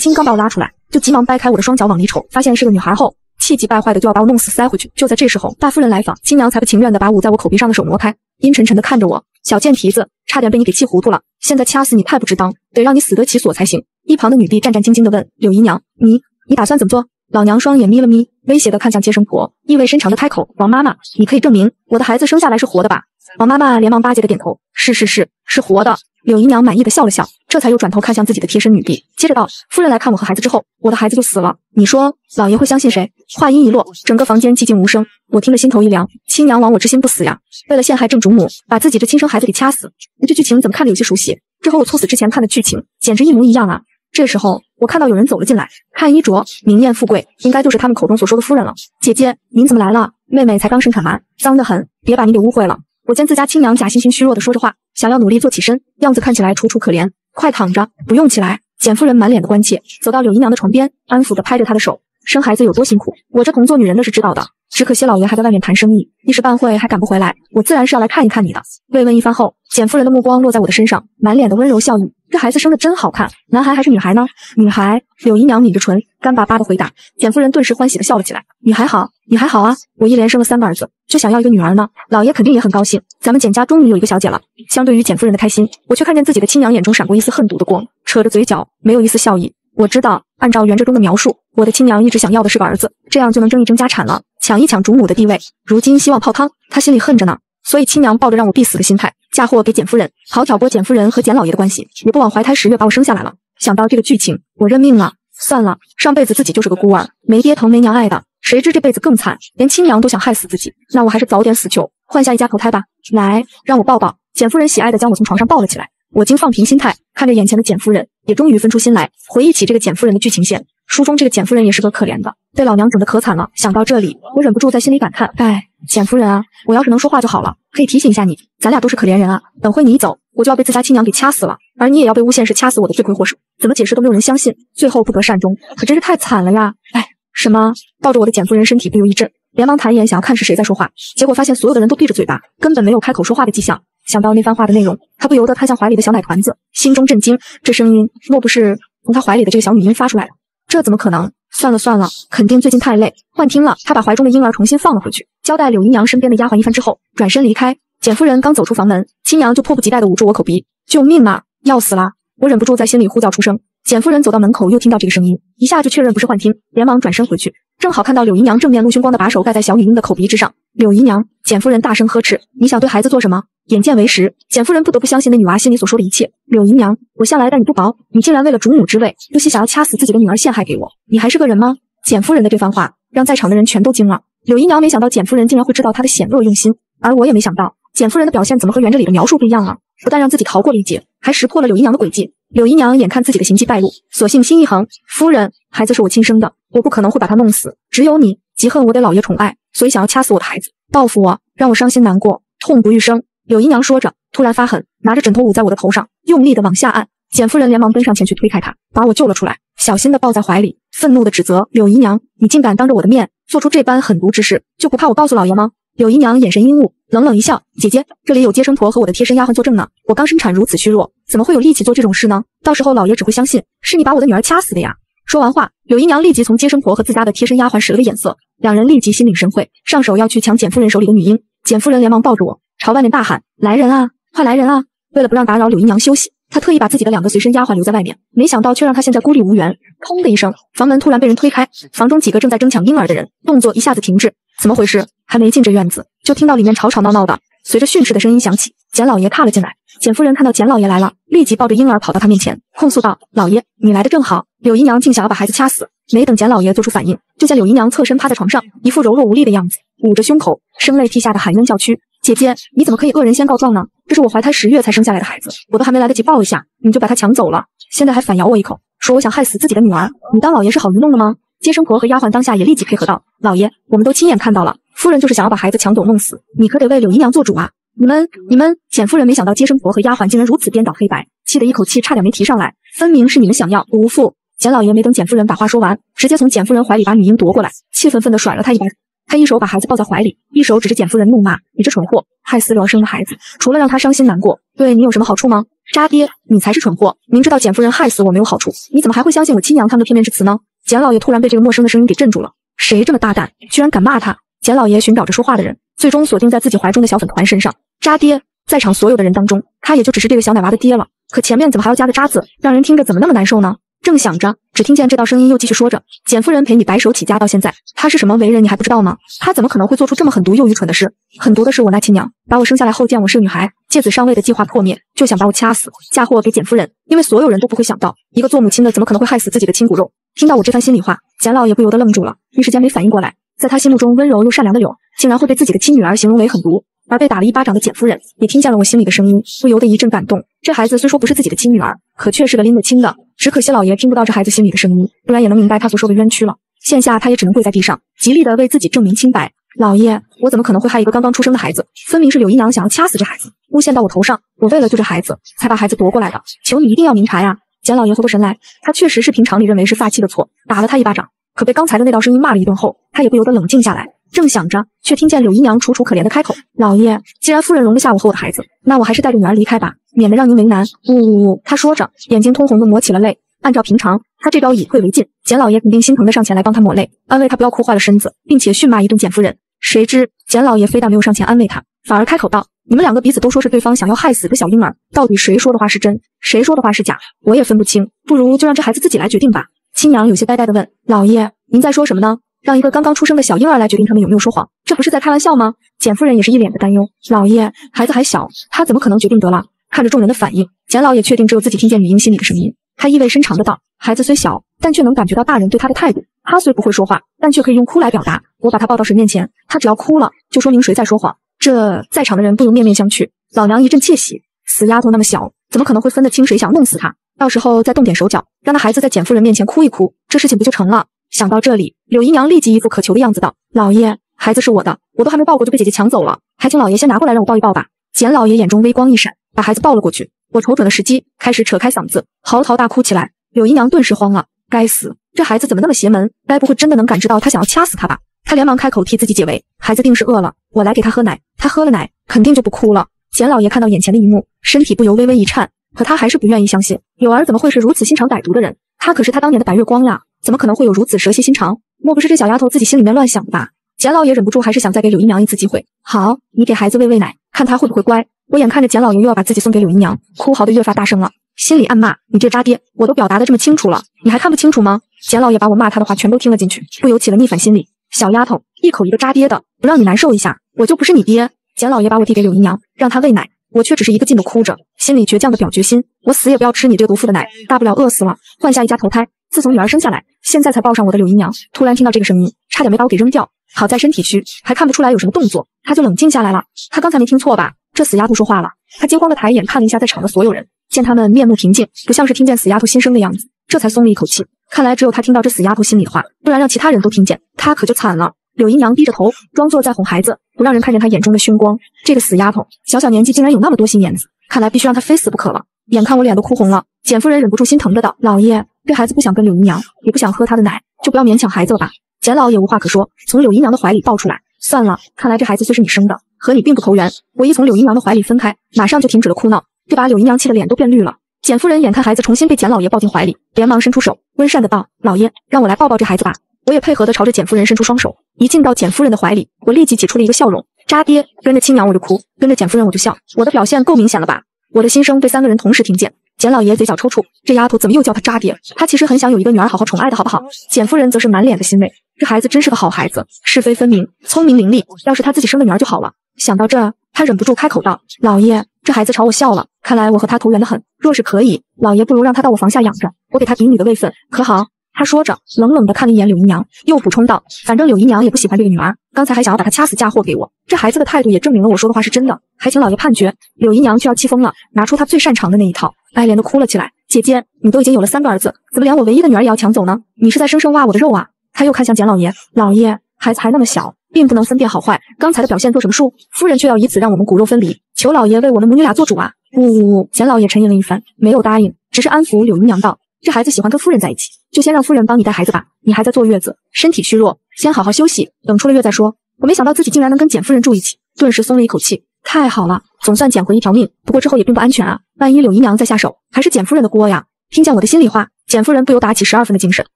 亲刚把我拉出来，就急忙掰开我的双脚往里瞅，发现是个女孩后，气急败坏的就要把我弄死塞回去。就在这时候，大夫人来访，新娘才不情愿的把捂在我口鼻上的手挪开，阴沉沉的看着我：“小贱蹄子，差点被你给气糊涂了，现在掐死你太不值当，得让你死得其所才行。”一旁的女婢战战兢兢的问：“柳姨娘，你你打算怎么做？”老娘双眼眯了眯，威胁的看向接生婆，意味深长的开口：“王妈妈，你可以证明我的孩子生下来是活的吧？”王妈妈连忙巴结的点头：“是是是，是活的。”柳姨娘满意的笑了笑。这才又转头看向自己的贴身女婢，接着道：“夫人来看我和孩子之后，我的孩子就死了。你说老爷会相信谁？”话音一落，整个房间寂静无声。我听得心头一凉，亲娘亡我之心不死呀！为了陷害郑主母，把自己这亲生孩子给掐死，这剧情怎么看着有些熟悉？这和我猝死之前看的剧情简直一模一样啊！这时候我看到有人走了进来，看衣着明艳富贵，应该就是他们口中所说的夫人了。姐姐，您怎么来了？妹妹才刚生产完，脏得很，别把你给误会了。我见自家亲娘假惺惺虚弱的说着话，想要努力坐起身，样子看起来楚楚可怜。快躺着，不用起来。简夫人满脸的关切，走到柳姨娘的床边，安抚着拍着她的手。生孩子有多辛苦，我这同做女人的是知道的。只可惜老爷还在外面谈生意，一时半会还赶不回来。我自然是要来看一看你的，慰问一番后，简夫人的目光落在我的身上，满脸的温柔笑意。这孩子生的真好看，男孩还是女孩呢？女孩。柳姨娘抿着唇。干巴巴的回答，简夫人顿时欢喜的笑了起来。你还好，你还好啊！我一连生了三个儿子，就想要一个女儿呢。老爷肯定也很高兴，咱们简家终于有一个小姐了。相对于简夫人的开心，我却看见自己的亲娘眼中闪过一丝恨毒的光，扯着嘴角没有一丝笑意。我知道，按照原著中的描述，我的亲娘一直想要的是个儿子，这样就能争一争家产了，抢一抢主母的地位。如今希望泡汤，她心里恨着呢，所以亲娘抱着让我必死的心态嫁祸给简夫人，好挑拨简夫人和简老爷的关系，也不枉怀胎十月把我生下来了。想到这个剧情，我认命了。算了，上辈子自己就是个孤儿，没爹疼，没娘爱的。谁知这辈子更惨，连亲娘都想害死自己。那我还是早点死求，换下一家投胎吧。来，让我抱抱。简夫人喜爱的将我从床上抱了起来。我经放平心态，看着眼前的简夫人，也终于分出心来，回忆起这个简夫人的剧情线。书中这个简夫人也是个可怜的，被老娘整得可惨了。想到这里，我忍不住在心里感叹：“哎，简夫人啊，我要是能说话就好了，可以提醒一下你，咱俩都是可怜人啊。等会你一走，我就要被自家亲娘给掐死了，而你也要被诬陷是掐死我的罪魁祸首，怎么解释都没有人相信，最后不得善终，可真是太惨了呀！哎，什么？抱着我的简夫人身体不由一震，连忙抬眼想要看是谁在说话，结果发现所有的人都闭着嘴巴，根本没有开口说话的迹象。想到那番话的内容，他不由得看向怀里的小奶团子，心中震惊：这声音莫不是从他怀里的这个小女婴发出来的？这怎么可能？算了算了，肯定最近太累，幻听了。她把怀中的婴儿重新放了回去，交代柳姨娘身边的丫鬟一番之后，转身离开。简夫人刚走出房门，亲娘就迫不及待地捂住我口鼻，救命啊，要死了！我忍不住在心里呼叫出声。简夫人走到门口，又听到这个声音，一下就确认不是幻听，连忙转身回去，正好看到柳姨娘正面露凶光的把手盖在小女婴的口鼻之上。柳姨娘，简夫人大声呵斥：“你想对孩子做什么？”眼见为实，简夫人不得不相信那女娃心里所说的一切。柳姨娘，我向来待你不薄，你竟然为了主母之位，不惜想要掐死自己的女儿，陷害给我，你还是个人吗？简夫人的这番话让在场的人全都惊了。柳姨娘没想到简夫人竟然会知道她的险恶用心，而我也没想到简夫人的表现怎么和原著里的描述不一样啊！不但让自己逃过了一劫，还识破了柳姨娘的诡计。柳姨娘眼看自己的行迹败露，索性心一横，夫人，孩子是我亲生的，我不可能会把他弄死。只有你嫉恨我得老爷宠爱，所以想要掐死我的孩子，报复我，让我伤心难过，痛不欲生。柳姨娘说着，突然发狠，拿着枕头捂在我的头上，用力的往下按。简夫人连忙奔上前去推开她，把我救了出来，小心的抱在怀里，愤怒的指责柳姨娘：“你竟敢当着我的面做出这般狠毒之事，就不怕我告诉老爷吗？”柳姨娘眼神阴雾，冷冷一笑：“姐姐，这里有接生婆和我的贴身丫鬟作证呢。我刚生产如此虚弱，怎么会有力气做这种事呢？到时候老爷只会相信是你把我的女儿掐死的呀！”说完话，柳姨娘立即从接生婆和自家的贴身丫鬟使了个眼色，两人立即心领神会，上手要去抢简夫人手里的女婴。简夫人连忙抱着我。朝外面大喊：“来人啊，快来人啊！”为了不让打扰柳姨娘休息，他特意把自己的两个随身丫鬟留在外面，没想到却让他现在孤立无援。砰的一声，房门突然被人推开，房中几个正在争抢婴儿的人动作一下子停滞。怎么回事？还没进这院子，就听到里面吵吵闹闹的，随着训斥的声音响起，简老爷踏了进来。简夫人看到简老爷来了，立即抱着婴儿跑到他面前，控诉道：“老爷，你来的正好，柳姨娘竟想要把孩子掐死！”没等简老爷做出反应，就见柳姨娘侧身趴在床上，一副柔弱无力的样子，捂着胸口，声泪涕下的喊冤叫屈。姐姐，你怎么可以恶人先告状呢？这是我怀胎十月才生下来的孩子，我都还没来得及抱一下，你就把他抢走了，现在还反咬我一口，说我想害死自己的女儿，你当老爷是好愚弄的吗？接生婆和丫鬟当下也立即配合道，老爷，我们都亲眼看到了，夫人就是想要把孩子抢走弄死，你可得为柳姨娘做主啊！你们，你们，简夫人没想到接生婆和丫鬟竟然如此颠倒黑白，气得一口气差点没提上来，分明是你们想要无父。简老爷没等简夫人把话说完，直接从简夫人怀里把女婴夺过来，气愤愤地甩了她一把。他一手把孩子抱在怀里，一手指着简夫人怒骂：“你这蠢货，害死了生的孩子，除了让他伤心难过，对你有什么好处吗？渣爹，你才是蠢货，明知道简夫人害死我没有好处，你怎么还会相信我亲娘他们的片面之词呢？”简老爷突然被这个陌生的声音给镇住了，谁这么大胆，居然敢骂他？简老爷寻找着说话的人，最终锁定在自己怀中的小粉团身上。渣爹，在场所有的人当中，他也就只是这个小奶娃的爹了。可前面怎么还要加个渣字，让人听着怎么那么难受呢？正想着，只听见这道声音又继续说着：“简夫人陪你白手起家到现在，她是什么为人，你还不知道吗？她怎么可能会做出这么狠毒又愚蠢的事？狠毒的是我那亲娘，把我生下来后见我是女孩，借子上位的计划破灭，就想把我掐死，嫁祸给简夫人。因为所有人都不会想到，一个做母亲的怎么可能会害死自己的亲骨肉。”听到我这番心里话，简老爷不由得愣住了，一时间没反应过来，在他心目中温柔又善良的柳，竟然会被自己的亲女儿形容为狠毒。而被打了一巴掌的简夫人也听见了我心里的声音，不由得一阵感动。这孩子虽说不是自己的亲女儿，可却是个拎得清的。只可惜老爷听不到这孩子心里的声音，不然也能明白他所受的冤屈了。现下他也只能跪在地上，极力的为自己证明清白。老爷，我怎么可能会害一个刚刚出生的孩子？分明是柳姨娘想要掐死这孩子，诬陷到我头上。我为了救这孩子，才把孩子夺过来的。求你一定要明察呀！简老爷回过神来，他确实是凭常理认为是发妻的错，打了他一巴掌。可被刚才的那道声音骂了一顿后，他也不由得冷静下来。正想着，却听见柳姨娘楚楚可怜的开口：“老爷，既然夫人容不下我和我的孩子，那我还是带着女儿离开吧，免得让您为难。”呜呜呜！她说着，眼睛通红的抹起了泪。按照平常，她这招以退为进，简老爷肯定心疼的上前来帮她抹泪，安慰她不要哭坏了身子，并且训骂一顿简夫人。谁知简老爷非但没有上前安慰她，反而开口道：“你们两个彼此都说是对方想要害死个小婴儿，到底谁说的话是真，谁说的话是假，我也分不清。不如就让这孩子自己来决定吧。”青娘有些呆呆的问：“老爷，您在说什么呢？”让一个刚刚出生的小婴儿来决定他们有没有说谎，这不是在开玩笑吗？简夫人也是一脸的担忧。老爷，孩子还小，他怎么可能决定得了？看着众人的反应，简老爷确定只有自己听见女婴心里的声音。他意味深长的道：“孩子虽小，但却能感觉到大人对他的态度。他虽不会说话，但却可以用哭来表达。我把他抱到谁面前，他只要哭了，就说明谁在说谎。”这在场的人不由面面相觑。老娘一阵窃喜，死丫头那么小，怎么可能会分得清谁想弄死他？到时候再动点手脚，让那孩子在简夫人面前哭一哭，这事情不就成了？想到这里，柳姨娘立即一副渴求的样子道：“老爷，孩子是我的，我都还没抱过就被姐姐抢走了，还请老爷先拿过来让我抱一抱吧。”简老爷眼中微光一闪，把孩子抱了过去。我瞅准了时机，开始扯开嗓子嚎啕大哭起来。柳姨娘顿时慌了，该死，这孩子怎么那么邪门？该不会真的能感知到他想要掐死他吧？他连忙开口替自己解围：“孩子定是饿了，我来给他喝奶。他喝了奶，肯定就不哭了。”简老爷看到眼前的一幕，身体不由微微一颤，可他还是不愿意相信，柳儿怎么会是如此心肠歹毒的人？他可是他当年的白月光呀。怎么可能会有如此蛇蝎心肠？莫不是这小丫头自己心里面乱想的吧？简老爷忍不住，还是想再给柳姨娘一次机会。好，你给孩子喂喂奶，看他会不会乖。我眼看着简老爷又要把自己送给柳姨娘，哭嚎的越发大声了，心里暗骂：你这渣爹！我都表达的这么清楚了，你还看不清楚吗？简老爷把我骂他的话全都听了进去，不由起了逆反心理。小丫头，一口一个渣爹的，不让你难受一下，我就不是你爹！简老爷把我递给柳姨娘，让她喂奶。我却只是一个劲地哭着，心里倔强的表决心，我死也不要吃你这个毒妇的奶，大不了饿死了，换下一家投胎。自从女儿生下来，现在才抱上我的柳姨娘，突然听到这个声音，差点没把我给扔掉。好在身体虚，还看不出来有什么动作，他就冷静下来了。他刚才没听错吧？这死丫头说话了。他惊慌地抬眼看了一下在场的所有人，见他们面目平静，不像是听见死丫头心声的样子，这才松了一口气。看来只有他听到这死丫头心里的话，不然让其他人都听见，他可就惨了。柳姨娘低着头，装作在哄孩子。不让人看见他眼中的凶光，这个死丫头，小小年纪竟然有那么多心眼子，看来必须让她非死不可了。眼看我脸都哭红了，简夫人忍不住心疼着道：“老爷，这孩子不想跟柳姨娘，也不想喝她的奶，就不要勉强孩子了吧。”简老爷无话可说，从柳姨娘的怀里抱出来，算了，看来这孩子虽是你生的，和你并不投缘。我一从柳姨娘的怀里分开，马上就停止了哭闹，这把柳姨娘气的脸都变绿了。简夫人眼看孩子重新被简老爷抱进怀里，连忙伸出手，温善的道：“老爷，让我来抱抱这孩子吧。”我也配合的朝着简夫人伸出双手。一进到简夫人的怀里，我立即挤出了一个笑容。渣爹跟着亲娘我就哭，跟着简夫人我就笑，我的表现够明显了吧？我的心声被三个人同时听见。简老爷嘴角抽搐，这丫头怎么又叫他渣爹？他其实很想有一个女儿好好宠爱的，好不好？简夫人则是满脸的欣慰，这孩子真是个好孩子，是非分明，聪明伶俐。要是他自己生个女儿就好了。想到这，他忍不住开口道：“老爷，这孩子朝我笑了，看来我和他投缘的很。若是可以，老爷不如让他到我房下养着，我给他嫡女的位分，可好？”他说着，冷冷地看了一眼柳姨娘，又补充道：“反正柳姨娘也不喜欢这个女儿，刚才还想要把她掐死，嫁祸给我。这孩子的态度也证明了我说的话是真的。还请老爷判决。”柳姨娘却要气疯了，拿出她最擅长的那一套，哀怜地哭了起来：“姐姐，你都已经有了三个儿子，怎么连我唯一的女儿也要抢走呢？你是在生生挖我的肉啊！”他又看向简老爷：“老爷，孩子还那么小，并不能分辨好坏。刚才的表现做什么数？夫人却要以此让我们骨肉分离，求老爷为我们母女俩做主啊！”呜呜呜！简老爷沉吟了一番，没有答应，只是安抚柳姨娘道。这孩子喜欢跟夫人在一起，就先让夫人帮你带孩子吧。你还在坐月子，身体虚弱，先好好休息，等出了月再说。我没想到自己竟然能跟简夫人住一起，顿时松了一口气。太好了，总算捡回一条命。不过之后也并不安全啊，万一柳姨娘再下手，还是简夫人的锅呀。听见我的心里话，简夫人不由打起十二分的精神，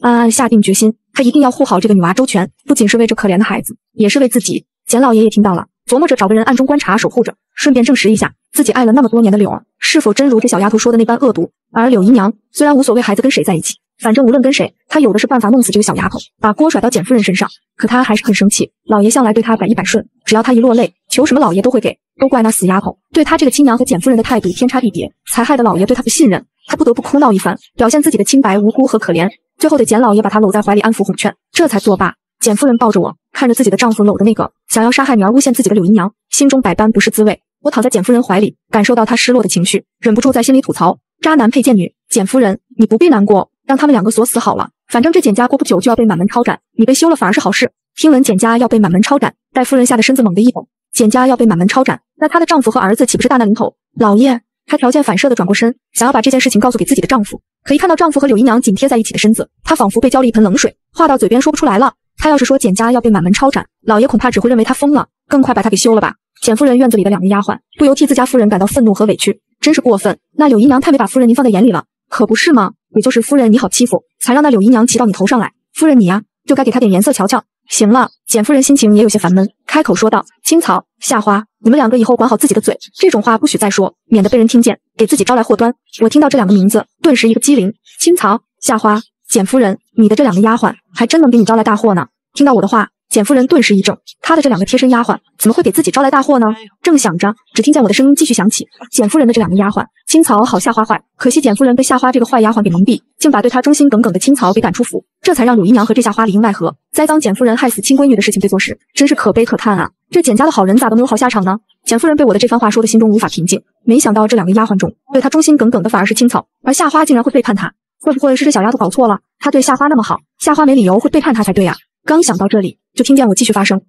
暗暗下定决心，她一定要护好这个女娃周全，不仅是为这可怜的孩子，也是为自己。简老爷爷听到了，琢磨着找个人暗中观察守护着。顺便证实一下自己爱了那么多年的柳儿是否真如这小丫头说的那般恶毒。而柳姨娘虽然无所谓孩子跟谁在一起，反正无论跟谁，她有的是办法弄死这个小丫头，把锅甩到简夫人身上。可她还是很生气，老爷向来对她百依百顺，只要她一落泪，求什么老爷都会给。都怪那死丫头对她这个亲娘和简夫人的态度天差地别，才害得老爷对她不信任。她不得不哭闹一番，表现自己的清白、无辜和可怜，最后得简老爷把她搂在怀里安抚哄劝，这才作罢。简夫人抱着我，看着自己的丈夫搂着那个想要杀害女儿、诬陷自己的柳姨娘，心中百般不是滋味。我躺在简夫人怀里，感受到她失落的情绪，忍不住在心里吐槽：“渣男配贱女，简夫人，你不必难过，让他们两个锁死好了。反正这简家过不久就要被满门抄斩，你被休了反而是好事。”听闻简家要被满门抄斩，戴夫人吓得身子猛地一抖。简家要被满门抄斩，那她的丈夫和儿子岂不是大难临头？老爷，她条件反射的转过身，想要把这件事情告诉给自己的丈夫，可一看到丈夫和柳姨娘紧贴在一起的身子，她仿佛被浇了一盆冷水，话到嘴边说不出来了。她要是说简家要被满门抄斩，老爷恐怕只会认为她疯了，更快把她给休了吧。简夫人院子里的两个丫鬟不由替自家夫人感到愤怒和委屈，真是过分！那柳姨娘太没把夫人您放在眼里了，可不是吗？也就是夫人你好欺负，才让那柳姨娘骑到你头上来。夫人你呀，就该给她点颜色瞧瞧。行了，简夫人心情也有些烦闷，开口说道：“青草、夏花，你们两个以后管好自己的嘴，这种话不许再说，免得被人听见，给自己招来祸端。”我听到这两个名字，顿时一个机灵。青草、夏花，简夫人，你的这两个丫鬟还真能给你招来大祸呢。听到我的话。简夫人顿时一怔，她的这两个贴身丫鬟怎么会给自己招来大祸呢？正想着，只听见我的声音继续响起。简夫人的这两个丫鬟青草好，夏花坏，可惜简夫人被夏花这个坏丫鬟给蒙蔽，竟把对她忠心耿耿的青草给赶出府，这才让鲁姨娘和这夏花里应外合，栽赃简夫人害死亲闺女的事情被坐实，真是可悲可叹啊！这简家的好人咋都没有好下场呢？简夫人被我的这番话说的心中无法平静，没想到这两个丫鬟中对她忠心耿耿的反而是青草，而夏花竟然会背叛她，会不会是这小丫头搞错了？她对夏花那么好，夏花没理由会背叛她才对呀。刚想到这里，就听见我继续发声。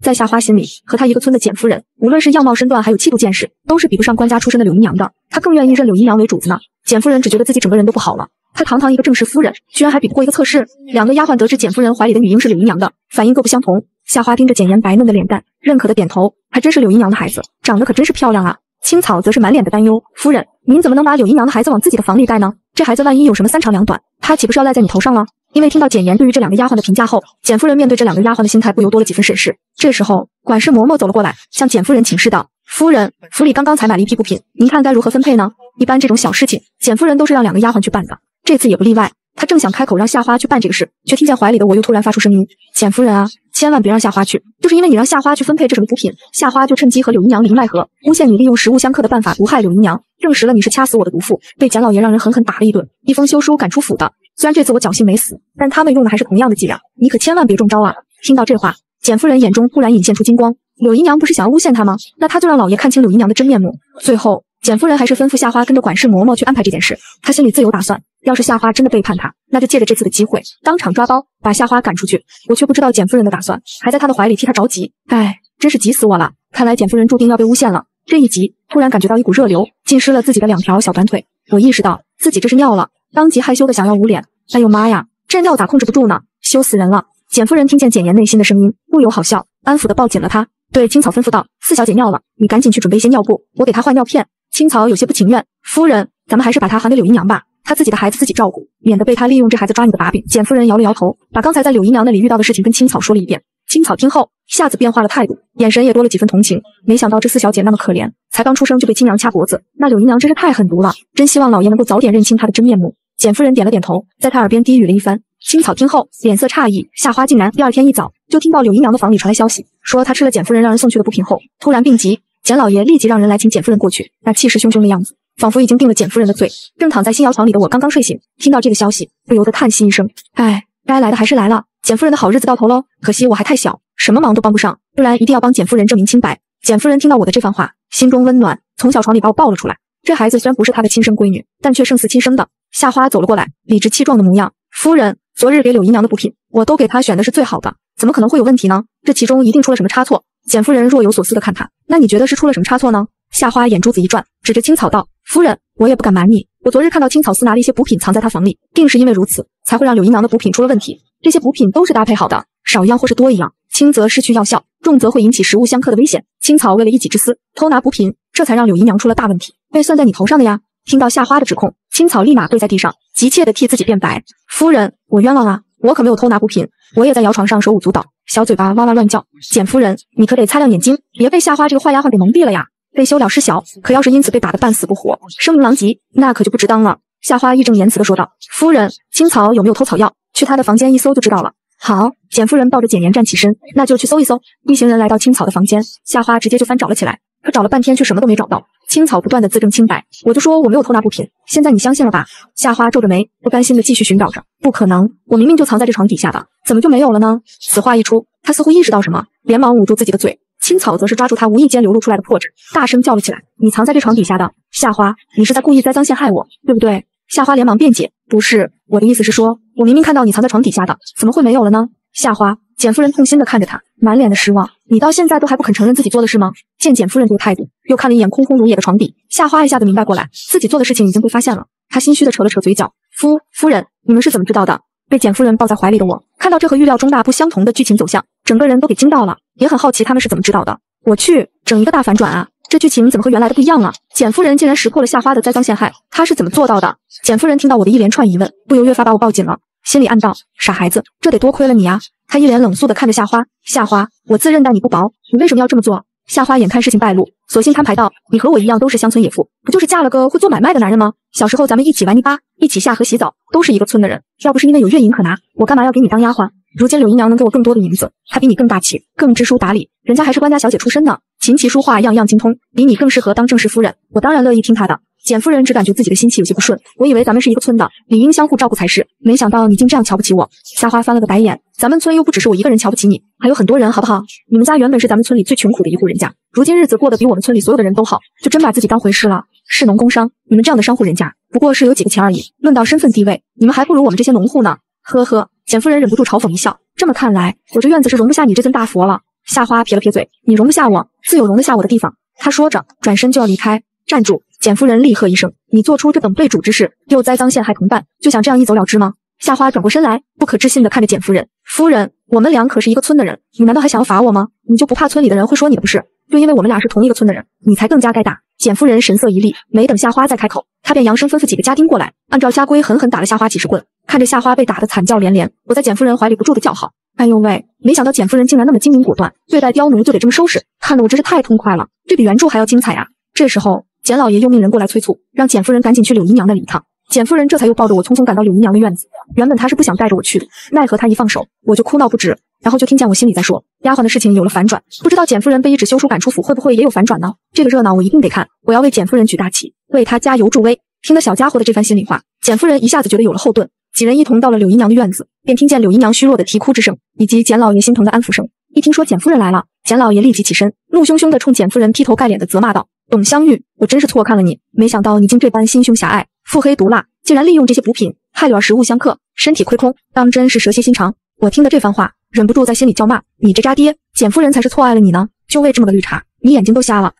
在夏花心里，和她一个村的简夫人，无论是样貌、身段，还有气度、见识，都是比不上官家出身的柳姨娘的。她更愿意认柳姨娘为主子呢。简夫人只觉得自己整个人都不好了。她堂堂一个正室夫人，居然还比不过一个侧室。两个丫鬟得知简夫人怀里的女婴是柳姨娘的，反应各不相同。夏花盯着简言白嫩的脸蛋，认可的点头，还真是柳姨娘的孩子，长得可真是漂亮啊。青草则是满脸的担忧，夫人，您怎么能把柳姨娘的孩子往自己的房里带呢？这孩子万一有什么三长两短，她岂不是要赖在你头上了？因为听到简言对于这两个丫鬟的评价后，简夫人面对这两个丫鬟的心态不由多了几分审视。这时候，管事嬷嬷走了过来，向简夫人请示道：“夫人，府里刚刚才买了一批补品，您看该如何分配呢？”一般这种小事情，简夫人都是让两个丫鬟去办的，这次也不例外。她正想开口让夏花去办这个事，却听见怀里的我又突然发出声音：“简夫人啊，千万别让夏花去！就是因为你让夏花去分配这什么补品，夏花就趁机和柳姨娘里应外合，诬陷你利用食物相克的办法毒害柳姨娘，证实了你是掐死我的毒妇，被简老爷让人狠狠打了一顿，一封休书赶出府的。”虽然这次我侥幸没死，但他们用的还是同样的伎俩，你可千万别中招啊！听到这话，简夫人眼中忽然隐现出金光。柳姨娘不是想要诬陷她吗？那她就让老爷看清柳姨娘的真面目。最后，简夫人还是吩咐夏花跟着管事嬷嬷去安排这件事。她心里自有打算。要是夏花真的背叛她，那就借着这次的机会，当场抓包，把夏花赶出去。我却不知道简夫人的打算，还在她的怀里替她着急。唉，真是急死我了！看来简夫人注定要被诬陷了。这一急，突然感觉到一股热流浸湿了自己的两条小短腿，我意识到自己这是尿了。当即害羞的想要捂脸，哎呦妈呀，这尿咋控制不住呢？羞死人了！简夫人听见简言内心的声音，不由好笑，安抚的抱紧了她，对青草吩咐道：“四小姐尿了，你赶紧去准备一些尿布，我给她换尿片。”青草有些不情愿，夫人，咱们还是把她还给柳姨娘吧，她自己的孩子自己照顾，免得被她利用这孩子抓你的把柄。简夫人摇了摇头，把刚才在柳姨娘那里遇到的事情跟青草说了一遍。青草听后，一下子变化了态度，眼神也多了几分同情。没想到这四小姐那么可怜，才刚出生就被青娘掐脖子，那柳姨娘真是太狠毒了，真希望老爷能够早点认清她的真面目。简夫人点了点头，在她耳边低语了一番。青草听后脸色诧异，夏花竟然第二天一早就听到柳姨娘的房里传来消息，说她吃了简夫人让人送去的补品后突然病急，简老爷立即让人来请简夫人过去，那气势汹汹的样子，仿佛已经定了简夫人的罪。正躺在新摇床里的我刚刚睡醒，听到这个消息，不由得叹息一声：哎，该来的还是来了，简夫人的好日子到头喽。可惜我还太小，什么忙都帮不上，不然一定要帮简夫人证明清白。简夫人听到我的这番话，心中温暖，从小床里把我抱了出来。这孩子虽然不是她的亲生闺女，但却胜似亲生的。夏花走了过来，理直气壮的模样。夫人，昨日给柳姨娘的补品，我都给她选的是最好的，怎么可能会有问题呢？这其中一定出了什么差错。简夫人若有所思的看他，那你觉得是出了什么差错呢？夏花眼珠子一转，指着青草道：“夫人，我也不敢瞒你，我昨日看到青草司拿了一些补品藏在他房里，定是因为如此才会让柳姨娘的补品出了问题。这些补品都是搭配好的，少一样或是多一样，轻则失去药效，重则会引起食物相克的危险。青草为了一己之私偷拿补品，这才让柳姨娘出了大问题，被算在你头上的呀。”听到夏花的指控。青草立马跪在地上，急切地替自己辩白：“夫人，我冤枉啊！我可没有偷拿补品，我也在摇床上手舞足蹈，小嘴巴哇哇乱叫。简夫人，你可得擦亮眼睛，别被夏花这个坏丫鬟给蒙蔽了呀！被休了事小，可要是因此被打得半死不活，声名狼藉，那可就不值当了。”夏花义正言辞地说道：“夫人，青草有没有偷草药？去她的房间一搜就知道了。”好，简夫人抱着简言站起身，那就去搜一搜。一行人来到青草的房间，夏花直接就翻找了起来。他找了半天，却什么都没找到。青草不断的自证清白，我就说我没有偷拿布品，现在你相信了吧？夏花皱着眉，不甘心的继续寻找着。不可能，我明明就藏在这床底下的，怎么就没有了呢？此话一出，他似乎意识到什么，连忙捂住自己的嘴。青草则是抓住他无意间流露出来的破绽，大声叫了起来：“你藏在这床底下的夏花，你是在故意栽赃陷害我，对不对？”夏花连忙辩解：“不是，我的意思是说，我明明看到你藏在床底下的，怎么会没有了呢？”夏花。简夫人痛心地看着他，满脸的失望。你到现在都还不肯承认自己做的事吗？见简夫人这态度，又看了一眼空空如也的床底，夏花一下子明白过来，自己做的事情已经被发现了。她心虚的扯了扯嘴角。夫夫人，你们是怎么知道的？被简夫人抱在怀里的我，看到这和预料中大不相同的剧情走向，整个人都给惊到了，也很好奇他们是怎么知道的。我去，整一个大反转啊！这剧情怎么和原来的不一样了？简夫人竟然识破了夏花的栽赃陷害，她是怎么做到的？简夫人听到我的一连串疑问，不由越发把我抱紧了。心里暗道：“傻孩子，这得多亏了你啊！”他一脸冷肃地看着夏花。夏花，我自认待你不薄，你为什么要这么做？夏花眼看事情败露，索性摊牌道：“你和我一样都是乡村野妇，不就是嫁了个会做买卖的男人吗？小时候咱们一起玩泥巴，一起下河洗澡，都是一个村的人。要不是因为有月银可拿，我干嘛要给你当丫鬟？如今柳姨娘能给我更多的银子，她比你更大气、更知书达理，人家还是官家小姐出身呢。”琴棋书画样样精通，比你更适合当正室夫人。我当然乐意听她的。简夫人只感觉自己的心气有些不顺。我以为咱们是一个村的，理应相互照顾才是。没想到你竟这样瞧不起我。夏花翻了个白眼，咱们村又不只是我一个人瞧不起你，还有很多人，好不好？你们家原本是咱们村里最穷苦的一户人家，如今日子过得比我们村里所有的人都好，就真把自己当回事了。是农工商，你们这样的商户人家，不过是有几个钱而已。论到身份地位，你们还不如我们这些农户呢。呵呵，简夫人忍不住嘲讽一笑。这么看来，我这院子是容不下你这尊大佛了。夏花撇了撇嘴：“你容不下我，自有容得下我的地方。”他说着，转身就要离开。站住！简夫人厉喝一声：“你做出这等被主之事，又栽赃陷害同伴，就想这样一走了之吗？”夏花转过身来，不可置信地看着简夫人：“夫人，我们俩可是一个村的人，你难道还想要罚我吗？你就不怕村里的人会说你的不是？就因为我们俩是同一个村的人，你才更加该打。”简夫人神色一厉，没等夏花再开口，她便扬声吩咐几个家丁过来，按照家规狠狠打了夏花几十棍。看着夏花被打得惨叫连连，我在简夫人怀里不住的叫好。哎呦喂！没想到简夫人竟然那么精明果断，对待刁奴就得这么收拾，看得我真是太痛快了，这比原著还要精彩呀！这时候，简老爷又命人过来催促，让简夫人赶紧去柳姨娘那里一趟。简夫人这才又抱着我匆匆赶到柳姨娘的院子。原本她是不想带着我去的，奈何她一放手，我就哭闹不止，然后就听见我心里在说，丫鬟的事情有了反转，不知道简夫人被一纸休书赶出府会不会也有反转呢？这个热闹我一定得看，我要为简夫人举大旗，为她加油助威。听了小家伙的这番心里话，简夫人一下子觉得有了后盾。几人一同到了柳姨娘的院子，便听见柳姨娘虚弱的啼哭之声，以及简老爷心疼的安抚声。一听说简夫人来了，简老爷立即起身，怒汹汹地冲简夫人劈头盖脸的责骂道：“董香玉，我真是错看了你，没想到你竟这般心胸狭隘、腹黑毒辣，竟然利用这些补品害儿食物相克，身体亏空，当真是蛇蝎心肠！”我听得这番话，忍不住在心里叫骂：“你这渣爹，简夫人才是错爱了你呢！就为这么个绿茶，你眼睛都瞎了！”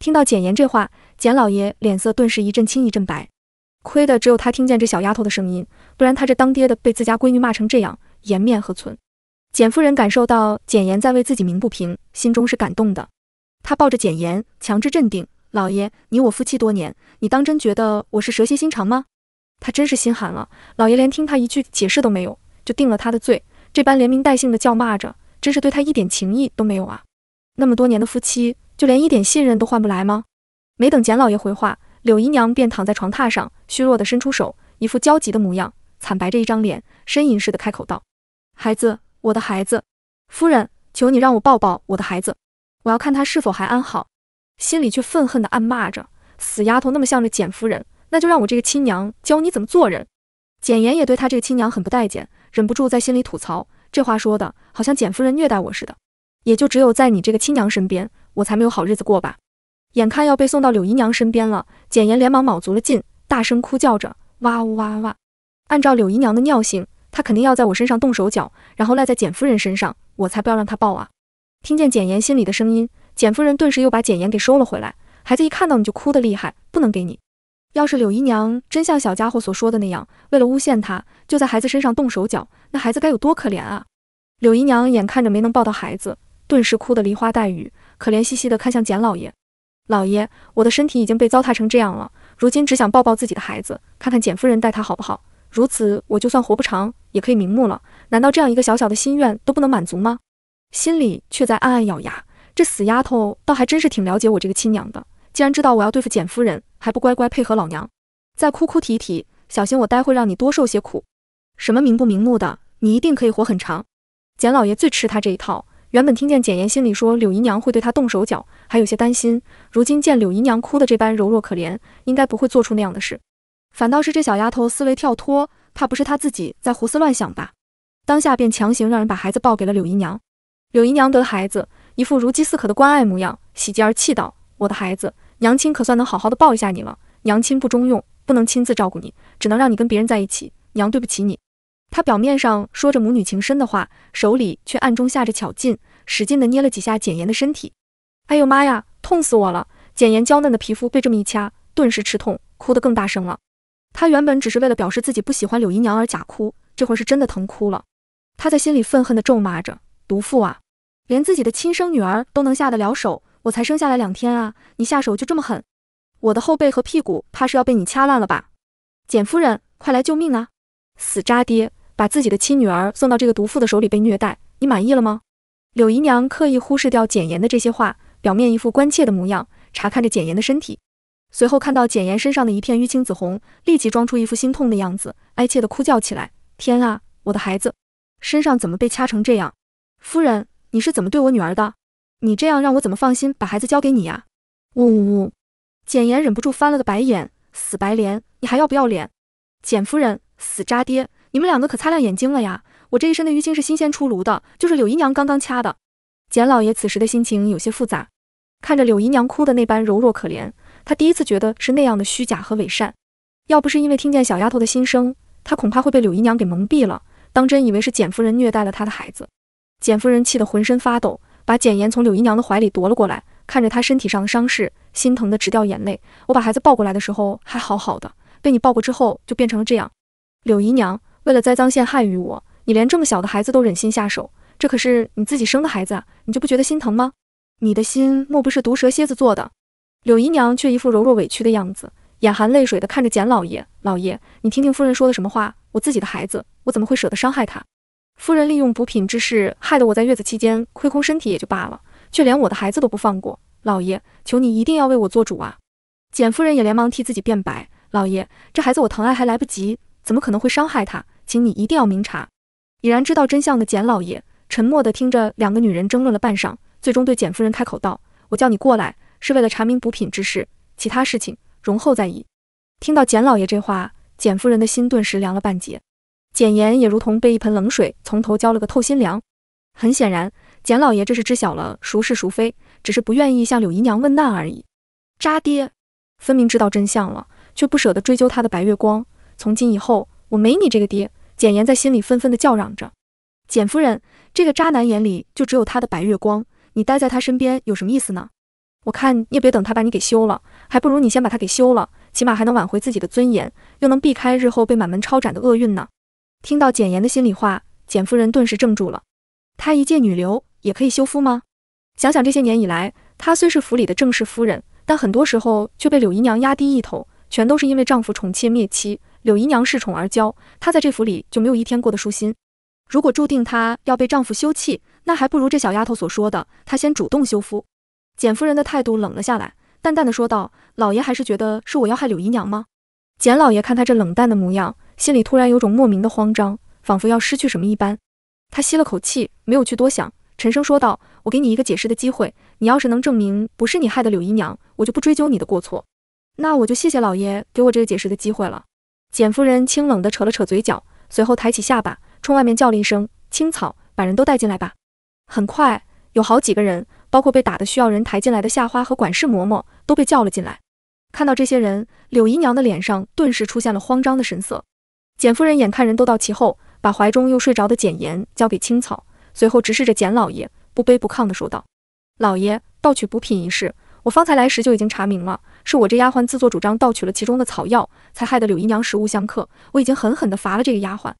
听到简言这话，简老爷脸色顿时一阵青一阵白。亏的只有他听见这小丫头的声音，不然他这当爹的被自家闺女骂成这样，颜面何存？简夫人感受到简言在为自己鸣不平，心中是感动的。她抱着简言，强制镇定。老爷，你我夫妻多年，你当真觉得我是蛇蝎心肠吗？她真是心寒了。老爷连听他一句解释都没有，就定了他的罪，这般连名带姓的叫骂着，真是对他一点情意都没有啊！那么多年的夫妻，就连一点信任都换不来吗？没等简老爷回话。柳姨娘便躺在床榻上，虚弱地伸出手，一副焦急的模样，惨白着一张脸，呻吟似的开口道：“孩子，我的孩子，夫人，求你让我抱抱我的孩子，我要看他是否还安好。”心里却愤恨地暗骂着：“死丫头，那么向着简夫人，那就让我这个亲娘教你怎么做人。”简言也对她这个亲娘很不待见，忍不住在心里吐槽：“这话说的好像简夫人虐待我似的，也就只有在你这个亲娘身边，我才没有好日子过吧。”眼看要被送到柳姨娘身边了，简言连忙卯足了劲，大声哭叫着：“哇呜哇哇！”按照柳姨娘的尿性，她肯定要在我身上动手脚，然后赖在简夫人身上，我才不要让她抱啊！听见简言心里的声音，简夫人顿时又把简言给收了回来。孩子一看到你就哭得厉害，不能给你。要是柳姨娘真像小家伙所说的那样，为了诬陷他，就在孩子身上动手脚，那孩子该有多可怜啊！柳姨娘眼看着没能抱到孩子，顿时哭得梨花带雨，可怜兮兮地看向简老爷。老爷，我的身体已经被糟蹋成这样了，如今只想抱抱自己的孩子，看看简夫人待他好不好。如此，我就算活不长，也可以瞑目了。难道这样一个小小的心愿都不能满足吗？心里却在暗暗咬牙，这死丫头倒还真是挺了解我这个亲娘的，既然知道我要对付简夫人，还不乖乖配合老娘？再哭哭啼啼，小心我待会让你多受些苦。什么瞑不瞑目的，你一定可以活很长。简老爷最吃他这一套。原本听见简言心里说柳姨娘会对她动手脚，还有些担心。如今见柳姨娘哭的这般柔弱可怜，应该不会做出那样的事。反倒是这小丫头思维跳脱，怕不是她自己在胡思乱想吧？当下便强行让人把孩子抱给了柳姨娘。柳姨娘得孩子，一副如饥似渴的关爱模样，喜极而泣道：“我的孩子，娘亲可算能好好的抱一下你了。娘亲不中用，不能亲自照顾你，只能让你跟别人在一起。娘对不起你。”她表面上说着母女情深的话，手里却暗中下着巧劲，使劲的捏了几下简言的身体。哎呦妈呀，痛死我了！简言娇嫩的皮肤被这么一掐，顿时吃痛，哭得更大声了。她原本只是为了表示自己不喜欢柳姨娘而假哭，这会儿是真的疼哭了。她在心里愤恨的咒骂着：“毒妇啊，连自己的亲生女儿都能下得了手！我才生下来两天啊，你下手就这么狠！我的后背和屁股怕是要被你掐烂了吧！”简夫人，快来救命啊！死渣爹！把自己的亲女儿送到这个毒妇的手里被虐待，你满意了吗？柳姨娘刻意忽视掉简言的这些话，表面一副关切的模样，查看着简言的身体，随后看到简言身上的一片淤青紫红，立即装出一副心痛的样子，哀切的哭叫起来：“天啊，我的孩子，身上怎么被掐成这样？夫人，你是怎么对我女儿的？你这样让我怎么放心把孩子交给你呀？”呜呜呜！简言忍不住翻了个白眼：“死白莲，你还要不要脸？简夫人，死渣爹！”你们两个可擦亮眼睛了呀！我这一身的淤青是新鲜出炉的，就是柳姨娘刚刚掐的。简老爷此时的心情有些复杂，看着柳姨娘哭的那般柔弱可怜，他第一次觉得是那样的虚假和伪善。要不是因为听见小丫头的心声，他恐怕会被柳姨娘给蒙蔽了，当真以为是简夫人虐待了他的孩子。简夫人气得浑身发抖，把简言从柳姨娘的怀里夺了过来，看着她身体上的伤势，心疼的直掉眼泪。我把孩子抱过来的时候还好好的，被你抱过之后就变成了这样。柳姨娘。为了栽赃陷害于我，你连这么小的孩子都忍心下手，这可是你自己生的孩子，你就不觉得心疼吗？你的心莫不是毒蛇蝎子做的？柳姨娘却一副柔弱委屈的样子，眼含泪水的看着简老爷，老爷，你听听夫人说的什么话，我自己的孩子，我怎么会舍得伤害他？夫人利用补品之事，害得我在月子期间亏空身体也就罢了，却连我的孩子都不放过，老爷，求你一定要为我做主啊！简夫人也连忙替自己辩白，老爷，这孩子我疼爱还来不及，怎么可能会伤害他？请你一定要明察。已然知道真相的简老爷沉默地听着两个女人争论了半晌，最终对简夫人开口道：“我叫你过来是为了查明补品之事，其他事情容后再议。”听到简老爷这话，简夫人的心顿时凉了半截，简言也如同被一盆冷水从头浇了个透心凉。很显然，简老爷这是知晓了孰是孰非，只是不愿意向柳姨娘问难而已。渣爹，分明知道真相了，却不舍得追究他的白月光。从今以后，我没你这个爹。简言在心里愤愤地叫嚷着：“简夫人，这个渣男眼里就只有他的白月光，你待在他身边有什么意思呢？我看你也别等他把你给休了，还不如你先把他给休了，起码还能挽回自己的尊严，又能避开日后被满门抄斩的厄运呢。”听到简言的心里话，简夫人顿时怔住了。她一介女流也可以休夫吗？想想这些年以来，她虽是府里的正室夫人，但很多时候却被柳姨娘压低一头，全都是因为丈夫宠妾灭妻。柳姨娘恃宠而骄，她在这府里就没有一天过得舒心。如果注定她要被丈夫休弃，那还不如这小丫头所说的，她先主动休夫。简夫人的态度冷了下来，淡淡的说道：“老爷还是觉得是我要害柳姨娘吗？”简老爷看她这冷淡的模样，心里突然有种莫名的慌张，仿佛要失去什么一般。他吸了口气，没有去多想，沉声说道：“我给你一个解释的机会，你要是能证明不是你害的柳姨娘，我就不追究你的过错。那我就谢谢老爷给我这个解释的机会了。”简夫人清冷地扯了扯嘴角，随后抬起下巴冲外面叫了一声：“青草，把人都带进来吧。”很快，有好几个人，包括被打的需要人抬进来的夏花和管事嬷嬷，都被叫了进来。看到这些人，柳姨娘的脸上顿时出现了慌张的神色。简夫人眼看人都到齐后，把怀中又睡着的简言交给青草，随后直视着简老爷，不卑不亢地说道：“老爷，盗取补品一事。”我方才来时就已经查明了，是我这丫鬟自作主张盗取了其中的草药，才害得柳姨娘食物相克。我已经狠狠地罚了这个丫鬟。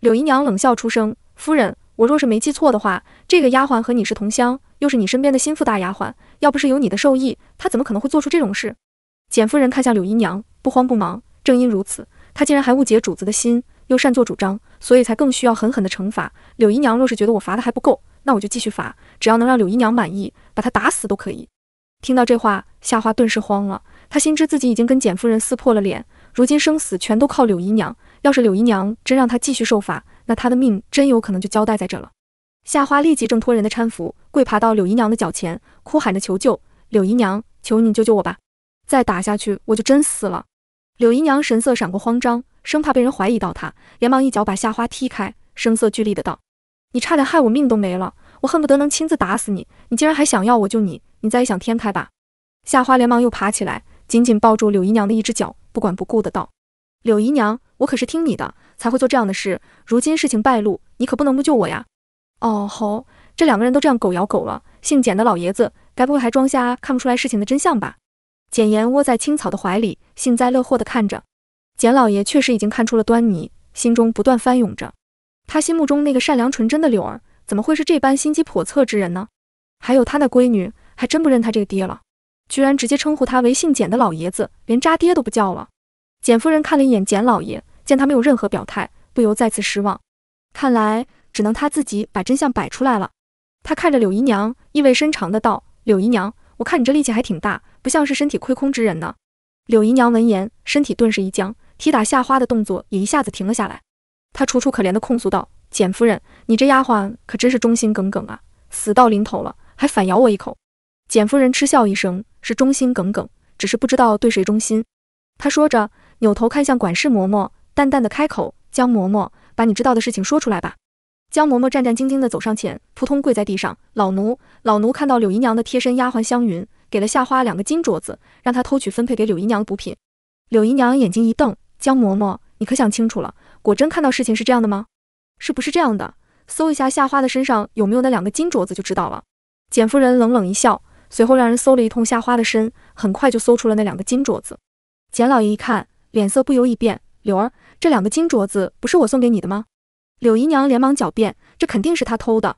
柳姨娘冷笑出声：“夫人，我若是没记错的话，这个丫鬟和你是同乡，又是你身边的心腹大丫鬟，要不是有你的授意，她怎么可能会做出这种事？”简夫人看向柳姨娘，不慌不忙。正因如此，她竟然还误解主子的心，又擅作主张，所以才更需要狠狠的惩罚。柳姨娘若是觉得我罚的还不够，那我就继续罚，只要能让柳姨娘满意，把她打死都可以。听到这话，夏花顿时慌了。她心知自己已经跟简夫人撕破了脸，如今生死全都靠柳姨娘。要是柳姨娘真让她继续受罚，那她的命真有可能就交代在这了。夏花立即挣脱人的搀扶，跪爬到柳姨娘的脚前，哭喊着求救：“柳姨娘，求你救救我吧！再打下去，我就真死了。”柳姨娘神色闪过慌张，生怕被人怀疑到她，连忙一脚把夏花踢开，声色俱厉的道：“你差点害我命都没了，我恨不得能亲自打死你！你竟然还想要我救你！”你再异想天开吧！夏花连忙又爬起来，紧紧抱住柳姨娘的一只脚，不管不顾的道：“柳姨娘，我可是听你的才会做这样的事。如今事情败露，你可不能不救我呀！”哦吼，这两个人都这样狗咬狗了。姓简的老爷子该不会还装瞎看不出来事情的真相吧？简言窝在青草的怀里，幸灾乐祸的看着。简老爷确实已经看出了端倪，心中不断翻涌着。他心目中那个善良纯真的柳儿，怎么会是这般心机叵测之人呢？还有他的闺女。还真不认他这个爹了，居然直接称呼他为姓简的老爷子，连“渣爹”都不叫了。简夫人看了一眼简老爷，见他没有任何表态，不由再次失望。看来只能他自己把真相摆出来了。他看着柳姨娘，意味深长的道：“柳姨娘，我看你这力气还挺大，不像是身体亏空之人呢。”柳姨娘闻言，身体顿时一僵，踢打夏花的动作也一下子停了下来。她楚楚可怜的控诉道：“简夫人，你这丫鬟可真是忠心耿耿啊！死到临头了，还反咬我一口。”简夫人嗤笑一声，是忠心耿耿，只是不知道对谁忠心。她说着，扭头看向管事嬷嬷，淡淡的开口：“江嬷嬷，把你知道的事情说出来吧。”江嬷嬷战战兢兢的走上前，扑通跪在地上：“老奴，老奴看到柳姨娘的贴身丫鬟香云，给了夏花两个金镯子，让她偷取分配给柳姨娘补品。”柳姨娘眼睛一瞪：“江嬷嬷，你可想清楚了？果真看到事情是这样的吗？是不是这样的？搜一下夏花的身上有没有那两个金镯子就知道了。”简夫人冷冷一笑。随后让人搜了一通夏花的身，很快就搜出了那两个金镯子。简老爷一看，脸色不由一变。柳儿，这两个金镯子不是我送给你的吗？柳姨娘连忙狡辩，这肯定是他偷的。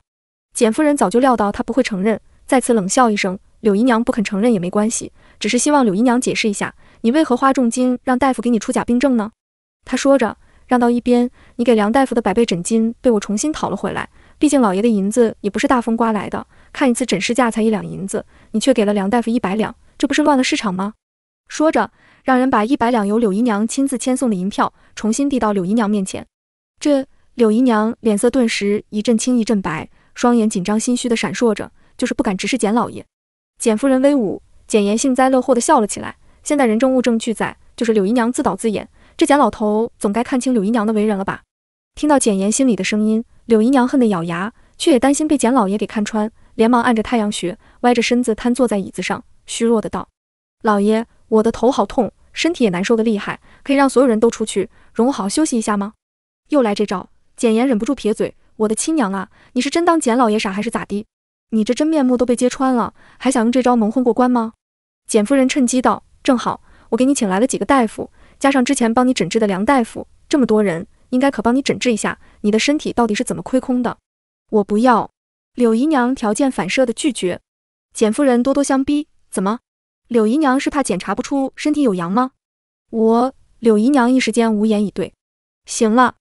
简夫人早就料到他不会承认，再次冷笑一声。柳姨娘不肯承认也没关系，只是希望柳姨娘解释一下，你为何花重金让大夫给你出假病证呢？她说着，让到一边。你给梁大夫的百倍诊金被我重新讨了回来。毕竟老爷的银子也不是大风刮来的，看一次诊室价才一两银子，你却给了梁大夫一百两，这不是乱了市场吗？说着，让人把一百两由柳姨娘亲自签送的银票重新递到柳姨娘面前。这柳姨娘脸色顿时一阵青一阵白，双眼紧张心虚的闪烁着，就是不敢直视简老爷。简夫人威武，简言幸灾乐祸的笑了起来。现在人证物证俱在，就是柳姨娘自导自演，这简老头总该看清柳姨娘的为人了吧？听到简言心里的声音，柳姨娘恨得咬牙，却也担心被简老爷给看穿，连忙按着太阳穴，歪着身子瘫坐在椅子上，虚弱的道：“老爷，我的头好痛，身体也难受的厉害，可以让所有人都出去，容我好好休息一下吗？”又来这招，简言忍不住撇嘴：“我的亲娘啊，你是真当简老爷傻，还是咋的？你这真面目都被揭穿了，还想用这招蒙混过关吗？”简夫人趁机道：“正好，我给你请来了几个大夫，加上之前帮你诊治的梁大夫，这么多人。”应该可帮你诊治一下，你的身体到底是怎么亏空的？我不要！柳姨娘条件反射的拒绝。简夫人咄咄相逼，怎么？柳姨娘是怕检查不出身体有恙吗？我……柳姨娘一时间无言以对。行了，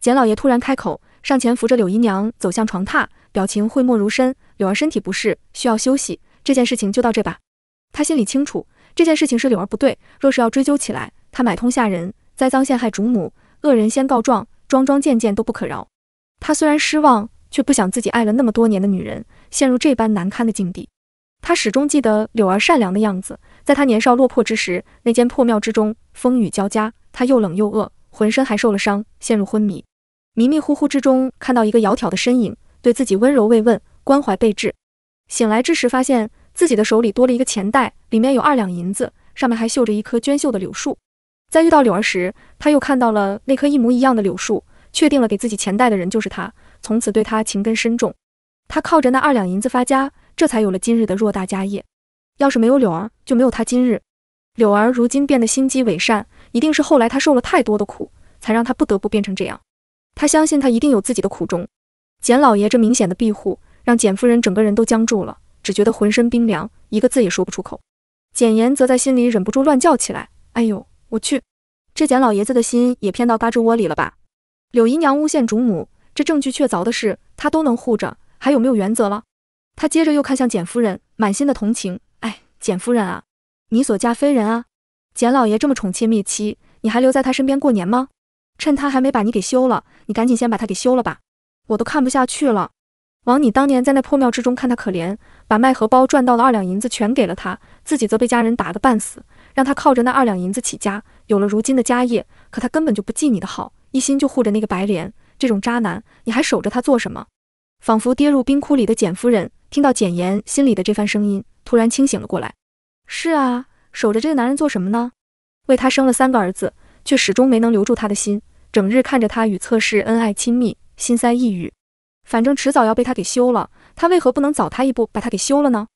简老爷突然开口，上前扶着柳姨娘走向床榻，表情讳莫如深。柳儿身体不适，需要休息，这件事情就到这吧。他心里清楚，这件事情是柳儿不对，若是要追究起来，他买通下人栽赃陷害主母。恶人先告状，桩桩件件都不可饶。他虽然失望，却不想自己爱了那么多年的女人陷入这般难堪的境地。他始终记得柳儿善良的样子，在他年少落魄之时，那间破庙之中风雨交加，他又冷又饿，浑身还受了伤，陷入昏迷。迷迷糊糊之中，看到一个窈窕的身影，对自己温柔慰问，关怀备至。醒来之时，发现自己的手里多了一个钱袋，里面有二两银子，上面还绣着一棵娟秀的柳树。在遇到柳儿时，他又看到了那棵一模一样的柳树，确定了给自己钱袋的人就是他，从此对他情根深重。他靠着那二两银子发家，这才有了今日的偌大家业。要是没有柳儿，就没有他今日。柳儿如今变得心机伪善，一定是后来他受了太多的苦，才让他不得不变成这样。他相信他一定有自己的苦衷。简老爷这明显的庇护，让简夫人整个人都僵住了，只觉得浑身冰凉，一个字也说不出口。简言则在心里忍不住乱叫起来：“哎呦！”我去，这简老爷子的心也偏到嘎吱窝里了吧？柳姨娘诬陷主母，这证据确凿的事，她都能护着，还有没有原则了？她接着又看向简夫人，满心的同情。哎，简夫人啊，你所嫁非人啊！简老爷这么宠妾灭妻，你还留在他身边过年吗？趁他还没把你给休了，你赶紧先把他给休了吧！我都看不下去了。枉你当年在那破庙之中看他可怜，把卖荷包赚到的二两银子全给了他，自己则被家人打个半死。让他靠着那二两银子起家，有了如今的家业，可他根本就不记你的好，一心就护着那个白莲，这种渣男，你还守着他做什么？仿佛跌入冰窟里的简夫人，听到简言心里的这番声音，突然清醒了过来。是啊，守着这个男人做什么呢？为他生了三个儿子，却始终没能留住他的心，整日看着他与侧室恩爱亲密，心塞抑郁。反正迟早要被他给休了，他为何不能早他一步把他给休了呢？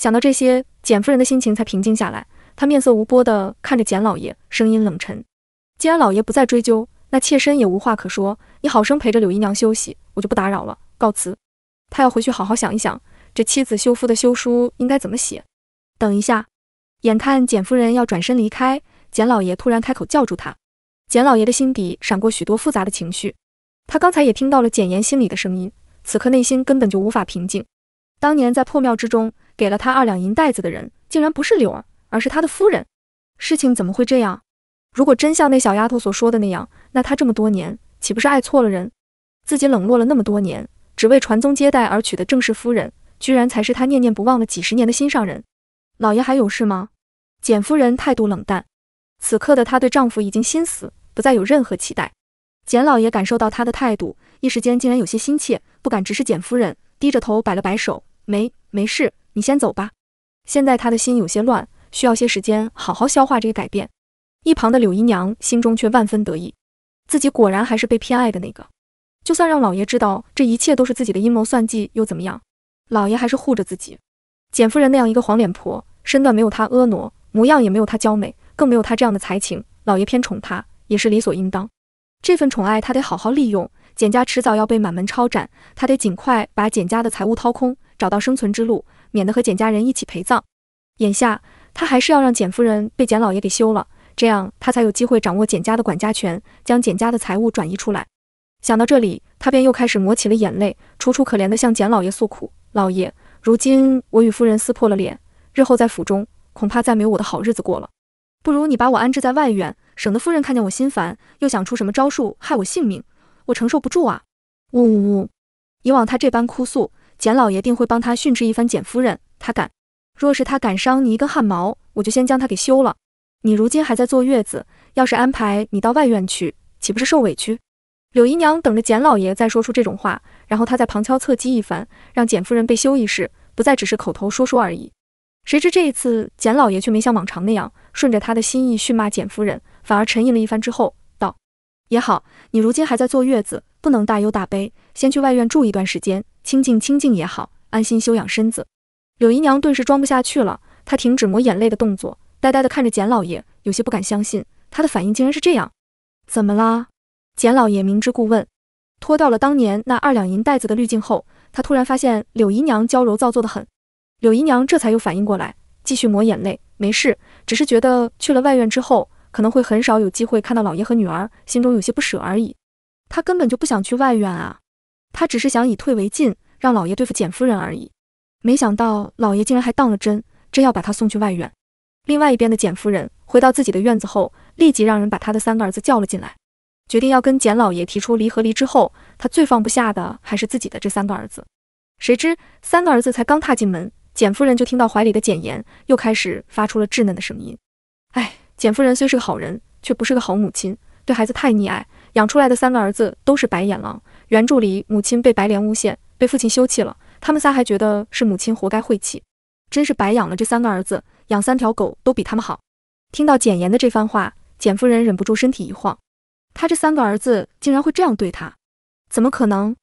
想到这些，简夫人的心情才平静下来。他面色无波的看着简老爷，声音冷沉。既然老爷不再追究，那妾身也无话可说。你好生陪着柳姨娘休息，我就不打扰了，告辞。他要回去好好想一想，这妻子休夫的休书应该怎么写。等一下，眼看简夫人要转身离开，简老爷突然开口叫住他。简老爷的心底闪过许多复杂的情绪，他刚才也听到了简言心里的声音，此刻内心根本就无法平静。当年在破庙之中给了他二两银袋子的人，竟然不是柳儿。而是他的夫人，事情怎么会这样？如果真像那小丫头所说的那样，那他这么多年岂不是爱错了人？自己冷落了那么多年，只为传宗接代而娶的正室夫人，居然才是他念念不忘了几十年的心上人。老爷还有事吗？简夫人态度冷淡，此刻的她对丈夫已经心死，不再有任何期待。简老爷感受到她的态度，一时间竟然有些心切，不敢直视简夫人，低着头摆了摆手，没没事，你先走吧。现在他的心有些乱。需要些时间好好消化这个改变。一旁的柳姨娘心中却万分得意，自己果然还是被偏爱的那个。就算让老爷知道这一切都是自己的阴谋算计又怎么样？老爷还是护着自己。简夫人那样一个黄脸婆，身段没有她婀娜，模样也没有她娇美，更没有她这样的才情，老爷偏宠她也是理所应当。这份宠爱她得好好利用。简家迟早要被满门抄斩，她得尽快把简家的财物掏空，找到生存之路，免得和简家人一起陪葬。眼下。他还是要让简夫人被简老爷给休了，这样他才有机会掌握简家的管家权，将简家的财物转移出来。想到这里，他便又开始抹起了眼泪，楚楚可怜地向简老爷诉苦：“老爷，如今我与夫人撕破了脸，日后在府中恐怕再没有我的好日子过了。不如你把我安置在外院，省得夫人看见我心烦，又想出什么招数害我性命，我承受不住啊！”呜呜呜！以往他这般哭诉，简老爷定会帮他训斥一番简夫人，他敢。若是他敢伤你一根汗毛，我就先将他给休了。你如今还在坐月子，要是安排你到外院去，岂不是受委屈？柳姨娘等着简老爷再说出这种话，然后她再旁敲侧击一番，让简夫人被休一事不再只是口头说说而已。谁知这一次，简老爷却没像往常那样顺着他的心意训骂简夫人，反而沉吟了一番之后道：“也好，你如今还在坐月子，不能大忧大悲，先去外院住一段时间，清静清静也好，安心休养身子。”柳姨娘顿时装不下去了，她停止抹眼泪的动作，呆呆地看着简老爷，有些不敢相信他的反应竟然是这样。怎么啦？简老爷明知故问。脱掉了当年那二两银袋子的滤镜后，他突然发现柳姨娘娇柔造作的很。柳姨娘这才又反应过来，继续抹眼泪。没事，只是觉得去了外院之后，可能会很少有机会看到老爷和女儿，心中有些不舍而已。她根本就不想去外院啊，她只是想以退为进，让老爷对付简夫人而已。没想到老爷竟然还当了真，真要把他送去外院。另外一边的简夫人回到自己的院子后，立即让人把他的三个儿子叫了进来，决定要跟简老爷提出离和离。之后，他最放不下的还是自己的这三个儿子。谁知三个儿子才刚踏进门，简夫人就听到怀里的简言又开始发出了稚嫩的声音。哎，简夫人虽是个好人，却不是个好母亲，对孩子太溺爱，养出来的三个儿子都是白眼狼。原著里，母亲被白莲诬陷，被父亲休弃了。他们仨还觉得是母亲活该晦气，真是白养了这三个儿子，养三条狗都比他们好。听到简言的这番话，简夫人忍不住身体一晃，她这三个儿子竟然会这样对她，怎么可能？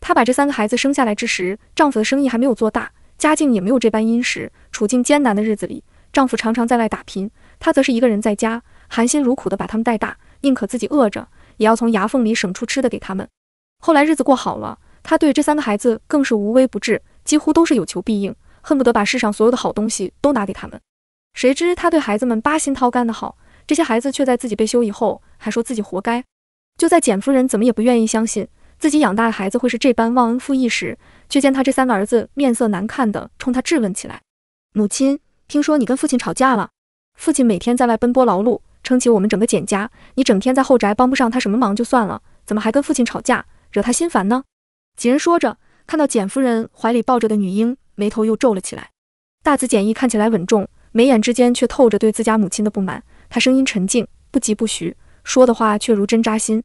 她把这三个孩子生下来之时，丈夫的生意还没有做大，家境也没有这般殷实，处境艰难的日子里，丈夫常常在外打拼，她则是一个人在家，含辛茹苦地把他们带大，宁可自己饿着，也要从牙缝里省出吃的给他们。后来日子过好了。他对这三个孩子更是无微不至，几乎都是有求必应，恨不得把世上所有的好东西都拿给他们。谁知他对孩子们八心掏肝的好，这些孩子却在自己被休以后还说自己活该。就在简夫人怎么也不愿意相信自己养大的孩子会是这般忘恩负义时，却见他这三个儿子面色难看的冲他质问起来：“母亲，听说你跟父亲吵架了？父亲每天在外奔波劳碌，撑起我们整个简家，你整天在后宅帮不上他什么忙就算了，怎么还跟父亲吵架，惹他心烦呢？”几人说着，看到简夫人怀里抱着的女婴，眉头又皱了起来。大子简意看起来稳重，眉眼之间却透着对自家母亲的不满。他声音沉静，不疾不徐，说的话却如针扎心。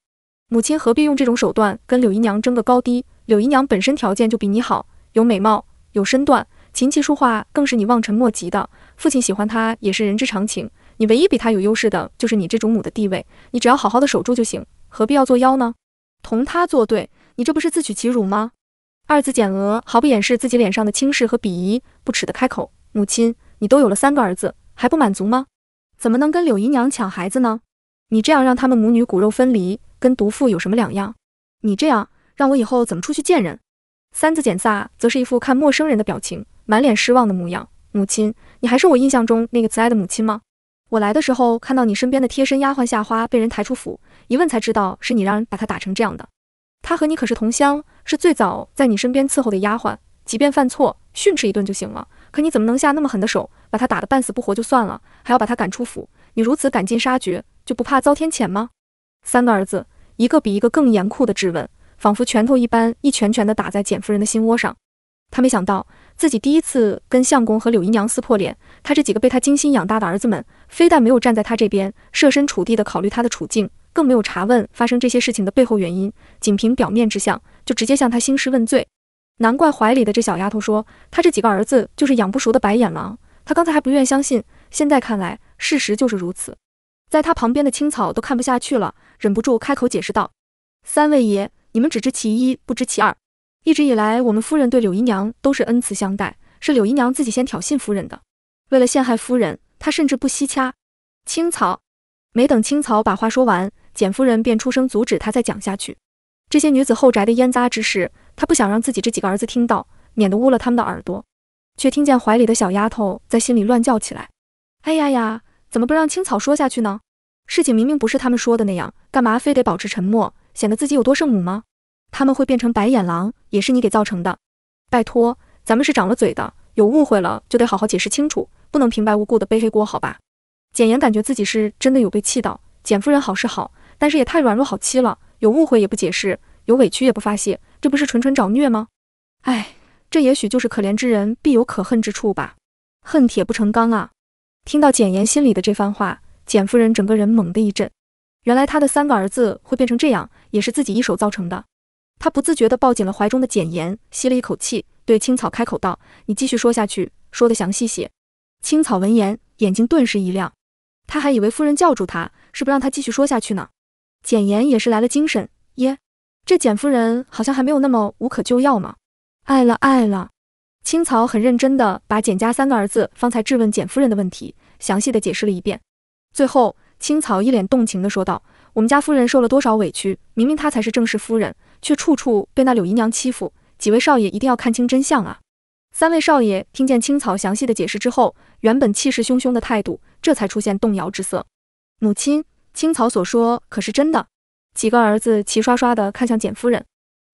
母亲何必用这种手段跟柳姨娘争个高低？柳姨娘本身条件就比你好，有美貌，有身段，琴棋书画更是你望尘莫及的。父亲喜欢她也是人之常情。你唯一比她有优势的就是你这主母的地位，你只要好好的守住就行，何必要作妖呢？同她作对？你这不是自取其辱吗？二子简娥毫不掩饰自己脸上的轻视和鄙夷，不耻地开口：“母亲，你都有了三个儿子，还不满足吗？怎么能跟柳姨娘抢孩子呢？你这样让他们母女骨肉分离，跟毒妇有什么两样？你这样让我以后怎么出去见人？”三子简萨则是一副看陌生人的表情，满脸失望的模样：“母亲，你还是我印象中那个慈爱的母亲吗？我来的时候看到你身边的贴身丫鬟夏花被人抬出府，一问才知道是你让人把她打成这样的。”她和你可是同乡，是最早在你身边伺候的丫鬟，即便犯错，训斥一顿就行了。可你怎么能下那么狠的手，把她打得半死不活就算了，还要把她赶出府？你如此赶尽杀绝，就不怕遭天谴吗？三个儿子，一个比一个更严酷的质问，仿佛拳头一般，一拳拳地打在简夫人的心窝上。她没想到，自己第一次跟相公和柳姨娘撕破脸，她这几个被她精心养大的儿子们，非但没有站在她这边，设身处地的考虑她的处境。更没有查问发生这些事情的背后原因，仅凭表面之相就直接向他兴师问罪，难怪怀里的这小丫头说她这几个儿子就是养不熟的白眼狼。她刚才还不愿相信，现在看来事实就是如此。在她旁边的青草都看不下去了，忍不住开口解释道：“三位爷，你们只知其一，不知其二。一直以来，我们夫人对柳姨娘都是恩慈相待，是柳姨娘自己先挑衅夫人的。为了陷害夫人，她甚至不惜掐青草。没等青草把话说完。”简夫人便出声阻止他再讲下去，这些女子后宅的腌臜之事，她不想让自己这几个儿子听到，免得污了他们的耳朵。却听见怀里的小丫头在心里乱叫起来：“哎呀呀，怎么不让青草说下去呢？事情明明不是他们说的那样，干嘛非得保持沉默，显得自己有多圣母吗？他们会变成白眼狼，也是你给造成的。拜托，咱们是长了嘴的，有误会了就得好好解释清楚，不能平白无故的背黑锅，好吧？”简言感觉自己是真的有被气到。简夫人好是好。但是也太软弱好欺了，有误会也不解释，有委屈也不发泄，这不是纯纯找虐吗？哎，这也许就是可怜之人必有可恨之处吧，恨铁不成钢啊！听到简言心里的这番话，简夫人整个人猛地一震，原来她的三个儿子会变成这样，也是自己一手造成的。她不自觉地抱紧了怀中的简言，吸了一口气，对青草开口道：“你继续说下去，说的详细些。”青草闻言，眼睛顿时一亮，他还以为夫人叫住他，是不让他继续说下去呢。简言也是来了精神，耶！这简夫人好像还没有那么无可救药吗？爱了爱了。青草很认真的把简家三个儿子方才质问简夫人的问题详细的解释了一遍，最后青草一脸动情的说道：“我们家夫人受了多少委屈？明明她才是正式夫人，却处处被那柳姨娘欺负。几位少爷一定要看清真相啊！”三位少爷听见青草详细的解释之后，原本气势汹汹的态度这才出现动摇之色。母亲。青草所说可是真的？几个儿子齐刷刷地看向简夫人。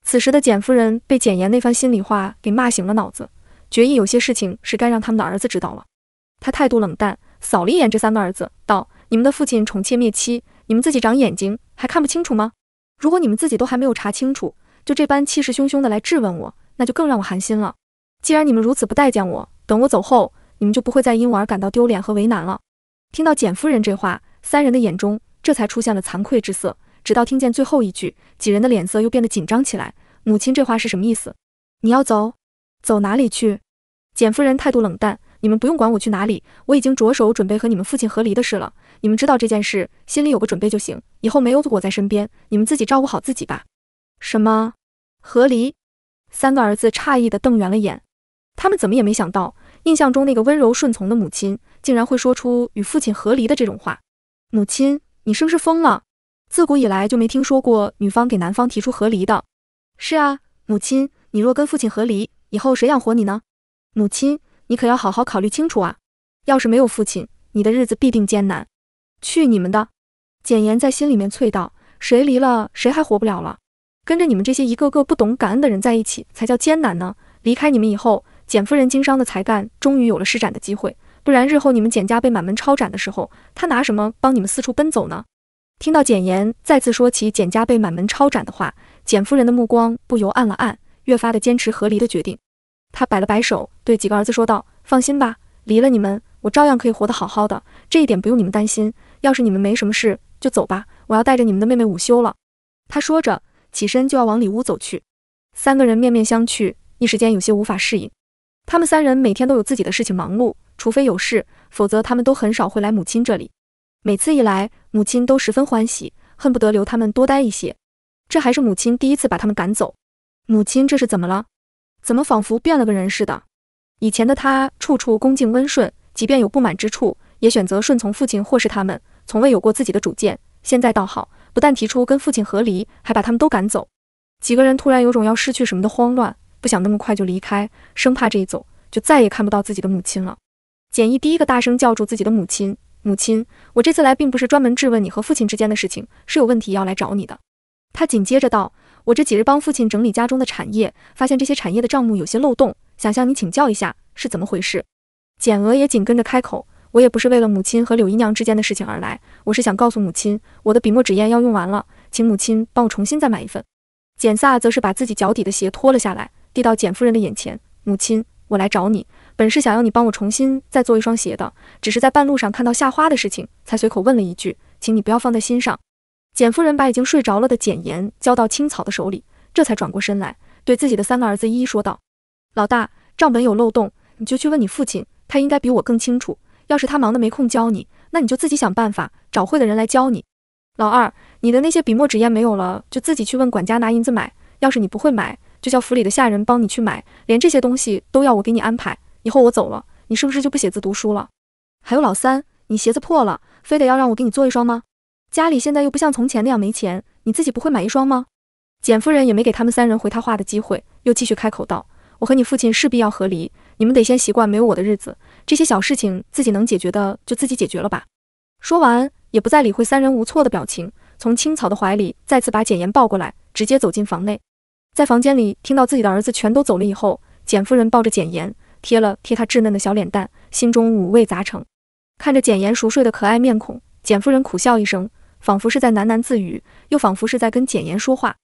此时的简夫人被简言那番心里话给骂醒了脑子，决意有些事情是该让他们的儿子知道了。她态度冷淡，扫了一眼这三个儿子，道：“你们的父亲宠妾灭妻，你们自己长眼睛还看不清楚吗？如果你们自己都还没有查清楚，就这般气势汹汹地来质问我，那就更让我寒心了。既然你们如此不待见我，等我走后，你们就不会再因我而感到丢脸和为难了。”听到简夫人这话，三人的眼中。这才出现了惭愧之色，直到听见最后一句，几人的脸色又变得紧张起来。母亲这话是什么意思？你要走，走哪里去？简夫人态度冷淡，你们不用管我去哪里，我已经着手准备和你们父亲和离的事了。你们知道这件事，心里有个准备就行。以后没有我在身边，你们自己照顾好自己吧。什么和离？三个儿子诧异地瞪圆了眼，他们怎么也没想到，印象中那个温柔顺从的母亲，竟然会说出与父亲和离的这种话。母亲。你是不是疯了？自古以来就没听说过女方给男方提出和离的。是啊，母亲，你若跟父亲和离，以后谁养活你呢？母亲，你可要好好考虑清楚啊！要是没有父亲，你的日子必定艰难。去你们的！简言在心里面啐道：谁离了，谁还活不了了？跟着你们这些一个个不懂感恩的人在一起，才叫艰难呢！离开你们以后，简夫人经商的才干终于有了施展的机会。不然日后你们简家被满门抄斩的时候，他拿什么帮你们四处奔走呢？听到简言再次说起简家被满门抄斩的话，简夫人的目光不由暗了暗，越发的坚持和离的决定。他摆了摆手，对几个儿子说道：“放心吧，离了你们，我照样可以活得好好的，这一点不用你们担心。要是你们没什么事，就走吧，我要带着你们的妹妹午休了。”他说着，起身就要往里屋走去。三个人面面相觑，一时间有些无法适应。他们三人每天都有自己的事情忙碌。除非有事，否则他们都很少会来母亲这里。每次一来，母亲都十分欢喜，恨不得留他们多待一些。这还是母亲第一次把他们赶走。母亲这是怎么了？怎么仿佛变了个人似的？以前的她处处恭敬温顺，即便有不满之处，也选择顺从父亲或是他们，从未有过自己的主见。现在倒好，不但提出跟父亲和离，还把他们都赶走。几个人突然有种要失去什么的慌乱，不想那么快就离开，生怕这一走就再也看不到自己的母亲了。简毅第一个大声叫住自己的母亲：“母亲，我这次来并不是专门质问你和父亲之间的事情，是有问题要来找你的。”他紧接着道：“我这几日帮父亲整理家中的产业，发现这些产业的账目有些漏洞，想向你请教一下是怎么回事。”简娥也紧跟着开口：“我也不是为了母亲和柳姨娘之间的事情而来，我是想告诉母亲，我的笔墨纸砚要用完了，请母亲帮我重新再买一份。”简萨则是把自己脚底的鞋脱了下来，递到简夫人的眼前：“母亲，我来找你。”本是想要你帮我重新再做一双鞋的，只是在半路上看到夏花的事情，才随口问了一句，请你不要放在心上。简夫人把已经睡着了的简言交到青草的手里，这才转过身来对自己的三个儿子一一说道：“老大，账本有漏洞，你就去问你父亲，他应该比我更清楚。要是他忙的没空教你，那你就自己想办法找会的人来教你。老二，你的那些笔墨纸砚没有了，就自己去问管家拿银子买。要是你不会买，就叫府里的下人帮你去买。连这些东西都要我给你安排。”以后我走了，你是不是就不写字读书了？还有老三，你鞋子破了，非得要让我给你做一双吗？家里现在又不像从前那样没钱，你自己不会买一双吗？简夫人也没给他们三人回他话的机会，又继续开口道：“我和你父亲势必要和离，你们得先习惯没有我的日子。这些小事情自己能解决的就自己解决了吧。”说完，也不再理会三人无措的表情，从青草的怀里再次把简言抱过来，直接走进房内。在房间里听到自己的儿子全都走了以后，简夫人抱着简言。贴了贴他稚嫩的小脸蛋，心中五味杂陈。看着简言熟睡的可爱面孔，简夫人苦笑一声，仿佛是在喃喃自语，又仿佛是在跟简言说话。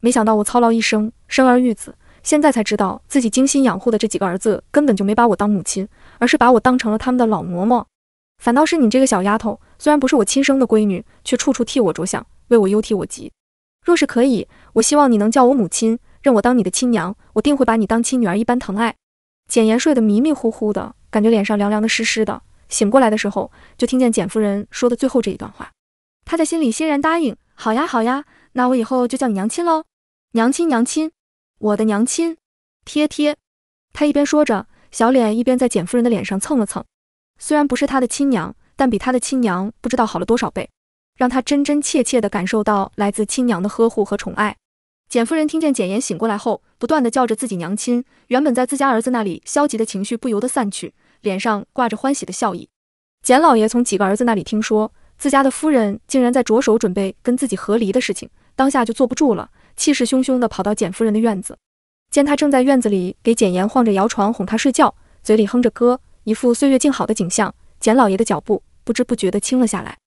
没想到我操劳一生，生儿育子，现在才知道自己精心养护的这几个儿子根本就没把我当母亲，而是把我当成了他们的老嬷嬷。反倒是你这个小丫头，虽然不是我亲生的闺女，却处处替我着想，为我忧，替我急。若是可以，我希望你能叫我母亲，认我当你的亲娘，我定会把你当亲女儿一般疼爱。简言睡得迷迷糊糊的，感觉脸上凉凉的、湿湿的。醒过来的时候，就听见简夫人说的最后这一段话。她在心里欣然答应：“好呀，好呀，那我以后就叫你娘亲喽，娘亲，娘亲，我的娘亲，贴贴。”她一边说着，小脸一边在简夫人的脸上蹭了蹭。虽然不是她的亲娘，但比她的亲娘不知道好了多少倍，让她真真切切地感受到来自亲娘的呵护和宠爱。简夫人听见简言醒过来后，不断的叫着自己娘亲，原本在自家儿子那里消极的情绪不由得散去，脸上挂着欢喜的笑意。简老爷从几个儿子那里听说自家的夫人竟然在着手准备跟自己和离的事情，当下就坐不住了，气势汹汹的跑到简夫人的院子，见他正在院子里给简言晃着摇床哄他睡觉，嘴里哼着歌，一副岁月静好的景象，简老爷的脚步不知不觉的轻了下来，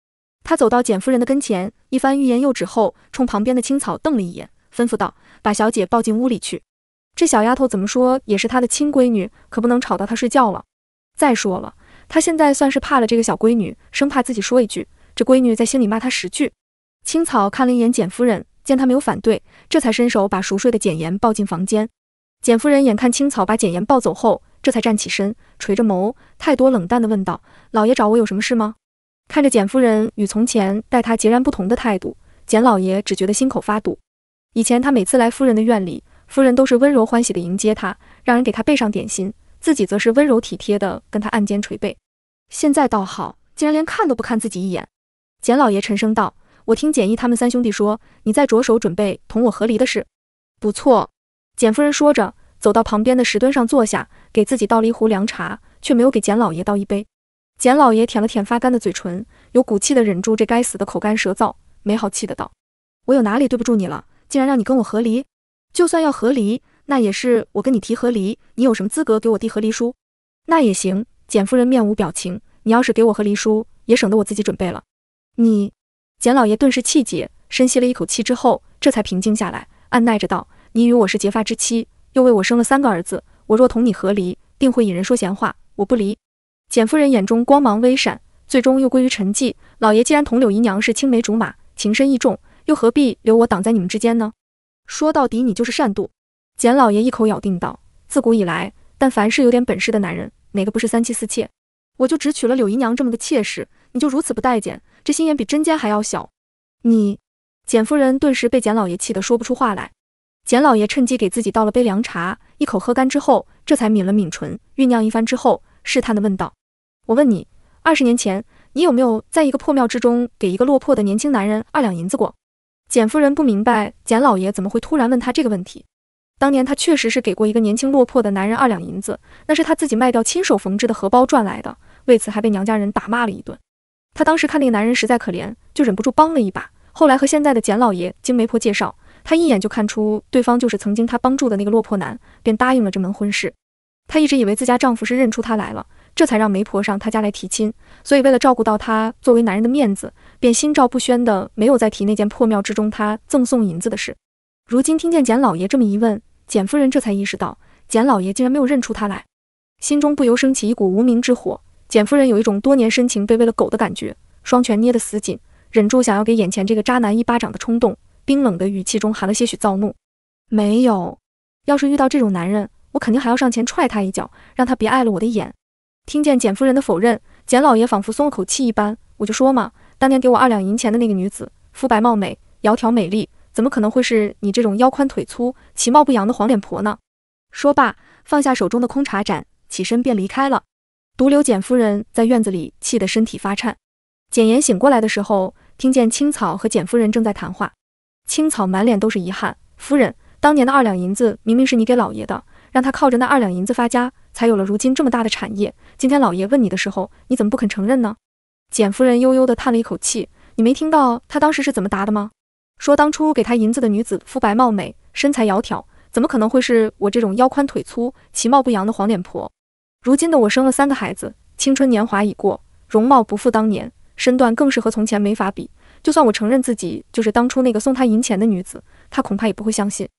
他走到简夫人的跟前，一番欲言又止后，冲旁边的青草瞪了一眼。吩咐道：“把小姐抱进屋里去。这小丫头怎么说也是他的亲闺女，可不能吵到她睡觉了。再说了，他现在算是怕了这个小闺女，生怕自己说一句，这闺女在心里骂他十句。”青草看了一眼简夫人，见她没有反对，这才伸手把熟睡的简言抱进房间。简夫人眼看青草把简言抱走后，这才站起身，垂着眸，态度冷淡地问道：“老爷找我有什么事吗？”看着简夫人与从前待她截然不同的态度，简老爷只觉得心口发堵。以前他每次来夫人的院里，夫人都是温柔欢喜的迎接他，让人给他备上点心，自己则是温柔体贴的跟他暗肩捶背。现在倒好，竟然连看都不看自己一眼。简老爷沉声道：“我听简义他们三兄弟说，你在着手准备同我和离的事。”不错。简夫人说着，走到旁边的石墩上坐下，给自己倒了一壶凉茶，却没有给简老爷倒一杯。简老爷舔了舔发干的嘴唇，有骨气的忍住这该死的口干舌燥，没好气的道：“我有哪里对不住你了？”竟然让你跟我和离，就算要和离，那也是我跟你提和离，你有什么资格给我递和离书？那也行，简夫人面无表情，你要是给我和离书，也省得我自己准备了。你，简老爷顿时气结，深吸了一口气之后，这才平静下来，按耐着道：“你与我是结发之妻，又为我生了三个儿子，我若同你和离，定会引人说闲话，我不离。”简夫人眼中光芒微闪，最终又归于沉寂。老爷既然同柳姨娘是青梅竹马，情深意重。又何必留我挡在你们之间呢？说到底，你就是善妒。”简老爷一口咬定道，“自古以来，但凡是有点本事的男人，哪个不是三妻四妾？我就只娶了柳姨娘这么个妾室，你就如此不待见，这心眼比针尖还要小。”你，简夫人顿时被简老爷气得说不出话来。简老爷趁机给自己倒了杯凉茶，一口喝干之后，这才抿了抿唇，酝酿一番之后，试探地问道：“我问你，二十年前，你有没有在一个破庙之中给一个落魄的年轻男人二两银子过？”简夫人不明白简老爷怎么会突然问他这个问题。当年她确实是给过一个年轻落魄的男人二两银子，那是她自己卖掉亲手缝制的荷包赚来的，为此还被娘家人打骂了一顿。她当时看那个男人实在可怜，就忍不住帮了一把。后来和现在的简老爷经媒婆介绍，她一眼就看出对方就是曾经她帮助的那个落魄男，便答应了这门婚事。她一直以为自家丈夫是认出她来了，这才让媒婆上她家来提亲。所以为了照顾到她作为男人的面子。便心照不宣的没有再提那间破庙之中他赠送银子的事。如今听见简老爷这么一问，简夫人这才意识到简老爷竟然没有认出他来，心中不由升起一股无名之火。简夫人有一种多年深情被喂了狗的感觉，双拳捏得死紧，忍住想要给眼前这个渣男一巴掌的冲动，冰冷的语气中含了些许躁怒。没有，要是遇到这种男人，我肯定还要上前踹他一脚，让他别碍了我的眼。听见简夫人的否认，简老爷仿佛松了口气一般，我就说嘛。当年给我二两银钱的那个女子，肤白貌美，窈窕美丽，怎么可能会是你这种腰宽腿粗、其貌不扬的黄脸婆呢？说罢，放下手中的空茶盏，起身便离开了，独留简夫人在院子里气得身体发颤。简言醒过来的时候，听见青草和简夫人正在谈话。青草满脸都是遗憾：“夫人，当年的二两银子明明是你给老爷的，让他靠着那二两银子发家，才有了如今这么大的产业。今天老爷问你的时候，你怎么不肯承认呢？”简夫人悠悠地叹了一口气：“你没听到他当时是怎么答的吗？说当初给他银子的女子肤白貌美，身材窈窕，怎么可能会是我这种腰宽腿粗、其貌不扬的黄脸婆？如今的我生了三个孩子，青春年华已过，容貌不复当年，身段更是和从前没法比。就算我承认自己就是当初那个送他银钱的女子，他恐怕也不会相信。”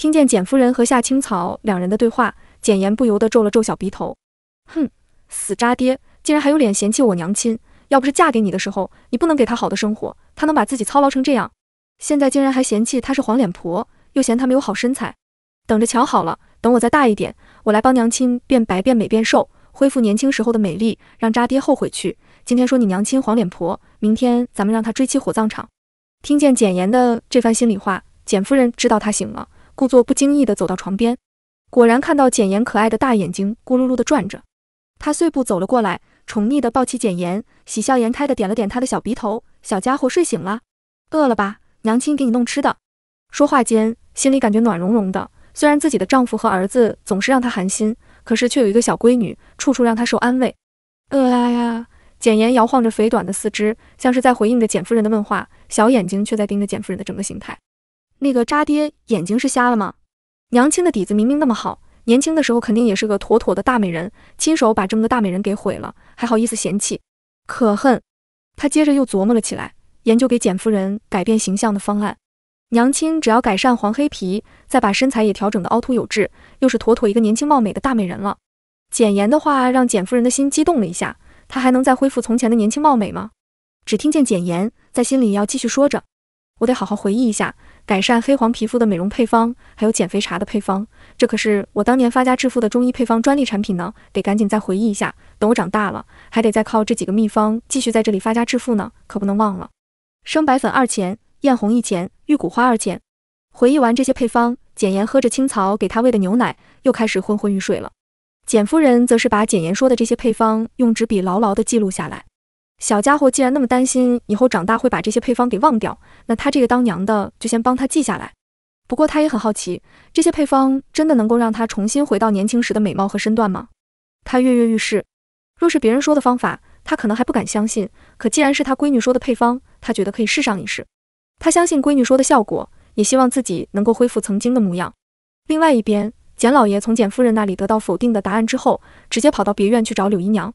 听见简夫人和夏青草两人的对话，简言不由得皱了皱小鼻头：“哼，死渣爹，竟然还有脸嫌弃我娘亲！”要不是嫁给你的时候，你不能给她好的生活，她能把自己操劳成这样？现在竟然还嫌弃她是黄脸婆，又嫌她没有好身材，等着瞧好了，等我再大一点，我来帮娘亲变白、变美、变瘦，恢复年轻时候的美丽，让渣爹后悔去。今天说你娘亲黄脸婆，明天咱们让她追妻火葬场。听见简言的这番心里话，简夫人知道她醒了，故作不经意地走到床边，果然看到简言可爱的大眼睛咕噜噜地转着，她碎步走了过来。宠溺的抱起简言，喜笑颜开的点了点他的小鼻头，小家伙睡醒了，饿了吧？娘亲给你弄吃的。说话间，心里感觉暖融融的。虽然自己的丈夫和儿子总是让她寒心，可是却有一个小闺女，处处让她受安慰。饿呀！简言摇晃着肥短的四肢，像是在回应着简夫人的问话，小眼睛却在盯着简夫人的整个形态。那个渣爹眼睛是瞎了吗？娘亲的底子明明那么好。年轻的时候肯定也是个妥妥的大美人，亲手把这么个大美人给毁了，还好意思嫌弃，可恨！他接着又琢磨了起来，研究给简夫人改变形象的方案。娘亲只要改善黄黑皮，再把身材也调整的凹凸有致，又是妥妥一个年轻貌美的大美人了。简言的话让简夫人的心激动了一下，她还能再恢复从前的年轻貌美吗？只听见简言在心里要继续说着：“我得好好回忆一下改善黑黄皮肤的美容配方，还有减肥茶的配方。”这可是我当年发家致富的中医配方专利产品呢，得赶紧再回忆一下。等我长大了，还得再靠这几个秘方继续在这里发家致富呢，可不能忘了。生白粉二钱，艳红一钱，玉骨花二钱。回忆完这些配方，简言喝着青草给他喂的牛奶，又开始昏昏欲睡了。简夫人则是把简言说的这些配方用纸笔牢牢地记录下来。小家伙既然那么担心以后长大会把这些配方给忘掉，那他这个当娘的就先帮他记下来。不过他也很好奇，这些配方真的能够让他重新回到年轻时的美貌和身段吗？他跃跃欲试。若是别人说的方法，他可能还不敢相信。可既然是他闺女说的配方，他觉得可以试上一试。他相信闺女说的效果，也希望自己能够恢复曾经的模样。另外一边，简老爷从简夫人那里得到否定的答案之后，直接跑到别院去找柳姨娘。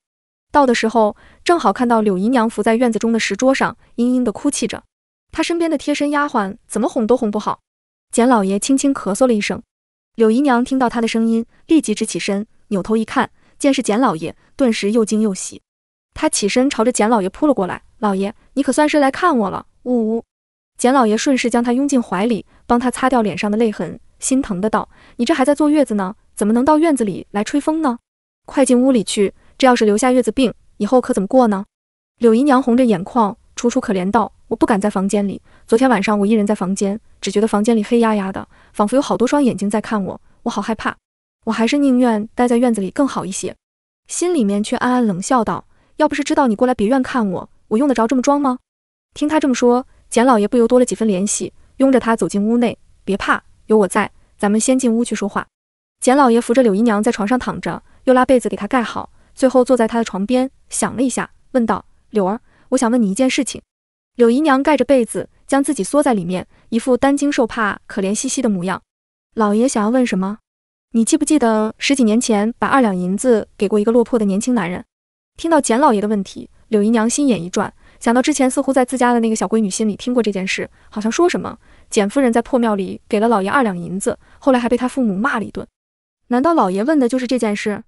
到的时候，正好看到柳姨娘伏在院子中的石桌上，嘤嘤地哭泣着。她身边的贴身丫鬟怎么哄都哄不好。简老爷轻轻咳嗽了一声，柳姨娘听到他的声音，立即直起身，扭头一看，见是简老爷，顿时又惊又喜。她起身朝着简老爷扑了过来：“老爷，你可算是来看我了！”呜呜。简老爷顺势将她拥进怀里，帮她擦掉脸上的泪痕，心疼的道：“你这还在坐月子呢，怎么能到院子里来吹风呢？快进屋里去，这要是留下月子病，以后可怎么过呢？”柳姨娘红着眼眶，楚楚可怜道。我不敢在房间里。昨天晚上我一人在房间，只觉得房间里黑压压的，仿佛有好多双眼睛在看我，我好害怕。我还是宁愿待在院子里更好一些。心里面却暗暗冷笑道：“要不是知道你过来别院看我，我用得着这么装吗？”听他这么说，简老爷不由多了几分怜惜，拥着他走进屋内：“别怕，有我在，咱们先进屋去说话。”简老爷扶着柳姨娘在床上躺着，又拉被子给她盖好，最后坐在她的床边，想了一下，问道：“柳儿，我想问你一件事情。”柳姨娘盖着被子，将自己缩在里面，一副担惊受怕、可怜兮兮的模样。老爷想要问什么？你记不记得十几年前把二两银子给过一个落魄的年轻男人？听到简老爷的问题，柳姨娘心眼一转，想到之前似乎在自家的那个小闺女心里听过这件事，好像说什么简夫人在破庙里给了老爷二两银子，后来还被他父母骂了一顿。难道老爷问的就是这件事？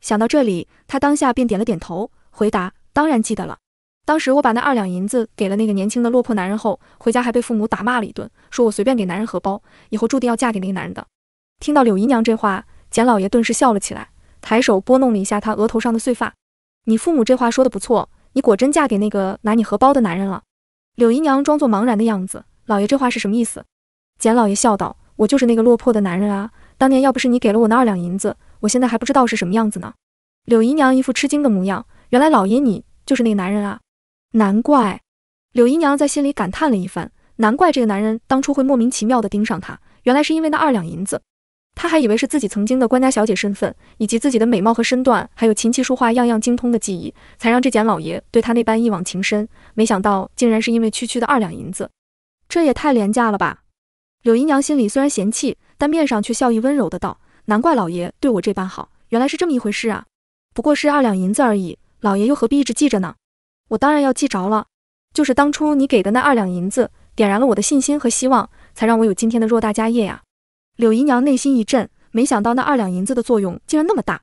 想到这里，她当下便点了点头，回答：“当然记得了。”当时我把那二两银子给了那个年轻的落魄男人后，回家还被父母打骂了一顿，说我随便给男人荷包，以后注定要嫁给那个男人的。听到柳姨娘这话，简老爷顿时笑了起来，抬手拨弄了一下他额头上的碎发。你父母这话说的不错，你果真嫁给那个拿你荷包的男人了。柳姨娘装作茫然的样子，老爷这话是什么意思？简老爷笑道，我就是那个落魄的男人啊，当年要不是你给了我那二两银子，我现在还不知道是什么样子呢。柳姨娘一副吃惊的模样，原来老爷你就是那个男人啊！难怪，柳姨娘在心里感叹了一番。难怪这个男人当初会莫名其妙的盯上她，原来是因为那二两银子。她还以为是自己曾经的官家小姐身份，以及自己的美貌和身段，还有琴棋书画样样精通的技艺，才让这简老爷对她那般一往情深。没想到竟然是因为区区的二两银子，这也太廉价了吧！柳姨娘心里虽然嫌弃，但面上却笑意温柔的道：“难怪老爷对我这般好，原来是这么一回事啊！不过是二两银子而已，老爷又何必一直记着呢？”我当然要记着了，就是当初你给的那二两银子，点燃了我的信心和希望，才让我有今天的偌大家业呀。柳姨娘内心一震，没想到那二两银子的作用竟然那么大，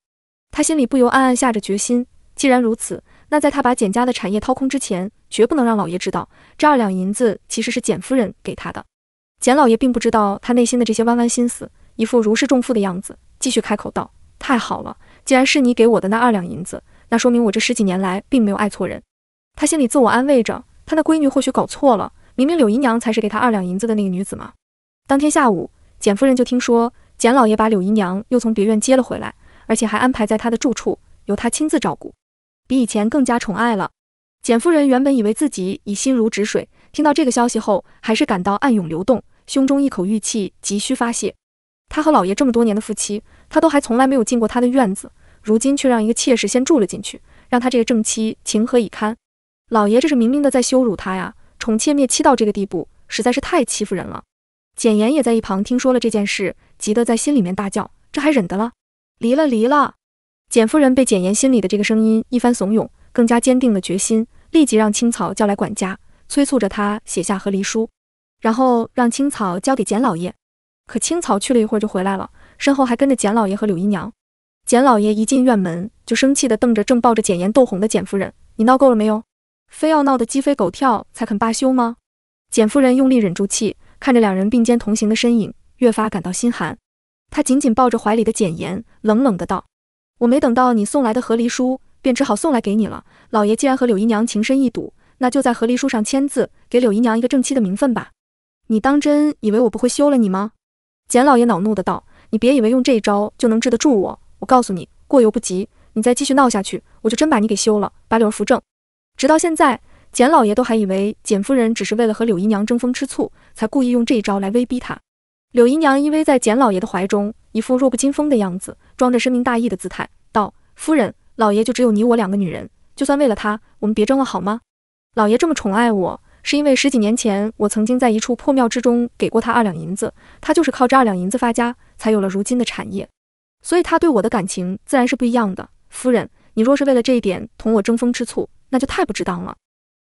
她心里不由暗暗下着决心。既然如此，那在她把简家的产业掏空之前，绝不能让老爷知道这二两银子其实是简夫人给她的。简老爷并不知道她内心的这些弯弯心思，一副如释重负的样子，继续开口道：“太好了，既然是你给我的那二两银子，那说明我这十几年来并没有爱错人。”他心里自我安慰着，他的闺女或许搞错了，明明柳姨娘才是给他二两银子的那个女子嘛。当天下午，简夫人就听说简老爷把柳姨娘又从别院接了回来，而且还安排在她的住处，由她亲自照顾，比以前更加宠爱了。简夫人原本以为自己已心如止水，听到这个消息后，还是感到暗涌流动，胸中一口郁气急需发泄。她和老爷这么多年的夫妻，她都还从来没有进过他的院子，如今却让一个妾室先住了进去，让她这个正妻情何以堪？老爷这是明明的在羞辱他呀！宠妾灭妻到这个地步，实在是太欺负人了。简言也在一旁听说了这件事，急得在心里面大叫：“这还忍得了？离了，离了！”简夫人被简言心里的这个声音一番怂恿，更加坚定了决心，立即让青草叫来管家，催促着他写下和离书，然后让青草交给简老爷。可青草去了一会儿就回来了，身后还跟着简老爷和柳姨娘。简老爷一进院门，就生气地瞪着正抱着简言斗哄的简夫人：“你闹够了没有？”非要闹得鸡飞狗跳才肯罢休吗？简夫人用力忍住气，看着两人并肩同行的身影，越发感到心寒。她紧紧抱着怀里的简言，冷冷的道：“我没等到你送来的和离书，便只好送来给你了。老爷既然和柳姨娘情深意笃，那就在和离书上签字，给柳姨娘一个正妻的名分吧。你当真以为我不会休了你吗？”简老爷恼怒的道：“你别以为用这一招就能治得住我。我告诉你，过犹不及。你再继续闹下去，我就真把你给休了。把柳儿扶正。”直到现在，简老爷都还以为简夫人只是为了和柳姨娘争风吃醋，才故意用这一招来威逼她。柳姨娘依偎在简老爷的怀中，一副弱不禁风的样子，装着深明大义的姿态，道：“夫人，老爷就只有你我两个女人，就算为了他，我们别争了好吗？老爷这么宠爱我，是因为十几年前我曾经在一处破庙之中给过他二两银子，他就是靠这二两银子发家，才有了如今的产业，所以他对我的感情自然是不一样的。夫人，你若是为了这一点同我争风吃醋，”那就太不值当了！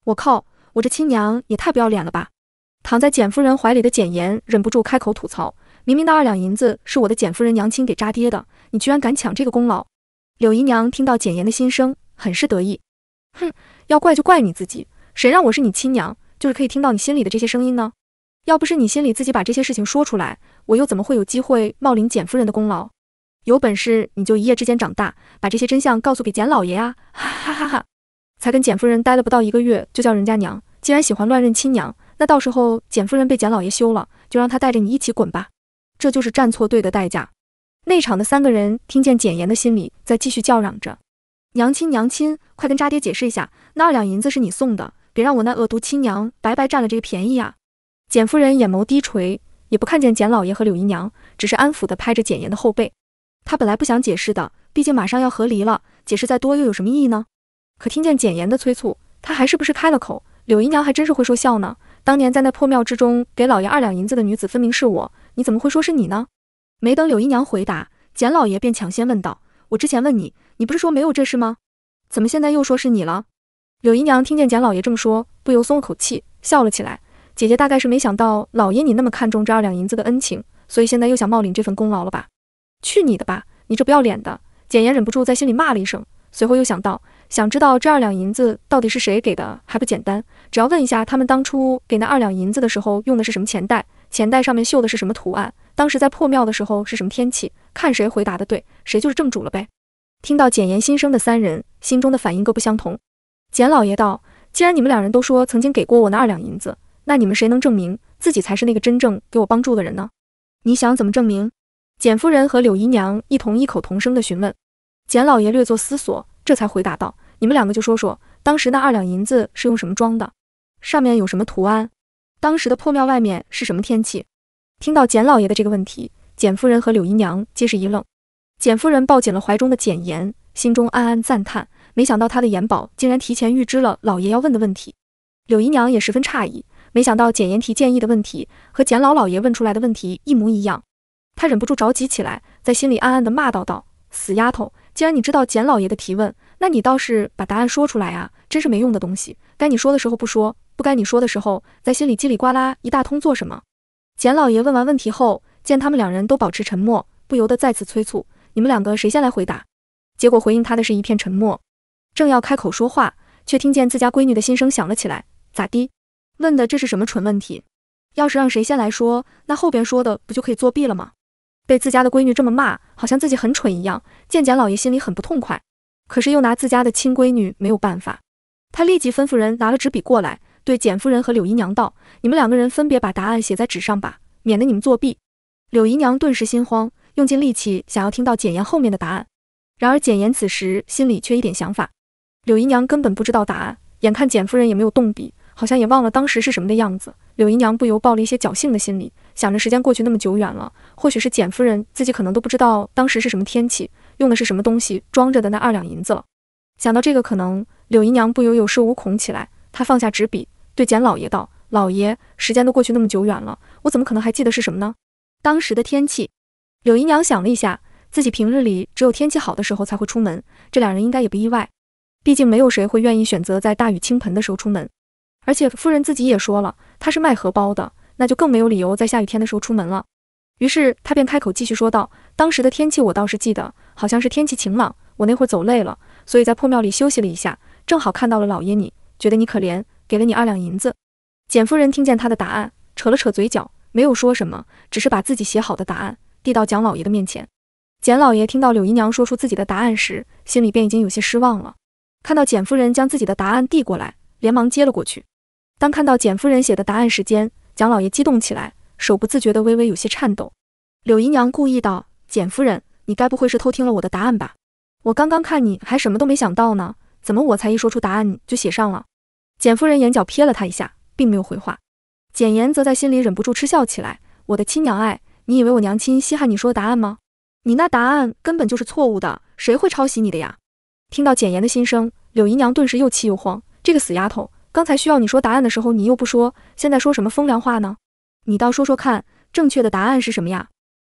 我靠，我这亲娘也太不要脸了吧！躺在简夫人怀里的简言忍不住开口吐槽：“明明那二两银子是我的简夫人娘亲给渣爹的，你居然敢抢这个功劳！”柳姨娘听到简言的心声，很是得意：“哼，要怪就怪你自己，谁让我是你亲娘，就是可以听到你心里的这些声音呢？要不是你心里自己把这些事情说出来，我又怎么会有机会冒领简夫人的功劳？有本事你就一夜之间长大，把这些真相告诉给简老爷啊！哈哈哈哈！”才跟简夫人待了不到一个月，就叫人家娘。既然喜欢乱认亲娘，那到时候简夫人被简老爷休了，就让他带着你一起滚吧。这就是站错队的代价。内场的三个人听见简言的心里在继续叫嚷着：“娘亲，娘亲，快跟渣爹解释一下，那二两银子是你送的，别让我那恶毒亲娘白白占了这个便宜啊！”简夫人眼眸低垂，也不看见简老爷和柳姨娘，只是安抚地拍着简言的后背。她本来不想解释的，毕竟马上要和离了，解释再多又有什么意义呢？可听见简言的催促，他还是不是开了口？柳姨娘还真是会说笑呢。当年在那破庙之中给老爷二两银子的女子，分明是我，你怎么会说是你呢？没等柳姨娘回答，简老爷便抢先问道：“我之前问你，你不是说没有这事吗？怎么现在又说是你了？”柳姨娘听见简老爷这么说，不由松了口气，笑了起来。姐姐大概是没想到老爷你那么看重这二两银子的恩情，所以现在又想冒领这份功劳了吧？去你的吧！你这不要脸的！简言忍不住在心里骂了一声，随后又想到。想知道这二两银子到底是谁给的还不简单，只要问一下他们当初给那二两银子的时候用的是什么钱袋，钱袋上面绣的是什么图案，当时在破庙的时候是什么天气，看谁回答的对，谁就是正主了呗。听到简言心声的三人心中的反应各不相同。简老爷道：“既然你们两人都说曾经给过我那二两银子，那你们谁能证明自己才是那个真正给我帮助的人呢？你想怎么证明？”简夫人和柳姨娘一同异口同声地询问。简老爷略作思索，这才回答道。你们两个就说说，当时那二两银子是用什么装的？上面有什么图案？当时的破庙外面是什么天气？听到简老爷的这个问题，简夫人和柳姨娘皆是一愣。简夫人抱紧了怀中的简言，心中暗暗赞叹，没想到他的眼宝竟然提前预知了老爷要问的问题。柳姨娘也十分诧异，没想到简言提建议的问题和简老老爷问出来的问题一模一样，她忍不住着急起来，在心里暗暗的骂道：“道死丫头，既然你知道简老爷的提问。”那你倒是把答案说出来啊！真是没用的东西，该你说的时候不说，不该你说的时候在心里叽里呱啦一大通做什么？简老爷问完问题后，见他们两人都保持沉默，不由得再次催促：“你们两个谁先来回答？”结果回应他的是一片沉默。正要开口说话，却听见自家闺女的心声响了起来：“咋的？问的这是什么蠢问题？要是让谁先来说，那后边说的不就可以作弊了吗？”被自家的闺女这么骂，好像自己很蠢一样，见简老爷心里很不痛快。可是又拿自家的亲闺女没有办法，他立即吩咐人拿了纸笔过来，对简夫人和柳姨娘道：“你们两个人分别把答案写在纸上吧，免得你们作弊。”柳姨娘顿时心慌，用尽力气想要听到简言后面的答案。然而简言此时心里却一点想法。柳姨娘根本不知道答案，眼看简夫人也没有动笔，好像也忘了当时是什么的样子。柳姨娘不由抱了一些侥幸的心理，想着时间过去那么久远了，或许是简夫人自己可能都不知道当时是什么天气。用的是什么东西装着的那二两银子了？想到这个可能，柳姨娘不由有恃无恐起来。她放下纸笔，对简老爷道：“老爷，时间都过去那么久远了，我怎么可能还记得是什么呢？当时的天气。”柳姨娘想了一下，自己平日里只有天气好的时候才会出门，这两人应该也不意外。毕竟没有谁会愿意选择在大雨倾盆的时候出门。而且夫人自己也说了，她是卖荷包的，那就更没有理由在下雨天的时候出门了。于是她便开口继续说道：“当时的天气，我倒是记得。”好像是天气晴朗，我那会儿走累了，所以在破庙里休息了一下，正好看到了老爷。你觉得你可怜，给了你二两银子。简夫人听见他的答案，扯了扯嘴角，没有说什么，只是把自己写好的答案递到蒋老爷的面前。简老爷听到柳姨娘说出自己的答案时，心里便已经有些失望了。看到简夫人将自己的答案递过来，连忙接了过去。当看到简夫人写的答案时间，蒋老爷激动起来，手不自觉的微微有些颤抖。柳姨娘故意道：“简夫人。”你该不会是偷听了我的答案吧？我刚刚看你还什么都没想到呢，怎么我才一说出答案你就写上了？简夫人眼角瞥了她一下，并没有回话。简言则在心里忍不住嗤笑起来。我的亲娘爱，你以为我娘亲稀罕你说的答案吗？你那答案根本就是错误的，谁会抄袭你的呀？听到简言的心声，柳姨娘顿时又气又慌。这个死丫头，刚才需要你说答案的时候你又不说，现在说什么风凉话呢？你倒说说看，正确的答案是什么呀？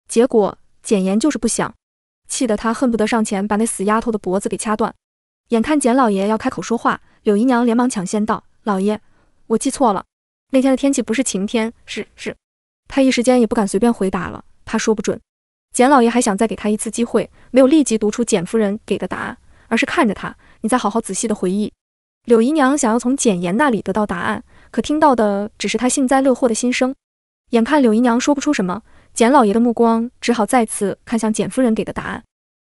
结果简言就是不想。气得他恨不得上前把那死丫头的脖子给掐断。眼看简老爷要开口说话，柳姨娘连忙抢先道：“老爷，我记错了，那天的天气不是晴天，是是……”他一时间也不敢随便回答了，怕说不准。简老爷还想再给他一次机会，没有立即读出简夫人给的答案，而是看着他：“你再好好仔细的回忆。”柳姨娘想要从简言那里得到答案，可听到的只是他幸灾乐祸的心声。眼看柳姨娘说不出什么。简老爷的目光只好再次看向简夫人给的答案，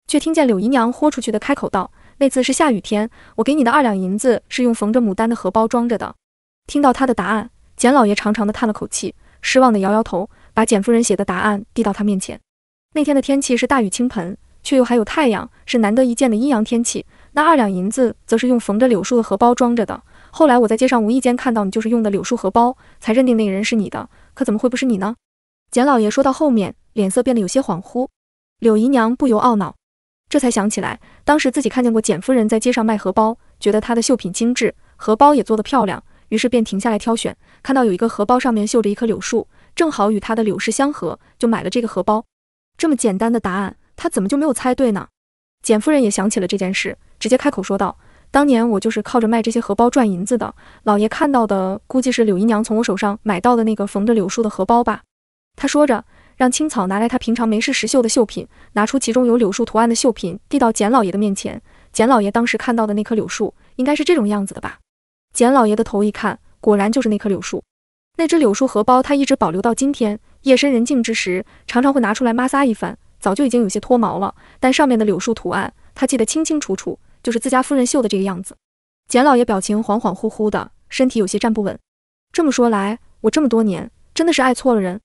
却听见柳姨娘豁出去的开口道：“那次是下雨天，我给你的二两银子是用缝着牡丹的荷包装着的。”听到她的答案，简老爷长长的叹了口气，失望的摇摇头，把简夫人写的答案递到他面前。那天的天气是大雨倾盆，却又还有太阳，是难得一见的阴阳天气。那二两银子则是用缝着柳树的荷包装着的。后来我在街上无意间看到你，就是用的柳树荷包，才认定那个人是你的。可怎么会不是你呢？简老爷说到后面，脸色变得有些恍惚。柳姨娘不由懊恼，这才想起来，当时自己看见过简夫人在街上卖荷包，觉得她的绣品精致，荷包也做得漂亮，于是便停下来挑选。看到有一个荷包上面绣着一棵柳树，正好与她的柳氏相合，就买了这个荷包。这么简单的答案，她怎么就没有猜对呢？简夫人也想起了这件事，直接开口说道：“当年我就是靠着卖这些荷包赚银子的，老爷看到的估计是柳姨娘从我手上买到的那个缝着柳树的荷包吧。”他说着，让青草拿来他平常没事时绣的绣品，拿出其中有柳树图案的绣品，递到简老爷的面前。简老爷当时看到的那棵柳树，应该是这种样子的吧？简老爷的头一看，果然就是那棵柳树。那只柳树荷包，他一直保留到今天。夜深人静之时，常常会拿出来摩挲一番，早就已经有些脱毛了，但上面的柳树图案，他记得清清楚楚，就是自家夫人绣的这个样子。简老爷表情恍恍惚惚的，身体有些站不稳。这么说来，我这么多年真的是爱错了人。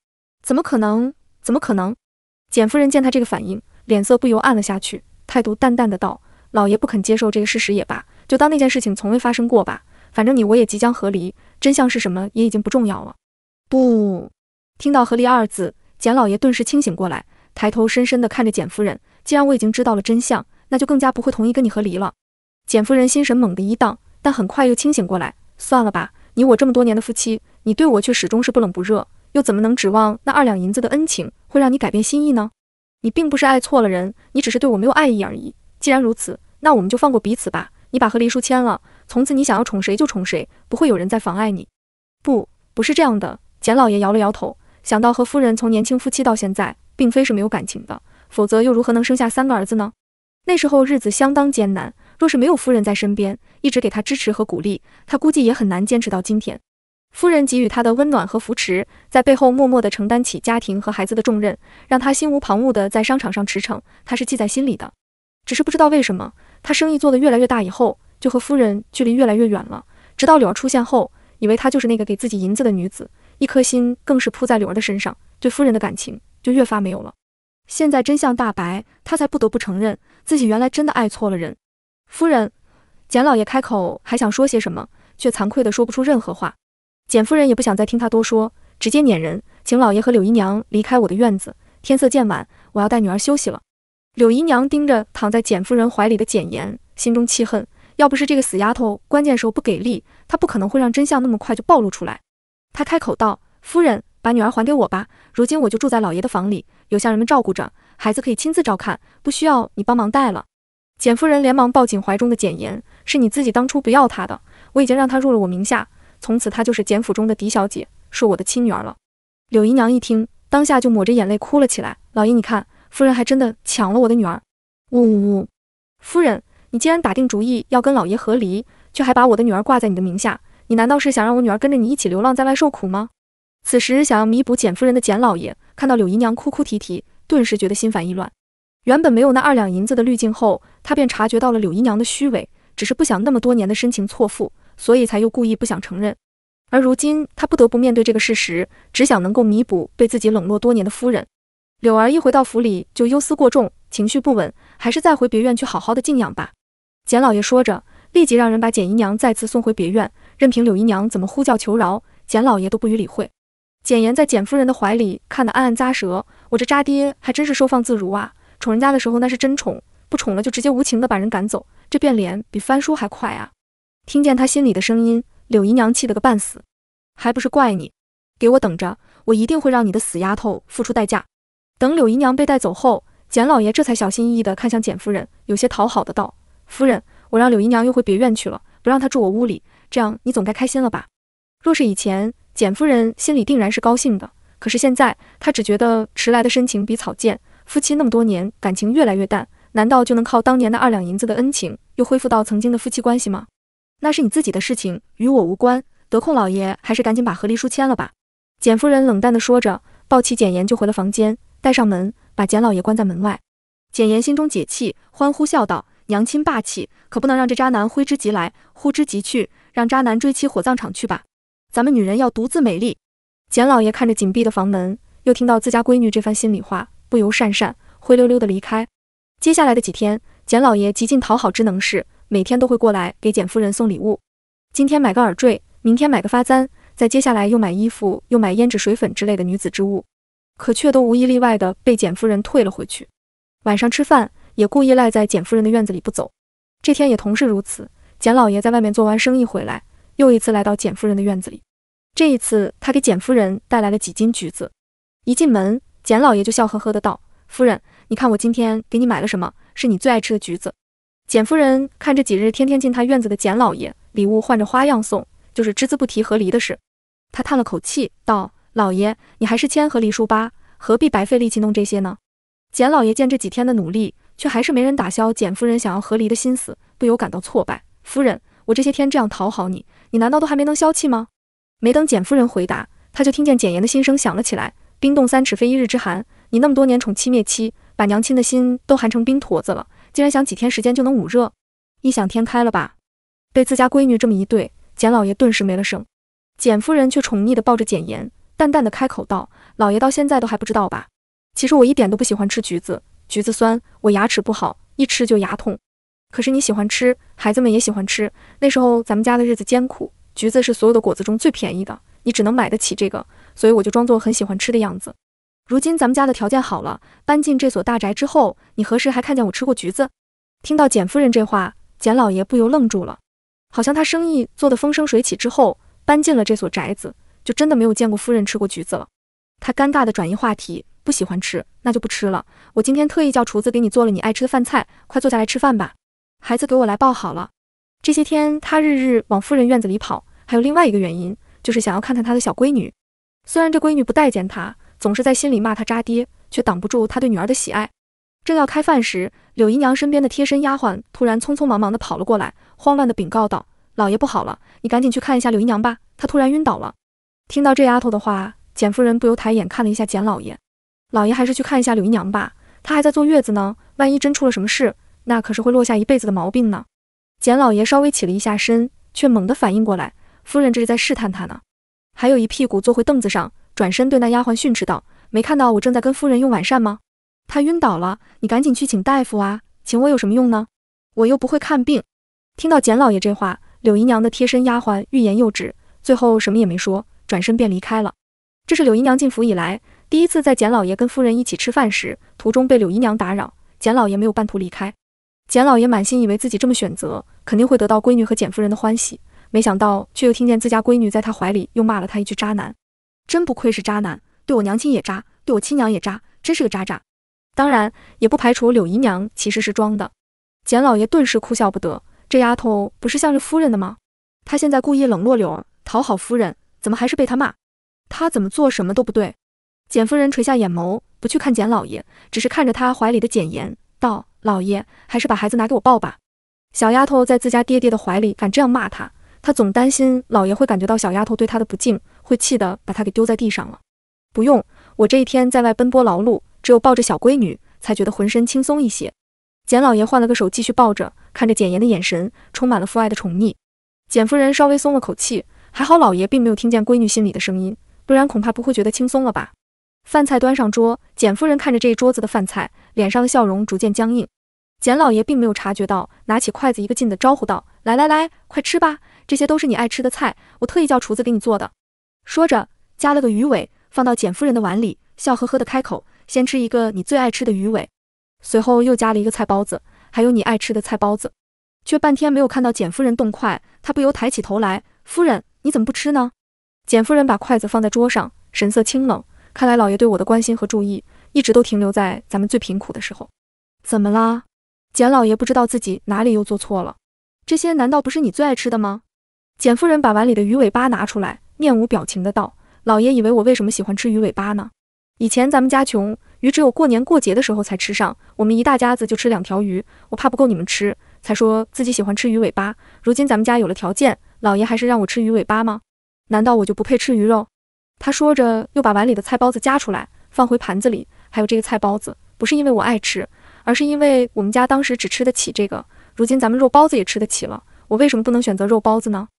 怎么可能？怎么可能？简夫人见他这个反应，脸色不由暗了下去，态度淡淡的道：“老爷不肯接受这个事实也罢，就当那件事情从未发生过吧。反正你我也即将和离，真相是什么也已经不重要了。”不，听到和离二字，简老爷顿时清醒过来，抬头深深的看着简夫人：“既然我已经知道了真相，那就更加不会同意跟你和离了。”简夫人心神猛地一荡，但很快又清醒过来：“算了吧，你我这么多年的夫妻，你对我却始终是不冷不热。”又怎么能指望那二两银子的恩情会让你改变心意呢？你并不是爱错了人，你只是对我没有爱意而已。既然如此，那我们就放过彼此吧。你把和离书签了，从此你想要宠谁就宠谁，不会有人再妨碍你。不，不是这样的。简老爷摇了摇头，想到和夫人从年轻夫妻到现在，并非是没有感情的，否则又如何能生下三个儿子呢？那时候日子相当艰难，若是没有夫人在身边，一直给他支持和鼓励，他估计也很难坚持到今天。夫人给予他的温暖和扶持，在背后默默地承担起家庭和孩子的重任，让他心无旁骛地在商场上驰骋。他是记在心里的，只是不知道为什么，他生意做得越来越大以后，就和夫人距离越来越远了。直到柳儿出现后，以为她就是那个给自己银子的女子，一颗心更是扑在柳儿的身上，对夫人的感情就越发没有了。现在真相大白，他才不得不承认自己原来真的爱错了人。夫人，简老爷开口还想说些什么，却惭愧的说不出任何话。简夫人也不想再听他多说，直接撵人，请老爷和柳姨娘离开我的院子。天色渐晚，我要带女儿休息了。柳姨娘盯着躺在简夫人怀里的简言，心中气恨，要不是这个死丫头关键时候不给力，她不可能会让真相那么快就暴露出来。她开口道：“夫人，把女儿还给我吧，如今我就住在老爷的房里，有下人们照顾着，孩子可以亲自照看，不需要你帮忙带了。”简夫人连忙抱紧怀中的简言：“是你自己当初不要她的，我已经让她入了我名下。”从此，她就是简府中的嫡小姐，是我的亲女儿了。柳姨娘一听，当下就抹着眼泪哭了起来。老爷，你看，夫人还真的抢了我的女儿！呜呜呜！夫人，你既然打定主意要跟老爷和离，却还把我的女儿挂在你的名下，你难道是想让我女儿跟着你一起流浪在外受苦吗？此时想要弥补简夫人的简老爷，看到柳姨娘哭哭啼啼，顿时觉得心烦意乱。原本没有那二两银子的滤镜后，他便察觉到了柳姨娘的虚伪，只是不想那么多年的深情错付。所以才又故意不想承认，而如今他不得不面对这个事实，只想能够弥补被自己冷落多年的夫人。柳儿一回到府里就忧思过重，情绪不稳，还是再回别院去好好的静养吧。简老爷说着，立即让人把简姨娘再次送回别院，任凭柳姨娘怎么呼叫求饶，简老爷都不予理会。简言在简夫人的怀里看得暗暗咂舌，我这渣爹还真是收放自如啊，宠人家的时候那是真宠，不宠了就直接无情的把人赶走，这变脸比翻书还快啊。听见他心里的声音，柳姨娘气得个半死，还不是怪你？给我等着，我一定会让你的死丫头付出代价。等柳姨娘被带走后，简老爷这才小心翼翼地看向简夫人，有些讨好的道：“夫人，我让柳姨娘又回别院去了，不让她住我屋里，这样你总该开心了吧？”若是以前，简夫人心里定然是高兴的，可是现在，她只觉得迟来的深情比草贱。夫妻那么多年，感情越来越淡，难道就能靠当年那二两银子的恩情，又恢复到曾经的夫妻关系吗？那是你自己的事情，与我无关。得空，老爷还是赶紧把和离书签了吧。”简夫人冷淡地说着，抱起简言就回了房间，带上门，把简老爷关在门外。简言心中解气，欢呼笑道：“娘亲霸气，可不能让这渣男挥之即来，呼之即去，让渣男追妻火葬场去吧！咱们女人要独自美丽。”简老爷看着紧闭的房门，又听到自家闺女这番心里话，不由讪讪，灰溜溜地离开。接下来的几天，简老爷极尽讨好之能事。每天都会过来给简夫人送礼物，今天买个耳坠，明天买个发簪，再接下来又买衣服，又买胭脂水粉之类的女子之物，可却都无一例外的被简夫人退了回去。晚上吃饭也故意赖在简夫人的院子里不走。这天也同是如此，简老爷在外面做完生意回来，又一次来到简夫人的院子里。这一次他给简夫人带来了几斤橘子，一进门，简老爷就笑呵呵的道：“夫人，你看我今天给你买了什么？是你最爱吃的橘子。”简夫人看这几日天天进她院子的简老爷，礼物换着花样送，就是只字不提和离的事。她叹了口气道：“老爷，你还是签和离书吧，何必白费力气弄这些呢？”简老爷见这几天的努力却还是没人打消简夫人想要和离的心思，不由感到挫败。夫人，我这些天这样讨好你，你难道都还没能消气吗？没等简夫人回答，他就听见简言的心声响了起来：“冰冻三尺，非一日之寒。你那么多年宠妻灭妻，把娘亲的心都寒成冰坨子了。”竟然想几天时间就能捂热，异想天开了吧？被自家闺女这么一对，简老爷顿时没了声。简夫人却宠溺的抱着简言，淡淡的开口道：“老爷到现在都还不知道吧？其实我一点都不喜欢吃橘子，橘子酸，我牙齿不好，一吃就牙痛。可是你喜欢吃，孩子们也喜欢吃。那时候咱们家的日子艰苦，橘子是所有的果子中最便宜的，你只能买得起这个，所以我就装作很喜欢吃的样子。”如今咱们家的条件好了，搬进这所大宅之后，你何时还看见我吃过橘子？听到简夫人这话，简老爷不由愣住了，好像他生意做得风生水起之后，搬进了这所宅子，就真的没有见过夫人吃过橘子了。他尴尬地转移话题，不喜欢吃那就不吃了。我今天特意叫厨子给你做了你爱吃的饭菜，快坐下来吃饭吧。孩子给我来抱好了。这些天他日日往夫人院子里跑，还有另外一个原因，就是想要看看他的小闺女。虽然这闺女不待见他。总是在心里骂他渣爹，却挡不住他对女儿的喜爱。正要开饭时，柳姨娘身边的贴身丫鬟突然匆匆忙忙地跑了过来，慌乱地禀告道：“老爷不好了，你赶紧去看一下柳姨娘吧，她突然晕倒了。”听到这丫头的话，简夫人不由抬眼看了一下简老爷：“老爷还是去看一下柳姨娘吧，她还在坐月子呢，万一真出了什么事，那可是会落下一辈子的毛病呢。”简老爷稍微起了一下身，却猛地反应过来，夫人这是在试探他呢，还有一屁股坐回凳子上。转身对那丫鬟训斥道：“没看到我正在跟夫人用晚膳吗？她晕倒了，你赶紧去请大夫啊！请我有什么用呢？我又不会看病。”听到简老爷这话，柳姨娘的贴身丫鬟欲言又止，最后什么也没说，转身便离开了。这是柳姨娘进府以来第一次在简老爷跟夫人一起吃饭时，途中被柳姨娘打扰。简老爷没有半途离开。简老爷满心以为自己这么选择肯定会得到闺女和简夫人的欢喜，没想到却又听见自家闺女在他怀里又骂了他一句渣男。真不愧是渣男，对我娘亲也渣，对我亲娘也渣，真是个渣渣。当然，也不排除柳姨娘其实是装的。简老爷顿时哭笑不得，这丫头不是向着夫人的吗？她现在故意冷落柳儿，讨好夫人，怎么还是被她骂？她怎么做什么都不对？简夫人垂下眼眸，不去看简老爷，只是看着他怀里的简言，道：“老爷，还是把孩子拿给我抱吧。”小丫头在自家爹爹的怀里敢这样骂他，他总担心老爷会感觉到小丫头对他的不敬。会气得把她给丢在地上了。不用，我这一天在外奔波劳碌，只有抱着小闺女才觉得浑身轻松一些。简老爷换了个手继续抱着，看着简言的眼神充满了父爱的宠溺。简夫人稍微松了口气，还好老爷并没有听见闺女心里的声音，不然恐怕不会觉得轻松了吧。饭菜端上桌，简夫人看着这一桌子的饭菜，脸上的笑容逐渐僵硬。简老爷并没有察觉到，拿起筷子一个劲的招呼道：“来来来，快吃吧，这些都是你爱吃的菜，我特意叫厨子给你做的。”说着，夹了个鱼尾放到简夫人的碗里，笑呵呵的开口：“先吃一个你最爱吃的鱼尾。”随后又夹了一个菜包子，还有你爱吃的菜包子，却半天没有看到简夫人动筷。她不由抬起头来：“夫人，你怎么不吃呢？”简夫人把筷子放在桌上，神色清冷。看来老爷对我的关心和注意，一直都停留在咱们最贫苦的时候。怎么啦？简老爷不知道自己哪里又做错了。这些难道不是你最爱吃的吗？简夫人把碗里的鱼尾巴拿出来。面无表情的道：“老爷以为我为什么喜欢吃鱼尾巴呢？以前咱们家穷，鱼只有过年过节的时候才吃上，我们一大家子就吃两条鱼，我怕不够你们吃，才说自己喜欢吃鱼尾巴。如今咱们家有了条件，老爷还是让我吃鱼尾巴吗？难道我就不配吃鱼肉？”他说着，又把碗里的菜包子夹出来，放回盘子里。还有这个菜包子，不是因为我爱吃，而是因为我们家当时只吃得起这个。如今咱们肉包子也吃得起了，我为什么不能选择肉包子呢？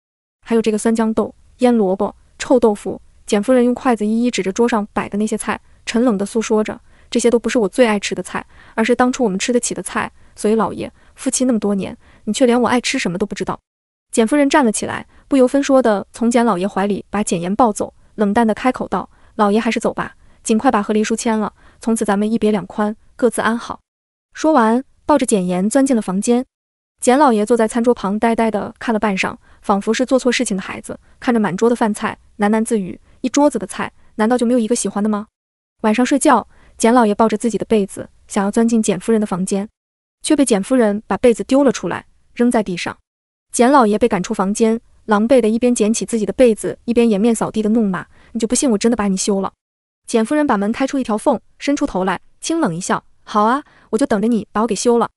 还有这个酸豇豆。腌萝卜、臭豆腐，简夫人用筷子一一指着桌上摆的那些菜，沉冷地诉说着，这些都不是我最爱吃的菜，而是当初我们吃得起的菜。所以老爷夫妻那么多年，你却连我爱吃什么都不知道。简夫人站了起来，不由分说地从简老爷怀里把简言抱走，冷淡地开口道：“老爷还是走吧，尽快把和离书签了，从此咱们一别两宽，各自安好。”说完，抱着简言钻进了房间。简老爷坐在餐桌旁，呆呆地看了半晌，仿佛是做错事情的孩子，看着满桌的饭菜，喃喃自语：一桌子的菜，难道就没有一个喜欢的吗？晚上睡觉，简老爷抱着自己的被子，想要钻进简夫人的房间，却被简夫人把被子丢了出来，扔在地上。简老爷被赶出房间，狼狈的一边捡起自己的被子，一边颜面扫地的怒骂：你就不信我真的把你休了？简夫人把门开出一条缝，伸出头来，清冷一笑：好啊，我就等着你把我给休了。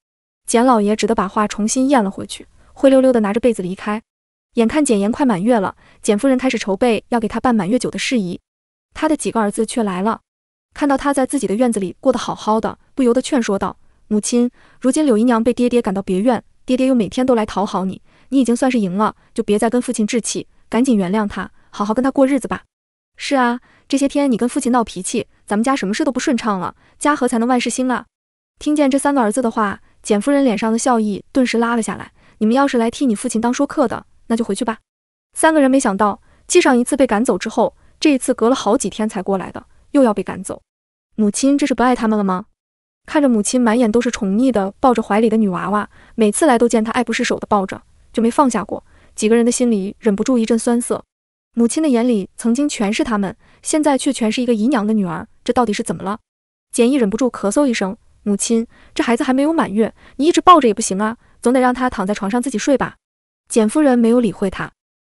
简老爷只得把话重新咽了回去，灰溜溜的拿着被子离开。眼看简言快满月了，简夫人开始筹备要给他办满月酒的事宜，他的几个儿子却来了，看到他在自己的院子里过得好好的，不由得劝说道：“母亲，如今柳姨娘被爹爹赶到别院，爹爹又每天都来讨好你，你已经算是赢了，就别再跟父亲置气，赶紧原谅他，好好跟他过日子吧。”“是啊，这些天你跟父亲闹脾气，咱们家什么事都不顺畅了，家和才能万事兴啊。”听见这三个儿子的话。简夫人脸上的笑意顿时拉了下来。你们要是来替你父亲当说客的，那就回去吧。三个人没想到，继上一次被赶走之后，这一次隔了好几天才过来的，又要被赶走。母亲这是不爱他们了吗？看着母亲满眼都是宠溺的抱着怀里的女娃娃，每次来都见她爱不释手的抱着，就没放下过。几个人的心里忍不住一阵酸涩。母亲的眼里曾经全是他们，现在却全是一个姨娘的女儿，这到底是怎么了？简意忍不住咳嗽一声。母亲，这孩子还没有满月，你一直抱着也不行啊，总得让他躺在床上自己睡吧。简夫人没有理会他，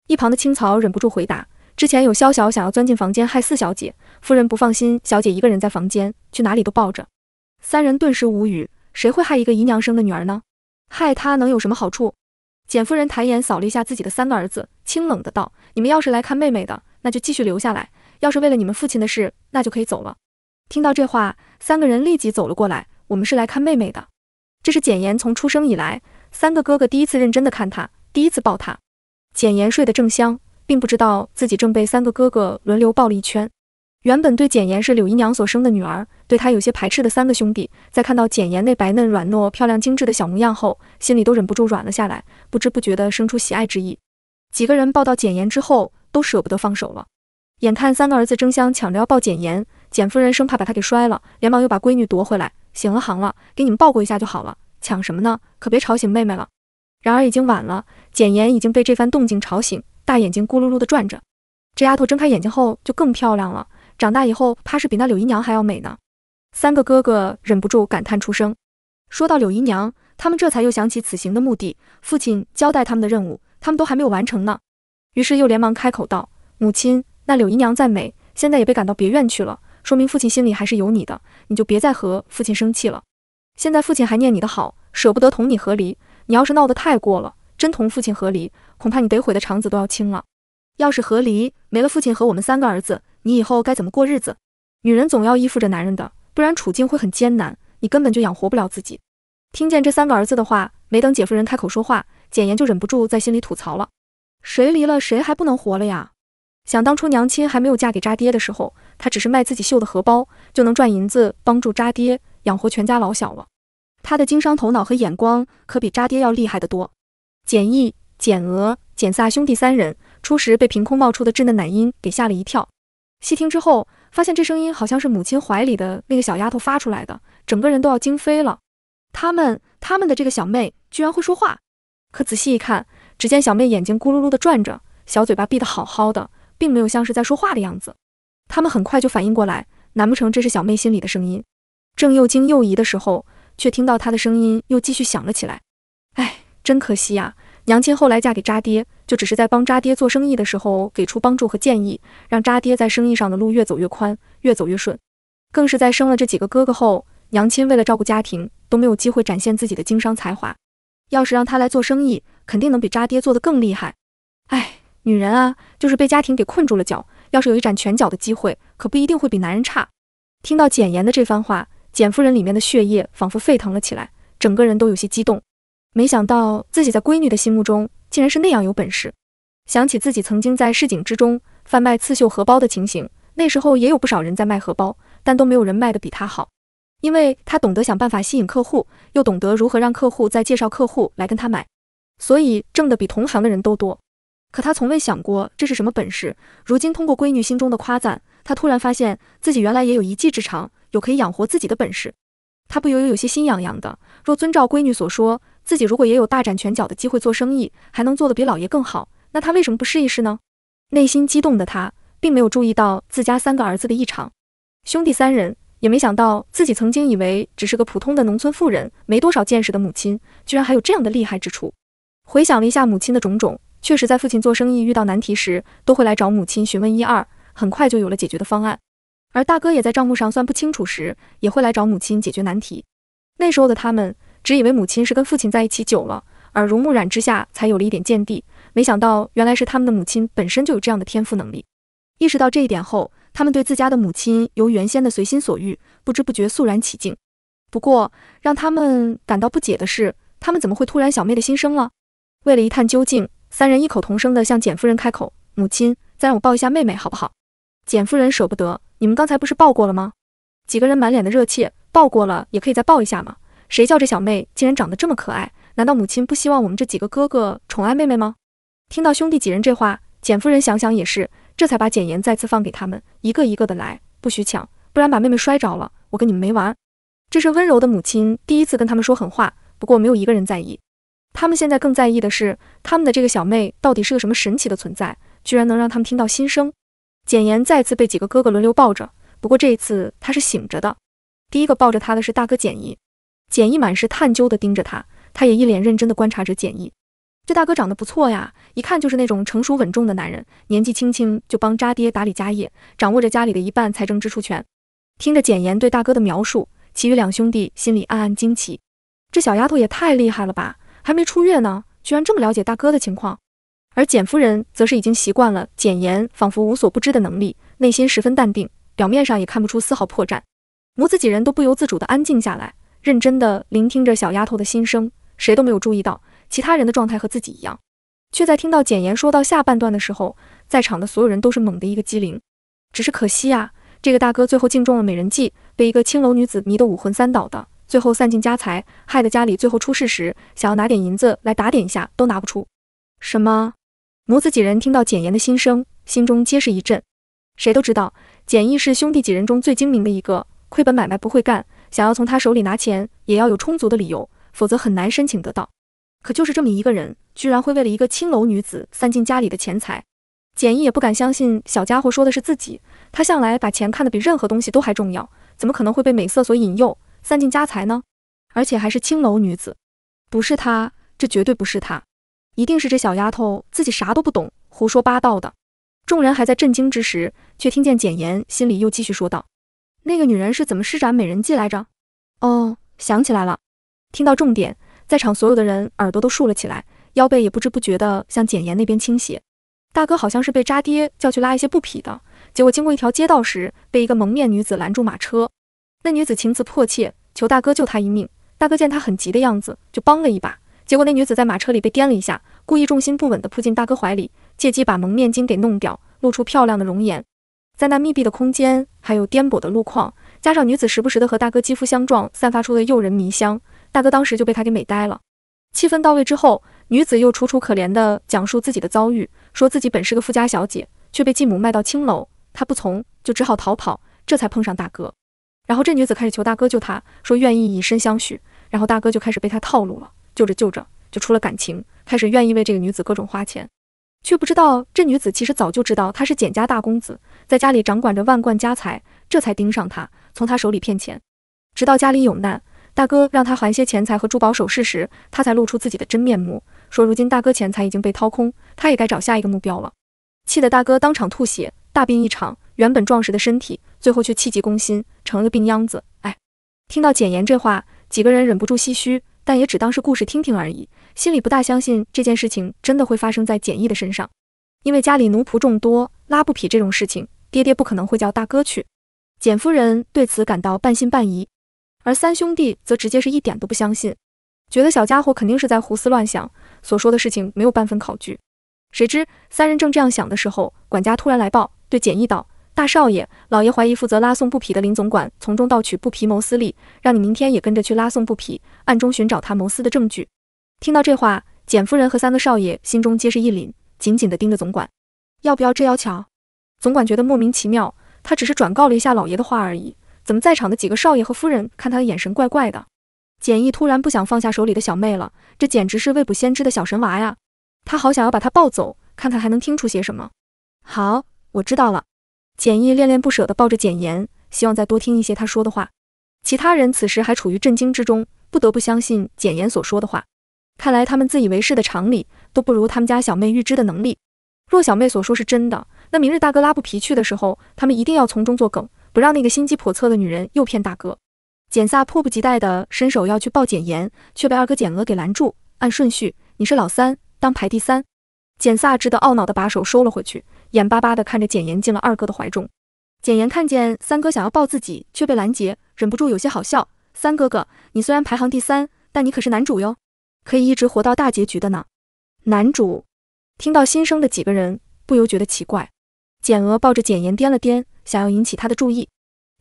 一旁的青草忍不住回答，之前有萧小想要钻进房间害四小姐，夫人不放心小姐一个人在房间，去哪里都抱着。三人顿时无语，谁会害一个姨娘生的女儿呢？害她能有什么好处？简夫人抬眼扫了一下自己的三个儿子，清冷的道，你们要是来看妹妹的，那就继续留下来；要是为了你们父亲的事，那就可以走了。听到这话，三个人立即走了过来。我们是来看妹妹的，这是简言从出生以来，三个哥哥第一次认真的看她，第一次抱她。简言睡得正香，并不知道自己正被三个哥哥轮流抱了一圈。原本对简言是柳姨娘所生的女儿，对她有些排斥的三个兄弟，在看到简言那白嫩、软糯、漂亮、精致的小模样后，心里都忍不住软了下来，不知不觉的生出喜爱之意。几个人抱到简言之后，都舍不得放手了。眼看三个儿子争相抢着要抱简言，简夫人生怕把她给摔了，连忙又把闺女夺回来。行了，行了，给你们抱过一下就好了，抢什么呢？可别吵醒妹妹了。然而已经晚了，简言已经被这番动静吵醒，大眼睛咕噜噜的转着。这丫头睁开眼睛后就更漂亮了，长大以后怕是比那柳姨娘还要美呢。三个哥哥忍不住感叹出声。说到柳姨娘，他们这才又想起此行的目的，父亲交代他们的任务，他们都还没有完成呢。于是又连忙开口道：“母亲，那柳姨娘再美，现在也被赶到别院去了。”说明父亲心里还是有你的，你就别再和父亲生气了。现在父亲还念你的好，舍不得同你和离。你要是闹得太过了，真同父亲和离，恐怕你得毁的肠子都要青了。要是和离没了父亲和我们三个儿子，你以后该怎么过日子？女人总要依附着男人的，不然处境会很艰难，你根本就养活不了自己。听见这三个儿子的话，没等姐夫人开口说话，简言就忍不住在心里吐槽了：谁离了谁还不能活了呀？想当初娘亲还没有嫁给渣爹的时候，她只是卖自己绣的荷包就能赚银子，帮助渣爹养活全家老小了。她的经商头脑和眼光可比渣爹要厉害得多。简易、简娥、简飒兄弟三人初时被凭空冒出的稚嫩奶音给吓了一跳，细听之后发现这声音好像是母亲怀里的那个小丫头发出来的，整个人都要惊飞了。他们他们的这个小妹居然会说话，可仔细一看，只见小妹眼睛咕噜噜的转着，小嘴巴闭得好好的。并没有像是在说话的样子，他们很快就反应过来，难不成这是小妹心里的声音？正又惊又疑的时候，却听到她的声音又继续响了起来。哎，真可惜呀！娘亲后来嫁给渣爹，就只是在帮渣爹做生意的时候给出帮助和建议，让渣爹在生意上的路越走越宽，越走越顺。更是在生了这几个哥哥后，娘亲为了照顾家庭，都没有机会展现自己的经商才华。要是让他来做生意，肯定能比渣爹做得更厉害。哎。女人啊，就是被家庭给困住了脚。要是有一展拳脚的机会，可不一定会比男人差。听到简言的这番话，简夫人里面的血液仿佛沸腾了起来，整个人都有些激动。没想到自己在闺女的心目中，竟然是那样有本事。想起自己曾经在市井之中贩卖刺绣荷包的情形，那时候也有不少人在卖荷包，但都没有人卖的比她好。因为她懂得想办法吸引客户，又懂得如何让客户再介绍客户来跟她买，所以挣的比同行的人都多。可他从未想过这是什么本事。如今通过闺女心中的夸赞，他突然发现自己原来也有一技之长，有可以养活自己的本事。他不由有些心痒痒的。若遵照闺女所说，自己如果也有大展拳脚的机会，做生意还能做得比老爷更好，那他为什么不试一试呢？内心激动的他，并没有注意到自家三个儿子的异常。兄弟三人也没想到，自己曾经以为只是个普通的农村妇人，没多少见识的母亲，居然还有这样的厉害之处。回想了一下母亲的种种。确实，在父亲做生意遇到难题时，都会来找母亲询问一二，很快就有了解决的方案。而大哥也在账目上算不清楚时，也会来找母亲解决难题。那时候的他们只以为母亲是跟父亲在一起久了，耳濡目染之下才有了一点见地，没想到原来是他们的母亲本身就有这样的天赋能力。意识到这一点后，他们对自家的母亲由原先的随心所欲，不知不觉肃然起敬。不过，让他们感到不解的是，他们怎么会突然小妹的心声了？为了一探究竟。三人异口同声的向简夫人开口：“母亲，再让我抱一下妹妹好不好？”简夫人舍不得，你们刚才不是抱过了吗？几个人满脸的热切，抱过了也可以再抱一下吗？谁叫这小妹竟然长得这么可爱？难道母亲不希望我们这几个哥哥宠爱妹妹吗？听到兄弟几人这话，简夫人想想也是，这才把简言再次放给他们，一个一个的来，不许抢，不然把妹妹摔着了，我跟你们没完。这是温柔的母亲第一次跟他们说狠话，不过没有一个人在意。他们现在更在意的是，他们的这个小妹到底是个什么神奇的存在，居然能让他们听到心声。简言再次被几个哥哥轮流抱着，不过这一次他是醒着的。第一个抱着他的是大哥简毅，简毅满是探究的盯着他，他也一脸认真的观察着简毅。这大哥长得不错呀，一看就是那种成熟稳重的男人，年纪轻轻就帮渣爹打理家业，掌握着家里的一半财政支出权。听着简言对大哥的描述，其余两兄弟心里暗暗惊奇，这小丫头也太厉害了吧！还没出月呢，居然这么了解大哥的情况，而简夫人则是已经习惯了简言仿佛无所不知的能力，内心十分淡定，表面上也看不出丝毫破绽。母子几人都不由自主地安静下来，认真地聆听着小丫头的心声，谁都没有注意到其他人的状态和自己一样，却在听到简言说到下半段的时候，在场的所有人都是猛地一个机灵。只是可惜呀，这个大哥最后竟中了美人计，被一个青楼女子迷得五魂三倒的。最后散尽家财，害得家里最后出事时，想要拿点银子来打点一下都拿不出。什么母子几人听到简言的心声，心中皆是一震。谁都知道，简意是兄弟几人中最精明的一个，亏本买卖不会干。想要从他手里拿钱，也要有充足的理由，否则很难申请得到。可就是这么一个人，居然会为了一个青楼女子散尽家里的钱财。简意也不敢相信小家伙说的是自己，他向来把钱看得比任何东西都还重要，怎么可能会被美色所引诱？散尽家财呢，而且还是青楼女子，不是她，这绝对不是她，一定是这小丫头自己啥都不懂，胡说八道的。众人还在震惊之时，却听见简言心里又继续说道：“那个女人是怎么施展美人计来着？”哦，想起来了。听到重点，在场所有的人耳朵都竖了起来，腰背也不知不觉的向简言那边倾斜。大哥好像是被渣爹叫去拉一些布匹的，结果经过一条街道时，被一个蒙面女子拦住马车。那女子情辞迫切，求大哥救她一命。大哥见她很急的样子，就帮了一把。结果那女子在马车里被颠了一下，故意重心不稳地扑进大哥怀里，借机把蒙面巾给弄掉，露出漂亮的容颜。在那密闭的空间，还有颠簸的路况，加上女子时不时的和大哥肌肤相撞，散发出的诱人迷香，大哥当时就被她给美呆了。气氛到位之后，女子又楚楚可怜的讲述自己的遭遇，说自己本是个富家小姐，却被继母卖到青楼，她不从就只好逃跑，这才碰上大哥。然后这女子开始求大哥救她，说愿意以身相许。然后大哥就开始被她套路了，救着救着就出了感情，开始愿意为这个女子各种花钱，却不知道这女子其实早就知道他是简家大公子，在家里掌管着万贯家财，这才盯上他，从他手里骗钱。直到家里有难，大哥让他还些钱财和珠宝首饰时，他才露出自己的真面目，说如今大哥钱财已经被掏空，他也该找下一个目标了。气得大哥当场吐血，大病一场，原本壮实的身体。最后却气急攻心，成了病秧子。哎，听到简言这话，几个人忍不住唏嘘，但也只当是故事听听而已，心里不大相信这件事情真的会发生在简易的身上。因为家里奴仆众多，拉不匹这种事情，爹爹不可能会叫大哥去。简夫人对此感到半信半疑，而三兄弟则直接是一点都不相信，觉得小家伙肯定是在胡思乱想，所说的事情没有半分考据。谁知三人正这样想的时候，管家突然来报，对简易道。大少爷，老爷怀疑负责拉送布匹的林总管从中盗取布匹谋私利，让你明天也跟着去拉送布匹，暗中寻找他谋私的证据。听到这话，简夫人和三个少爷心中皆是一凛，紧紧地盯着总管。要不要这要巧？总管觉得莫名其妙，他只是转告了一下老爷的话而已，怎么在场的几个少爷和夫人看他的眼神怪怪的？简毅突然不想放下手里的小妹了，这简直是未卜先知的小神娃呀！他好想要把她抱走，看看还能听出些什么。好，我知道了。简意恋恋不舍地抱着简言，希望再多听一些他说的话。其他人此时还处于震惊之中，不得不相信简言所说的话。看来他们自以为是的常理都不如他们家小妹预知的能力。若小妹所说是真的，那明日大哥拉布皮去的时候，他们一定要从中作梗，不让那个心机叵测的女人诱骗大哥。简萨迫不及待地伸手要去抱简言，却被二哥简娥给拦住。按顺序，你是老三，当排第三。简萨只得懊恼地把手收了回去。眼巴巴地看着简言进了二哥的怀中，简言看见三哥想要抱自己，却被拦截，忍不住有些好笑。三哥哥，你虽然排行第三，但你可是男主哟，可以一直活到大结局的呢。男主听到新生的几个人，不由觉得奇怪。简娥抱着简言颠了颠，想要引起他的注意。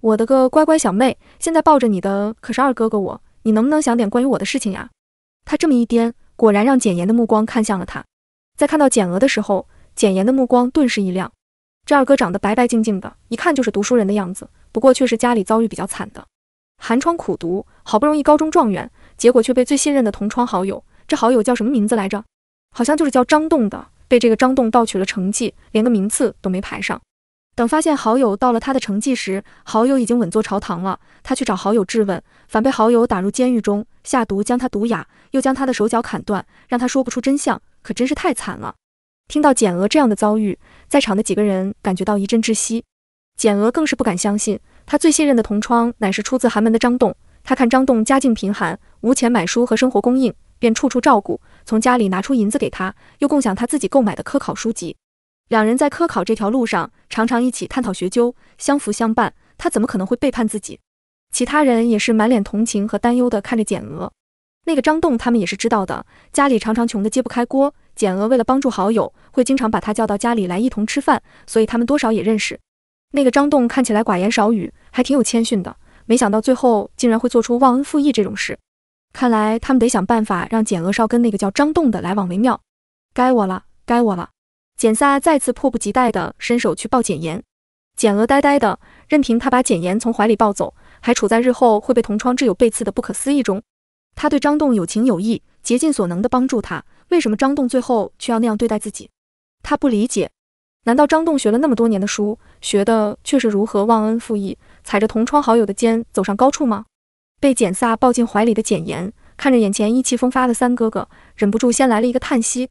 我的个乖乖小妹，现在抱着你的可是二哥哥我，你能不能想点关于我的事情呀？他这么一颠，果然让简言的目光看向了他。在看到简娥的时候。简言的目光顿时一亮，这二哥长得白白净净的，一看就是读书人的样子。不过却是家里遭遇比较惨的，寒窗苦读，好不容易高中状元，结果却被最信任的同窗好友，这好友叫什么名字来着？好像就是叫张栋的，被这个张栋盗取了成绩，连个名次都没排上。等发现好友到了他的成绩时，好友已经稳坐朝堂了。他去找好友质问，反被好友打入监狱中，下毒将他毒哑，又将他的手脚砍断，让他说不出真相，可真是太惨了。听到简娥这样的遭遇，在场的几个人感觉到一阵窒息，简娥更是不敢相信，她最信任的同窗乃是出自寒门的张栋。她看张栋家境贫寒，无钱买书和生活供应，便处处照顾，从家里拿出银子给他，又共享他自己购买的科考书籍。两人在科考这条路上，常常一起探讨学究，相扶相伴。他怎么可能会背叛自己？其他人也是满脸同情和担忧的看着简娥。那个张栋他们也是知道的，家里常常穷得揭不开锅。简娥为了帮助好友，会经常把他叫到家里来一同吃饭，所以他们多少也认识。那个张栋看起来寡言少语，还挺有谦逊的，没想到最后竟然会做出忘恩负义这种事。看来他们得想办法让简娥少跟那个叫张栋的来往为妙。该我了，该我了！简萨再次迫不及待地伸手去抱简言，简娥呆呆的，任凭他把简言从怀里抱走，还处在日后会被同窗挚友背刺的不可思议中。他对张栋有情有义，竭尽所能地帮助他。为什么张栋最后却要那样对待自己？他不理解。难道张栋学了那么多年的书，学的却是如何忘恩负义，踩着同窗好友的肩走上高处吗？被简飒抱进怀里的简言看着眼前意气风发的三哥哥，忍不住先来了一个叹息。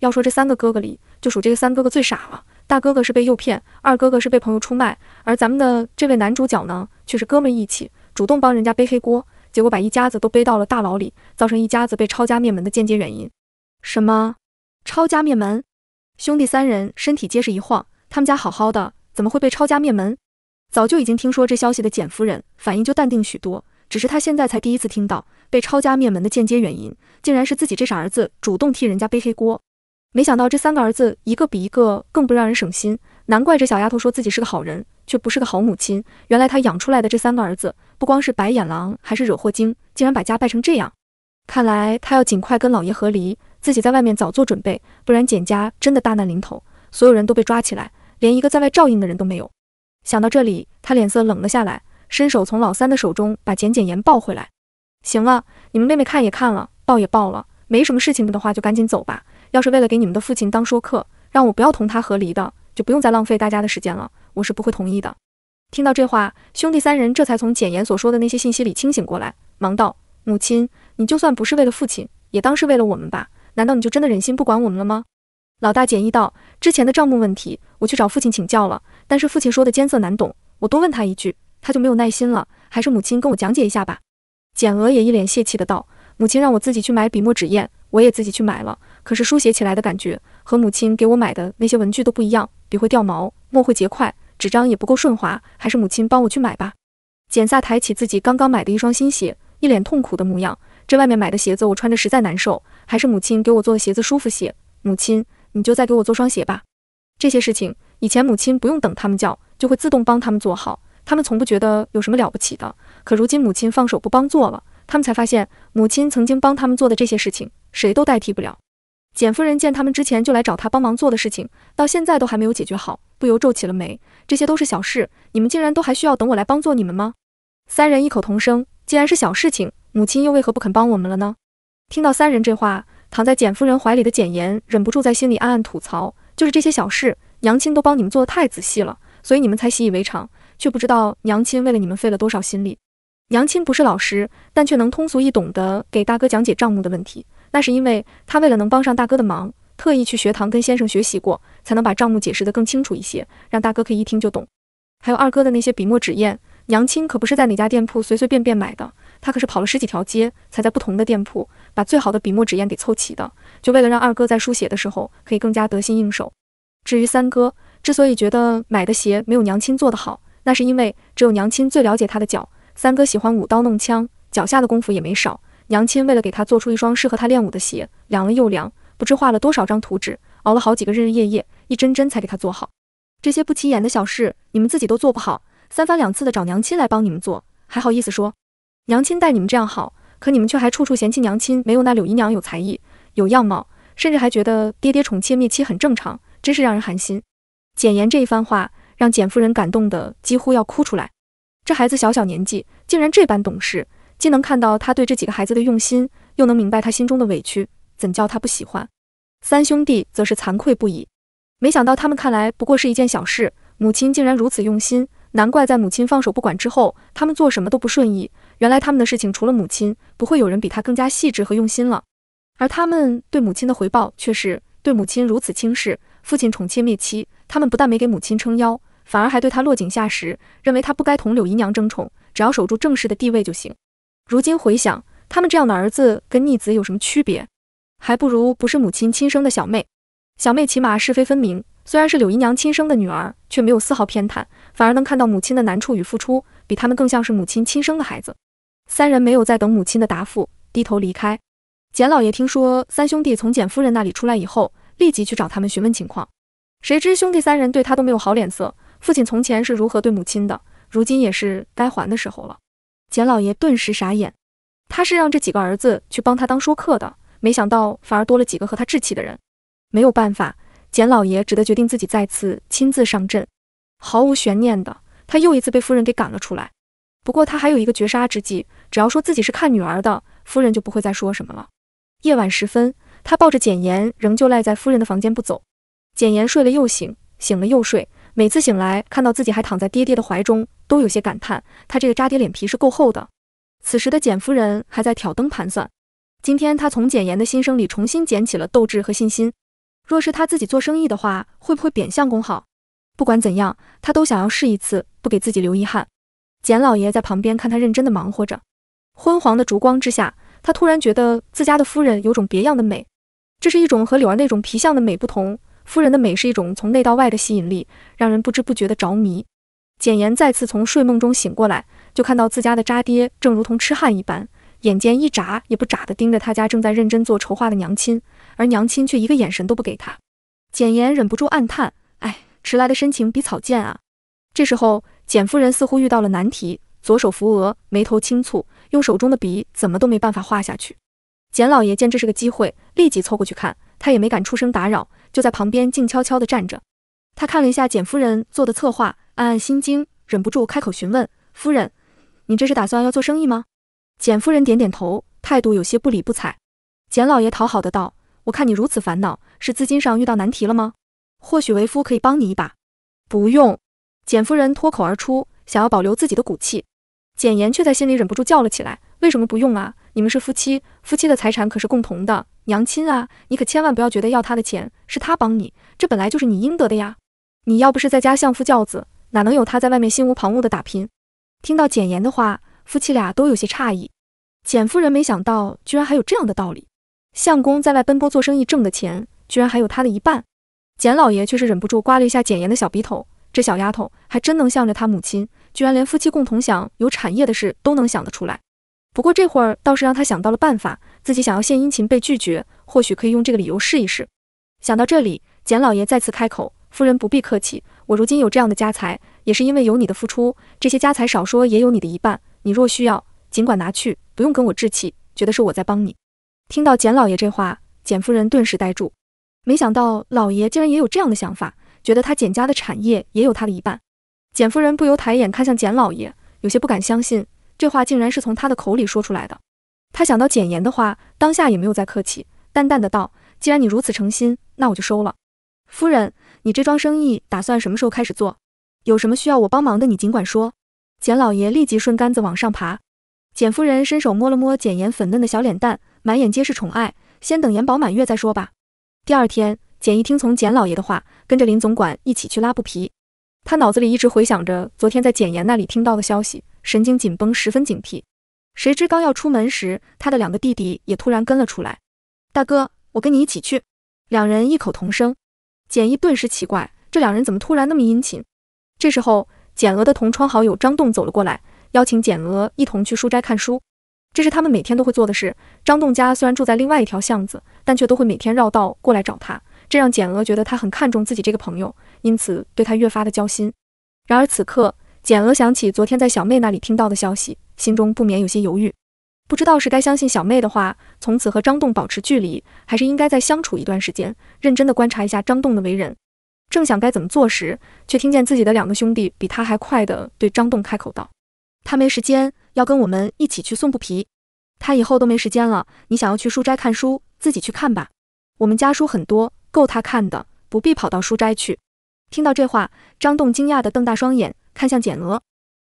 要说这三个哥哥里，就数这个三哥哥最傻了。大哥哥是被诱骗，二哥哥是被朋友出卖，而咱们的这位男主角呢，却是哥们义气，主动帮人家背黑锅，结果把一家子都背到了大牢里，造成一家子被抄家灭门的间接原因。什么抄家灭门？兄弟三人身体皆是一晃，他们家好好的，怎么会被抄家灭门？早就已经听说这消息的简夫人反应就淡定许多，只是她现在才第一次听到被抄家灭门的间接原因，竟然是自己这傻儿子主动替人家背黑锅。没想到这三个儿子一个比一个更不让人省心，难怪这小丫头说自己是个好人，却不是个好母亲。原来她养出来的这三个儿子不光是白眼狼，还是惹祸精，竟然把家败成这样。看来她要尽快跟老爷和离。自己在外面早做准备，不然简家真的大难临头，所有人都被抓起来，连一个在外照应的人都没有。想到这里，他脸色冷了下来，伸手从老三的手中把简简言抱回来。行了，你们妹妹看也看了，抱也抱了，没什么事情的话就赶紧走吧。要是为了给你们的父亲当说客，让我不要同他和离的，就不用再浪费大家的时间了，我是不会同意的。听到这话，兄弟三人这才从简言所说的那些信息里清醒过来，忙道：“母亲，你就算不是为了父亲，也当是为了我们吧。”难道你就真的忍心不管我们了吗？老大简易道：“之前的账目问题，我去找父亲请教了，但是父亲说的艰涩难懂，我多问他一句，他就没有耐心了，还是母亲跟我讲解一下吧。简娥也一脸泄气的道，母亲让我自己去买笔墨纸砚，我也自己去买了，可是书写起来的感觉和母亲给我买的那些文具都不一样，笔会掉毛，墨会结块，纸张也不够顺滑，还是母亲帮我去买吧。简萨抬起自己刚刚买的一双新鞋，一脸痛苦的模样，这外面买的鞋子我穿着实在难受。还是母亲给我做的鞋子舒服些。母亲，你就再给我做双鞋吧。这些事情以前母亲不用等他们叫，就会自动帮他们做好，他们从不觉得有什么了不起的。可如今母亲放手不帮做了，他们才发现母亲曾经帮他们做的这些事情，谁都代替不了。简夫人见他们之前就来找她帮忙做的事情，到现在都还没有解决好，不由皱起了眉。这些都是小事，你们竟然都还需要等我来帮做你们吗？三人异口同声：“既然是小事情，母亲又为何不肯帮我们了呢？”听到三人这话，躺在简夫人怀里的简言忍不住在心里暗暗吐槽：就是这些小事，娘亲都帮你们做的太仔细了，所以你们才习以为常，却不知道娘亲为了你们费了多少心力。娘亲不是老师，但却能通俗易懂的给大哥讲解账目的问题，那是因为他为了能帮上大哥的忙，特意去学堂跟先生学习过，才能把账目解释得更清楚一些，让大哥可以一听就懂。还有二哥的那些笔墨纸砚，娘亲可不是在哪家店铺随随便便买的。他可是跑了十几条街，才在不同的店铺把最好的笔墨纸砚给凑齐的，就为了让二哥在书写的时候可以更加得心应手。至于三哥，之所以觉得买的鞋没有娘亲做的好，那是因为只有娘亲最了解他的脚。三哥喜欢舞刀弄枪，脚下的功夫也没少。娘亲为了给他做出一双适合他练武的鞋，量了又量，不知画了多少张图纸，熬了好几个日日夜夜，一针针才给他做好。这些不起眼的小事，你们自己都做不好，三番两次的找娘亲来帮你们做，还好意思说？娘亲待你们这样好，可你们却还处处嫌弃娘亲没有那柳姨娘有才艺、有样貌，甚至还觉得爹爹宠妾灭妻很正常，真是让人寒心。简言这一番话让简夫人感动的几乎要哭出来，这孩子小小年纪竟然这般懂事，既能看到他对这几个孩子的用心，又能明白他心中的委屈，怎叫他不喜欢？三兄弟则是惭愧不已，没想到他们看来不过是一件小事，母亲竟然如此用心，难怪在母亲放手不管之后，他们做什么都不顺意。原来他们的事情除了母亲，不会有人比他更加细致和用心了。而他们对母亲的回报却是对母亲如此轻视，父亲宠妾灭妻，他们不但没给母亲撑腰，反而还对他落井下石，认为他不该同柳姨娘争宠，只要守住正室的地位就行。如今回想，他们这样的儿子跟逆子有什么区别？还不如不是母亲亲生的小妹，小妹起码是非分明，虽然是柳姨娘亲生的女儿，却没有丝毫偏袒，反而能看到母亲的难处与付出，比他们更像是母亲亲生的孩子。三人没有再等母亲的答复，低头离开。简老爷听说三兄弟从简夫人那里出来以后，立即去找他们询问情况。谁知兄弟三人对他都没有好脸色。父亲从前是如何对母亲的，如今也是该还的时候了。简老爷顿时傻眼，他是让这几个儿子去帮他当说客的，没想到反而多了几个和他置气的人。没有办法，简老爷只得决定自己再次亲自上阵。毫无悬念的，他又一次被夫人给赶了出来。不过他还有一个绝杀之计。只要说自己是看女儿的，夫人就不会再说什么了。夜晚时分，他抱着简言，仍旧赖在夫人的房间不走。简言睡了又醒，醒了又睡，每次醒来看到自己还躺在爹爹的怀中，都有些感叹：他这个渣爹脸皮是够厚的。此时的简夫人还在挑灯盘算，今天她从简言的心声里重新捡起了斗志和信心。若是她自己做生意的话，会不会贬相公好？不管怎样，她都想要试一次，不给自己留遗憾。简老爷在旁边看她认真的忙活着。昏黄的烛光之下，他突然觉得自家的夫人有种别样的美，这是一种和柳儿那种皮相的美不同，夫人的美是一种从内到外的吸引力，让人不知不觉的着迷。简言再次从睡梦中醒过来，就看到自家的渣爹正如同痴汉一般，眼尖一眨也不眨的盯着他家正在认真做筹划的娘亲，而娘亲却一个眼神都不给他。简言忍不住暗叹，哎，迟来的深情比草贱啊。这时候，简夫人似乎遇到了难题，左手扶额，眉头轻蹙。用手中的笔怎么都没办法画下去。简老爷见这是个机会，立即凑过去看，他也没敢出声打扰，就在旁边静悄悄地站着。他看了一下简夫人做的策划，暗暗心惊，忍不住开口询问：“夫人，你这是打算要做生意吗？”简夫人点点头，态度有些不理不睬。简老爷讨好的道：“我看你如此烦恼，是资金上遇到难题了吗？或许为夫可以帮你一把。”“不用。”简夫人脱口而出，想要保留自己的骨气。简言却在心里忍不住叫了起来：“为什么不用啊？你们是夫妻，夫妻的财产可是共同的。娘亲啊，你可千万不要觉得要他的钱是他帮你，这本来就是你应得的呀。你要不是在家相夫教子，哪能有他在外面心无旁骛的打拼？”听到简言的话，夫妻俩都有些诧异。简夫人没想到，居然还有这样的道理。相公在外奔波做生意挣的钱，居然还有他的一半。简老爷却是忍不住刮了一下简言的小鼻头，这小丫头还真能向着他母亲。居然连夫妻共同享有产业的事都能想得出来，不过这会儿倒是让他想到了办法，自己想要献殷勤被拒绝，或许可以用这个理由试一试。想到这里，简老爷再次开口：“夫人不必客气，我如今有这样的家财，也是因为有你的付出，这些家财少说也有你的一半。你若需要，尽管拿去，不用跟我置气，觉得是我在帮你。”听到简老爷这话，简夫人顿时呆住，没想到老爷竟然也有这样的想法，觉得他简家的产业也有他的一半。简夫人不由抬眼看向简老爷，有些不敢相信，这话竟然是从他的口里说出来的。他想到简言的话，当下也没有再客气，淡淡的道：“既然你如此诚心，那我就收了。夫人，你这桩生意打算什么时候开始做？有什么需要我帮忙的，你尽管说。”简老爷立即顺杆子往上爬。简夫人伸手摸了摸简言粉嫩的小脸蛋，满眼皆是宠爱。先等言宝满月再说吧。第二天，简一听从简老爷的话，跟着林总管一起去拉布皮，他脑子里一直回想着昨天在简言那里听到的消息，神经紧绷，十分警惕。谁知刚要出门时，他的两个弟弟也突然跟了出来。大哥，我跟你一起去。两人异口同声。简一顿时奇怪，这两人怎么突然那么殷勤？这时候，简娥的同窗好友张栋走了过来，邀请简娥一同去书斋看书。这是他们每天都会做的事。张栋家虽然住在另外一条巷子，但却都会每天绕道过来找他。这让简娥觉得他很看重自己这个朋友，因此对他越发的交心。然而此刻，简娥想起昨天在小妹那里听到的消息，心中不免有些犹豫，不知道是该相信小妹的话，从此和张栋保持距离，还是应该再相处一段时间，认真的观察一下张栋的为人。正想该怎么做时，却听见自己的两个兄弟比他还快的对张栋开口道：“他没时间，要跟我们一起去送布匹。他以后都没时间了。你想要去书斋看书，自己去看吧，我们家书很多。”够他看的，不必跑到书斋去。听到这话，张栋惊讶地瞪大双眼，看向简娥。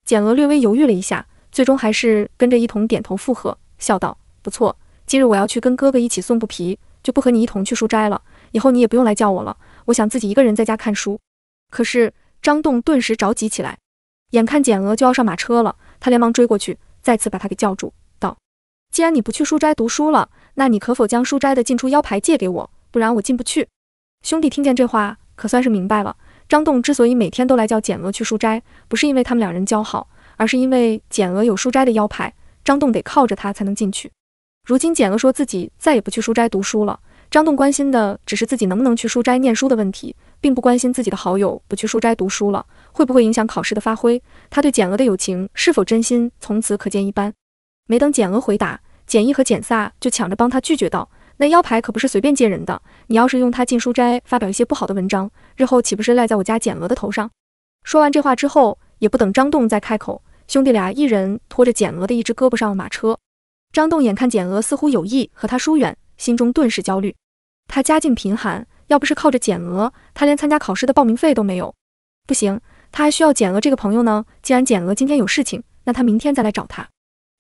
简娥略微犹豫了一下，最终还是跟着一同点头附和，笑道：“不错，今日我要去跟哥哥一起送布匹，就不和你一同去书斋了。以后你也不用来叫我了，我想自己一个人在家看书。”可是张栋顿时着急起来，眼看简娥就要上马车了，他连忙追过去，再次把她给叫住，道：“既然你不去书斋读书了，那你可否将书斋的进出腰牌借给我？”不然我进不去。兄弟，听见这话可算是明白了。张栋之所以每天都来叫简娥去书斋，不是因为他们两人交好，而是因为简娥有书斋的腰牌，张栋得靠着他才能进去。如今简娥说自己再也不去书斋读书了，张栋关心的只是自己能不能去书斋念书的问题，并不关心自己的好友不去书斋读书了会不会影响考试的发挥。他对简娥的友情是否真心，从此可见一斑。没等简娥回答，简一和简萨就抢着帮他拒绝道。那腰牌可不是随便借人的，你要是用它进书斋发表一些不好的文章，日后岂不是赖在我家简娥的头上？说完这话之后，也不等张栋再开口，兄弟俩一人拖着简娥的一只胳膊上了马车。张栋眼看简娥似乎有意和他疏远，心中顿时焦虑。他家境贫寒，要不是靠着简娥，他连参加考试的报名费都没有。不行，他还需要简娥这个朋友呢。既然简娥今天有事情，那他明天再来找他。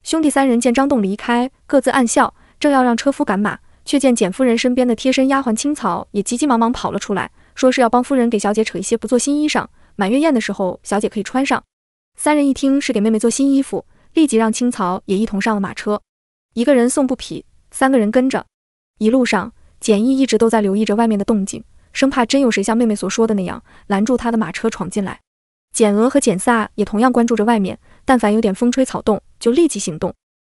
兄弟三人见张栋离开，各自暗笑，正要让车夫赶马。却见简夫人身边的贴身丫鬟青草也急急忙忙跑了出来，说是要帮夫人给小姐扯一些不做新衣裳，满月宴的时候小姐可以穿上。三人一听是给妹妹做新衣服，立即让青草也一同上了马车。一个人送布匹，三个人跟着。一路上，简毅一直都在留意着外面的动静，生怕真有谁像妹妹所说的那样拦住他的马车闯进来。简娥和简萨也同样关注着外面，但凡有点风吹草动，就立即行动。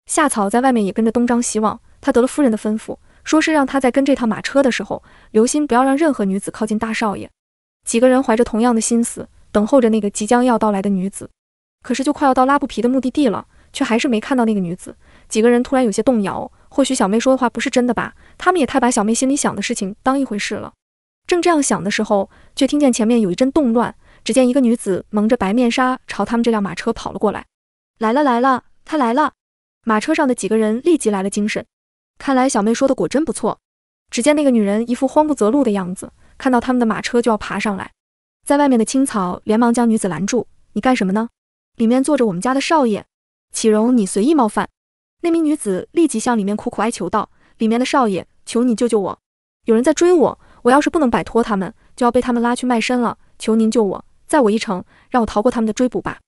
夏草在外面也跟着东张西望，他得了夫人的吩咐。说是让他在跟这趟马车的时候，留心不要让任何女子靠近大少爷。几个人怀着同样的心思，等候着那个即将要到来的女子。可是就快要到拉布皮的目的地了，却还是没看到那个女子。几个人突然有些动摇，或许小妹说的话不是真的吧？他们也太把小妹心里想的事情当一回事了。正这样想的时候，却听见前面有一阵动乱。只见一个女子蒙着白面纱，朝他们这辆马车跑了过来。来了来了，她来了！马车上的几个人立即来了精神。看来小妹说的果真不错。只见那个女人一副慌不择路的样子，看到他们的马车就要爬上来，在外面的青草连忙将女子拦住：“你干什么呢？”里面坐着我们家的少爷，岂容你随意冒犯。”那名女子立即向里面苦苦哀求道：“里面的少爷，求你救救我！有人在追我，我要是不能摆脱他们，就要被他们拉去卖身了。求您救我，载我一程，让我逃过他们的追捕吧。”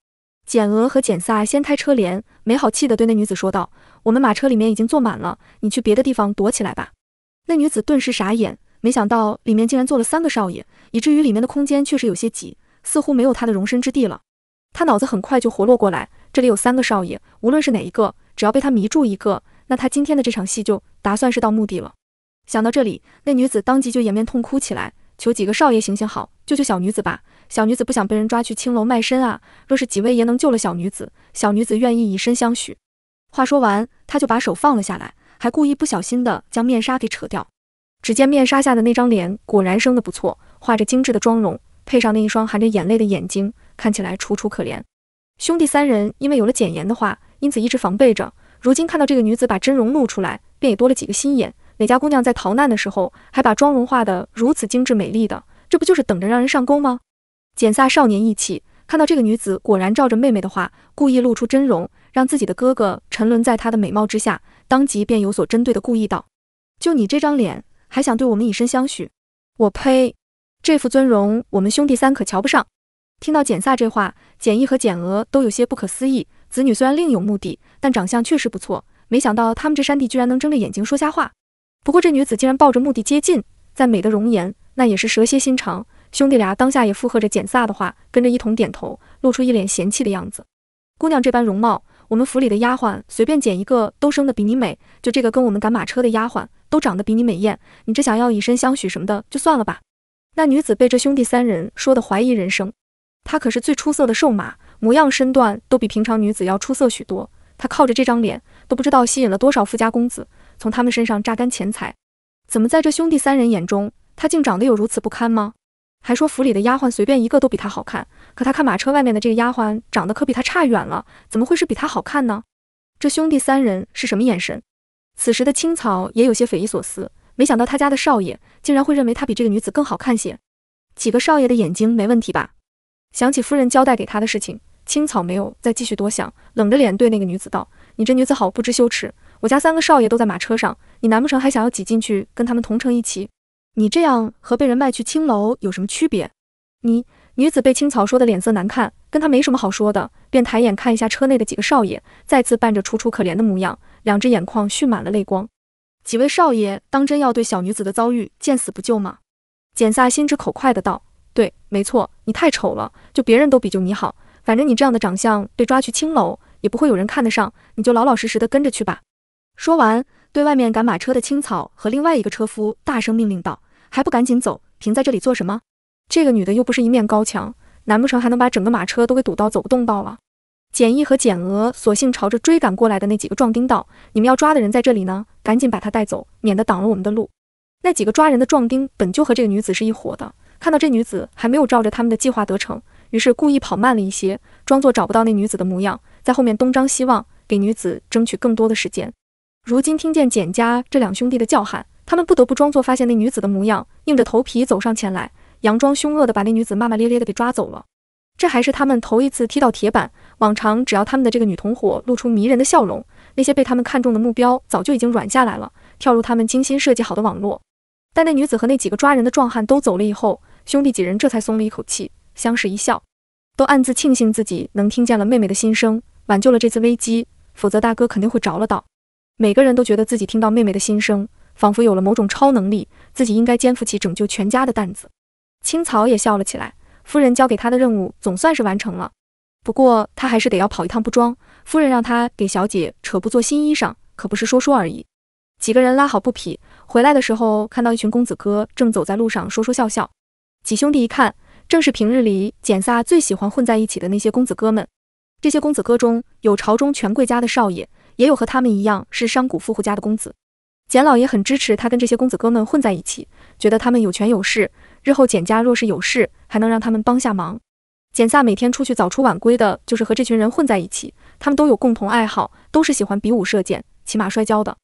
简娥和简萨掀开车帘，没好气地对那女子说道。我们马车里面已经坐满了，你去别的地方躲起来吧。那女子顿时傻眼，没想到里面竟然坐了三个少爷，以至于里面的空间确实有些挤，似乎没有她的容身之地了。她脑子很快就活络过来，这里有三个少爷，无论是哪一个，只要被他迷住一个，那他今天的这场戏就打算是到目的了。想到这里，那女子当即就掩面痛哭起来，求几个少爷行行好，救救小女子吧！小女子不想被人抓去青楼卖身啊！若是几位爷能救了小女子，小女子愿意以身相许。话说完，他就把手放了下来，还故意不小心的将面纱给扯掉。只见面纱下的那张脸果然生的不错，画着精致的妆容，配上那一双含着眼泪的眼睛，看起来楚楚可怜。兄弟三人因为有了简言的话，因此一直防备着。如今看到这个女子把真容露出来，便也多了几个心眼。哪家姑娘在逃难的时候还把妆容画得如此精致美丽的？这不就是等着让人上钩吗？简萨少年义气，看到这个女子果然照着妹妹的话，故意露出真容。让自己的哥哥沉沦在他的美貌之下，当即便有所针对的故意道：“就你这张脸，还想对我们以身相许？我呸！这副尊容，我们兄弟三可瞧不上。”听到简萨这话，简毅和简娥都有些不可思议。子女虽然另有目的，但长相确实不错。没想到他们这山地居然能睁着眼睛说瞎话。不过这女子竟然抱着目的接近，再美的容颜，那也是蛇蝎心肠。兄弟俩当下也附和着简萨的话，跟着一同点头，露出一脸嫌弃的样子。姑娘这般容貌。我们府里的丫鬟随便捡一个都生得比你美，就这个跟我们赶马车的丫鬟都长得比你美艳。你这想要以身相许什么的，就算了吧。那女子被这兄弟三人说的怀疑人生。她可是最出色的瘦马，模样身段都比平常女子要出色许多。她靠着这张脸，都不知道吸引了多少富家公子，从他们身上榨干钱财。怎么在这兄弟三人眼中，她竟长得有如此不堪吗？还说府里的丫鬟随便一个都比她好看。可他看马车外面的这个丫鬟长得可比他差远了，怎么会是比他好看呢？这兄弟三人是什么眼神？此时的青草也有些匪夷所思，没想到他家的少爷竟然会认为他比这个女子更好看些。几个少爷的眼睛没问题吧？想起夫人交代给他的事情，青草没有再继续多想，冷着脸对那个女子道：“你这女子好不知羞耻，我家三个少爷都在马车上，你难不成还想要挤进去跟他们同乘一骑？你这样和被人卖去青楼有什么区别？你。”女子被青草说的脸色难看，跟她没什么好说的，便抬眼看一下车内的几个少爷，再次扮着楚楚可怜的模样，两只眼眶蓄满了泪光。几位少爷，当真要对小女子的遭遇见死不救吗？简萨心直口快的道：“对，没错，你太丑了，就别人都比就你好，反正你这样的长相被抓去青楼，也不会有人看得上，你就老老实实的跟着去吧。”说完，对外面赶马车的青草和另外一个车夫大声命令道：“还不赶紧走，停在这里做什么？”这个女的又不是一面高墙，难不成还能把整个马车都给堵到走不动道了？简毅和简娥索性朝着追赶过来的那几个壮丁道：“你们要抓的人在这里呢，赶紧把他带走，免得挡了我们的路。”那几个抓人的壮丁本就和这个女子是一伙的，看到这女子还没有照着他们的计划得逞，于是故意跑慢了一些，装作找不到那女子的模样，在后面东张西望，给女子争取更多的时间。如今听见简家这两兄弟的叫喊，他们不得不装作发现那女子的模样，硬着头皮走上前来。佯装凶恶的把那女子骂骂咧咧的给抓走了，这还是他们头一次踢到铁板。往常只要他们的这个女同伙露出迷人的笑容，那些被他们看中的目标早就已经软下来了，跳入他们精心设计好的网络。但那女子和那几个抓人的壮汉都走了以后，兄弟几人这才松了一口气，相视一笑，都暗自庆幸自己能听见了妹妹的心声，挽救了这次危机，否则大哥肯定会着了道。每个人都觉得自己听到妹妹的心声，仿佛有了某种超能力，自己应该肩负起拯救全家的担子。青草也笑了起来，夫人交给他的任务总算是完成了。不过他还是得要跑一趟布庄，夫人让他给小姐扯布做新衣裳，可不是说说而已。几个人拉好布匹回来的时候，看到一群公子哥正走在路上说说笑笑。几兄弟一看，正是平日里简萨最喜欢混在一起的那些公子哥们。这些公子哥中有朝中权贵家的少爷，也有和他们一样是商贾富户家的公子。简老爷很支持他跟这些公子哥们混在一起，觉得他们有权有势。日后简家若是有事，还能让他们帮下忙。简萨每天出去早出晚归的，就是和这群人混在一起。他们都有共同爱好，都是喜欢比武射箭、骑马摔跤的。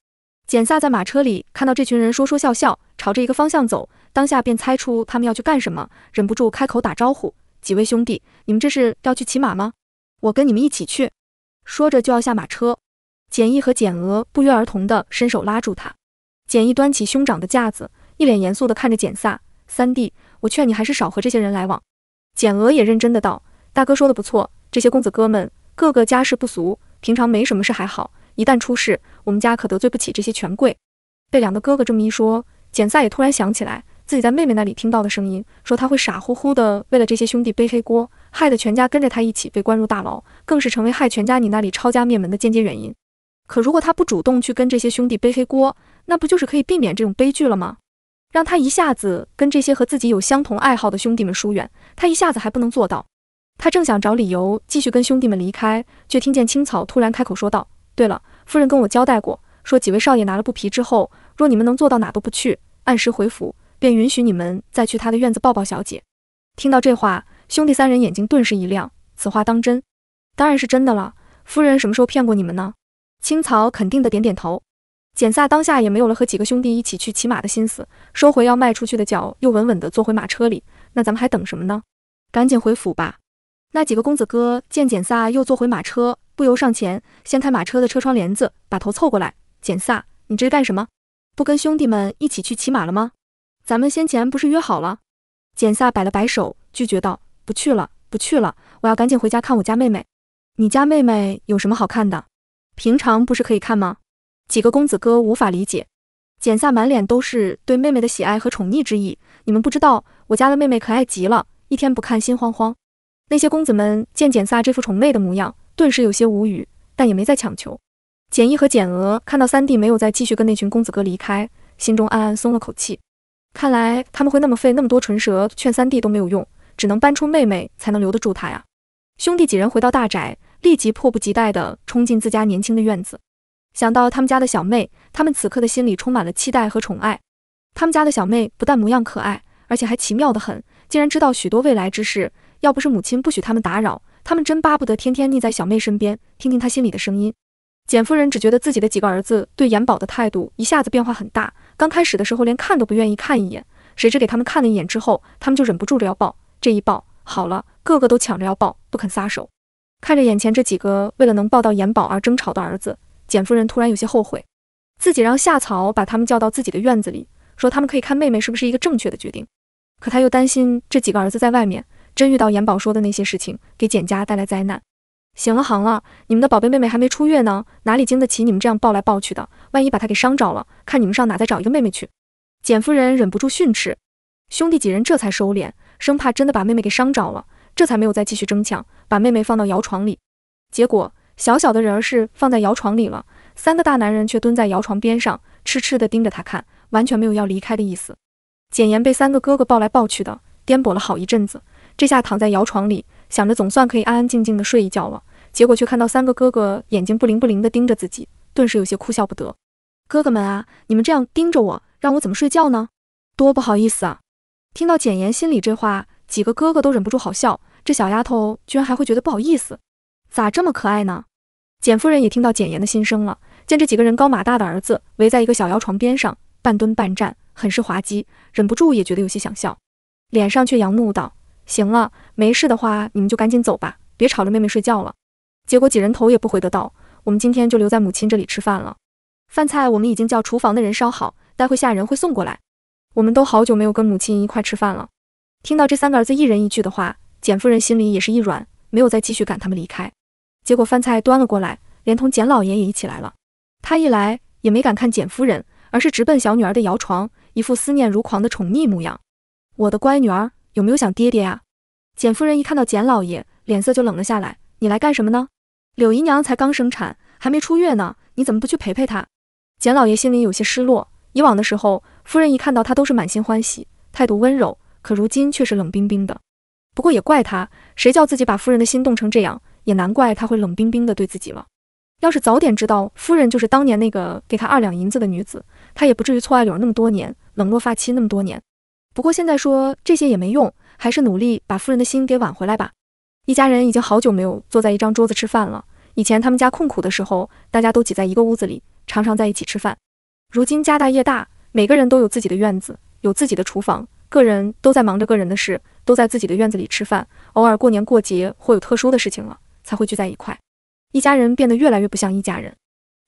简萨在马车里看到这群人说说笑笑，朝着一个方向走，当下便猜出他们要去干什么，忍不住开口打招呼：“几位兄弟，你们这是要去骑马吗？我跟你们一起去。”说着就要下马车，简易和简娥不约而同地伸手拉住他。简易端起兄长的架子，一脸严肃地看着简萨。三弟，我劝你还是少和这些人来往。简娥也认真的道：“大哥说的不错，这些公子哥们个个家世不俗，平常没什么事还好，一旦出事，我们家可得罪不起这些权贵。”被两个哥哥这么一说，简飒也突然想起来自己在妹妹那里听到的声音，说他会傻乎乎的为了这些兄弟背黑锅，害得全家跟着他一起被关入大牢，更是成为害全家你那里抄家灭门的间接原因。可如果他不主动去跟这些兄弟背黑锅，那不就是可以避免这种悲剧了吗？让他一下子跟这些和自己有相同爱好的兄弟们疏远，他一下子还不能做到。他正想找理由继续跟兄弟们离开，却听见青草突然开口说道：“对了，夫人跟我交代过，说几位少爷拿了布皮之后，若你们能做到哪都不去，按时回府，便允许你们再去他的院子抱抱小姐。”听到这话，兄弟三人眼睛顿时一亮。此话当真？当然是真的了。夫人什么时候骗过你们呢？青草肯定的点点头。简萨当下也没有了和几个兄弟一起去骑马的心思，收回要迈出去的脚，又稳稳地坐回马车里。那咱们还等什么呢？赶紧回府吧！那几个公子哥见简萨又坐回马车，不由上前掀开马车的车窗帘子，把头凑过来：“简萨，你这是干什么？不跟兄弟们一起去骑马了吗？咱们先前不是约好了？”简萨摆了摆手，拒绝道：“不去了，不去了，我要赶紧回家看我家妹妹。你家妹妹有什么好看的？平常不是可以看吗？”几个公子哥无法理解，简萨满脸都是对妹妹的喜爱和宠溺之意。你们不知道，我家的妹妹可爱极了，一天不看心慌慌。那些公子们见简萨这副宠妹的模样，顿时有些无语，但也没再强求。简毅和简娥看到三弟没有再继续跟那群公子哥离开，心中暗暗松了口气。看来他们会那么费那么多唇舌劝三弟都没有用，只能搬出妹妹才能留得住他呀。兄弟几人回到大宅，立即迫不及待地冲进自家年轻的院子。想到他们家的小妹，他们此刻的心里充满了期待和宠爱。他们家的小妹不但模样可爱，而且还奇妙的很，竟然知道许多未来之事。要不是母亲不许他们打扰，他们真巴不得天天腻在小妹身边，听听她心里的声音。简夫人只觉得自己的几个儿子对严宝的态度一下子变化很大。刚开始的时候连看都不愿意看一眼，谁知给他们看了一眼之后，他们就忍不住着要抱。这一抱好了，个个都抢着要抱，不肯撒手。看着眼前这几个为了能抱到严宝而争吵的儿子。简夫人突然有些后悔，自己让夏草把他们叫到自己的院子里，说他们可以看妹妹是不是一个正确的决定。可他又担心这几个儿子在外面真遇到严宝说的那些事情，给简家带来灾难。行了行了，你们的宝贝妹妹还没出月呢，哪里经得起你们这样抱来抱去的？万一把她给伤着了，看你们上哪再找一个妹妹去！简夫人忍不住训斥，兄弟几人这才收敛，生怕真的把妹妹给伤着了，这才没有再继续争抢，把妹妹放到摇床里。结果。小小的人儿是放在摇床里了，三个大男人却蹲在摇床边上，痴痴地盯着他看，完全没有要离开的意思。简言被三个哥哥抱来抱去的，颠簸了好一阵子，这下躺在摇床里，想着总算可以安安静静地睡一觉了，结果却看到三个哥哥眼睛不灵不灵的盯着自己，顿时有些哭笑不得。哥哥们啊，你们这样盯着我，让我怎么睡觉呢？多不好意思啊！听到简言心里这话，几个哥哥都忍不住好笑，这小丫头居然还会觉得不好意思。咋这么可爱呢？简夫人也听到简言的心声了，见这几个人高马大的儿子围在一个小摇床边上，半蹲半站，很是滑稽，忍不住也觉得有些想笑，脸上却佯怒道：“行了，没事的话，你们就赶紧走吧，别吵着妹妹睡觉了。”结果几人头也不回的道：“我们今天就留在母亲这里吃饭了，饭菜我们已经叫厨房的人烧好，待会下人会送过来。我们都好久没有跟母亲一块吃饭了。”听到这三个儿子一人一句的话，简夫人心里也是一软，没有再继续赶他们离开。结果饭菜端了过来，连同简老爷也一起来了。他一来也没敢看简夫人，而是直奔小女儿的摇床，一副思念如狂的宠溺模样。我的乖女儿，有没有想爹爹啊？简夫人一看到简老爷，脸色就冷了下来。你来干什么呢？柳姨娘才刚生产，还没出月呢，你怎么不去陪陪她？简老爷心里有些失落。以往的时候，夫人一看到他都是满心欢喜，态度温柔，可如今却是冷冰冰的。不过也怪他，谁叫自己把夫人的心冻成这样？也难怪他会冷冰冰的对自己了。要是早点知道夫人就是当年那个给他二两银子的女子，他也不至于错爱柳儿那么多年，冷落发妻那么多年。不过现在说这些也没用，还是努力把夫人的心给挽回来吧。一家人已经好久没有坐在一张桌子吃饭了。以前他们家困苦的时候，大家都挤在一个屋子里，常常在一起吃饭。如今家大业大，每个人都有自己的院子，有自己的厨房，个人都在忙着个人的事，都在自己的院子里吃饭。偶尔过年过节或有特殊的事情了。才会聚在一块，一家人变得越来越不像一家人。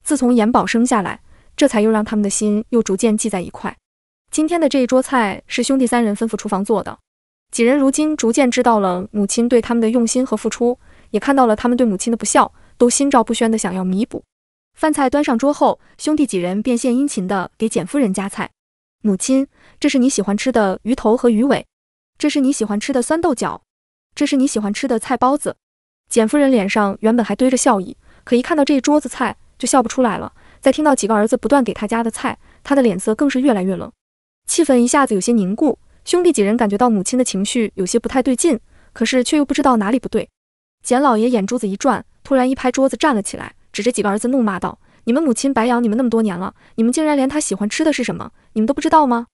自从延宝生下来，这才又让他们的心又逐渐系在一块。今天的这一桌菜是兄弟三人吩咐厨房做的，几人如今逐渐知道了母亲对他们的用心和付出，也看到了他们对母亲的不孝，都心照不宣的想要弥补。饭菜端上桌后，兄弟几人便献殷勤的给简夫人夹菜。母亲，这是你喜欢吃的鱼头和鱼尾，这是你喜欢吃的酸豆角，这是你喜欢吃的菜包子。简夫人脸上原本还堆着笑意，可一看到这一桌子菜，就笑不出来了。再听到几个儿子不断给他家的菜，他的脸色更是越来越冷，气氛一下子有些凝固。兄弟几人感觉到母亲的情绪有些不太对劲，可是却又不知道哪里不对。简老爷眼珠子一转，突然一拍桌子站了起来，指着几个儿子怒骂道：“你们母亲白养你们那么多年了，你们竟然连她喜欢吃的是什么，你们都不知道吗？”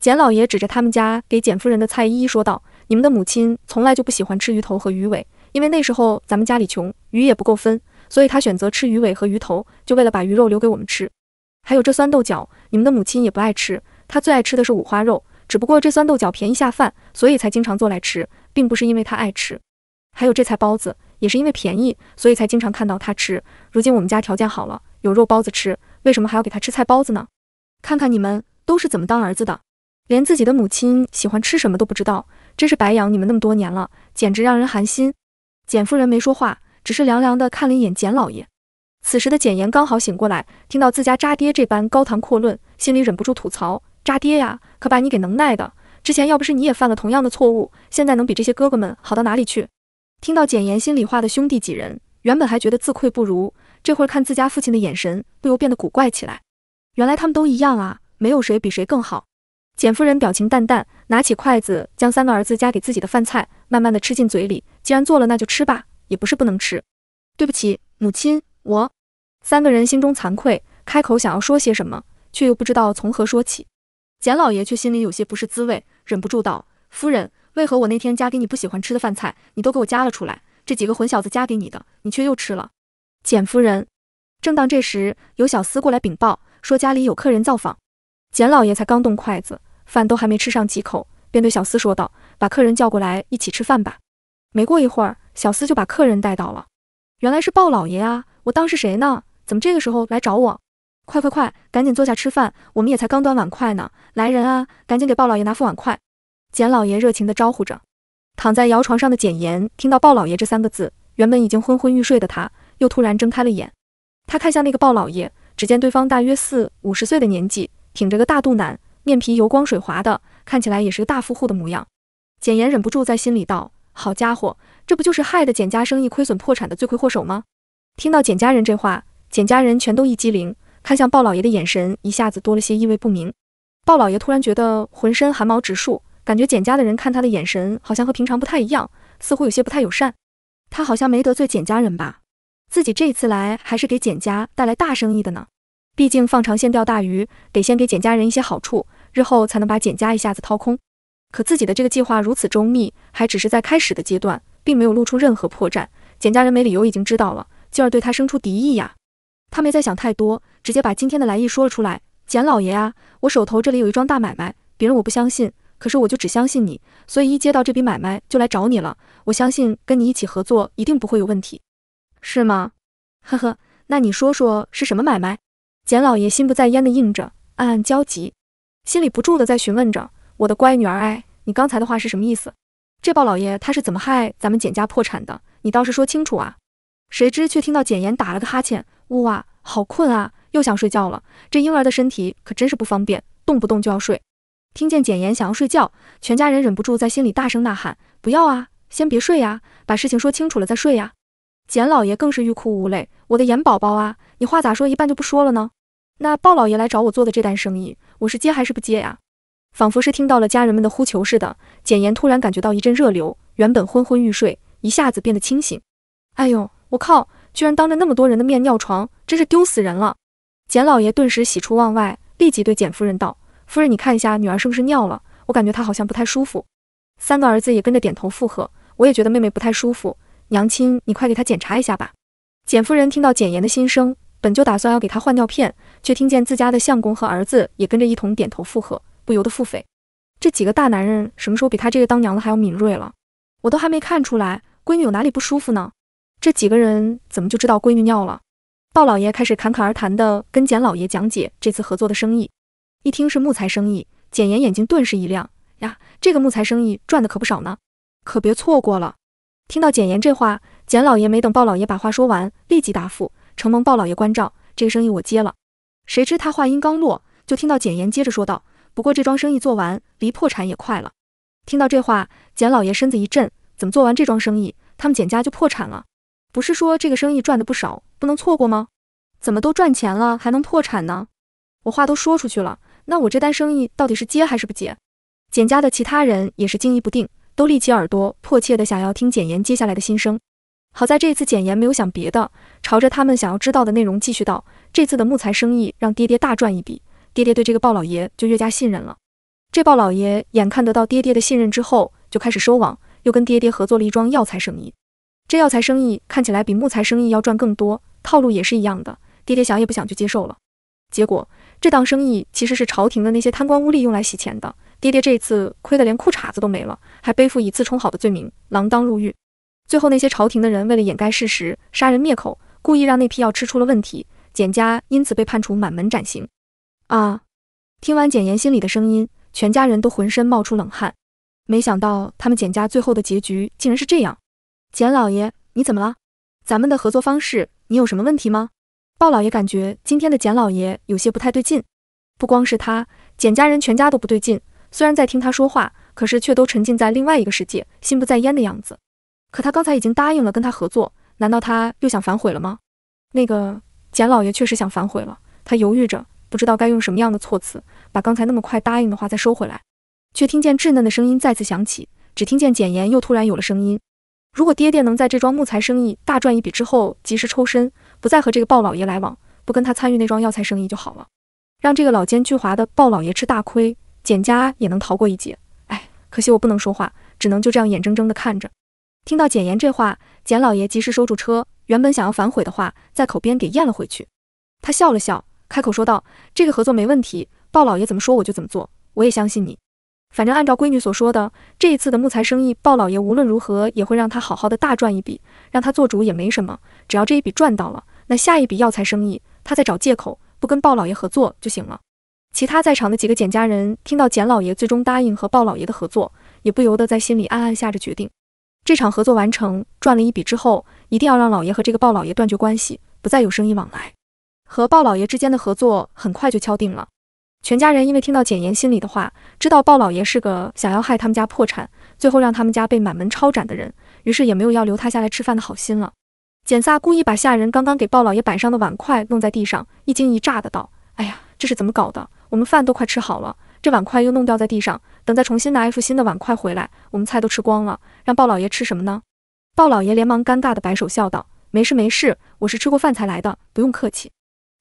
简老爷指着他们家给简夫人的菜，一一说道：“你们的母亲从来就不喜欢吃鱼头和鱼尾。”因为那时候咱们家里穷，鱼也不够分，所以他选择吃鱼尾和鱼头，就为了把鱼肉留给我们吃。还有这酸豆角，你们的母亲也不爱吃，她最爱吃的是五花肉。只不过这酸豆角便宜下饭，所以才经常做来吃，并不是因为她爱吃。还有这菜包子，也是因为便宜，所以才经常看到她吃。如今我们家条件好了，有肉包子吃，为什么还要给她吃菜包子呢？看看你们都是怎么当儿子的，连自己的母亲喜欢吃什么都不知道，真是白养你们那么多年了，简直让人寒心。简夫人没说话，只是凉凉的看了一眼简老爷。此时的简言刚好醒过来，听到自家渣爹这般高谈阔论，心里忍不住吐槽：渣爹呀，可把你给能耐的！之前要不是你也犯了同样的错误，现在能比这些哥哥们好到哪里去？听到简言心里话的兄弟几人，原本还觉得自愧不如，这会儿看自家父亲的眼神，不由变得古怪起来。原来他们都一样啊，没有谁比谁更好。简夫人表情淡淡，拿起筷子将三个儿子夹给自己的饭菜慢慢的吃进嘴里。既然做了，那就吃吧，也不是不能吃。对不起，母亲，我三个人心中惭愧，开口想要说些什么，却又不知道从何说起。简老爷却心里有些不是滋味，忍不住道：“夫人，为何我那天夹给你不喜欢吃的饭菜，你都给我夹了出来？这几个混小子夹给你的，你却又吃了？”简夫人，正当这时，有小厮过来禀报说家里有客人造访。简老爷才刚动筷子。饭都还没吃上几口，便对小厮说道：“把客人叫过来一起吃饭吧。”没过一会儿，小厮就把客人带到了。原来是鲍老爷啊，我当是谁呢？怎么这个时候来找我？快快快，赶紧坐下吃饭，我们也才刚端碗筷呢。来人啊，赶紧给鲍老爷拿副碗筷。简老爷热情地招呼着。躺在摇床上的简言听到“鲍老爷”这三个字，原本已经昏昏欲睡的他，又突然睁开了眼。他看向那个鲍老爷，只见对方大约四五十岁的年纪，挺着个大肚腩。面皮油光水滑的，看起来也是个大富户的模样。简言忍不住在心里道：“好家伙，这不就是害得简家生意亏损破产的罪魁祸首吗？”听到简家人这话，简家人全都一激灵，看向鲍老爷的眼神一下子多了些意味不明。鲍老爷突然觉得浑身寒毛直竖，感觉简家的人看他的眼神好像和平常不太一样，似乎有些不太友善。他好像没得罪简家人吧？自己这次来还是给简家带来大生意的呢，毕竟放长线钓大鱼，得先给简家人一些好处。之后才能把简家一下子掏空，可自己的这个计划如此周密，还只是在开始的阶段，并没有露出任何破绽。简家人没理由已经知道了，进而对他生出敌意呀。他没再想太多，直接把今天的来意说了出来：“简老爷啊，我手头这里有一桩大买卖，别人我不相信，可是我就只相信你，所以一接到这笔买卖就来找你了。我相信跟你一起合作一定不会有问题，是吗？呵呵，那你说说是什么买卖？”简老爷心不在焉地应着，暗暗焦急。心里不住的在询问着我的乖女儿，哎，你刚才的话是什么意思？这鲍老爷他是怎么害咱们简家破产的？你倒是说清楚啊！谁知却听到简言打了个哈欠，呜哇，好困啊，又想睡觉了。这婴儿的身体可真是不方便，动不动就要睡。听见简言想要睡觉，全家人忍不住在心里大声呐喊：不要啊，先别睡呀，把事情说清楚了再睡呀。简老爷更是欲哭无泪，我的言宝宝啊，你话咋说一半就不说了呢？那鲍老爷来找我做的这单生意，我是接还是不接呀？仿佛是听到了家人们的呼求似的，简言突然感觉到一阵热流，原本昏昏欲睡一下子变得清醒。哎呦，我靠！居然当着那么多人的面尿床，真是丢死人了！简老爷顿时喜出望外，立即对简夫人道：“夫人，你看一下女儿是不是尿了？我感觉她好像不太舒服。”三个儿子也跟着点头附和：“我也觉得妹妹不太舒服，娘亲，你快给她检查一下吧。”简夫人听到简言的心声。本就打算要给他换尿片，却听见自家的相公和儿子也跟着一同点头附和，不由得腹诽：这几个大男人什么时候比他这个当娘的还要敏锐了？我都还没看出来闺女有哪里不舒服呢，这几个人怎么就知道闺女尿了？鲍老爷开始侃侃而谈的跟简老爷讲解这次合作的生意，一听是木材生意，简言眼睛顿时一亮：呀，这个木材生意赚的可不少呢，可别错过了。听到简言这话，简老爷没等鲍老爷把话说完，立即答复。承蒙鲍老爷关照，这个生意我接了。谁知他话音刚落，就听到简言接着说道：“不过这桩生意做完，离破产也快了。”听到这话，简老爷身子一震：“怎么做完这桩生意，他们简家就破产了？不是说这个生意赚的不少，不能错过吗？怎么都赚钱了还能破产呢？”我话都说出去了，那我这单生意到底是接还是不接？简家的其他人也是惊疑不定，都立起耳朵，迫切的想要听简言接下来的心声。好在这次简言没有想别的，朝着他们想要知道的内容继续道：“这次的木材生意让爹爹大赚一笔，爹爹对这个鲍老爷就越加信任了。这鲍老爷眼看得到爹爹的信任之后，就开始收网，又跟爹爹合作了一桩药材生意。这药材生意看起来比木材生意要赚更多，套路也是一样的。爹爹想也不想就接受了，结果这档生意其实是朝廷的那些贪官污吏用来洗钱的。爹爹这次亏得连裤衩子都没了，还背负以次充好的罪名，锒铛入狱。”最后，那些朝廷的人为了掩盖事实、杀人灭口，故意让那批药吃出了问题，简家因此被判处满门斩刑。啊！听完简言心里的声音，全家人都浑身冒出冷汗。没想到他们简家最后的结局竟然是这样。简老爷，你怎么了？咱们的合作方式，你有什么问题吗？鲍老爷感觉今天的简老爷有些不太对劲，不光是他，简家人全家都不对劲。虽然在听他说话，可是却都沉浸在另外一个世界，心不在焉的样子。可他刚才已经答应了跟他合作，难道他又想反悔了吗？那个简老爷确实想反悔了，他犹豫着，不知道该用什么样的措辞把刚才那么快答应的话再收回来，却听见稚嫩的声音再次响起。只听见简言又突然有了声音：“如果爹爹能在这桩木材生意大赚一笔之后及时抽身，不再和这个鲍老爷来往，不跟他参与那桩药材生意就好了，让这个老奸巨猾的鲍老爷吃大亏，简家也能逃过一劫。”哎，可惜我不能说话，只能就这样眼睁睁地看着。听到简言这话，简老爷及时收住车，原本想要反悔的话，在口边给咽了回去。他笑了笑，开口说道：“这个合作没问题，鲍老爷怎么说我就怎么做，我也相信你。反正按照闺女所说的，这一次的木材生意，鲍老爷无论如何也会让他好好的大赚一笔，让他做主也没什么。只要这一笔赚到了，那下一笔药材生意，他再找借口不跟鲍老爷合作就行了。”其他在场的几个简家人听到简老爷最终答应和鲍老爷的合作，也不由得在心里暗暗下着决定。这场合作完成，赚了一笔之后，一定要让老爷和这个鲍老爷断绝关系，不再有生意往来。和鲍老爷之间的合作很快就敲定了。全家人因为听到简言心里的话，知道鲍老爷是个想要害他们家破产，最后让他们家被满门抄斩的人，于是也没有要留他下来吃饭的好心了。简萨故意把下人刚刚给鲍老爷摆上的碗筷弄在地上，一惊一乍的道：“哎呀，这是怎么搞的？我们饭都快吃好了。”这碗筷又弄掉在地上，等再重新拿一副新的碗筷回来，我们菜都吃光了，让鲍老爷吃什么呢？鲍老爷连忙尴尬地摆手，笑道：“没事没事，我是吃过饭才来的，不用客气。”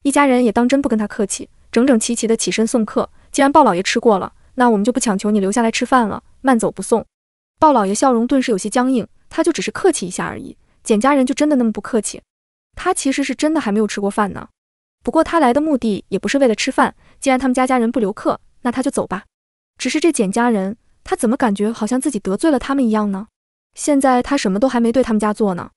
一家人也当真不跟他客气，整整齐齐地起身送客。既然鲍老爷吃过了，那我们就不强求你留下来吃饭了，慢走不送。鲍老爷笑容顿时有些僵硬，他就只是客气一下而已，简家人就真的那么不客气？他其实是真的还没有吃过饭呢，不过他来的目的也不是为了吃饭，既然他们家家人不留客。那他就走吧。只是这简家人，他怎么感觉好像自己得罪了他们一样呢？现在他什么都还没对他们家做呢。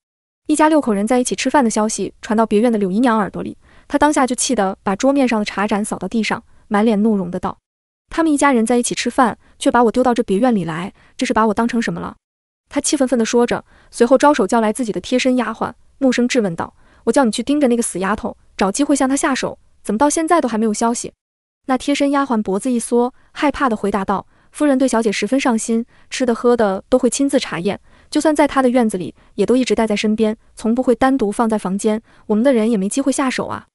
一家六口人在一起吃饭的消息传到别院的柳姨娘耳朵里，她当下就气得把桌面上的茶盏扫到地上，满脸怒容的道：“他们一家人在一起吃饭，却把我丢到这别院里来，这是把我当成什么了？”她气愤愤地说着，随后招手叫来自己的贴身丫鬟，怒声质问道：“我叫你去盯着那个死丫头，找机会向她下手，怎么到现在都还没有消息？”那贴身丫鬟脖子一缩，害怕地回答道：“夫人对小姐十分上心，吃的喝的都会亲自查验，就算在她的院子里，也都一直带在身边，从不会单独放在房间。我们的人也没机会下手啊。”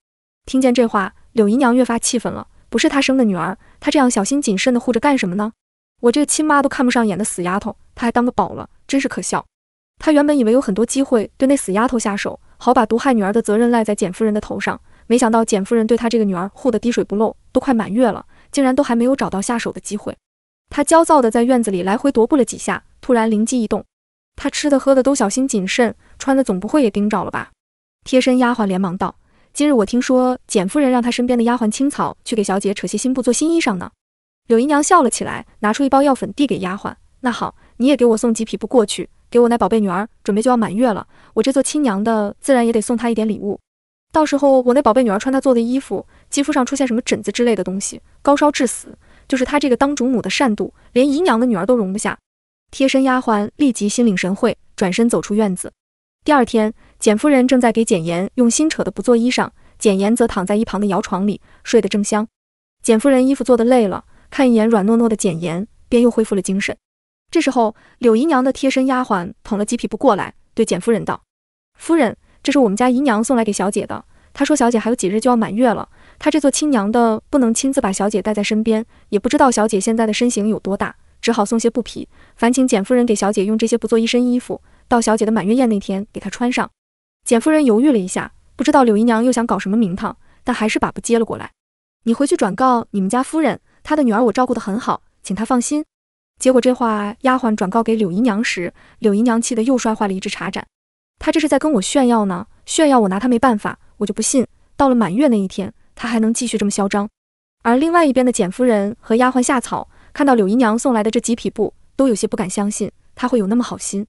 听见这话，柳姨娘越发气愤了。不是她生的女儿，她这样小心谨慎地护着干什么呢？我这个亲妈都看不上眼的死丫头，她还当个宝了，真是可笑。她原本以为有很多机会对那死丫头下手，好把毒害女儿的责任赖在简夫人的头上。没想到简夫人对她这个女儿护得滴水不漏，都快满月了，竟然都还没有找到下手的机会。她焦躁地在院子里来回踱步了几下，突然灵机一动，她吃的喝的都小心谨慎，穿的总不会也盯着了吧？贴身丫鬟连忙道：“今日我听说简夫人让她身边的丫鬟青草去给小姐扯些新布做新衣裳呢。”柳姨娘笑了起来，拿出一包药粉递给丫鬟：“那好，你也给我送几匹布过去，给我那宝贝女儿准备，就要满月了，我这做亲娘的自然也得送她一点礼物。”到时候我那宝贝女儿穿她做的衣服，肌肤上出现什么疹子之类的东西，高烧致死，就是她这个当主母的善妒，连姨娘的女儿都容不下。贴身丫鬟立即心领神会，转身走出院子。第二天，简夫人正在给简言用新扯的布做衣裳，简言则躺在一旁的摇床里睡得正香。简夫人衣服做的累了，看一眼软糯糯的简言，便又恢复了精神。这时候，柳姨娘的贴身丫鬟捧了几匹布过来，对简夫人道：“夫人。”这是我们家姨娘送来给小姐的。她说小姐还有几日就要满月了，她这做亲娘的不能亲自把小姐带在身边，也不知道小姐现在的身形有多大，只好送些布匹。烦请简夫人给小姐用这些布做一身衣服，到小姐的满月宴那天给她穿上。简夫人犹豫了一下，不知道柳姨娘又想搞什么名堂，但还是把布接了过来。你回去转告你们家夫人，她的女儿我照顾得很好，请她放心。结果这话，丫鬟转告给柳姨娘时，柳姨娘气得又摔坏了一只茶盏。他这是在跟我炫耀呢，炫耀我拿他没办法，我就不信到了满月那一天，他还能继续这么嚣张。而另外一边的简夫人和丫鬟夏草看到柳姨娘送来的这几匹布，都有些不敢相信她会有那么好心。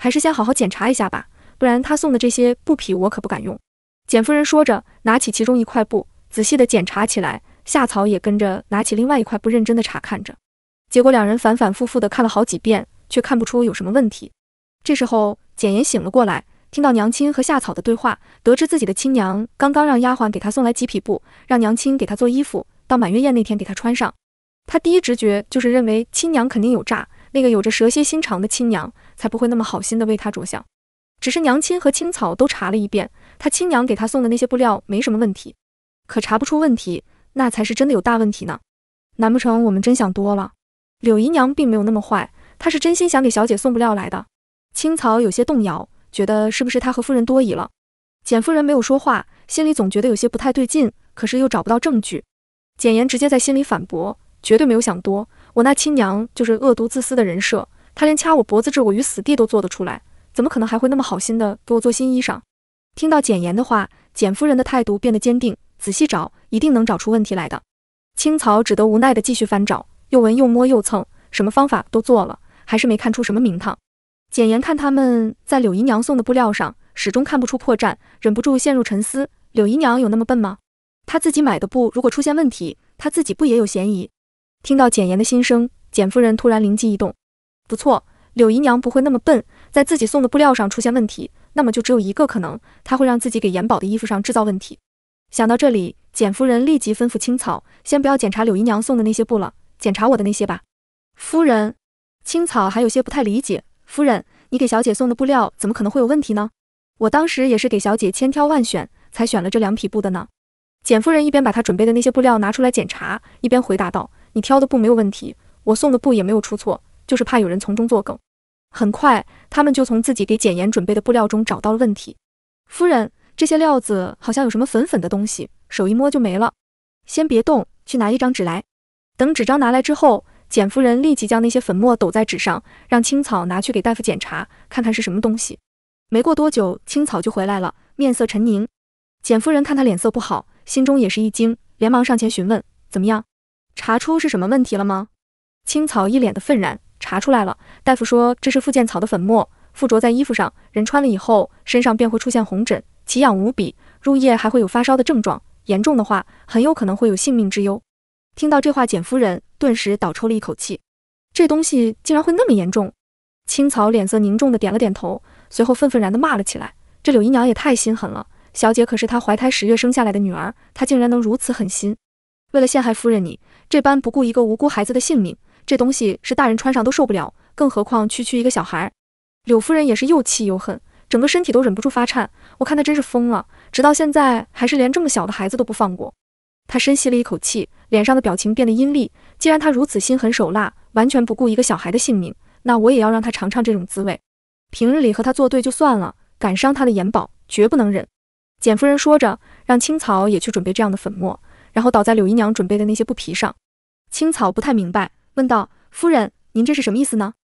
还是先好好检查一下吧，不然她送的这些布匹我可不敢用。简夫人说着，拿起其中一块布，仔细的检查起来。夏草也跟着拿起另外一块布，认真的查看着。结果两人反反复复的看了好几遍，却看不出有什么问题。这时候简言醒了过来，听到娘亲和夏草的对话，得知自己的亲娘刚刚让丫鬟给她送来几匹布，让娘亲给她做衣服，到满月宴那天给她穿上。他第一直觉就是认为亲娘肯定有诈，那个有着蛇蝎心肠的亲娘才不会那么好心的为她着想。只是娘亲和青草都查了一遍，她亲娘给她送的那些布料没什么问题，可查不出问题，那才是真的有大问题呢。难不成我们真想多了？柳姨娘并没有那么坏，她是真心想给小姐送布料来的。青草有些动摇，觉得是不是他和夫人多疑了。简夫人没有说话，心里总觉得有些不太对劲，可是又找不到证据。简言直接在心里反驳，绝对没有想多。我那亲娘就是恶毒自私的人设，她连掐我脖子置我于死地都做得出来，怎么可能还会那么好心的给我做新衣裳？听到简言的话，简夫人的态度变得坚定，仔细找，一定能找出问题来的。青草只得无奈的继续翻找，又闻又摸又蹭，什么方法都做了，还是没看出什么名堂。简言看他们在柳姨娘送的布料上始终看不出破绽，忍不住陷入沉思。柳姨娘有那么笨吗？她自己买的布如果出现问题，她自己不也有嫌疑？听到简言的心声，简夫人突然灵机一动。不错，柳姨娘不会那么笨，在自己送的布料上出现问题，那么就只有一个可能，她会让自己给延宝的衣服上制造问题。想到这里，简夫人立即吩咐青草，先不要检查柳姨娘送的那些布了，检查我的那些吧。夫人，青草还有些不太理解。夫人，你给小姐送的布料怎么可能会有问题呢？我当时也是给小姐千挑万选，才选了这两匹布的呢。简夫人一边把她准备的那些布料拿出来检查，一边回答道：“你挑的布没有问题，我送的布也没有出错，就是怕有人从中作梗。”很快，他们就从自己给简言准备的布料中找到了问题。夫人，这些料子好像有什么粉粉的东西，手一摸就没了。先别动，去拿一张纸来。等纸张拿来之后。简夫人立即将那些粉末抖在纸上，让青草拿去给大夫检查，看看是什么东西。没过多久，青草就回来了，面色沉凝。简夫人看他脸色不好，心中也是一惊，连忙上前询问：“怎么样？查出是什么问题了吗？”青草一脸的愤然：“查出来了，大夫说这是附健草的粉末附着在衣服上，人穿了以后身上便会出现红疹，奇痒无比，入夜还会有发烧的症状，严重的话很有可能会有性命之忧。”听到这话，简夫人。顿时倒抽了一口气，这东西竟然会那么严重！青草脸色凝重的点了点头，随后愤愤然的骂了起来：“这柳姨娘也太心狠了！小姐可是她怀胎十月生下来的女儿，她竟然能如此狠心！为了陷害夫人，你这般不顾一个无辜孩子的性命，这东西是大人穿上都受不了，更何况区区一个小孩！”柳夫人也是又气又恨，整个身体都忍不住发颤。我看她真是疯了，直到现在还是连这么小的孩子都不放过。他深吸了一口气，脸上的表情变得阴厉。既然他如此心狠手辣，完全不顾一个小孩的性命，那我也要让他尝尝这种滋味。平日里和他作对就算了，敢伤他的颜宝，绝不能忍。简夫人说着，让青草也去准备这样的粉末，然后倒在柳姨娘准备的那些布皮上。青草不太明白，问道：“夫人，您这是什么意思呢？”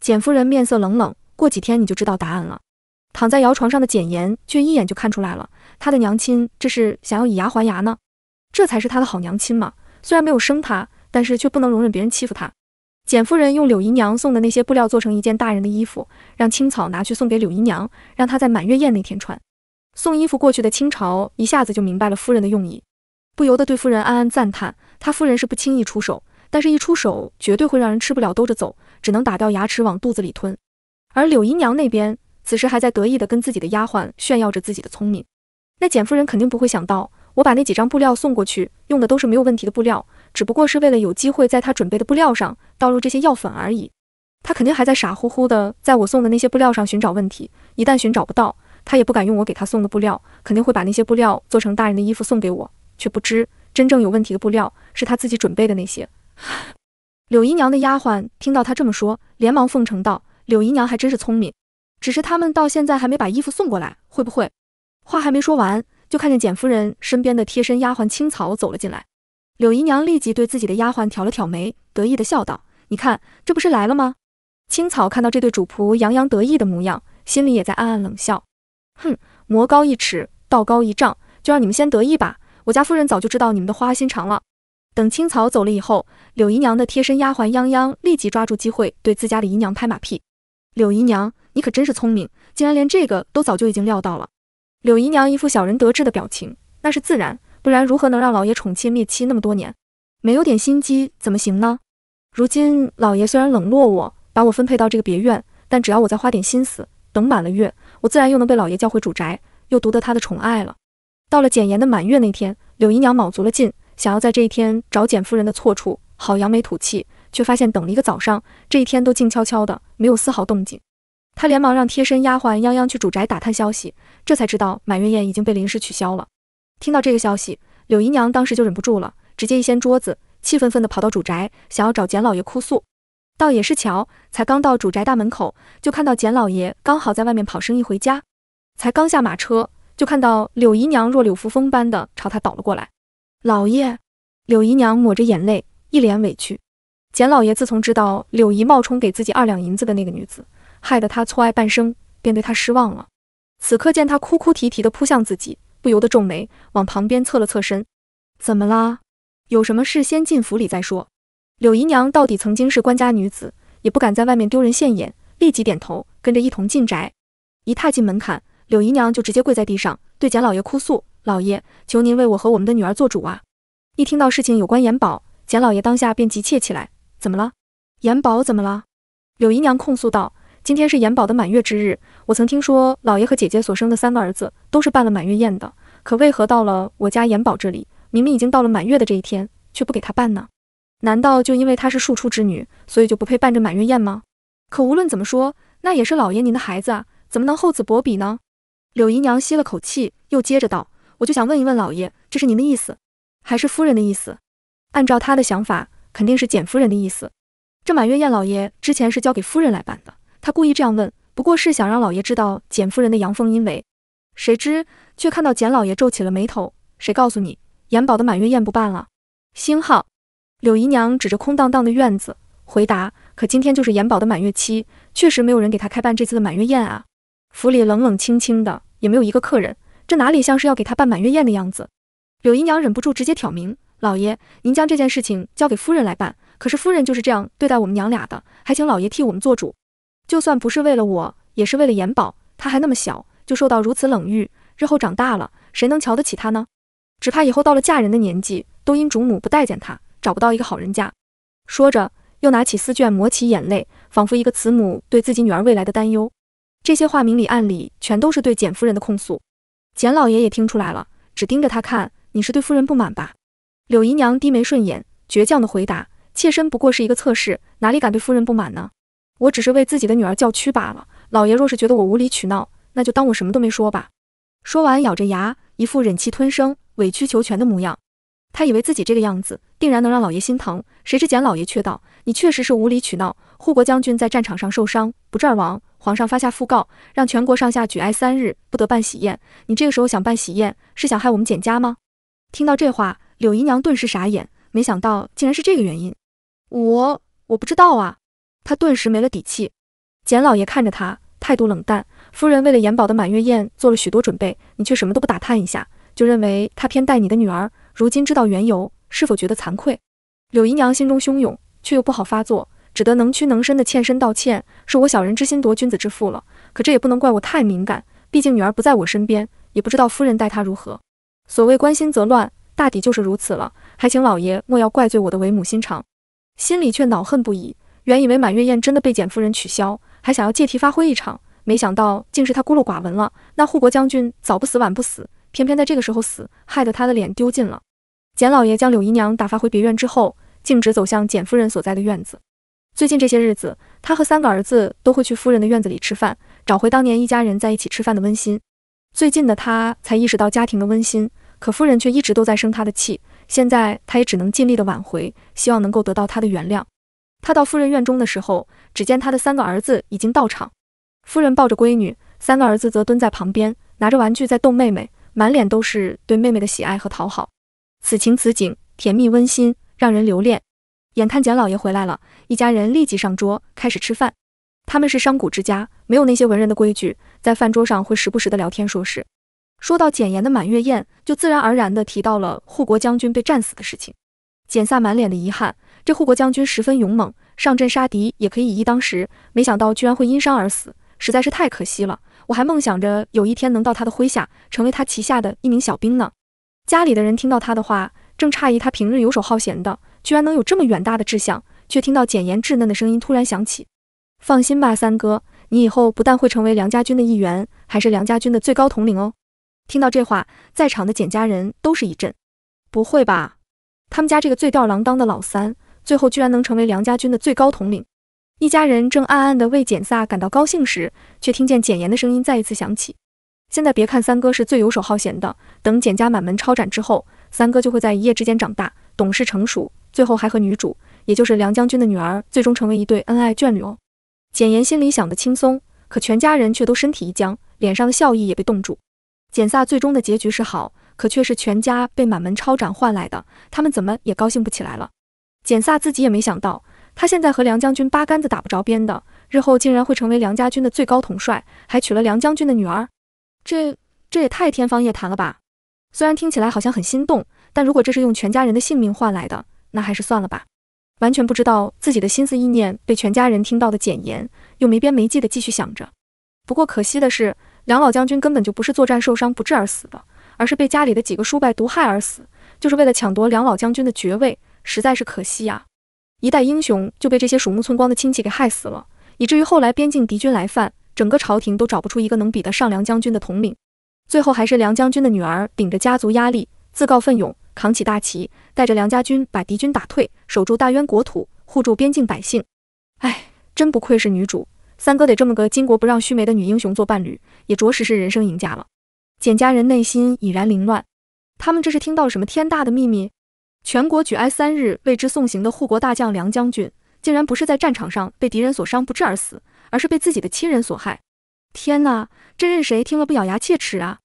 简夫人面色冷冷：“过几天你就知道答案了。”躺在摇床上的简言却一眼就看出来了，她的娘亲这是想要以牙还牙呢。这才是他的好娘亲嘛！虽然没有生他，但是却不能容忍别人欺负他。简夫人用柳姨娘送的那些布料做成一件大人的衣服，让青草拿去送给柳姨娘，让她在满月宴那天穿。送衣服过去的青草一下子就明白了夫人的用意，不由得对夫人暗暗赞叹：他夫人是不轻易出手，但是一出手绝对会让人吃不了兜着走，只能打掉牙齿往肚子里吞。而柳姨娘那边此时还在得意地跟自己的丫鬟炫耀着自己的聪明，那简夫人肯定不会想到。我把那几张布料送过去，用的都是没有问题的布料，只不过是为了有机会在他准备的布料上倒入这些药粉而已。他肯定还在傻乎乎的在我送的那些布料上寻找问题，一旦寻找不到，他也不敢用我给他送的布料，肯定会把那些布料做成大人的衣服送给我，却不知真正有问题的布料是他自己准备的那些。柳姨娘的丫鬟听到她这么说，连忙奉承道：“柳姨娘还真是聪明，只是他们到现在还没把衣服送过来，会不会？”话还没说完。就看见简夫人身边的贴身丫鬟青草走了进来，柳姨娘立即对自己的丫鬟挑了挑眉，得意的笑道：“你看，这不是来了吗？”青草看到这对主仆洋洋得意的模样，心里也在暗暗冷笑，哼，魔高一尺，道高一丈，就让你们先得意吧。我家夫人早就知道你们的花心肠了。等青草走了以后，柳姨娘的贴身丫鬟泱泱立即抓住机会对自家的姨娘拍马屁：“柳姨娘，你可真是聪明，竟然连这个都早就已经料到了。”柳姨娘一副小人得志的表情，那是自然，不然如何能让老爷宠妾灭妻那么多年？没有点心机怎么行呢？如今老爷虽然冷落我，把我分配到这个别院，但只要我再花点心思，等满了月，我自然又能被老爷叫回主宅，又夺得他的宠爱了。到了简言的满月那天，柳姨娘卯足了劲，想要在这一天找简夫人的错处，好扬眉吐气，却发现等了一个早上，这一天都静悄悄的，没有丝毫动静。他连忙让贴身丫鬟泱泱去主宅打探消息，这才知道满月宴已经被临时取消了。听到这个消息，柳姨娘当时就忍不住了，直接一掀桌子，气愤愤地跑到主宅，想要找简老爷哭诉。倒也是巧，才刚到主宅大门口，就看到简老爷刚好在外面跑生意回家，才刚下马车，就看到柳姨娘若柳扶风般的朝他倒了过来。老爷，柳姨娘抹着眼泪，一脸委屈。简老爷自从知道柳姨冒充给自己二两银子的那个女子。害得他错爱半生，便对他失望了。此刻见他哭哭啼啼地扑向自己，不由得皱眉，往旁边侧了侧身。怎么啦？有什么事先进府里再说。柳姨娘到底曾经是官家女子，也不敢在外面丢人现眼，立即点头，跟着一同进宅。一踏进门槛，柳姨娘就直接跪在地上，对简老爷哭诉：“老爷，求您为我和我们的女儿做主啊！”一听到事情有关严宝，简老爷当下便急切起来：“怎么了？严宝怎么了？”柳姨娘控诉道。今天是延宝的满月之日，我曾听说老爷和姐姐所生的三个儿子都是办了满月宴的，可为何到了我家延宝这里，明明已经到了满月的这一天，却不给他办呢？难道就因为她是庶出之女，所以就不配办这满月宴吗？可无论怎么说，那也是老爷您的孩子啊，怎么能厚此薄彼呢？柳姨娘吸了口气，又接着道：“我就想问一问老爷，这是您的意思，还是夫人的意思？按照他的想法，肯定是简夫人的意思。这满月宴，老爷之前是交给夫人来办的。”他故意这样问，不过是想让老爷知道简夫人的阳奉阴违。谁知却看到简老爷皱起了眉头。谁告诉你，延宝的满月宴不办了？星号，柳姨娘指着空荡荡的院子回答：“可今天就是延宝的满月期，确实没有人给他开办这次的满月宴啊。府里冷冷清清的，也没有一个客人，这哪里像是要给他办满月宴的样子？”柳姨娘忍不住直接挑明：“老爷，您将这件事情交给夫人来办，可是夫人就是这样对待我们娘俩的，还请老爷替我们做主。”就算不是为了我，也是为了延宝。他还那么小，就受到如此冷遇，日后长大了，谁能瞧得起他呢？只怕以后到了嫁人的年纪，都因主母不待见他，找不到一个好人家。说着，又拿起丝绢抹起眼泪，仿佛一个慈母对自己女儿未来的担忧。这些话明里暗里，全都是对简夫人的控诉。简老爷也听出来了，只盯着她看：“你是对夫人不满吧？”柳姨娘低眉顺眼，倔强的回答：“妾身不过是一个侧室，哪里敢对夫人不满呢？”我只是为自己的女儿叫屈罢了。老爷若是觉得我无理取闹，那就当我什么都没说吧。说完，咬着牙，一副忍气吞声、委曲求全的模样。他以为自己这个样子定然能让老爷心疼，谁知简老爷却道：“你确实是无理取闹。护国将军在战场上受伤，不战亡，皇上发下讣告，让全国上下举哀三日，不得办喜宴。你这个时候想办喜宴，是想害我们简家吗？”听到这话，柳姨娘顿时傻眼，没想到竟然是这个原因。我我不知道啊。他顿时没了底气。简老爷看着他，态度冷淡。夫人为了延宝的满月宴做了许多准备，你却什么都不打探一下，就认为他偏待你的女儿。如今知道缘由，是否觉得惭愧？柳姨娘心中汹涌，却又不好发作，只得能屈能伸的欠身道歉：“是我小人之心夺君子之腹了。可这也不能怪我太敏感，毕竟女儿不在我身边，也不知道夫人待她如何。所谓关心则乱，大抵就是如此了。还请老爷莫要怪罪我的为母心肠。”心里却恼恨不已。原以为满月宴真的被简夫人取消，还想要借题发挥一场，没想到竟是他孤陋寡闻了。那护国将军早不死晚不死，偏偏在这个时候死，害得他的脸丢尽了。简老爷将柳姨娘打发回别院之后，径直走向简夫人所在的院子。最近这些日子，他和三个儿子都会去夫人的院子里吃饭，找回当年一家人在一起吃饭的温馨。最近的他才意识到家庭的温馨，可夫人却一直都在生他的气。现在他也只能尽力的挽回，希望能够得到她的原谅。他到夫人院中的时候，只见他的三个儿子已经到场，夫人抱着闺女，三个儿子则蹲在旁边，拿着玩具在逗妹妹，满脸都是对妹妹的喜爱和讨好。此情此景，甜蜜温馨，让人留恋。眼看简老爷回来了，一家人立即上桌开始吃饭。他们是商贾之家，没有那些文人的规矩，在饭桌上会时不时的聊天说事。说到简言的满月宴，就自然而然的提到了护国将军被战死的事情。简萨满脸的遗憾。这护国将军十分勇猛，上阵杀敌也可以以一当十，没想到居然会因伤而死，实在是太可惜了。我还梦想着有一天能到他的麾下，成为他旗下的一名小兵呢。家里的人听到他的话，正诧异他平日游手好闲的，居然能有这么远大的志向，却听到简言稚嫩的声音突然响起：“放心吧，三哥，你以后不但会成为梁家军的一员，还是梁家军的最高统领哦。”听到这话，在场的简家人都是一震：“不会吧？他们家这个最吊儿郎当的老三！”最后居然能成为梁家军的最高统领。一家人正暗暗地为简萨感到高兴时，却听见简言的声音再一次响起：“现在别看三哥是最游手好闲的，等简家满门抄斩之后，三哥就会在一夜之间长大，懂事成熟，最后还和女主，也就是梁将军的女儿，最终成为一对恩爱眷侣哦。”简言心里想的轻松，可全家人却都身体一僵，脸上的笑意也被冻住。简萨最终的结局是好，可却是全家被满门抄斩换来的，他们怎么也高兴不起来了。简萨自己也没想到，他现在和梁将军八竿子打不着边的，日后竟然会成为梁家军的最高统帅，还娶了梁将军的女儿，这这也太天方夜谭了吧？虽然听起来好像很心动，但如果这是用全家人的性命换来的，那还是算了吧。完全不知道自己的心思意念被全家人听到的简言，又没边没际的继续想着。不过可惜的是，梁老将军根本就不是作战受伤不治而死的，而是被家里的几个叔伯毒害而死，就是为了抢夺梁老将军的爵位。实在是可惜呀，一代英雄就被这些鼠目寸光的亲戚给害死了，以至于后来边境敌军来犯，整个朝廷都找不出一个能比得上梁将军的统领。最后还是梁将军的女儿顶着家族压力，自告奋勇扛起大旗，带着梁家军把敌军打退，守住大渊国土，护住边境百姓。哎，真不愧是女主，三哥得这么个巾帼不让须眉的女英雄做伴侣，也着实是人生赢家了。简家人内心已然凌乱，他们这是听到什么天大的秘密？全国举哀三日，为之送行的护国大将梁将军，竟然不是在战场上被敌人所伤不治而死，而是被自己的亲人所害。天哪，这任谁听了不咬牙切齿啊！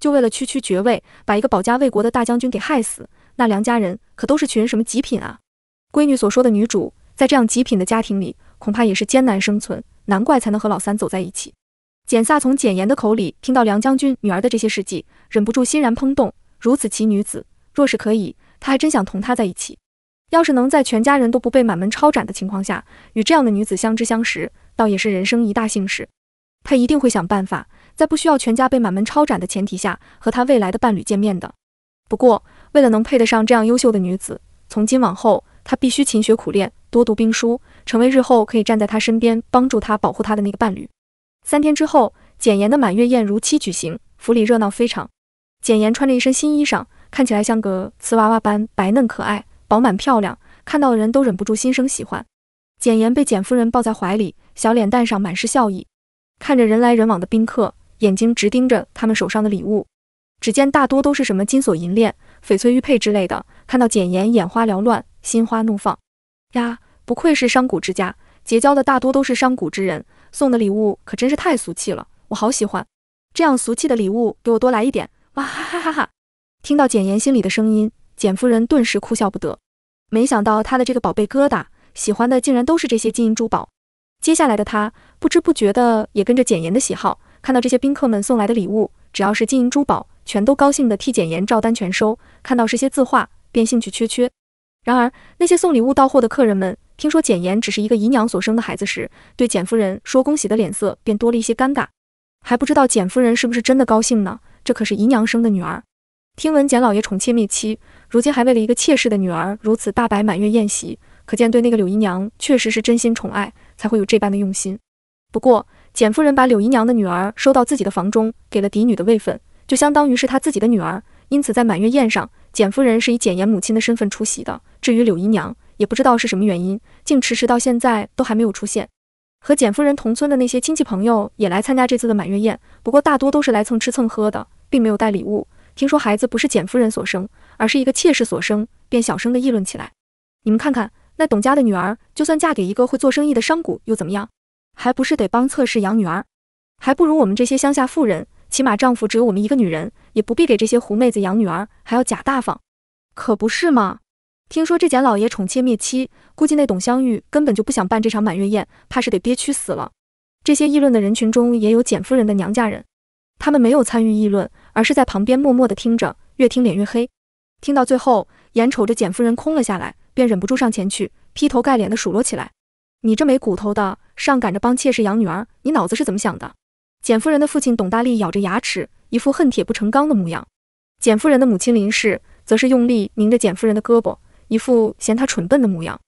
就为了区区爵位，把一个保家卫国的大将军给害死，那梁家人可都是群什么极品啊！闺女所说的女主，在这样极品的家庭里，恐怕也是艰难生存，难怪才能和老三走在一起。简飒从简言的口里听到梁将军女儿的这些事迹，忍不住欣然怦动。如此奇女子，若是可以。他还真想同她在一起，要是能在全家人都不被满门抄斩的情况下，与这样的女子相知相识，倒也是人生一大幸事。他一定会想办法，在不需要全家被满门抄斩的前提下，和他未来的伴侣见面的。不过，为了能配得上这样优秀的女子，从今往后，他必须勤学苦练，多读兵书，成为日后可以站在他身边帮助他、保护他的那个伴侣。三天之后，简言的满月宴如期举行，府里热闹非常。简言穿着一身新衣裳。看起来像个瓷娃娃般白嫩可爱、饱满漂亮，看到的人都忍不住心生喜欢。简言被简夫人抱在怀里，小脸蛋上满是笑意，看着人来人往的宾客，眼睛直盯着他们手上的礼物。只见大多都是什么金锁银链、翡翠玉佩之类的，看到简言眼花缭乱，心花怒放呀！不愧是商贾之家，结交的大多都是商贾之人，送的礼物可真是太俗气了，我好喜欢这样俗气的礼物，给我多来一点！哇哈哈哈哈！听到简言心里的声音，简夫人顿时哭笑不得。没想到她的这个宝贝疙瘩喜欢的竟然都是这些金银珠宝。接下来的她不知不觉的也跟着简言的喜好，看到这些宾客们送来的礼物，只要是金银珠宝，全都高兴的替简言照单全收。看到是些字画，便兴趣缺缺。然而那些送礼物到货的客人们，听说简言只是一个姨娘所生的孩子时，对简夫人说恭喜的脸色便多了一些尴尬，还不知道简夫人是不是真的高兴呢？这可是姨娘生的女儿。听闻简老爷宠妾灭妻，如今还为了一个妾室的女儿如此大摆满月宴席，可见对那个柳姨娘确实是真心宠爱，才会有这般的用心。不过，简夫人把柳姨娘的女儿收到自己的房中，给了嫡女的位分，就相当于是她自己的女儿。因此，在满月宴上，简夫人是以简言母亲的身份出席的。至于柳姨娘，也不知道是什么原因，竟迟迟到现在都还没有出现。和简夫人同村的那些亲戚朋友也来参加这次的满月宴，不过大多都是来蹭吃蹭喝的，并没有带礼物。听说孩子不是简夫人所生，而是一个妾室所生，便小声的议论起来。你们看看那董家的女儿，就算嫁给一个会做生意的商贾又怎么样？还不是得帮侧室养女儿？还不如我们这些乡下妇人，起码丈夫只有我们一个女人，也不必给这些狐妹子养女儿，还要假大方。可不是吗？听说这简老爷宠妾灭妻，估计那董香玉根本就不想办这场满月宴，怕是得憋屈死了。这些议论的人群中，也有简夫人的娘家人。他们没有参与议论，而是在旁边默默的听着，越听脸越黑。听到最后，眼瞅着简夫人空了下来，便忍不住上前去劈头盖脸的数落起来：“你这没骨头的，上赶着帮妾室养女儿，你脑子是怎么想的？”简夫人的父亲董大力咬着牙齿，一副恨铁不成钢的模样；简夫人的母亲林氏则是用力拧着简夫人的胳膊，一副嫌她蠢笨的模样。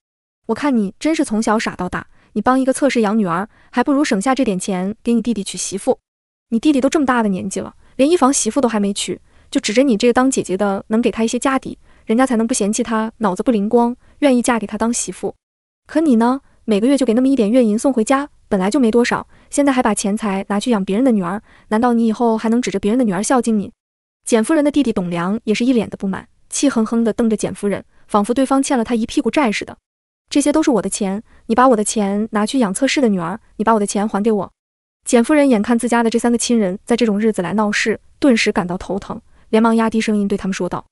我看你真是从小傻到大，你帮一个侧室养女儿，还不如省下这点钱给你弟弟娶媳妇。你弟弟都这么大的年纪了，连一房媳妇都还没娶，就指着你这个当姐姐的能给他一些家底，人家才能不嫌弃他脑子不灵光，愿意嫁给他当媳妇。可你呢，每个月就给那么一点月银送回家，本来就没多少，现在还把钱财拿去养别人的女儿，难道你以后还能指着别人的女儿孝敬你？简夫人的弟弟董良也是一脸的不满，气哼哼地瞪着简夫人，仿佛对方欠了他一屁股债似的。这些都是我的钱，你把我的钱拿去养测试的女儿，你把我的钱还给我。简夫人眼看自家的这三个亲人在这种日子来闹事，顿时感到头疼，连忙压低声音对他们说道：“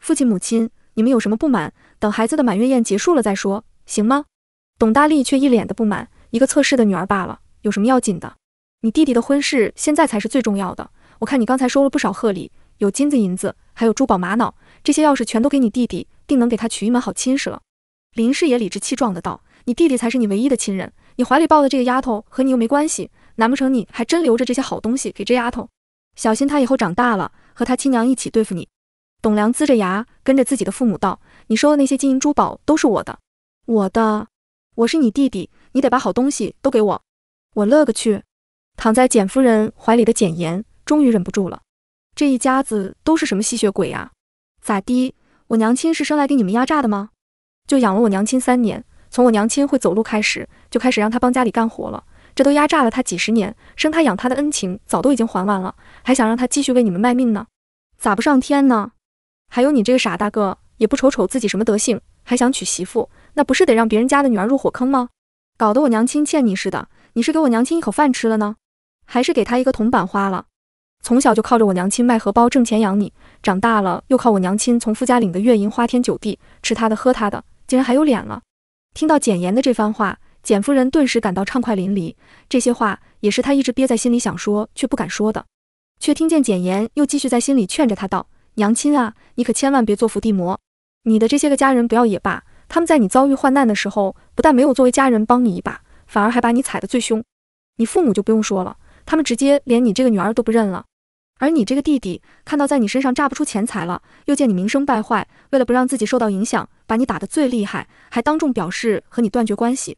父亲、母亲，你们有什么不满？等孩子的满月宴结束了再说，行吗？”董大力却一脸的不满：“一个侧室的女儿罢了，有什么要紧的？你弟弟的婚事现在才是最重要的。我看你刚才收了不少贺礼，有金子、银子，还有珠宝、玛瑙，这些要是全都给你弟弟，定能给他娶一门好亲事了。”林氏也理直气壮的道：“你弟弟才是你唯一的亲人，你怀里抱的这个丫头和你又没关系。”难不成你还真留着这些好东西给这丫头？小心她以后长大了，和她亲娘一起对付你。董良呲着牙，跟着自己的父母道：“你收的那些金银珠宝都是我的，我的，我是你弟弟，你得把好东西都给我。”我乐个去！躺在简夫人怀里的简言终于忍不住了：“这一家子都是什么吸血鬼呀？咋的？我娘亲是生来给你们压榨的吗？就养了我娘亲三年，从我娘亲会走路开始，就开始让她帮家里干活了。”这都压榨了他几十年，生他养他的恩情早都已经还完了，还想让他继续为你们卖命呢？咋不上天呢？还有你这个傻大个，也不瞅瞅自己什么德性，还想娶媳妇，那不是得让别人家的女儿入火坑吗？搞得我娘亲欠你似的，你是给我娘亲一口饭吃了呢，还是给他一个铜板花了？从小就靠着我娘亲卖荷包挣钱养你，长大了又靠我娘亲从夫家领的月银花天酒地，吃他的喝他的，竟然还有脸了？听到简言的这番话。简夫人顿时感到畅快淋漓，这些话也是她一直憋在心里想说却不敢说的，却听见简言又继续在心里劝着她道：“娘亲啊，你可千万别做伏地魔，你的这些个家人不要也罢。他们在你遭遇患难的时候，不但没有作为家人帮你一把，反而还把你踩得最凶。你父母就不用说了，他们直接连你这个女儿都不认了。而你这个弟弟，看到在你身上榨不出钱财了，又见你名声败坏，为了不让自己受到影响，把你打得最厉害，还当众表示和你断绝关系。”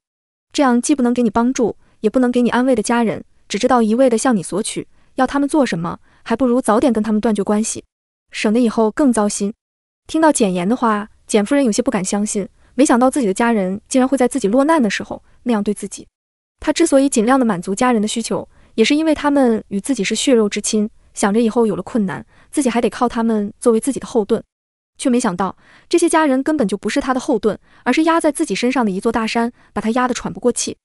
这样既不能给你帮助，也不能给你安慰的家人，只知道一味的向你索取，要他们做什么，还不如早点跟他们断绝关系，省得以后更糟心。听到简言的话，简夫人有些不敢相信，没想到自己的家人竟然会在自己落难的时候那样对自己。她之所以尽量的满足家人的需求，也是因为他们与自己是血肉之亲，想着以后有了困难，自己还得靠他们作为自己的后盾。却没想到，这些家人根本就不是他的后盾，而是压在自己身上的一座大山，把他压得喘不过气。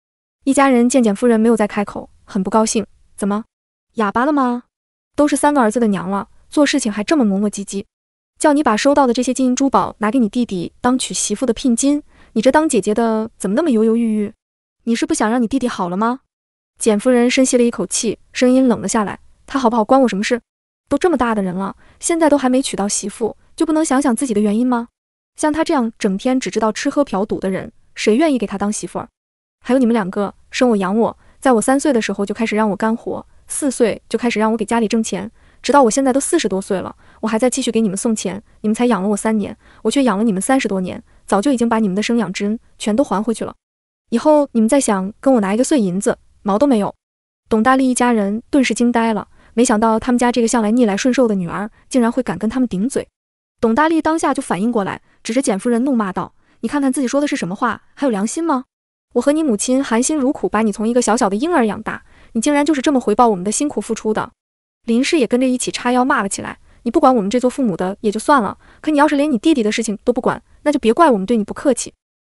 一家人见简夫人没有再开口，很不高兴：“怎么哑巴了吗？都是三个儿子的娘了，做事情还这么磨磨唧唧。叫你把收到的这些金银珠宝拿给你弟弟当娶媳妇的聘金，你这当姐姐的怎么那么犹犹豫豫？你是不想让你弟弟好了吗？”简夫人深吸了一口气，声音冷了下来：“他好不好关我什么事？都这么大的人了，现在都还没娶到媳妇。”就不能想想自己的原因吗？像他这样整天只知道吃喝嫖赌的人，谁愿意给他当媳妇儿？还有你们两个，生我养我，在我三岁的时候就开始让我干活，四岁就开始让我给家里挣钱，直到我现在都四十多岁了，我还在继续给你们送钱，你们才养了我三年，我却养了你们三十多年，早就已经把你们的生养之恩全都还回去了。以后你们再想跟我拿一个碎银子，毛都没有。董大力一家人顿时惊呆了，没想到他们家这个向来逆来顺受的女儿，竟然会敢跟他们顶嘴。董大力当下就反应过来，指着简夫人怒骂道：“你看看自己说的是什么话，还有良心吗？我和你母亲含辛茹苦把你从一个小小的婴儿养大，你竟然就是这么回报我们的辛苦付出的？”林氏也跟着一起叉腰骂了起来：“你不管我们这做父母的也就算了，可你要是连你弟弟的事情都不管，那就别怪我们对你不客气。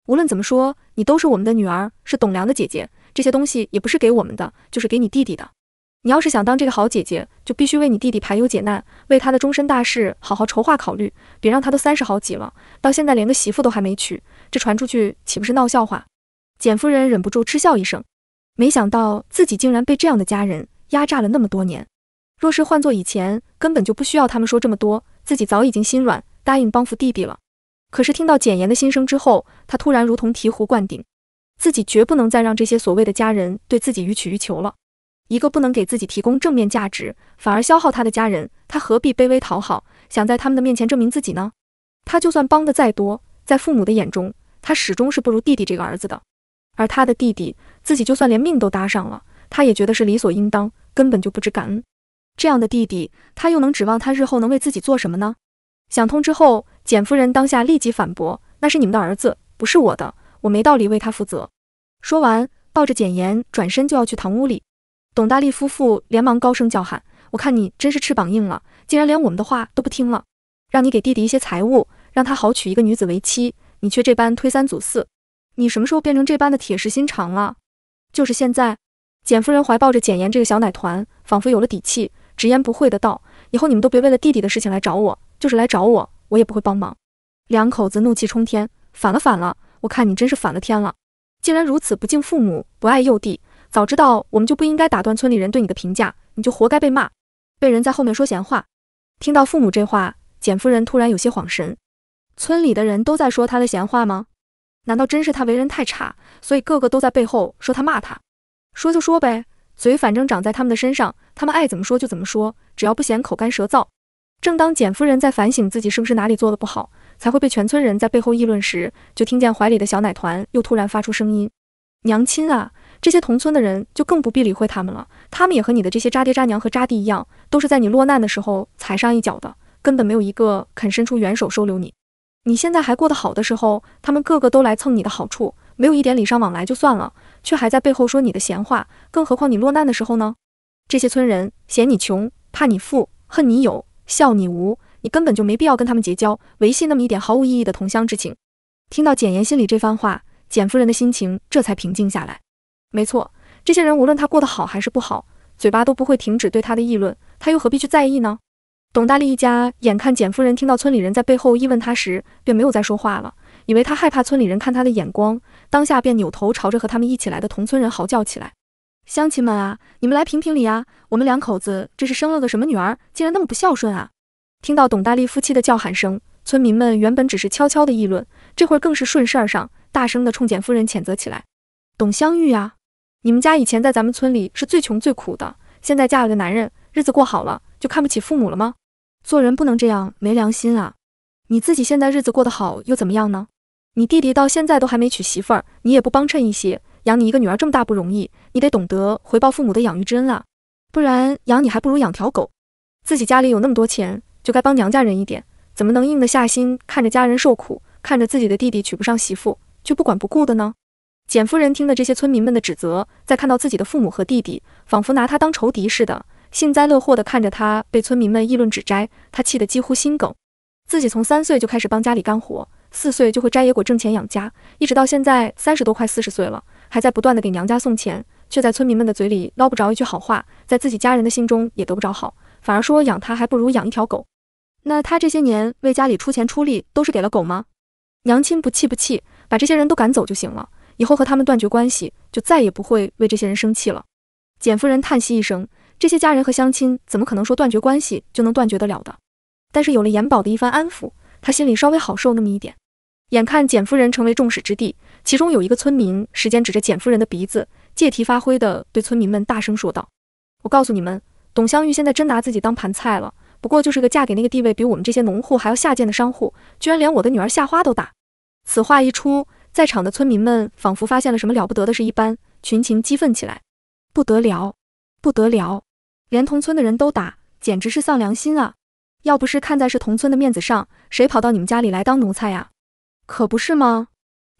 无论怎么说，你都是我们的女儿，是董良的姐姐，这些东西也不是给我们的，就是给你弟弟的。”你要是想当这个好姐姐，就必须为你弟弟排忧解难，为他的终身大事好好筹划考虑，别让他都三十好几了，到现在连个媳妇都还没娶，这传出去岂不是闹笑话？简夫人忍不住嗤笑一声，没想到自己竟然被这样的家人压榨了那么多年。若是换做以前，根本就不需要他们说这么多，自己早已经心软，答应帮扶弟弟了。可是听到简言的心声之后，她突然如同醍醐灌顶，自己绝不能再让这些所谓的家人对自己予取予求了。一个不能给自己提供正面价值，反而消耗他的家人，他何必卑微讨好，想在他们的面前证明自己呢？他就算帮得再多，在父母的眼中，他始终是不如弟弟这个儿子的。而他的弟弟，自己就算连命都搭上了，他也觉得是理所应当，根本就不知感恩。这样的弟弟，他又能指望他日后能为自己做什么呢？想通之后，简夫人当下立即反驳：“那是你们的儿子，不是我的，我没道理为他负责。”说完，抱着简言转身就要去堂屋里。董大力夫妇连忙高声叫喊：“我看你真是翅膀硬了，竟然连我们的话都不听了。让你给弟弟一些财物，让他好娶一个女子为妻，你却这般推三阻四。你什么时候变成这般的铁石心肠了？就是现在！”简夫人怀抱着简言这个小奶团，仿佛有了底气，直言不讳的道：“以后你们都别为了弟弟的事情来找我，就是来找我，我也不会帮忙。”两口子怒气冲天：“反了反了！我看你真是反了天了，竟然如此不敬父母，不爱幼弟。”早知道我们就不应该打断村里人对你的评价，你就活该被骂，被人在后面说闲话。听到父母这话，简夫人突然有些恍神。村里的人都在说她的闲话吗？难道真是她为人太差，所以个个都在背后说她骂她？说就说呗，嘴反正长在他们的身上，他们爱怎么说就怎么说，只要不嫌口干舌燥。正当简夫人在反省自己是不是哪里做的不好，才会被全村人在背后议论时，就听见怀里的小奶团又突然发出声音：“娘亲啊！”这些同村的人就更不必理会他们了，他们也和你的这些渣爹渣娘和渣弟一样，都是在你落难的时候踩上一脚的，根本没有一个肯伸出援手收留你。你现在还过得好的时候，他们个个都来蹭你的好处，没有一点礼尚往来就算了，却还在背后说你的闲话。更何况你落难的时候呢？这些村人嫌你穷，怕你富，恨你有，笑你无，你根本就没必要跟他们结交，维系那么一点毫无意义的同乡之情。听到简言心里这番话，简夫人的心情这才平静下来。没错，这些人无论他过得好还是不好，嘴巴都不会停止对他的议论，他又何必去在意呢？董大力一家眼看简夫人听到村里人在背后议论他时，便没有再说话了，以为他害怕村里人看他的眼光，当下便扭头朝着和他们一起来的同村人嚎叫起来：“乡亲们啊，你们来评评理啊！我们两口子这是生了个什么女儿，竟然那么不孝顺啊！”听到董大力夫妻的叫喊声，村民们原本只是悄悄的议论，这会儿更是顺势而上，大声的冲简夫人谴责起来：“董香玉啊！”你们家以前在咱们村里是最穷最苦的，现在嫁了个男人，日子过好了，就看不起父母了吗？做人不能这样没良心啊！你自己现在日子过得好又怎么样呢？你弟弟到现在都还没娶媳妇儿，你也不帮衬一些，养你一个女儿这么大不容易，你得懂得回报父母的养育之恩啊！不然养你还不如养条狗。自己家里有那么多钱，就该帮娘家人一点，怎么能硬得下心看着家人受苦，看着自己的弟弟娶不上媳妇，却不管不顾的呢？简夫人听了这些村民们的指责，在看到自己的父母和弟弟仿佛拿他当仇敌似的，幸灾乐祸地看着他被村民们议论指摘，他气得几乎心梗。自己从三岁就开始帮家里干活，四岁就会摘野果挣钱养家，一直到现在三十多快四十岁了，还在不断地给娘家送钱，却在村民们的嘴里捞不着一句好话，在自己家人的心中也得不着好，反而说养他还不如养一条狗。那他这些年为家里出钱出力都是给了狗吗？娘亲不气不气，把这些人都赶走就行了。以后和他们断绝关系，就再也不会为这些人生气了。简夫人叹息一声，这些家人和乡亲怎么可能说断绝关系就能断绝得了的？但是有了严宝的一番安抚，她心里稍微好受那么一点。眼看简夫人成为众矢之的，其中有一个村民，时间指着简夫人的鼻子，借题发挥地对村民们大声说道：“我告诉你们，董香玉现在真拿自己当盘菜了。不过就是个嫁给那个地位比我们这些农户还要下贱的商户，居然连我的女儿夏花都打。”此话一出。在场的村民们仿佛发现了什么了不得的事一般，群情激愤起来。不得了，不得了！连同村的人都打，简直是丧良心啊！要不是看在是同村的面子上，谁跑到你们家里来当奴才呀？可不是吗？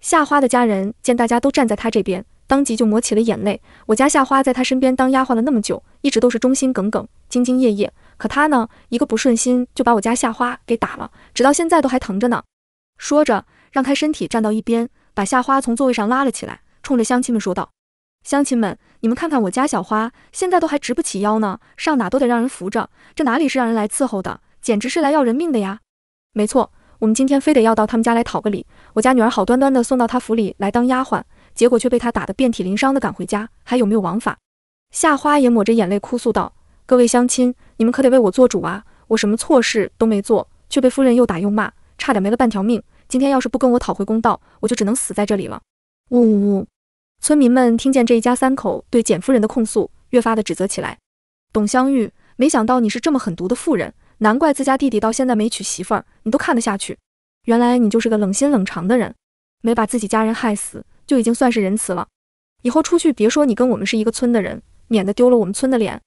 夏花的家人见大家都站在他这边，当即就抹起了眼泪。我家夏花在他身边当丫鬟了那么久，一直都是忠心耿耿、兢兢业业。可他呢，一个不顺心就把我家夏花给打了，直到现在都还疼着呢。说着，让开身体，站到一边。把夏花从座位上拉了起来，冲着乡亲们说道：“乡亲们，你们看看我家小花，现在都还直不起腰呢，上哪都得让人扶着。这哪里是让人来伺候的，简直是来要人命的呀！”没错，我们今天非得要到他们家来讨个理。我家女儿好端端的送到他府里来当丫鬟，结果却被他打得遍体鳞伤的赶回家，还有没有王法？夏花也抹着眼泪哭诉道：“各位乡亲，你们可得为我做主啊！我什么错事都没做，却被夫人又打又骂，差点没了半条命。”今天要是不跟我讨回公道，我就只能死在这里了。呜呜呜！村民们听见这一家三口对简夫人的控诉，越发的指责起来。董香玉，没想到你是这么狠毒的妇人，难怪自家弟弟到现在没娶媳妇儿，你都看得下去。原来你就是个冷心冷肠的人，没把自己家人害死，就已经算是仁慈了。以后出去别说你跟我们是一个村的人，免得丢了我们村的脸。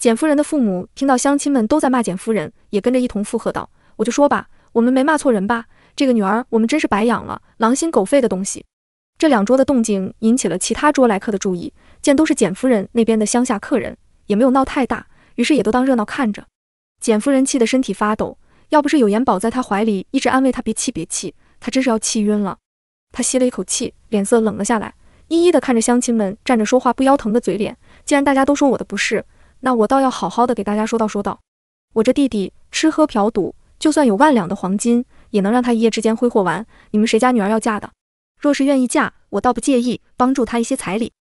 简夫人的父母听到乡亲们都在骂简夫人，也跟着一同附和道：“我就说吧，我们没骂错人吧？”这个女儿，我们真是白养了，狼心狗肺的东西！这两桌的动静引起了其他桌来客的注意，见都是简夫人那边的乡下客人，也没有闹太大，于是也都当热闹看着。简夫人气得身体发抖，要不是有延宝在她怀里一直安慰她别气别气，她真是要气晕了。她吸了一口气，脸色冷了下来，一一的看着乡亲们站着说话不腰疼的嘴脸。既然大家都说我的不是，那我倒要好好的给大家说道说道。我这弟弟吃喝嫖赌，就算有万两的黄金。也能让他一夜之间挥霍完。你们谁家女儿要嫁的？若是愿意嫁，我倒不介意帮助他一些彩礼。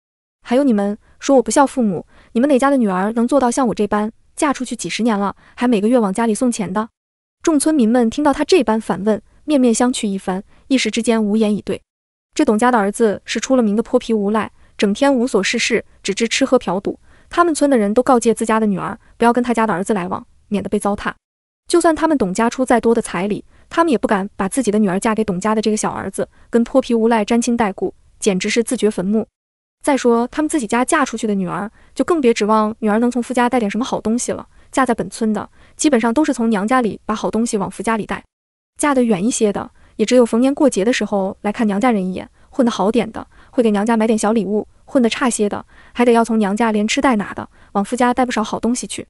还有你们说我不孝父母，你们哪家的女儿能做到像我这般嫁出去几十年了，还每个月往家里送钱的？众村民们听到他这般反问，面面相觑一番，一时之间无言以对。这董家的儿子是出了名的泼皮无赖，整天无所事事，只知吃喝嫖赌。他们村的人都告诫自家的女儿不要跟他家的儿子来往，免得被糟蹋。就算他们董家出再多的彩礼，他们也不敢把自己的女儿嫁给董家的这个小儿子，跟泼皮无赖沾亲带故，简直是自掘坟墓。再说，他们自己家嫁出去的女儿，就更别指望女儿能从夫家带点什么好东西了。嫁在本村的，基本上都是从娘家里把好东西往夫家里带；嫁得远一些的，也只有逢年过节的时候来看娘家人一眼。混得好点的，会给娘家买点小礼物；混得差些的，还得要从娘家连吃带拿的往夫家带不少好东西去。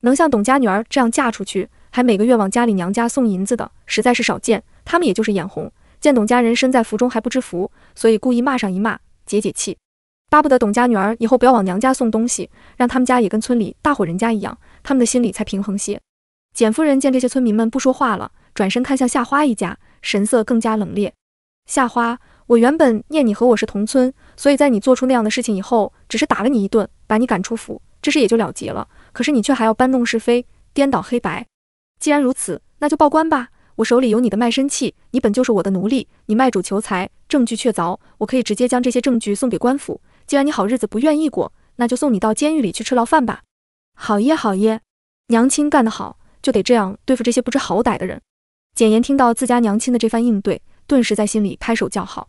能像董家女儿这样嫁出去，还每个月往家里娘家送银子的，实在是少见。他们也就是眼红，见董家人身在福中还不知福，所以故意骂上一骂，解解气，巴不得董家女儿以后不要往娘家送东西，让他们家也跟村里大户人家一样，他们的心里才平衡些。简夫人见这些村民们不说话了，转身看向夏花一家，神色更加冷冽。夏花，我原本念你和我是同村，所以在你做出那样的事情以后，只是打了你一顿，把你赶出府，这事也就了结了。可是你却还要搬弄是非，颠倒黑白。既然如此，那就报官吧。我手里有你的卖身契，你本就是我的奴隶，你卖主求财，证据确凿，我可以直接将这些证据送给官府。既然你好日子不愿意过，那就送你到监狱里去吃牢饭吧。好耶，好耶，娘亲干得好，就得这样对付这些不知好歹的人。简言听到自家娘亲的这番应对，顿时在心里拍手叫好，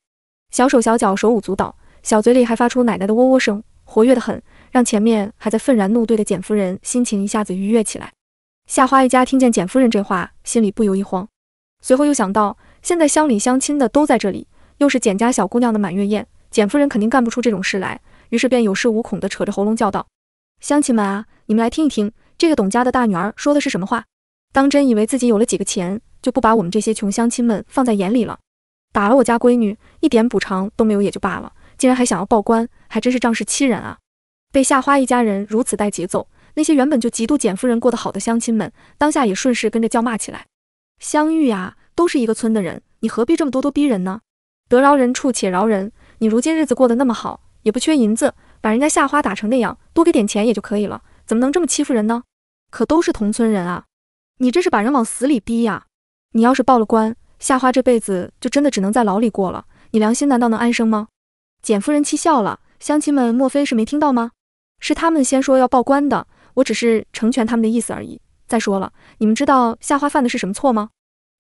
小手小脚手舞足蹈，小嘴里还发出奶奶的喔喔声，活跃得很。让前面还在愤然怒对的简夫人心情一下子愉悦起来。夏花一家听见简夫人这话，心里不由一慌，随后又想到现在乡里乡亲的都在这里，又是简家小姑娘的满月宴，简夫人肯定干不出这种事来，于是便有恃无恐地扯着喉咙叫道：“乡亲们啊，你们来听一听这个董家的大女儿说的是什么话！当真以为自己有了几个钱，就不把我们这些穷乡亲们放在眼里了？打了我家闺女一点补偿都没有也就罢了，竟然还想要报官，还真是仗势欺人啊！”被夏花一家人如此带节奏，那些原本就嫉妒简夫人过得好的乡亲们，当下也顺势跟着叫骂起来。相遇啊，都是一个村的人，你何必这么咄咄逼人呢？得饶人处且饶人，你如今日子过得那么好，也不缺银子，把人家夏花打成那样，多给点钱也就可以了，怎么能这么欺负人呢？可都是同村人啊，你这是把人往死里逼呀！你要是报了官，夏花这辈子就真的只能在牢里过了，你良心难道能安生吗？简夫人气笑了，乡亲们，莫非是没听到吗？是他们先说要报官的，我只是成全他们的意思而已。再说了，你们知道夏花犯的是什么错吗？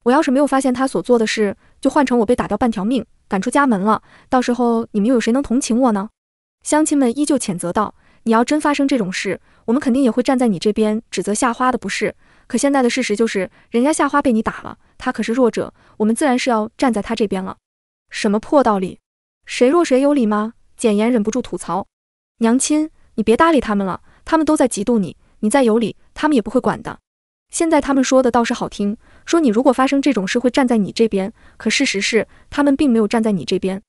我要是没有发现他所做的事，就换成我被打掉半条命，赶出家门了，到时候你们又有谁能同情我呢？乡亲们依旧谴责道：“你要真发生这种事，我们肯定也会站在你这边指责夏花的，不是？可现在的事实就是，人家夏花被你打了，他可是弱者，我们自然是要站在他这边了。”什么破道理？谁弱谁有理吗？简言忍不住吐槽：“娘亲。”你别搭理他们了，他们都在嫉妒你。你再有理，他们也不会管的。现在他们说的倒是好听，说你如果发生这种事会站在你这边，可事实是他们并没有站在你这边。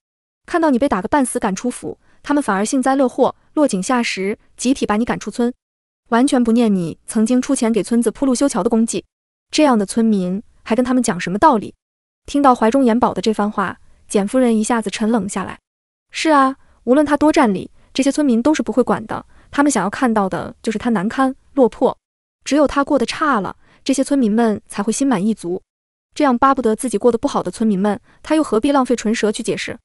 看到你被打个半死，赶出府，他们反而幸灾乐祸，落井下石，集体把你赶出村，完全不念你曾经出钱给村子铺路修桥的功绩。这样的村民还跟他们讲什么道理？听到怀中言宝的这番话，简夫人一下子沉冷下来。是啊，无论他多占理。这些村民都是不会管的，他们想要看到的就是他难堪落魄，只有他过得差了，这些村民们才会心满意足。这样巴不得自己过得不好的村民们，他又何必浪费唇舌去解释？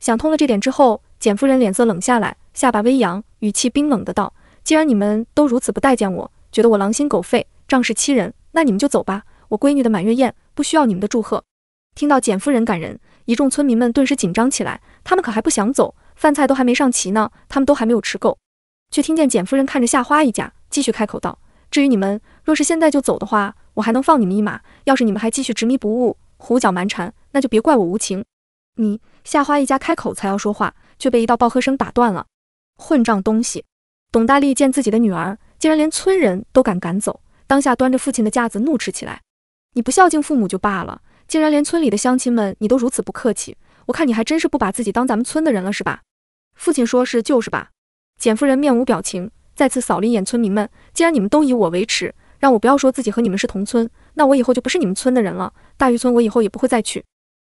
想通了这点之后，简夫人脸色冷下来，下巴微扬，语气冰冷的道：“既然你们都如此不待见我，觉得我狼心狗肺、仗势欺人，那你们就走吧。我闺女的满月宴不需要你们的祝贺。”听到简夫人赶人，一众村民们顿时紧张起来，他们可还不想走。饭菜都还没上齐呢，他们都还没有吃够，却听见简夫人看着夏花一家，继续开口道：“至于你们，若是现在就走的话，我还能放你们一马；要是你们还继续执迷不悟、胡搅蛮缠，那就别怪我无情。”你夏花一家开口才要说话，却被一道暴喝声打断了。“混账东西！”董大力见自己的女儿竟然连村人都敢赶走，当下端着父亲的架子怒斥起来：“你不孝敬父母就罢了，竟然连村里的乡亲们你都如此不客气，我看你还真是不把自己当咱们村的人了，是吧？”父亲说：“是就是吧？”简夫人面无表情，再次扫了一眼村民们。既然你们都以我为耻，让我不要说自己和你们是同村，那我以后就不是你们村的人了。大渔村，我以后也不会再去。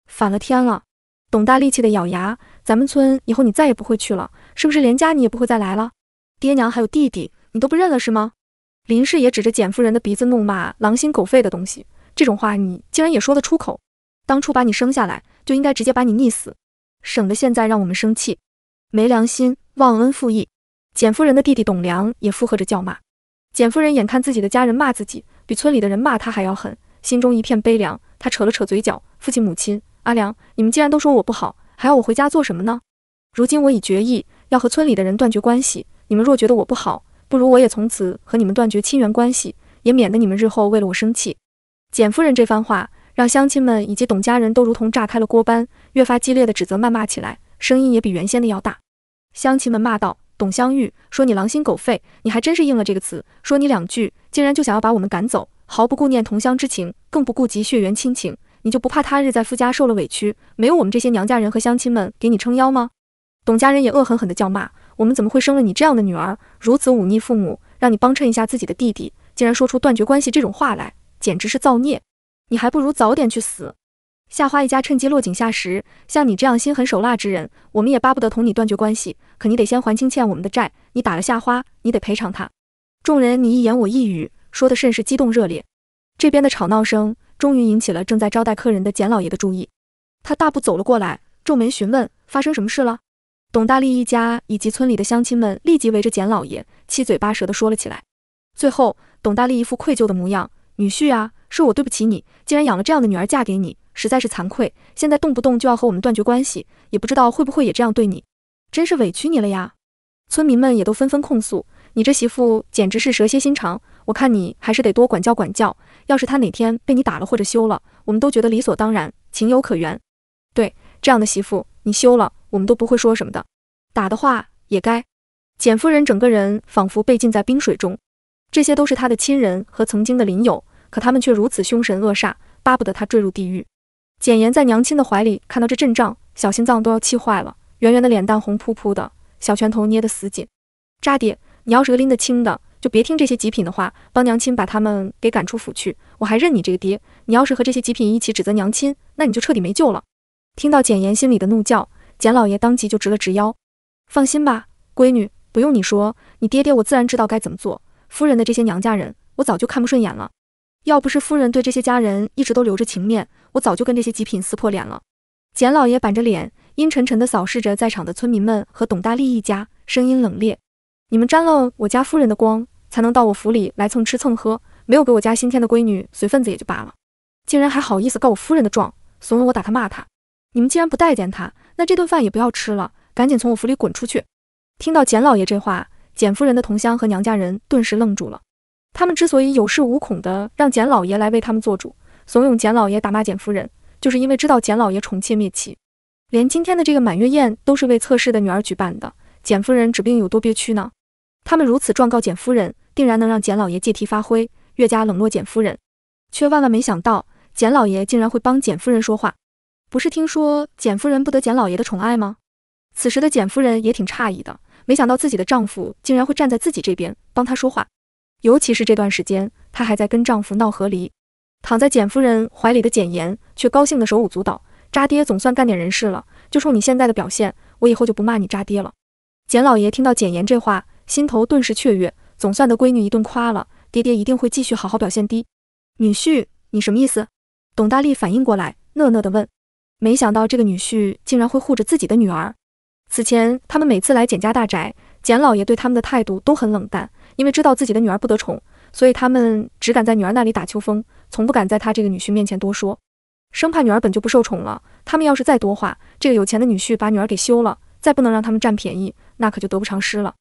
反了天了！董大力气的咬牙：“咱们村以后你再也不会去了，是不是？连家你也不会再来了？爹娘还有弟弟，你都不认了是吗？”林氏也指着简夫人的鼻子怒骂：“狼心狗肺的东西，这种话你竟然也说得出口？当初把你生下来就应该直接把你溺死，省得现在让我们生气。”没良心，忘恩负义！简夫人的弟弟董良也附和着叫骂。简夫人眼看自己的家人骂自己，比村里的人骂他还要狠，心中一片悲凉。他扯了扯嘴角：“父亲、母亲、阿良，你们既然都说我不好，还要我回家做什么呢？如今我已决意要和村里的人断绝关系，你们若觉得我不好，不如我也从此和你们断绝亲缘关系，也免得你们日后为了我生气。”简夫人这番话让乡亲们以及董家人都如同炸开了锅般，越发激烈的指责谩骂起来。声音也比原先的要大，乡亲们骂道：“董香玉，说你狼心狗肺，你还真是应了这个词。说你两句，竟然就想要把我们赶走，毫不顾念同乡之情，更不顾及血缘亲情。你就不怕他日在夫家受了委屈，没有我们这些娘家人和乡亲们给你撑腰吗？”董家人也恶狠狠地叫骂：“我们怎么会生了你这样的女儿，如此忤逆父母，让你帮衬一下自己的弟弟，竟然说出断绝关系这种话来，简直是造孽。你还不如早点去死。”夏花一家趁机落井下石，像你这样心狠手辣之人，我们也巴不得同你断绝关系。可你得先还清欠我们的债。你打了夏花，你得赔偿她。众人你一言我一语，说的甚是激动热烈。这边的吵闹声终于引起了正在招待客人的简老爷的注意，他大步走了过来，皱眉询问发生什么事了。董大力一家以及村里的乡亲们立即围着简老爷，七嘴八舌地说了起来。最后，董大力一副愧疚的模样：“女婿啊，是我对不起你，竟然养了这样的女儿嫁给你。”实在是惭愧，现在动不动就要和我们断绝关系，也不知道会不会也这样对你，真是委屈你了呀！村民们也都纷纷控诉你这媳妇简直是蛇蝎心肠，我看你还是得多管教管教。要是她哪天被你打了或者休了，我们都觉得理所当然，情有可原。对，这样的媳妇你休了，我们都不会说什么的。打的话也该。简夫人整个人仿佛被浸在冰水中，这些都是她的亲人和曾经的邻友，可他们却如此凶神恶煞，巴不得她坠入地狱。简言在娘亲的怀里看到这阵仗，小心脏都要气坏了，圆圆的脸蛋红扑扑的，小拳头捏得死紧。渣爹，你要是个拎得清的，就别听这些极品的话，帮娘亲把他们给赶出府去，我还认你这个爹。你要是和这些极品一起指责娘亲，那你就彻底没救了。听到简言心里的怒叫，简老爷当即就直了直腰。放心吧，闺女，不用你说，你爹爹我自然知道该怎么做。夫人的这些娘家人，我早就看不顺眼了。要不是夫人对这些家人一直都留着情面，我早就跟这些极品撕破脸了。简老爷板着脸，阴沉沉地扫视着在场的村民们和董大力一家，声音冷冽：“你们沾了我家夫人的光，才能到我府里来蹭吃蹭喝，没有给我家新添的闺女随份子也就罢了，竟然还好意思告我夫人的状，怂恿我打他骂他。你们既然不待见他，那这顿饭也不要吃了，赶紧从我府里滚出去。”听到简老爷这话，简夫人的同乡和娘家人顿时愣住了。他们之所以有恃无恐地让简老爷来为他们做主，怂恿简老爷打骂简夫人，就是因为知道简老爷宠妾灭妻，连今天的这个满月宴都是为侧室的女儿举办的。简夫人指不定有多憋屈呢。他们如此状告简夫人，定然能让简老爷借题发挥，越加冷落简夫人。却万万没想到，简老爷竟然会帮简夫人说话。不是听说简夫人不得简老爷的宠爱吗？此时的简夫人也挺诧异的，没想到自己的丈夫竟然会站在自己这边，帮她说话。尤其是这段时间，她还在跟丈夫闹和离。躺在简夫人怀里的简言却高兴的手舞足蹈，渣爹总算干点人事了。就冲你现在的表现，我以后就不骂你渣爹了。简老爷听到简言这话，心头顿时雀跃，总算的闺女一顿夸了，爹爹一定会继续好好表现的。女婿，你什么意思？董大力反应过来，讷讷的问，没想到这个女婿竟然会护着自己的女儿。此前他们每次来简家大宅，简老爷对他们的态度都很冷淡。因为知道自己的女儿不得宠，所以他们只敢在女儿那里打秋风，从不敢在他这个女婿面前多说，生怕女儿本就不受宠了，他们要是再多话，这个有钱的女婿把女儿给休了，再不能让他们占便宜，那可就得不偿失了。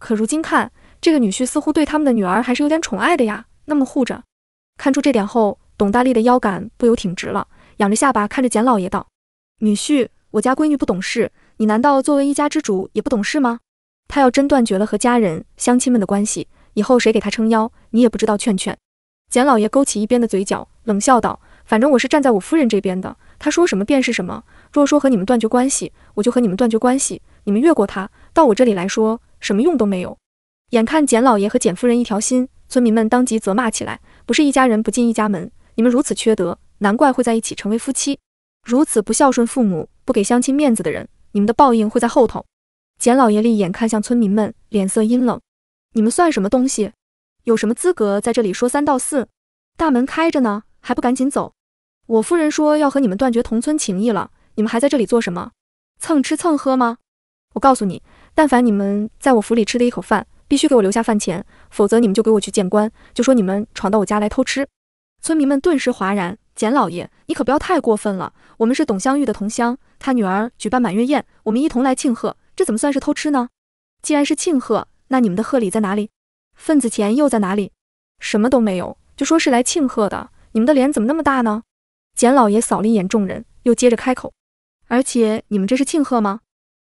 可如今看这个女婿似乎对他们的女儿还是有点宠爱的呀，那么护着。看出这点后，董大力的腰杆不由挺直了，仰着下巴看着简老爷道：“女婿，我家闺女不懂事，你难道作为一家之主也不懂事吗？”他要真断绝了和家人、乡亲们的关系，以后谁给他撑腰？你也不知道劝劝。简老爷勾起一边的嘴角，冷笑道：“反正我是站在我夫人这边的，他说什么便是什么。若说和你们断绝关系，我就和你们断绝关系。你们越过他到我这里来说，什么用都没有。”眼看简老爷和简夫人一条心，村民们当即责骂起来：“不是一家人不进一家门，你们如此缺德，难怪会在一起成为夫妻。如此不孝顺父母、不给乡亲面子的人，你们的报应会在后头。”简老爷立眼看向村民们，脸色阴冷：“你们算什么东西？有什么资格在这里说三道四？大门开着呢，还不赶紧走！我夫人说要和你们断绝同村情谊了，你们还在这里做什么？蹭吃蹭喝吗？我告诉你，但凡你们在我府里吃的一口饭，必须给我留下饭钱，否则你们就给我去见官，就说你们闯到我家来偷吃。”村民们顿时哗然：“简老爷，你可不要太过分了！我们是董香玉的同乡，她女儿举办满月宴，我们一同来庆贺。”这怎么算是偷吃呢？既然是庆贺，那你们的贺礼在哪里？份子钱又在哪里？什么都没有，就说是来庆贺的？你们的脸怎么那么大呢？简老爷扫了一眼众人，又接着开口：“而且你们这是庆贺吗？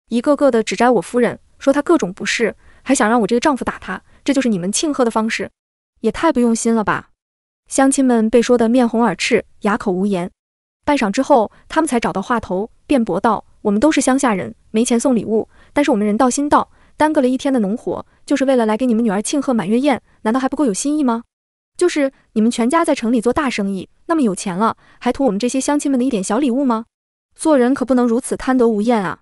一个个的指摘我夫人，说她各种不是，还想让我这个丈夫打她，这就是你们庆贺的方式？也太不用心了吧！”乡亲们被说得面红耳赤，哑口无言。半晌之后，他们才找到话头，辩驳道：“我们都是乡下人，没钱送礼物。”但是我们人道心到，耽搁了一天的农活，就是为了来给你们女儿庆贺满月宴，难道还不够有心意吗？就是你们全家在城里做大生意，那么有钱了，还图我们这些乡亲们的一点小礼物吗？做人可不能如此贪得无厌啊！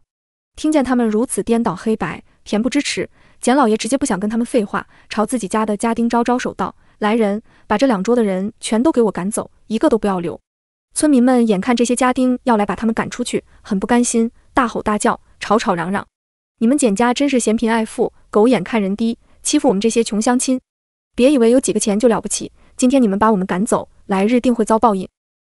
听见他们如此颠倒黑白、恬不知耻，简老爷直接不想跟他们废话，朝自己家的家丁招招手道：“来人，把这两桌的人全都给我赶走，一个都不要留！”村民们眼看这些家丁要来把他们赶出去，很不甘心，大吼大叫，吵吵嚷嚷。你们简家真是嫌贫爱富，狗眼看人低，欺负我们这些穷乡亲。别以为有几个钱就了不起，今天你们把我们赶走，来日定会遭报应。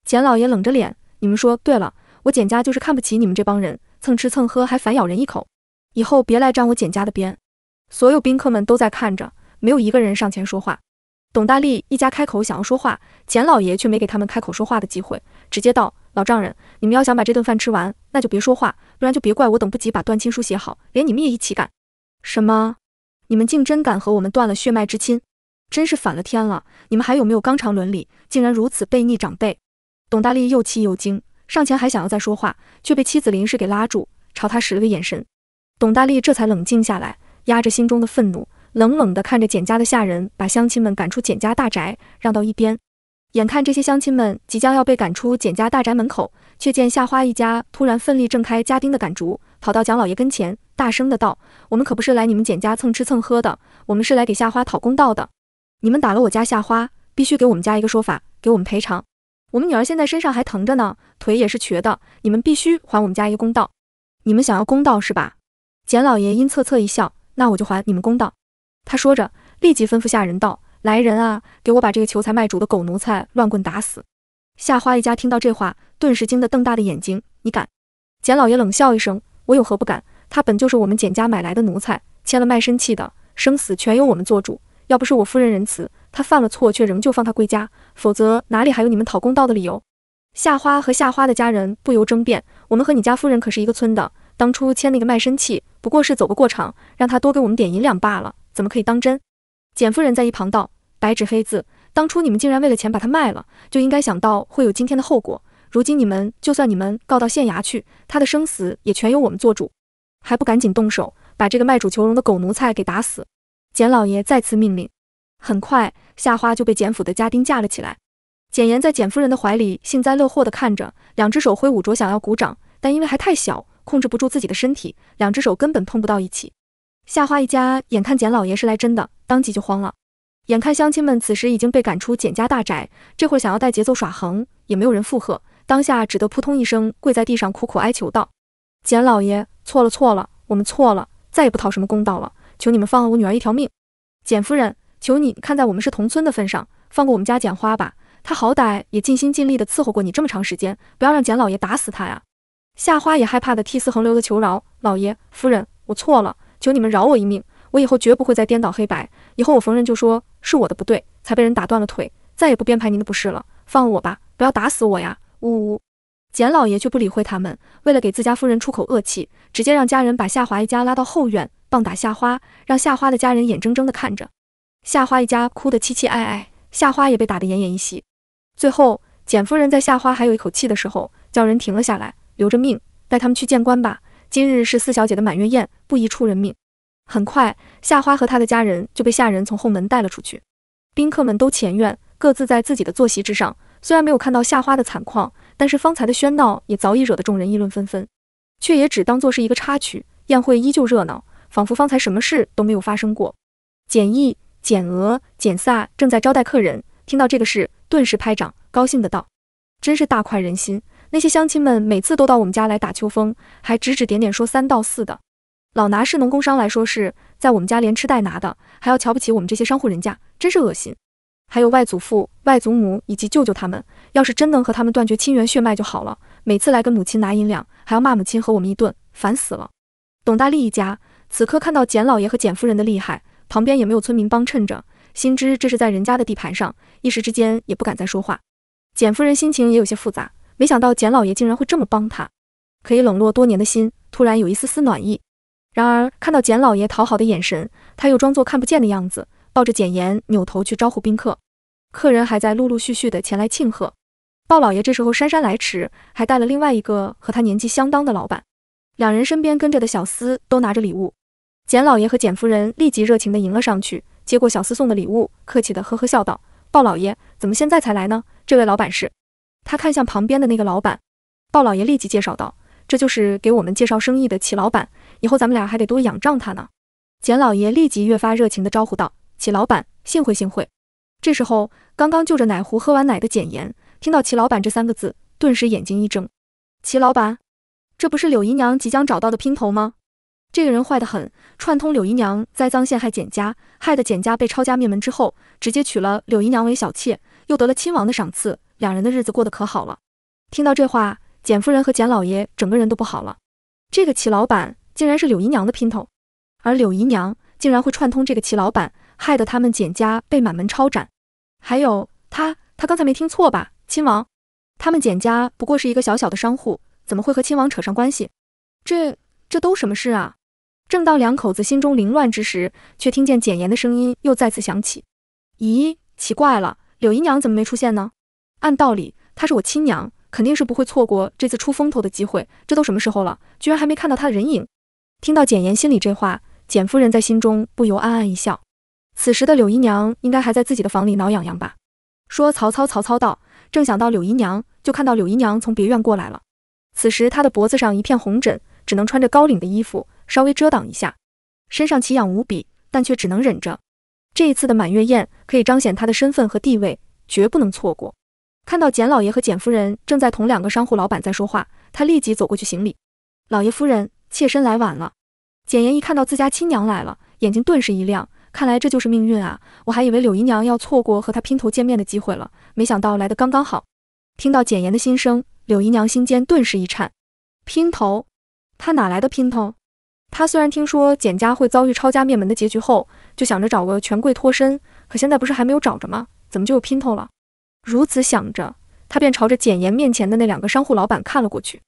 简老爷冷着脸，你们说对了，我简家就是看不起你们这帮人，蹭吃蹭喝还反咬人一口，以后别来沾我简家的边。所有宾客们都在看着，没有一个人上前说话。董大力一家开口想要说话，简老爷却没给他们开口说话的机会，直接道。老丈人，你们要想把这顿饭吃完，那就别说话，不然就别怪我等不及把断亲书写好，连你们也一起赶。什么？你们竟真敢和我们断了血脉之亲，真是反了天了！你们还有没有纲常伦理？竟然如此背逆长辈！董大力又气又惊，上前还想要再说话，却被妻子林氏给拉住，朝他使了个眼神。董大力这才冷静下来，压着心中的愤怒，冷冷地看着简家的下人把乡亲们赶出简家大宅，让到一边。眼看这些乡亲们即将要被赶出简家大宅门口，却见夏花一家突然奋力挣开家丁的赶逐，跑到蒋老爷跟前，大声的道：“我们可不是来你们简家蹭吃蹭喝的，我们是来给夏花讨公道的。你们打了我家夏花，必须给我们家一个说法，给我们赔偿。我们女儿现在身上还疼着呢，腿也是瘸的，你们必须还我们家一个公道。你们想要公道是吧？”简老爷阴恻恻一笑：“那我就还你们公道。”他说着，立即吩咐下人道。来人啊，给我把这个求财卖主的狗奴才乱棍打死！夏花一家听到这话，顿时惊得瞪大的眼睛。你敢？简老爷冷笑一声，我有何不敢？他本就是我们简家买来的奴才，签了卖身契的，生死全由我们做主。要不是我夫人仁慈，他犯了错却仍旧放他归家，否则哪里还有你们讨公道的理由？夏花和夏花的家人不由争辩：我们和你家夫人可是一个村的，当初签那个卖身契不过是走个过场，让他多给我们点银两罢了，怎么可以当真？简夫人在一旁道：“白纸黑字，当初你们竟然为了钱把它卖了，就应该想到会有今天的后果。如今你们就算你们告到县衙去，他的生死也全由我们做主。还不赶紧动手，把这个卖主求荣的狗奴才给打死！”简老爷再次命令。很快，夏花就被简府的家丁架了起来。简言在简夫人的怀里幸灾乐祸地看着，两只手挥舞着想要鼓掌，但因为还太小，控制不住自己的身体，两只手根本碰不到一起。夏花一家眼看简老爷是来真的，当即就慌了。眼看乡亲们此时已经被赶出简家大宅，这会儿想要带节奏耍横，也没有人附和，当下只得扑通一声跪在地上，苦苦哀求道：“简老爷，错了错了，我们错了，再也不讨什么公道了，求你们放了我女儿一条命。”简夫人，求你看在我们是同村的份上，放过我们家简花吧，她好歹也尽心尽力的伺候过你这么长时间，不要让简老爷打死她呀。夏花也害怕的涕泗横流的求饶：“老爷夫人，我错了。”求你们饶我一命，我以后绝不会再颠倒黑白。以后我逢人就说是我的不对，才被人打断了腿，再也不编排您的不是了。放了我吧，不要打死我呀！呜呜。简老爷却不理会他们，为了给自家夫人出口恶气，直接让家人把夏华一家拉到后院，棒打夏花，让夏花的家人眼睁睁地看着夏花一家哭得凄凄哀哀，夏花也被打得奄奄一息。最后，简夫人在夏花还有一口气的时候，叫人停了下来，留着命带他们去见官吧。今日是四小姐的满月宴，不宜出人命。很快，夏花和她的家人就被下人从后门带了出去。宾客们都前院，各自在自己的坐席之上。虽然没有看到夏花的惨况，但是方才的喧闹也早已惹得众人议论纷纷，却也只当做是一个插曲。宴会依旧热闹，仿佛方才什么事都没有发生过。简意、简娥、简萨正在招待客人，听到这个事，顿时拍掌，高兴的道：“真是大快人心！”那些乡亲们每次都到我们家来打秋风，还指指点点说三道四的，老拿市农工商来说事，在我们家连吃带拿的，还要瞧不起我们这些商户人家，真是恶心。还有外祖父、外祖母以及舅舅他们，要是真能和他们断绝亲缘血脉就好了。每次来跟母亲拿银两，还要骂母亲和我们一顿，烦死了。董大力一家此刻看到简老爷和简夫人的厉害，旁边也没有村民帮衬着，心知这是在人家的地盘上，一时之间也不敢再说话。简夫人心情也有些复杂。没想到简老爷竟然会这么帮他，可以冷落多年的心突然有一丝丝暖意。然而看到简老爷讨好的眼神，他又装作看不见的样子，抱着简言扭头去招呼宾客。客人还在陆陆续续的前来庆贺。鲍老爷这时候姗姗来迟，还带了另外一个和他年纪相当的老板，两人身边跟着的小厮都拿着礼物。简老爷和简夫人立即热情的迎了上去，接过小厮送的礼物，客气的呵呵笑道：“鲍老爷怎么现在才来呢？这位老板是？”他看向旁边的那个老板，鲍老爷立即介绍道：“这就是给我们介绍生意的齐老板，以后咱们俩还得多仰仗他呢。”简老爷立即越发热情地招呼道：“齐老板，幸会幸会。”这时候，刚刚就着奶壶喝完奶的简言听到“齐老板”这三个字，顿时眼睛一睁：“齐老板，这不是柳姨娘即将找到的姘头吗？这个人坏得很，串通柳姨娘栽赃陷害简家，害得简家被抄家灭门之后，直接娶了柳姨娘为小妾，又得了亲王的赏赐。”两人的日子过得可好了。听到这话，简夫人和简老爷整个人都不好了。这个齐老板竟然是柳姨娘的姘头，而柳姨娘竟然会串通这个齐老板，害得他们简家被满门抄斩。还有他，他刚才没听错吧？亲王，他们简家不过是一个小小的商户，怎么会和亲王扯上关系？这这都什么事啊？正当两口子心中凌乱之时，却听见简言的声音又再次响起。咦，奇怪了，柳姨娘怎么没出现呢？按道理，她是我亲娘，肯定是不会错过这次出风头的机会。这都什么时候了，居然还没看到她的人影？听到简言心里这话，简夫人在心中不由暗暗一笑。此时的柳姨娘应该还在自己的房里挠痒痒吧？说曹操，曹操到。正想到柳姨娘，就看到柳姨娘从别院过来了。此时她的脖子上一片红疹，只能穿着高领的衣服稍微遮挡一下，身上奇痒无比，但却只能忍着。这一次的满月宴可以彰显她的身份和地位，绝不能错过。看到简老爷和简夫人正在同两个商户老板在说话，他立即走过去行礼。老爷夫人，妾身来晚了。简言一看到自家亲娘来了，眼睛顿时一亮。看来这就是命运啊！我还以为柳姨娘要错过和他姘头见面的机会了，没想到来的刚刚好。听到简言的心声，柳姨娘心间顿时一颤。姘头？他哪来的姘头？他虽然听说简家会遭遇抄家灭门的结局后，就想着找个权贵脱身，可现在不是还没有找着吗？怎么就有姘头了？如此想着，他便朝着简言面前的那两个商户老板看了过去。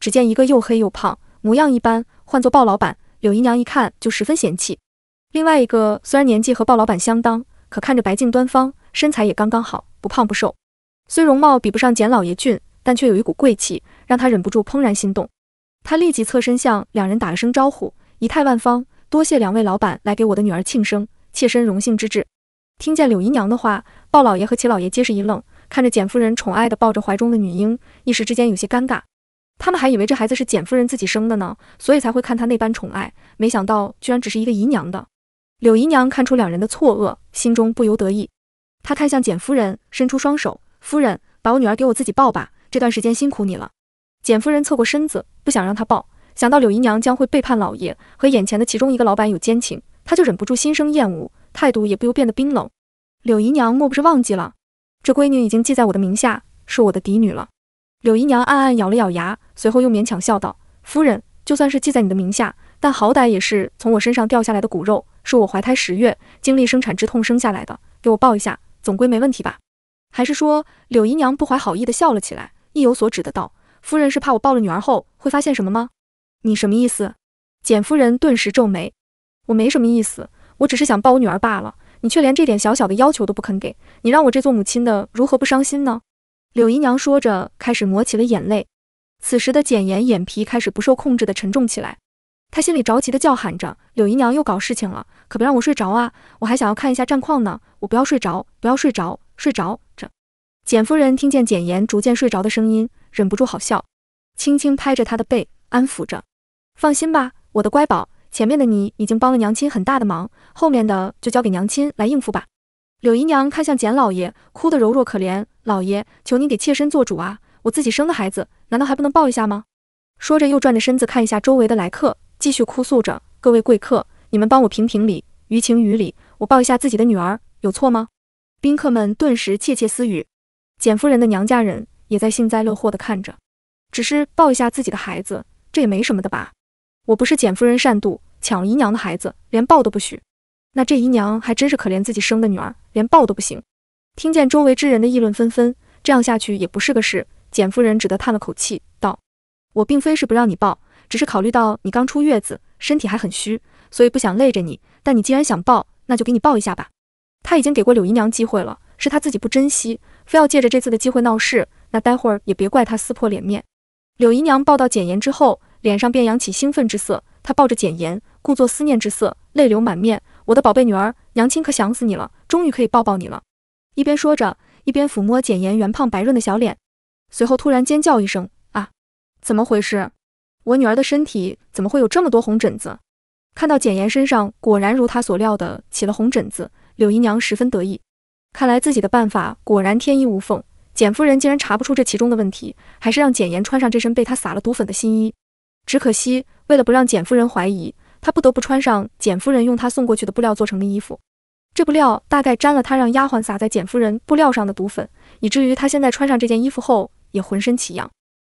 只见一个又黑又胖，模样一般，唤作鲍老板。柳姨娘一看就十分嫌弃。另外一个虽然年纪和鲍老板相当，可看着白净端方，身材也刚刚好，不胖不瘦。虽容貌比不上简老爷俊，但却有一股贵气，让他忍不住怦然心动。他立即侧身向两人打了声招呼，仪态万方：“多谢两位老板来给我的女儿庆生，妾身荣幸之至。”听见柳姨娘的话，鲍老爷和齐老爷皆是一愣，看着简夫人宠爱的抱着怀中的女婴，一时之间有些尴尬。他们还以为这孩子是简夫人自己生的呢，所以才会看她那般宠爱。没想到居然只是一个姨娘的。柳姨娘看出两人的错愕，心中不由得意。她看向简夫人，伸出双手：“夫人，把我女儿给我自己抱吧。这段时间辛苦你了。”简夫人侧过身子，不想让她抱。想到柳姨娘将会背叛老爷和眼前的其中一个老板有奸情，她就忍不住心生厌恶。态度也不由变得冰冷。柳姨娘，莫不是忘记了，这闺女已经记在我的名下，是我的嫡女了。柳姨娘暗暗咬了咬牙，随后又勉强笑道：“夫人，就算是记在你的名下，但好歹也是从我身上掉下来的骨肉，是我怀胎十月，经历生产之痛生下来的，给我抱一下，总归没问题吧？”还是说，柳姨娘不怀好意地笑了起来，意有所指的道：“夫人是怕我抱了女儿后会发现什么吗？”你什么意思？简夫人顿时皱眉：“我没什么意思。”我只是想抱我女儿罢了，你却连这点小小的要求都不肯给，你让我这做母亲的如何不伤心呢？柳姨娘说着，开始抹起了眼泪。此时的简言眼皮开始不受控制的沉重起来，她心里着急的叫喊着：“柳姨娘又搞事情了，可别让我睡着啊！我还想要看一下战况呢！我不要睡着，不要睡着，睡着着。”简夫人听见简言逐渐睡着的声音，忍不住好笑，轻轻拍着她的背，安抚着：“放心吧，我的乖宝。”前面的你已经帮了娘亲很大的忙，后面的就交给娘亲来应付吧。柳姨娘看向简老爷，哭得柔弱可怜，老爷，求您给妾身做主啊！我自己生的孩子，难道还不能抱一下吗？说着又转着身子看一下周围的来客，继续哭诉着：“各位贵客，你们帮我评评理，于情于理，我抱一下自己的女儿有错吗？”宾客们顿时窃窃私语，简夫人的娘家人也在幸灾乐祸地看着，只是抱一下自己的孩子，这也没什么的吧。我不是简夫人善妒，抢姨娘的孩子，连抱都不许。那这姨娘还真是可怜自己生的女儿，连抱都不行。听见周围之人的议论纷纷，这样下去也不是个事。简夫人只得叹了口气，道：“我并非是不让你抱，只是考虑到你刚出月子，身体还很虚，所以不想累着你。但你既然想抱，那就给你抱一下吧。”她已经给过柳姨娘机会了，是她自己不珍惜，非要借着这次的机会闹事。那待会儿也别怪她撕破脸面。柳姨娘抱到简言之后。脸上便扬起兴奋之色，他抱着简言，故作思念之色，泪流满面。我的宝贝女儿，娘亲可想死你了，终于可以抱抱你了。一边说着，一边抚摸简言圆胖白润的小脸，随后突然尖叫一声：“啊，怎么回事？我女儿的身体怎么会有这么多红疹子？”看到简言身上果然如他所料的起了红疹子，柳姨娘十分得意，看来自己的办法果然天衣无缝，简夫人竟然查不出这其中的问题，还是让简言穿上这身被他撒了毒粉的新衣。只可惜，为了不让简夫人怀疑，他不得不穿上简夫人用他送过去的布料做成的衣服。这布料大概沾了他让丫鬟撒在简夫人布料上的毒粉，以至于他现在穿上这件衣服后也浑身起痒。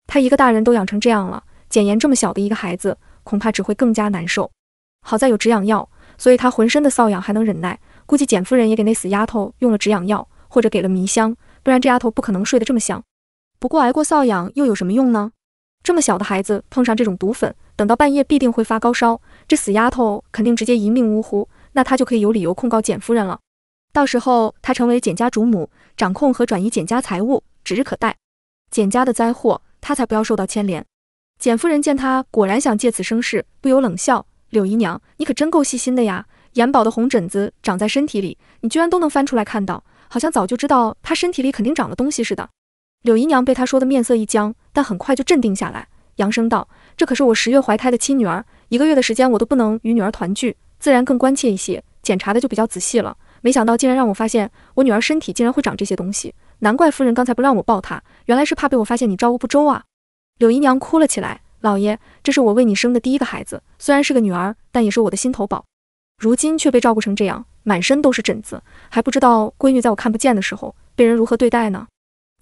他一个大人都养成这样了，简言这么小的一个孩子，恐怕只会更加难受。好在有止痒药，所以他浑身的瘙痒还能忍耐。估计简夫人也给那死丫头用了止痒药，或者给了迷香，不然这丫头不可能睡得这么香。不过挨过瘙痒又有什么用呢？这么小的孩子碰上这种毒粉，等到半夜必定会发高烧，这死丫头肯定直接一命呜呼，那她就可以有理由控告简夫人了。到时候她成为简家主母，掌控和转移简家财物指日可待。简家的灾祸，她才不要受到牵连。简夫人见她果然想借此生事，不由冷笑：“柳姨娘，你可真够细心的呀！延宝的红疹子长在身体里，你居然都能翻出来看到，好像早就知道她身体里肯定长了东西似的。”柳姨娘被他说的面色一僵，但很快就镇定下来，扬声道：“这可是我十月怀胎的亲女儿，一个月的时间我都不能与女儿团聚，自然更关切一些，检查的就比较仔细了。没想到竟然让我发现我女儿身体竟然会长这些东西，难怪夫人刚才不让我抱她，原来是怕被我发现你照顾不周啊。”柳姨娘哭了起来：“老爷，这是我为你生的第一个孩子，虽然是个女儿，但也是我的心头宝，如今却被照顾成这样，满身都是疹子，还不知道闺女在我看不见的时候被人如何对待呢。”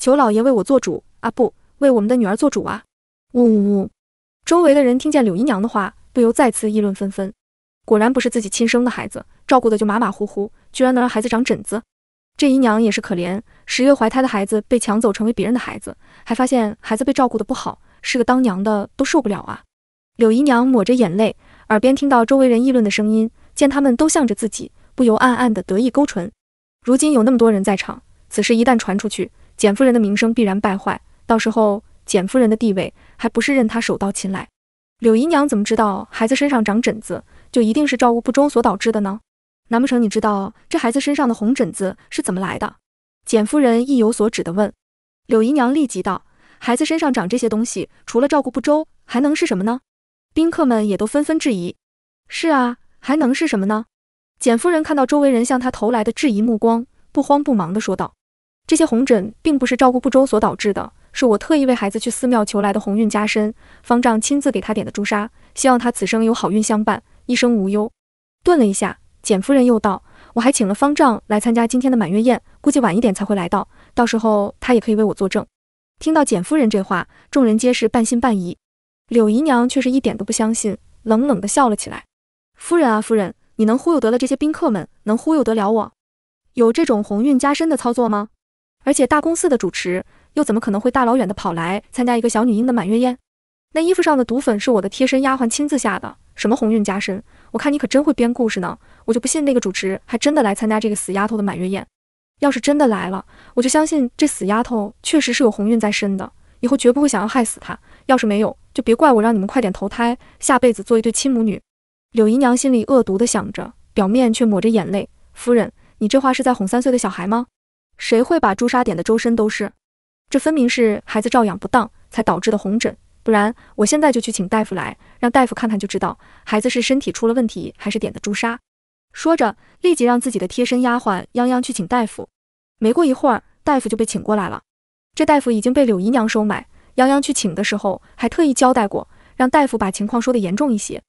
求老爷为我做主啊！不，为我们的女儿做主啊！呜呜呜！周围的人听见柳姨娘的话，不由再次议论纷纷。果然不是自己亲生的孩子，照顾的就马马虎虎，居然能让孩子长疹子！这姨娘也是可怜，十月怀胎的孩子被抢走，成为别人的孩子，还发现孩子被照顾的不好，是个当娘的都受不了啊！柳姨娘抹着眼泪，耳边听到周围人议论的声音，见他们都向着自己，不由暗暗的得意，勾唇。如今有那么多人在场，此事一旦传出去。简夫人的名声必然败坏，到时候简夫人的地位还不是任她手到擒来？柳姨娘怎么知道孩子身上长疹子就一定是照顾不周所导致的呢？难不成你知道这孩子身上的红疹子是怎么来的？简夫人意有所指地问。柳姨娘立即道：“孩子身上长这些东西，除了照顾不周，还能是什么呢？”宾客们也都纷纷质疑：“是啊，还能是什么呢？”简夫人看到周围人向她投来的质疑目光，不慌不忙地说道。这些红疹并不是照顾不周所导致的，是我特意为孩子去寺庙求来的鸿运加身，方丈亲自给他点的朱砂，希望他此生有好运相伴，一生无忧。顿了一下，简夫人又道：“我还请了方丈来参加今天的满月宴，估计晚一点才会来到，到时候他也可以为我作证。”听到简夫人这话，众人皆是半信半疑。柳姨娘却是一点都不相信，冷冷地笑了起来：“夫人啊夫人，你能忽悠得了这些宾客们，能忽悠得了我？有这种鸿运加身的操作吗？”而且大公司的主持又怎么可能会大老远的跑来参加一个小女婴的满月宴？那衣服上的毒粉是我的贴身丫鬟亲自下的，什么鸿运加身？我看你可真会编故事呢！我就不信那个主持还真的来参加这个死丫头的满月宴。要是真的来了，我就相信这死丫头确实是有鸿运在身的，以后绝不会想要害死她。要是没有，就别怪我让你们快点投胎，下辈子做一对亲母女。柳姨娘心里恶毒的想着，表面却抹着眼泪：“夫人，你这话是在哄三岁的小孩吗？”谁会把朱砂点的周身都是？这分明是孩子照养不当才导致的红疹，不然我现在就去请大夫来，让大夫看看就知道孩子是身体出了问题还是点的朱砂。说着，立即让自己的贴身丫鬟泱泱去请大夫。没过一会儿，大夫就被请过来了。这大夫已经被柳姨娘收买，泱泱去请的时候还特意交代过，让大夫把情况说的严重一些。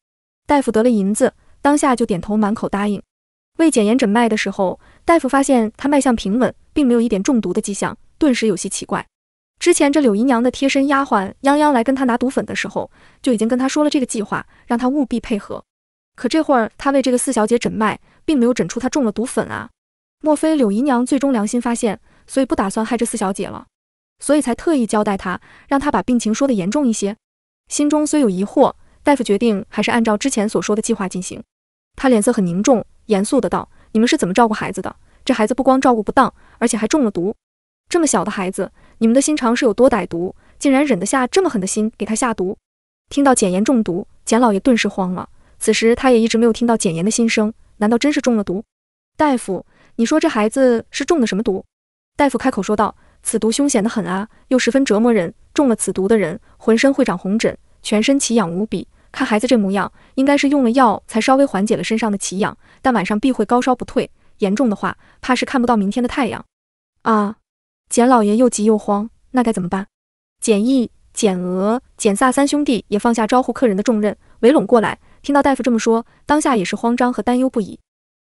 大夫得了银子，当下就点头满口答应。为简验诊脉的时候，大夫发现他脉象平稳。并没有一点中毒的迹象，顿时有些奇怪。之前这柳姨娘的贴身丫鬟泱泱来跟她拿毒粉的时候，就已经跟她说了这个计划，让她务必配合。可这会儿她为这个四小姐诊脉，并没有诊出她中了毒粉啊。莫非柳姨娘最终良心发现，所以不打算害这四小姐了，所以才特意交代她，让她把病情说的严重一些？心中虽有疑惑，大夫决定还是按照之前所说的计划进行。他脸色很凝重，严肃的道：“你们是怎么照顾孩子的？”这孩子不光照顾不当，而且还中了毒。这么小的孩子，你们的心肠是有多歹毒，竟然忍得下这么狠的心给他下毒？听到简言中毒，简老爷顿时慌了。此时他也一直没有听到简言的心声，难道真是中了毒？大夫，你说这孩子是中的什么毒？大夫开口说道：“此毒凶险的很啊，又十分折磨人。中了此毒的人，浑身会长红疹，全身奇痒无比。看孩子这模样，应该是用了药才稍微缓解了身上的奇痒，但晚上必会高烧不退。”严重的话，怕是看不到明天的太阳啊！简老爷又急又慌，那该怎么办？简毅、简娥、简萨三兄弟也放下招呼客人的重任，围拢过来。听到大夫这么说，当下也是慌张和担忧不已。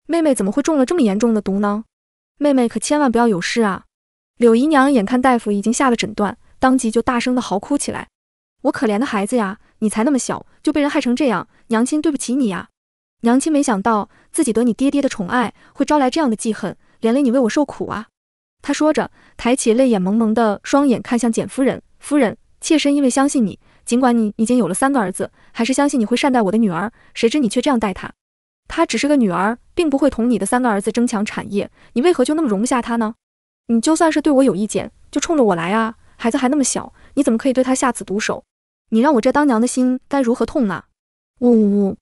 妹妹怎么会中了这么严重的毒呢？妹妹可千万不要有事啊！柳姨娘眼看大夫已经下了诊断，当即就大声的嚎哭起来：“我可怜的孩子呀，你才那么小，就被人害成这样，娘亲对不起你呀！”娘亲没想到自己得你爹爹的宠爱，会招来这样的记恨，连累你为我受苦啊！她说着，抬起泪眼蒙蒙的双眼看向简夫人。夫人，妾身因为相信你，尽管你已经有了三个儿子，还是相信你会善待我的女儿。谁知你却这样待她，她只是个女儿，并不会同你的三个儿子争抢产业，你为何就那么容不下她呢？你就算是对我有意见，就冲着我来啊！孩子还那么小，你怎么可以对她下此毒手？你让我这当娘的心该如何痛啊！呜呜呜！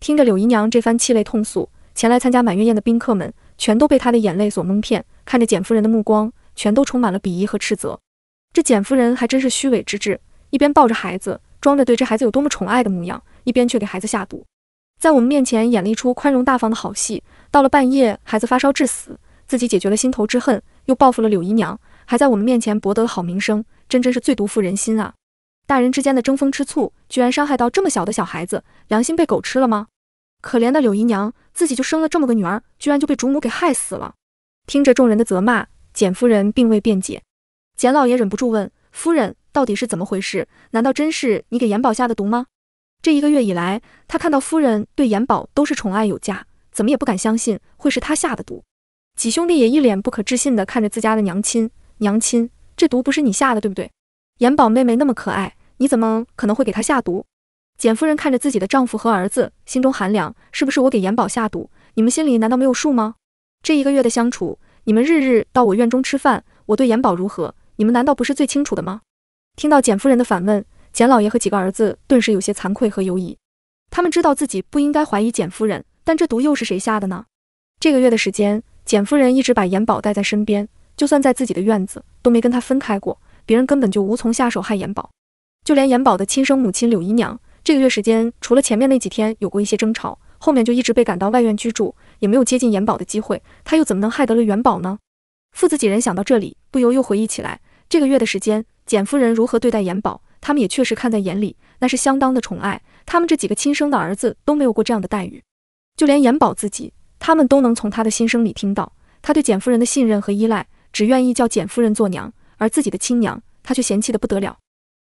听着柳姨娘这番泣泪痛诉，前来参加满月宴的宾客们全都被她的眼泪所蒙骗，看着简夫人的目光，全都充满了鄙夷和斥责。这简夫人还真是虚伪之至，一边抱着孩子，装着对这孩子有多么宠爱的模样，一边却给孩子下毒，在我们面前演了一出宽容大方的好戏。到了半夜，孩子发烧致死，自己解决了心头之恨，又报复了柳姨娘，还在我们面前博得了好名声，真真是最毒妇人心啊！大人之间的争风吃醋，居然伤害到这么小的小孩子，良心被狗吃了吗？可怜的柳姨娘，自己就生了这么个女儿，居然就被主母给害死了。听着众人的责骂，简夫人并未辩解。简老爷忍不住问：“夫人，到底是怎么回事？难道真是你给严宝下的毒吗？”这一个月以来，他看到夫人对严宝都是宠爱有加，怎么也不敢相信会是他下的毒。几兄弟也一脸不可置信地看着自家的娘亲：“娘亲，这毒不是你下的对不对？严宝妹妹那么可爱。”你怎么可能会给他下毒？简夫人看着自己的丈夫和儿子，心中寒凉。是不是我给严宝下毒？你们心里难道没有数吗？这一个月的相处，你们日日到我院中吃饭，我对严宝如何，你们难道不是最清楚的吗？听到简夫人的反问，简老爷和几个儿子顿时有些惭愧和犹疑。他们知道自己不应该怀疑简夫人，但这毒又是谁下的呢？这个月的时间，简夫人一直把严宝带在身边，就算在自己的院子，都没跟他分开过。别人根本就无从下手害严宝。就连严宝的亲生母亲柳姨娘，这个月时间除了前面那几天有过一些争吵，后面就一直被赶到外院居住，也没有接近严宝的机会。他又怎么能害得了元宝呢？父子几人想到这里，不由又回忆起来这个月的时间，简夫人如何对待严宝，他们也确实看在眼里，那是相当的宠爱。他们这几个亲生的儿子都没有过这样的待遇。就连严宝自己，他们都能从他的心声里听到，他对简夫人的信任和依赖，只愿意叫简夫人做娘，而自己的亲娘，他却嫌弃的不得了。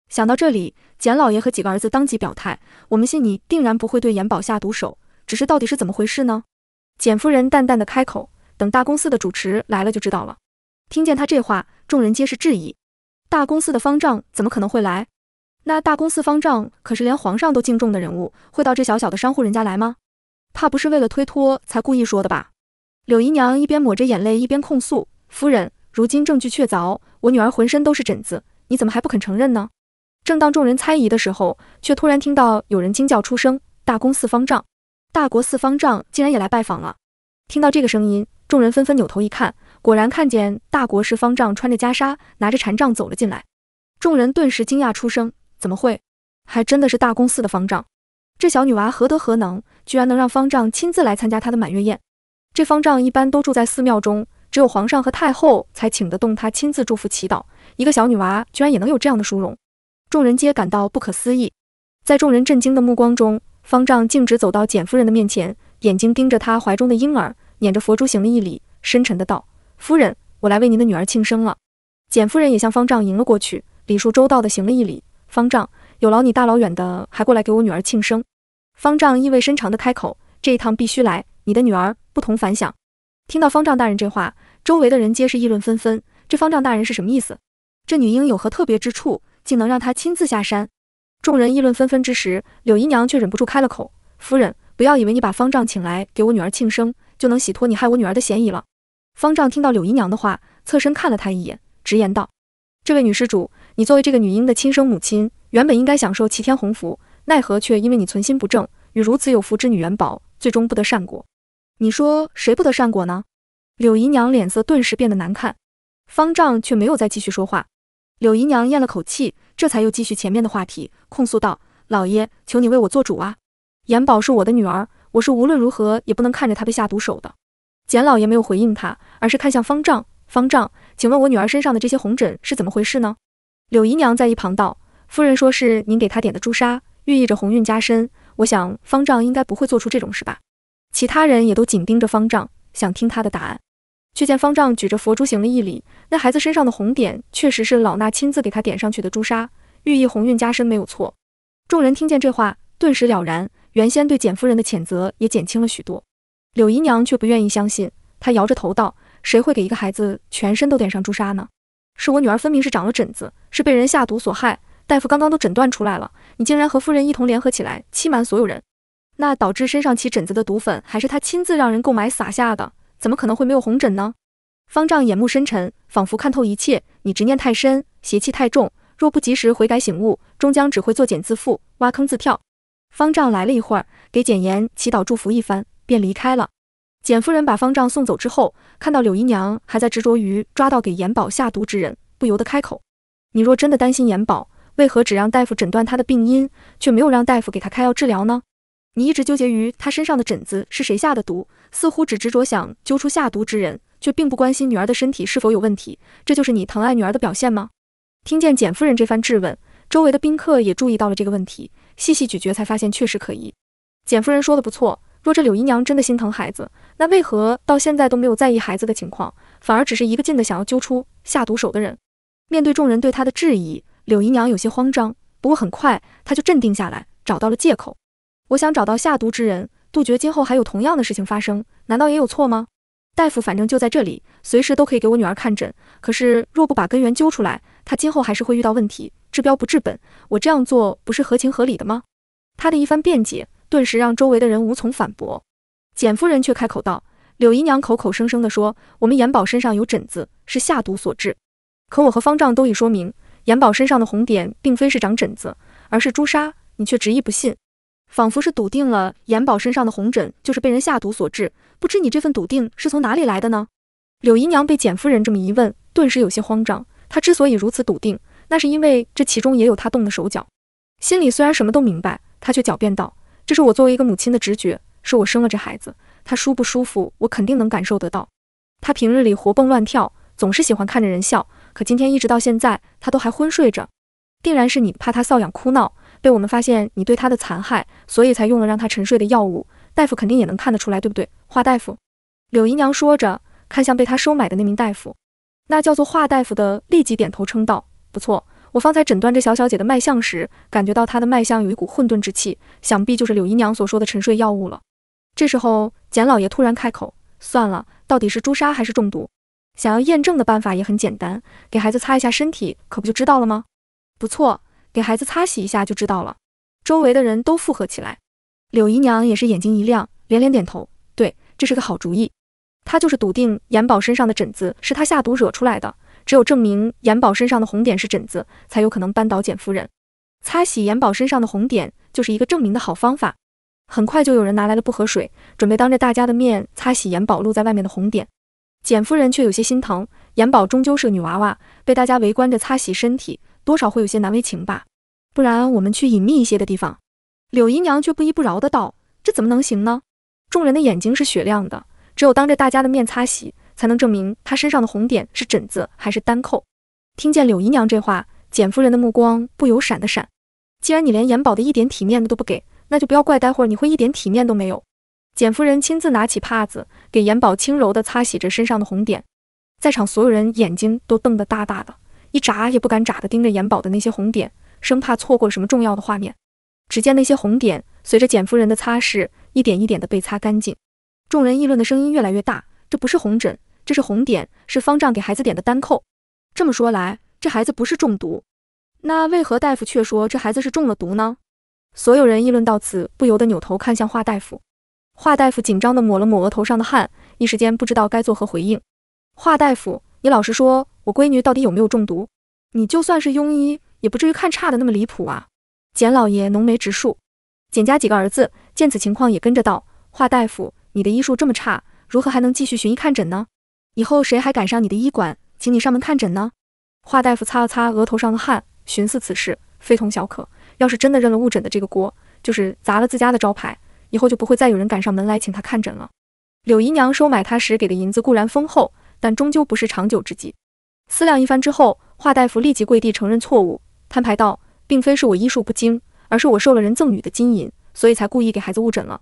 想到这里，简老爷和几个儿子当即表态：“我们信你，定然不会对严宝下毒手。只是到底是怎么回事呢？”简夫人淡淡的开口：“等大公司的主持来了就知道了。”听见他这话，众人皆是质疑：“大公司的方丈怎么可能会来？那大公司方丈可是连皇上都敬重的人物，会到这小小的商户人家来吗？怕不是为了推脱才故意说的吧？”柳姨娘一边抹着眼泪，一边控诉：“夫人，如今证据确凿，我女儿浑身都是疹子，你怎么还不肯承认呢？”正当众人猜疑的时候，却突然听到有人惊叫出声：“大公寺方丈，大国寺方丈竟然也来拜访了！”听到这个声音，众人纷纷扭头一看，果然看见大国寺方丈穿着袈裟，拿着禅杖走了进来。众人顿时惊讶出声：“怎么会？还真的是大公寺的方丈！这小女娃何德何能，居然能让方丈亲自来参加她的满月宴？这方丈一般都住在寺庙中，只有皇上和太后才请得动他亲自祝福祈祷。一个小女娃居然也能有这样的殊荣！”众人皆感到不可思议，在众人震惊的目光中，方丈径直走到简夫人的面前，眼睛盯着她怀中的婴儿，捻着佛珠行了一礼，深沉的道：“夫人，我来为您的女儿庆生了。”简夫人也向方丈迎了过去，礼数周到的行了一礼。方丈有劳你大老远的还过来给我女儿庆生。方丈意味深长的开口：“这一趟必须来，你的女儿不同凡响。”听到方丈大人这话，周围的人皆是议论纷纷：“这方丈大人是什么意思？这女婴有何特别之处？”竟能让他亲自下山，众人议论纷纷之时，柳姨娘却忍不住开了口：“夫人，不要以为你把方丈请来给我女儿庆生，就能洗脱你害我女儿的嫌疑了。”方丈听到柳姨娘的话，侧身看了她一眼，直言道：“这位女施主，你作为这个女婴的亲生母亲，原本应该享受齐天鸿福，奈何却因为你存心不正，与如此有福之女元宝，最终不得善果。你说谁不得善果呢？”柳姨娘脸色顿时变得难看，方丈却没有再继续说话。柳姨娘咽了口气，这才又继续前面的话题，控诉道：“老爷，求你为我做主啊！严宝是我的女儿，我是无论如何也不能看着她被下毒手的。”简老爷没有回应他，而是看向方丈。方丈，请问我女儿身上的这些红疹是怎么回事呢？柳姨娘在一旁道：“夫人说是您给她点的朱砂，寓意着鸿运加身。我想方丈应该不会做出这种事吧？”其他人也都紧盯着方丈，想听他的答案。却见方丈举着佛珠行了一礼，那孩子身上的红点确实是老衲亲自给他点上去的朱砂，寓意鸿运加身没有错。众人听见这话，顿时了然，原先对简夫人的谴责也减轻了许多。柳姨娘却不愿意相信，她摇着头道：“谁会给一个孩子全身都点上朱砂呢？是我女儿，分明是长了疹子，是被人下毒所害。大夫刚刚都诊断出来了，你竟然和夫人一同联合起来欺瞒所有人，那导致身上起疹子的毒粉还是她亲自让人购买撒下的。”怎么可能会没有红疹呢？方丈眼目深沉，仿佛看透一切。你执念太深，邪气太重，若不及时悔改醒悟，终将只会作茧自缚，挖坑自跳。方丈来了一会儿，给简言祈祷祝福一番，便离开了。简夫人把方丈送走之后，看到柳姨娘还在执着于抓到给严宝下毒之人，不由得开口：“你若真的担心严宝，为何只让大夫诊断他的病因，却没有让大夫给他开药治疗呢？”你一直纠结于她身上的疹子是谁下的毒，似乎只执着想揪出下毒之人，却并不关心女儿的身体是否有问题。这就是你疼爱女儿的表现吗？听见简夫人这番质问，周围的宾客也注意到了这个问题，细细咀嚼才发现确实可疑。简夫人说的不错，若这柳姨娘真的心疼孩子，那为何到现在都没有在意孩子的情况，反而只是一个劲的想要揪出下毒手的人？面对众人对她的质疑，柳姨娘有些慌张，不过很快她就镇定下来，找到了借口。我想找到下毒之人，杜绝今后还有同样的事情发生，难道也有错吗？大夫反正就在这里，随时都可以给我女儿看诊。可是若不把根源揪出来，她今后还是会遇到问题，治标不治本。我这样做不是合情合理的吗？他的一番辩解，顿时让周围的人无从反驳。简夫人却开口道：“柳姨娘口口声声的说我们延宝身上有疹子，是下毒所致。可我和方丈都已说明，延宝身上的红点并非是长疹子，而是朱砂。你却执意不信。”仿佛是笃定了，严宝身上的红疹就是被人下毒所致。不知你这份笃定是从哪里来的呢？柳姨娘被简夫人这么一问，顿时有些慌张。她之所以如此笃定，那是因为这其中也有她动的手脚。心里虽然什么都明白，她却狡辩道：“这是我作为一个母亲的直觉，是我生了这孩子，他舒不舒服，我肯定能感受得到。他平日里活蹦乱跳，总是喜欢看着人笑，可今天一直到现在，他都还昏睡着，定然是你怕他瘙痒哭闹。”被我们发现你对她的残害，所以才用了让她沉睡的药物。大夫肯定也能看得出来，对不对，华大夫？柳姨娘说着，看向被他收买的那名大夫。那叫做华大夫的立即点头称道：“不错，我方才诊断这小小姐的脉象时，感觉到她的脉象有一股混沌之气，想必就是柳姨娘所说的沉睡药物了。”这时候，简老爷突然开口：“算了，到底是朱砂还是中毒？想要验证的办法也很简单，给孩子擦一下身体，可不就知道了吗？”不错。给孩子擦洗一下就知道了，周围的人都附和起来。柳姨娘也是眼睛一亮，连连点头，对，这是个好主意。她就是笃定严宝身上的疹子是她下毒惹出来的，只有证明严宝身上的红点是疹子，才有可能扳倒简夫人。擦洗严宝身上的红点就是一个证明的好方法。很快就有人拿来了薄荷水，准备当着大家的面擦洗严宝露在外面的红点。简夫人却有些心疼，严宝终究是个女娃娃，被大家围观着擦洗身体，多少会有些难为情吧。不然我们去隐秘一些的地方。柳姨娘却不依不饶的道：“这怎么能行呢？”众人的眼睛是雪亮的，只有当着大家的面擦洗，才能证明她身上的红点是疹子还是单扣。听见柳姨娘这话，简夫人的目光不由闪的闪。既然你连严宝的一点体面的都不给，那就不要怪待会儿你会一点体面都没有。简夫人亲自拿起帕子，给严宝轻柔的擦洗着身上的红点。在场所有人眼睛都瞪得大大的，一眨也不敢眨的盯着严宝的那些红点。生怕错过了什么重要的画面。只见那些红点随着简夫人的擦拭，一点一点的被擦干净。众人议论的声音越来越大。这不是红疹，这是红点，是方丈给孩子点的丹蔻。这么说来，这孩子不是中毒？那为何大夫却说这孩子是中了毒呢？所有人议论到此，不由得扭头看向华大夫。华大夫紧张地抹了抹额头上的汗，一时间不知道该作何回应。华大夫，你老实说，我闺女到底有没有中毒？你就算是庸医。也不至于看差的那么离谱啊！简老爷浓眉直竖，简家几个儿子见此情况也跟着道：“华大夫，你的医术这么差，如何还能继续寻医看诊呢？以后谁还敢上你的医馆，请你上门看诊呢？”华大夫擦了擦额头上的汗，寻思此事非同小可，要是真的认了误诊的这个锅，就是砸了自家的招牌，以后就不会再有人赶上门来请他看诊了。柳姨娘收买他时给的银子固然丰厚，但终究不是长久之计。思量一番之后，华大夫立即跪地承认错误。摊牌道，并非是我医术不精，而是我受了人赠予的金银，所以才故意给孩子误诊了。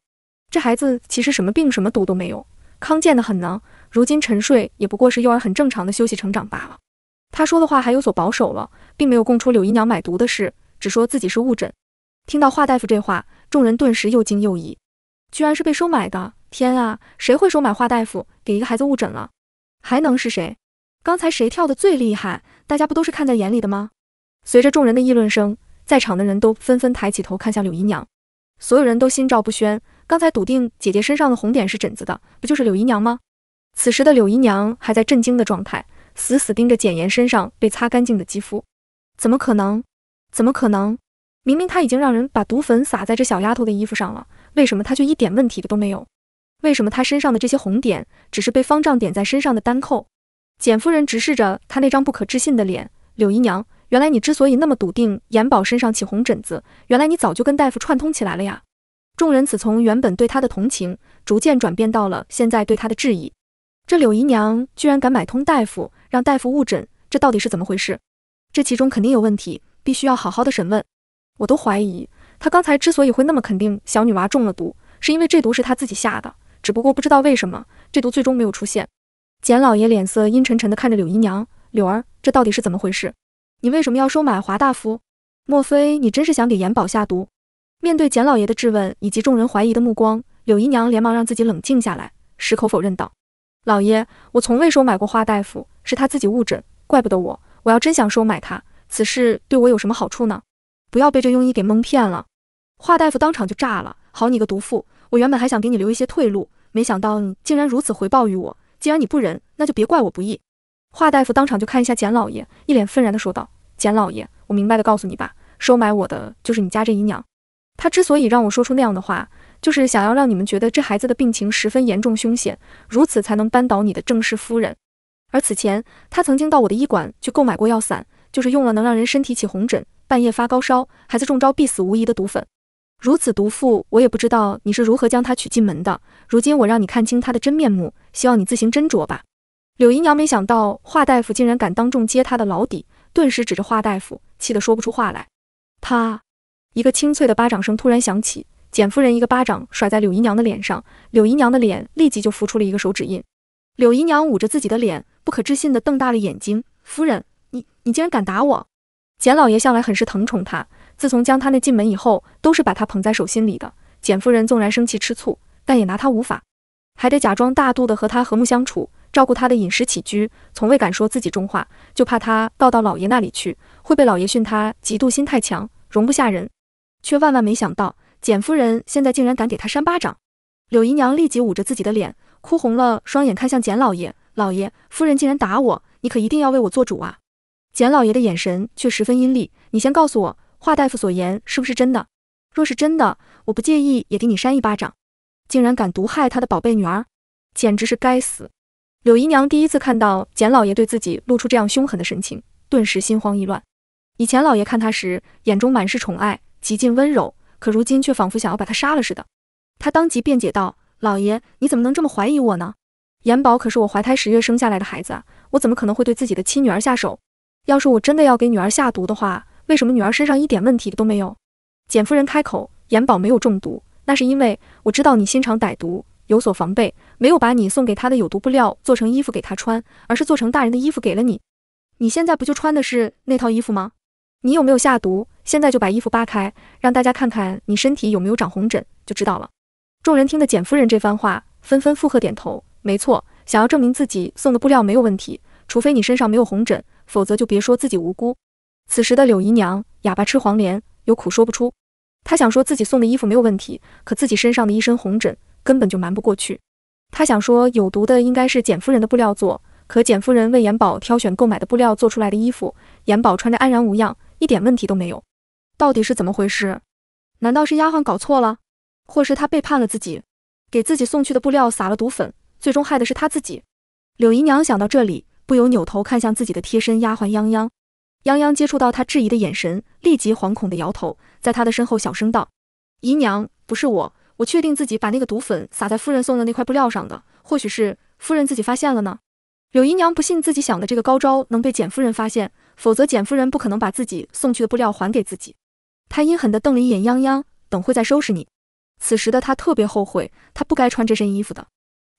这孩子其实什么病、什么毒都没有，康健的很呢。如今沉睡，也不过是幼儿很正常的休息、成长罢了。他说的话还有所保守了，并没有供出柳姨娘买毒的事，只说自己是误诊。听到华大夫这话，众人顿时又惊又疑，居然是被收买的！天啊，谁会收买华大夫给一个孩子误诊了？还能是谁？刚才谁跳的最厉害？大家不都是看在眼里的吗？随着众人的议论声，在场的人都纷纷抬起头看向柳姨娘，所有人都心照不宣。刚才笃定姐姐身上的红点是疹子的，不就是柳姨娘吗？此时的柳姨娘还在震惊的状态，死死盯着简言身上被擦干净的肌肤，怎么可能？怎么可能？明明她已经让人把毒粉撒在这小丫头的衣服上了，为什么她却一点问题都没有？为什么她身上的这些红点只是被方丈点在身上的单扣？简夫人直视着她那张不可置信的脸，柳姨娘。原来你之所以那么笃定严宝身上起红疹子，原来你早就跟大夫串通起来了呀！众人此从原本对他的同情，逐渐转变到了现在对他的质疑。这柳姨娘居然敢买通大夫，让大夫误诊，这到底是怎么回事？这其中肯定有问题，必须要好好的审问。我都怀疑，他刚才之所以会那么肯定小女娃中了毒，是因为这毒是他自己下的，只不过不知道为什么这毒最终没有出现。简老爷脸色阴沉沉的看着柳姨娘，柳儿，这到底是怎么回事？你为什么要收买华大夫？莫非你真是想给严宝下毒？面对简老爷的质问以及众人怀疑的目光，柳姨娘连忙让自己冷静下来，矢口否认道：“老爷，我从未收买过华大夫，是他自己误诊，怪不得我。我要真想收买他，此事对我有什么好处呢？不要被这庸医给蒙骗了。”华大夫当场就炸了：“好你个毒妇！我原本还想给你留一些退路，没想到你竟然如此回报于我。既然你不仁，那就别怪我不义。”华大夫当场就看一下简老爷，一脸愤然地说道：“简老爷，我明白的告诉你吧，收买我的就是你家这姨娘。她之所以让我说出那样的话，就是想要让你们觉得这孩子的病情十分严重凶险，如此才能扳倒你的正室夫人。而此前，她曾经到我的医馆去购买过药散，就是用了能让人身体起红疹、半夜发高烧、孩子中招必死无疑的毒粉。如此毒妇，我也不知道你是如何将她娶进门的。如今我让你看清她的真面目，希望你自行斟酌吧。”柳姨娘没想到华大夫竟然敢当众揭她的老底，顿时指着华大夫，气得说不出话来。她一个清脆的巴掌声突然响起，简夫人一个巴掌甩在柳姨娘的脸上，柳姨娘的脸立即就浮出了一个手指印。柳姨娘捂着自己的脸，不可置信的瞪大了眼睛：“夫人，你你竟然敢打我！”简老爷向来很是疼宠她，自从将她那进门以后，都是把她捧在手心里的。简夫人纵然生气吃醋，但也拿她无法，还得假装大度的和她和睦相处。照顾他的饮食起居，从未敢说自己重话，就怕他告到老爷那里去，会被老爷训他嫉妒心太强，容不下人。却万万没想到，简夫人现在竟然敢给他扇巴掌！柳姨娘立即捂着自己的脸，哭红了双眼，看向简老爷：“老爷，夫人竟然打我，你可一定要为我做主啊！”简老爷的眼神却十分阴厉：“你先告诉我，华大夫所言是不是真的？若是真的，我不介意也给你扇一巴掌！竟然敢毒害他的宝贝女儿，简直是该死！”柳姨娘第一次看到简老爷对自己露出这样凶狠的神情，顿时心慌意乱。以前老爷看她时，眼中满是宠爱，极尽温柔，可如今却仿佛想要把她杀了似的。她当即辩解道：“老爷，你怎么能这么怀疑我呢？严宝可是我怀胎十月生下来的孩子，我怎么可能会对自己的亲女儿下手？要是我真的要给女儿下毒的话，为什么女儿身上一点问题都没有？”简夫人开口：“严宝没有中毒，那是因为我知道你心肠歹毒，有所防备。”没有把你送给他的有毒布料做成衣服给他穿，而是做成大人的衣服给了你。你现在不就穿的是那套衣服吗？你有没有下毒？现在就把衣服扒开，让大家看看你身体有没有长红疹，就知道了。众人听得简夫人这番话，纷纷附和点头。没错，想要证明自己送的布料没有问题，除非你身上没有红疹，否则就别说自己无辜。此时的柳姨娘哑巴吃黄连，有苦说不出。她想说自己送的衣服没有问题，可自己身上的一身红疹根本就瞒不过去。她想说有毒的应该是简夫人的布料做，可简夫人为严宝挑选购买的布料做出来的衣服，严宝穿着安然无恙，一点问题都没有。到底是怎么回事？难道是丫鬟搞错了，或是她背叛了自己，给自己送去的布料撒了毒粉，最终害的是她自己？柳姨娘想到这里，不由扭头看向自己的贴身丫鬟泱泱。泱泱接触到她质疑的眼神，立即惶恐的摇头，在她的身后小声道：“姨娘，不是我。”我确定自己把那个毒粉撒在夫人送的那块布料上的，或许是夫人自己发现了呢。柳姨娘不信自己想的这个高招能被简夫人发现，否则简夫人不可能把自己送去的布料还给自己。她阴狠地瞪了一眼泱泱，等会再收拾你。此时的她特别后悔，她不该穿这身衣服的。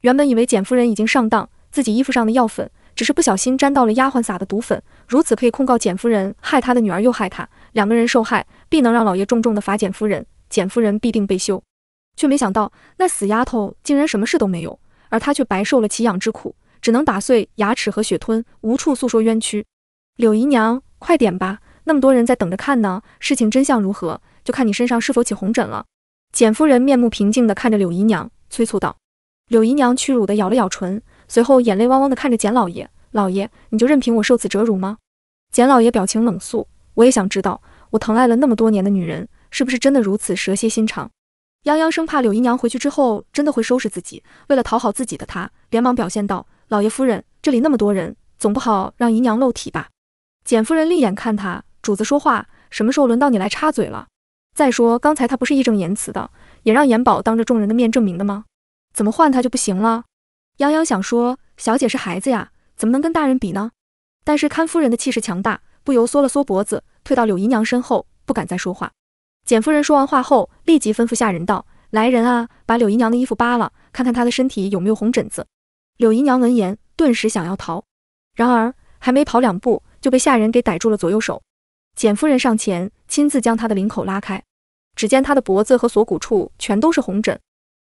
原本以为简夫人已经上当，自己衣服上的药粉只是不小心沾到了丫鬟撒的毒粉，如此可以控告简夫人害她的女儿又害她，两个人受害，必能让老爷重重的罚简夫人，简夫人必定被休。却没想到，那死丫头竟然什么事都没有，而她却白受了奇痒之苦，只能打碎牙齿和血吞，无处诉说冤屈。柳姨娘，快点吧，那么多人在等着看呢。事情真相如何，就看你身上是否起红疹了。简夫人面目平静地看着柳姨娘，催促道。柳姨娘屈辱地咬了咬唇，随后眼泪汪汪地看着简老爷，老爷，你就任凭我受此折辱吗？简老爷表情冷肃，我也想知道，我疼爱了那么多年的女人，是不是真的如此蛇蝎心肠？泱泱生怕柳姨娘回去之后真的会收拾自己，为了讨好自己的她，连忙表现道：“老爷夫人，这里那么多人，总不好让姨娘露体吧？”简夫人立眼看他：“主子说话，什么时候轮到你来插嘴了？再说刚才他不是义正言辞的，也让严宝当着众人的面证明的吗？怎么换他就不行了？”泱泱想说：“小姐是孩子呀，怎么能跟大人比呢？”但是看夫人的气势强大，不由缩了缩脖子，退到柳姨娘身后，不敢再说话。简夫人说完话后，立即吩咐下人道：“来人啊，把柳姨娘的衣服扒了，看看她的身体有没有红疹子。”柳姨娘闻言，顿时想要逃，然而还没跑两步，就被下人给逮住了左右手。简夫人上前亲自将她的领口拉开，只见她的脖子和锁骨处全都是红疹。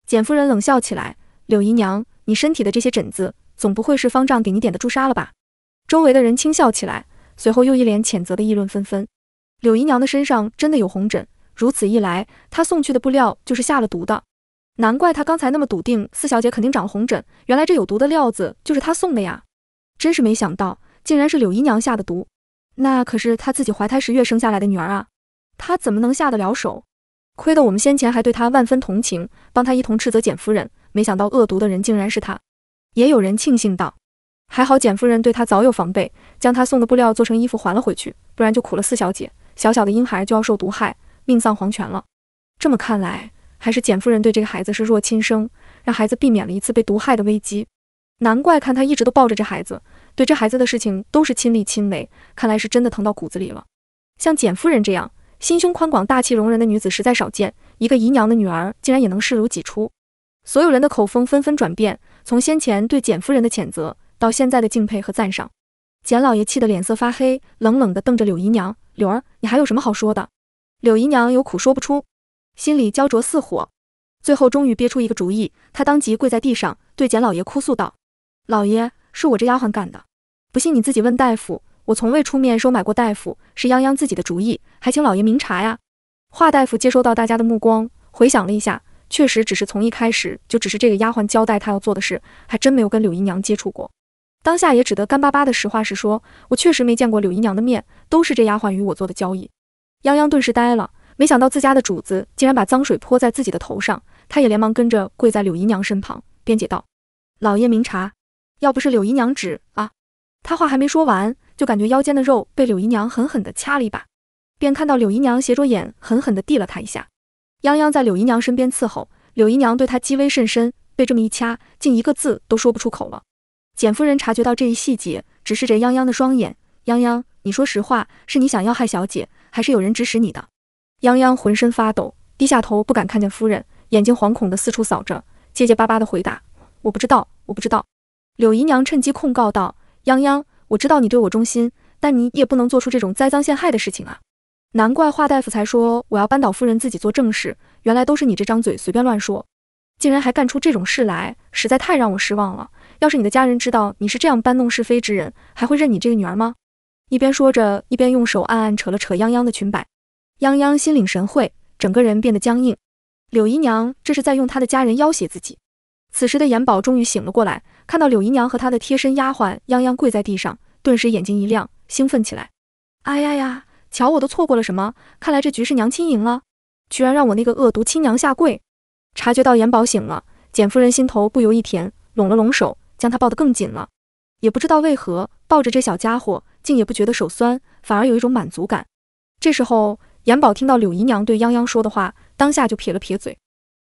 简夫人冷笑起来：“柳姨娘，你身体的这些疹子，总不会是方丈给你点的朱砂了吧？”周围的人轻笑起来，随后又一脸谴责的议论纷纷。柳姨娘的身上真的有红疹。如此一来，他送去的布料就是下了毒的，难怪他刚才那么笃定四小姐肯定长了红疹，原来这有毒的料子就是他送的呀！真是没想到，竟然是柳姨娘下的毒，那可是她自己怀胎十月生下来的女儿啊，她怎么能下得了手？亏得我们先前还对她万分同情，帮她一同斥责简夫人，没想到恶毒的人竟然是她。也有人庆幸道，还好简夫人对她早有防备，将她送的布料做成衣服还了回去，不然就苦了四小姐，小小的婴孩就要受毒害。命丧黄泉了。这么看来，还是简夫人对这个孩子是若亲生，让孩子避免了一次被毒害的危机。难怪看她一直都抱着这孩子，对这孩子的事情都是亲力亲为，看来是真的疼到骨子里了。像简夫人这样心胸宽广、大气容人的女子实在少见，一个姨娘的女儿竟然也能视如己出。所有人的口风纷纷转变，从先前对简夫人的谴责到现在的敬佩和赞赏。简老爷气得脸色发黑，冷冷地瞪着柳姨娘：“柳儿，你还有什么好说的？”柳姨娘有苦说不出，心里焦灼似火，最后终于憋出一个主意，她当即跪在地上，对简老爷哭诉道：“老爷，是我这丫鬟干的，不信你自己问大夫，我从未出面收买过大夫，是泱泱自己的主意，还请老爷明察呀。”华大夫接收到大家的目光，回想了一下，确实只是从一开始就只是这个丫鬟交代他要做的事，还真没有跟柳姨娘接触过，当下也只得干巴巴的实话实说：“我确实没见过柳姨娘的面，都是这丫鬟与我做的交易。”泱泱顿时呆了，没想到自家的主子竟然把脏水泼在自己的头上，他也连忙跟着跪在柳姨娘身旁，辩解道：“老爷明察，要不是柳姨娘指……啊！”他话还没说完，就感觉腰间的肉被柳姨娘狠狠地掐了一把，便看到柳姨娘斜着眼狠狠地递了他一下。泱泱在柳姨娘身边伺候，柳姨娘对她极为甚深，被这么一掐，竟一个字都说不出口了。简夫人察觉到这一细节，直视着泱泱的双眼，泱泱。你说实话，是你想要害小姐，还是有人指使你的？泱泱浑身发抖，低下头不敢看见夫人，眼睛惶恐地四处扫着，结结巴巴地回答：“我不知道，我不知道。”柳姨娘趁机控告道：“泱泱，我知道你对我忠心，但你也不能做出这种栽赃陷害的事情啊！难怪华大夫才说我要扳倒夫人自己做正事，原来都是你这张嘴随便乱说，竟然还干出这种事来，实在太让我失望了。要是你的家人知道你是这样搬弄是非之人，还会认你这个女儿吗？”一边说着，一边用手暗暗扯了扯泱泱的裙摆。泱泱心领神会，整个人变得僵硬。柳姨娘这是在用她的家人要挟自己。此时的颜宝终于醒了过来，看到柳姨娘和她的贴身丫鬟泱泱跪在地上，顿时眼睛一亮，兴奋起来。哎呀呀，瞧我都错过了什么？看来这局是娘亲赢了，居然让我那个恶毒亲娘下跪。察觉到颜宝醒了，简夫人心头不由一甜，拢了拢手，将他抱得更紧了。也不知道为何，抱着这小家伙。竟也不觉得手酸，反而有一种满足感。这时候，严宝听到柳姨娘对泱泱说的话，当下就撇了撇嘴：“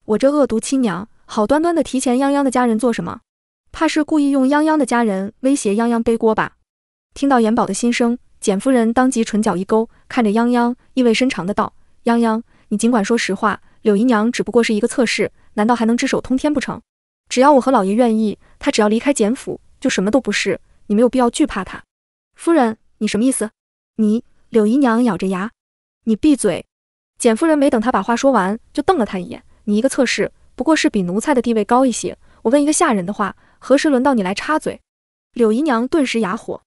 我这恶毒亲娘，好端端的提前泱泱的家人做什么？怕是故意用泱泱的家人威胁泱泱背锅吧？”听到严宝的心声，简夫人当即唇角一勾，看着泱泱意味深长的道：“泱泱，你尽管说实话，柳姨娘只不过是一个侧室，难道还能只手通天不成？只要我和老爷愿意，她只要离开简府，就什么都不是。你没有必要惧怕她。”夫人，你什么意思？你柳姨娘咬着牙，你闭嘴！简夫人没等她把话说完，就瞪了她一眼。你一个侧室，不过是比奴才的地位高一些。我问一个下人的话，何时轮到你来插嘴？柳姨娘顿时哑火，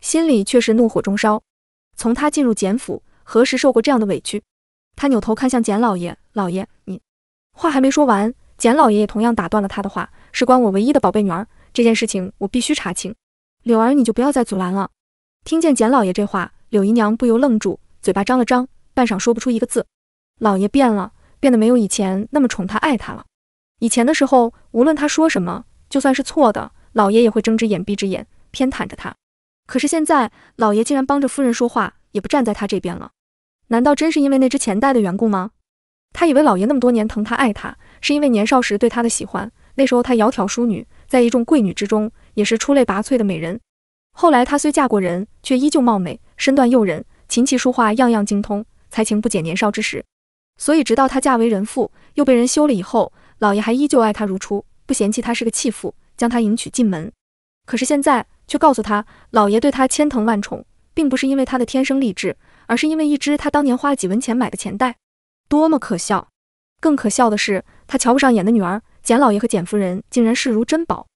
心里却是怒火中烧。从她进入简府，何时受过这样的委屈？她扭头看向简老爷，老爷，你话还没说完，简老爷也同样打断了她的话。事关我唯一的宝贝女儿，这件事情我必须查清。柳儿，你就不要再阻拦了。听见简老爷这话，柳姨娘不由愣住，嘴巴张了张，半晌说不出一个字。老爷变了，变得没有以前那么宠她、爱她了。以前的时候，无论她说什么，就算是错的，老爷也会睁只眼闭只眼，偏袒着她。可是现在，老爷竟然帮着夫人说话，也不站在她这边了。难道真是因为那只钱袋的缘故吗？她以为老爷那么多年疼她、爱她，是因为年少时对她的喜欢。那时候她窈窕淑女，在一众贵女之中，也是出类拔萃的美人。后来她虽嫁过人，却依旧貌美，身段诱人，琴棋书画样样精通，才情不减年少之时。所以直到她嫁为人妇，又被人休了以后，老爷还依旧爱她如初，不嫌弃她是个弃妇，将她迎娶进门。可是现在却告诉她，老爷对她千疼万宠，并不是因为她的天生丽质，而是因为一只他当年花几文钱买的钱袋，多么可笑！更可笑的是，他瞧不上眼的女儿简老爷和简夫人竟然视如珍宝。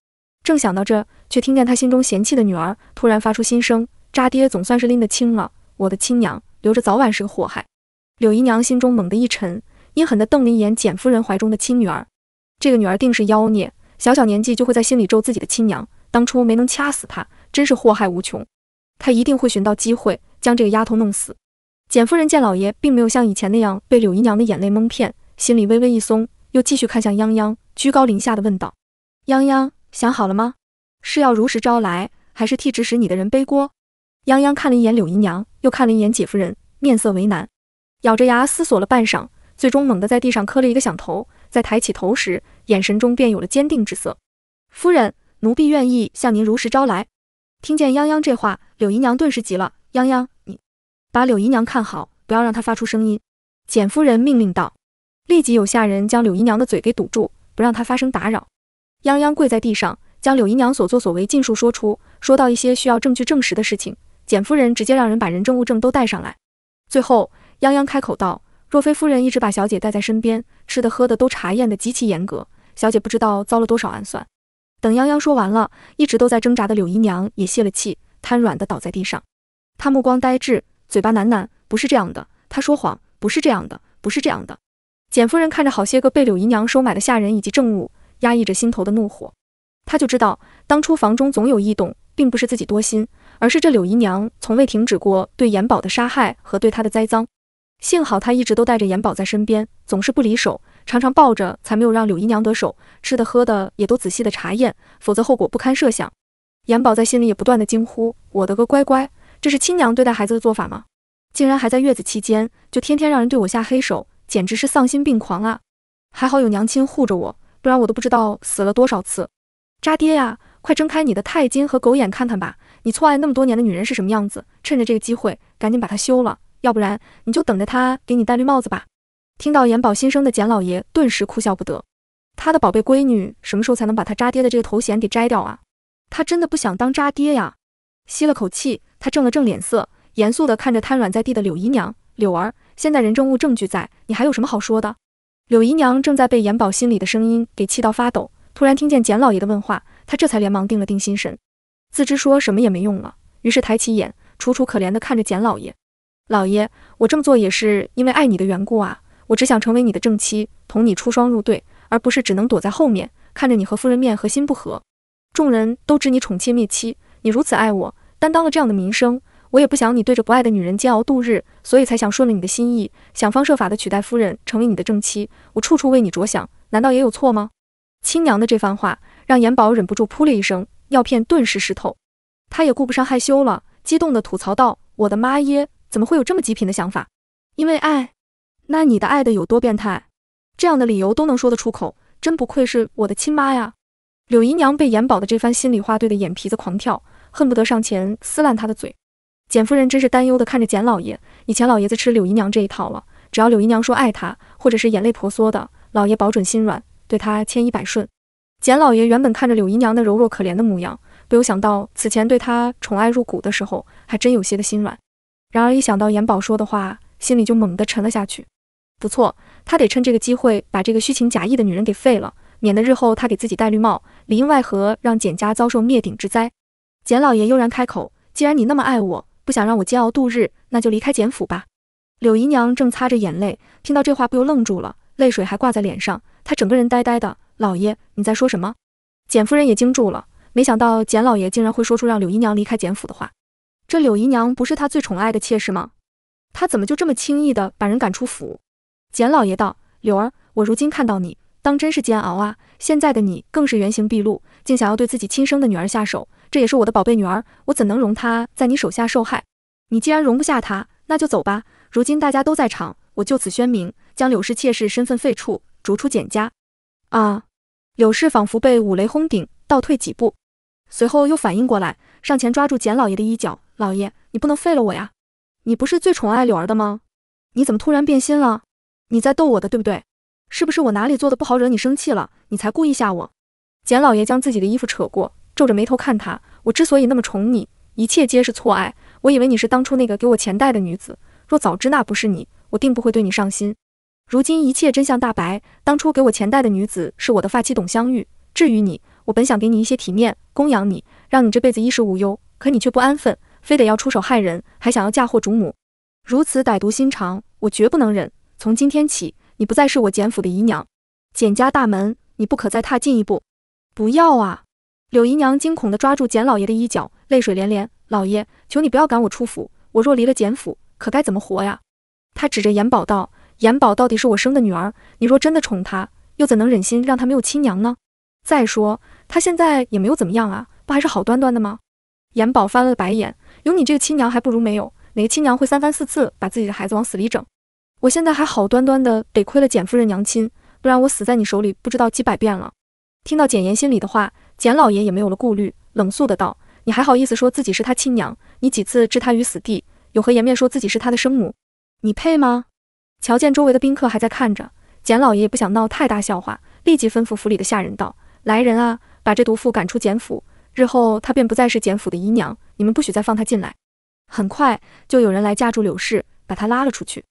正想到这，却听见他心中嫌弃的女儿突然发出心声：“渣爹总算是拎得清了，我的亲娘留着早晚是个祸害。”柳姨娘心中猛地一沉，阴狠地瞪了一眼简夫人怀中的亲女儿。这个女儿定是妖孽，小小年纪就会在心里咒自己的亲娘，当初没能掐死她，真是祸害无穷。她一定会寻到机会将这个丫头弄死。简夫人见老爷并没有像以前那样被柳姨娘的眼泪蒙骗，心里微微一松，又继续看向泱泱，居高临下的问道：“泱泱，想好了吗？”是要如实招来，还是替指使你的人背锅？泱泱看了一眼柳姨娘，又看了一眼姐夫人，面色为难，咬着牙思索了半晌，最终猛地在地上磕了一个响头。在抬起头时，眼神中便有了坚定之色。夫人，奴婢愿意向您如实招来。听见泱泱这话，柳姨娘顿时急了：“泱泱，你把柳姨娘看好，不要让她发出声音。”简夫人命令道。立即有下人将柳姨娘的嘴给堵住，不让她发声打扰。泱泱跪在地上。将柳姨娘所作所为尽数说出，说到一些需要证据证实的事情，简夫人直接让人把人证物证都带上来。最后，泱泱开口道：“若非夫人一直把小姐带在身边，吃的喝的都查验的极其严格，小姐不知道遭了多少暗算。”等泱泱说完了，一直都在挣扎的柳姨娘也泄了气，瘫软的倒在地上。她目光呆滞，嘴巴喃喃：“不是这样的，她说谎，不是这样的，不是这样的。”简夫人看着好些个被柳姨娘收买的下人以及证物，压抑着心头的怒火。他就知道当初房中总有异动，并不是自己多心，而是这柳姨娘从未停止过对严宝的杀害和对他的栽赃。幸好他一直都带着严宝在身边，总是不离手，常常抱着，才没有让柳姨娘得手。吃的喝的也都仔细的查验，否则后果不堪设想。严宝在心里也不断的惊呼：“我的个乖乖，这是亲娘对待孩子的做法吗？竟然还在月子期间就天天让人对我下黑手，简直是丧心病狂啊！还好有娘亲护着我，不然我都不知道死了多少次。”渣爹呀，快睁开你的钛金和狗眼看看吧，你错爱那么多年的女人是什么样子？趁着这个机会，赶紧把她休了，要不然你就等着她给你戴绿帽子吧。听到颜宝心声的简老爷顿时哭笑不得，他的宝贝闺女什么时候才能把他渣爹的这个头衔给摘掉啊？他真的不想当渣爹呀。吸了口气，他正了正脸色，严肃地看着瘫软在地的柳姨娘。柳儿，现在人证物证据在，你还有什么好说的？柳姨娘正在被严宝心里的声音给气到发抖。突然听见简老爷的问话，他这才连忙定了定心神，自知说什么也没用了，于是抬起眼，楚楚可怜地看着简老爷。老爷，我这么做也是因为爱你的缘故啊！我只想成为你的正妻，同你出双入对，而不是只能躲在后面看着你和夫人面和心不和。众人都知你宠妾灭妻，你如此爱我，担当了这样的名声，我也不想你对着不爱的女人煎熬度日，所以才想顺了你的心意，想方设法的取代夫人，成为你的正妻。我处处为你着想，难道也有错吗？亲娘的这番话让严宝忍不住扑了一声，尿片顿时湿透。他也顾不上害羞了，激动的吐槽道：“我的妈耶，怎么会有这么极品的想法？因为爱？那你的爱的有多变态？这样的理由都能说得出口，真不愧是我的亲妈呀！”柳姨娘被严宝的这番心里话对的眼皮子狂跳，恨不得上前撕烂他的嘴。简夫人真是担忧的看着简老爷，以前老爷子吃柳姨娘这一套了，只要柳姨娘说爱他，或者是眼泪婆娑的，老爷保准心软。对他千依百顺，简老爷原本看着柳姨娘的柔弱可怜的模样，不由想到此前对她宠爱入骨的时候，还真有些的心软。然而一想到严宝说的话，心里就猛地沉了下去。不错，他得趁这个机会把这个虚情假意的女人给废了，免得日后他给自己戴绿帽，里应外合，让简家遭受灭顶之灾。简老爷悠然开口：“既然你那么爱我，不想让我煎熬度日，那就离开简府吧。”柳姨娘正擦着眼泪，听到这话不由愣住了，泪水还挂在脸上。他整个人呆呆的，老爷，你在说什么？简夫人也惊住了，没想到简老爷竟然会说出让柳姨娘离开简府的话。这柳姨娘不是他最宠爱的妾室吗？他怎么就这么轻易的把人赶出府？简老爷道：“柳儿，我如今看到你，当真是煎熬啊！现在的你更是原形毕露，竟想要对自己亲生的女儿下手。这也是我的宝贝女儿，我怎能容她在你手下受害？你既然容不下她，那就走吧。如今大家都在场，我就此宣明，将柳氏妾室身份废黜。”逐出简家！啊！柳氏仿佛被五雷轰顶，倒退几步，随后又反应过来，上前抓住简老爷的衣角：“老爷，你不能废了我呀！你不是最宠爱柳儿的吗？你怎么突然变心了？你在逗我的对不对？是不是我哪里做的不好，惹你生气了？你才故意吓我？”简老爷将自己的衣服扯过，皱着眉头看他：“我之所以那么宠你，一切皆是错爱。我以为你是当初那个给我钱袋的女子，若早知那不是你，我定不会对你上心。”如今一切真相大白，当初给我钱袋的女子是我的发妻董香玉。至于你，我本想给你一些体面，供养你，让你这辈子衣食无忧。可你却不安分，非得要出手害人，还想要嫁祸主母，如此歹毒心肠，我绝不能忍。从今天起，你不再是我简府的姨娘，简家大门，你不可再踏进一步。不要啊！柳姨娘惊恐地抓住简老爷的衣角，泪水连连。老爷，求你不要赶我出府，我若离了简府，可该怎么活呀？她指着严宝道。严宝到底是我生的女儿，你若真的宠她，又怎能忍心让她没有亲娘呢？再说她现在也没有怎么样啊，不还是好端端的吗？严宝翻了个白眼，有你这个亲娘还不如没有，哪个亲娘会三番四次把自己的孩子往死里整？我现在还好端端的，得亏了简夫人娘亲，不然我死在你手里不知道几百遍了。听到简言心里的话，简老爷也没有了顾虑，冷肃的道：“你还好意思说自己是她亲娘？你几次置她于死地，有何颜面说自己是她的生母？你配吗？”瞧见周围的宾客还在看着，简老爷也不想闹太大笑话，立即吩咐府里的下人道：“来人啊，把这毒妇赶出简府，日后她便不再是简府的姨娘，你们不许再放她进来。”很快就有人来架住柳氏，把她拉了出去。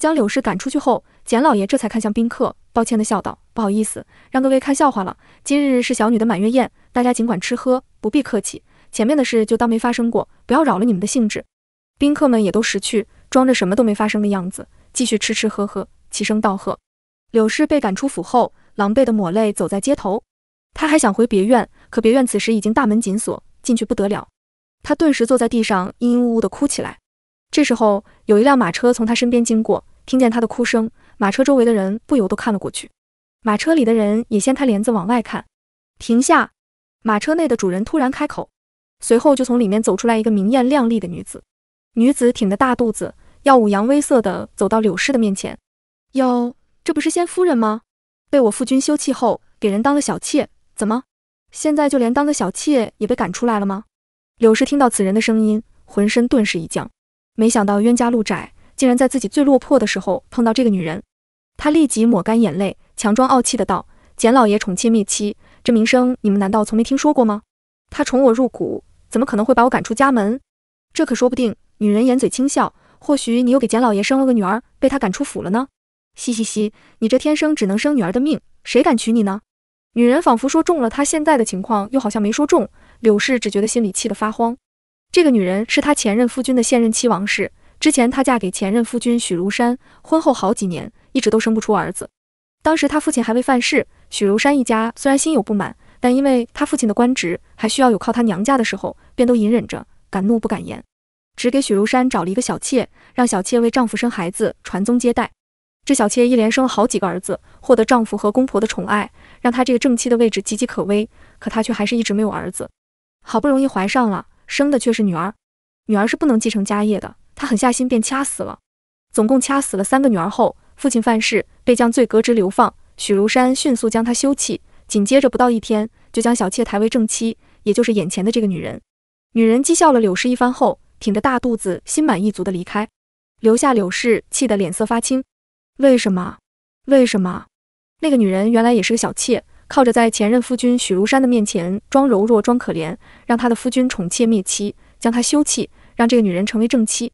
将柳氏赶出去后，简老爷这才看向宾客，抱歉的笑道：“不好意思，让各位看笑话了。今日是小女的满月宴，大家尽管吃喝，不必客气。前面的事就当没发生过，不要扰了你们的兴致。”宾客们也都识趣，装着什么都没发生的样子。继续吃吃喝喝，齐声道贺。柳氏被赶出府后，狼狈地抹泪走在街头。他还想回别院，可别院此时已经大门紧锁，进去不得了。他顿时坐在地上，嘤嘤呜呜地哭起来。这时候，有一辆马车从他身边经过，听见他的哭声，马车周围的人不由都看了过去。马车里的人也掀开帘子往外看。停下！马车内的主人突然开口，随后就从里面走出来一个明艳亮丽的女子。女子挺着大肚子。耀武扬威色的走到柳氏的面前，哟，这不是先夫人吗？被我父君休弃后，给人当了小妾，怎么现在就连当个小妾也被赶出来了吗？柳氏听到此人的声音，浑身顿时一僵。没想到冤家路窄，竟然在自己最落魄的时候碰到这个女人。她立即抹干眼泪，强装傲气的道：“简老爷宠妾灭妻，这名声你们难道从没听说过吗？他宠我入骨，怎么可能会把我赶出家门？这可说不定。”女人掩嘴轻笑。或许你又给简老爷生了个女儿，被他赶出府了呢？嘻嘻嘻，你这天生只能生女儿的命，谁敢娶你呢？女人仿佛说中了她现在的情况，又好像没说中。柳氏只觉得心里气得发慌。这个女人是她前任夫君的现任妻王氏，之前她嫁给前任夫君许如山，婚后好几年一直都生不出儿子。当时她父亲还未犯事，许如山一家虽然心有不满，但因为他父亲的官职还需要有靠他娘家的时候，便都隐忍着，敢怒不敢言。只给许如山找了一个小妾，让小妾为丈夫生孩子，传宗接代。这小妾一连生了好几个儿子，获得丈夫和公婆的宠爱，让她这个正妻的位置岌岌可危。可她却还是一直没有儿子，好不容易怀上了，生的却是女儿。女儿是不能继承家业的，她狠下心便掐死了。总共掐死了三个女儿后，父亲犯事被将罪革职流放，许如山迅速将她休弃。紧接着不到一天，就将小妾抬为正妻，也就是眼前的这个女人。女人讥笑了柳氏一番后。挺着大肚子，心满意足的离开，留下柳氏气得脸色发青。为什么？为什么？那个女人原来也是个小妾，靠着在前任夫君许如山的面前装柔弱、装可怜，让他的夫君宠妾灭妻，将她休弃，让这个女人成为正妻。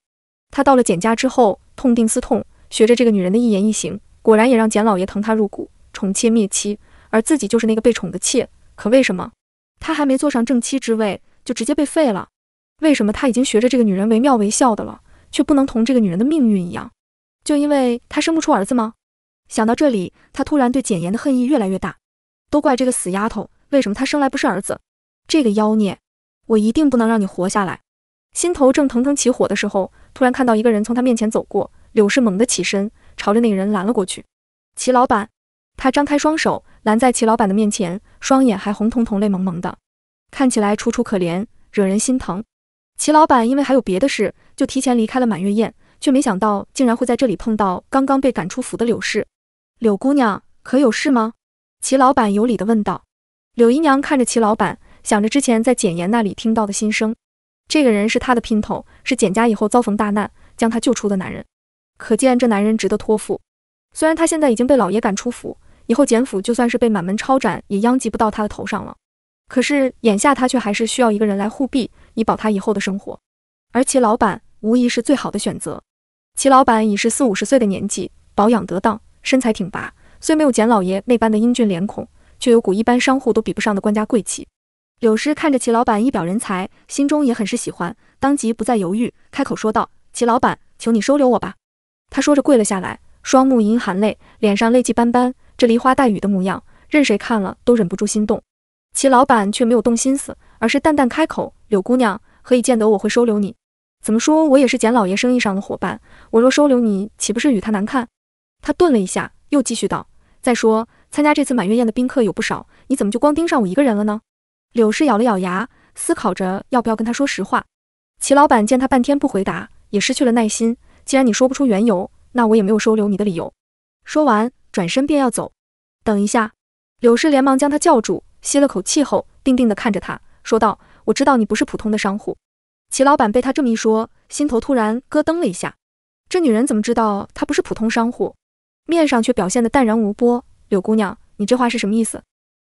她到了简家之后，痛定思痛，学着这个女人的一言一行，果然也让简老爷疼她入骨，宠妾灭妻，而自己就是那个被宠的妾。可为什么她还没坐上正妻之位，就直接被废了？为什么他已经学着这个女人惟妙惟肖的了，却不能同这个女人的命运一样？就因为他生不出儿子吗？想到这里，他突然对简言的恨意越来越大。都怪这个死丫头！为什么她生来不是儿子？这个妖孽，我一定不能让你活下来！心头正腾腾起火的时候，突然看到一个人从他面前走过，柳氏猛地起身，朝着那个人拦了过去。齐老板，他张开双手拦在齐老板的面前，双眼还红彤彤、泪蒙蒙的，看起来楚楚可怜，惹人心疼。齐老板因为还有别的事，就提前离开了满月宴，却没想到竟然会在这里碰到刚刚被赶出府的柳氏。柳姑娘，可有事吗？齐老板有礼的问道。柳姨娘看着齐老板，想着之前在简言那里听到的心声，这个人是他的姘头，是简家以后遭逢大难将他救出的男人，可见这男人值得托付。虽然他现在已经被老爷赶出府，以后简府就算是被满门抄斩，也殃及不到他的头上了。可是眼下他却还是需要一个人来护臂，以保他以后的生活。而齐老板无疑是最好的选择。齐老板已是四五十岁的年纪，保养得当，身材挺拔，虽没有简老爷那般的英俊脸孔，却有股一般商户都比不上的官家贵气。柳师看着齐老板一表人才，心中也很是喜欢，当即不再犹豫，开口说道：“齐老板，求你收留我吧。”他说着跪了下来，双目盈含泪，脸上泪迹斑斑，这梨花带雨的模样，任谁看了都忍不住心动。齐老板却没有动心思，而是淡淡开口：“柳姑娘，何以见得我会收留你？怎么说，我也是简老爷生意上的伙伴，我若收留你，岂不是与他难看？”他顿了一下，又继续道：“再说，参加这次满月宴的宾客有不少，你怎么就光盯上我一个人了呢？”柳氏咬了咬牙，思考着要不要跟他说实话。齐老板见他半天不回答，也失去了耐心。既然你说不出缘由，那我也没有收留你的理由。说完，转身便要走。等一下！柳氏连忙将他叫住。吸了口气后，定定的看着他，说道：“我知道你不是普通的商户。”齐老板被他这么一说，心头突然咯噔了一下，这女人怎么知道他不是普通商户？面上却表现得淡然无波。柳姑娘，你这话是什么意思？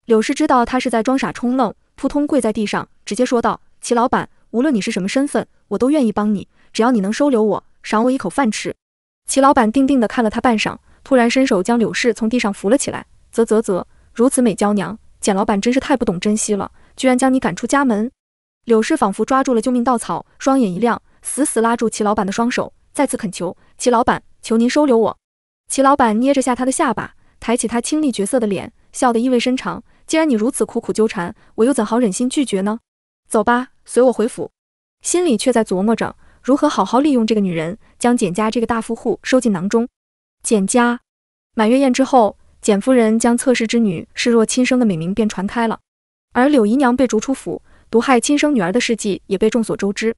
柳氏知道他是在装傻充愣，扑通跪在地上，直接说道：“齐老板，无论你是什么身份，我都愿意帮你，只要你能收留我，赏我一口饭吃。”齐老板定定的看了他半晌，突然伸手将柳氏从地上扶了起来。啧啧啧，如此美娇娘。简老板真是太不懂珍惜了，居然将你赶出家门。柳氏仿佛抓住了救命稻草，双眼一亮，死死拉住齐老板的双手，再次恳求齐老板，求您收留我。齐老板捏着下他的下巴，抬起他清丽绝色的脸，笑得意味深长。既然你如此苦苦纠缠，我又怎好忍心拒绝呢？走吧，随我回府。心里却在琢磨着如何好好利用这个女人，将简家这个大富户收进囊中。简家满月宴之后。简夫人将侧室之女视若亲生的美名便传开了，而柳姨娘被逐出府、毒害亲生女儿的事迹也被众所周知。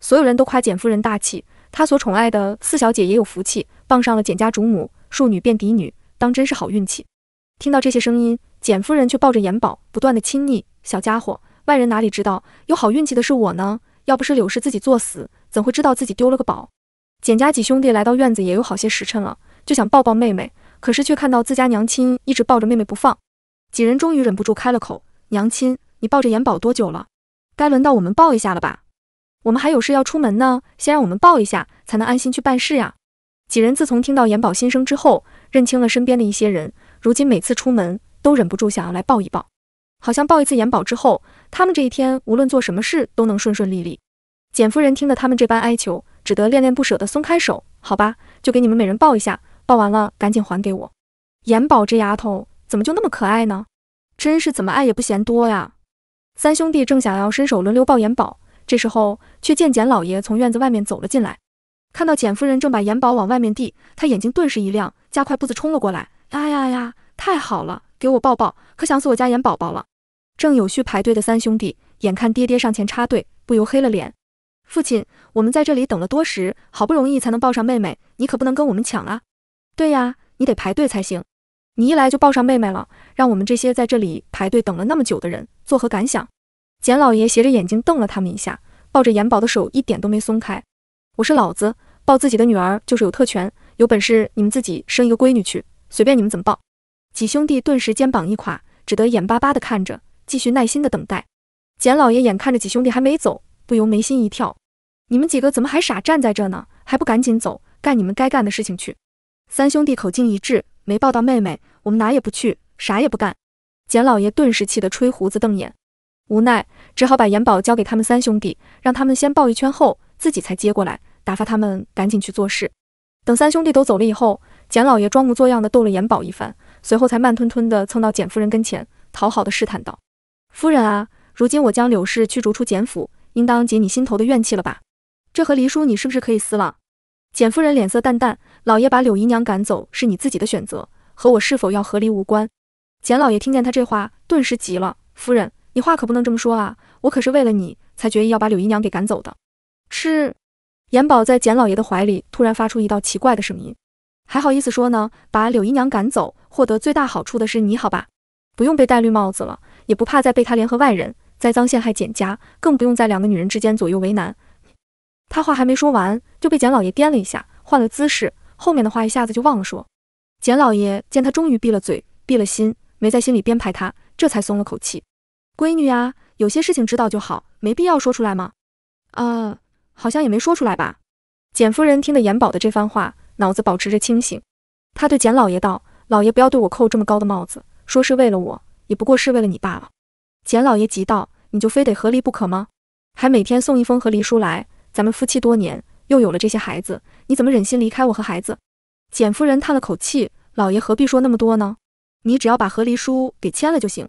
所有人都夸简夫人大气，她所宠爱的四小姐也有福气，傍上了简家主母，庶女变嫡女，当真是好运气。听到这些声音，简夫人却抱着严宝，不断的亲昵小家伙。外人哪里知道有好运气的是我呢？要不是柳氏自己作死，怎会知道自己丢了个宝？简家几兄弟来到院子也有好些时辰了，就想抱抱妹妹。可是却看到自家娘亲一直抱着妹妹不放，几人终于忍不住开了口：“娘亲，你抱着延宝多久了？该轮到我们抱一下了吧？我们还有事要出门呢，先让我们抱一下，才能安心去办事呀。”几人自从听到延宝心声之后，认清了身边的一些人，如今每次出门都忍不住想要来抱一抱，好像抱一次延宝之后，他们这一天无论做什么事都能顺顺利利。简夫人听得他们这般哀求，只得恋恋不舍地松开手：“好吧，就给你们每人抱一下。”抱完了，赶紧还给我！严宝这丫头怎么就那么可爱呢？真是怎么爱也不嫌多呀！三兄弟正想要伸手轮流抱严宝，这时候却见简老爷从院子外面走了进来，看到简夫人正把严宝往外面递，他眼睛顿时一亮，加快步子冲了过来。呀呀呀！太好了，给我抱抱，可想死我家严宝宝了！正有序排队的三兄弟，眼看爹爹上前插队，不由黑了脸。父亲，我们在这里等了多时，好不容易才能抱上妹妹，你可不能跟我们抢啊！对呀，你得排队才行。你一来就抱上妹妹了，让我们这些在这里排队等了那么久的人作何感想？简老爷斜着眼睛瞪了他们一下，抱着严宝的手一点都没松开。我是老子，抱自己的女儿就是有特权，有本事你们自己生一个闺女去，随便你们怎么抱。几兄弟顿时肩膀一垮，只得眼巴巴地看着，继续耐心地等待。简老爷眼看着几兄弟还没走，不由眉心一跳：你们几个怎么还傻站在这呢？还不赶紧走，干你们该干的事情去！三兄弟口径一致，没抱到妹妹，我们哪也不去，啥也不干。简老爷顿时气得吹胡子瞪眼，无奈只好把延宝交给他们三兄弟，让他们先抱一圈后，自己才接过来，打发他们赶紧去做事。等三兄弟都走了以后，简老爷装模作样的逗了延宝一番，随后才慢吞吞的蹭到简夫人跟前，讨好的试探道：“夫人啊，如今我将柳氏驱逐出简府，应当解你心头的怨气了吧？这和黎叔你是不是可以撕了？”简夫人脸色淡淡，老爷把柳姨娘赶走是你自己的选择，和我是否要和离无关。简老爷听见他这话，顿时急了：“夫人，你话可不能这么说啊！我可是为了你才决意要把柳姨娘给赶走的。”是，严宝在简老爷的怀里突然发出一道奇怪的声音：“还好意思说呢？把柳姨娘赶走，获得最大好处的是你，好吧？不用被戴绿帽子了，也不怕再被他联合外人栽赃陷害简家，更不用在两个女人之间左右为难。”他话还没说完，就被简老爷颠了一下，换了姿势，后面的话一下子就忘了说。简老爷见他终于闭了嘴，闭了心，没在心里编排他，这才松了口气。闺女呀，有些事情知道就好，没必要说出来吗？啊，好像也没说出来吧。简夫人听得严宝的这番话，脑子保持着清醒，她对简老爷道：“老爷不要对我扣这么高的帽子，说是为了我，也不过是为了你罢了。”简老爷急道：“你就非得和离不可吗？还每天送一封和离书来？”咱们夫妻多年，又有了这些孩子，你怎么忍心离开我和孩子？简夫人叹了口气，老爷何必说那么多呢？你只要把和离书给签了就行。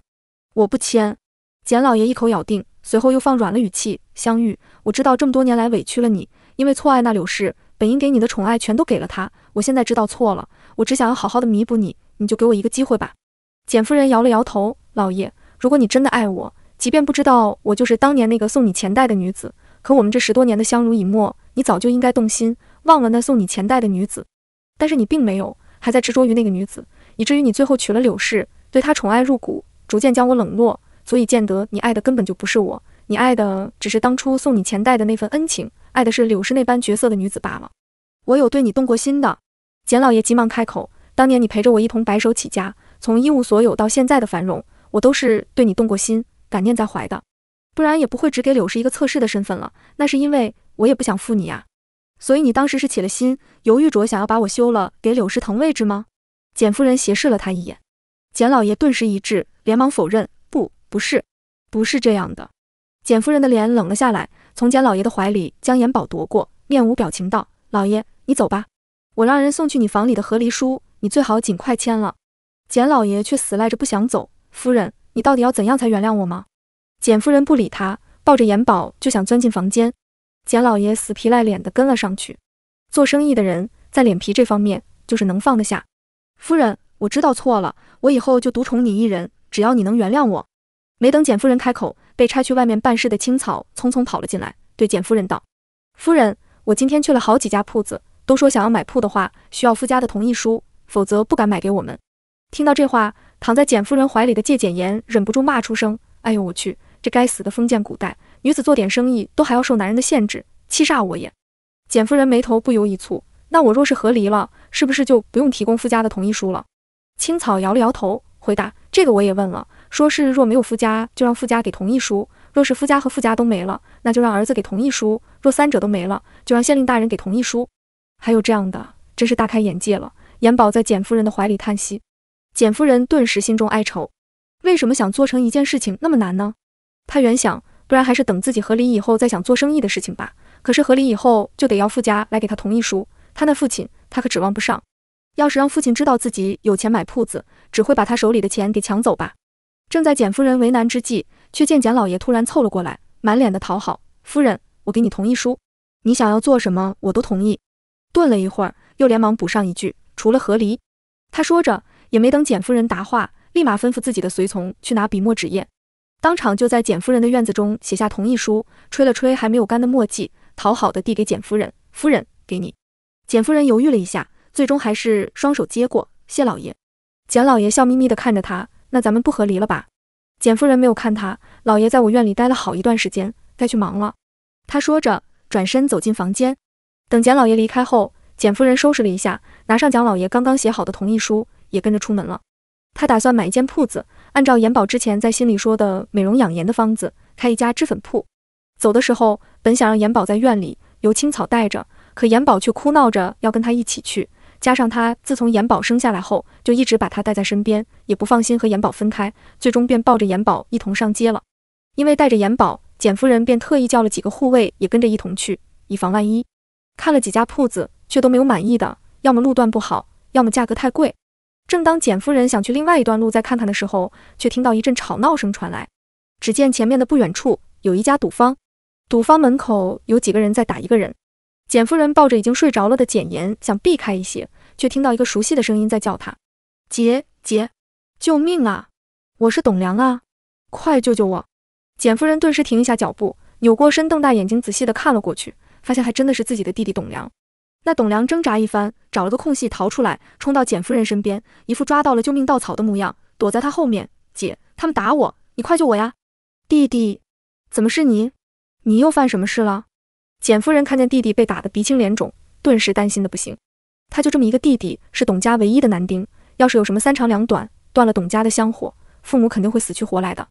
我不签，简老爷一口咬定，随后又放软了语气。相遇，我知道这么多年来委屈了你，因为错爱那柳氏，本应给你的宠爱全都给了她。我现在知道错了，我只想要好好的弥补你，你就给我一个机会吧。简夫人摇了摇头，老爷，如果你真的爱我，即便不知道我就是当年那个送你钱袋的女子。可我们这十多年的相濡以沫，你早就应该动心，忘了那送你钱袋的女子，但是你并没有，还在执着于那个女子，以至于你最后娶了柳氏，对她宠爱入骨，逐渐将我冷落，足以见得你爱的根本就不是我，你爱的只是当初送你钱袋的那份恩情，爱的是柳氏那般绝色的女子罢了。我有对你动过心的，简老爷急忙开口，当年你陪着我一同白手起家，从一无所有到现在的繁荣，我都是对你动过心，感念在怀的。不然也不会只给柳氏一个测试的身份了。那是因为我也不想负你呀。所以你当时是起了心，犹豫着想要把我休了，给柳氏腾位置吗？简夫人斜视了他一眼，简老爷顿时一滞，连忙否认：“不，不是，不是这样的。”简夫人的脸冷了下来，从简老爷的怀里将眼宝夺过，面无表情道：“老爷，你走吧，我让人送去你房里的和离书，你最好尽快签了。”简老爷却死赖着不想走：“夫人，你到底要怎样才原谅我吗？”简夫人不理他，抱着严宝就想钻进房间。简老爷死皮赖脸地跟了上去。做生意的人在脸皮这方面就是能放得下。夫人，我知道错了，我以后就独宠你一人，只要你能原谅我。没等简夫人开口，被差去外面办事的青草匆匆跑了进来，对简夫人道：“夫人，我今天去了好几家铺子，都说想要买铺的话需要夫家的同意书，否则不敢买给我们。”听到这话，躺在简夫人怀里的谢简言忍不住骂出声：“哎呦我去！”这该死的封建古代，女子做点生意都还要受男人的限制，气煞我也！简夫人眉头不由一蹙。那我若是和离了，是不是就不用提供夫家的同意书了？青草摇了摇头，回答：“这个我也问了，说是若没有夫家，就让夫家给同意书；若是夫家和夫家都没了，那就让儿子给同意书；若三者都没了，就让县令大人给同意书。”还有这样的，真是大开眼界了。严宝在简夫人的怀里叹息，简夫人顿时心中哀愁。为什么想做成一件事情那么难呢？他原想，不然还是等自己和离以后再想做生意的事情吧。可是和离以后就得要富家来给他同意书，他那父亲他可指望不上。要是让父亲知道自己有钱买铺子，只会把他手里的钱给抢走吧。正在简夫人为难之际，却见简老爷突然凑了过来，满脸的讨好：“夫人，我给你同意书，你想要做什么，我都同意。”顿了一会儿，又连忙补上一句：“除了和离。”他说着，也没等简夫人答话，立马吩咐自己的随从去拿笔墨纸砚。当场就在简夫人的院子中写下同意书，吹了吹还没有干的墨迹，讨好的递给简夫人：“夫人，给你。”简夫人犹豫了一下，最终还是双手接过。谢老爷，简老爷笑眯眯地看着他：“那咱们不和离了吧？”简夫人没有看他，老爷在我院里待了好一段时间，该去忙了。他说着，转身走进房间。等简老爷离开后，简夫人收拾了一下，拿上蒋老爷刚刚写好的同意书，也跟着出门了。他打算买一间铺子，按照颜宝之前在心里说的美容养颜的方子，开一家脂粉铺。走的时候，本想让颜宝在院里由青草带着，可颜宝却哭闹着要跟他一起去。加上他自从颜宝生下来后，就一直把他带在身边，也不放心和颜宝分开，最终便抱着颜宝一同上街了。因为带着颜宝，简夫人便特意叫了几个护卫也跟着一同去，以防万一。看了几家铺子，却都没有满意的，要么路段不好，要么价格太贵。正当简夫人想去另外一段路再看看的时候，却听到一阵吵闹声传来。只见前面的不远处有一家赌坊，赌坊门口有几个人在打一个人。简夫人抱着已经睡着了的简言，想避开一些，却听到一个熟悉的声音在叫她：“姐姐，救命啊！我是董良啊，快救救我！”简夫人顿时停一下脚步，扭过身，瞪大眼睛仔细的看了过去，发现还真的是自己的弟弟董良。那董良挣扎一番，找了个空隙逃出来，冲到简夫人身边，一副抓到了救命稻草的模样，躲在她后面。姐，他们打我，你快救我呀！弟弟，怎么是你？你又犯什么事了？简夫人看见弟弟被打得鼻青脸肿，顿时担心的不行。他就这么一个弟弟，是董家唯一的男丁，要是有什么三长两短，断了董家的香火，父母肯定会死去活来的。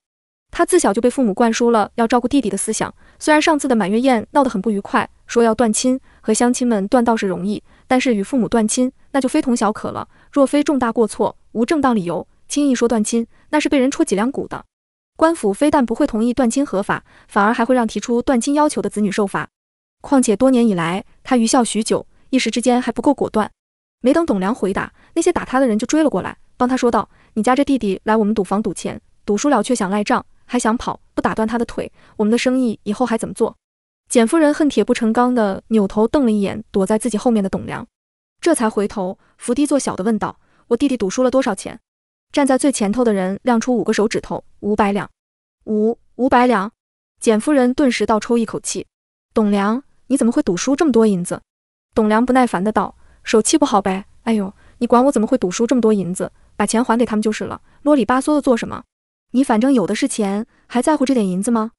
他自小就被父母灌输了要照顾弟弟的思想，虽然上次的满月宴闹得很不愉快，说要断亲。和乡亲们断道是容易，但是与父母断亲那就非同小可了。若非重大过错，无正当理由轻易说断亲，那是被人戳脊梁骨的。官府非但不会同意断亲合法，反而还会让提出断亲要求的子女受罚。况且多年以来他愚孝许久，一时之间还不够果断。没等董良回答，那些打他的人就追了过来，帮他说道：“你家这弟弟来我们赌房赌钱，赌输了却想赖账，还想跑，不打断他的腿，我们的生意以后还怎么做？”简夫人恨铁不成钢地扭头瞪了一眼躲在自己后面的董梁，这才回头伏低作小的问道：“我弟弟赌输了多少钱？”站在最前头的人亮出五个手指头：“五百两，五五百两。”简夫人顿时倒抽一口气：“董梁，你怎么会赌输这么多银子？”董梁不耐烦的道：“手气不好呗。”“哎呦，你管我怎么会赌输这么多银子？把钱还给他们就是了，啰里吧嗦的做什么？你反正有的是钱，还在乎这点银子吗？”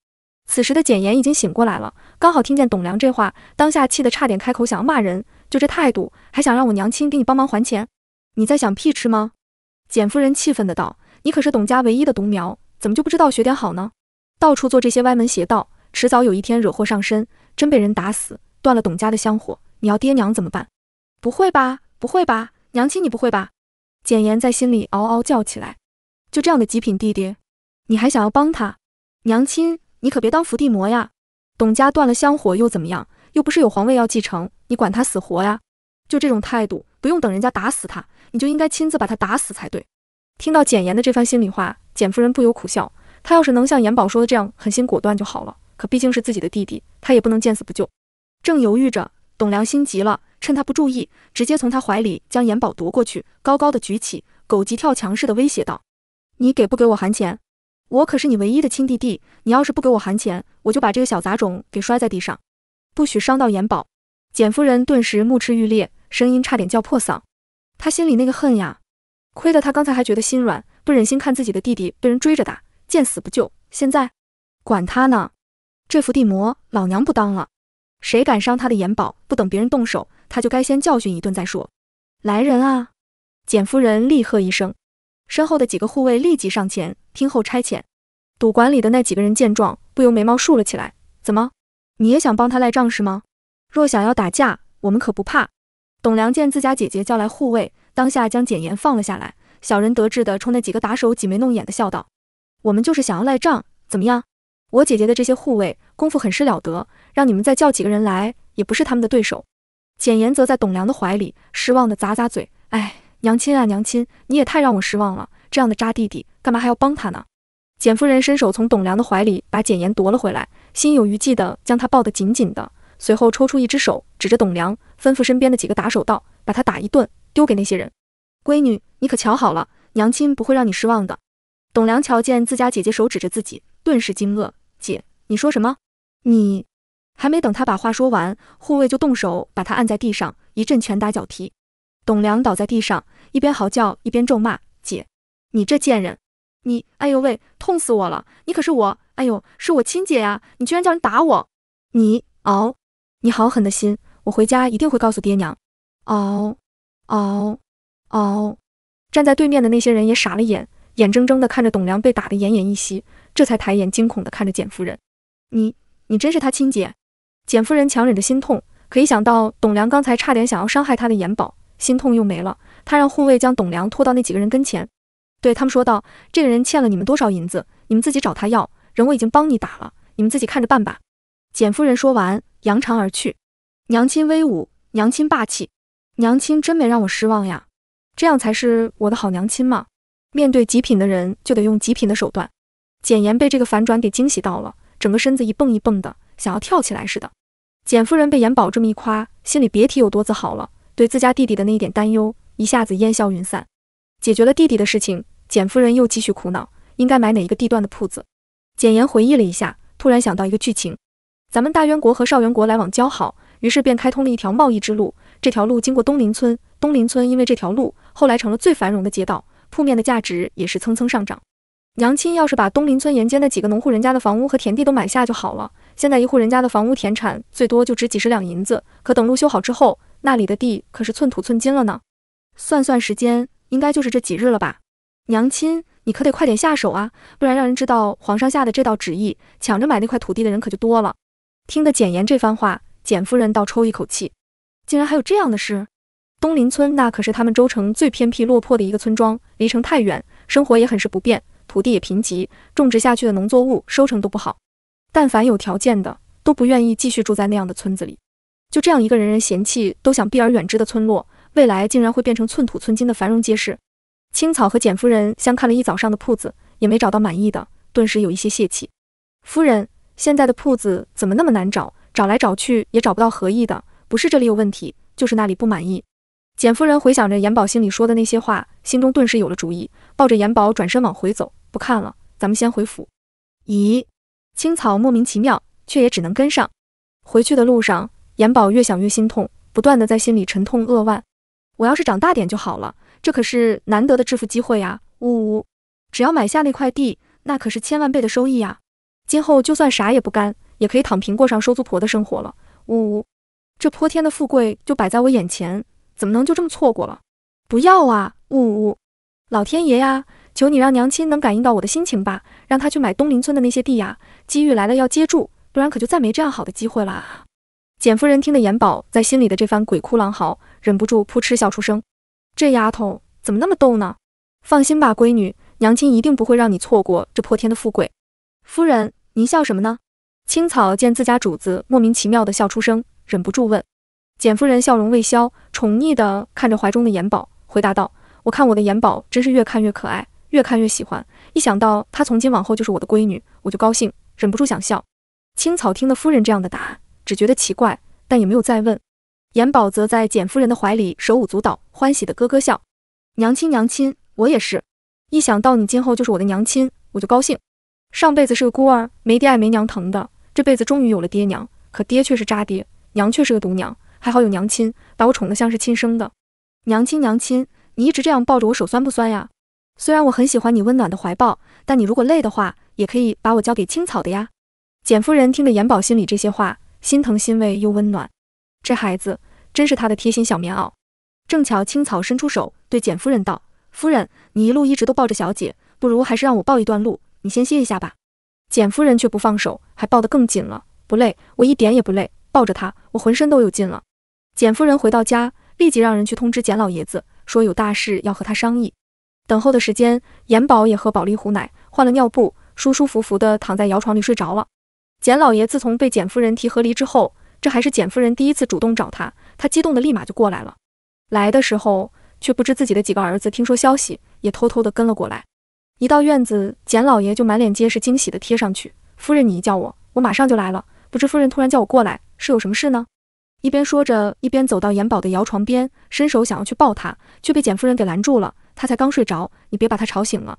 此时的简言已经醒过来了，刚好听见董良这话，当下气得差点开口想要骂人。就这态度，还想让我娘亲给你帮忙还钱？你在想屁吃吗？简夫人气愤的道：“你可是董家唯一的独苗，怎么就不知道学点好呢？到处做这些歪门邪道，迟早有一天惹祸上身，真被人打死，断了董家的香火，你要爹娘怎么办？不会吧，不会吧，娘亲你不会吧？”简言在心里嗷嗷叫起来。就这样的极品弟弟，你还想要帮他？娘亲。你可别当伏地魔呀！董家断了香火又怎么样？又不是有皇位要继承，你管他死活呀？就这种态度，不用等人家打死他，你就应该亲自把他打死才对。听到简言的这番心里话，简夫人不由苦笑。她要是能像严宝说的这样狠心果断就好了。可毕竟是自己的弟弟，她也不能见死不救。正犹豫着，董良心急了，趁他不注意，直接从他怀里将严宝夺过去，高高的举起，狗急跳墙似的威胁道：“你给不给我还钱？”我可是你唯一的亲弟弟，你要是不给我还钱，我就把这个小杂种给摔在地上，不许伤到严宝！简夫人顿时目赤欲裂，声音差点叫破嗓。她心里那个恨呀，亏得她刚才还觉得心软，不忍心看自己的弟弟被人追着打，见死不救。现在管他呢，这伏地魔老娘不当了，谁敢伤他的严宝，不等别人动手，他就该先教训一顿再说。来人啊！简夫人厉喝一声，身后的几个护卫立即上前。听候差遣，赌馆里的那几个人见状，不由眉毛竖了起来。怎么，你也想帮他赖账是吗？若想要打架，我们可不怕。董良见自家姐姐叫来护卫，当下将简言放了下来，小人得志的冲那几个打手挤眉弄眼的笑道：“我们就是想要赖账，怎么样？我姐姐的这些护卫功夫很是了得，让你们再叫几个人来，也不是他们的对手。”简言则在董良的怀里失望的咂咂嘴：“哎，娘亲啊娘亲，你也太让我失望了。”这样的渣弟弟，干嘛还要帮他呢？简夫人伸手从董良的怀里把简言夺了回来，心有余悸地将他抱得紧紧的，随后抽出一只手指着董良，吩咐身边的几个打手道：“把他打一顿，丢给那些人。”闺女，你可瞧好了，娘亲不会让你失望的。董良瞧见自家姐姐手指着自己，顿时惊愕：“姐，你说什么？你……”还没等他把话说完，护卫就动手把他按在地上，一阵拳打脚踢。董良倒在地上，一边嚎叫一边咒骂。你这贱人，你哎呦喂，痛死我了！你可是我哎呦，是我亲姐呀！你居然叫人打我！你哦，你好狠的心！我回家一定会告诉爹娘。哦哦哦！站在对面的那些人也傻了眼，眼睁睁的看着董良被打得奄奄一息，这才抬眼惊恐的看着简夫人。你你真是他亲姐？简夫人强忍着心痛，可一想到董良刚才差点想要伤害她的眼宝，心痛又没了。她让护卫将董良拖到那几个人跟前。对他们说道：“这个人欠了你们多少银子？你们自己找他要。人我已经帮你打了，你们自己看着办吧。”简夫人说完，扬长而去。娘亲威武，娘亲霸气，娘亲真没让我失望呀！这样才是我的好娘亲嘛！面对极品的人，就得用极品的手段。简言被这个反转给惊喜到了，整个身子一蹦一蹦的，想要跳起来似的。简夫人被严宝这么一夸，心里别提有多自豪了。对自家弟弟的那一点担忧，一下子烟消云散。解决了弟弟的事情。简夫人又继续苦恼，应该买哪一个地段的铺子？简言回忆了一下，突然想到一个剧情：咱们大渊国和少元国来往交好，于是便开通了一条贸易之路。这条路经过东林村，东林村因为这条路，后来成了最繁荣的街道，铺面的价值也是蹭蹭上涨。娘亲要是把东林村沿街的几个农户人家的房屋和田地都买下就好了。现在一户人家的房屋田产最多就值几十两银子，可等路修好之后，那里的地可是寸土寸金了呢。算算时间，应该就是这几日了吧。娘亲，你可得快点下手啊，不然让人知道皇上下的这道旨意，抢着买那块土地的人可就多了。听得简言这番话，简夫人倒抽一口气，竟然还有这样的事！东林村那可是他们州城最偏僻落魄的一个村庄，离城太远，生活也很是不便，土地也贫瘠，种植下去的农作物收成都不好。但凡有条件的，都不愿意继续住在那样的村子里。就这样一个人人嫌弃、都想避而远之的村落，未来竟然会变成寸土寸金的繁荣街市？青草和简夫人相看了一早上的铺子，也没找到满意的，顿时有一些泄气。夫人，现在的铺子怎么那么难找？找来找去也找不到合意的，不是这里有问题，就是那里不满意。简夫人回想着严宝心里说的那些话，心中顿时有了主意，抱着严宝转身往回走，不看了，咱们先回府。咦？青草莫名其妙，却也只能跟上。回去的路上，严宝越想越心痛，不断的在心里沉痛扼腕。我要是长大点就好了。这可是难得的致富机会呀！呜呜，只要买下那块地，那可是千万倍的收益呀！今后就算啥也不干，也可以躺平过上收租婆的生活了。呜呜，这泼天的富贵就摆在我眼前，怎么能就这么错过了？不要啊！呜呜，老天爷呀，求你让娘亲能感应到我的心情吧，让她去买东林村的那些地呀！机遇来了要接住，不然可就再没这样好的机会了。简夫人听得严宝在心里的这番鬼哭狼嚎，忍不住扑哧笑出声。这丫头怎么那么逗呢？放心吧，闺女，娘亲一定不会让你错过这破天的富贵。夫人，您笑什么呢？青草见自家主子莫名其妙的笑出声，忍不住问。简夫人笑容未消，宠溺的看着怀中的严宝，回答道：“我看我的严宝真是越看越可爱，越看越喜欢。一想到她从今往后就是我的闺女，我就高兴，忍不住想笑。”青草听了夫人这样的答案，只觉得奇怪，但也没有再问。严宝则在简夫人的怀里手舞足蹈，欢喜的咯咯笑。娘亲，娘亲，我也是。一想到你今后就是我的娘亲，我就高兴。上辈子是个孤儿，没爹爱，没娘疼的。这辈子终于有了爹娘，可爹却是渣爹，娘却是个独娘。还好有娘亲把我宠得像是亲生的。娘亲，娘亲，你一直这样抱着我，手酸不酸呀？虽然我很喜欢你温暖的怀抱，但你如果累的话，也可以把我交给青草的呀。简夫人听着严宝心里这些话，心疼、欣慰又温暖。这孩子真是他的贴心小棉袄。正巧青草伸出手对简夫人道：“夫人，你一路一直都抱着小姐，不如还是让我抱一段路，你先歇一下吧。”简夫人却不放手，还抱得更紧了。不累，我一点也不累，抱着她，我浑身都有劲了。简夫人回到家，立即让人去通知简老爷子，说有大事要和他商议。等候的时间，延宝也喝饱了糊奶，换了尿布，舒舒服服地躺在摇床里睡着了。简老爷自从被简夫人提和离之后。这还是简夫人第一次主动找他，他激动的立马就过来了。来的时候却不知自己的几个儿子听说消息也偷偷的跟了过来。一到院子，简老爷就满脸皆是惊喜的贴上去：“夫人，你一叫我，我马上就来了。不知夫人突然叫我过来是有什么事呢？”一边说着，一边走到严宝的摇床边，伸手想要去抱他，却被简夫人给拦住了。他才刚睡着，你别把他吵醒了。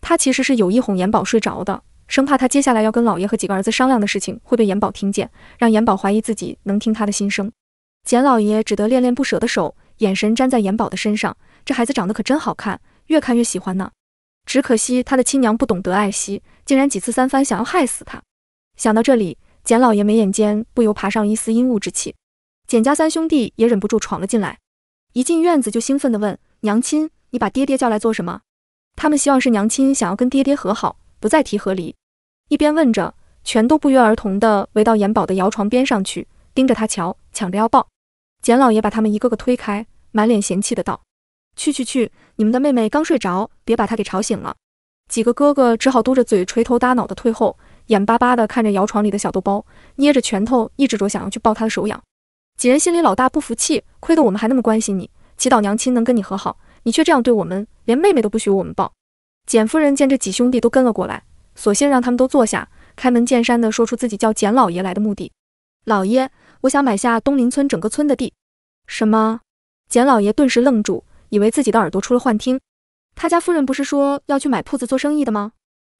他其实是有意哄严宝睡着的。生怕他接下来要跟老爷和几个儿子商量的事情会被严宝听见，让严宝怀疑自己能听他的心声。简老爷只得恋恋不舍的手，眼神粘在严宝的身上，这孩子长得可真好看，越看越喜欢呢。只可惜他的亲娘不懂得爱惜，竟然几次三番想要害死他。想到这里，简老爷眉眼间不由爬上一丝阴雾之气。简家三兄弟也忍不住闯了进来，一进院子就兴奋地问：“娘亲，你把爹爹叫来做什么？”他们希望是娘亲想要跟爹爹和好。不再提和离，一边问着，全都不约而同地围到严宝的摇床边上去，盯着他瞧，抢着要抱。简老爷把他们一个个推开，满脸嫌弃的道：“去去去，你们的妹妹刚睡着，别把她给吵醒了。”几个哥哥只好嘟着嘴，垂头耷脑的退后，眼巴巴地看着摇床里的小豆包，捏着拳头，抑制着想要去抱他的手痒。几人心里老大不服气，亏得我们还那么关心你，祈祷娘亲能跟你和好，你却这样对我们，连妹妹都不许我们抱。简夫人见这几兄弟都跟了过来，索性让他们都坐下，开门见山的说出自己叫简老爷来的目的。老爷，我想买下东林村整个村的地。什么？简老爷顿时愣住，以为自己的耳朵出了幻听。他家夫人不是说要去买铺子做生意的吗？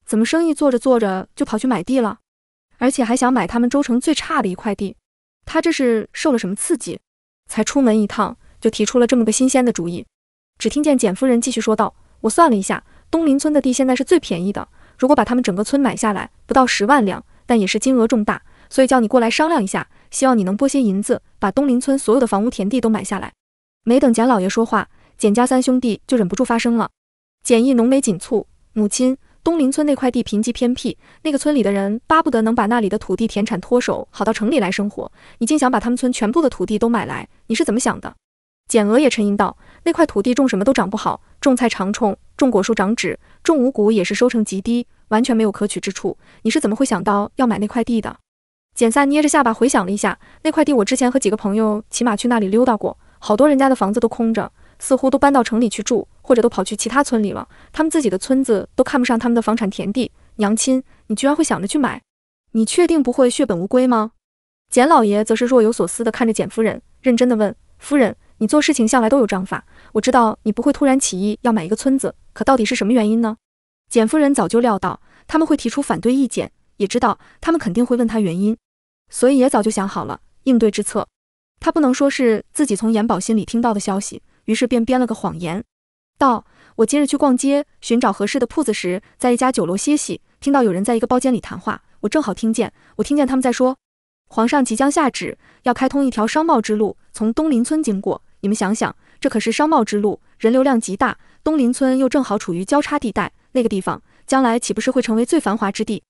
怎么生意做着做着就跑去买地了？而且还想买他们州城最差的一块地？他这是受了什么刺激，才出门一趟就提出了这么个新鲜的主意？只听见简夫人继续说道：“我算了一下。”东林村的地现在是最便宜的，如果把他们整个村买下来，不到十万两，但也是金额重大，所以叫你过来商量一下，希望你能拨些银子，把东林村所有的房屋田地都买下来。没等简老爷说话，简家三兄弟就忍不住发声了。简毅浓眉紧蹙，母亲，东林村那块地贫瘠偏僻，那个村里的人巴不得能把那里的土地田产脱手，好到城里来生活。你竟想把他们村全部的土地都买来，你是怎么想的？简娥也沉吟道，那块土地种什么都长不好。种菜长虫，种果树长纸，种五谷也是收成极低，完全没有可取之处。你是怎么会想到要买那块地的？简三捏着下巴回想了一下，那块地我之前和几个朋友骑马去那里溜达过，好多人家的房子都空着，似乎都搬到城里去住，或者都跑去其他村里了。他们自己的村子都看不上他们的房产田地。娘亲，你居然会想着去买？你确定不会血本无归吗？简老爷则是若有所思地看着简夫人，认真地问夫人。你做事情向来都有章法，我知道你不会突然起意要买一个村子，可到底是什么原因呢？简夫人早就料到他们会提出反对意见，也知道他们肯定会问他原因，所以也早就想好了应对之策。她不能说是自己从严宝心里听到的消息，于是便编了个谎言，道：“我今日去逛街寻找合适的铺子时，在一家酒楼歇息，听到有人在一个包间里谈话，我正好听见，我听见他们在说。”皇上即将下旨，要开通一条商贸之路，从东林村经过。你们想想，这可是商贸之路，人流量极大。东林村又正好处于交叉地带，那个地方将来岂不是会成为最繁华之地？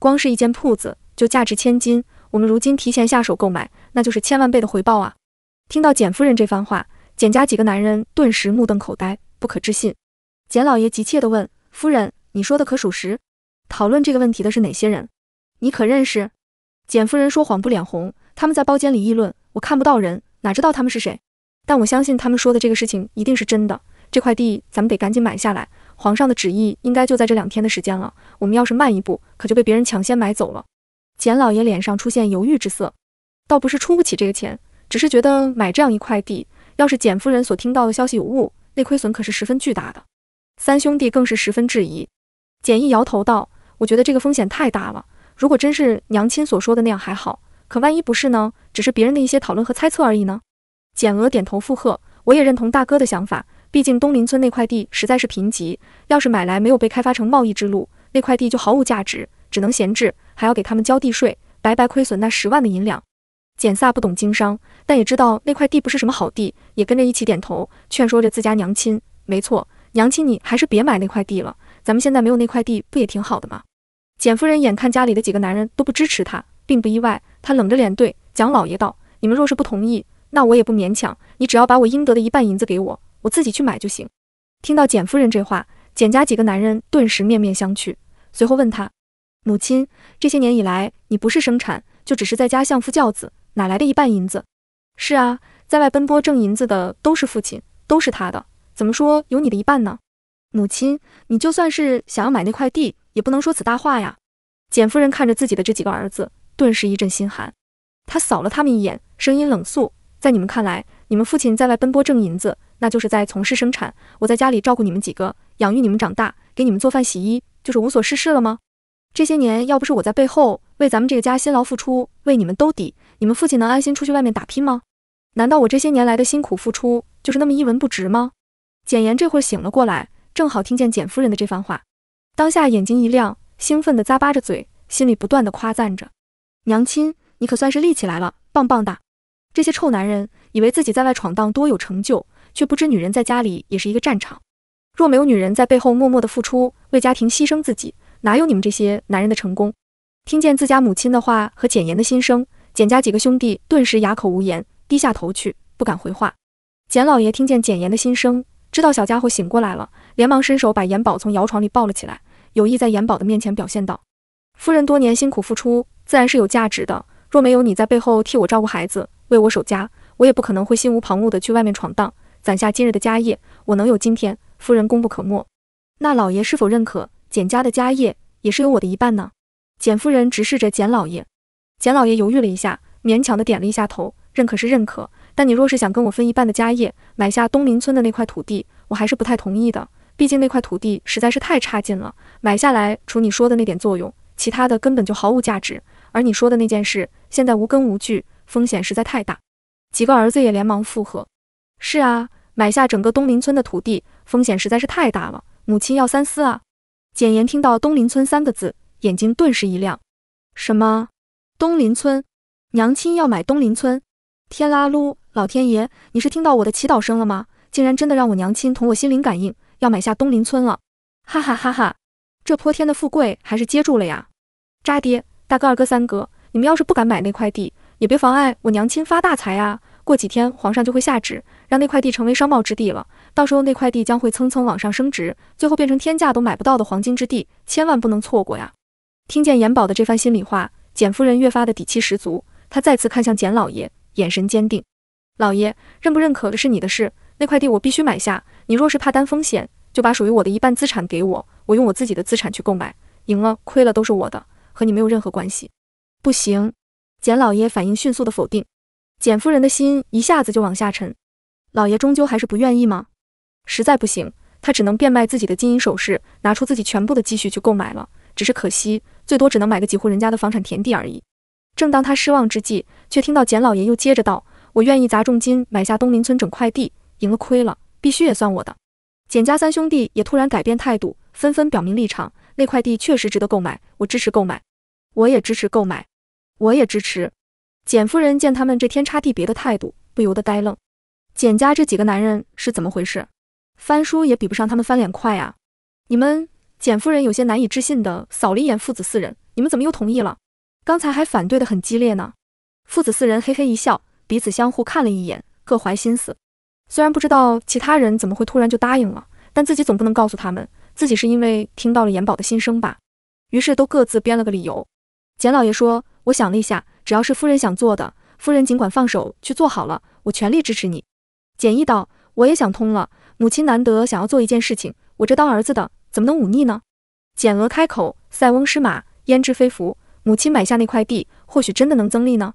光是一间铺子就价值千金，我们如今提前下手购买，那就是千万倍的回报啊！听到简夫人这番话，简家几个男人顿时目瞪口呆，不可置信。简老爷急切地问：“夫人，你说的可属实？讨论这个问题的是哪些人？你可认识？”简夫人说谎不脸红，他们在包间里议论，我看不到人，哪知道他们是谁？但我相信他们说的这个事情一定是真的。这块地咱们得赶紧买下来，皇上的旨意应该就在这两天的时间了。我们要是慢一步，可就被别人抢先买走了。简老爷脸上出现犹豫之色，倒不是出不起这个钱，只是觉得买这样一块地，要是简夫人所听到的消息有误，那亏损可是十分巨大的。三兄弟更是十分质疑，简毅摇头道：“我觉得这个风险太大了。”如果真是娘亲所说的那样还好，可万一不是呢？只是别人的一些讨论和猜测而已呢。简娥点头附和，我也认同大哥的想法。毕竟东林村那块地实在是贫瘠，要是买来没有被开发成贸易之路，那块地就毫无价值，只能闲置，还要给他们交地税，白白亏损那十万的银两。简萨不懂经商，但也知道那块地不是什么好地，也跟着一起点头，劝说着自家娘亲。没错，娘亲你还是别买那块地了，咱们现在没有那块地，不也挺好的吗？简夫人眼看家里的几个男人都不支持她，并不意外。她冷着脸对蒋老爷道：“你们若是不同意，那我也不勉强。你只要把我应得的一半银子给我，我自己去买就行。”听到简夫人这话，简家几个男人顿时面面相觑，随后问她：“母亲，这些年以来，你不是生产，就只是在家相夫教子，哪来的一半银子？”“是啊，在外奔波挣银子的都是父亲，都是他的。怎么说有你的一半呢？”“母亲，你就算是想要买那块地。”也不能说此大话呀！简夫人看着自己的这几个儿子，顿时一阵心寒。她扫了他们一眼，声音冷肃：“在你们看来，你们父亲在外奔波挣银子，那就是在从事生产；我在家里照顾你们几个，养育你们长大，给你们做饭洗衣，就是无所事事了吗？这些年，要不是我在背后为咱们这个家辛劳付出，为你们兜底，你们父亲能安心出去外面打拼吗？难道我这些年来的辛苦付出就是那么一文不值吗？”简言这会儿醒了过来，正好听见简夫人的这番话。当下眼睛一亮，兴奋地咂巴着嘴，心里不断的夸赞着：“娘亲，你可算是立起来了，棒棒哒！”这些臭男人以为自己在外闯荡多有成就，却不知女人在家里也是一个战场。若没有女人在背后默默的付出，为家庭牺牲自己，哪有你们这些男人的成功？听见自家母亲的话和简言的心声，简家几个兄弟顿时哑口无言，低下头去，不敢回话。简老爷听见简言的心声，知道小家伙醒过来了，连忙伸手把严宝从摇床里抱了起来。有意在严宝的面前表现道：“夫人多年辛苦付出，自然是有价值的。若没有你在背后替我照顾孩子，为我守家，我也不可能会心无旁骛地去外面闯荡，攒下今日的家业。我能有今天，夫人功不可没。那老爷是否认可简家的家业也是有我的一半呢？”简夫人直视着简老爷，简老爷犹豫了一下，勉强地点了一下头，认可是认可，但你若是想跟我分一半的家业，买下东林村的那块土地，我还是不太同意的。”毕竟那块土地实在是太差劲了，买下来除你说的那点作用，其他的根本就毫无价值。而你说的那件事，现在无根无据，风险实在太大。几个儿子也连忙附和：“是啊，买下整个东林村的土地，风险实在是太大了，母亲要三思啊！”简言听到东林村三个字，眼睛顿时一亮：“什么？东林村？娘亲要买东林村？天啦噜！老天爷，你是听到我的祈祷声了吗？竟然真的让我娘亲同我心灵感应！”要买下东林村了，哈哈哈哈！这泼天的富贵还是接住了呀！渣爹，大哥、二哥、三哥，你们要是不敢买那块地，也别妨碍我娘亲发大财啊！过几天皇上就会下旨，让那块地成为商贸之地了，到时候那块地将会蹭蹭往上升值，最后变成天价都买不到的黄金之地，千万不能错过呀！听见严宝的这番心里话，简夫人越发的底气十足，她再次看向简老爷，眼神坚定。老爷，认不认可的是你的事。那块地我必须买下，你若是怕担风险，就把属于我的一半资产给我，我用我自己的资产去购买，赢了亏了都是我的，和你没有任何关系。不行，简老爷反应迅速的否定，简夫人的心一下子就往下沉，老爷终究还是不愿意吗？实在不行，他只能变卖自己的金银首饰，拿出自己全部的积蓄去购买了。只是可惜，最多只能买个几户人家的房产田地而已。正当他失望之际，却听到简老爷又接着道：“我愿意砸重金买下东林村整块地。”赢了亏了，必须也算我的。简家三兄弟也突然改变态度，纷纷表明立场。那块地确实值得购买，我支持购买，我也支持购买，我也支持。简夫人见他们这天差地别的态度，不由得呆愣。简家这几个男人是怎么回事？翻书也比不上他们翻脸快啊！你们，简夫人有些难以置信的扫了一眼父子四人，你们怎么又同意了？刚才还反对的很激烈呢。父子四人嘿嘿一笑，彼此相互看了一眼，各怀心思。虽然不知道其他人怎么会突然就答应了，但自己总不能告诉他们自己是因为听到了延宝的心声吧。于是都各自编了个理由。简老爷说：“我想了一下，只要是夫人想做的，夫人尽管放手去做好了，我全力支持你。”简意道：“我也想通了，母亲难得想要做一件事情，我这当儿子的怎么能忤逆呢？”简娥开口：“塞翁失马，焉知非福？母亲买下那块地，或许真的能增利呢。”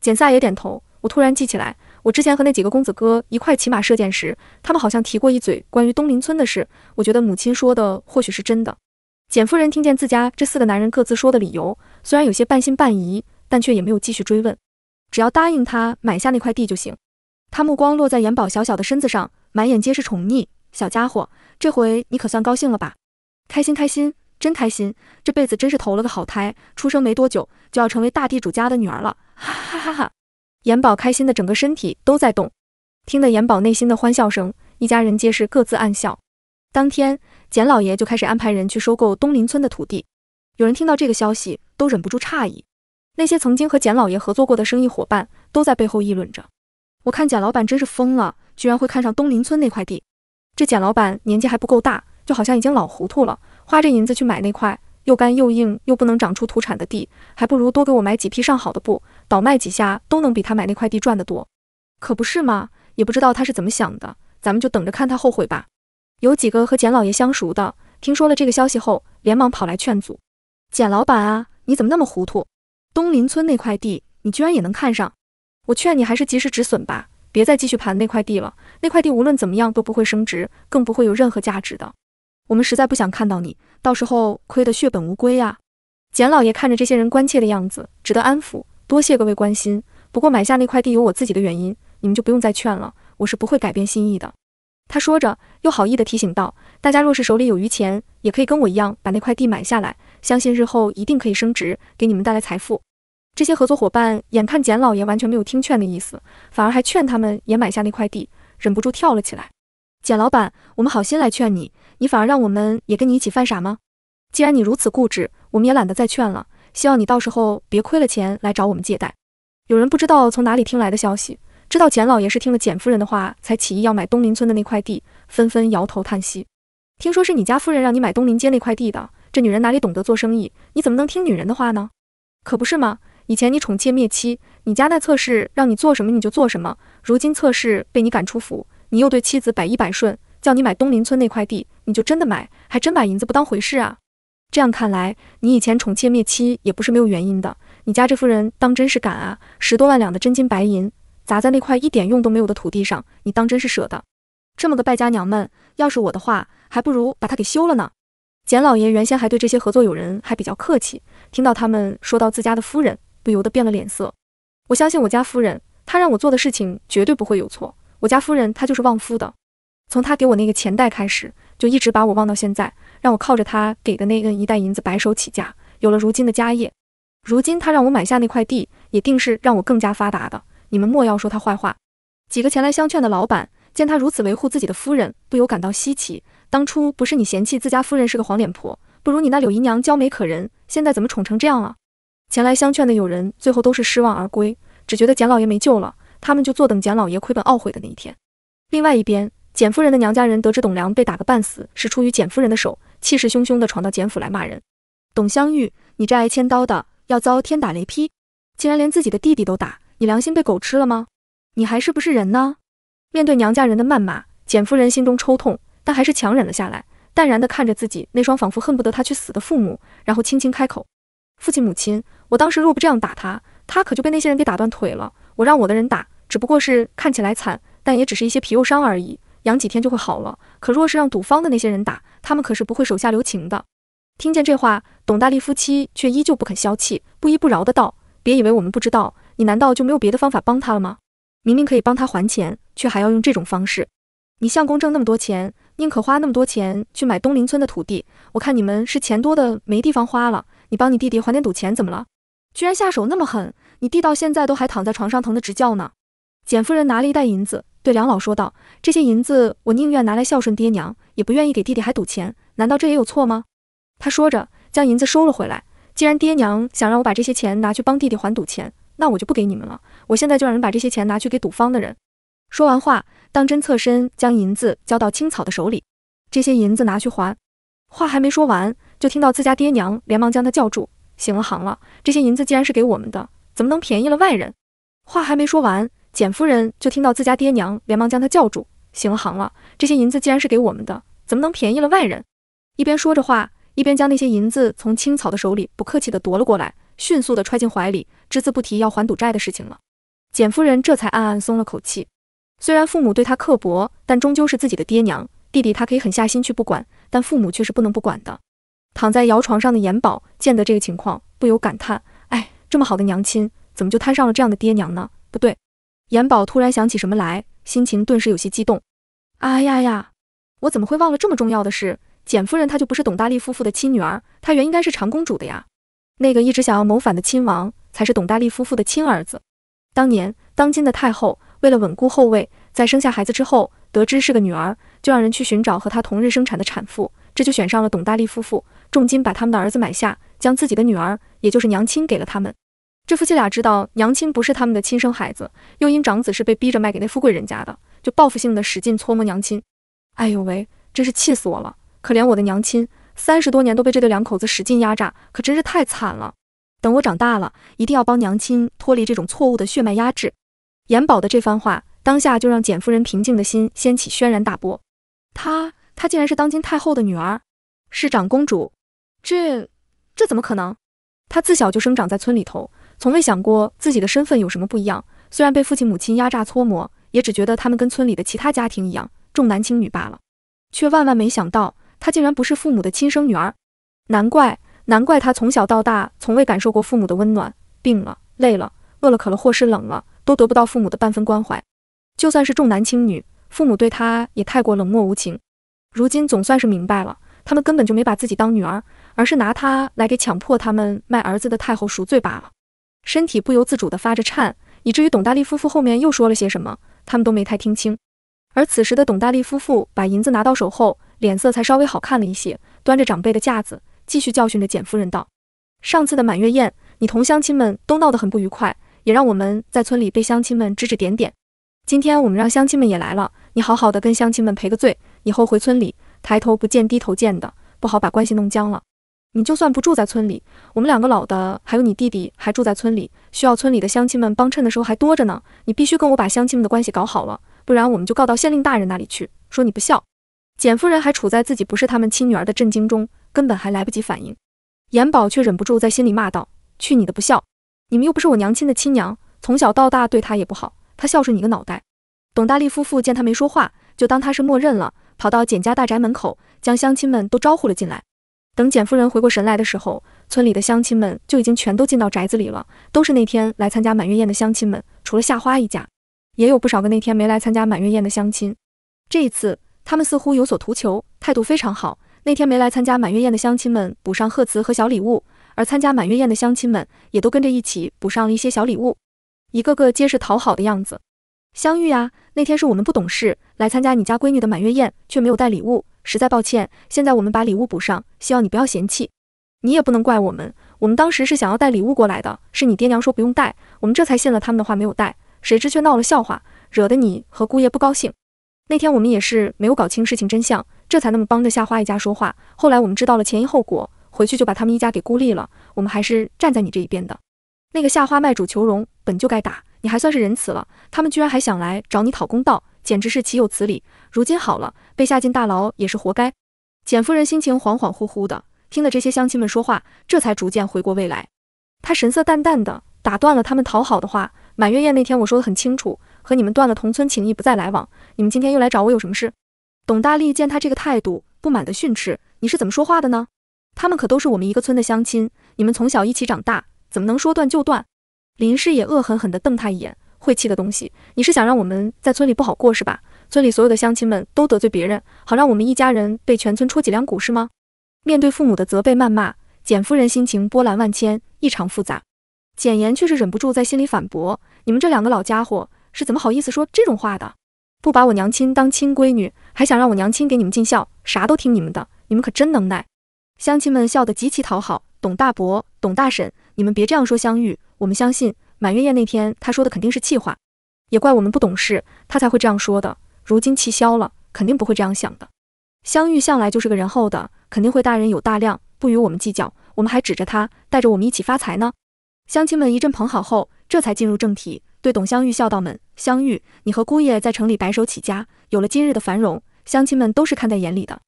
简萨也点头。我突然记起来。我之前和那几个公子哥一块骑马射箭时，他们好像提过一嘴关于东林村的事。我觉得母亲说的或许是真的。简夫人听见自家这四个男人各自说的理由，虽然有些半信半疑，但却也没有继续追问。只要答应他买下那块地就行。她目光落在延宝小小的身子上，满眼皆是宠溺。小家伙，这回你可算高兴了吧？开心开心，真开心！这辈子真是投了个好胎，出生没多久就要成为大地主家的女儿了。哈哈哈哈。严宝开心的整个身体都在动，听得严宝内心的欢笑声，一家人皆是各自暗笑。当天，简老爷就开始安排人去收购东林村的土地。有人听到这个消息，都忍不住诧异。那些曾经和简老爷合作过的生意伙伴，都在背后议论着：“我看简老板真是疯了，居然会看上东林村那块地。这简老板年纪还不够大，就好像已经老糊涂了，花这银子去买那块。”又干又硬，又不能长出土产的地，还不如多给我买几匹上好的布，倒卖几下都能比他买那块地赚得多，可不是吗？也不知道他是怎么想的，咱们就等着看他后悔吧。有几个和简老爷相熟的，听说了这个消息后，连忙跑来劝阻：“简老板啊，你怎么那么糊涂？东林村那块地，你居然也能看上？我劝你还是及时止损吧，别再继续盘那块地了。那块地无论怎么样都不会升值，更不会有任何价值的。”我们实在不想看到你到时候亏得血本无归啊！简老爷看着这些人关切的样子，只得安抚：“多谢各位关心，不过买下那块地有我自己的原因，你们就不用再劝了，我是不会改变心意的。”他说着，又好意地提醒道：“大家若是手里有余钱，也可以跟我一样把那块地买下来，相信日后一定可以升值，给你们带来财富。”这些合作伙伴眼看简老爷完全没有听劝的意思，反而还劝他们也买下那块地，忍不住跳了起来：“简老板，我们好心来劝你。”你反而让我们也跟你一起犯傻吗？既然你如此固执，我们也懒得再劝了。希望你到时候别亏了钱来找我们借贷。有人不知道从哪里听来的消息，知道简老爷是听了简夫人的话才起意要买东林村的那块地，纷纷摇头叹息。听说是你家夫人让你买东林街那块地的，这女人哪里懂得做生意？你怎么能听女人的话呢？可不是吗？以前你宠妾灭妻，你家那侧室让你做什么你就做什么，如今侧室被你赶出府，你又对妻子百依百顺。叫你买东林村那块地，你就真的买，还真把银子不当回事啊？这样看来，你以前宠妾灭妻也不是没有原因的。你家这夫人当真是敢啊！十多万两的真金白银砸在那块一点用都没有的土地上，你当真是舍得？这么个败家娘们，要是我的话，还不如把她给休了呢。简老爷原先还对这些合作友人还比较客气，听到他们说到自家的夫人，不由得变了脸色。我相信我家夫人，她让我做的事情绝对不会有错。我家夫人她就是旺夫的。从他给我那个钱袋开始，就一直把我忘到现在，让我靠着他给的那个一袋银子白手起家，有了如今的家业。如今他让我买下那块地，也定是让我更加发达的。你们莫要说他坏话。几个前来相劝的老板见他如此维护自己的夫人，不由感到稀奇。当初不是你嫌弃自家夫人是个黄脸婆，不如你那柳姨娘娇美可人，现在怎么宠成这样了？前来相劝的友人最后都是失望而归，只觉得简老爷没救了，他们就坐等简老爷亏本懊悔的那一天。另外一边。简夫人的娘家人得知董梁被打个半死，是出于简夫人的手，气势汹汹地闯到简府来骂人：“董香玉，你这挨千刀的，要遭天打雷劈！竟然连自己的弟弟都打，你良心被狗吃了吗？你还是不是人呢？”面对娘家人的谩骂，简夫人心中抽痛，但还是强忍了下来，淡然地看着自己那双仿佛恨不得他去死的父母，然后轻轻开口：“父亲母亲，我当时若不这样打他，他可就被那些人给打断腿了。我让我的人打，只不过是看起来惨，但也只是一些皮肉伤而已。”养几天就会好了。可若是让赌方的那些人打，他们可是不会手下留情的。听见这话，董大力夫妻却依旧不肯消气，不依不饶的道：“别以为我们不知道，你难道就没有别的方法帮他了吗？明明可以帮他还钱，却还要用这种方式。你相公挣那么多钱，宁可花那么多钱去买东林村的土地，我看你们是钱多的没地方花了。你帮你弟弟还点赌钱怎么了？居然下手那么狠，你弟到现在都还躺在床上疼得直叫呢。”简夫人拿了一袋银子。对梁老说道：“这些银子，我宁愿拿来孝顺爹娘，也不愿意给弟弟还赌钱。难道这也有错吗？”他说着，将银子收了回来。既然爹娘想让我把这些钱拿去帮弟弟还赌钱，那我就不给你们了。我现在就让人把这些钱拿去给赌方的人。说完话，当真侧身将银子交到青草的手里。这些银子拿去还。话还没说完，就听到自家爹娘连忙将他叫住：“行了行了，这些银子既然是给我们的，怎么能便宜了外人？”话还没说完。简夫人就听到自家爹娘连忙将她叫住：“行了行了，这些银子既然是给我们的，怎么能便宜了外人？”一边说着话，一边将那些银子从青草的手里不客气地夺了过来，迅速地揣进怀里，只字不提要还赌债的事情了。简夫人这才暗暗松了口气。虽然父母对她刻薄，但终究是自己的爹娘、弟弟，她可以狠下心去不管，但父母却是不能不管的。躺在摇床上的严宝见得这个情况，不由感叹：“哎，这么好的娘亲，怎么就摊上了这样的爹娘呢？”不对。严宝突然想起什么来，心情顿时有些激动。哎呀呀！我怎么会忘了这么重要的事？简夫人她就不是董大力夫妇的亲女儿，她原应该是长公主的呀。那个一直想要谋反的亲王，才是董大力夫妇的亲儿子。当年，当今的太后为了稳固后位，在生下孩子之后，得知是个女儿，就让人去寻找和她同日生产的产妇，这就选上了董大力夫妇，重金把他们的儿子买下，将自己的女儿，也就是娘亲，给了他们。这夫妻俩知道娘亲不是他们的亲生孩子，又因长子是被逼着卖给那富贵人家的，就报复性的使劲搓磨娘亲。哎呦喂，真是气死我了！可怜我的娘亲，三十多年都被这对两口子使劲压榨，可真是太惨了。等我长大了一定要帮娘亲脱离这种错误的血脉压制。严宝的这番话，当下就让简夫人平静的心掀起轩然大波。她，她竟然是当今太后的女儿，是长公主，这，这怎么可能？她自小就生长在村里头。从未想过自己的身份有什么不一样，虽然被父亲母亲压榨搓磨，也只觉得他们跟村里的其他家庭一样重男轻女罢了，却万万没想到，她竟然不是父母的亲生女儿，难怪难怪她从小到大从未感受过父母的温暖，病了、累了、饿了、渴了或是冷了，都得不到父母的半分关怀，就算是重男轻女，父母对她也太过冷漠无情，如今总算是明白了，他们根本就没把自己当女儿，而是拿她来给强迫他们卖儿子的太后赎罪罢了。身体不由自主的发着颤，以至于董大力夫妇后面又说了些什么，他们都没太听清。而此时的董大力夫妇把银子拿到手后，脸色才稍微好看了一些，端着长辈的架子，继续教训着简夫人道：“上次的满月宴，你同乡亲们都闹得很不愉快，也让我们在村里被乡亲们指指点点。今天我们让乡亲们也来了，你好好的跟乡亲们赔个罪，以后回村里抬头不见低头见的，不好把关系弄僵了。”你就算不住在村里，我们两个老的，还有你弟弟，还住在村里，需要村里的乡亲们帮衬的时候还多着呢。你必须跟我把乡亲们的关系搞好了，不然我们就告到县令大人那里去，说你不孝。简夫人还处在自己不是他们亲女儿的震惊中，根本还来不及反应，严宝却忍不住在心里骂道：“去你的不孝！你们又不是我娘亲的亲娘，从小到大对他也不好，他孝顺你个脑袋！”董大力夫妇见他没说话，就当他是默认了，跑到简家大宅门口，将乡亲们都招呼了进来。等简夫人回过神来的时候，村里的乡亲们就已经全都进到宅子里了，都是那天来参加满月宴的乡亲们，除了夏花一家，也有不少个那天没来参加满月宴的乡亲。这一次，他们似乎有所图求，态度非常好。那天没来参加满月宴的乡亲们补上贺词和小礼物，而参加满月宴的乡亲们也都跟着一起补上了一些小礼物，一个个皆是讨好的样子。相遇啊，那天是我们不懂事，来参加你家闺女的满月宴，却没有带礼物。实在抱歉，现在我们把礼物补上，希望你不要嫌弃。你也不能怪我们，我们当时是想要带礼物过来的，是你爹娘说不用带，我们这才信了他们的话，没有带，谁知却闹了笑话，惹得你和姑爷不高兴。那天我们也是没有搞清事情真相，这才那么帮着夏花一家说话。后来我们知道了前因后果，回去就把他们一家给孤立了。我们还是站在你这一边的。那个夏花卖主求荣，本就该打，你还算是仁慈了。他们居然还想来找你讨公道，简直是岂有此理！如今好了，被下进大牢也是活该。简夫人心情恍恍惚惚的，听了这些乡亲们说话，这才逐渐回过味来。他神色淡淡的打断了他们讨好的话：“满月宴那天我说的很清楚，和你们断了同村情谊，不再来往。你们今天又来找我有什么事？”董大力见他这个态度，不满的训斥：“你是怎么说话的呢？他们可都是我们一个村的乡亲，你们从小一起长大，怎么能说断就断？”林氏也恶狠狠地瞪他一眼：“晦气的东西，你是想让我们在村里不好过是吧？”村里所有的乡亲们都得罪别人，好让我们一家人被全村戳脊梁骨是吗？面对父母的责备谩骂，简夫人心情波澜万千，异常复杂。简言却是忍不住在心里反驳：“你们这两个老家伙是怎么好意思说这种话的？不把我娘亲当亲闺女，还想让我娘亲给你们尽孝，啥都听你们的，你们可真能耐！”乡亲们笑得极其讨好，董大伯、董大婶，你们别这样说相遇，我们相信满月宴那天他说的肯定是气话，也怪我们不懂事，他才会这样说的。如今气消了，肯定不会这样想的。香玉向来就是个人厚的，肯定会大人有大量，不与我们计较。我们还指着他带着我们一起发财呢。乡亲们一阵捧好后，这才进入正题，对董香玉笑道：“们，香玉，你和姑爷在城里白手起家，有了今日的繁荣，乡亲们都是看在眼里的。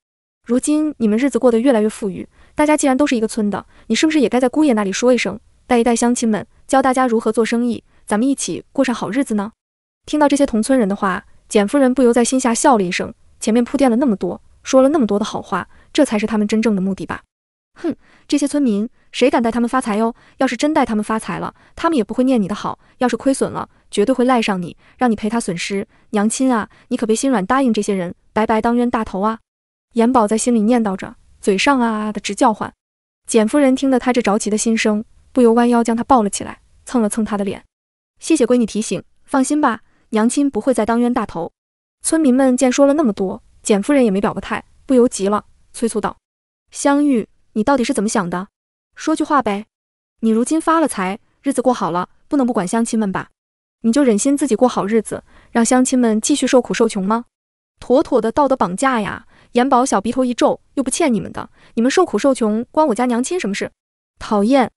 如今你们日子过得越来越富裕，大家既然都是一个村的，你是不是也该在姑爷那里说一声，带一带乡亲们，教大家如何做生意，咱们一起过上好日子呢？”听到这些同村人的话。简夫人不由在心下笑了一声，前面铺垫了那么多，说了那么多的好话，这才是他们真正的目的吧？哼，这些村民谁敢带他们发财哟？要是真带他们发财了，他们也不会念你的好；要是亏损了，绝对会赖上你，让你赔他损失。娘亲啊，你可别心软答应这些人，白白当冤大头啊！严宝在心里念叨着，嘴上啊啊的直叫唤。简夫人听得他这着急的心声，不由弯腰将他抱了起来，蹭了蹭他的脸，谢谢闺女提醒，放心吧。娘亲不会再当冤大头。村民们见说了那么多，简夫人也没表个态，不由急了，催促道：“香玉，你到底是怎么想的？说句话呗！你如今发了财，日子过好了，不能不管乡亲们吧？你就忍心自己过好日子，让乡亲们继续受苦受穷吗？妥妥的道德绑架呀！”严宝小鼻头一皱，又不欠你们的，你们受苦受穷关我家娘亲什么事？讨厌！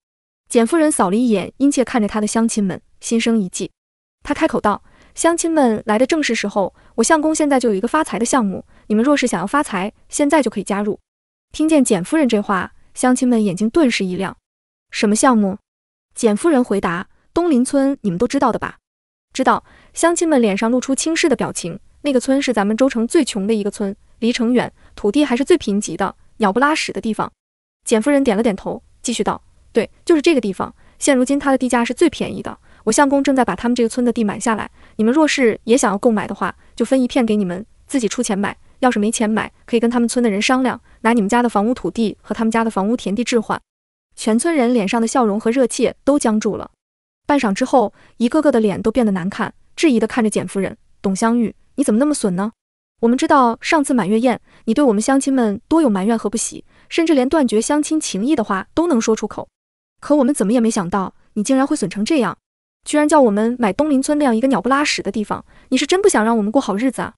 简夫人扫了一眼殷切看着她的乡亲们，心生一计，她开口道。乡亲们来的正是时候，我相公现在就有一个发财的项目，你们若是想要发财，现在就可以加入。听见简夫人这话，乡亲们眼睛顿时一亮。什么项目？简夫人回答：“东林村，你们都知道的吧？”知道，乡亲们脸上露出轻视的表情。那个村是咱们州城最穷的一个村，离城远，土地还是最贫瘠的，鸟不拉屎的地方。简夫人点了点头，继续道：“对，就是这个地方。现如今它的地价是最便宜的。”我相公正在把他们这个村的地买下来，你们若是也想要购买的话，就分一片给你们自己出钱买。要是没钱买，可以跟他们村的人商量，拿你们家的房屋土地和他们家的房屋田地置换。全村人脸上的笑容和热切都僵住了，半晌之后，一个个的脸都变得难看，质疑的看着简夫人董香玉：“你怎么那么损呢？我们知道上次满月宴你对我们乡亲们多有埋怨和不喜，甚至连断绝相亲情谊的话都能说出口，可我们怎么也没想到你竟然会损成这样。”居然叫我们买东林村那样一个鸟不拉屎的地方，你是真不想让我们过好日子啊？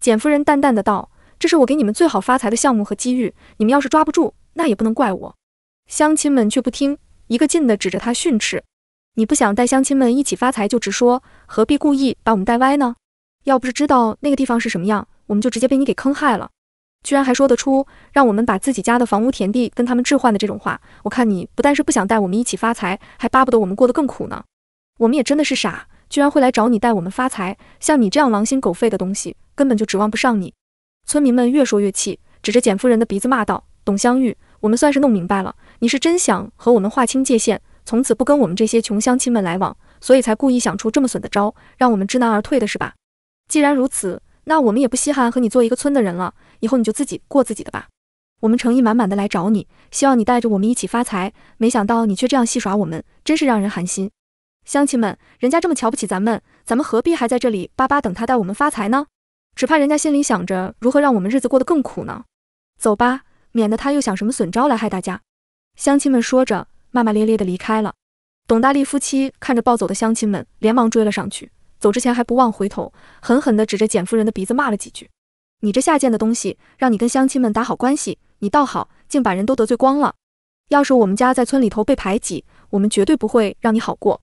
简夫人淡淡的道：“这是我给你们最好发财的项目和机遇，你们要是抓不住，那也不能怪我。”乡亲们却不听，一个劲的指着他训斥：“你不想带乡亲们一起发财就直说，何必故意把我们带歪呢？要不是知道那个地方是什么样，我们就直接被你给坑害了。居然还说得出让我们把自己家的房屋田地跟他们置换的这种话，我看你不但是不想带我们一起发财，还巴不得我们过得更苦呢。”我们也真的是傻，居然会来找你带我们发财。像你这样狼心狗肺的东西，根本就指望不上你。村民们越说越气，指着简夫人的鼻子骂道：“董香玉，我们算是弄明白了，你是真想和我们划清界限，从此不跟我们这些穷乡亲们来往，所以才故意想出这么损的招，让我们知难而退的是吧？既然如此，那我们也不稀罕和你做一个村的人了。以后你就自己过自己的吧。我们诚意满满的来找你，希望你带着我们一起发财，没想到你却这样戏耍我们，真是让人寒心。”乡亲们，人家这么瞧不起咱们，咱们何必还在这里巴巴等他带我们发财呢？只怕人家心里想着如何让我们日子过得更苦呢。走吧，免得他又想什么损招来害大家。乡亲们说着，骂骂咧咧的离开了。董大力夫妻看着暴走的乡亲们，连忙追了上去。走之前还不忘回头，狠狠地指着简夫人的鼻子骂了几句：“你这下贱的东西，让你跟乡亲们打好关系，你倒好，竟把人都得罪光了。要是我们家在村里头被排挤，我们绝对不会让你好过。”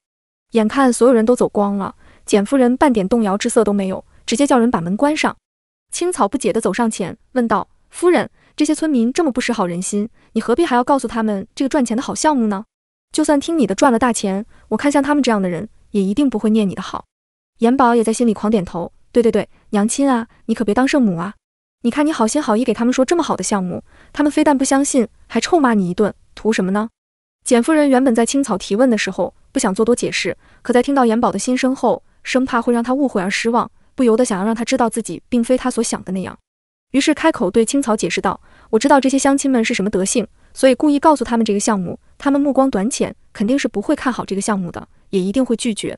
眼看所有人都走光了，简夫人半点动摇之色都没有，直接叫人把门关上。青草不解地走上前，问道：“夫人，这些村民这么不识好人心，你何必还要告诉他们这个赚钱的好项目呢？就算听你的赚了大钱，我看像他们这样的人也一定不会念你的好。”严宝也在心里狂点头：“对对对，娘亲啊，你可别当圣母啊！你看你好心好意给他们说这么好的项目，他们非但不相信，还臭骂你一顿，图什么呢？”简夫人原本在青草提问的时候。不想做多解释，可在听到严宝的心声后，生怕会让他误会而失望，不由得想要让他知道自己并非他所想的那样，于是开口对青草解释道：“我知道这些乡亲们是什么德性，所以故意告诉他们这个项目，他们目光短浅，肯定是不会看好这个项目的，也一定会拒绝。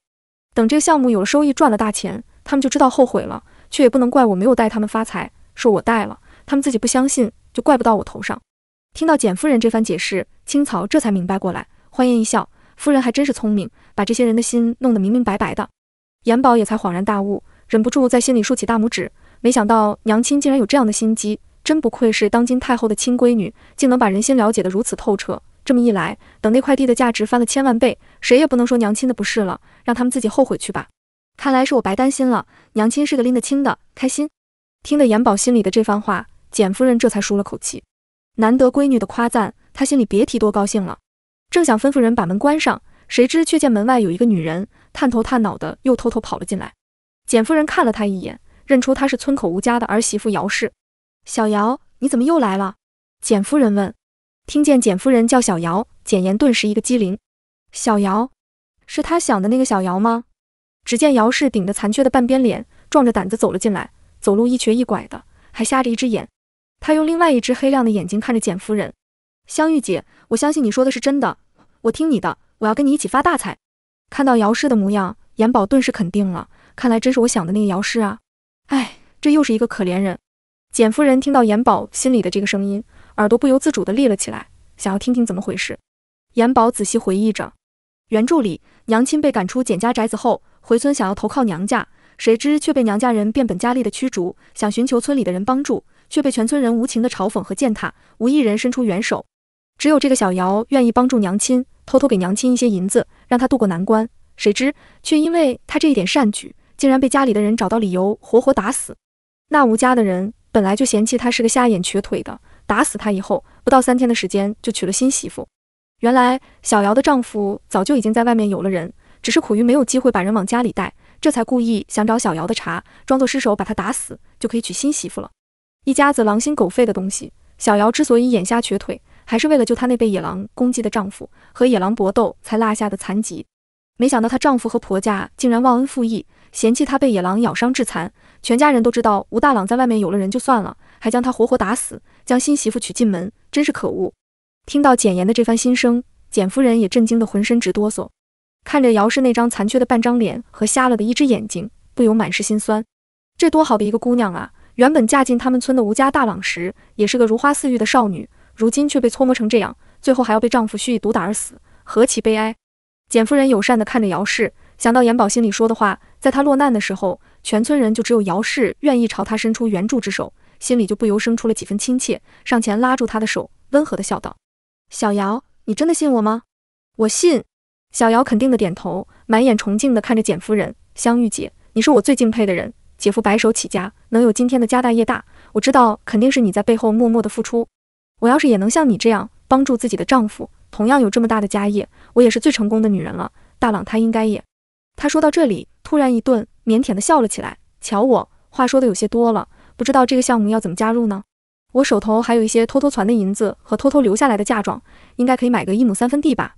等这个项目有了收益，赚了大钱，他们就知道后悔了，却也不能怪我没有带他们发财，是我带了，他们自己不相信，就怪不到我头上。”听到简夫人这番解释，青草这才明白过来，欢颜一笑。夫人还真是聪明，把这些人的心弄得明明白白的。严宝也才恍然大悟，忍不住在心里竖起大拇指。没想到娘亲竟然有这样的心机，真不愧是当今太后的亲闺女，竟能把人心了解得如此透彻。这么一来，等那块地的价值翻了千万倍，谁也不能说娘亲的不是了，让他们自己后悔去吧。看来是我白担心了，娘亲是个拎得清的，开心。听得严宝心里的这番话，简夫人这才舒了口气，难得闺女的夸赞，她心里别提多高兴了。正想吩咐人把门关上，谁知却见门外有一个女人探头探脑的，又偷偷跑了进来。简夫人看了她一眼，认出她是村口吴家的儿媳妇姚氏。小姚，你怎么又来了？简夫人问。听见简夫人叫小姚，简言顿时一个机灵。小姚，是他想的那个小姚吗？只见姚氏顶着残缺的半边脸，壮着胆子走了进来，走路一瘸一拐的，还瞎着一只眼。他用另外一只黑亮的眼睛看着简夫人。香玉姐，我相信你说的是真的。我听你的，我要跟你一起发大财。看到姚氏的模样，严宝顿时肯定了，看来真是我想的那个姚氏啊。哎，这又是一个可怜人。简夫人听到严宝心里的这个声音，耳朵不由自主的立了起来，想要听听怎么回事。严宝仔细回忆着，原著里，娘亲被赶出简家宅子后，回村想要投靠娘家，谁知却被娘家人变本加厉的驱逐，想寻求村里的人帮助，却被全村人无情的嘲讽和践踏，无一人伸出援手，只有这个小姚愿意帮助娘亲。偷偷给娘亲一些银子，让她渡过难关。谁知却因为他这一点善举，竟然被家里的人找到理由，活活打死。那吴家的人本来就嫌弃他是个瞎眼瘸腿的，打死他以后，不到三天的时间就娶了新媳妇。原来小瑶的丈夫早就已经在外面有了人，只是苦于没有机会把人往家里带，这才故意想找小瑶的茬，装作失手把他打死，就可以娶新媳妇了。一家子狼心狗肺的东西！小瑶之所以眼瞎瘸腿。还是为了救她那被野狼攻击的丈夫，和野狼搏斗才落下的残疾。没想到她丈夫和婆家竟然忘恩负义，嫌弃她被野狼咬伤致残，全家人都知道吴大郎在外面有了人就算了，还将她活活打死，将新媳妇娶进门，真是可恶。听到简言的这番心声，简夫人也震惊得浑身直哆嗦，看着姚氏那张残缺的半张脸和瞎了的一只眼睛，不由满是心酸。这多好的一个姑娘啊，原本嫁进他们村的吴家大郎时，也是个如花似玉的少女。如今却被搓磨成这样，最后还要被丈夫蓄意毒打而死，何其悲哀！简夫人友善地看着姚氏，想到严宝心里说的话，在她落难的时候，全村人就只有姚氏愿意朝她伸出援助之手，心里就不由生出了几分亲切，上前拉住她的手，温和地笑道：“小姚，你真的信我吗？”“我信。”小姚肯定地点头，满眼崇敬地看着简夫人：“香玉姐，你是我最敬佩的人。姐夫白手起家，能有今天的家大业大，我知道肯定是你在背后默默的付出。”我要是也能像你这样帮助自己的丈夫，同样有这么大的家业，我也是最成功的女人了。大朗他应该也……她说到这里，突然一顿，腼腆的笑了起来。瞧我话说的有些多了，不知道这个项目要怎么加入呢？我手头还有一些偷偷攒的银子和偷偷留下来的嫁妆，应该可以买个一亩三分地吧？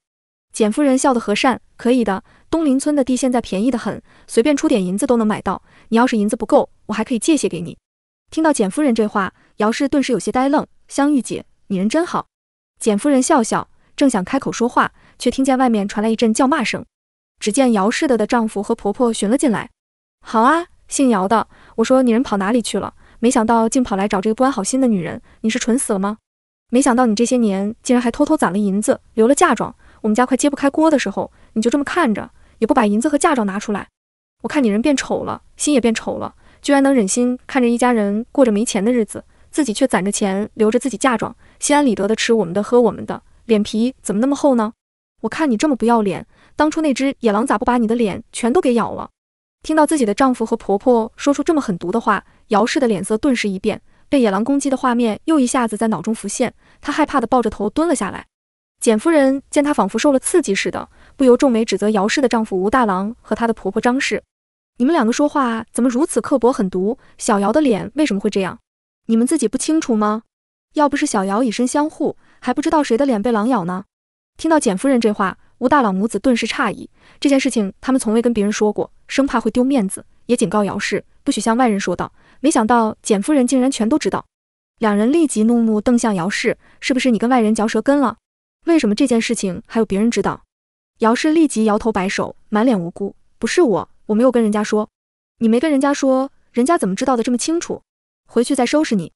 简夫人笑得和善，可以的。东林村的地现在便宜得很，随便出点银子都能买到。你要是银子不够，我还可以借些给你。听到简夫人这话，姚氏顿时有些呆愣，香玉姐。你人真好，简夫人笑笑，正想开口说话，却听见外面传来一阵叫骂声。只见姚氏的的丈夫和婆婆寻了进来。好啊，姓姚的，我说你人跑哪里去了？没想到竟跑来找这个不安好心的女人。你是蠢死了吗？没想到你这些年竟然还偷偷攒了银子，留了嫁妆。我们家快揭不开锅的时候，你就这么看着，也不把银子和嫁妆拿出来。我看你人变丑了，心也变丑了，居然能忍心看着一家人过着没钱的日子，自己却攒着钱，留着自己嫁妆。心安理得的吃我们的喝我们的，脸皮怎么那么厚呢？我看你这么不要脸，当初那只野狼咋不把你的脸全都给咬了？听到自己的丈夫和婆婆说出这么狠毒的话，姚氏的脸色顿时一变，被野狼攻击的画面又一下子在脑中浮现，她害怕的抱着头蹲了下来。简夫人见她仿佛受了刺激似的，不由皱眉指责姚氏的丈夫吴大郎和她的婆婆张氏：“你们两个说话怎么如此刻薄狠毒？小姚的脸为什么会这样？你们自己不清楚吗？”要不是小瑶以身相护，还不知道谁的脸被狼咬呢。听到简夫人这话，吴大老母子顿时诧异，这件事情他们从未跟别人说过，生怕会丢面子，也警告姚氏不许向外人说道。没想到简夫人竟然全都知道，两人立即怒目瞪向姚氏：“是不是你跟外人嚼舌根了？为什么这件事情还有别人知道？”姚氏立即摇头摆手，满脸无辜：“不是我，我没有跟人家说。你没跟人家说，人家怎么知道的这么清楚？回去再收拾你。”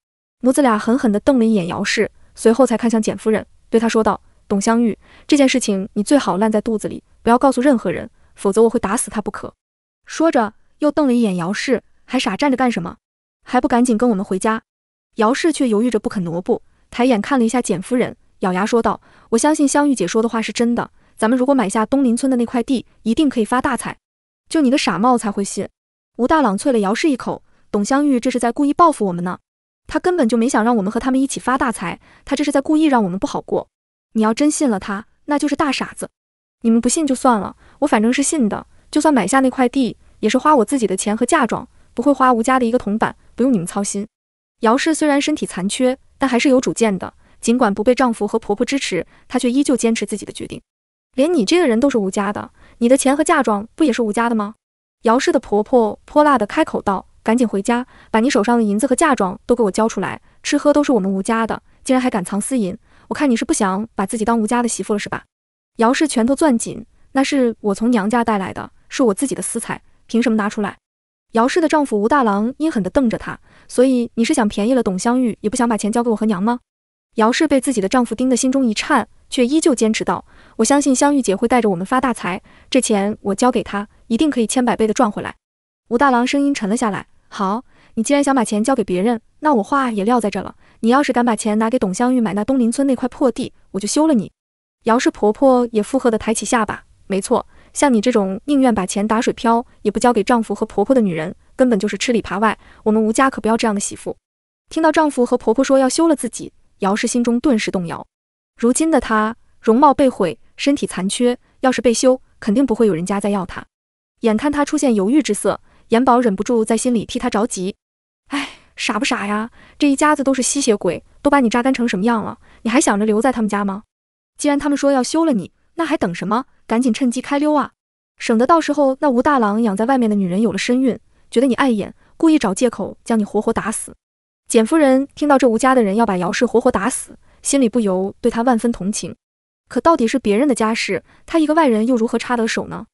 母子俩狠狠地瞪了一眼姚氏，随后才看向简夫人，对她说道：“董香玉，这件事情你最好烂在肚子里，不要告诉任何人，否则我会打死他不可。”说着又瞪了一眼姚氏，还傻站着干什么？还不赶紧跟我们回家！姚氏却犹豫着不肯挪步，抬眼看了一下简夫人，咬牙说道：“我相信香玉姐说的话是真的，咱们如果买下东林村的那块地，一定可以发大财。就你个傻帽才会信！”吴大朗啐了姚氏一口：“董香玉这是在故意报复我们呢。”他根本就没想让我们和他们一起发大财，他这是在故意让我们不好过。你要真信了他，那就是大傻子。你们不信就算了，我反正是信的。就算买下那块地，也是花我自己的钱和嫁妆，不会花吴家的一个铜板，不用你们操心。姚氏虽然身体残缺，但还是有主见的。尽管不被丈夫和婆婆支持，她却依旧坚持自己的决定。连你这个人都是吴家的，你的钱和嫁妆不也是吴家的吗？姚氏的婆婆泼辣的开口道。赶紧回家，把你手上的银子和嫁妆都给我交出来，吃喝都是我们吴家的，竟然还敢藏私银，我看你是不想把自己当吴家的媳妇了是吧？姚氏拳头攥紧，那是我从娘家带来的，是我自己的私财，凭什么拿出来？姚氏的丈夫吴大郎阴狠地瞪着她，所以你是想便宜了董香玉，也不想把钱交给我和娘吗？姚氏被自己的丈夫盯得心中一颤，却依旧坚持道，我相信香玉姐会带着我们发大财，这钱我交给她，一定可以千百倍的赚回来。吴大郎声音沉了下来。好，你既然想把钱交给别人，那我话也撂在这了。你要是敢把钱拿给董香玉买那东林村那块破地，我就休了你。姚氏婆婆也附和的抬起下巴，没错，像你这种宁愿把钱打水漂，也不交给丈夫和婆婆的女人，根本就是吃里扒外。我们吴家可不要这样的媳妇。听到丈夫和婆婆说要休了自己，姚氏心中顿时动摇。如今的她容貌被毁，身体残缺，要是被休，肯定不会有人家再要她。眼看她出现犹豫之色。严宝忍不住在心里替他着急，哎，傻不傻呀？这一家子都是吸血鬼，都把你榨干成什么样了？你还想着留在他们家吗？既然他们说要休了你，那还等什么？赶紧趁机开溜啊，省得到时候那吴大郎养在外面的女人有了身孕，觉得你碍眼，故意找借口将你活活打死。简夫人听到这吴家的人要把姚氏活活打死，心里不由对他万分同情。可到底是别人的家事，他一个外人又如何插得手呢？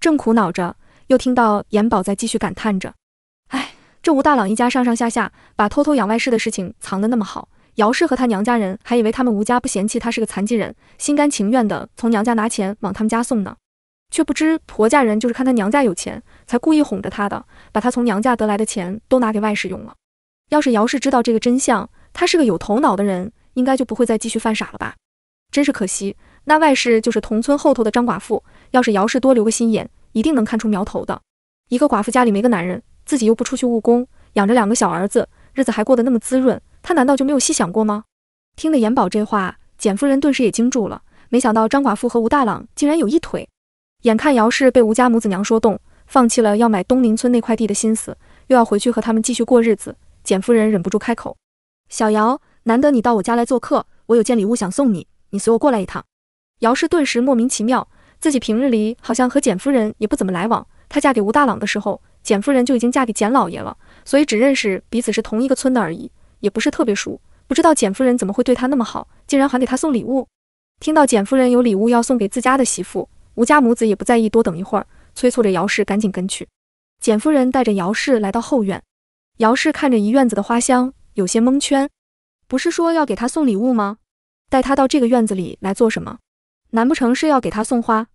正苦恼着。又听到严宝在继续感叹着：“哎，这吴大郎一家上上下下把偷偷养外室的事情藏得那么好，姚氏和他娘家人还以为他们吴家不嫌弃他是个残疾人，心甘情愿的从娘家拿钱往他们家送呢。却不知婆家人就是看他娘家有钱，才故意哄着他的，把他从娘家得来的钱都拿给外室用了。要是姚氏知道这个真相，他是个有头脑的人，应该就不会再继续犯傻了吧？真是可惜，那外室就是同村后头的张寡妇。要是姚氏多留个心眼。”一定能看出苗头的。一个寡妇家里没个男人，自己又不出去务工，养着两个小儿子，日子还过得那么滋润，她难道就没有细想过吗？听了严宝这话，简夫人顿时也惊住了。没想到张寡妇和吴大郎竟然有一腿。眼看姚氏被吴家母子娘说动，放弃了要买东宁村那块地的心思，又要回去和他们继续过日子，简夫人忍不住开口：“小姚，难得你到我家来做客，我有件礼物想送你，你随我过来一趟。”姚氏顿时莫名其妙。自己平日里好像和简夫人也不怎么来往。她嫁给吴大郎的时候，简夫人就已经嫁给简老爷了，所以只认识彼此是同一个村的而已，也不是特别熟。不知道简夫人怎么会对她那么好，竟然还给她送礼物。听到简夫人有礼物要送给自家的媳妇，吴家母子也不在意，多等一会儿，催促着姚氏赶紧跟去。简夫人带着姚氏来到后院，姚氏看着一院子的花香，有些蒙圈。不是说要给她送礼物吗？带她到这个院子里来做什么？难不成是要给她送花？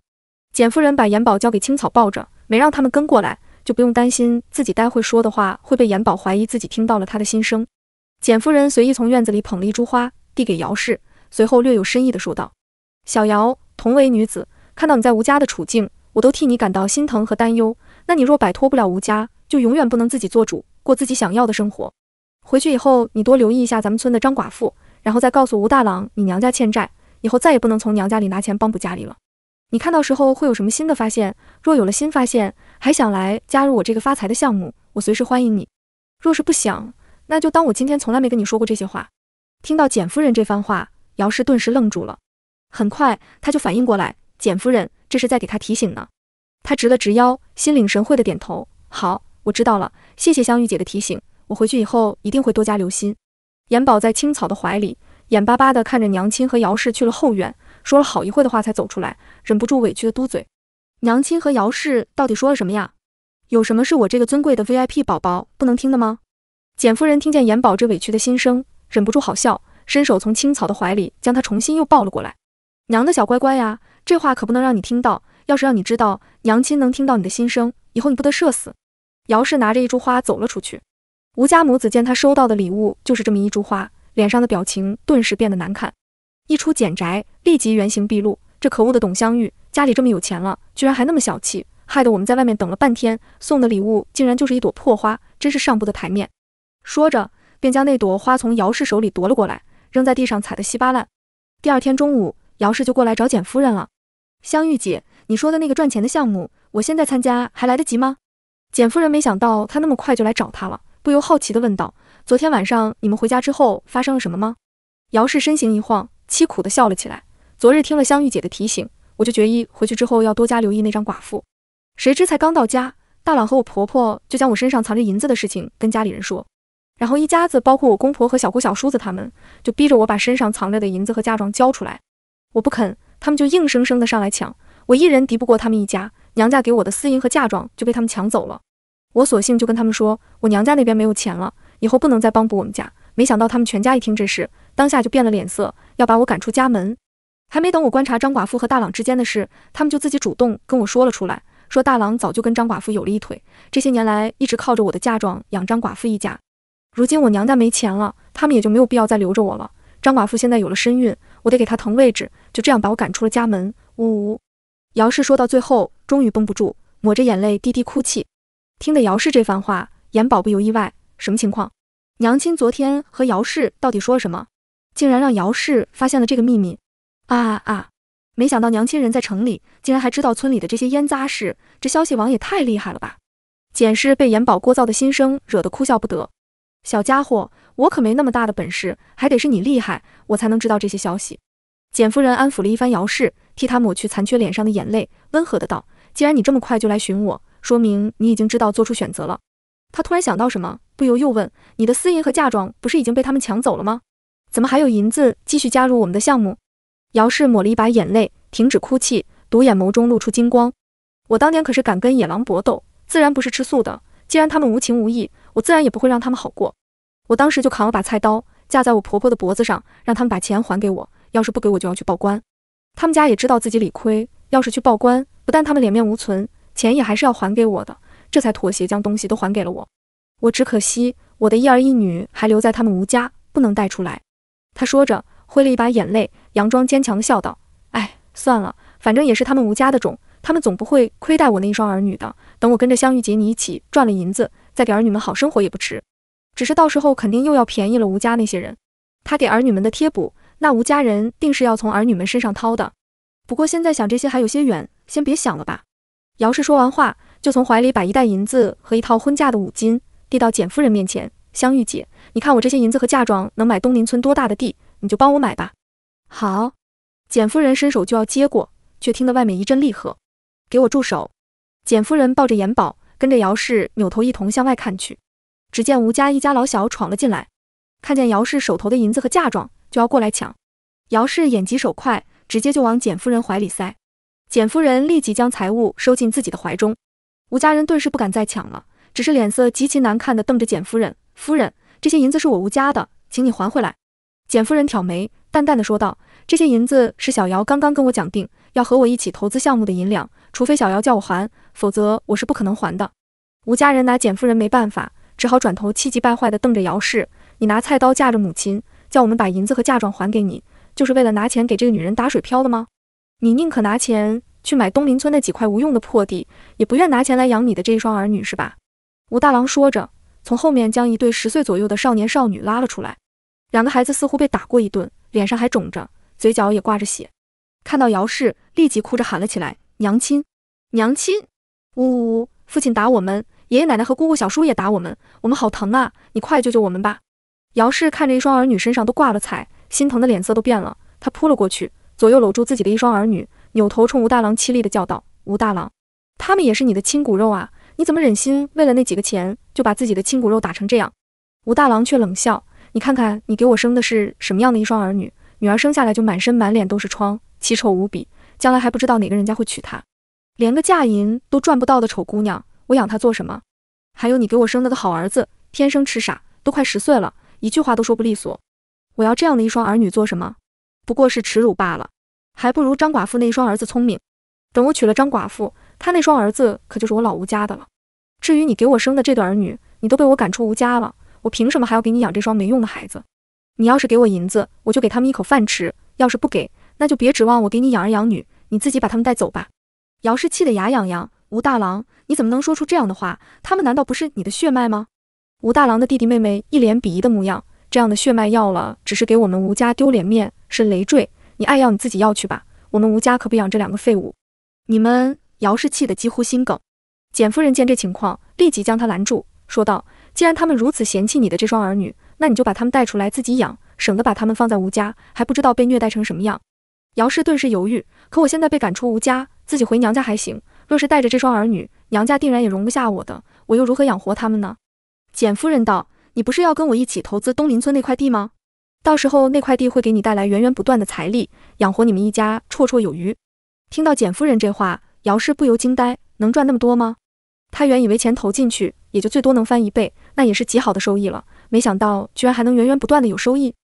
简夫人把严宝交给青草抱着，没让他们跟过来，就不用担心自己待会说的话会被严宝怀疑自己听到了他的心声。简夫人随意从院子里捧了一株花递给姚氏，随后略有深意的说道：“小姚，同为女子，看到你在吴家的处境，我都替你感到心疼和担忧。那你若摆脱不了吴家，就永远不能自己做主，过自己想要的生活。回去以后，你多留意一下咱们村的张寡妇，然后再告诉吴大郎，你娘家欠债，以后再也不能从娘家里拿钱帮补家里了。”你看到时候会有什么新的发现？若有了新发现，还想来加入我这个发财的项目，我随时欢迎你。若是不想，那就当我今天从来没跟你说过这些话。听到简夫人这番话，姚氏顿时愣住了。很快，他就反应过来，简夫人这是在给他提醒呢。他直了直腰，心领神会的点头。好，我知道了，谢谢香玉姐的提醒，我回去以后一定会多加留心。严宝在青草的怀里，眼巴巴地看着娘亲和姚氏去了后院。说了好一会的话才走出来，忍不住委屈的嘟嘴：“娘亲和姚氏到底说了什么呀？有什么是我这个尊贵的 VIP 宝宝不能听的吗？”简夫人听见严宝这委屈的心声，忍不住好笑，伸手从青草的怀里将他重新又抱了过来：“娘的小乖乖呀，这话可不能让你听到，要是让你知道娘亲能听到你的心声，以后你不得社死。”姚氏拿着一株花走了出去。吴家母子见他收到的礼物就是这么一株花，脸上的表情顿时变得难看。一出简宅，立即原形毕露。这可恶的董香玉，家里这么有钱了，居然还那么小气，害得我们在外面等了半天，送的礼物竟然就是一朵破花，真是上不得台面。说着，便将那朵花从姚氏手里夺了过来，扔在地上踩得稀巴烂。第二天中午，姚氏就过来找简夫人了。香玉姐，你说的那个赚钱的项目，我现在参加还来得及吗？简夫人没想到她那么快就来找她了，不由好奇地问道：“昨天晚上你们回家之后发生了什么吗？”姚氏身形一晃。凄苦地笑了起来。昨日听了香玉姐的提醒，我就决意回去之后要多加留意那张寡妇。谁知才刚到家，大朗和我婆婆就将我身上藏着银子的事情跟家里人说，然后一家子，包括我公婆和小姑、小叔子，他们就逼着我把身上藏着的银子和嫁妆交出来。我不肯，他们就硬生生的上来抢。我一人敌不过他们一家，娘家给我的私银和嫁妆就被他们抢走了。我索性就跟他们说，我娘家那边没有钱了，以后不能再帮补我们家。没想到他们全家一听这事。当下就变了脸色，要把我赶出家门。还没等我观察张寡妇和大郎之间的事，他们就自己主动跟我说了出来，说大郎早就跟张寡妇有了一腿，这些年来一直靠着我的嫁妆养张寡妇一家。如今我娘家没钱了，他们也就没有必要再留着我了。张寡妇现在有了身孕，我得给她腾位置，就这样把我赶出了家门。呜呜，姚氏说到最后，终于绷不住，抹着眼泪低低哭泣。听得姚氏这番话，严宝不由意外，什么情况？娘亲昨天和姚氏到底说了什么？竟然让姚氏发现了这个秘密，啊啊！没想到娘亲人在城里，竟然还知道村里的这些腌臜事，这消息网也太厉害了吧！简氏被严宝聒噪的心声惹得哭笑不得。小家伙，我可没那么大的本事，还得是你厉害，我才能知道这些消息。简夫人安抚了一番姚氏，替她抹去残缺脸上的眼泪，温和的道：“既然你这么快就来寻我，说明你已经知道做出选择了。”她突然想到什么，不由又问：“你的私银和嫁妆不是已经被他们抢走了吗？”怎么还有银子？继续加入我们的项目？姚氏抹了一把眼泪，停止哭泣，独眼眸中露出金光。我当年可是敢跟野狼搏斗，自然不是吃素的。既然他们无情无义，我自然也不会让他们好过。我当时就扛了把菜刀，架在我婆婆的脖子上，让他们把钱还给我。要是不给，我就要去报官。他们家也知道自己理亏，要是去报官，不但他们脸面无存，钱也还是要还给我的。这才妥协，将东西都还给了我。我只可惜，我的一儿一女还留在他们吴家，不能带出来。他说着，挥了一把眼泪，佯装坚强的笑道：“哎，算了，反正也是他们吴家的种，他们总不会亏待我那一双儿女的。等我跟着香玉姐你一起赚了银子，再给儿女们好生活也不迟。只是到时候肯定又要便宜了吴家那些人，他给儿女们的贴补，那吴家人定是要从儿女们身上掏的。不过现在想这些还有些远，先别想了吧。”姚氏说完话，就从怀里把一袋银子和一套婚嫁的五金递到简夫人面前，香玉姐。你看我这些银子和嫁妆能买东宁村多大的地，你就帮我买吧。好，简夫人伸手就要接过，却听得外面一阵厉喝：“给我住手！”简夫人抱着严宝，跟着姚氏扭头一同向外看去，只见吴家一家老小闯了进来，看见姚氏手头的银子和嫁妆就要过来抢。姚氏眼疾手快，直接就往简夫人怀里塞。简夫人立即将财物收进自己的怀中。吴家人顿时不敢再抢了，只是脸色极其难看的瞪着简夫人。夫人。这些银子是我吴家的，请你还回来。”简夫人挑眉，淡淡的说道：“这些银子是小姚刚刚跟我讲定，要和我一起投资项目的银两，除非小姚叫我还，否则我是不可能还的。”吴家人拿简夫人没办法，只好转头，气急败坏的瞪着姚氏：“你拿菜刀架着母亲，叫我们把银子和嫁妆还给你，就是为了拿钱给这个女人打水漂的吗？你宁可拿钱去买东林村那几块无用的破地，也不愿拿钱来养你的这一双儿女，是吧？”吴大郎说着。从后面将一对十岁左右的少年少女拉了出来，两个孩子似乎被打过一顿，脸上还肿着，嘴角也挂着血。看到姚氏，立即哭着喊了起来：“娘亲，娘亲，呜呜呜！父亲打我们，爷爷奶奶和姑姑、小叔也打我们，我们好疼啊！你快救救我们吧！”姚氏看着一双儿女身上都挂了彩，心疼的脸色都变了，他扑了过去，左右搂住自己的一双儿女，扭头冲吴大郎凄厉地叫道：“吴大郎，他们也是你的亲骨肉啊！”你怎么忍心为了那几个钱就把自己的亲骨肉打成这样？吴大郎却冷笑：“你看看你给我生的是什么样的一双儿女？女儿生下来就满身满脸都是疮，奇丑无比，将来还不知道哪个人家会娶她，连个嫁银都赚不到的丑姑娘，我养她做什么？还有你给我生了个好儿子，天生痴傻，都快十岁了，一句话都说不利索，我要这样的一双儿女做什么？不过是耻辱罢了，还不如张寡妇那一双儿子聪明。等我娶了张寡妇。”他那双儿子可就是我老吴家的了。至于你给我生的这对儿女，你都被我赶出吴家了，我凭什么还要给你养这双没用的孩子？你要是给我银子，我就给他们一口饭吃；要是不给，那就别指望我给你养儿养女，你自己把他们带走吧。姚氏气得牙痒痒，吴大郎，你怎么能说出这样的话？他们难道不是你的血脉吗？吴大郎的弟弟妹妹一脸鄙夷的模样，这样的血脉要了，只是给我们吴家丢脸面，是累赘。你爱要你自己要去吧，我们吴家可不养这两个废物。你们。姚氏气得几乎心梗，简夫人见这情况，立即将他拦住，说道：“既然他们如此嫌弃你的这双儿女，那你就把他们带出来自己养，省得把他们放在吴家，还不知道被虐待成什么样。”姚氏顿时犹豫，可我现在被赶出吴家，自己回娘家还行，若是带着这双儿女，娘家定然也容不下我的，我又如何养活他们呢？简夫人道：“你不是要跟我一起投资东林村那块地吗？到时候那块地会给你带来源源不断的财力，养活你们一家绰绰有余。”听到简夫人这话。姚氏不由惊呆，能赚那么多吗？他原以为钱投进去也就最多能翻一倍，那也是极好的收益了。没想到居然还能源源不断的有收益。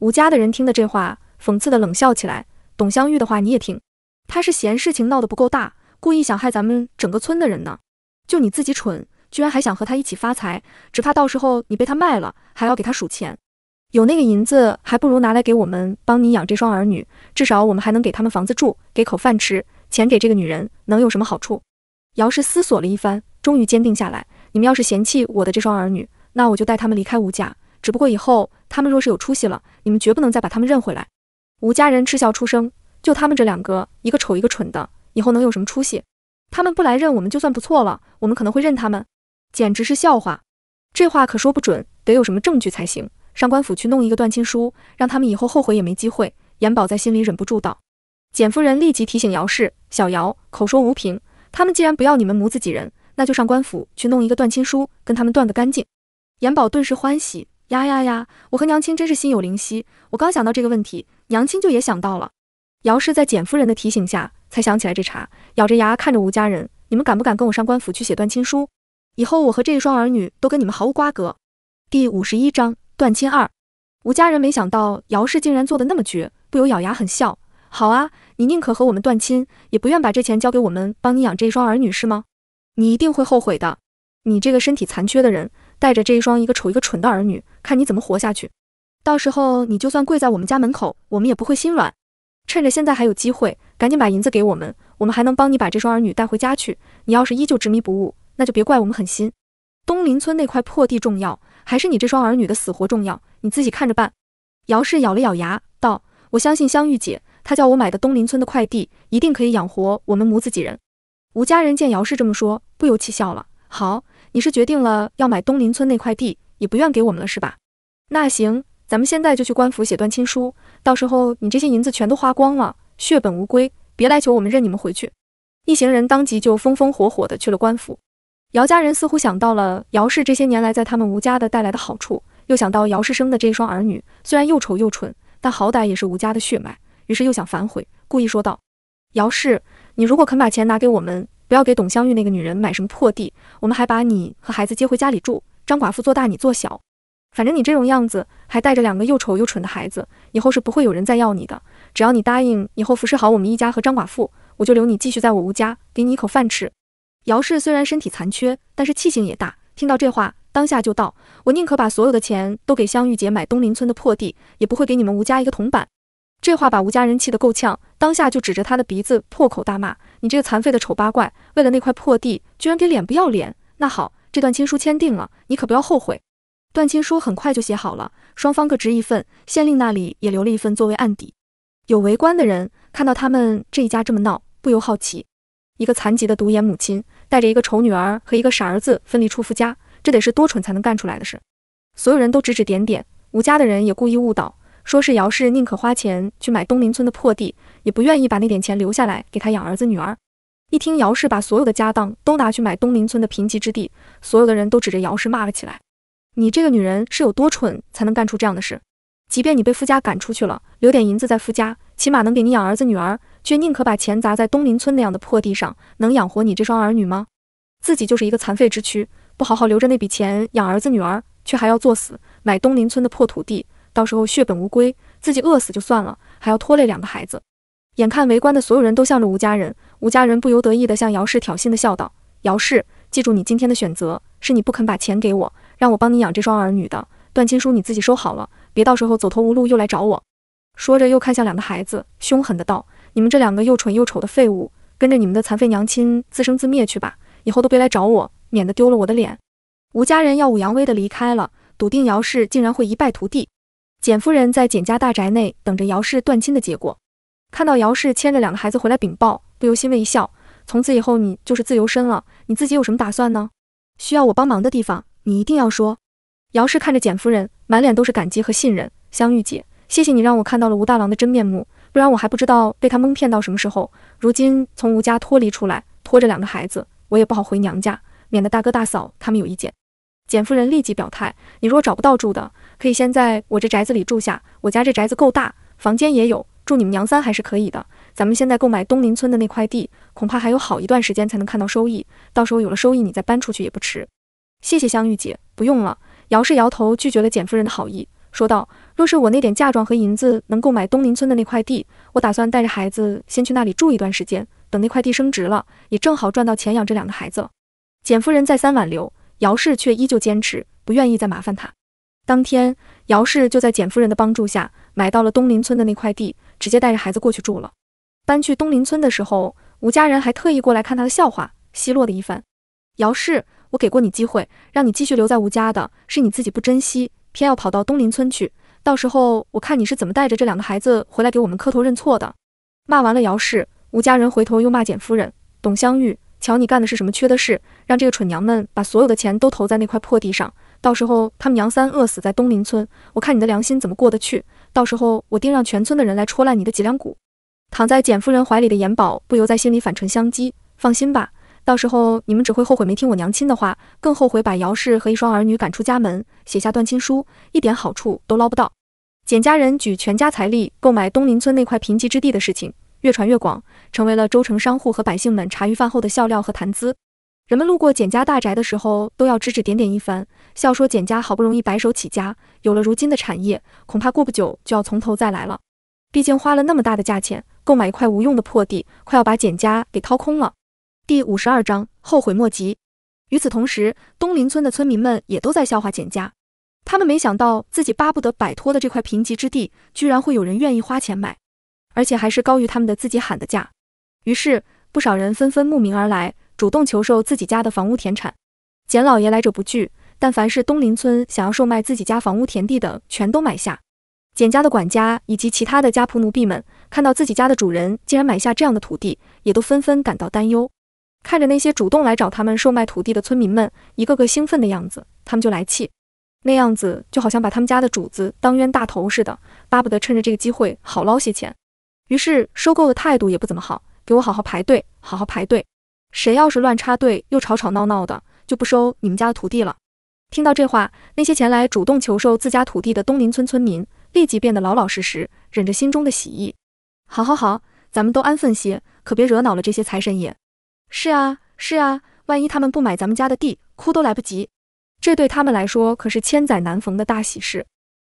吴家的人听的这话，讽刺的冷笑起来。董香玉的话你也听，他是嫌事情闹得不够大，故意想害咱们整个村的人呢。就你自己蠢，居然还想和他一起发财，只怕到时候你被他卖了，还要给他数钱。有那个银子，还不如拿来给我们，帮你养这双儿女，至少我们还能给他们房子住，给口饭吃。钱给这个女人能有什么好处？姚氏思索了一番，终于坚定下来。你们要是嫌弃我的这双儿女，那我就带他们离开吴家。只不过以后他们若是有出息了，你们绝不能再把他们认回来。吴家人嗤笑出声：“就他们这两个，一个丑一个蠢的，以后能有什么出息？他们不来认我们就算不错了。我们可能会认他们，简直是笑话。这话可说不准，得有什么证据才行。上官府去弄一个断亲书，让他们以后后悔也没机会。”严宝在心里忍不住道。简夫人立即提醒姚氏：“小姚，口说无凭，他们既然不要你们母子几人，那就上官府去弄一个断亲书，跟他们断个干净。”严宝顿时欢喜：“呀呀呀，我和娘亲真是心有灵犀，我刚想到这个问题，娘亲就也想到了。”姚氏在简夫人的提醒下，才想起来这茬，咬着牙看着吴家人：“你们敢不敢跟我上官府去写断亲书？以后我和这一双儿女都跟你们毫无瓜葛。”第五十一章断亲二。吴家人没想到姚氏竟然做的那么绝，不由咬牙狠笑。好啊，你宁可和我们断亲，也不愿把这钱交给我们帮你养这一双儿女是吗？你一定会后悔的。你这个身体残缺的人，带着这一双一个丑一个蠢的儿女，看你怎么活下去。到时候你就算跪在我们家门口，我们也不会心软。趁着现在还有机会，赶紧把银子给我们，我们还能帮你把这双儿女带回家去。你要是依旧执迷不悟，那就别怪我们狠心。东林村那块破地重要，还是你这双儿女的死活重要？你自己看着办。姚氏咬了咬牙，道：“我相信香玉姐。”他叫我买的东林村的快递，一定可以养活我们母子几人。吴家人见姚氏这么说，不由气笑了。好，你是决定了要买东林村那块地，也不愿给我们了是吧？那行，咱们现在就去官府写断亲书。到时候你这些银子全都花光了，血本无归，别来求我们认你们回去。一行人当即就风风火火的去了官府。姚家人似乎想到了姚氏这些年来在他们吴家的带来的好处，又想到姚氏生的这双儿女虽然又丑又蠢，但好歹也是吴家的血脉。于是又想反悔，故意说道：“姚氏，你如果肯把钱拿给我们，不要给董香玉那个女人买什么破地，我们还把你和孩子接回家里住。张寡妇做大，你做小，反正你这种样子，还带着两个又丑又蠢的孩子，以后是不会有人再要你的。只要你答应以后服侍好我们一家和张寡妇，我就留你继续在我吴家，给你一口饭吃。”姚氏虽然身体残缺，但是气性也大，听到这话，当下就道：“我宁可把所有的钱都给香玉姐买东林村的破地，也不会给你们吴家一个铜板。”这话把吴家人气得够呛，当下就指着他的鼻子破口大骂：“你这个残废的丑八怪，为了那块破地，居然给脸不要脸！”那好，这段亲书签订了，你可不要后悔。段亲书很快就写好了，双方各执一份，县令那里也留了一份作为案底。有围观的人看到他们这一家这么闹，不由好奇：一个残疾的独眼母亲，带着一个丑女儿和一个傻儿子分离出夫家，这得是多蠢才能干出来的事？所有人都指指点点，吴家的人也故意误导。说是姚氏宁可花钱去买东林村的破地，也不愿意把那点钱留下来给他养儿子女儿。一听姚氏把所有的家当都拿去买东林村的贫瘠之地，所有的人都指着姚氏骂了起来：“你这个女人是有多蠢，才能干出这样的事？即便你被夫家赶出去了，留点银子在夫家，起码能给你养儿子女儿；却宁可把钱砸在东林村那样的破地上，能养活你这双儿女吗？自己就是一个残废之躯，不好好留着那笔钱养儿子女儿，却还要作死买东林村的破土地。”到时候血本无归，自己饿死就算了，还要拖累两个孩子。眼看围观的所有人都向着吴家人，吴家人不由得意地向姚氏挑衅地笑道：“姚氏，记住你今天的选择，是你不肯把钱给我，让我帮你养这双儿女的。断亲书你自己收好了，别到时候走投无路又来找我。”说着又看向两个孩子，凶狠地道：“你们这两个又蠢又丑的废物，跟着你们的残废娘亲自生自灭去吧，以后都别来找我，免得丢了我的脸。”吴家人耀武扬威地离开了，笃定姚氏竟然会一败涂地。简夫人在简家大宅内等着姚氏断亲的结果，看到姚氏牵着两个孩子回来禀报，不由欣慰一笑。从此以后，你就是自由身了。你自己有什么打算呢？需要我帮忙的地方，你一定要说。姚氏看着简夫人，满脸都是感激和信任。香玉姐，谢谢你让我看到了吴大郎的真面目，不然我还不知道被他蒙骗到什么时候。如今从吴家脱离出来，拖着两个孩子，我也不好回娘家，免得大哥大嫂他们有意见。简夫人立即表态：“你若找不到住的，可以先在我这宅子里住下。我家这宅子够大，房间也有，住你们娘三还是可以的。咱们现在购买东林村的那块地，恐怕还有好一段时间才能看到收益，到时候有了收益，你再搬出去也不迟。”谢谢香玉姐，不用了。姚氏摇头拒绝了简夫人的好意，说道：“若是我那点嫁妆和银子能购买东林村的那块地，我打算带着孩子先去那里住一段时间，等那块地升值了，也正好赚到钱养这两个孩子简夫人再三挽留。姚氏却依旧坚持，不愿意再麻烦他。当天，姚氏就在简夫人的帮助下，买到了东林村的那块地，直接带着孩子过去住了。搬去东林村的时候，吴家人还特意过来看他的笑话，奚落的一番。姚氏，我给过你机会，让你继续留在吴家的，是你自己不珍惜，偏要跑到东林村去。到时候，我看你是怎么带着这两个孩子回来给我们磕头认错的。骂完了姚氏，吴家人回头又骂简夫人董香玉。瞧你干的是什么缺德事！让这个蠢娘们把所有的钱都投在那块破地上，到时候他们娘三饿死在东林村，我看你的良心怎么过得去？到时候我定让全村的人来戳烂你的脊梁骨！躺在简夫人怀里的严宝不由在心里反唇相讥：“放心吧，到时候你们只会后悔没听我娘亲的话，更后悔把姚氏和一双儿女赶出家门，写下断亲书，一点好处都捞不到。”简家人举全家财力购买东林村那块贫瘠之地的事情。越传越广，成为了州城商户和百姓们茶余饭后的笑料和谈资。人们路过简家大宅的时候，都要指指点点一番，笑说简家好不容易白手起家，有了如今的产业，恐怕过不久就要从头再来了。毕竟花了那么大的价钱购买一块无用的破地，快要把简家给掏空了。第五十二章后悔莫及。与此同时，东林村的村民们也都在笑话简家。他们没想到自己巴不得摆脱的这块贫瘠之地，居然会有人愿意花钱买。而且还是高于他们的自己喊的价，于是不少人纷纷慕名而来，主动求售自己家的房屋田产。简老爷来者不拒，但凡是东林村想要售卖自己家房屋田地的，全都买下。简家的管家以及其他的家仆奴婢们，看到自己家的主人竟然买下这样的土地，也都纷纷感到担忧。看着那些主动来找他们售卖土地的村民们一个个兴奋的样子，他们就来气，那样子就好像把他们家的主子当冤大头似的，巴不得趁着这个机会好捞些钱。于是收购的态度也不怎么好，给我好好排队，好好排队。谁要是乱插队又吵吵闹闹的，就不收你们家的土地了。听到这话，那些前来主动求售自家土地的东林村村民立即变得老老实实，忍着心中的喜意。好好好，咱们都安分些，可别惹恼了这些财神爷。是啊，是啊，万一他们不买咱们家的地，哭都来不及。这对他们来说可是千载难逢的大喜事。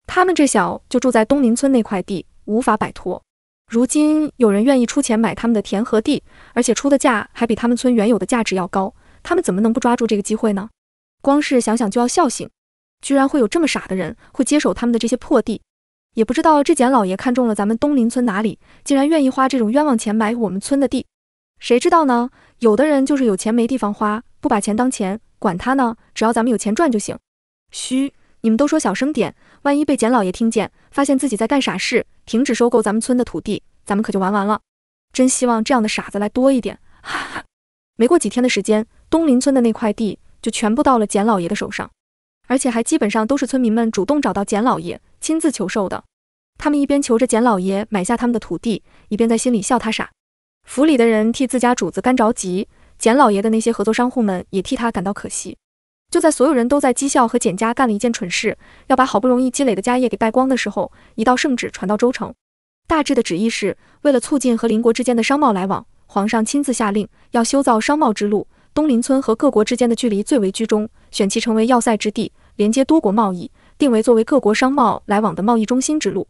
他们这小就住在东林村那块地，无法摆脱。如今有人愿意出钱买他们的田和地，而且出的价还比他们村原有的价值要高，他们怎么能不抓住这个机会呢？光是想想就要笑醒，居然会有这么傻的人会接手他们的这些破地，也不知道这简老爷看中了咱们东林村哪里，竟然愿意花这种冤枉钱买我们村的地，谁知道呢？有的人就是有钱没地方花，不把钱当钱，管他呢，只要咱们有钱赚就行。嘘。你们都说小声点，万一被简老爷听见，发现自己在干傻事，停止收购咱们村的土地，咱们可就玩完了。真希望这样的傻子来多一点，哈哈。没过几天的时间，东林村的那块地就全部到了简老爷的手上，而且还基本上都是村民们主动找到简老爷，亲自求售的。他们一边求着简老爷买下他们的土地，一边在心里笑他傻。府里的人替自家主子干着急，简老爷的那些合作商户们也替他感到可惜。就在所有人都在讥笑和简家干了一件蠢事，要把好不容易积累的家业给败光的时候，一道圣旨传到周城。大致的旨意是为了促进和邻国之间的商贸来往，皇上亲自下令要修造商贸之路。东林村和各国之间的距离最为居中，选其成为要塞之地，连接多国贸易，定为作为各国商贸来往的贸易中心之路。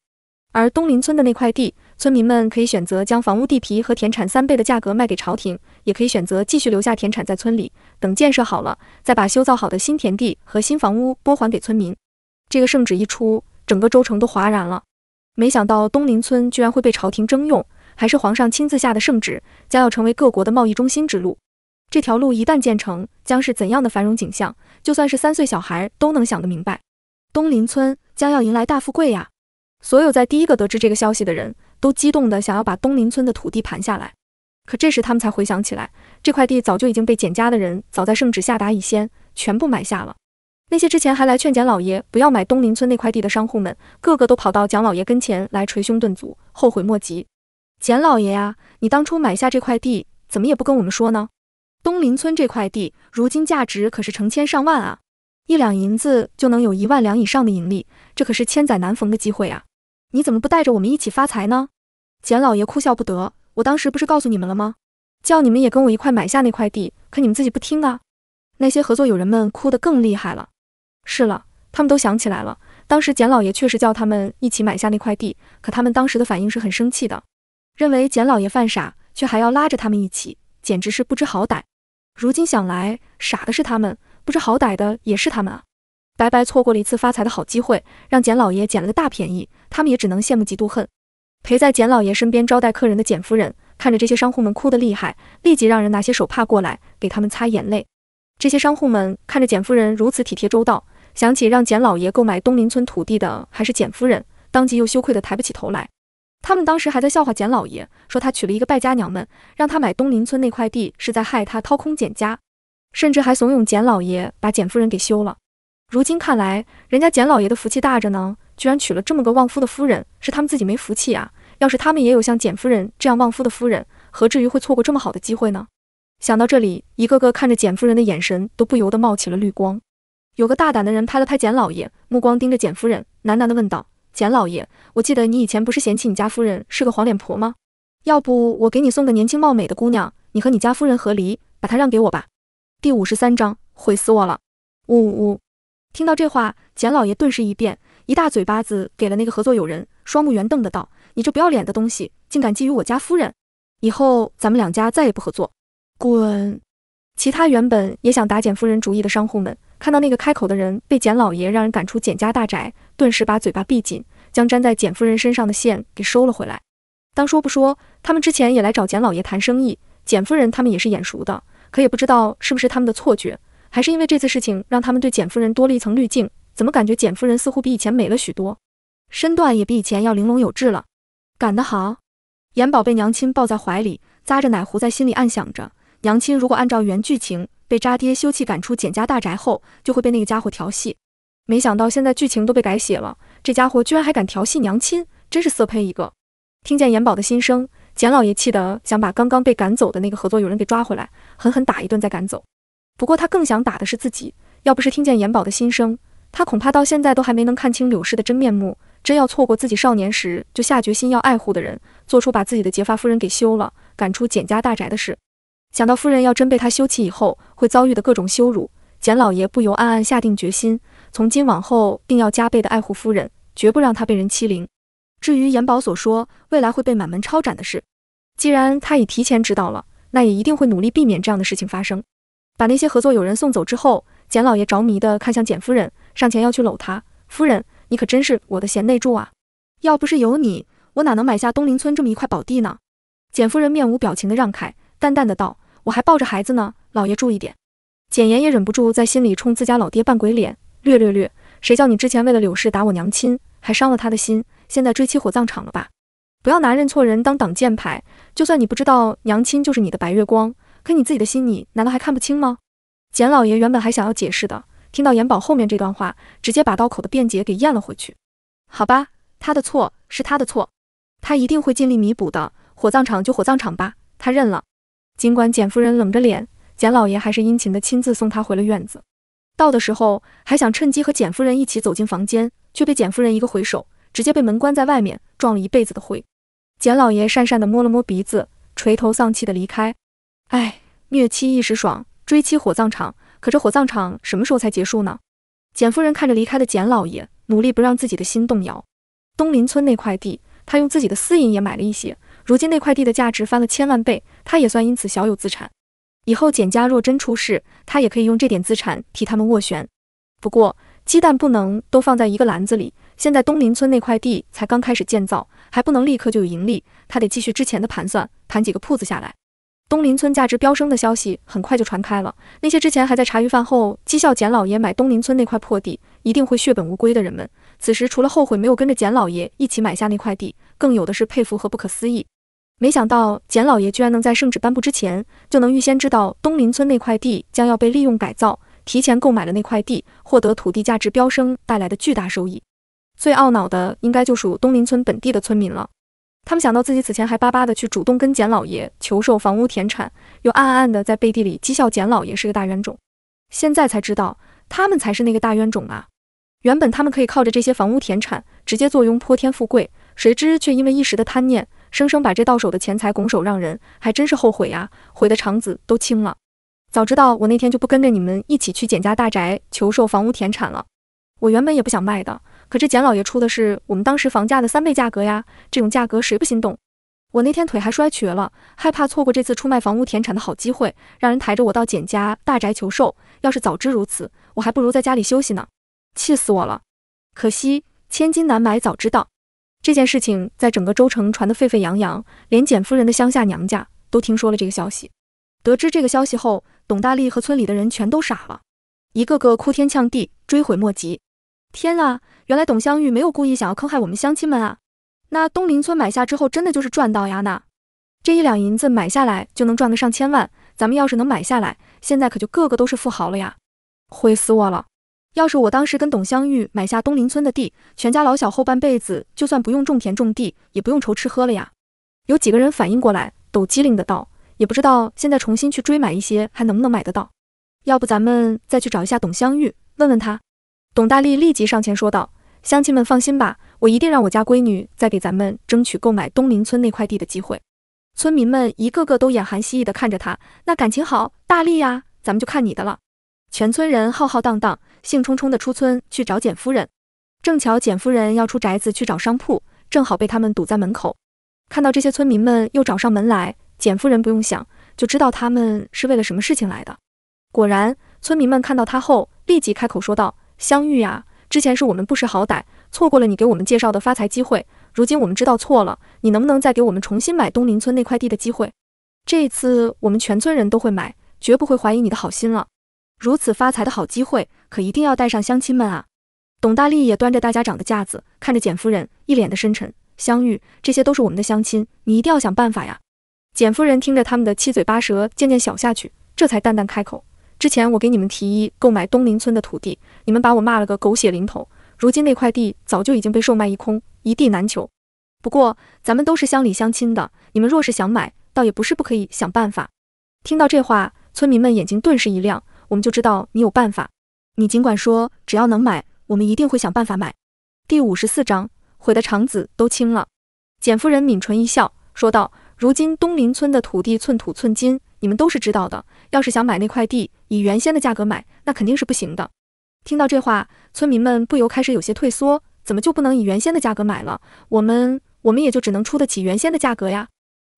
而东林村的那块地，村民们可以选择将房屋、地皮和田产三倍的价格卖给朝廷。也可以选择继续留下田产在村里，等建设好了，再把修造好的新田地和新房屋拨还给村民。这个圣旨一出，整个州城都哗然了。没想到东林村居然会被朝廷征用，还是皇上亲自下的圣旨，将要成为各国的贸易中心之路。这条路一旦建成，将是怎样的繁荣景象？就算是三岁小孩都能想得明白。东林村将要迎来大富贵呀！所有在第一个得知这个消息的人都激动地想要把东林村的土地盘下来。可这时他们才回想起来，这块地早就已经被简家的人早在圣旨下达以前全部买下了。那些之前还来劝简老爷不要买东林村那块地的商户们，个个都跑到蒋老爷跟前来捶胸顿足，后悔莫及。简老爷呀，你当初买下这块地，怎么也不跟我们说呢？东林村这块地如今价值可是成千上万啊，一两银子就能有一万两以上的盈利，这可是千载难逢的机会啊！你怎么不带着我们一起发财呢？简老爷哭笑不得。我当时不是告诉你们了吗？叫你们也跟我一块买下那块地，可你们自己不听啊！那些合作友人们哭得更厉害了。是了，他们都想起来了，当时简老爷确实叫他们一起买下那块地，可他们当时的反应是很生气的，认为简老爷犯傻，却还要拉着他们一起，简直是不知好歹。如今想来，傻的是他们，不知好歹的也是他们啊！白白错过了一次发财的好机会，让简老爷捡了个大便宜，他们也只能羡慕嫉妒恨。陪在简老爷身边招待客人的简夫人，看着这些商户们哭得厉害，立即让人拿些手帕过来给他们擦眼泪。这些商户们看着简夫人如此体贴周到，想起让简老爷购买东林村土地的还是简夫人，当即又羞愧的抬不起头来。他们当时还在笑话简老爷，说他娶了一个败家娘们，让他买东林村那块地是在害他掏空简家，甚至还怂恿简老爷把简夫人给休了。如今看来，人家简老爷的福气大着呢。居然娶了这么个旺夫的夫人，是他们自己没福气啊！要是他们也有像简夫人这样旺夫的夫人，何至于会错过这么好的机会呢？想到这里，一个个看着简夫人的眼神都不由得冒起了绿光。有个大胆的人拍了拍简老爷，目光盯着简夫人，喃喃地问道：“简老爷，我记得你以前不是嫌弃你家夫人是个黄脸婆吗？要不我给你送个年轻貌美的姑娘，你和你家夫人和离，把她让给我吧。”第五十三章毁死我了！呜呜呜！听到这话，简老爷顿时一变。一大嘴巴子给了那个合作友人，双目圆瞪的道：“你这不要脸的东西，竟敢觊觎我家夫人！以后咱们两家再也不合作，滚！”其他原本也想打简夫人主意的商户们，看到那个开口的人被简老爷让人赶出简家大宅，顿时把嘴巴闭紧，将粘在简夫人身上的线给收了回来。当说不说，他们之前也来找简老爷谈生意，简夫人他们也是眼熟的，可也不知道是不是他们的错觉，还是因为这次事情让他们对简夫人多了一层滤镜。怎么感觉简夫人似乎比以前美了许多，身段也比以前要玲珑有致了。赶得好，严宝被娘亲抱在怀里，扎着奶壶，在心里暗想着：娘亲如果按照原剧情被渣爹休弃赶出简家大宅后，就会被那个家伙调戏。没想到现在剧情都被改写了，这家伙居然还敢调戏娘亲，真是色胚一个。听见严宝的心声，简老爷气得想把刚刚被赶走的那个合作友人给抓回来，狠狠打一顿再赶走。不过他更想打的是自己，要不是听见严宝的心声。他恐怕到现在都还没能看清柳氏的真面目，真要错过自己少年时就下决心要爱护的人，做出把自己的结发夫人给休了、赶出简家大宅的事。想到夫人要真被他休弃以后会遭遇的各种羞辱，简老爷不由暗暗下定决心，从今往后定要加倍的爱护夫人，绝不让她被人欺凌。至于严宝所说未来会被满门抄斩的事，既然他已提前知道了，那也一定会努力避免这样的事情发生。把那些合作友人送走之后。简老爷着迷的看向简夫人，上前要去搂她。夫人，你可真是我的贤内助啊！要不是有你，我哪能买下东林村这么一块宝地呢？简夫人面无表情的让开，淡淡的道：“我还抱着孩子呢，老爷注意点。”简言也忍不住在心里冲自家老爹扮鬼脸，略略略，谁叫你之前为了柳氏打我娘亲，还伤了他的心，现在追妻火葬场了吧？不要拿认错人当挡箭牌，就算你不知道娘亲就是你的白月光，可你自己的心你难道还看不清吗？简老爷原本还想要解释的，听到严宝后面这段话，直接把刀口的辩解给咽了回去。好吧，他的错是他的错，他一定会尽力弥补的。火葬场就火葬场吧，他认了。尽管简夫人冷着脸，简老爷还是殷勤的亲自送他回了院子。到的时候还想趁机和简夫人一起走进房间，却被简夫人一个回手，直接被门关在外面，撞了一辈子的灰。简老爷讪讪的摸了摸鼻子，垂头丧气的离开。哎，虐妻一时爽。追妻火葬场，可这火葬场什么时候才结束呢？简夫人看着离开的简老爷，努力不让自己的心动摇。东林村那块地，她用自己的私银也买了一些，如今那块地的价值翻了千万倍，她也算因此小有资产。以后简家若真出事，她也可以用这点资产替他们斡旋。不过鸡蛋不能都放在一个篮子里，现在东林村那块地才刚开始建造，还不能立刻就有盈利，她得继续之前的盘算，盘几个铺子下来。东林村价值飙升的消息很快就传开了。那些之前还在茶余饭后讥笑简老爷买东林村那块破地一定会血本无归的人们，此时除了后悔没有跟着简老爷一起买下那块地，更有的是佩服和不可思议。没想到简老爷居然能在圣旨颁布之前就能预先知道东林村那块地将要被利用改造，提前购买了那块地，获得土地价值飙升带来的巨大收益。最懊恼的应该就属东林村本地的村民了。他们想到自己此前还巴巴的去主动跟简老爷求售房屋田产，又暗暗的在背地里讥笑简老爷是个大冤种，现在才知道他们才是那个大冤种啊！原本他们可以靠着这些房屋田产直接坐拥泼天富贵，谁知却因为一时的贪念，生生把这到手的钱财拱手让人，还真是后悔呀，悔得肠子都青了。早知道我那天就不跟着你们一起去简家大宅求售房屋田产了，我原本也不想卖的。可这简老爷出的是我们当时房价的三倍价格呀！这种价格谁不心动？我那天腿还摔瘸了，害怕错过这次出卖房屋田产的好机会，让人抬着我到简家大宅求寿。要是早知如此，我还不如在家里休息呢！气死我了！可惜千金难买早知道。这件事情在整个州城传得沸沸扬扬，连简夫人的乡下娘家都听说了这个消息。得知这个消息后，董大力和村里的人全都傻了，一个个哭天呛地，追悔莫及。天啊！原来董香玉没有故意想要坑害我们乡亲们啊！那东林村买下之后，真的就是赚到呀！那这一两银子买下来就能赚个上千万，咱们要是能买下来，现在可就个个都是富豪了呀！悔死我了！要是我当时跟董香玉买下东林村的地，全家老小后半辈子就算不用种田种地，也不用愁吃喝了呀！有几个人反应过来，抖机灵的道：“也不知道现在重新去追买一些，还能不能买得到？要不咱们再去找一下董香玉，问问他。”董大力立即上前说道：“乡亲们放心吧，我一定让我家闺女再给咱们争取购买东林村那块地的机会。”村民们一个个都眼含希冀地看着他，那感情好，大力呀，咱们就看你的了。全村人浩浩荡荡，兴冲冲地出村去找简夫人，正巧简夫人要出宅子去找商铺，正好被他们堵在门口。看到这些村民们又找上门来，简夫人不用想就知道他们是为了什么事情来的。果然，村民们看到他后立即开口说道。相遇呀，之前是我们不识好歹，错过了你给我们介绍的发财机会。如今我们知道错了，你能不能再给我们重新买东林村那块地的机会？这次我们全村人都会买，绝不会怀疑你的好心了。如此发财的好机会，可一定要带上乡亲们啊！董大力也端着大家长的架子，看着简夫人，一脸的深沉。相遇，这些都是我们的乡亲，你一定要想办法呀！简夫人听着他们的七嘴八舌，渐渐小下去，这才淡淡开口：之前我给你们提议购买东林村的土地。你们把我骂了个狗血淋头，如今那块地早就已经被售卖一空，一地难求。不过咱们都是乡里乡亲的，你们若是想买，倒也不是不可以想办法。听到这话，村民们眼睛顿时一亮，我们就知道你有办法，你尽管说，只要能买，我们一定会想办法买。第五十四章毁得肠子都青了。简夫人抿唇一笑，说道：“如今东林村的土地寸土寸金，你们都是知道的。要是想买那块地，以原先的价格买，那肯定是不行的。”听到这话，村民们不由开始有些退缩。怎么就不能以原先的价格买了？我们我们也就只能出得起原先的价格呀。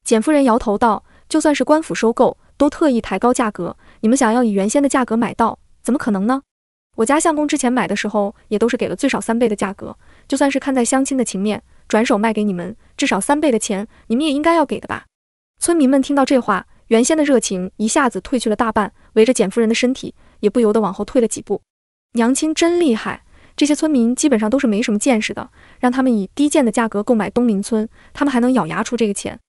简夫人摇头道：“就算是官府收购，都特意抬高价格。你们想要以原先的价格买到，怎么可能呢？”我家相公之前买的时候，也都是给了最少三倍的价格。就算是看在乡亲的情面，转手卖给你们至少三倍的钱，你们也应该要给的吧？村民们听到这话，原先的热情一下子褪去了大半，围着简夫人的身体也不由得往后退了几步。娘亲真厉害，这些村民基本上都是没什么见识的，让他们以低贱的价格购买东林村，他们还能咬牙出这个钱。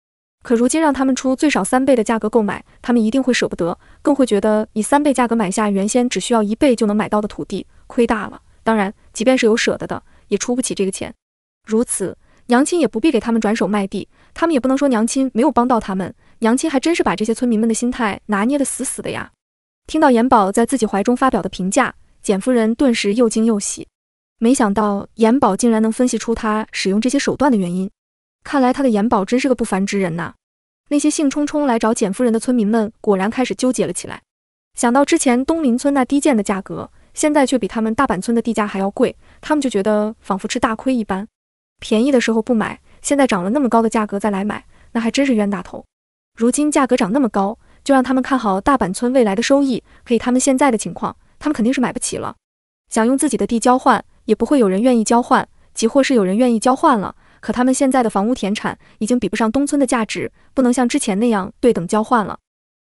可如今让他们出最少三倍的价格购买，他们一定会舍不得，更会觉得以三倍价格买下原先只需要一倍就能买到的土地，亏大了。当然，即便是有舍得的，也出不起这个钱。如此，娘亲也不必给他们转手卖地，他们也不能说娘亲没有帮到他们。娘亲还真是把这些村民们的心态拿捏得死死的呀！听到严宝在自己怀中发表的评价。简夫人顿时又惊又喜，没想到严宝竟然能分析出他使用这些手段的原因，看来他的严宝真是个不凡之人呐。那些兴冲冲来找简夫人的村民们果然开始纠结了起来，想到之前东林村那低贱的价格，现在却比他们大板村的地价还要贵，他们就觉得仿佛吃大亏一般。便宜的时候不买，现在涨了那么高的价格再来买，那还真是冤大头。如今价格涨那么高，就让他们看好大板村未来的收益，可以他们现在的情况。他们肯定是买不起了，想用自己的地交换，也不会有人愿意交换；，即或是有人愿意交换了，可他们现在的房屋田产已经比不上东村的价值，不能像之前那样对等交换了。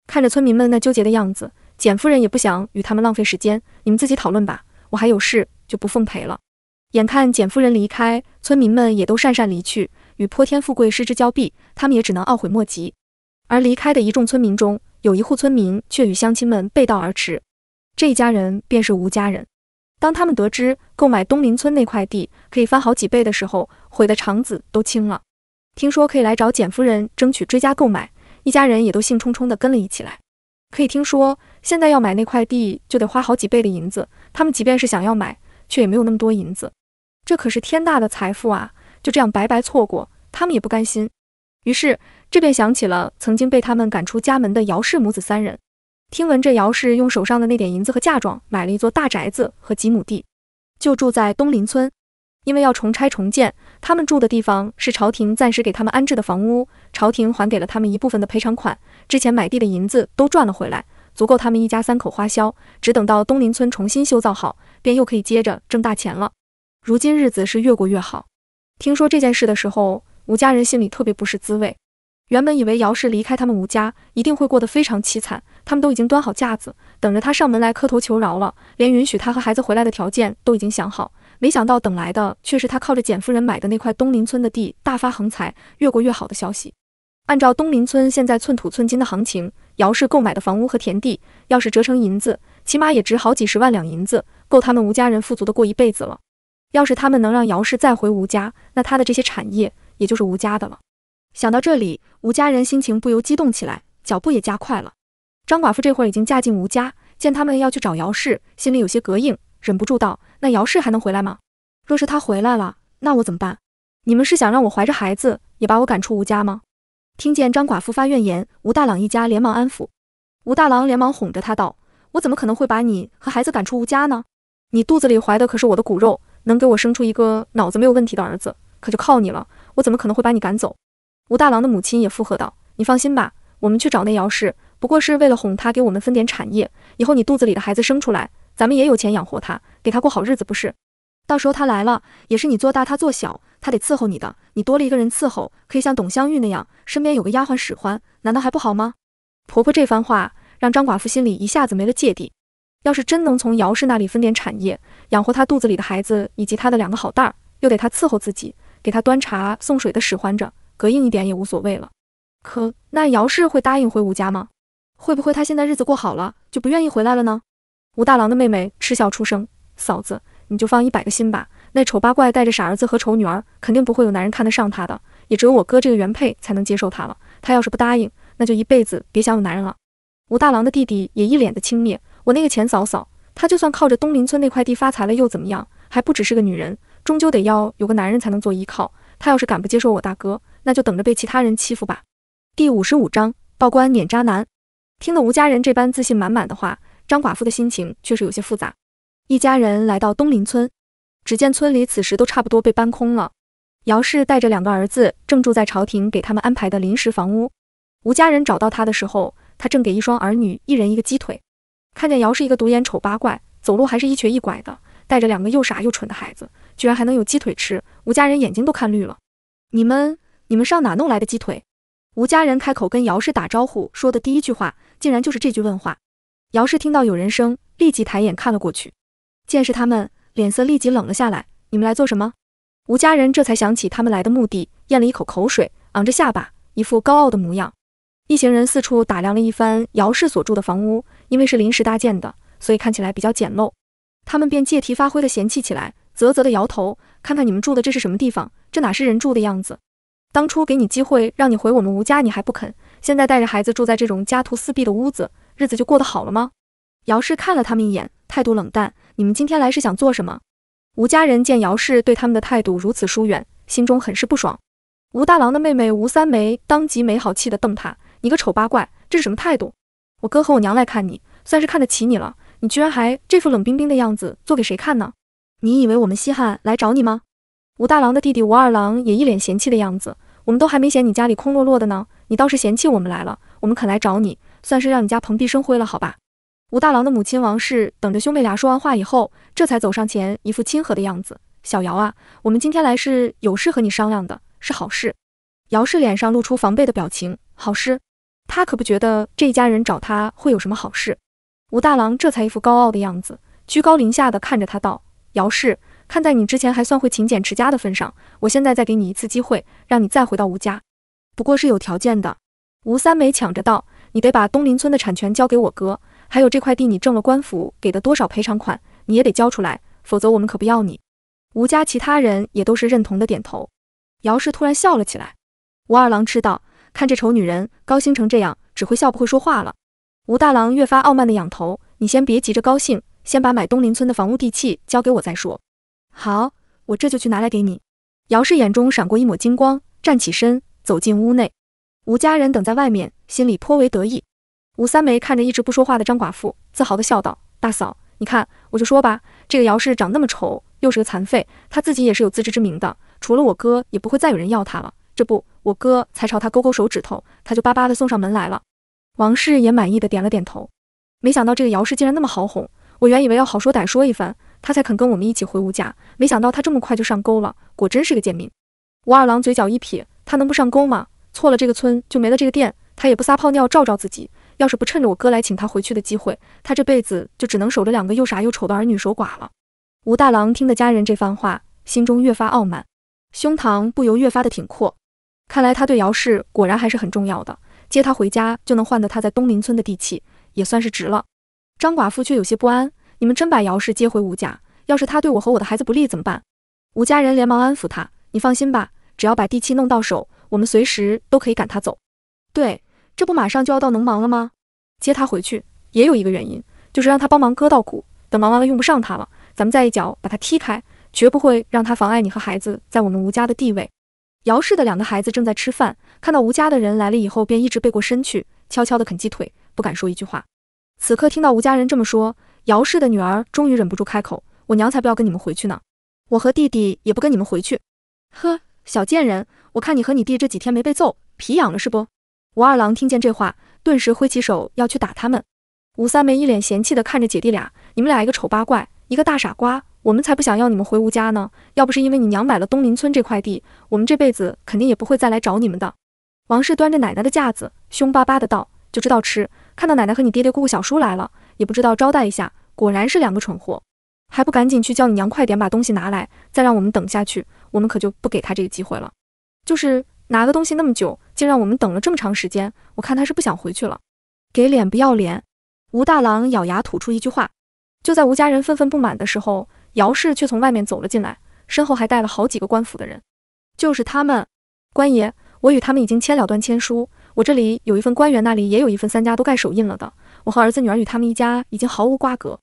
看着村民们那纠结的样子，简夫人也不想与他们浪费时间，你们自己讨论吧，我还有事，就不奉陪了。眼看简夫人离开，村民们也都讪讪离去，与泼天富贵失之交臂，他们也只能懊悔莫及。而离开的一众村民中，有一户村民却与乡亲们背道而驰。这一家人便是吴家人。当他们得知购买东林村那块地可以翻好几倍的时候，悔得肠子都青了。听说可以来找简夫人争取追加购买，一家人也都兴冲冲的跟了一起来。可以听说现在要买那块地就得花好几倍的银子，他们即便是想要买，却也没有那么多银子。这可是天大的财富啊！就这样白白错过，他们也不甘心。于是这便想起了曾经被他们赶出家门的姚氏母子三人。听闻这姚氏用手上的那点银子和嫁妆买了一座大宅子和几亩地，就住在东林村。因为要重拆重建，他们住的地方是朝廷暂时给他们安置的房屋，朝廷还给了他们一部分的赔偿款，之前买地的银子都赚了回来，足够他们一家三口花销。只等到东林村重新修造好，便又可以接着挣大钱了。如今日子是越过越好。听说这件事的时候，吴家人心里特别不是滋味。原本以为姚氏离开他们吴家，一定会过得非常凄惨。他们都已经端好架子，等着他上门来磕头求饶了，连允许他和孩子回来的条件都已经想好。没想到等来的却是他靠着简夫人买的那块东林村的地大发横财、越过越好的消息。按照东林村现在寸土寸金的行情，姚氏购买的房屋和田地，要是折成银子，起码也值好几十万两银子，够他们吴家人富足的过一辈子了。要是他们能让姚氏再回吴家，那他的这些产业也就是吴家的了。想到这里，吴家人心情不由激动起来，脚步也加快了。张寡妇这会儿已经嫁进吴家，见他们要去找姚氏，心里有些膈应，忍不住道：“那姚氏还能回来吗？若是他回来了，那我怎么办？你们是想让我怀着孩子，也把我赶出吴家吗？”听见张寡妇发怨言，吴大郎一家连忙安抚。吴大郎连忙哄着她道：“我怎么可能会把你和孩子赶出吴家呢？你肚子里怀的可是我的骨肉，能给我生出一个脑子没有问题的儿子，可就靠你了。我怎么可能会把你赶走？”吴大郎的母亲也附和道：“你放心吧，我们去找那姚氏。”不过是为了哄她给我们分点产业，以后你肚子里的孩子生出来，咱们也有钱养活他，给他过好日子不是？到时候他来了，也是你做大他做小，他得伺候你的。你多了一个人伺候，可以像董香玉那样，身边有个丫鬟使唤，难道还不好吗？婆婆这番话让张寡妇心里一下子没了芥蒂。要是真能从姚氏那里分点产业，养活她肚子里的孩子以及她的两个好蛋儿，又得她伺候自己，给她端茶送水的使唤着，膈应一点也无所谓了。可那姚氏会答应回吴家吗？会不会他现在日子过好了，就不愿意回来了呢？吴大郎的妹妹嗤笑出声：“嫂子，你就放一百个心吧。那丑八怪带着傻儿子和丑女儿，肯定不会有男人看得上他的，也只有我哥这个原配才能接受他了。他要是不答应，那就一辈子别想有男人了。”吴大郎的弟弟也一脸的轻蔑：“我那个前嫂嫂，她就算靠着东林村那块地发财了又怎么样？还不只是个女人，终究得要有个男人才能做依靠。她要是敢不接受我大哥，那就等着被其他人欺负吧。”第五十五章报官撵渣男。听了吴家人这般自信满满的话，张寡妇的心情确实有些复杂。一家人来到东林村，只见村里此时都差不多被搬空了。姚氏带着两个儿子正住在朝廷给他们安排的临时房屋。吴家人找到他的时候，他正给一双儿女一人一个鸡腿。看见姚氏一个独眼丑八怪，走路还是一瘸一拐的，带着两个又傻又蠢的孩子，居然还能有鸡腿吃，吴家人眼睛都看绿了。你们，你们上哪弄来的鸡腿？吴家人开口跟姚氏打招呼，说的第一句话。竟然就是这句问话。姚氏听到有人声，立即抬眼看了过去，见是他们，脸色立即冷了下来。你们来做什么？吴家人这才想起他们来的目的，咽了一口口水，昂着下巴，一副高傲的模样。一行人四处打量了一番姚氏所住的房屋，因为是临时搭建的，所以看起来比较简陋。他们便借题发挥的嫌弃起来，啧啧的摇头，看看你们住的这是什么地方，这哪是人住的样子？当初给你机会让你回我们吴家，你还不肯。现在带着孩子住在这种家徒四壁的屋子，日子就过得好了吗？姚氏看了他们一眼，态度冷淡。你们今天来是想做什么？吴家人见姚氏对他们的态度如此疏远，心中很是不爽。吴大郎的妹妹吴三梅当即没好气地瞪他：“你个丑八怪，这是什么态度？我哥和我娘来看你，算是看得起你了。你居然还这副冷冰冰的样子，做给谁看呢？你以为我们稀罕来找你吗？”吴大郎的弟弟吴二郎也一脸嫌弃的样子：“我们都还没嫌你家里空落落的呢。”你倒是嫌弃我们来了，我们肯来找你，算是让你家蓬荜生辉了，好吧？吴大郎的母亲王氏等着兄妹俩说完话以后，这才走上前，一副亲和的样子：“小姚啊，我们今天来是有事和你商量的，是好事。”姚氏脸上露出防备的表情：“好事？他可不觉得这一家人找他会有什么好事。”吴大郎这才一副高傲的样子，居高临下的看着他道：“姚氏，看在你之前还算会勤俭持家的份上，我现在再给你一次机会，让你再回到吴家。”不过是有条件的，吴三美抢着道：“你得把东林村的产权交给我哥，还有这块地你挣了官府给的多少赔偿款，你也得交出来，否则我们可不要你。”吴家其他人也都是认同的，点头。姚氏突然笑了起来。吴二郎嗤道：“看这丑女人高兴成这样，只会笑不会说话了。”吴大郎越发傲慢的仰头：“你先别急着高兴，先把买东林村的房屋地契交给我再说。”“好，我这就去拿来给你。”姚氏眼中闪过一抹金光，站起身。走进屋内，吴家人等在外面，心里颇为得意。吴三梅看着一直不说话的张寡妇，自豪地笑道：“大嫂，你看，我就说吧，这个姚氏长那么丑，又是个残废，他自己也是有自知之明的，除了我哥，也不会再有人要他了。这不，我哥才朝他勾勾手指头，他就巴巴地送上门来了。”王氏也满意地点了点头。没想到这个姚氏竟然那么好哄，我原以为要好说歹说一番，他才肯跟我们一起回吴家，没想到他这么快就上钩了，果真是个贱民。吴二郎嘴角一撇。他能不上钩吗？错了，这个村就没了这个店，他也不撒泡尿照照自己。要是不趁着我哥来请他回去的机会，他这辈子就只能守着两个又傻又丑的儿女守寡了。吴大郎听得家人这番话，心中越发傲慢，胸膛不由越发的挺阔。看来他对姚氏果然还是很重要的，接他回家就能换得他在东林村的地契，也算是值了。张寡妇却有些不安：“你们真把姚氏接回吴家，要是他对我和我的孩子不利怎么办？”吴家人连忙安抚他：“你放心吧。”只要把地契弄到手，我们随时都可以赶他走。对，这不马上就要到农忙了吗？接他回去也有一个原因，就是让他帮忙割稻谷。等忙完了用不上他了，咱们再一脚把他踢开，绝不会让他妨碍你和孩子在我们吴家的地位。姚氏的两个孩子正在吃饭，看到吴家的人来了以后，便一直背过身去，悄悄地啃鸡腿，不敢说一句话。此刻听到吴家人这么说，姚氏的女儿终于忍不住开口：“我娘才不要跟你们回去呢！我和弟弟也不跟你们回去。”呵。小贱人，我看你和你弟这几天没被揍，皮痒了是不？吴二郎听见这话，顿时挥起手要去打他们。吴三妹一脸嫌弃地看着姐弟俩，你们俩一个丑八怪，一个大傻瓜，我们才不想要你们回吴家呢。要不是因为你娘买了东林村这块地，我们这辈子肯定也不会再来找你们的。王氏端着奶奶的架子，凶巴巴地道：“就知道吃，看到奶奶和你爹爹、姑姑、小叔来了，也不知道招待一下，果然是两个蠢货，还不赶紧去叫你娘快点把东西拿来，再让我们等下去。”我们可就不给他这个机会了，就是拿个东西那么久，竟让我们等了这么长时间。我看他是不想回去了，给脸不要脸。吴大郎咬牙吐出一句话。就在吴家人愤愤不满的时候，姚氏却从外面走了进来，身后还带了好几个官府的人。就是他们，官爷，我与他们已经签了断签书，我这里有一份，官员那里也有一份，三家都盖手印了的。我和儿子女儿与他们一家已经毫无瓜葛。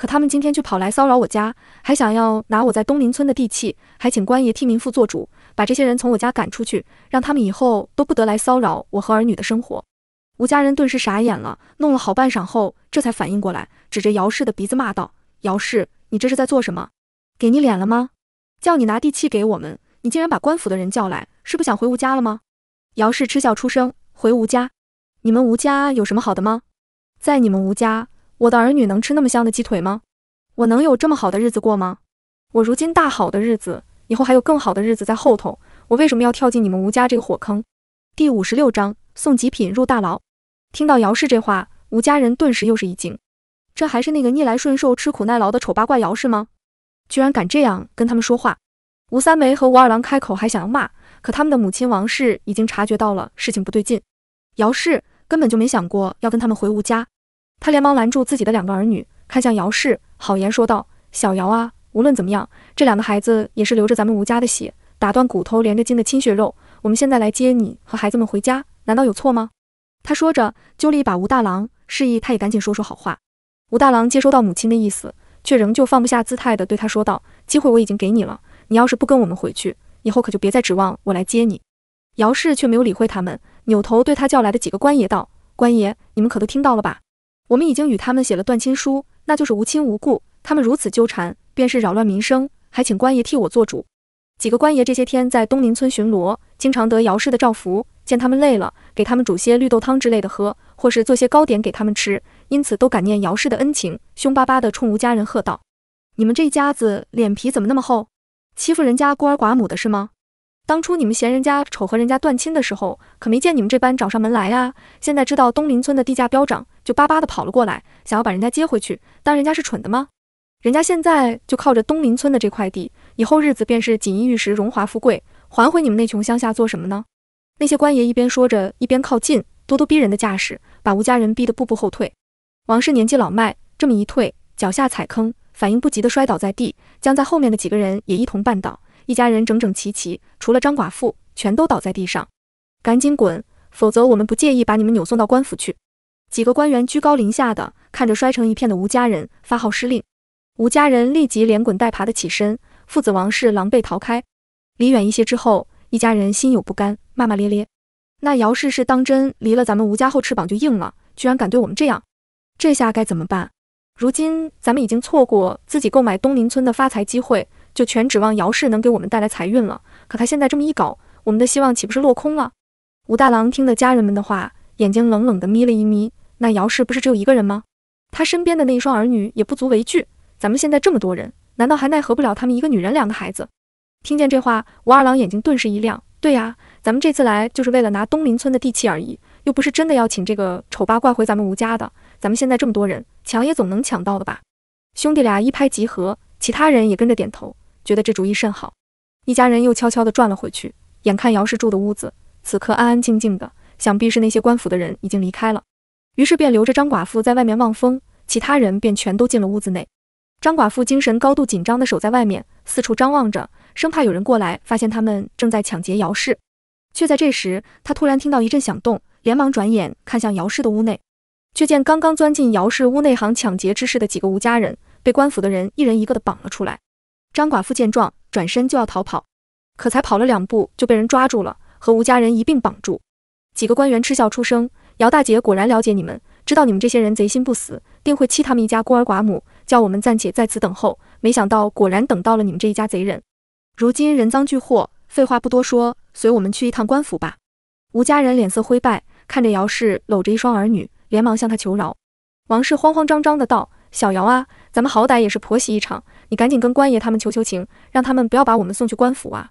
可他们今天却跑来骚扰我家，还想要拿我在东林村的地契，还请官爷替民妇做主，把这些人从我家赶出去，让他们以后都不得来骚扰我和儿女的生活。吴家人顿时傻眼了，弄了好半晌后，这才反应过来，指着姚氏的鼻子骂道：“姚氏，你这是在做什么？给你脸了吗？叫你拿地契给我们，你竟然把官府的人叫来，是不想回吴家了吗？”姚氏嗤笑出声：“回吴家？你们吴家有什么好的吗？在你们吴家？”我的儿女能吃那么香的鸡腿吗？我能有这么好的日子过吗？我如今大好的日子，以后还有更好的日子在后头，我为什么要跳进你们吴家这个火坑？第五十六章送极品入大牢。听到姚氏这话，吴家人顿时又是一惊，这还是那个逆来顺受、吃苦耐劳的丑八怪姚氏吗？居然敢这样跟他们说话！吴三梅和吴二郎开口还想要骂，可他们的母亲王氏已经察觉到了事情不对劲，姚氏根本就没想过要跟他们回吴家。他连忙拦住自己的两个儿女，看向姚氏，好言说道：“小姚啊，无论怎么样，这两个孩子也是流着咱们吴家的血，打断骨头连着筋的亲血肉。我们现在来接你和孩子们回家，难道有错吗？”他说着揪了一把吴大郎，示意他也赶紧说说好话。吴大郎接收到母亲的意思，却仍旧放不下姿态的对他说道：“机会我已经给你了，你要是不跟我们回去，以后可就别再指望我来接你。”姚氏却没有理会他们，扭头对他叫来的几个官爷道：“官爷，你们可都听到了吧？”我们已经与他们写了断亲书，那就是无亲无故。他们如此纠缠，便是扰乱民生，还请官爷替我做主。几个官爷这些天在东林村巡逻，经常得姚氏的照拂，见他们累了，给他们煮些绿豆汤之类的喝，或是做些糕点给他们吃，因此都感念姚氏的恩情。凶巴巴地冲吴家人喝道：“你们这一家子脸皮怎么那么厚？欺负人家孤儿寡母的是吗？”当初你们嫌人家丑和人家断亲的时候，可没见你们这般找上门来呀！现在知道东林村的地价飙涨，就巴巴的跑了过来，想要把人家接回去，当人家是蠢的吗？人家现在就靠着东林村的这块地，以后日子便是锦衣玉食、荣华富贵，还回你们那穷乡下做什么呢？那些官爷一边说着，一边靠近，咄咄逼人的架势，把吴家人逼得步步后退。王氏年纪老迈，这么一退，脚下踩坑，反应不及的摔倒在地，将在后面的几个人也一同绊倒。一家人整整齐齐，除了张寡妇，全都倒在地上。赶紧滚，否则我们不介意把你们扭送到官府去。几个官员居高临下的看着摔成一片的吴家人，发号施令。吴家人立即连滚带爬的起身，父子王氏狼狈逃开。离远一些之后，一家人心有不甘，骂骂咧咧。那姚氏是当真离了咱们吴家后翅膀就硬了，居然敢对我们这样。这下该怎么办？如今咱们已经错过自己购买东林村的发财机会。就全指望姚氏能给我们带来财运了，可他现在这么一搞，我们的希望岂不是落空了？武大郎听了家人们的话，眼睛冷冷地眯了一眯。那姚氏不是只有一个人吗？他身边的那一双儿女也不足为惧。咱们现在这么多人，难道还奈何不了他们一个女人两个孩子？听见这话，武二郎眼睛顿时一亮。对呀，咱们这次来就是为了拿东林村的地契而已，又不是真的要请这个丑八怪回咱们吴家的。咱们现在这么多人，抢也总能抢到的吧？兄弟俩一拍即合，其他人也跟着点头。觉得这主意甚好，一家人又悄悄地转了回去。眼看姚氏住的屋子此刻安安静静的，想必是那些官府的人已经离开了。于是便留着张寡妇在外面望风，其他人便全都进了屋子内。张寡妇精神高度紧张地守在外面，四处张望着，生怕有人过来发现他们正在抢劫姚氏。却在这时，她突然听到一阵响动，连忙转眼看向姚氏的屋内，却见刚刚钻进姚氏屋内行抢劫之事的几个吴家人，被官府的人一人一个的绑了出来。张寡妇见状，转身就要逃跑，可才跑了两步，就被人抓住了，和吴家人一并绑住。几个官员嗤笑出声：“姚大姐果然了解你们，知道你们这些人贼心不死，定会欺他们一家孤儿寡母，叫我们暂且在此等候。没想到果然等到了你们这一家贼人，如今人赃俱获。废话不多说，随我们去一趟官府吧。”吴家人脸色灰败，看着姚氏搂着一双儿女，连忙向他求饶。王氏慌慌张张的道：“小姚啊，咱们好歹也是婆媳一场。”你赶紧跟官爷他们求求情，让他们不要把我们送去官府啊！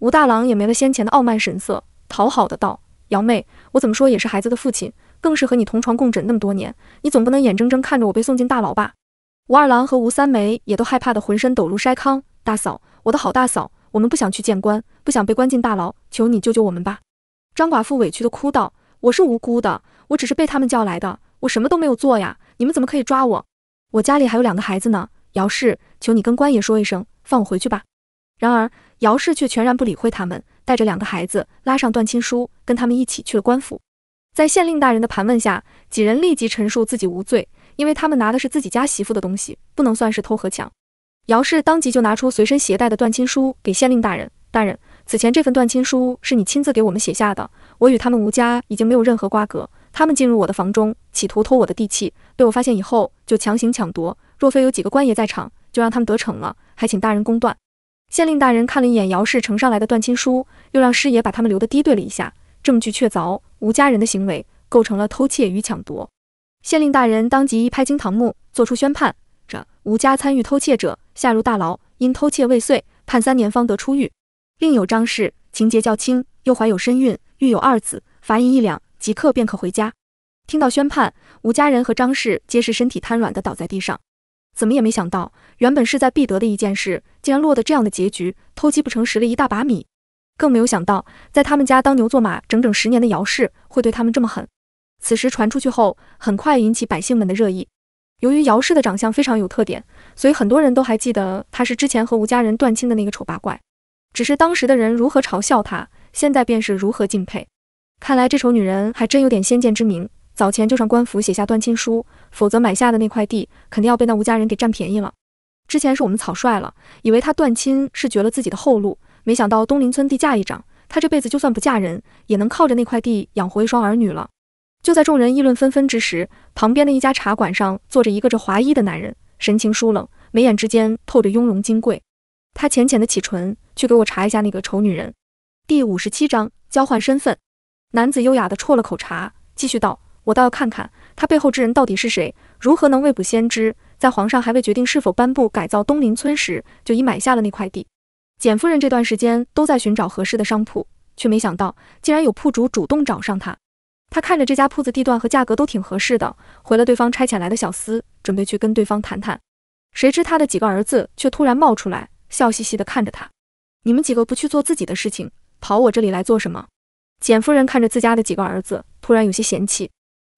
吴大郎也没了先前的傲慢神色，讨好的道：“姚妹，我怎么说也是孩子的父亲，更是和你同床共枕那么多年，你总不能眼睁睁看着我被送进大牢吧？”吴二郎和吴三梅也都害怕的浑身抖如筛糠：“大嫂，我的好大嫂，我们不想去见官，不想被关进大牢，求你救救我们吧！”张寡妇委屈的哭道：“我是无辜的，我只是被他们叫来的，我什么都没有做呀！你们怎么可以抓我？我家里还有两个孩子呢！”姚氏，求你跟官爷说一声，放我回去吧。然而姚氏却全然不理会他们，带着两个孩子，拉上断亲书，跟他们一起去了官府。在县令大人的盘问下，几人立即陈述自己无罪，因为他们拿的是自己家媳妇的东西，不能算是偷和抢。姚氏当即就拿出随身携带的断亲书给县令大人，大人，此前这份断亲书是你亲自给我们写下的，我与他们吴家已经没有任何瓜葛，他们进入我的房中，企图偷我的地契，被我发现以后就强行抢夺。若非有几个官爷在场，就让他们得逞了。还请大人公断。县令大人看了一眼姚氏呈上来的断亲书，又让师爷把他们留的低对了一下，证据确凿，吴家人的行为构成了偷窃与抢夺。县令大人当即一拍惊堂木，做出宣判：着吴家参与偷窃者下入大牢，因偷窃未遂，判三年方得出狱。另有张氏，情节较轻，又怀有身孕，育有二子，罚银一两，即刻便可回家。听到宣判，吴家人和张氏皆是身体瘫软的倒在地上。怎么也没想到，原本势在必得的一件事，竟然落得这样的结局，偷鸡不成蚀了一大把米。更没有想到，在他们家当牛做马整整十年的姚氏，会对他们这么狠。此时传出去后，很快引起百姓们的热议。由于姚氏的长相非常有特点，所以很多人都还记得他是之前和吴家人断亲的那个丑八怪。只是当时的人如何嘲笑他，现在便是如何敬佩。看来这丑女人还真有点先见之明。早前就上官府写下断亲书，否则买下的那块地肯定要被那吴家人给占便宜了。之前是我们草率了，以为他断亲是绝了自己的后路，没想到东林村地价一涨，他这辈子就算不嫁人，也能靠着那块地养活一双儿女了。就在众人议论纷纷之时，旁边的一家茶馆上坐着一个着华衣的男人，神情疏冷，眉眼之间透着雍容金贵。他浅浅的启唇，去给我查一下那个丑女人。第五十七章交换身份。男子优雅的啜了口茶，继续道。我倒要看看他背后之人到底是谁，如何能未卜先知，在皇上还未决定是否颁布改造东林村时，就已买下了那块地。简夫人这段时间都在寻找合适的商铺，却没想到竟然有铺主主动找上她。她看着这家铺子地段和价格都挺合适的，回了对方差遣来的小厮，准备去跟对方谈谈。谁知他的几个儿子却突然冒出来，笑嘻嘻地看着他：“你们几个不去做自己的事情，跑我这里来做什么？”简夫人看着自家的几个儿子，突然有些嫌弃。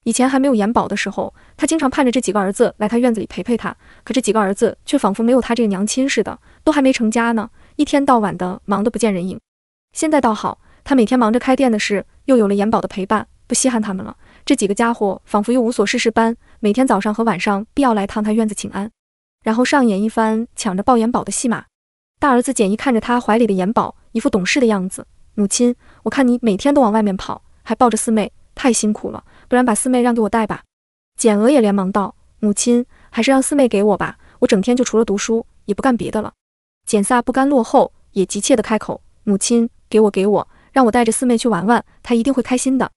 以前还没有延保的时候，他经常盼着这几个儿子来他院子里陪陪他。可这几个儿子却仿佛没有他这个娘亲似的，都还没成家呢，一天到晚的忙得不见人影。现在倒好，他每天忙着开店的事，又有了延保的陪伴，不稀罕他们了。这几个家伙仿佛又无所事事般，每天早上和晚上必要来趟他院子请安，然后上演一番抢着抱延保的戏码。大儿子简一看着他怀里的延保，一副懂事的样子。母亲，我看你每天都往外面跑，还抱着四妹，太辛苦了。不然把四妹让给我带吧。简娥也连忙道：“母亲，还是让四妹给我吧，我整天就除了读书，也不干别的了。”简萨不甘落后，也急切地开口：“母亲，给我，给我，让我带着四妹去玩玩，她一定会开心的。”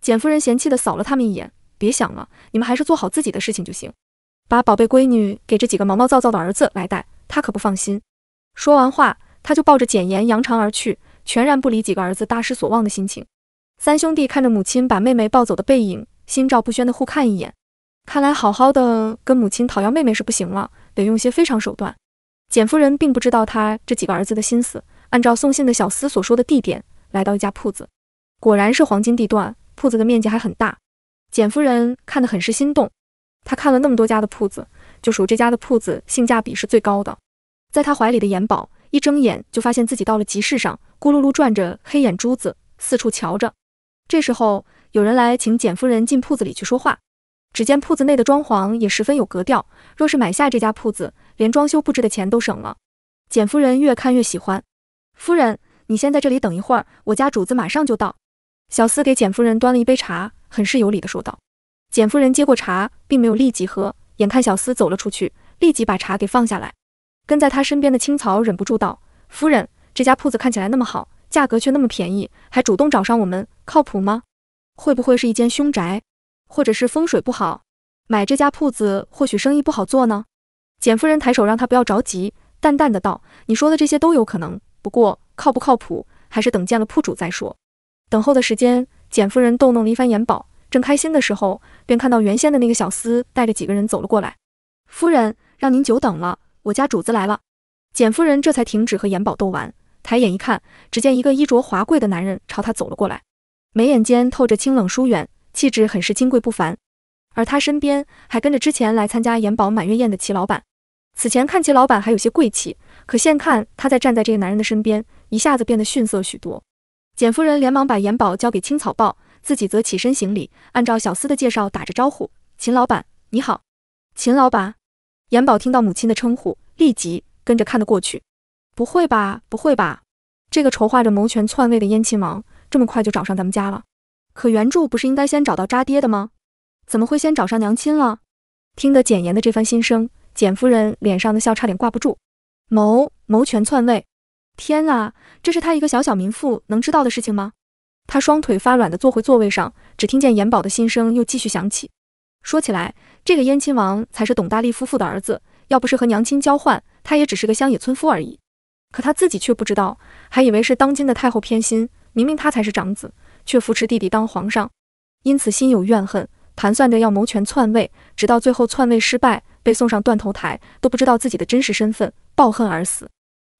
简夫人嫌弃地扫了他们一眼：“别想了，你们还是做好自己的事情就行。把宝贝闺女给这几个毛毛躁躁的儿子来带，她可不放心。”说完话，她就抱着简言扬长而去，全然不理几个儿子大失所望的心情。三兄弟看着母亲把妹妹抱走的背影，心照不宣地互看一眼。看来好好的跟母亲讨要妹妹是不行了，得用些非常手段。简夫人并不知道他这几个儿子的心思，按照送信的小厮所说的地点，来到一家铺子，果然是黄金地段，铺子的面积还很大。简夫人看得很是心动，她看了那么多家的铺子，就属这家的铺子性价比是最高的。在她怀里的眼宝一睁眼就发现自己到了集市上，咕噜噜转着黑眼珠子，四处瞧着。这时候，有人来请简夫人进铺子里去说话。只见铺子内的装潢也十分有格调，若是买下这家铺子，连装修布置的钱都省了。简夫人越看越喜欢。夫人，你先在这里等一会儿，我家主子马上就到。小厮给简夫人端了一杯茶，很是有礼的说道。简夫人接过茶，并没有立即喝，眼看小厮走了出去，立即把茶给放下来。跟在他身边的青草忍不住道：“夫人，这家铺子看起来那么好。”价格却那么便宜，还主动找上我们，靠谱吗？会不会是一间凶宅，或者是风水不好，买这家铺子或许生意不好做呢？简夫人抬手让他不要着急，淡淡的道：“你说的这些都有可能，不过靠不靠谱，还是等见了铺主再说。”等候的时间，简夫人逗弄了一番严宝，正开心的时候，便看到原先的那个小厮带着几个人走了过来。夫人，让您久等了，我家主子来了。简夫人这才停止和严宝逗玩。抬眼一看，只见一个衣着华贵的男人朝他走了过来，眉眼间透着清冷疏远，气质很是金贵不凡。而他身边还跟着之前来参加延宝满月宴的齐老板。此前看齐老板还有些贵气，可现看他在站在这个男人的身边，一下子变得逊色许多。简夫人连忙把延宝交给青草豹，自己则起身行礼，按照小厮的介绍打着招呼：“秦老板，你好。”秦老板，延宝听到母亲的称呼，立即跟着看了过去。不会吧，不会吧！这个筹划着谋权篡位的燕亲王，这么快就找上咱们家了？可原著不是应该先找到渣爹的吗？怎么会先找上娘亲了？听得简言的这番心声，简夫人脸上的笑差点挂不住。谋谋权篡位，天啊，这是她一个小小民妇能知道的事情吗？她双腿发软的坐回座位上，只听见严宝的心声又继续响起。说起来，这个燕亲王才是董大力夫妇的儿子，要不是和娘亲交换，他也只是个乡野村夫而已。可他自己却不知道，还以为是当今的太后偏心，明明他才是长子，却扶持弟弟当皇上，因此心有怨恨，盘算着要谋权篡位，直到最后篡位失败，被送上断头台，都不知道自己的真实身份，抱恨而死。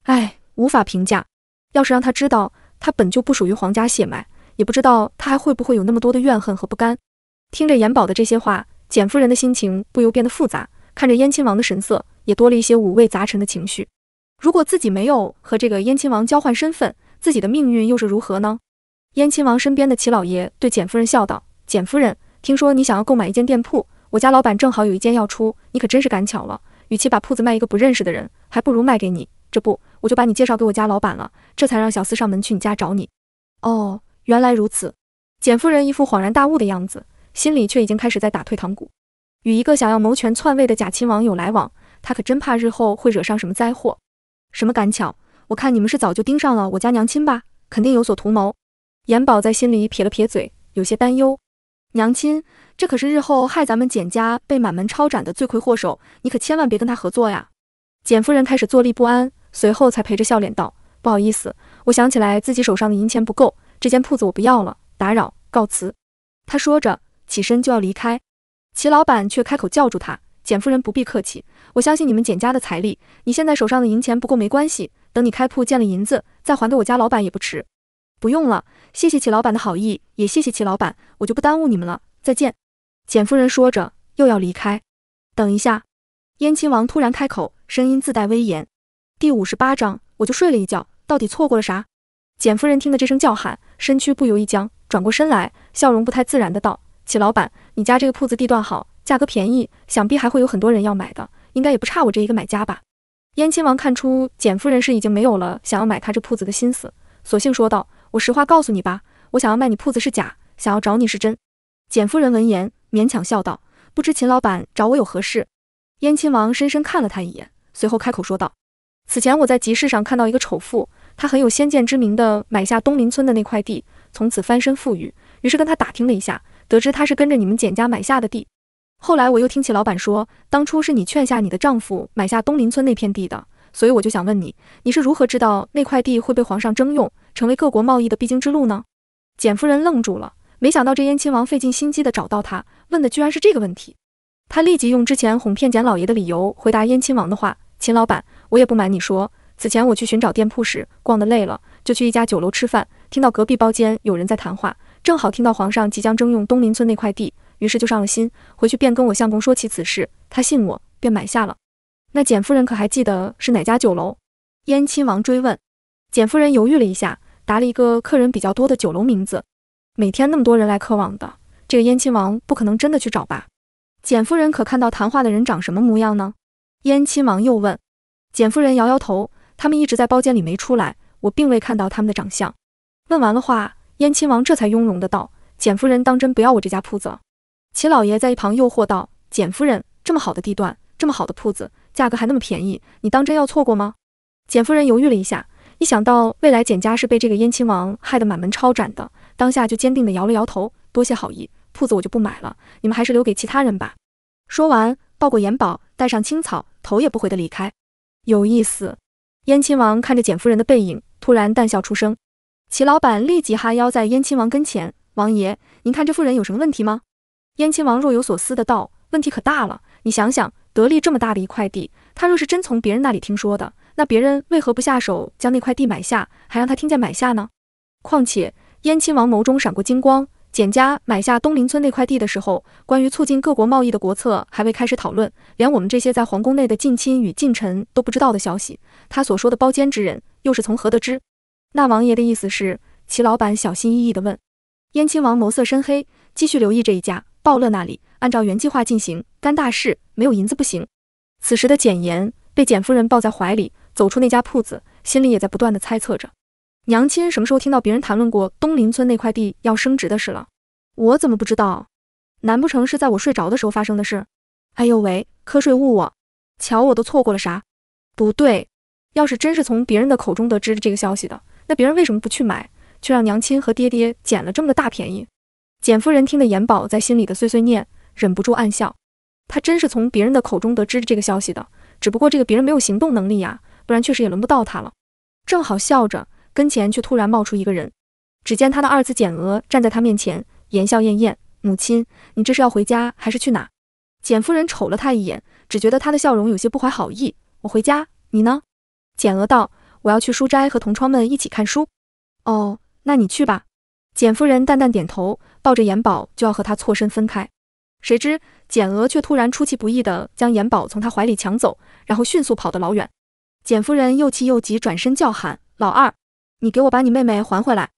唉，无法评价。要是让他知道他本就不属于皇家血脉，也不知道他还会不会有那么多的怨恨和不甘。听着延保的这些话，简夫人的心情不由变得复杂，看着燕亲王的神色，也多了一些五味杂陈的情绪。如果自己没有和这个燕亲王交换身份，自己的命运又是如何呢？燕亲王身边的齐老爷对简夫人笑道：“简夫人，听说你想要购买一间店铺，我家老板正好有一间要出，你可真是赶巧了。与其把铺子卖一个不认识的人，还不如卖给你。这不，我就把你介绍给我家老板了，这才让小厮上门去你家找你。”哦，原来如此。简夫人一副恍然大悟的样子，心里却已经开始在打退堂鼓。与一个想要谋权篡位的假亲王有来往，她可真怕日后会惹上什么灾祸。什么赶巧？我看你们是早就盯上了我家娘亲吧，肯定有所图谋。严宝在心里撇了撇嘴，有些担忧。娘亲，这可是日后害咱们简家被满门抄斩的罪魁祸首，你可千万别跟他合作呀！简夫人开始坐立不安，随后才陪着笑脸道：“不好意思，我想起来自己手上的银钱不够，这间铺子我不要了，打扰，告辞。”她说着起身就要离开，祁老板却开口叫住他。简夫人不必客气，我相信你们简家的财力。你现在手上的银钱不够没关系，等你开铺见了银子再还给我家老板也不迟。不用了，谢谢祁老板的好意，也谢谢祁老板，我就不耽误你们了，再见。简夫人说着又要离开，等一下，燕亲王突然开口，声音自带威严。第五十八章，我就睡了一觉，到底错过了啥？简夫人听得这声叫喊，身躯不由一僵，转过身来，笑容不太自然的道：“祁老板，你家这个铺子地段好。”价格便宜，想必还会有很多人要买的，应该也不差我这一个买家吧。燕亲王看出简夫人是已经没有了想要买他这铺子的心思，索性说道：“我实话告诉你吧，我想要卖你铺子是假，想要找你是真。”简夫人闻言，勉强笑道：“不知秦老板找我有何事？”燕亲王深深看了他一眼，随后开口说道：“此前我在集市上看到一个丑妇，她很有先见之明的买下东林村的那块地，从此翻身富裕。于是跟他打听了一下，得知他是跟着你们简家买下的地。”后来我又听起老板说，当初是你劝下你的丈夫买下东林村那片地的，所以我就想问你，你是如何知道那块地会被皇上征用，成为各国贸易的必经之路呢？简夫人愣住了，没想到这燕亲王费尽心机的找到他，问的居然是这个问题。他立即用之前哄骗简老爷的理由回答燕亲王的话。秦老板，我也不瞒你说，此前我去寻找店铺时，逛得累了，就去一家酒楼吃饭，听到隔壁包间有人在谈话，正好听到皇上即将征用东林村那块地。于是就上了心，回去便跟我相公说起此事，他信我，便买下了。那简夫人可还记得是哪家酒楼？燕亲王追问。简夫人犹豫了一下，答了一个客人比较多的酒楼名字。每天那么多人来客往的，这个燕亲王不可能真的去找吧？简夫人可看到谈话的人长什么模样呢？燕亲王又问。简夫人摇摇头，他们一直在包间里没出来，我并未看到他们的长相。问完了话，燕亲王这才雍容的道：“简夫人当真不要我这家铺子？”祁老爷在一旁诱惑道：“简夫人，这么好的地段，这么好的铺子，价格还那么便宜，你当真要错过吗？”简夫人犹豫了一下，一想到未来简家是被这个燕亲王害得满门抄斩的，当下就坚定地摇了摇头：“多谢好意，铺子我就不买了，你们还是留给其他人吧。”说完，抱过盐宝，带上青草，头也不回地离开。有意思，燕亲王看着简夫人的背影，突然淡笑出声。齐老板立即哈腰在燕亲王跟前：“王爷，您看这妇人有什么问题吗？”燕亲王若有所思的道：“问题可大了，你想想，得利这么大的一块地，他若是真从别人那里听说的，那别人为何不下手将那块地买下，还让他听见买下呢？况且，燕亲王眸中闪过金光，简家买下东林村那块地的时候，关于促进各国贸易的国策还未开始讨论，连我们这些在皇宫内的近亲与近臣都不知道的消息，他所说的包间之人又是从何得知？那王爷的意思是？”齐老板小心翼翼地问。燕亲王眸色深黑。继续留意这一家，暴乐那里按照原计划进行。干大事没有银子不行。此时的简言被简夫人抱在怀里，走出那家铺子，心里也在不断的猜测着：娘亲什么时候听到别人谈论过东林村那块地要升值的事了？我怎么不知道？难不成是在我睡着的时候发生的事？哎呦喂，瞌睡误我！瞧我都错过了啥？不对，要是真是从别人的口中得知这个消息的，那别人为什么不去买，却让娘亲和爹爹捡了这么个大便宜？简夫人听得严宝在心里的碎碎念，忍不住暗笑。她真是从别人的口中得知这个消息的，只不过这个别人没有行动能力呀，不然确实也轮不到她了。正好笑着，跟前却突然冒出一个人。只见他的二子简娥站在他面前，言笑晏晏。母亲，你这是要回家还是去哪？简夫人瞅了他一眼，只觉得他的笑容有些不怀好意。我回家，你呢？简娥道：“我要去书斋和同窗们一起看书。”哦，那你去吧。简夫人淡淡点头，抱着严宝就要和他错身分开，谁知简娥却突然出其不意地将严宝从他怀里抢走，然后迅速跑得老远。简夫人又气又急，转身叫喊：“老二，你给我把你妹妹还回来！”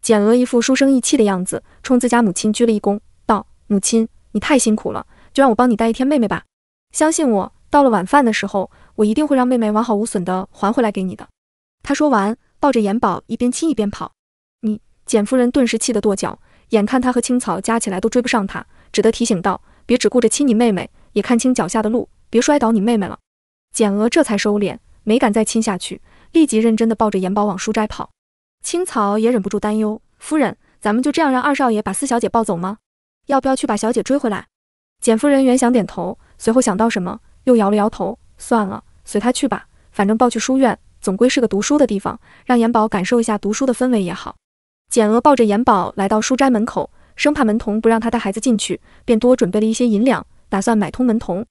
简娥一副书生意气的样子，冲自家母亲鞠了一躬，道：“母亲，你太辛苦了，就让我帮你带一天妹妹吧。相信我，到了晚饭的时候，我一定会让妹妹完好无损的还回来给你的。”他说完，抱着严宝一边亲一边跑。简夫人顿时气得跺脚，眼看他和青草加起来都追不上她，只得提醒道：“别只顾着亲你妹妹，也看清脚下的路，别摔倒你妹妹了。”简娥这才收敛，没敢再亲下去，立即认真的抱着延宝往书斋跑。青草也忍不住担忧：“夫人，咱们就这样让二少爷把四小姐抱走吗？要不要去把小姐追回来？”简夫人原想点头，随后想到什么，又摇了摇头：“算了，随他去吧，反正抱去书院，总归是个读书的地方，让延宝感受一下读书的氛围也好。”简娥抱着严宝来到书斋门口，生怕门童不让他带孩子进去，便多准备了一些银两，打算买通门童。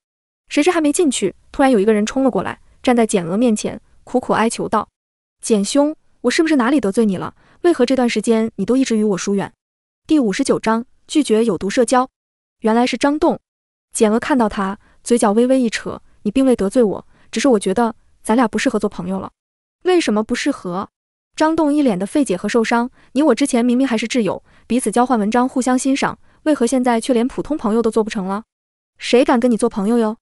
谁知还没进去，突然有一个人冲了过来，站在简娥面前，苦苦哀求道：“简兄，我是不是哪里得罪你了？为何这段时间你都一直与我疏远？”第五十九章拒绝有毒社交，原来是张栋。简娥看到他，嘴角微微一扯：“你并未得罪我，只是我觉得咱俩不适合做朋友了。为什么不适合？”张栋一脸的费解和受伤。你我之前明明还是挚友，彼此交换文章，互相欣赏，为何现在却连普通朋友都做不成了？谁敢跟你做朋友哟？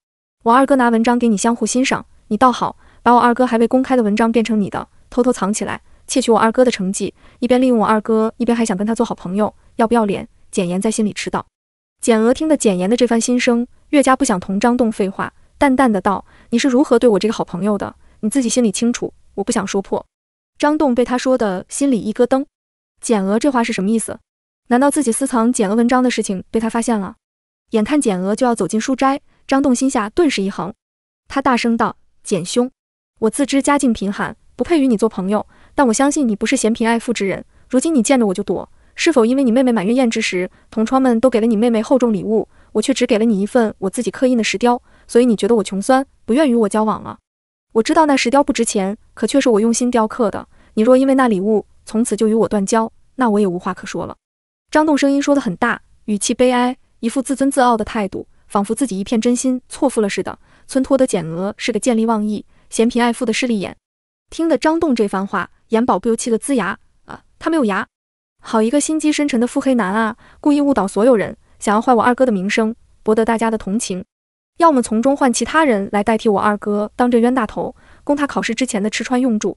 我二哥拿文章给你相互欣赏，你倒好，把我二哥还未公开的文章变成你的，偷偷藏起来，窃取我二哥的成绩，一边利用我二哥，一边还想跟他做好朋友，要不要脸？简言在心里吃道。简娥听得简言的这番心声，越加不想同张栋废话，淡淡的道：“你是如何对我这个好朋友的？你自己心里清楚，我不想说破。”张栋被他说的，心里一咯噔。简娥这话是什么意思？难道自己私藏简娥文章的事情被他发现了？眼看简娥就要走进书斋，张栋心下顿时一横，他大声道：“简兄，我自知家境贫寒，不配与你做朋友。但我相信你不是嫌贫爱富之人。如今你见着我就躲，是否因为你妹妹满月宴之时，同窗们都给了你妹妹厚重礼物，我却只给了你一份我自己刻印的石雕，所以你觉得我穷酸，不愿与我交往了？”我知道那石雕不值钱，可却是我用心雕刻的。你若因为那礼物从此就与我断交，那我也无话可说了。张栋声音说的很大，语气悲哀，一副自尊自傲的态度，仿佛自己一片真心错付了似的。村托的简娥是个见利忘义、嫌贫爱富的势利眼。听得张栋这番话，眼宝不由气得呲牙。啊，他没有牙。好一个心机深沉的腹黑男啊！故意误导所有人，想要坏我二哥的名声，博得大家的同情。要么从中换其他人来代替我二哥当这冤大头，供他考试之前的吃穿用住；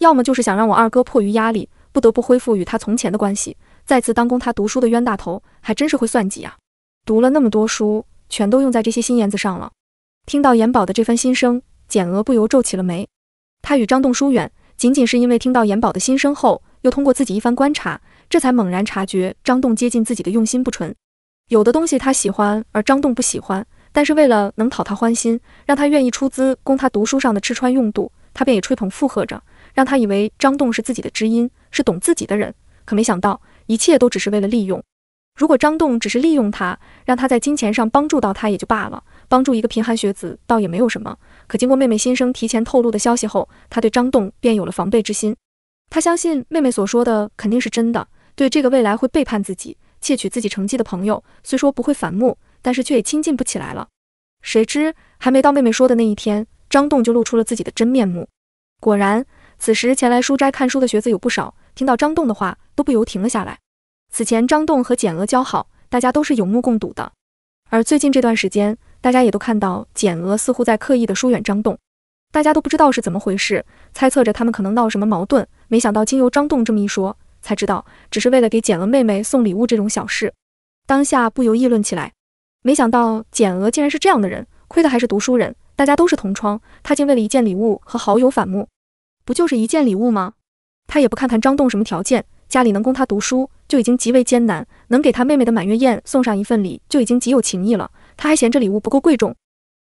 要么就是想让我二哥迫于压力，不得不恢复与他从前的关系，再次当供他读书的冤大头。还真是会算计啊！读了那么多书，全都用在这些心眼子上了。听到严宝的这番心声，简娥不由皱起了眉。他与张栋疏远，仅仅是因为听到严宝的心声后，又通过自己一番观察，这才猛然察觉张栋接近自己的用心不纯。有的东西他喜欢，而张栋不喜欢。但是为了能讨他欢心，让他愿意出资供他读书上的吃穿用度，他便也吹捧附和着，让他以为张栋是自己的知音，是懂自己的人。可没想到，一切都只是为了利用。如果张栋只是利用他，让他在金钱上帮助到他也就罢了，帮助一个贫寒学子倒也没有什么。可经过妹妹心声提前透露的消息后，他对张栋便有了防备之心。他相信妹妹所说的肯定是真的，对这个未来会背叛自己、窃取自己成绩的朋友，虽说不会反目。但是却也亲近不起来了。谁知还没到妹妹说的那一天，张栋就露出了自己的真面目。果然，此时前来书斋看书的学子有不少，听到张栋的话都不由停了下来。此前张栋和简娥交好，大家都是有目共睹的。而最近这段时间，大家也都看到简娥似乎在刻意的疏远张栋，大家都不知道是怎么回事，猜测着他们可能闹什么矛盾。没想到经由张栋这么一说，才知道只是为了给简娥妹妹送礼物这种小事，当下不由议论起来。没想到简娥竟然是这样的人，亏的还是读书人。大家都是同窗，他竟为了一件礼物和好友反目，不就是一件礼物吗？他也不看看张栋什么条件，家里能供他读书就已经极为艰难，能给他妹妹的满月宴送上一份礼就已经极有情义了，他还嫌这礼物不够贵重？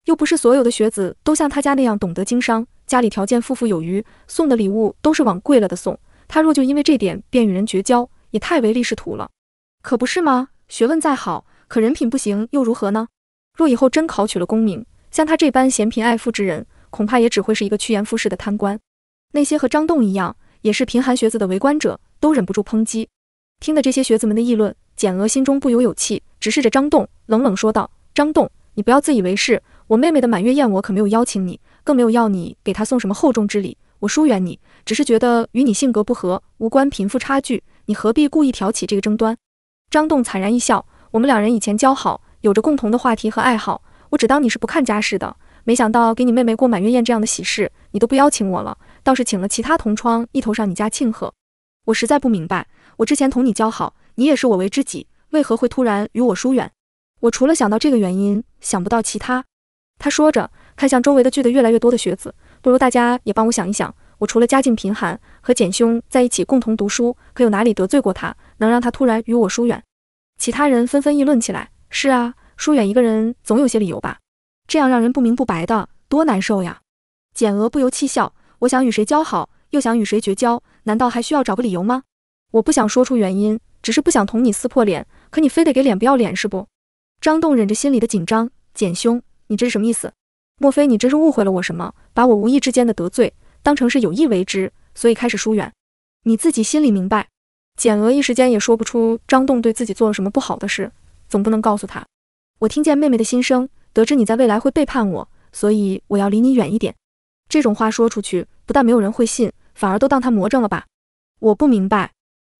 又不是所有的学子都像他家那样懂得经商，家里条件富富有余，送的礼物都是往贵了的送。他若就因为这点便与人绝交，也太唯利是图了。可不是吗？学问再好。可人品不行又如何呢？若以后真考取了功名，像他这般嫌贫爱富之人，恐怕也只会是一个趋炎附势的贪官。那些和张栋一样，也是贫寒学子的围观者，都忍不住抨击。听得这些学子们的议论，简娥心中不由有气，直视着张栋，冷冷说道：“张栋，你不要自以为是。我妹妹的满月宴，我可没有邀请你，更没有要你给她送什么厚重之礼。我疏远你，只是觉得与你性格不合，无关贫富差距。你何必故意挑起这个争端？”张栋惨然一笑。我们两人以前交好，有着共同的话题和爱好，我只当你是不看家世的，没想到给你妹妹过满月宴这样的喜事，你都不邀请我了，倒是请了其他同窗一头上你家庆贺。我实在不明白，我之前同你交好，你也视我为知己，为何会突然与我疏远？我除了想到这个原因，想不到其他。他说着，看向周围的聚得越来越多的学子，不如大家也帮我想一想，我除了家境贫寒，和简兄在一起共同读书，可有哪里得罪过他，能让他突然与我疏远？其他人纷纷议论起来。是啊，疏远一个人总有些理由吧？这样让人不明不白的，多难受呀！简娥不由气笑。我想与谁交好，又想与谁绝交，难道还需要找个理由吗？我不想说出原因，只是不想同你撕破脸。可你非得给脸不要脸，是不？张栋忍着心里的紧张，简兄，你这是什么意思？莫非你真是误会了我什么，把我无意之间的得罪当成是有意为之，所以开始疏远？你自己心里明白。简娥一时间也说不出张栋对自己做了什么不好的事，总不能告诉他。我听见妹妹的心声，得知你在未来会背叛我，所以我要离你远一点。这种话说出去，不但没有人会信，反而都当他魔怔了吧？我不明白。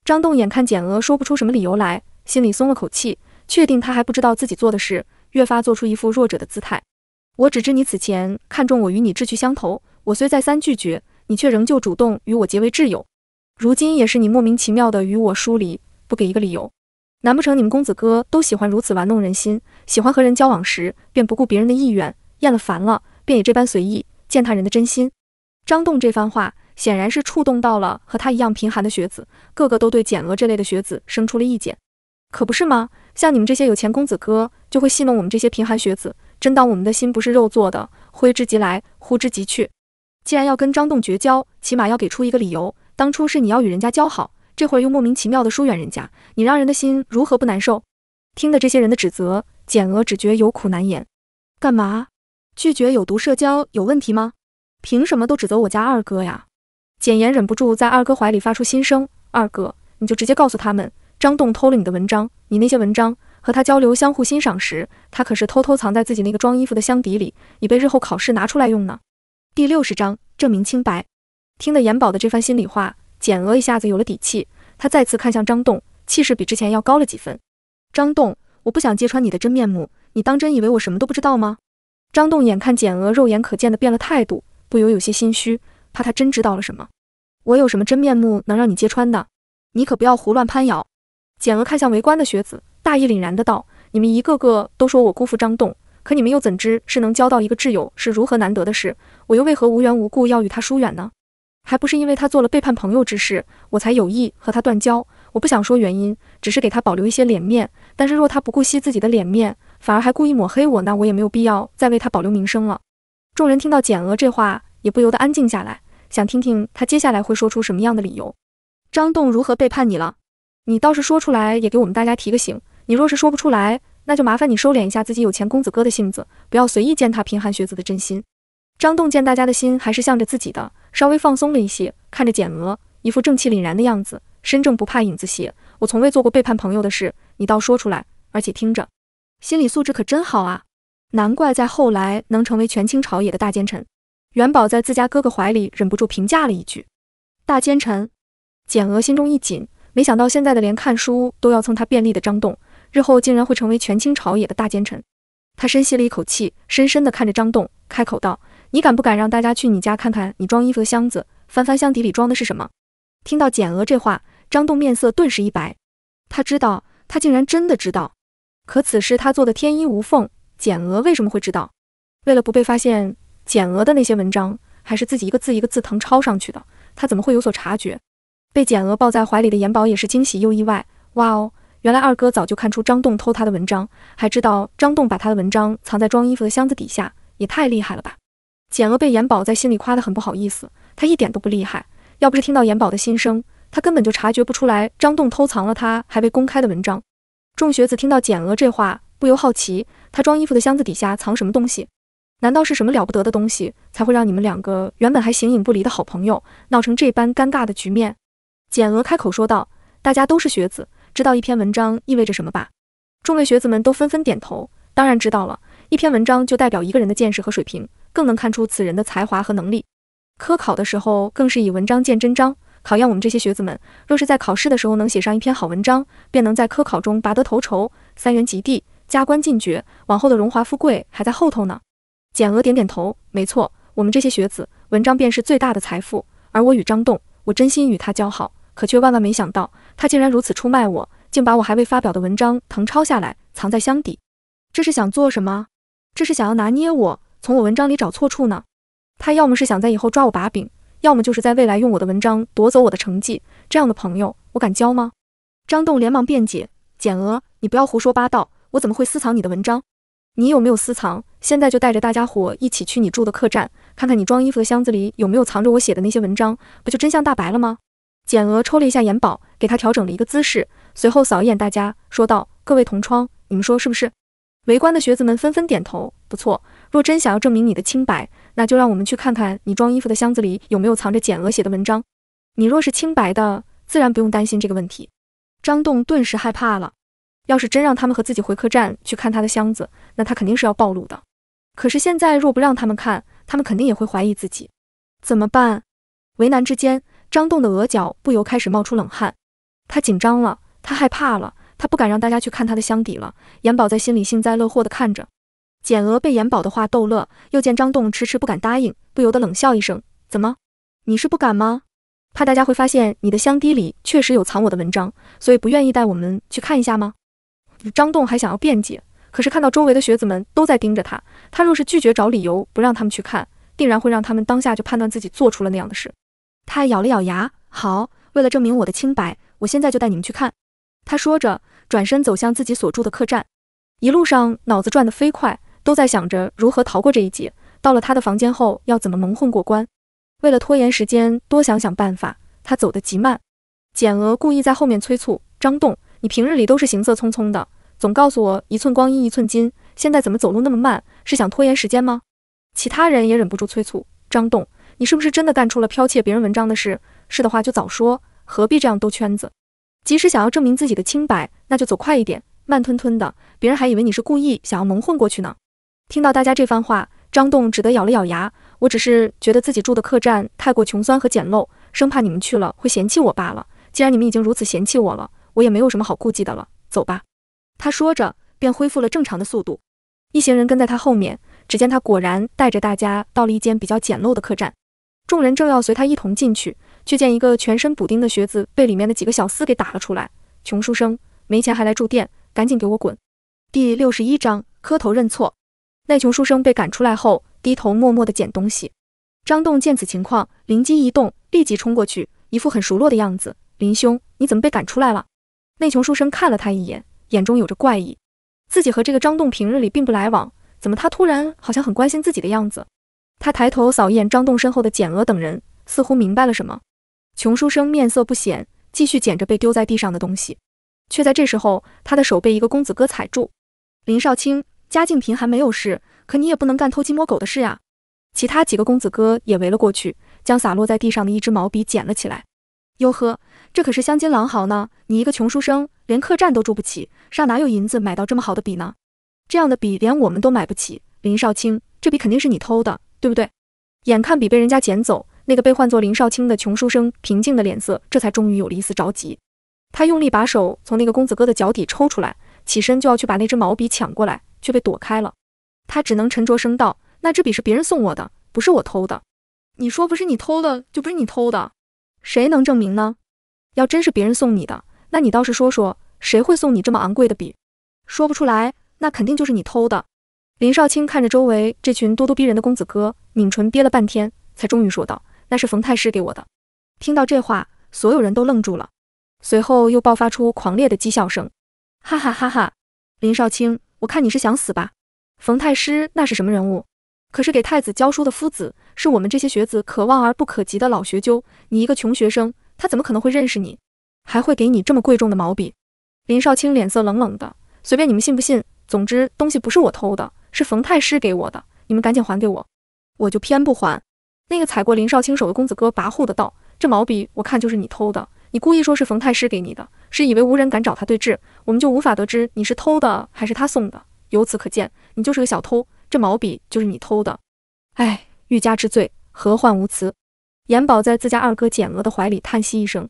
张栋眼看简娥说不出什么理由来，心里松了口气，确定他还不知道自己做的事，越发做出一副弱者的姿态。我只知你此前看中我，与你志趣相投，我虽再三拒绝，你却仍旧主动与我结为挚友。如今也是你莫名其妙的与我疏离，不给一个理由。难不成你们公子哥都喜欢如此玩弄人心，喜欢和人交往时便不顾别人的意愿，厌了烦了便也这般随意践踏人的真心？张栋这番话显然是触动到了和他一样贫寒的学子，个个都对简娥这类的学子生出了意见。可不是吗？像你们这些有钱公子哥就会戏弄我们这些贫寒学子，真当我们的心不是肉做的，挥之即来，呼之即去。既然要跟张栋绝交，起码要给出一个理由。当初是你要与人家交好，这会儿又莫名其妙的疏远人家，你让人的心如何不难受？听的这些人的指责，简娥只觉有苦难言。干嘛拒绝有毒社交有问题吗？凭什么都指责我家二哥呀？简言忍不住在二哥怀里发出心声：二哥，你就直接告诉他们，张栋偷了你的文章，你那些文章和他交流相互欣赏时，他可是偷偷藏在自己那个装衣服的箱底里，以备日后考试拿出来用呢。第六十章，证明清白。听得严宝的这番心里话，简娥一下子有了底气。她再次看向张栋，气势比之前要高了几分。张栋，我不想揭穿你的真面目，你当真以为我什么都不知道吗？张栋眼看简娥肉眼可见的变了态度，不由有些心虚，怕她真知道了什么。我有什么真面目能让你揭穿的？你可不要胡乱攀咬。简娥看向围观的学子，大义凛然的道：“你们一个个都说我辜负张栋，可你们又怎知是能交到一个挚友是如何难得的事？我又为何无缘无故要与他疏远呢？”还不是因为他做了背叛朋友之事，我才有意和他断交。我不想说原因，只是给他保留一些脸面。但是若他不顾惜自己的脸面，反而还故意抹黑我，那我也没有必要再为他保留名声了。众人听到简娥这话，也不由得安静下来，想听听他接下来会说出什么样的理由。张栋如何背叛你了？你倒是说出来，也给我们大家提个醒。你若是说不出来，那就麻烦你收敛一下自己有钱公子哥的性子，不要随意践踏贫寒学子的真心。张栋见大家的心还是向着自己的。稍微放松了一些，看着简娥一副正气凛然的样子，身正不怕影子斜。我从未做过背叛朋友的事，你倒说出来，而且听着，心理素质可真好啊，难怪在后来能成为权倾朝野的大奸臣。元宝在自家哥哥怀里忍不住评价了一句：“大奸臣。”简娥心中一紧，没想到现在的连看书都要蹭他便利的张栋，日后竟然会成为权倾朝野的大奸臣。他深吸了一口气，深深地看着张栋，开口道。你敢不敢让大家去你家看看你装衣服的箱子，翻翻箱底里装的是什么？听到简娥这话，张栋面色顿时一白。他知道，他竟然真的知道。可此事他做的天衣无缝，简娥为什么会知道？为了不被发现，简娥的那些文章还是自己一个字一个字誊抄上去的。他怎么会有所察觉？被简娥抱在怀里的严宝也是惊喜又意外。哇哦，原来二哥早就看出张栋偷他的文章，还知道张栋把他的文章藏在装衣服的箱子底下，也太厉害了吧！简娥被严宝在心里夸得很不好意思，她一点都不厉害。要不是听到严宝的心声，她根本就察觉不出来张栋偷藏了她还未公开的文章。众学子听到简娥这话，不由好奇，她装衣服的箱子底下藏什么东西？难道是什么了不得的东西，才会让你们两个原本还形影不离的好朋友闹成这般尴尬的局面？简娥开口说道：“大家都是学子，知道一篇文章意味着什么吧？”众位学子们都纷纷点头，当然知道了，一篇文章就代表一个人的见识和水平。更能看出此人的才华和能力。科考的时候更是以文章见真章，考验我们这些学子们。若是在考试的时候能写上一篇好文章，便能在科考中拔得头筹，三元及第，加官进爵，往后的荣华富贵还在后头呢。简娥点点头，没错，我们这些学子，文章便是最大的财富。而我与张栋，我真心与他交好，可却万万没想到，他竟然如此出卖我，竟把我还未发表的文章誊抄下来，藏在箱底，这是想做什么？这是想要拿捏我？从我文章里找错处呢？他要么是想在以后抓我把柄，要么就是在未来用我的文章夺走我的成绩。这样的朋友，我敢交吗？张栋连忙辩解：“简娥，你不要胡说八道，我怎么会私藏你的文章？你有没有私藏？现在就带着大家伙一起去你住的客栈，看看你装衣服的箱子里有没有藏着我写的那些文章，不就真相大白了吗？”简娥抽了一下眼宝，给他调整了一个姿势，随后扫一眼大家，说道：“各位同窗，你们说是不是？”围观的学子们纷纷点头。不错，若真想要证明你的清白，那就让我们去看看你装衣服的箱子里有没有藏着简娥写的文章。你若是清白的，自然不用担心这个问题。张栋顿时害怕了。要是真让他们和自己回客栈去看他的箱子，那他肯定是要暴露的。可是现在若不让他们看，他们肯定也会怀疑自己。怎么办？为难之间，张栋的额角不由开始冒出冷汗。他紧张了，他害怕了。他不敢让大家去看他的箱底了。严宝在心里幸灾乐祸地看着。简娥被严宝的话逗乐，又见张栋迟迟不敢答应，不由得冷笑一声：“怎么，你是不敢吗？怕大家会发现你的箱底里确实有藏我的文章，所以不愿意带我们去看一下吗？”张栋还想要辩解，可是看到周围的学子们都在盯着他，他若是拒绝找理由不让他们去看，定然会让他们当下就判断自己做出了那样的事。他咬了咬牙：“好，为了证明我的清白，我现在就带你们去看。”他说着，转身走向自己所住的客栈，一路上脑子转得飞快，都在想着如何逃过这一劫。到了他的房间后，要怎么蒙混过关？为了拖延时间，多想想办法，他走得极慢。简娥故意在后面催促：“张栋，你平日里都是行色匆匆的，总告诉我一寸光阴一寸金，现在怎么走路那么慢？是想拖延时间吗？”其他人也忍不住催促：“张栋，你是不是真的干出了剽窃别人文章的事？是的话，就早说，何必这样兜圈子？”即使想要证明自己的清白，那就走快一点，慢吞吞的，别人还以为你是故意想要蒙混过去呢。听到大家这番话，张栋只得咬了咬牙，我只是觉得自己住的客栈太过穷酸和简陋，生怕你们去了会嫌弃我罢了。既然你们已经如此嫌弃我了，我也没有什么好顾忌的了，走吧。他说着，便恢复了正常的速度。一行人跟在他后面，只见他果然带着大家到了一间比较简陋的客栈，众人正要随他一同进去。却见一个全身补丁的学子被里面的几个小厮给打了出来。穷书生没钱还来住店，赶紧给我滚！第六十一章磕头认错。那穷书生被赶出来后，低头默默的捡东西。张栋见此情况，灵机一动，立即冲过去，一副很熟络的样子。林兄，你怎么被赶出来了？那穷书生看了他一眼，眼中有着怪异。自己和这个张栋平日里并不来往，怎么他突然好像很关心自己的样子？他抬头扫一眼张栋身后的简娥等人，似乎明白了什么。穷书生面色不显，继续捡着被丢在地上的东西，却在这时候，他的手被一个公子哥踩住。林少卿家境贫寒没有事，可你也不能干偷鸡摸狗的事呀。其他几个公子哥也围了过去，将洒落在地上的一支毛笔捡了起来。哟呵，这可是镶金狼毫呢！你一个穷书生，连客栈都住不起，上哪有银子买到这么好的笔呢？这样的笔连我们都买不起。林少卿，这笔肯定是你偷的，对不对？眼看笔被人家捡走。那个被唤作林少卿的穷书生，平静的脸色这才终于有了一丝着急。他用力把手从那个公子哥的脚底抽出来，起身就要去把那支毛笔抢过来，却被躲开了。他只能沉着声道：“那支笔是别人送我的，不是我偷的。你说不是你偷的，就不是你偷的，谁能证明呢？要真是别人送你的，那你倒是说说，谁会送你这么昂贵的笔？说不出来，那肯定就是你偷的。”林少卿看着周围这群咄咄逼人的公子哥，抿唇憋了半天，才终于说道。那是冯太师给我的。听到这话，所有人都愣住了，随后又爆发出狂烈的讥笑声，哈哈哈哈！林少卿，我看你是想死吧？冯太师那是什么人物？可是给太子教书的夫子，是我们这些学子可望而不可及的老学究。你一个穷学生，他怎么可能会认识你，还会给你这么贵重的毛笔？林少卿脸色冷冷的，随便你们信不信，总之东西不是我偷的，是冯太师给我的，你们赶紧还给我，我就偏不还。那个踩过林少卿手的公子哥跋扈的道：“这毛笔我看就是你偷的，你故意说是冯太师给你的，是以为无人敢找他对质，我们就无法得知你是偷的还是他送的。由此可见，你就是个小偷，这毛笔就是你偷的。哎，欲加之罪，何患无辞？”严宝在自家二哥简娥的怀里叹息一声，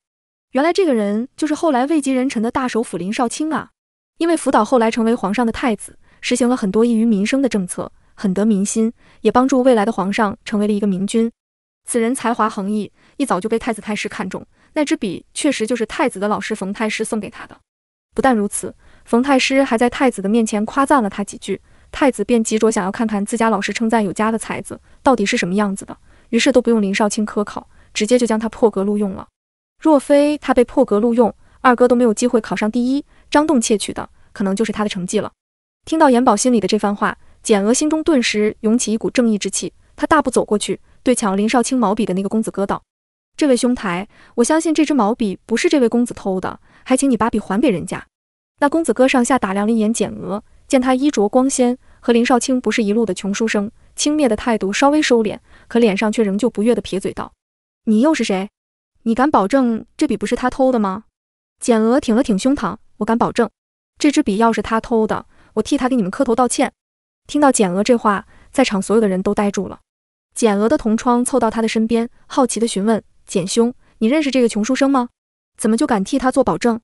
原来这个人就是后来位极人臣的大首辅林少卿啊。因为福岛后来成为皇上的太子，实行了很多益于民生的政策。很得民心，也帮助未来的皇上成为了一个明君。此人才华横溢，一早就被太子太师看中。那支笔确实就是太子的老师冯太师送给他的。不但如此，冯太师还在太子的面前夸赞了他几句，太子便急着想要看看自家老师称赞有加的才子到底是什么样子的。于是都不用林少卿科考，直接就将他破格录用了。若非他被破格录用，二哥都没有机会考上第一。张栋窃取的可能就是他的成绩了。听到严宝心里的这番话。简娥心中顿时涌起一股正义之气，她大步走过去，对抢林少卿毛笔的那个公子哥道：“这位兄台，我相信这支毛笔不是这位公子偷的，还请你把笔还给人家。”那公子哥上下打量了一眼简娥，见她衣着光鲜，和林少卿不是一路的穷书生，轻蔑的态度稍微收敛，可脸上却仍旧不悦的撇嘴道：“你又是谁？你敢保证这笔不是他偷的吗？”简娥挺了挺胸膛：“我敢保证，这支笔要是他偷的，我替他给你们磕头道歉。”听到简娥这话，在场所有的人都呆住了。简娥的同窗凑到他的身边，好奇地询问：“简兄，你认识这个穷书生吗？怎么就敢替他做保证？”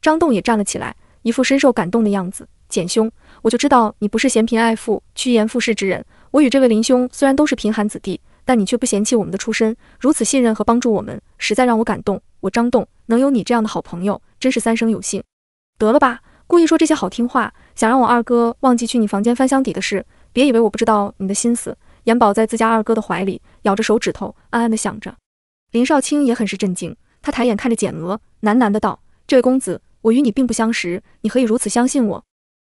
张栋也站了起来，一副深受感动的样子：“简兄，我就知道你不是嫌贫爱富、趋炎附势之人。我与这位林兄虽然都是贫寒子弟，但你却不嫌弃我们的出身，如此信任和帮助我们，实在让我感动。我张栋能有你这样的好朋友，真是三生有幸。”得了吧，故意说这些好听话。想让我二哥忘记去你房间翻箱底的事，别以为我不知道你的心思。严宝在自家二哥的怀里咬着手指头，暗暗的想着。林少卿也很是震惊，他抬眼看着简娥，喃喃的道：“这位公子，我与你并不相识，你何以如此相信我？”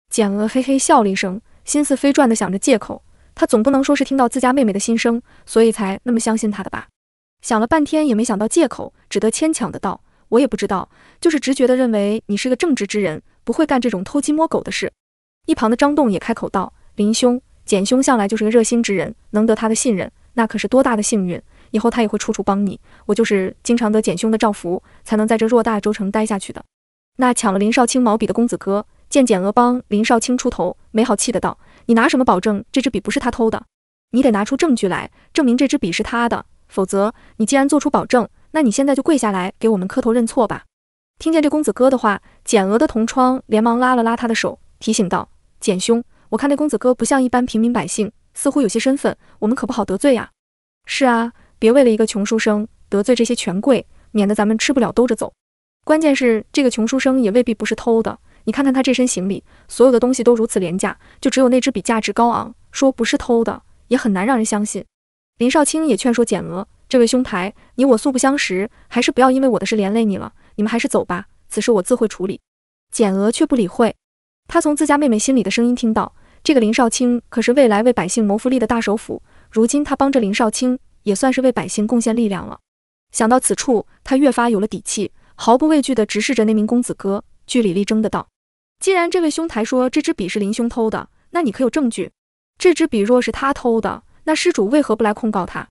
简娥嘿嘿笑了一声，心思飞转的想着借口。他总不能说是听到自家妹妹的心声，所以才那么相信他的吧？想了半天也没想到借口，只得牵强的道：“我也不知道，就是直觉的认为你是个正直之人。”不会干这种偷鸡摸狗的事。一旁的张栋也开口道：“林兄，简兄向来就是个热心之人，能得他的信任，那可是多大的幸运！以后他也会处处帮你。我就是经常得简兄的照拂，才能在这偌大州城待下去的。”那抢了林少卿毛笔的公子哥见简娥帮林少卿出头，没好气的道：“你拿什么保证这支笔不是他偷的？你得拿出证据来证明这支笔是他的，否则你既然做出保证，那你现在就跪下来给我们磕头认错吧。”听见这公子哥的话，简娥的同窗连忙拉了拉他的手，提醒道：“简兄，我看那公子哥不像一般平民百姓，似乎有些身份，我们可不好得罪呀。”“是啊，别为了一个穷书生得罪这些权贵，免得咱们吃不了兜着走。关键是这个穷书生也未必不是偷的，你看看他这身行李，所有的东西都如此廉价，就只有那支笔价值高昂，说不是偷的，也很难让人相信。”林少卿也劝说简娥：“这位兄台，你我素不相识，还是不要因为我的事连累你了。”你们还是走吧，此事我自会处理。简娥却不理会，她从自家妹妹心里的声音听到，这个林少卿可是未来为百姓谋福利的大首辅，如今她帮着林少卿，也算是为百姓贡献力量了。想到此处，她越发有了底气，毫不畏惧地直视着那名公子哥，据理力争的道：“既然这位兄台说这支笔是林兄偷的，那你可有证据？这支笔若是他偷的，那失主为何不来控告他？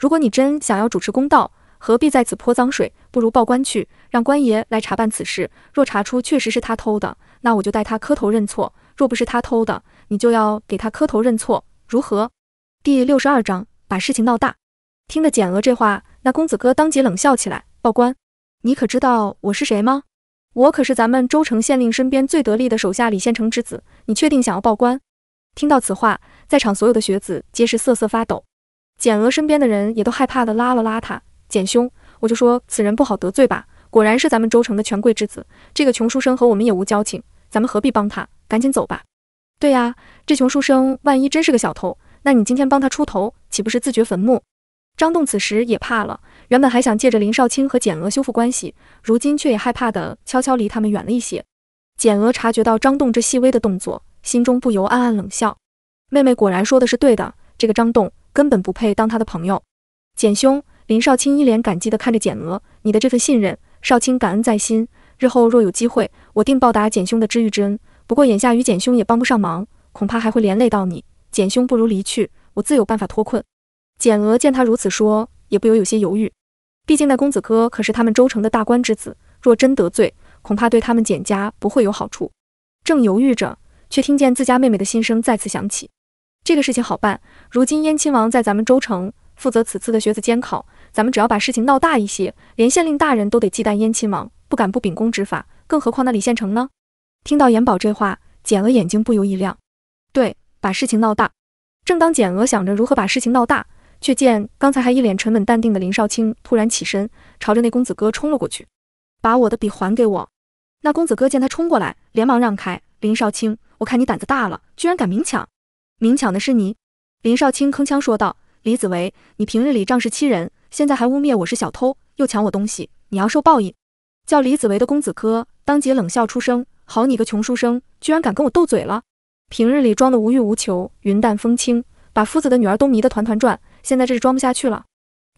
如果你真想要主持公道，”何必在此泼脏水，不如报官去，让官爷来查办此事。若查出确实是他偷的，那我就带他磕头认错；若不是他偷的，你就要给他磕头认错，如何？第六十二章把事情闹大。听得简娥这话，那公子哥当即冷笑起来：“报官？你可知道我是谁吗？我可是咱们周城县令身边最得力的手下李县丞之子。你确定想要报官？”听到此话，在场所有的学子皆是瑟瑟发抖，简娥身边的人也都害怕的拉了拉他。简兄，我就说此人不好得罪吧。果然是咱们州城的权贵之子。这个穷书生和我们也无交情，咱们何必帮他？赶紧走吧。对呀，这穷书生万一真是个小偷，那你今天帮他出头，岂不是自掘坟墓？张栋此时也怕了，原本还想借着林少卿和简娥修复关系，如今却也害怕的悄悄离他们远了一些。简娥察觉到张栋这细微的动作，心中不由暗暗冷笑：妹妹果然说的是对的，这个张栋根本不配当他的朋友。简兄。林少卿一脸感激地看着简娥：“你的这份信任，少卿感恩在心。日后若有机会，我定报答简兄的知遇之恩。不过眼下与简兄也帮不上忙，恐怕还会连累到你。简兄不如离去，我自有办法脱困。”简娥见他如此说，也不由有些犹豫。毕竟那公子哥可是他们州城的大官之子，若真得罪，恐怕对他们简家不会有好处。正犹豫着，却听见自家妹妹的心声再次响起：“这个事情好办，如今燕亲王在咱们州城。”负责此次的学子监考，咱们只要把事情闹大一些，连县令大人都得忌惮燕亲王，不敢不秉公执法。更何况那李县丞呢？听到严宝这话，简娥眼睛不由一亮。对，把事情闹大。正当简娥想着如何把事情闹大，却见刚才还一脸沉稳淡定的林少卿突然起身，朝着那公子哥冲了过去。把我的笔还给我！那公子哥见他冲过来，连忙让开。林少卿，我看你胆子大了，居然敢明抢！明抢的是你！林少卿铿锵说道。李子维，你平日里仗势欺人，现在还污蔑我是小偷，又抢我东西，你要受报应！叫李子维的公子哥当即冷笑出声：“好你个穷书生，居然敢跟我斗嘴了！平日里装的无欲无求，云淡风轻，把夫子的女儿都迷得团团转，现在这是装不下去了。”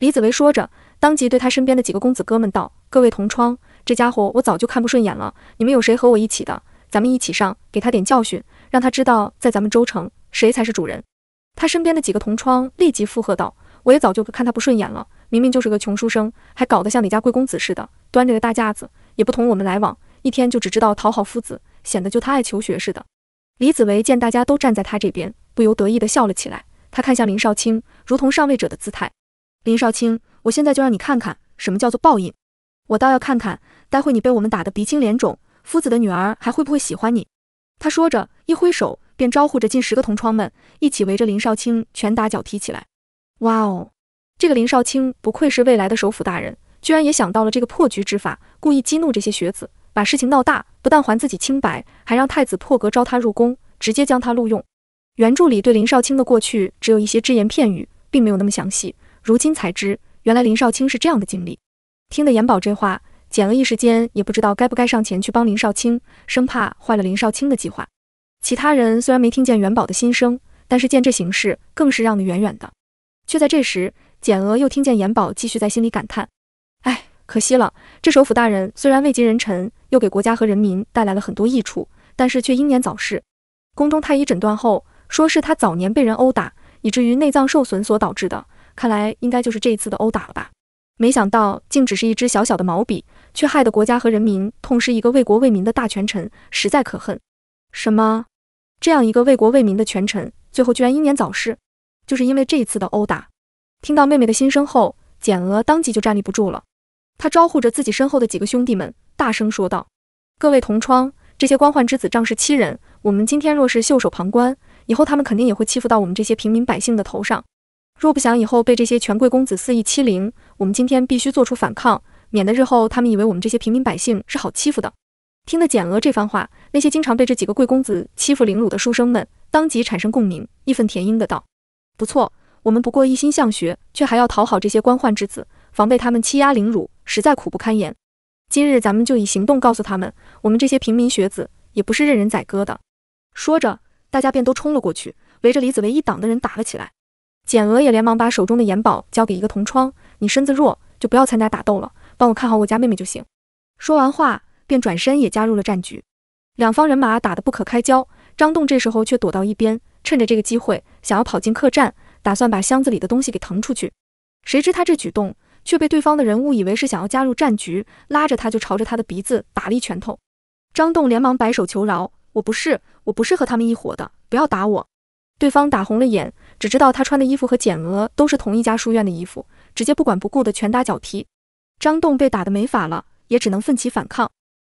李子维说着，当即对他身边的几个公子哥们道：“各位同窗，这家伙我早就看不顺眼了，你们有谁和我一起的？咱们一起上，给他点教训，让他知道在咱们周城谁才是主人。”他身边的几个同窗立即附和道：“我也早就看他不顺眼了，明明就是个穷书生，还搞得像李家贵公子似的，端着个大架子，也不同我们来往，一天就只知道讨好夫子，显得就他爱求学似的。”李子维见大家都站在他这边，不由得意地笑了起来。他看向林少卿，如同上位者的姿态：“林少卿，我现在就让你看看什么叫做报应。我倒要看看，待会你被我们打得鼻青脸肿，夫子的女儿还会不会喜欢你？”他说着，一挥手。便招呼着近十个同窗们，一起围着林少卿拳打脚踢起来。哇哦，这个林少卿不愧是未来的首辅大人，居然也想到了这个破局之法，故意激怒这些学子，把事情闹大，不但还自己清白，还让太子破格招他入宫，直接将他录用。原著里对林少卿的过去只有一些只言片语，并没有那么详细。如今才知，原来林少卿是这样的经历。听得严宝这话，简了一时间也不知道该不该上前去帮林少卿，生怕坏了林少卿的计划。其他人虽然没听见元宝的心声，但是见这形势，更是让得远远的。却在这时，简娥又听见元宝继续在心里感叹：“哎，可惜了！这首府大人虽然位极人臣，又给国家和人民带来了很多益处，但是却英年早逝。宫中太医诊断后，说是他早年被人殴打，以至于内脏受损所导致的。看来应该就是这一次的殴打了吧？没想到竟只是一支小小的毛笔，却害得国家和人民痛失一个为国为民的大权臣，实在可恨！什么？”这样一个为国为民的权臣，最后居然英年早逝，就是因为这一次的殴打。听到妹妹的心声后，简娥当即就站立不住了。她招呼着自己身后的几个兄弟们，大声说道：“各位同窗，这些官宦之子仗势欺人，我们今天若是袖手旁观，以后他们肯定也会欺负到我们这些平民百姓的头上。若不想以后被这些权贵公子肆意欺凌，我们今天必须做出反抗，免得日后他们以为我们这些平民百姓是好欺负的。”听得简娥这番话，那些经常被这几个贵公子欺负凌辱的书生们，当即产生共鸣，义愤填膺的道：“不错，我们不过一心向学，却还要讨好这些官宦之子，防备他们欺压凌辱，实在苦不堪言。今日咱们就以行动告诉他们，我们这些平民学子也不是任人宰割的。”说着，大家便都冲了过去，围着李子维一党的人打了起来。简娥也连忙把手中的盐宝交给一个同窗：“你身子弱，就不要参加打斗了，帮我看好我家妹妹就行。”说完话。便转身也加入了战局，两方人马打得不可开交。张栋这时候却躲到一边，趁着这个机会想要跑进客栈，打算把箱子里的东西给腾出去。谁知他这举动却被对方的人误以为是想要加入战局，拉着他就朝着他的鼻子打了一拳头。张栋连忙摆手求饶：“我不是，我不是和他们一伙的，不要打我！”对方打红了眼，只知道他穿的衣服和简娥都是同一家书院的衣服，直接不管不顾的拳打脚踢。张栋被打得没法了，也只能奋起反抗。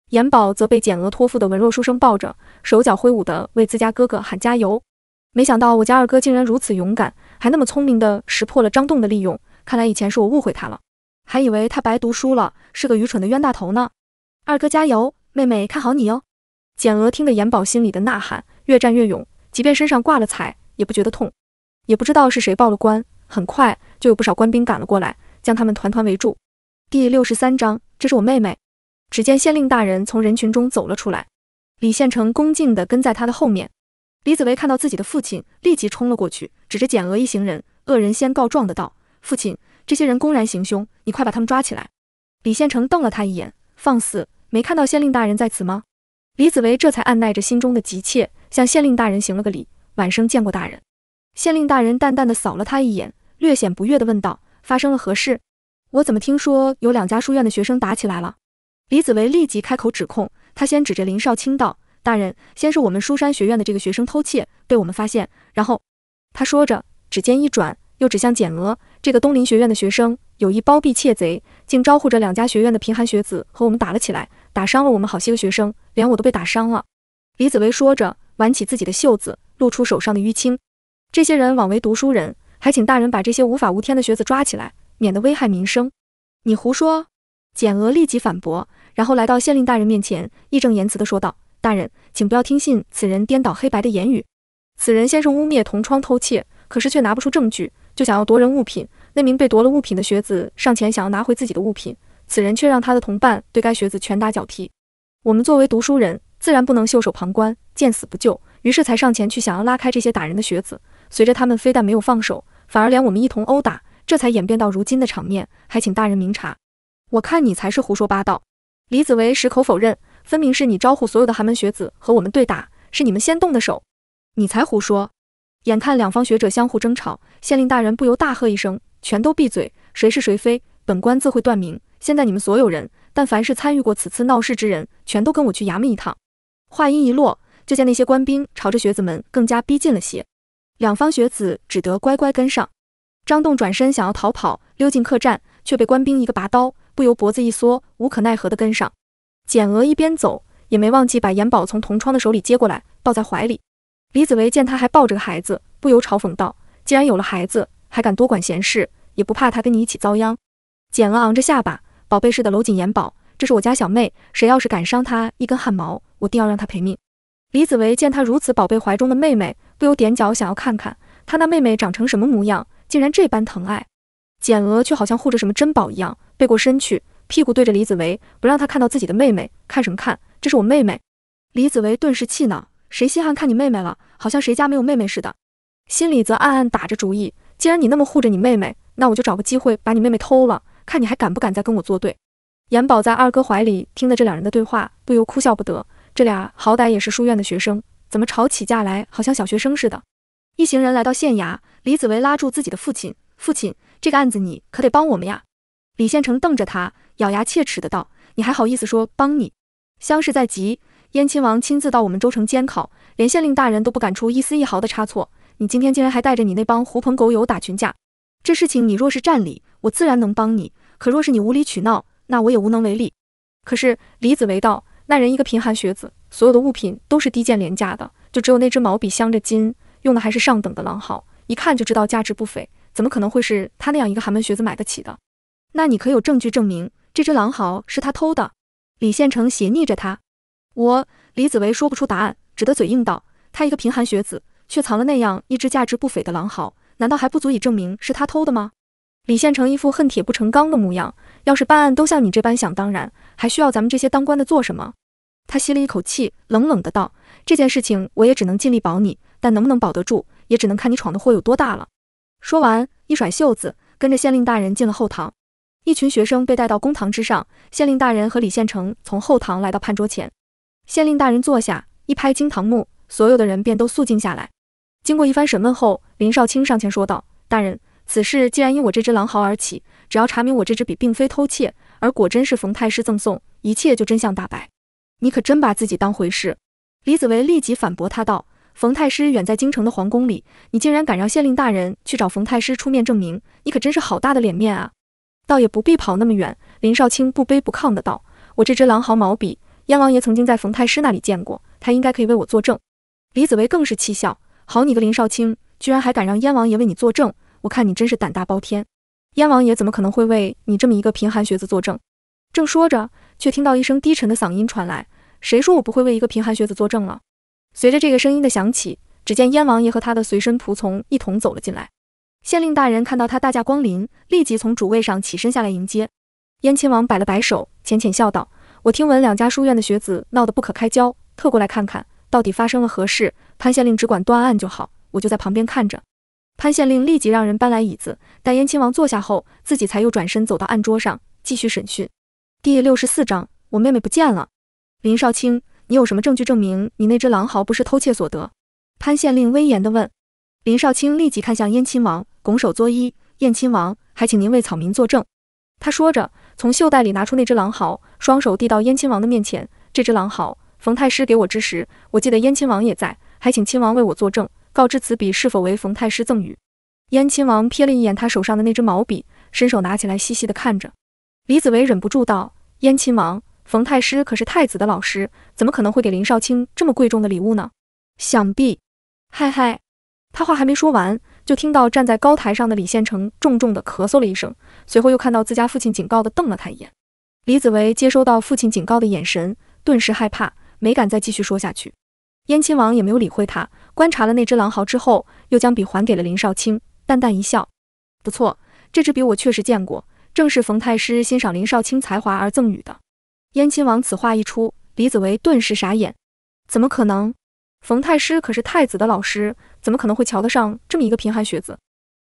严宝则被简娥托付的文弱书生抱着，手脚挥舞的为自家哥哥喊加油。没想到我家二哥竟然如此勇敢，还那么聪明的识破了张栋的利用。看来以前是我误会他了，还以为他白读书了，是个愚蠢的冤大头呢。二哥加油，妹妹看好你哟！简娥听着严宝心里的呐喊，越战越勇，即便身上挂了彩也不觉得痛。也不知道是谁报了官，很快就有不少官兵赶了过来，将他们团团围住。第六十三章，这是我妹妹。只见县令大人从人群中走了出来，李县丞恭敬地跟在他的后面。李子维看到自己的父亲，立即冲了过去，指着简娥一行人，恶人先告状的道：“父亲，这些人公然行凶，你快把他们抓起来！”李县丞瞪了他一眼，放肆！没看到县令大人在此吗？李子维这才按耐着心中的急切，向县令大人行了个礼：“晚生见过大人。”县令大人淡淡的扫了他一眼，略显不悦的问道：“发生了何事？我怎么听说有两家书院的学生打起来了？”李子维立即开口指控，他先指着林少卿道：“大人，先是我们书山学院的这个学生偷窃，被我们发现。”然后他说着，指尖一转，又指向简娥这个东林学院的学生，有意包庇窃贼，竟招呼着两家学院的贫寒学子和我们打了起来，打伤了我们好些个学生，连我都被打伤了。”李子维说着，挽起自己的袖子，露出手上的淤青。这些人枉为读书人，还请大人把这些无法无天的学子抓起来，免得危害民生。你胡说！简娥立即反驳。然后来到县令大人面前，义正言辞地说道：“大人，请不要听信此人颠倒黑白的言语。此人先是污蔑同窗偷窃，可是却拿不出证据，就想要夺人物品。那名被夺了物品的学子上前想要拿回自己的物品，此人却让他的同伴对该学子拳打脚踢。我们作为读书人，自然不能袖手旁观，见死不救，于是才上前去想要拉开这些打人的学子。随着他们非但没有放手，反而连我们一同殴打，这才演变到如今的场面。还请大人明察，我看你才是胡说八道。”李子维矢口否认，分明是你招呼所有的寒门学子和我们对打，是你们先动的手，你才胡说！眼看两方学者相互争吵，县令大人不由大喝一声：“全都闭嘴，谁是谁非，本官自会断明。”现在你们所有人，但凡是参与过此次闹事之人，全都跟我去衙门一趟。话音一落，就见那些官兵朝着学子们更加逼近了些，两方学子只得乖乖跟上。张栋转身想要逃跑，溜进客栈，却被官兵一个拔刀。不由脖子一缩，无可奈何的跟上。简娥一边走，也没忘记把严宝从同窗的手里接过来，抱在怀里。李子维见她还抱着个孩子，不由嘲讽道：“既然有了孩子，还敢多管闲事，也不怕他跟你一起遭殃？”简娥昂着下巴，宝贝似的搂紧严宝：“这是我家小妹，谁要是敢伤她一根汗毛，我定要让她赔命。”李子维见她如此宝贝怀中的妹妹，不由踮脚想要看看她那妹妹长成什么模样，竟然这般疼爱。简娥却好像护着什么珍宝一样。背过身去，屁股对着李子维，不让他看到自己的妹妹。看什么看？这是我妹妹。李子维顿时气恼，谁稀罕看你妹妹了？好像谁家没有妹妹似的。心里则暗暗打着主意，既然你那么护着你妹妹，那我就找个机会把你妹妹偷了，看你还敢不敢再跟我作对。严宝在二哥怀里，听了这两人的对话，不由哭笑不得。这俩好歹也是书院的学生，怎么吵起架来，好像小学生似的？一行人来到县衙，李子维拉住自己的父亲，父亲，这个案子你可得帮我们呀。李县成瞪着他，咬牙切齿的道：“你还好意思说帮你？乡试在即，燕亲王亲自到我们州城监考，连县令大人都不敢出一丝一毫的差错。你今天竟然还带着你那帮狐朋狗友打群架，这事情你若是占理，我自然能帮你；可若是你无理取闹，那我也无能为力。”可是李子维道：“那人一个贫寒学子，所有的物品都是低贱廉价的，就只有那支毛笔镶着金，用的还是上等的狼毫，一看就知道价值不菲，怎么可能会是他那样一个寒门学子买得起的？”那你可有证据证明这只狼嚎是他偷的？李现成斜睨着他，我李子维说不出答案，只得嘴硬道：他一个贫寒学子，却藏了那样一只价值不菲的狼嚎，难道还不足以证明是他偷的吗？李现成一副恨铁不成钢的模样，要是办案都像你这般想当然，还需要咱们这些当官的做什么？他吸了一口气，冷冷的道：这件事情我也只能尽力保你，但能不能保得住，也只能看你闯的祸有多大了。说完，一甩袖子，跟着县令大人进了后堂。一群学生被带到公堂之上，县令大人和李县成从后堂来到判桌前。县令大人坐下，一拍惊堂木，所有的人便都肃静下来。经过一番审问后，林少卿上前说道：“大人，此事既然因我这支狼嚎而起，只要查明我这支笔并非偷窃，而果真是冯太师赠送，一切就真相大白。”你可真把自己当回事！李子维立即反驳他道：“冯太师远在京城的皇宫里，你竟然敢让县令大人去找冯太师出面证明，你可真是好大的脸面啊！”倒也不必跑那么远。林少卿不卑不亢的道：“我这支狼毫毛笔，燕王爷曾经在冯太师那里见过，他应该可以为我作证。”李子维更是气笑：“好你个林少卿，居然还敢让燕王爷为你作证，我看你真是胆大包天！燕王爷怎么可能会为你这么一个贫寒学子作证？”正说着，却听到一声低沉的嗓音传来：“谁说我不会为一个贫寒学子作证了？”随着这个声音的响起，只见燕王爷和他的随身仆从一同走了进来。县令大人看到他大驾光临，立即从主位上起身下来迎接。燕亲王摆了摆手，浅浅笑道：“我听闻两家书院的学子闹得不可开交，特过来看看到底发生了何事。潘县令只管断案就好，我就在旁边看着。”潘县令立即让人搬来椅子，待燕亲王坐下后，自己才又转身走到案桌上继续审讯。第六十四章，我妹妹不见了。林少卿，你有什么证据证明你那只狼毫不是偷窃所得？潘县令威严地问。林少卿立即看向燕亲王，拱手作揖：“燕亲王，还请您为草民作证。”他说着，从袖袋里拿出那只狼毫，双手递到燕亲王的面前。这只狼毫，冯太师给我之时，我记得燕亲王也在，还请亲王为我作证，告知此笔是否为冯太师赠予。燕亲王瞥了一眼他手上的那只毛笔，伸手拿起来，细细的看着。李子维忍不住道：“燕亲王，冯太师可是太子的老师，怎么可能会给林少卿这么贵重的礼物呢？想必……嗨嗨。”他话还没说完，就听到站在高台上的李献成重重的咳嗽了一声，随后又看到自家父亲警告的瞪了他一眼。李子维接收到父亲警告的眼神，顿时害怕，没敢再继续说下去。燕亲王也没有理会他，观察了那只狼嚎之后，又将笔还给了林少卿，淡淡一笑：“不错，这支笔我确实见过，正是冯太师欣赏林少卿才华而赠予的。”燕亲王此话一出，李子维顿时傻眼，怎么可能？冯太师可是太子的老师，怎么可能会瞧得上这么一个贫寒学子？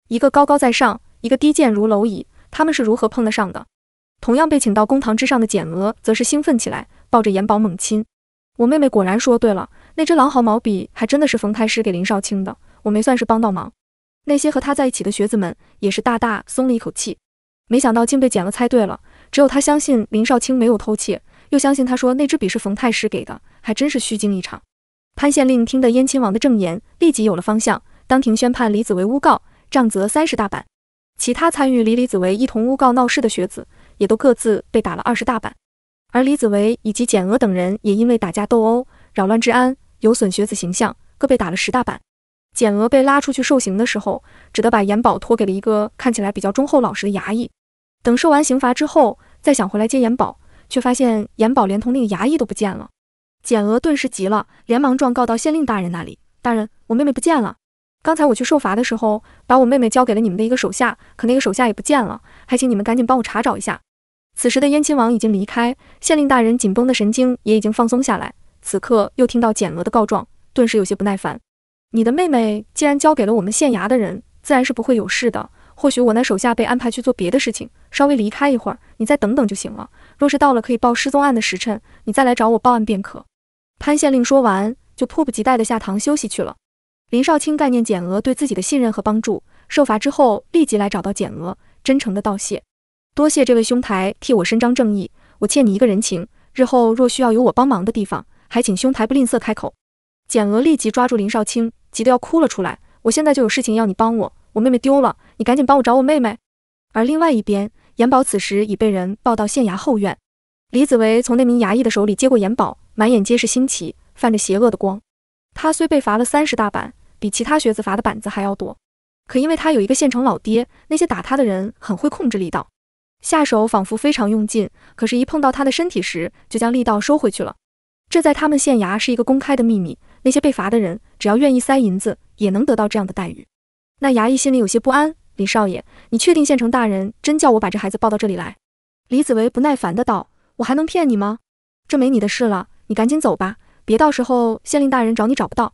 一个高高在上，一个低贱如蝼蚁，他们是如何碰得上的？同样被请到公堂之上的简娥，则是兴奋起来，抱着颜宝猛亲。我妹妹果然说对了，那支狼毫毛笔还真的是冯太师给林少卿的，我没算是帮到忙。那些和他在一起的学子们也是大大松了一口气，没想到竟被简娥猜对了。只有他相信林少卿没有偷窃，又相信他说那支笔是冯太师给的，还真是虚惊一场。潘县令听得燕亲王的证言，立即有了方向，当庭宣判李子维诬告，杖责三十大板。其他参与李李子维一同诬告闹事的学子，也都各自被打了二十大板。而李子维以及简娥等人，也因为打架斗殴、扰乱治安、有损学子形象，各被打了十大板。简娥被拉出去受刑的时候，只得把严宝托给了一个看起来比较忠厚老实的衙役。等受完刑罚之后，再想回来接严宝，却发现严宝连同那个衙役都不见了。简娥顿时急了，连忙状告到县令大人那里：“大人，我妹妹不见了。刚才我去受罚的时候，把我妹妹交给了你们的一个手下，可那个手下也不见了。还请你们赶紧帮我查找一下。”此时的燕亲王已经离开，县令大人紧绷的神经也已经放松下来。此刻又听到简娥的告状，顿时有些不耐烦：“你的妹妹既然交给了我们县衙的人，自然是不会有事的。或许我那手下被安排去做别的事情，稍微离开一会儿，你再等等就行了。若是到了可以报失踪案的时辰，你再来找我报案便可。”潘县令说完，就迫不及待地下堂休息去了。林少卿概念简娥对自己的信任和帮助，受罚之后立即来找到简娥，真诚的道谢：“多谢这位兄台替我伸张正义，我欠你一个人情，日后若需要有我帮忙的地方，还请兄台不吝啬开口。”简娥立即抓住林少卿，急得要哭了出来：“我现在就有事情要你帮我，我妹妹丢了，你赶紧帮我找我妹妹。”而另外一边，严宝此时已被人抱到县衙后院，李子维从那名衙役的手里接过严宝。满眼皆是新奇，泛着邪恶的光。他虽被罚了三十大板，比其他学子罚的板子还要多，可因为他有一个县城老爹，那些打他的人很会控制力道，下手仿佛非常用劲，可是，一碰到他的身体时，就将力道收回去了。这在他们县衙是一个公开的秘密。那些被罚的人，只要愿意塞银子，也能得到这样的待遇。那衙役心里有些不安。李少爷，你确定县城大人真叫我把这孩子抱到这里来？李子维不耐烦的道：“我还能骗你吗？这没你的事了。”你赶紧走吧，别到时候县令大人找你找不到。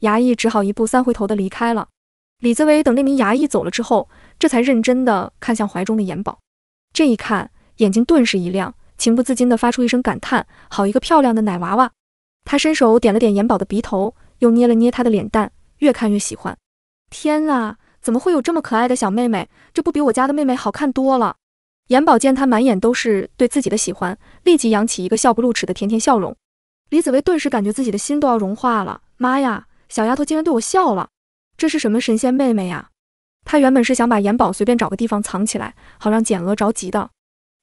衙役只好一步三回头的离开了。李子维等那名衙役走了之后，这才认真的看向怀中的严宝，这一看眼睛顿时一亮，情不自禁的发出一声感叹：好一个漂亮的奶娃娃！他伸手点了点严宝的鼻头，又捏了捏他的脸蛋，越看越喜欢。天啊，怎么会有这么可爱的小妹妹？这不比我家的妹妹好看多了？严宝见他满眼都是对自己的喜欢，立即扬起一个笑不露齿的甜甜笑容。李子薇顿时感觉自己的心都要融化了，妈呀，小丫头竟然对我笑了，这是什么神仙妹妹呀？她原本是想把严宝随便找个地方藏起来，好让简娥着急的。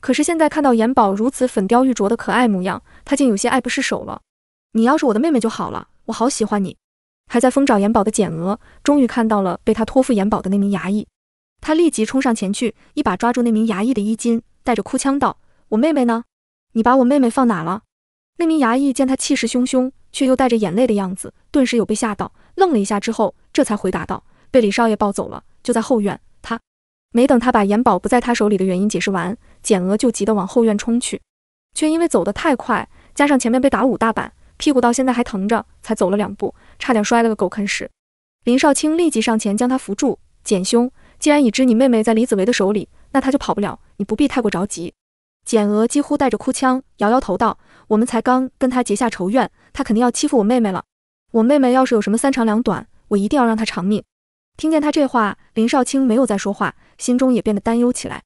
可是现在看到严宝如此粉雕玉琢的可爱模样，她竟有些爱不释手了。你要是我的妹妹就好了，我好喜欢你。还在疯找严宝的简娥，终于看到了被她托付严宝的那名衙役，她立即冲上前去，一把抓住那名衙役的衣襟，带着哭腔道：“我妹妹呢？你把我妹妹放哪了？”那名衙役见他气势汹汹，却又带着眼泪的样子，顿时有被吓到，愣了一下之后，这才回答道：“被李少爷抱走了，就在后院。”他没等他把严宝不在他手里的原因解释完，简娥就急得往后院冲去，却因为走得太快，加上前面被打五大板，屁股到现在还疼着，才走了两步，差点摔了个狗啃屎。林少卿立即上前将他扶住：“简兄，既然已知你妹妹在李子维的手里，那他就跑不了，你不必太过着急。”简娥几乎带着哭腔摇摇头道：“我们才刚跟他结下仇怨，他肯定要欺负我妹妹了。我妹妹要是有什么三长两短，我一定要让她偿命。”听见他这话，林少卿没有再说话，心中也变得担忧起来。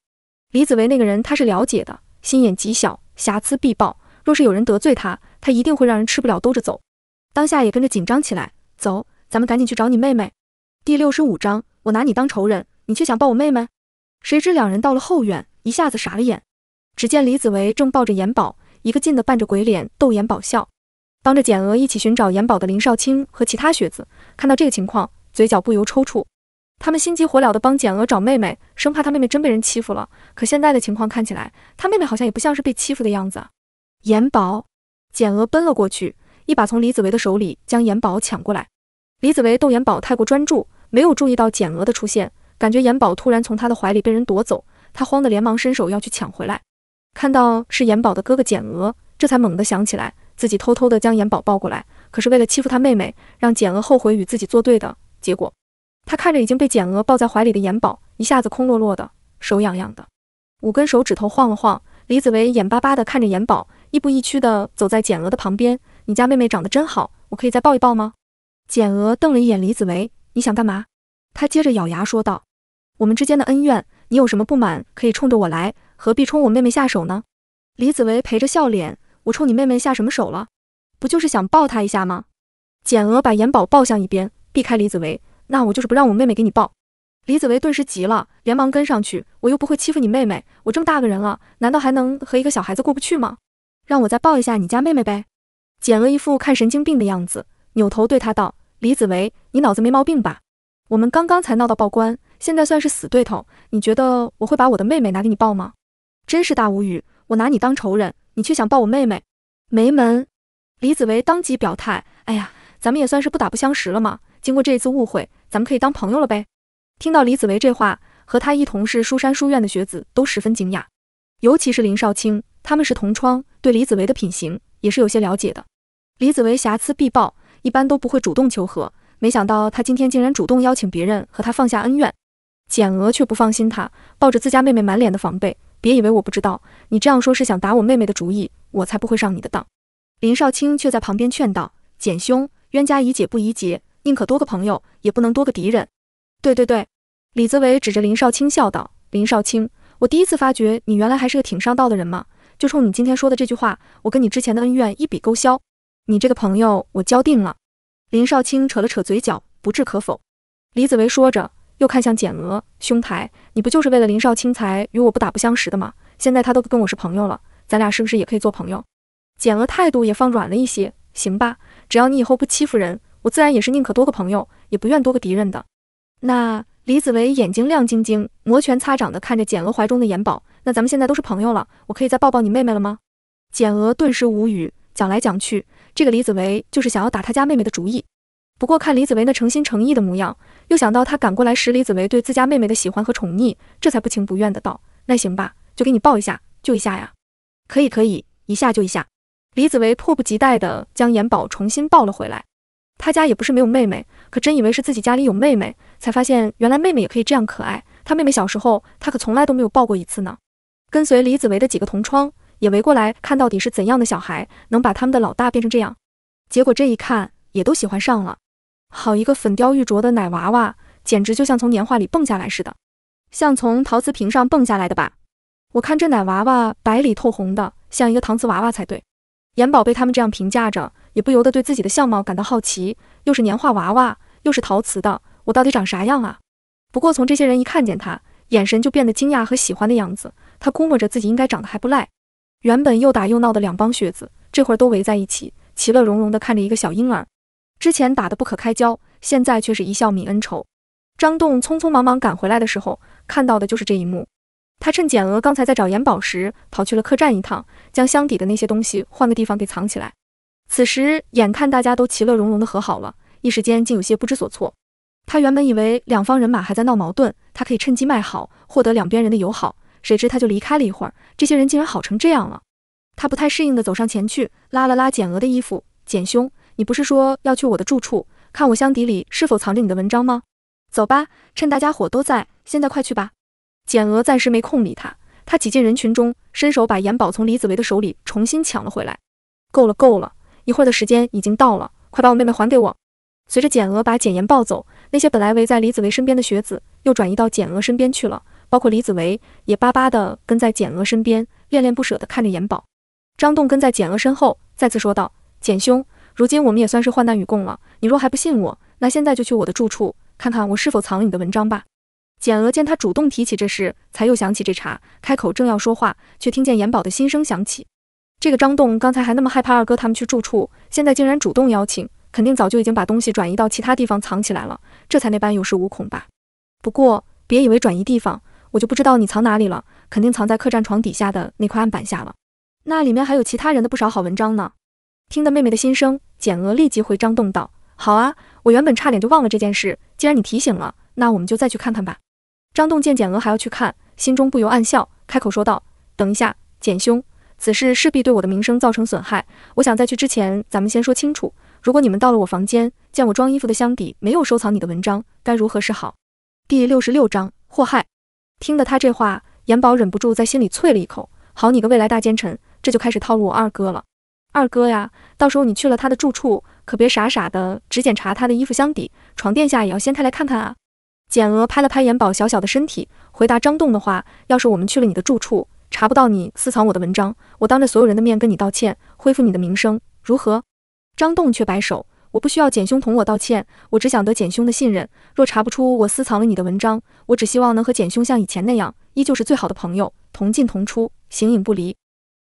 李子维那个人他是了解的，心眼极小，瑕疵必报。若是有人得罪他，他一定会让人吃不了兜着走。当下也跟着紧张起来。走，咱们赶紧去找你妹妹。第六十五章，我拿你当仇人，你却想抱我妹妹。谁知两人到了后院，一下子傻了眼。只见李子维正抱着严宝，一个劲的扮着鬼脸逗严宝笑，帮着简娥一起寻找严宝的林少卿和其他学子看到这个情况，嘴角不由抽搐。他们心急火燎的帮简娥找妹妹，生怕她妹妹真被人欺负了。可现在的情况看起来，她妹妹好像也不像是被欺负的样子。严宝，简娥奔了过去，一把从李子维的手里将严宝抢过来。李子维逗严宝太过专注，没有注意到简娥的出现，感觉严宝突然从他的怀里被人夺走，他慌得连忙伸手要去抢回来。看到是严宝的哥哥简娥，这才猛地想起来自己偷偷的将严宝抱过来，可是为了欺负他妹妹，让简娥后悔与自己作对的结果。他看着已经被简娥抱在怀里的严宝，一下子空落落的，手痒痒的，五根手指头晃了晃。李子维眼巴巴的看着严宝，亦步亦趋的走在简娥的旁边。你家妹妹长得真好，我可以再抱一抱吗？简娥瞪了一眼李子维，你想干嘛？他接着咬牙说道，我们之间的恩怨，你有什么不满，可以冲着我来。何必冲我妹妹下手呢？李子维陪着笑脸，我冲你妹妹下什么手了？不就是想抱她一下吗？简娥把严宝抱向一边，避开李子维。那我就是不让我妹妹给你抱。李子维顿时急了，连忙跟上去。我又不会欺负你妹妹，我这么大个人了，难道还能和一个小孩子过不去吗？让我再抱一下你家妹妹呗。简娥一副看神经病的样子，扭头对他道：“李子维，你脑子没毛病吧？我们刚刚才闹到报官，现在算是死对头，你觉得我会把我的妹妹拿给你抱吗？”真是大无语！我拿你当仇人，你却想抱我妹妹，没门！李子维当即表态：“哎呀，咱们也算是不打不相识了嘛。经过这次误会，咱们可以当朋友了呗。”听到李子维这话，和他一同是书山书院的学子都十分惊讶，尤其是林少卿，他们是同窗，对李子维的品行也是有些了解的。李子维瑕疵必报，一般都不会主动求和，没想到他今天竟然主动邀请别人和他放下恩怨。简娥却不放心他，抱着自家妹妹满脸的防备。别以为我不知道，你这样说是想打我妹妹的主意，我才不会上你的当。林少卿却在旁边劝道：“简兄，冤家宜解不宜结，宁可多个朋友，也不能多个敌人。”对对对，李子维指着林少卿笑道：“林少卿，我第一次发觉你原来还是个挺上道的人嘛。就冲你今天说的这句话，我跟你之前的恩怨一笔勾销，你这个朋友我交定了。”林少卿扯了扯嘴角，不置可否。李子维说着。又看向简娥兄台，你不就是为了林少卿才与我不打不相识的吗？现在他都跟我是朋友了，咱俩是不是也可以做朋友？简娥态度也放软了一些，行吧，只要你以后不欺负人，我自然也是宁可多个朋友，也不愿多个敌人的。那李子维眼睛亮晶晶，摩拳擦掌地看着简娥怀中的颜宝，那咱们现在都是朋友了，我可以再抱抱你妹妹了吗？简娥顿时无语，讲来讲去，这个李子维就是想要打他家妹妹的主意。不过看李子维那诚心诚意的模样，又想到他赶过来时李子维对自家妹妹的喜欢和宠溺，这才不情不愿的道：“那行吧，就给你抱一下，就一下呀。”“可以可以，一下就一下。”李子维迫不及待的将严宝重新抱了回来。他家也不是没有妹妹，可真以为是自己家里有妹妹，才发现原来妹妹也可以这样可爱。他妹妹小时候他可从来都没有抱过一次呢。跟随李子维的几个同窗也围过来，看到底是怎样的小孩能把他们的老大变成这样。结果这一看，也都喜欢上了。好一个粉雕玉琢的奶娃娃，简直就像从年画里蹦下来似的，像从陶瓷瓶上蹦下来的吧？我看这奶娃娃白里透红的，像一个搪瓷娃娃才对。严宝被他们这样评价着，也不由得对自己的相貌感到好奇。又是年画娃娃，又是陶瓷的，我到底长啥样啊？不过从这些人一看见他，眼神就变得惊讶和喜欢的样子，他估摸着自己应该长得还不赖。原本又打又闹的两帮学子，这会儿都围在一起，其乐融融地看着一个小婴儿。之前打得不可开交，现在却是一笑泯恩仇。张栋匆匆忙忙赶回来的时候，看到的就是这一幕。他趁简娥刚才在找盐宝时，跑去了客栈一趟，将箱底的那些东西换个地方给藏起来。此时，眼看大家都其乐融融的和好了，一时间竟有些不知所措。他原本以为两方人马还在闹矛盾，他可以趁机卖好，获得两边人的友好。谁知他就离开了一会儿，这些人竟然好成这样了。他不太适应的走上前去，拉了拉简娥的衣服，简兄。你不是说要去我的住处，看我箱底里是否藏着你的文章吗？走吧，趁大家伙都在，现在快去吧。简娥暂时没空理他，他挤进人群中，伸手把严宝从李子维的手里重新抢了回来。够了，够了，一会儿的时间已经到了，快把我妹妹还给我。随着简娥把简言抱走，那些本来围在李子维身边的学子又转移到简娥身边去了，包括李子维也巴巴的跟在简娥身边，恋恋不舍的看着严宝。张栋跟在简娥身后，再次说道：“简兄。”如今我们也算是患难与共了。你若还不信我，那现在就去我的住处看看我是否藏了你的文章吧。简娥见他主动提起这事，才又想起这茬，开口正要说话，却听见严宝的心声响起。这个张栋刚才还那么害怕二哥他们去住处，现在竟然主动邀请，肯定早就已经把东西转移到其他地方藏起来了，这才那般有恃无恐吧？不过别以为转移地方，我就不知道你藏哪里了，肯定藏在客栈床底下的那块案板下了，那里面还有其他人的不少好文章呢。听得妹妹的心声，简娥立即回张栋道：“好啊，我原本差点就忘了这件事，既然你提醒了，那我们就再去看看吧。”张栋见简娥还要去看，心中不由暗笑，开口说道：“等一下，简兄，此事势必对我的名声造成损害，我想在去之前，咱们先说清楚。如果你们到了我房间，见我装衣服的箱底没有收藏你的文章，该如何是好？”第六十六章祸害。听得他这话，严宝忍不住在心里啐了一口：“好你个未来大奸臣，这就开始套路我二哥了。”二哥呀，到时候你去了他的住处，可别傻傻的只检查他的衣服箱底、床垫下，也要掀开来看看啊！简娥拍了拍严宝小小的身体，回答张栋的话：“要是我们去了你的住处，查不到你私藏我的文章，我当着所有人的面跟你道歉，恢复你的名声，如何？”张栋却摆手：“我不需要简兄同我道歉，我只想得简兄的信任。若查不出我私藏了你的文章，我只希望能和简兄像以前那样，依旧是最好的朋友，同进同出，形影不离。”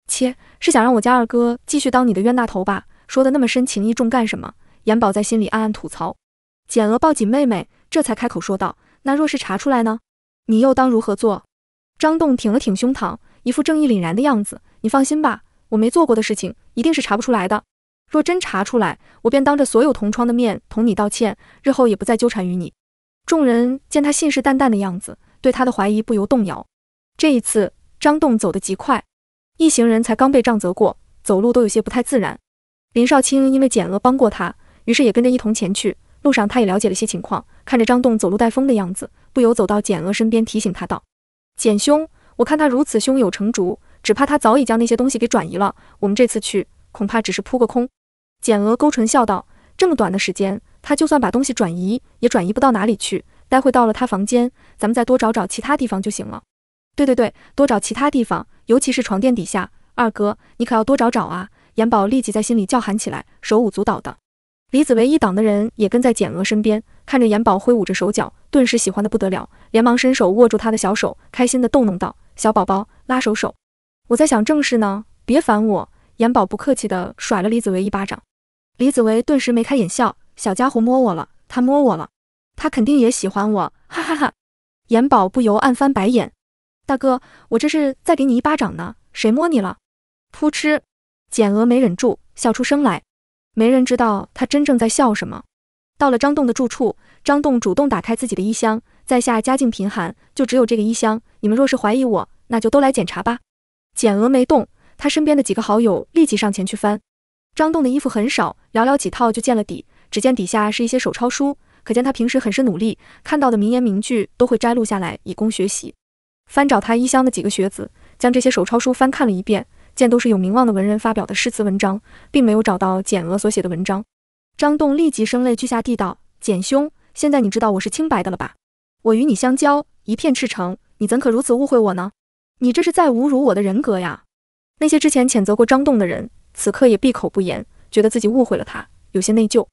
切，是想让我家二哥继续当你的冤大头吧？说的那么深情义重干什么？严宝在心里暗暗吐槽。简娥抱紧妹妹，这才开口说道：“那若是查出来呢？你又当如何做？”张栋挺了挺胸膛，一副正义凛然的样子：“你放心吧，我没做过的事情，一定是查不出来的。若真查出来，我便当着所有同窗的面同你道歉，日后也不再纠缠于你。”众人见他信誓旦旦的样子，对他的怀疑不由动摇。这一次，张栋走得极快。一行人才刚被杖责过，走路都有些不太自然。林少卿因为简娥帮过他，于是也跟着一同前去。路上他也了解了些情况，看着张栋走路带风的样子，不由走到简娥身边提醒他道：“简兄，我看他如此胸有成竹，只怕他早已将那些东西给转移了。我们这次去，恐怕只是扑个空。”简娥勾唇笑道：“这么短的时间，他就算把东西转移，也转移不到哪里去。待会到了他房间，咱们再多找找其他地方就行了。”“对对对，多找其他地方。”尤其是床垫底下，二哥，你可要多找找啊！严宝立即在心里叫喊起来，手舞足蹈的。李子维一党的人也跟在简娥身边，看着严宝挥舞着手脚，顿时喜欢的不得了，连忙伸手握住他的小手，开心的逗弄道：“小宝宝，拉手手。”我在想正事呢，别烦我！严宝不客气的甩了李子维一巴掌。李子维顿时眉开眼笑，小家伙摸我了，他摸我了，他肯定也喜欢我，哈哈哈！严宝不由暗翻白眼。大哥，我这是再给你一巴掌呢！谁摸你了？噗嗤，简娥没忍住笑出声来，没人知道她真正在笑什么。到了张栋的住处，张栋主动打开自己的衣箱，在下家境贫寒，就只有这个衣箱。你们若是怀疑我，那就都来检查吧。简娥没动，他身边的几个好友立即上前去翻。张栋的衣服很少，寥寥几套就见了底。只见底下是一些手抄书，可见他平时很是努力，看到的名言名句都会摘录下来以供学习。翻找他衣箱的几个学子，将这些手抄书翻看了一遍，见都是有名望的文人发表的诗词文章，并没有找到简娥所写的文章。张栋立即声泪俱下地道：“简兄，现在你知道我是清白的了吧？我与你相交一片赤诚，你怎可如此误会我呢？你这是在侮辱我的人格呀！”那些之前谴责过张栋的人，此刻也闭口不言，觉得自己误会了他，有些内疚。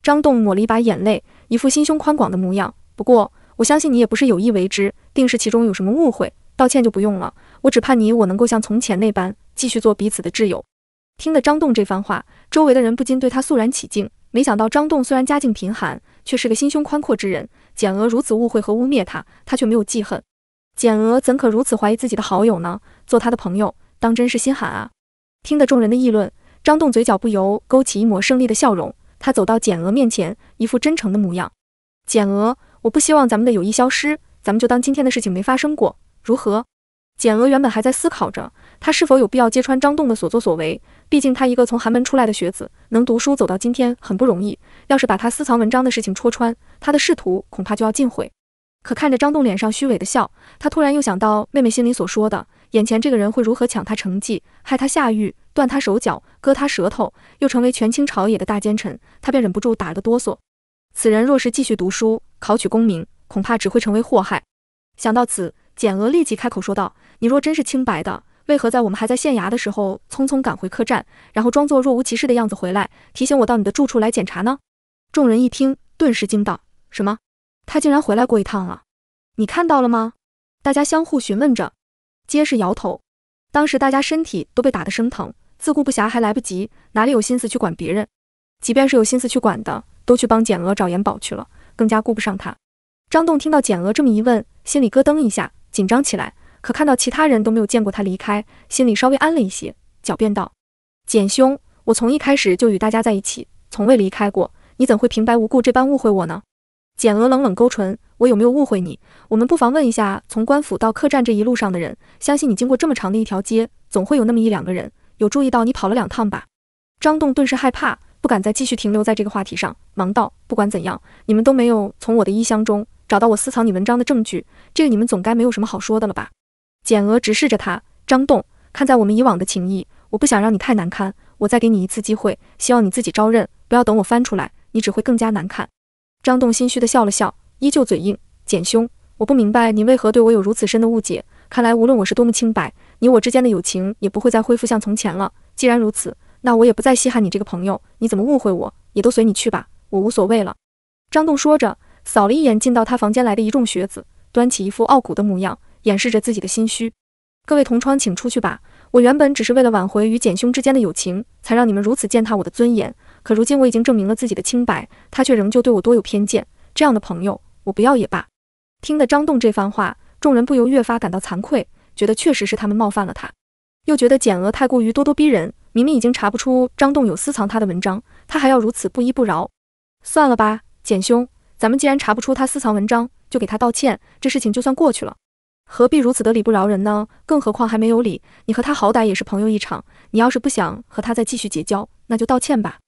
张栋抹了一把眼泪，一副心胸宽广的模样。不过，我相信你也不是有意为之，定是其中有什么误会。道歉就不用了，我只盼你我能够像从前那般，继续做彼此的挚友。听得张栋这番话，周围的人不禁对他肃然起敬。没想到张栋虽然家境贫寒，却是个心胸宽阔之人。简娥如此误会和污蔑他，他却没有记恨。简娥怎可如此怀疑自己的好友呢？做他的朋友，当真是心寒啊！听得众人的议论，张栋嘴角不由勾起一抹胜利的笑容。他走到简娥面前，一副真诚的模样。简娥。我不希望咱们的友谊消失，咱们就当今天的事情没发生过，如何？简娥原本还在思考着，他是否有必要揭穿张栋的所作所为。毕竟他一个从寒门出来的学子，能读书走到今天很不容易。要是把他私藏文章的事情戳穿，他的仕途恐怕就要尽毁。可看着张栋脸上虚伪的笑，他突然又想到妹妹心里所说的，眼前这个人会如何抢他成绩，害他下狱，断他手脚，割他舌头，又成为权倾朝野的大奸臣，他便忍不住打了个哆嗦。此人若是继续读书，考取功名，恐怕只会成为祸害。想到此，简娥立即开口说道：“你若真是清白的，为何在我们还在县衙的时候，匆匆赶回客栈，然后装作若无其事的样子回来，提醒我到你的住处来检查呢？”众人一听，顿时惊道：“什么？他竟然回来过一趟了？你看到了吗？”大家相互询问着，皆是摇头。当时大家身体都被打得生疼，自顾不暇，还来不及，哪里有心思去管别人？即便是有心思去管的。都去帮简娥找延宝去了，更加顾不上他。张栋听到简娥这么一问，心里咯噔一下，紧张起来。可看到其他人都没有见过他离开，心里稍微安了一些，狡辩道：“简兄，我从一开始就与大家在一起，从未离开过，你怎会平白无故这般误会我呢？”简娥冷冷勾唇：“我有没有误会你？我们不妨问一下，从官府到客栈这一路上的人，相信你经过这么长的一条街，总会有那么一两个人有注意到你跑了两趟吧？”张栋顿时害怕。不敢再继续停留在这个话题上，忙道：“不管怎样，你们都没有从我的衣箱中找到我私藏你文章的证据，这个你们总该没有什么好说的了吧？”简娥直视着他，张栋，看在我们以往的情谊，我不想让你太难堪，我再给你一次机会，希望你自己招认，不要等我翻出来，你只会更加难看。张栋心虚的笑了笑，依旧嘴硬，简兄，我不明白你为何对我有如此深的误解，看来无论我是多么清白，你我之间的友情也不会再恢复像从前了。既然如此，那我也不再稀罕你这个朋友，你怎么误会我也都随你去吧，我无所谓了。张栋说着，扫了一眼进到他房间来的一众学子，端起一副傲骨的模样，掩饰着自己的心虚。各位同窗，请出去吧。我原本只是为了挽回与简兄之间的友情，才让你们如此践踏我的尊严。可如今我已经证明了自己的清白，他却仍旧对我多有偏见。这样的朋友，我不要也罢。听得张栋这番话，众人不由越发感到惭愧，觉得确实是他们冒犯了他，又觉得简娥太过于咄咄逼人。明明已经查不出张栋有私藏他的文章，他还要如此不依不饶。算了吧，简兄，咱们既然查不出他私藏文章，就给他道歉，这事情就算过去了。何必如此得理不饶人呢？更何况还没有理。你和他好歹也是朋友一场，你要是不想和他再继续结交，那就道歉吧。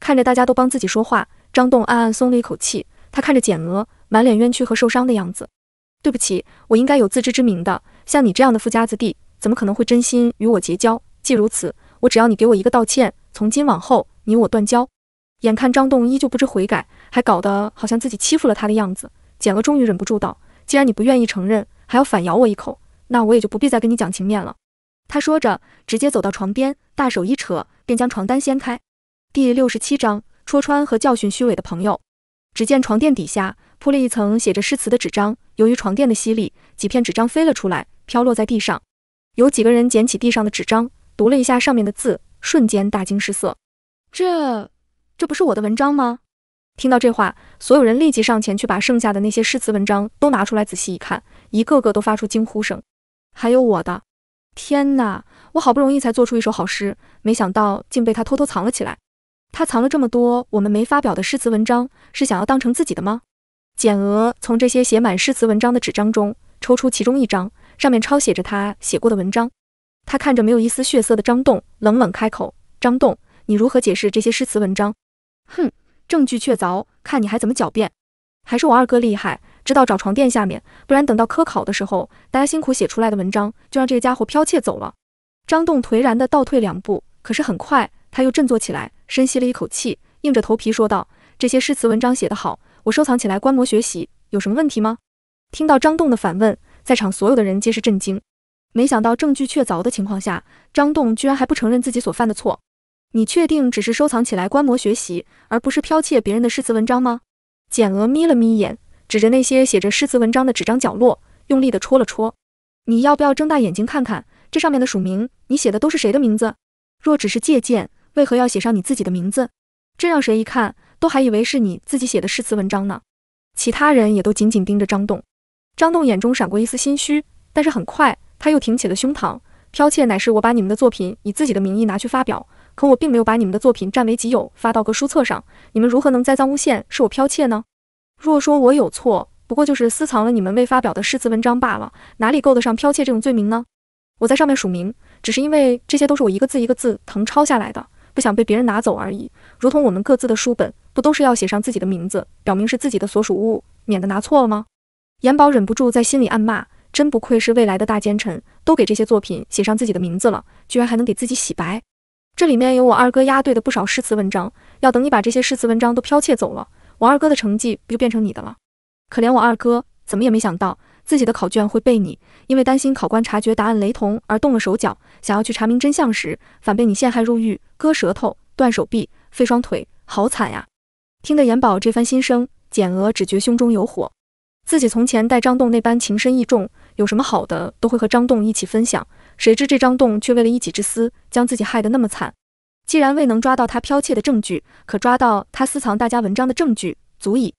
看着大家都帮自己说话，张栋暗暗松了一口气。他看着简娥满脸冤屈和受伤的样子，对不起，我应该有自知之明的。像你这样的富家子弟，怎么可能会真心与我结交？既如此。我只要你给我一个道歉，从今往后你我断交。眼看张栋依旧不知悔改，还搞得好像自己欺负了他的样子，简娥终于忍不住道：“既然你不愿意承认，还要反咬我一口，那我也就不必再跟你讲情面了。”他说着，直接走到床边，大手一扯，便将床单掀开。第六十七章戳穿和教训虚伪的朋友。只见床垫底下铺了一层写着诗词的纸张，由于床垫的吸力，几片纸张飞了出来，飘落在地上。有几个人捡起地上的纸张。读了一下上面的字，瞬间大惊失色，这这不是我的文章吗？听到这话，所有人立即上前去把剩下的那些诗词文章都拿出来仔细一看，一个个都发出惊呼声。还有我的，天哪！我好不容易才做出一首好诗，没想到竟被他偷偷藏了起来。他藏了这么多我们没发表的诗词文章，是想要当成自己的吗？简娥从这些写满诗词文章的纸张中抽出其中一张，上面抄写着他写过的文章。他看着没有一丝血色的张栋，冷冷开口：“张栋，你如何解释这些诗词文章？”“哼，证据确凿，看你还怎么狡辩！”“还是我二哥厉害，知道找床垫下面，不然等到科考的时候，大家辛苦写出来的文章就让这个家伙剽窃走了。”张栋颓然地倒退两步，可是很快他又振作起来，深吸了一口气，硬着头皮说道：“这些诗词文章写得好，我收藏起来观摩学习，有什么问题吗？”听到张栋的反问，在场所有的人皆是震惊。没想到证据确凿的情况下，张栋居然还不承认自己所犯的错。你确定只是收藏起来观摩学习，而不是剽窃别人的诗词文章吗？简娥眯了眯眼，指着那些写着诗词文章的纸张角落，用力的戳了戳。你要不要睁大眼睛看看，这上面的署名，你写的都是谁的名字？若只是借鉴，为何要写上你自己的名字？这让谁一看都还以为是你自己写的诗词文章呢？其他人也都紧紧盯着张栋，张栋眼中闪过一丝心虚，但是很快。他又挺起了胸膛，剽窃乃是我把你们的作品以自己的名义拿去发表，可我并没有把你们的作品占为己有，发到个书册上，你们如何能栽赃诬陷是我剽窃呢？若说我有错，不过就是私藏了你们未发表的诗词文章罢了，哪里够得上剽窃这种罪名呢？我在上面署名，只是因为这些都是我一个字一个字誊抄下来的，不想被别人拿走而已，如同我们各自的书本，不都是要写上自己的名字，表明是自己的所属物，免得拿错了吗？严宝忍不住在心里暗骂。真不愧是未来的大奸臣，都给这些作品写上自己的名字了，居然还能给自己洗白。这里面有我二哥押对的不少诗词文章，要等你把这些诗词文章都剽窃走了，我二哥的成绩不就变成你的了？可怜我二哥，怎么也没想到自己的考卷会被你，因为担心考官察觉答案雷同而动了手脚，想要去查明真相时，反被你陷害入狱，割舌头，断手臂，废双腿，好惨呀！听得严宝这番心声，简娥只觉胸中有火，自己从前待张栋那般情深意重。有什么好的都会和张栋一起分享，谁知这张栋却为了一己之私，将自己害得那么惨。既然未能抓到他剽窃的证据，可抓到他私藏大家文章的证据足矣。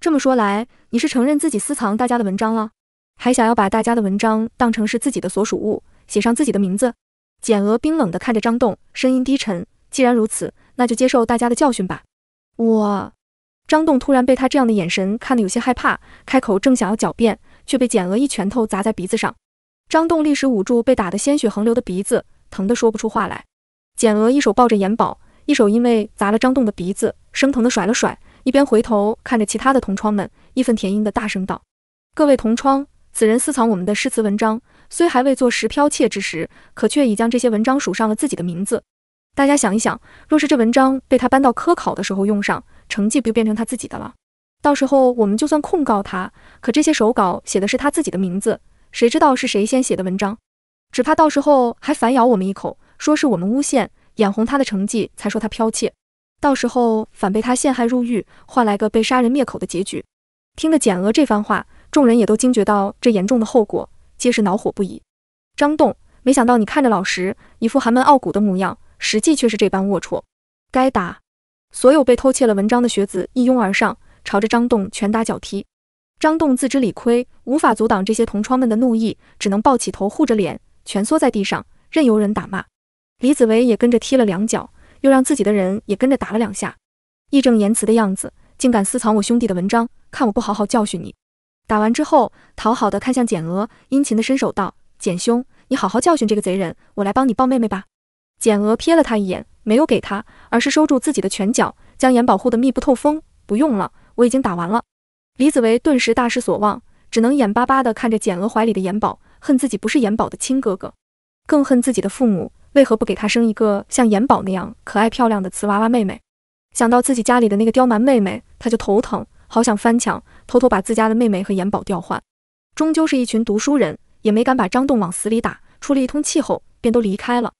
这么说来，你是承认自己私藏大家的文章了，还想要把大家的文章当成是自己的所属物，写上自己的名字？简娥冰冷地看着张栋，声音低沉：“既然如此，那就接受大家的教训吧。”我……张栋突然被他这样的眼神看得有些害怕，开口正想要狡辩。却被简娥一拳头砸在鼻子上，张栋立时捂住被打得鲜血横流的鼻子，疼得说不出话来。简娥一手抱着严宝，一手因为砸了张栋的鼻子，生疼的甩了甩，一边回头看着其他的同窗们，义愤填膺的大声道：“各位同窗，此人私藏我们的诗词文章，虽还未做实剽窃之时，可却已将这些文章署上了自己的名字。大家想一想，若是这文章被他搬到科考的时候用上，成绩不就变成他自己的了？”到时候我们就算控告他，可这些手稿写的是他自己的名字，谁知道是谁先写的文章？只怕到时候还反咬我们一口，说是我们诬陷，眼红他的成绩才说他剽窃。到时候反被他陷害入狱，换来个被杀人灭口的结局。听得简娥这番话，众人也都惊觉到这严重的后果，皆是恼火不已。张栋，没想到你看着老实，一副寒门傲骨的模样，实际却是这般龌龊，该打！所有被偷窃了文章的学子一拥而上。朝着张栋拳打脚踢，张栋自知理亏，无法阻挡这些同窗们的怒意，只能抱起头护着脸，蜷缩在地上，任由人打骂。李子维也跟着踢了两脚，又让自己的人也跟着打了两下。义正言辞的样子，竟敢私藏我兄弟的文章，看我不好好教训你！打完之后，讨好的看向简娥，殷勤的伸手道：“简兄，你好好教训这个贼人，我来帮你抱妹妹吧。”简娥瞥了他一眼，没有给他，而是收住自己的拳脚，将眼保护的密不透风。不用了。我已经打完了，李子维顿时大失所望，只能眼巴巴地看着简娥怀里的严宝，恨自己不是严宝的亲哥哥，更恨自己的父母为何不给他生一个像严宝那样可爱漂亮的瓷娃娃妹妹。想到自己家里的那个刁蛮妹妹，他就头疼，好想翻墙偷偷把自家的妹妹和严宝调换。终究是一群读书人，也没敢把张栋往死里打，出了一通气后便都离开了。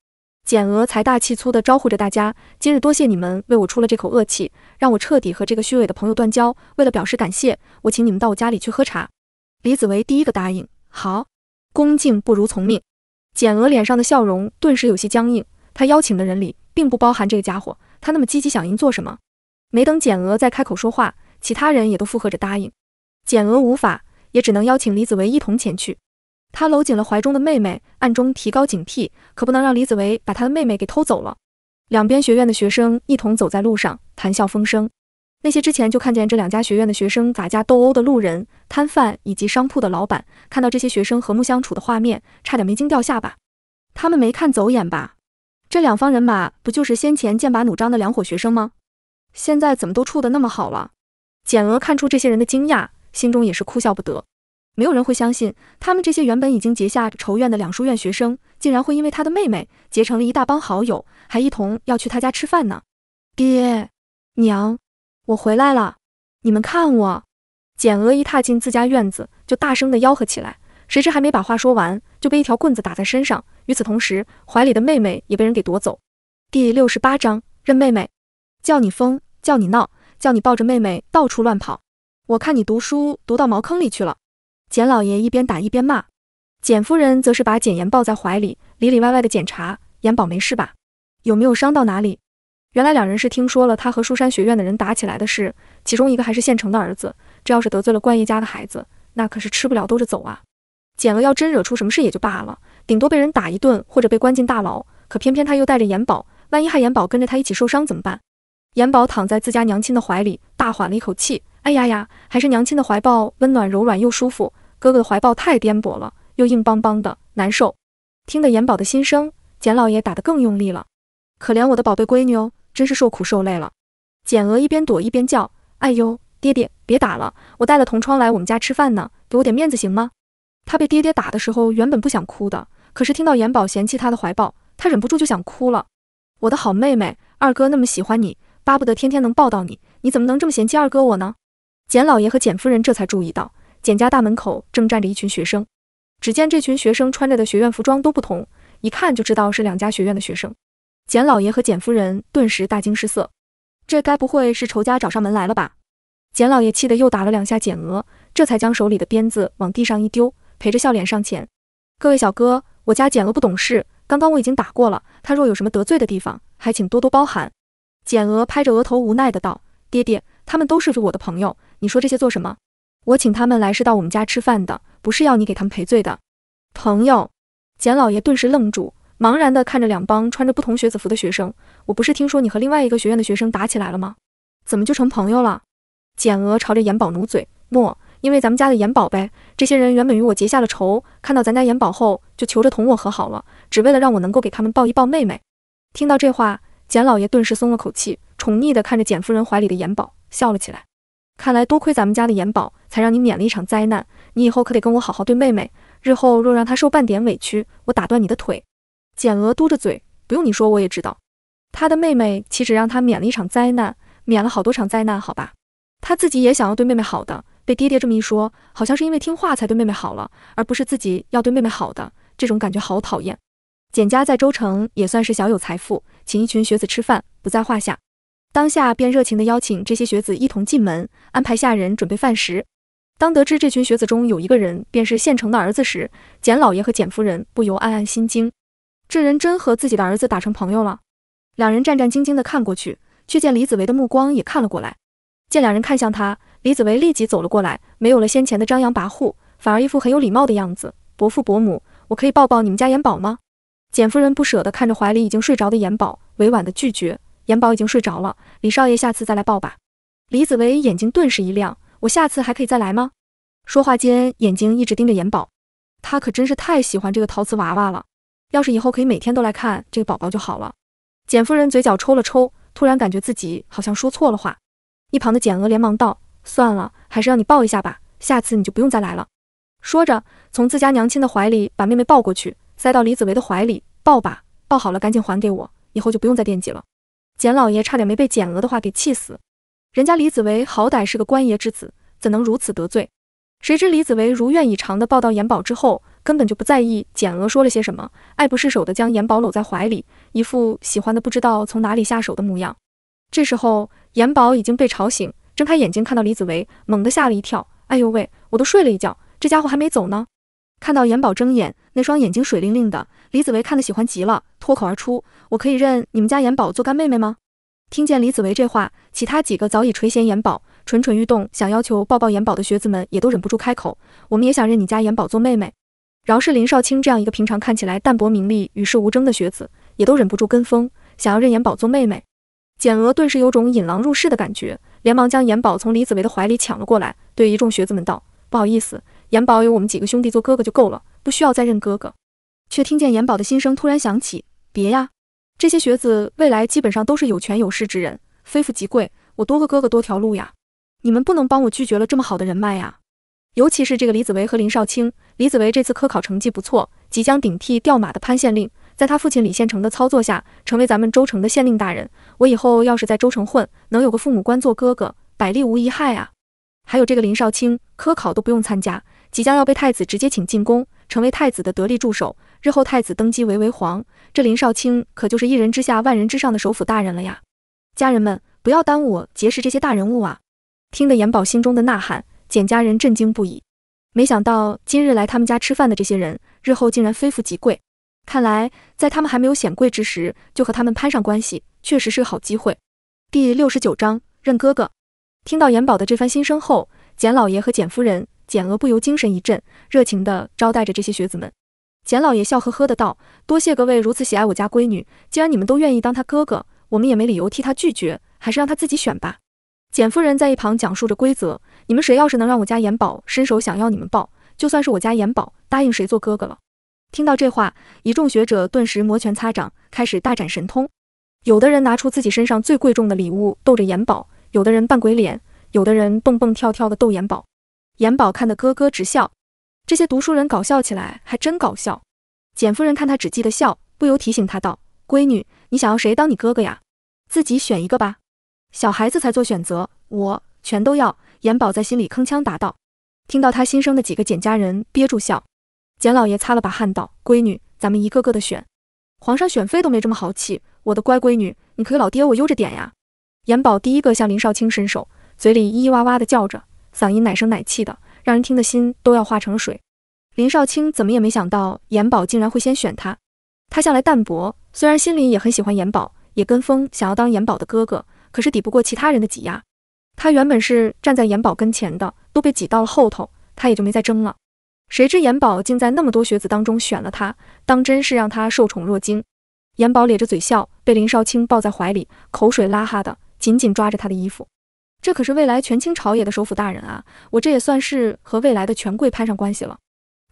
简娥财大气粗地招呼着大家：“今日多谢你们为我出了这口恶气，让我彻底和这个虚伪的朋友断交。为了表示感谢，我请你们到我家里去喝茶。”李子维第一个答应：“好，恭敬不如从命。”简娥脸上的笑容顿时有些僵硬。他邀请的人里并不包含这个家伙，他那么积极响应做什么？没等简娥再开口说话，其他人也都附和着答应。简娥无法，也只能邀请李子维一同前去。他搂紧了怀中的妹妹，暗中提高警惕，可不能让李子维把他的妹妹给偷走了。两边学院的学生一同走在路上，谈笑风生。那些之前就看见这两家学院的学生打架斗殴的路人、摊贩以及商铺的老板，看到这些学生和睦相处的画面，差点没惊掉下巴。他们没看走眼吧？这两方人马不就是先前剑拔弩张的两伙学生吗？现在怎么都处得那么好了？简娥看出这些人的惊讶，心中也是哭笑不得。没有人会相信，他们这些原本已经结下仇怨的两书院学生，竟然会因为他的妹妹结成了一大帮好友，还一同要去他家吃饭呢。爹娘，我回来了，你们看我！简娥一踏进自家院子，就大声的吆喝起来。谁知还没把话说完，就被一条棍子打在身上。与此同时，怀里的妹妹也被人给夺走。第六十八章认妹妹，叫你疯，叫你闹，叫你抱着妹妹到处乱跑，我看你读书读到茅坑里去了。简老爷一边打一边骂，简夫人则是把简言抱在怀里，里里外外的检查。言宝没事吧？有没有伤到哪里？原来两人是听说了他和书山学院的人打起来的事，其中一个还是县城的儿子。这要是得罪了官爷家的孩子，那可是吃不了兜着走啊！简娥要真惹出什么事也就罢了，顶多被人打一顿或者被关进大牢。可偏偏他又带着言宝，万一害言宝跟着他一起受伤怎么办？言宝躺在自家娘亲的怀里，大缓了一口气。哎呀呀，还是娘亲的怀抱温暖、柔软又舒服。哥哥的怀抱太颠簸了，又硬邦邦的，难受。听得严宝的心声，简老爷打得更用力了。可怜我的宝贝闺女哦，真是受苦受累了。简娥一边躲一边叫：“哎呦，爹爹，别打了！我带了同窗来我们家吃饭呢，给我点面子行吗？”他被爹爹打的时候原本不想哭的，可是听到严宝嫌弃他的怀抱，他忍不住就想哭了。我的好妹妹，二哥那么喜欢你，巴不得天天能抱到你，你怎么能这么嫌弃二哥我呢？简老爷和简夫人这才注意到。简家大门口正站着一群学生，只见这群学生穿着的学院服装都不同，一看就知道是两家学院的学生。简老爷和简夫人顿时大惊失色，这该不会是仇家找上门来了吧？简老爷气得又打了两下简娥，这才将手里的鞭子往地上一丢，陪着笑脸上前：“各位小哥，我家简娥不懂事，刚刚我已经打过了，他若有什么得罪的地方，还请多多包涵。”简娥拍着额头无奈的道：“爹爹，他们都是我的朋友，你说这些做什么？”我请他们来是到我们家吃饭的，不是要你给他们赔罪的。朋友，简老爷顿时愣住，茫然地看着两帮穿着不同学子服的学生。我不是听说你和另外一个学院的学生打起来了吗？怎么就成朋友了？简娥朝着严宝努嘴，莫，因为咱们家的严宝呗。这些人原本与我结下了仇，看到咱家严宝后，就求着同我和好了，只为了让我能够给他们抱一抱妹妹。听到这话，简老爷顿时松了口气，宠溺地看着简夫人怀里的严宝，笑了起来。看来多亏咱们家的严宝，才让你免了一场灾难。你以后可得跟我好好对妹妹，日后若让她受半点委屈，我打断你的腿。简娥嘟着嘴，不用你说我也知道，她的妹妹岂止让她免了一场灾难，免了好多场灾难，好吧？她自己也想要对妹妹好的，被爹爹这么一说，好像是因为听话才对妹妹好了，而不是自己要对妹妹好的，这种感觉好讨厌。简家在周城也算是小有财富，请一群学子吃饭不在话下。当下便热情地邀请这些学子一同进门，安排下人准备饭食。当得知这群学子中有一个人便是县城的儿子时，简老爷和简夫人不由暗暗心惊，这人真和自己的儿子打成朋友了。两人战战兢兢地看过去，却见李子维的目光也看了过来。见两人看向他，李子维立即走了过来，没有了先前的张扬跋扈，反而一副很有礼貌的样子。伯父伯母，我可以抱抱你们家延宝吗？简夫人不舍地看着怀里已经睡着的延宝，委婉地拒绝。严宝已经睡着了，李少爷下次再来抱吧。李子维眼睛顿时一亮，我下次还可以再来吗？说话间，眼睛一直盯着严宝，他可真是太喜欢这个陶瓷娃娃了。要是以后可以每天都来看这个宝宝就好了。简夫人嘴角抽了抽，突然感觉自己好像说错了话。一旁的简娥连忙道：“算了，还是让你抱一下吧，下次你就不用再来了。”说着，从自家娘亲的怀里把妹妹抱过去，塞到李子维的怀里，抱吧，抱好了赶紧还给我，以后就不用再惦记了。简老爷差点没被简娥的话给气死，人家李子维好歹是个官爷之子，怎能如此得罪？谁知李子维如愿以偿的抱到严宝之后，根本就不在意简娥说了些什么，爱不释手的将严宝搂在怀里，一副喜欢的不知道从哪里下手的模样。这时候，严宝已经被吵醒，睁开眼睛看到李子维，猛地吓了一跳，哎呦喂，我都睡了一觉，这家伙还没走呢。看到严宝睁眼，那双眼睛水灵灵的。李子维看得喜欢极了，脱口而出：“我可以认你们家严宝做干妹妹吗？”听见李子维这话，其他几个早已垂涎严宝，蠢蠢欲动，想要求抱抱严宝的学子们也都忍不住开口：“我们也想认你家严宝做妹妹。”饶是林少卿这样一个平常看起来淡泊名利、与世无争的学子，也都忍不住跟风，想要认严宝做妹妹。简娥顿时有种引狼入室的感觉，连忙将严宝从李子维的怀里抢了过来，对一众学子们道：“不好意思，严宝有我们几个兄弟做哥哥就够了，不需要再认哥哥。”却听见严宝的心声突然响起：“别呀，这些学子未来基本上都是有权有势之人，非富即贵。我多个哥哥多条路呀，你们不能帮我拒绝了这么好的人脉呀！尤其是这个李子维和林少卿。李子维这次科考成绩不错，即将顶替掉马的潘县令，在他父亲李县丞的操作下，成为咱们州城的县令大人。我以后要是在州城混，能有个父母官做哥哥，百利无一害啊！还有这个林少卿，科考都不用参加，即将要被太子直接请进宫。”成为太子的得力助手，日后太子登基为为皇，这林少卿可就是一人之下万人之上的首府大人了呀！家人们，不要耽误我结识这些大人物啊！听得严宝心中的呐喊，简家人震惊不已。没想到今日来他们家吃饭的这些人，日后竟然非富即贵。看来在他们还没有显贵之时，就和他们攀上关系，确实是个好机会。第六十九章认哥哥。听到严宝的这番心声后，简老爷和简夫人。简娥不由精神一振，热情地招待着这些学子们。简老爷笑呵呵的道：“多谢各位如此喜爱我家闺女，既然你们都愿意当他哥哥，我们也没理由替他拒绝，还是让他自己选吧。”简夫人在一旁讲述着规则：“你们谁要是能让我家延宝伸手想要你们抱，就算是我家延宝答应谁做哥哥了。”听到这话，一众学者顿时摩拳擦掌，开始大展神通。有的人拿出自己身上最贵重的礼物逗着延宝，有的人扮鬼脸，有的人蹦蹦跳跳的逗延宝。严宝看得咯咯直笑，这些读书人搞笑起来还真搞笑。简夫人看他只记得笑，不由提醒他道：“闺女，你想要谁当你哥哥呀？自己选一个吧，小孩子才做选择。”我全都要。严宝在心里铿锵答道。听到他心生的几个简家人憋住笑，简老爷擦了把汗道：“闺女，咱们一个个的选，皇上选妃都没这么豪气。我的乖闺女，你可老爹我悠着点呀。”严宝第一个向林少卿伸手，嘴里咿咿哇哇的叫着。嗓音奶声奶气的，让人听得心都要化成了水。林少卿怎么也没想到，严宝竟然会先选他。他向来淡泊，虽然心里也很喜欢严宝，也跟风想要当严宝的哥哥，可是抵不过其他人的挤压。他原本是站在严宝跟前的，都被挤到了后头，他也就没再争了。谁知严宝竟在那么多学子当中选了他，当真是让他受宠若惊。严宝咧着嘴笑，被林少卿抱在怀里，口水拉哈的，紧紧抓着他的衣服。这可是未来权倾朝野的首府大人啊！我这也算是和未来的权贵攀上关系了。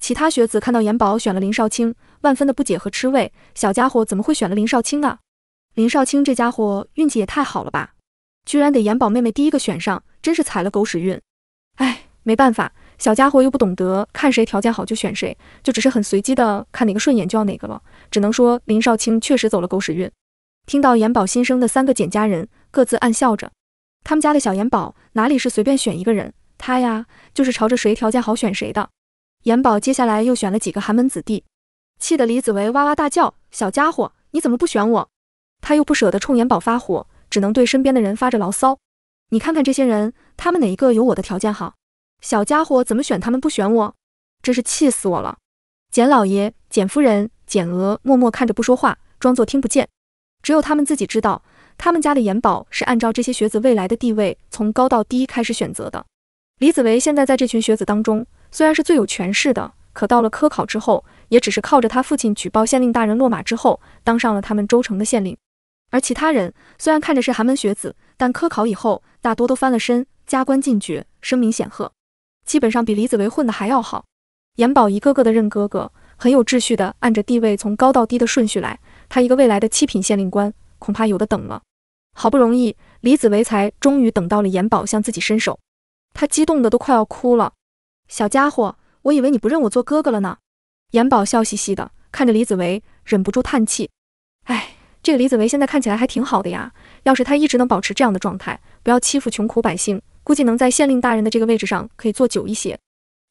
其他学子看到严宝选了林少卿，万分的不解和吃味。小家伙怎么会选了林少卿呢？林少卿这家伙运气也太好了吧！居然给严宝妹妹第一个选上，真是踩了狗屎运。哎，没办法，小家伙又不懂得看谁条件好就选谁，就只是很随机的看哪个顺眼就要哪个了。只能说林少卿确实走了狗屎运。听到严宝新生的三个简家人各自暗笑着。他们家的小延宝哪里是随便选一个人，他呀就是朝着谁条件好选谁的。延宝接下来又选了几个寒门子弟，气得李子维哇哇大叫：“小家伙，你怎么不选我？”他又不舍得冲延宝发火，只能对身边的人发着牢骚：“你看看这些人，他们哪一个有我的条件好？小家伙怎么选他们不选我，真是气死我了！”简老爷、简夫人、简娥默默看着不说话，装作听不见，只有他们自己知道。他们家的延宝是按照这些学子未来的地位从高到低开始选择的。李子维现在在这群学子当中虽然是最有权势的，可到了科考之后，也只是靠着他父亲举报县令大人落马之后当上了他们州城的县令。而其他人虽然看着是寒门学子，但科考以后大多都翻了身，加官进爵，声名显赫，基本上比李子维混的还要好。延宝一个个的认哥哥，很有秩序的按着地位从高到低的顺序来。他一个未来的七品县令官。恐怕有的等了，好不容易李子维才终于等到了严宝向自己伸手，他激动的都快要哭了。小家伙，我以为你不认我做哥哥了呢。严宝笑嘻嘻的看着李子维，忍不住叹气，哎，这个李子维现在看起来还挺好的呀。要是他一直能保持这样的状态，不要欺负穷苦百姓，估计能在县令大人的这个位置上可以坐久一些。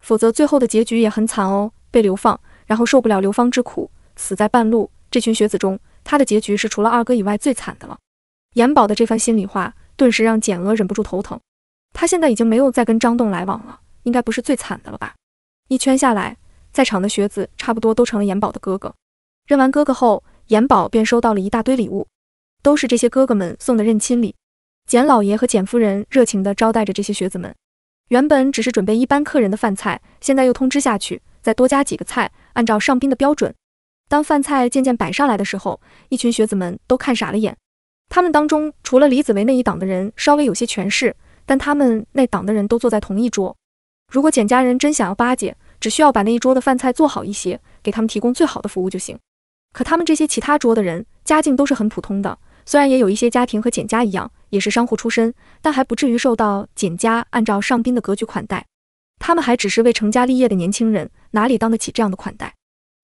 否则最后的结局也很惨哦，被流放，然后受不了流放之苦，死在半路。这群学子中。他的结局是除了二哥以外最惨的了。严宝的这番心里话，顿时让简娥忍不住头疼。他现在已经没有再跟张栋来往了，应该不是最惨的了吧？一圈下来，在场的学子差不多都成了严宝的哥哥。认完哥哥后，严宝便收到了一大堆礼物，都是这些哥哥们送的认亲礼。简老爷和简夫人热情地招待着这些学子们。原本只是准备一般客人的饭菜，现在又通知下去，再多加几个菜，按照上宾的标准。当饭菜渐渐摆上来的时候，一群学子们都看傻了眼。他们当中除了李子维那一党的人稍微有些权势，但他们那党的人都坐在同一桌。如果简家人真想要巴结，只需要把那一桌的饭菜做好一些，给他们提供最好的服务就行。可他们这些其他桌的人，家境都是很普通的。虽然也有一些家庭和简家一样，也是商户出身，但还不至于受到简家按照上宾的格局款待。他们还只是未成家立业的年轻人，哪里当得起这样的款待？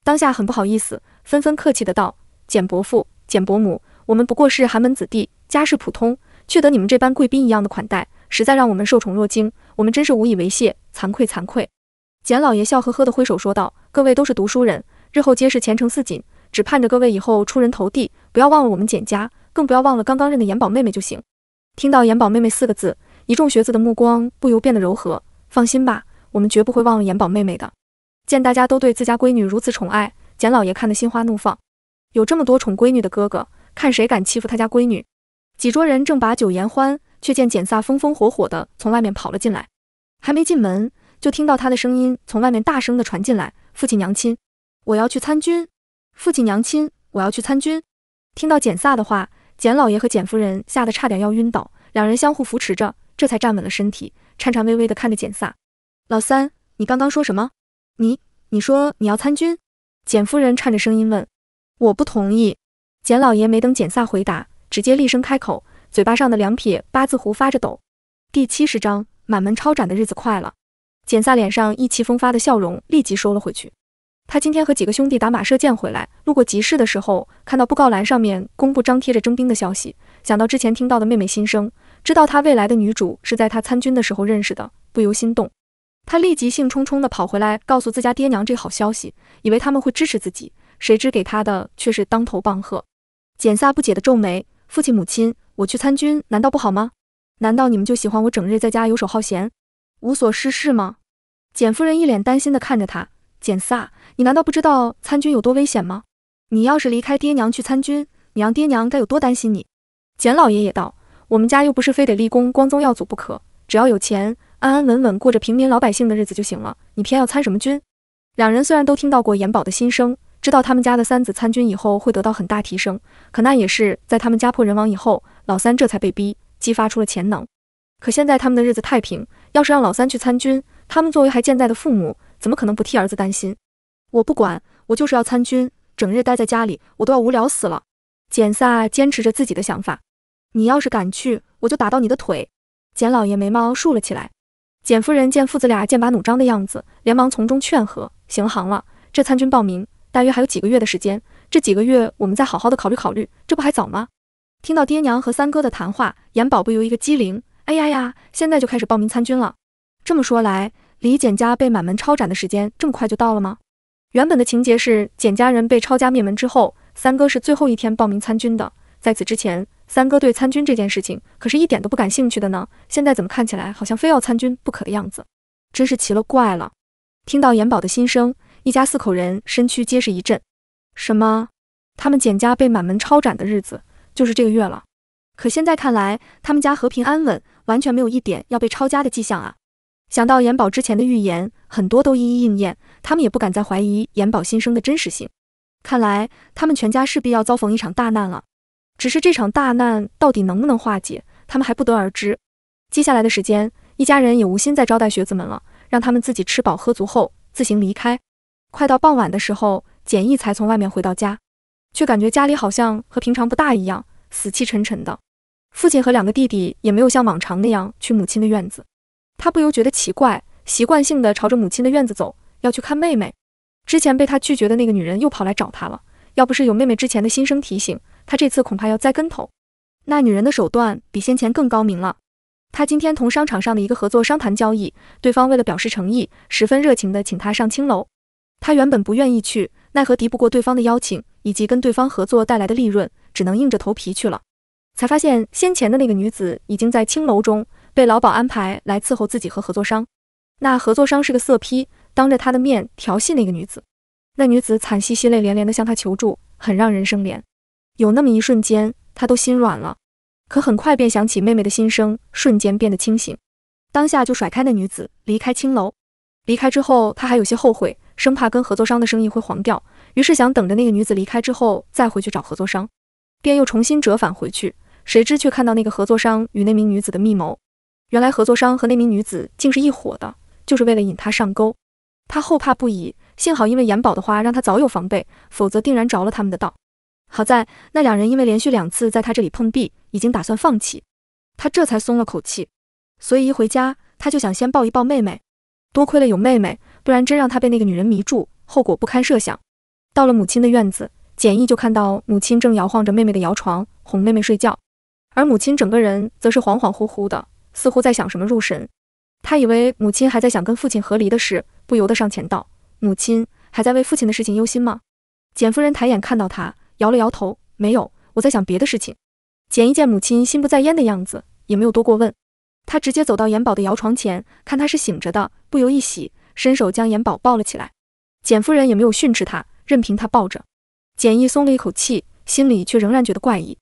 当下很不好意思，纷纷客气的道：“简伯父、简伯母，我们不过是寒门子弟，家世普通，却得你们这般贵宾一样的款待，实在让我们受宠若惊。我们真是无以为谢，惭愧惭愧。”简老爷笑呵呵的挥手说道：“各位都是读书人，日后皆是前程似锦，只盼着各位以后出人头地，不要忘了我们简家，更不要忘了刚刚认的严宝妹妹就行。”听到“严宝妹妹”四个字，一众学子的目光不由变得柔和。放心吧，我们绝不会忘了严宝妹妹的。见大家都对自家闺女如此宠爱，简老爷看得心花怒放。有这么多宠闺女的哥哥，看谁敢欺负他家闺女！几桌人正把酒言欢，却见简飒风风火火的从外面跑了进来。还没进门，就听到他的声音从外面大声的传进来：“父亲娘亲，我要去参军！父亲娘亲，我要去参军！”听到简飒的话，简老爷和简夫人吓得差点要晕倒，两人相互扶持着，这才站稳了身体，颤颤巍巍的看着简飒：“老三，你刚刚说什么？”你，你说你要参军？简夫人颤着声音问。我不同意。简老爷没等简萨回答，直接厉声开口，嘴巴上的两撇八字胡发着抖。第七十章满门抄斩的日子快了。简萨脸上意气风发的笑容立即收了回去。他今天和几个兄弟打马射箭回来，路过集市的时候，看到布告栏上面公布张贴着征兵的消息，想到之前听到的妹妹心声，知道他未来的女主是在他参军的时候认识的，不由心动。他立即兴冲冲地跑回来，告诉自家爹娘这个好消息，以为他们会支持自己，谁知给他的却是当头棒喝。简萨不解地皱眉：“父亲、母亲，我去参军难道不好吗？难道你们就喜欢我整日在家游手好闲、无所事事吗？”简夫人一脸担心地看着他：“简萨，你难道不知道参军有多危险吗？你要是离开爹娘去参军，你让爹娘该有多担心你？”简老爷也道：“我们家又不是非得立功、光宗耀祖不可，只要有钱。”安安稳稳过着平民老百姓的日子就行了，你偏要参什么军？两人虽然都听到过严宝的心声，知道他们家的三子参军以后会得到很大提升，可那也是在他们家破人亡以后，老三这才被逼激发出了潜能。可现在他们的日子太平，要是让老三去参军，他们作为还健在的父母，怎么可能不替儿子担心？我不管，我就是要参军，整日待在家里，我都要无聊死了。简萨坚持着自己的想法，你要是敢去，我就打到你的腿！简老爷眉毛竖了起来。简夫人见父子俩剑拔弩张的样子，连忙从中劝和。行了行了，这参军报名大约还有几个月的时间，这几个月我们再好好的考虑考虑，这不还早吗？听到爹娘和三哥的谈话，严宝不由一个机灵。哎呀呀，现在就开始报名参军了？这么说来，离简家被满门抄斩的时间这么快就到了吗？原本的情节是简家人被抄家灭门之后，三哥是最后一天报名参军的，在此之前。三哥对参军这件事情可是一点都不感兴趣的呢，现在怎么看起来好像非要参军不可的样子？真是奇了怪了！听到延宝的心声，一家四口人身躯皆是一震。什么？他们简家被满门抄斩的日子就是这个月了？可现在看来，他们家和平安稳，完全没有一点要被抄家的迹象啊！想到延宝之前的预言，很多都一一应验，他们也不敢再怀疑延宝心声的真实性。看来他们全家势必要遭逢一场大难了。只是这场大难到底能不能化解，他们还不得而知。接下来的时间，一家人也无心再招待学子们了，让他们自己吃饱喝足后自行离开。快到傍晚的时候，简易才从外面回到家，却感觉家里好像和平常不大一样，死气沉沉的。父亲和两个弟弟也没有像往常那样去母亲的院子，他不由觉得奇怪，习惯性的朝着母亲的院子走，要去看妹妹。之前被他拒绝的那个女人又跑来找他了，要不是有妹妹之前的心声提醒。他这次恐怕要栽跟头。那女人的手段比先前更高明了。他今天同商场上的一个合作商谈交易，对方为了表示诚意，十分热情地请他上青楼。他原本不愿意去，奈何敌不过对方的邀请，以及跟对方合作带来的利润，只能硬着头皮去了。才发现先前的那个女子已经在青楼中被老鸨安排来伺候自己和合作商。那合作商是个色批，当着他的面调戏那个女子。那女子惨兮兮、泪连连地向他求助，很让人生怜。有那么一瞬间，他都心软了，可很快便想起妹妹的心声，瞬间变得清醒。当下就甩开那女子，离开青楼。离开之后，他还有些后悔，生怕跟合作商的生意会黄掉，于是想等着那个女子离开之后再回去找合作商，便又重新折返回去。谁知却看到那个合作商与那名女子的密谋。原来合作商和那名女子竟是一伙的，就是为了引他上钩。他后怕不已，幸好因为严宝的话让他早有防备，否则定然着了他们的道。好在那两人因为连续两次在他这里碰壁，已经打算放弃，他这才松了口气。所以一回家，他就想先抱一抱妹妹。多亏了有妹妹，不然真让他被那个女人迷住，后果不堪设想。到了母亲的院子，简易就看到母亲正摇晃着妹妹的摇床，哄妹妹睡觉，而母亲整个人则是恍恍惚惚的，似乎在想什么入神。他以为母亲还在想跟父亲和离的事，不由得上前道：“母亲还在为父亲的事情忧心吗？”简夫人抬眼看到他。摇了摇头，没有，我在想别的事情。简一见母亲心不在焉的样子，也没有多过问，他直接走到严宝的摇床前，看他是醒着的，不由一喜，伸手将严宝抱了起来。简夫人也没有训斥他，任凭他抱着。简易松了一口气，心里却仍然觉得怪异。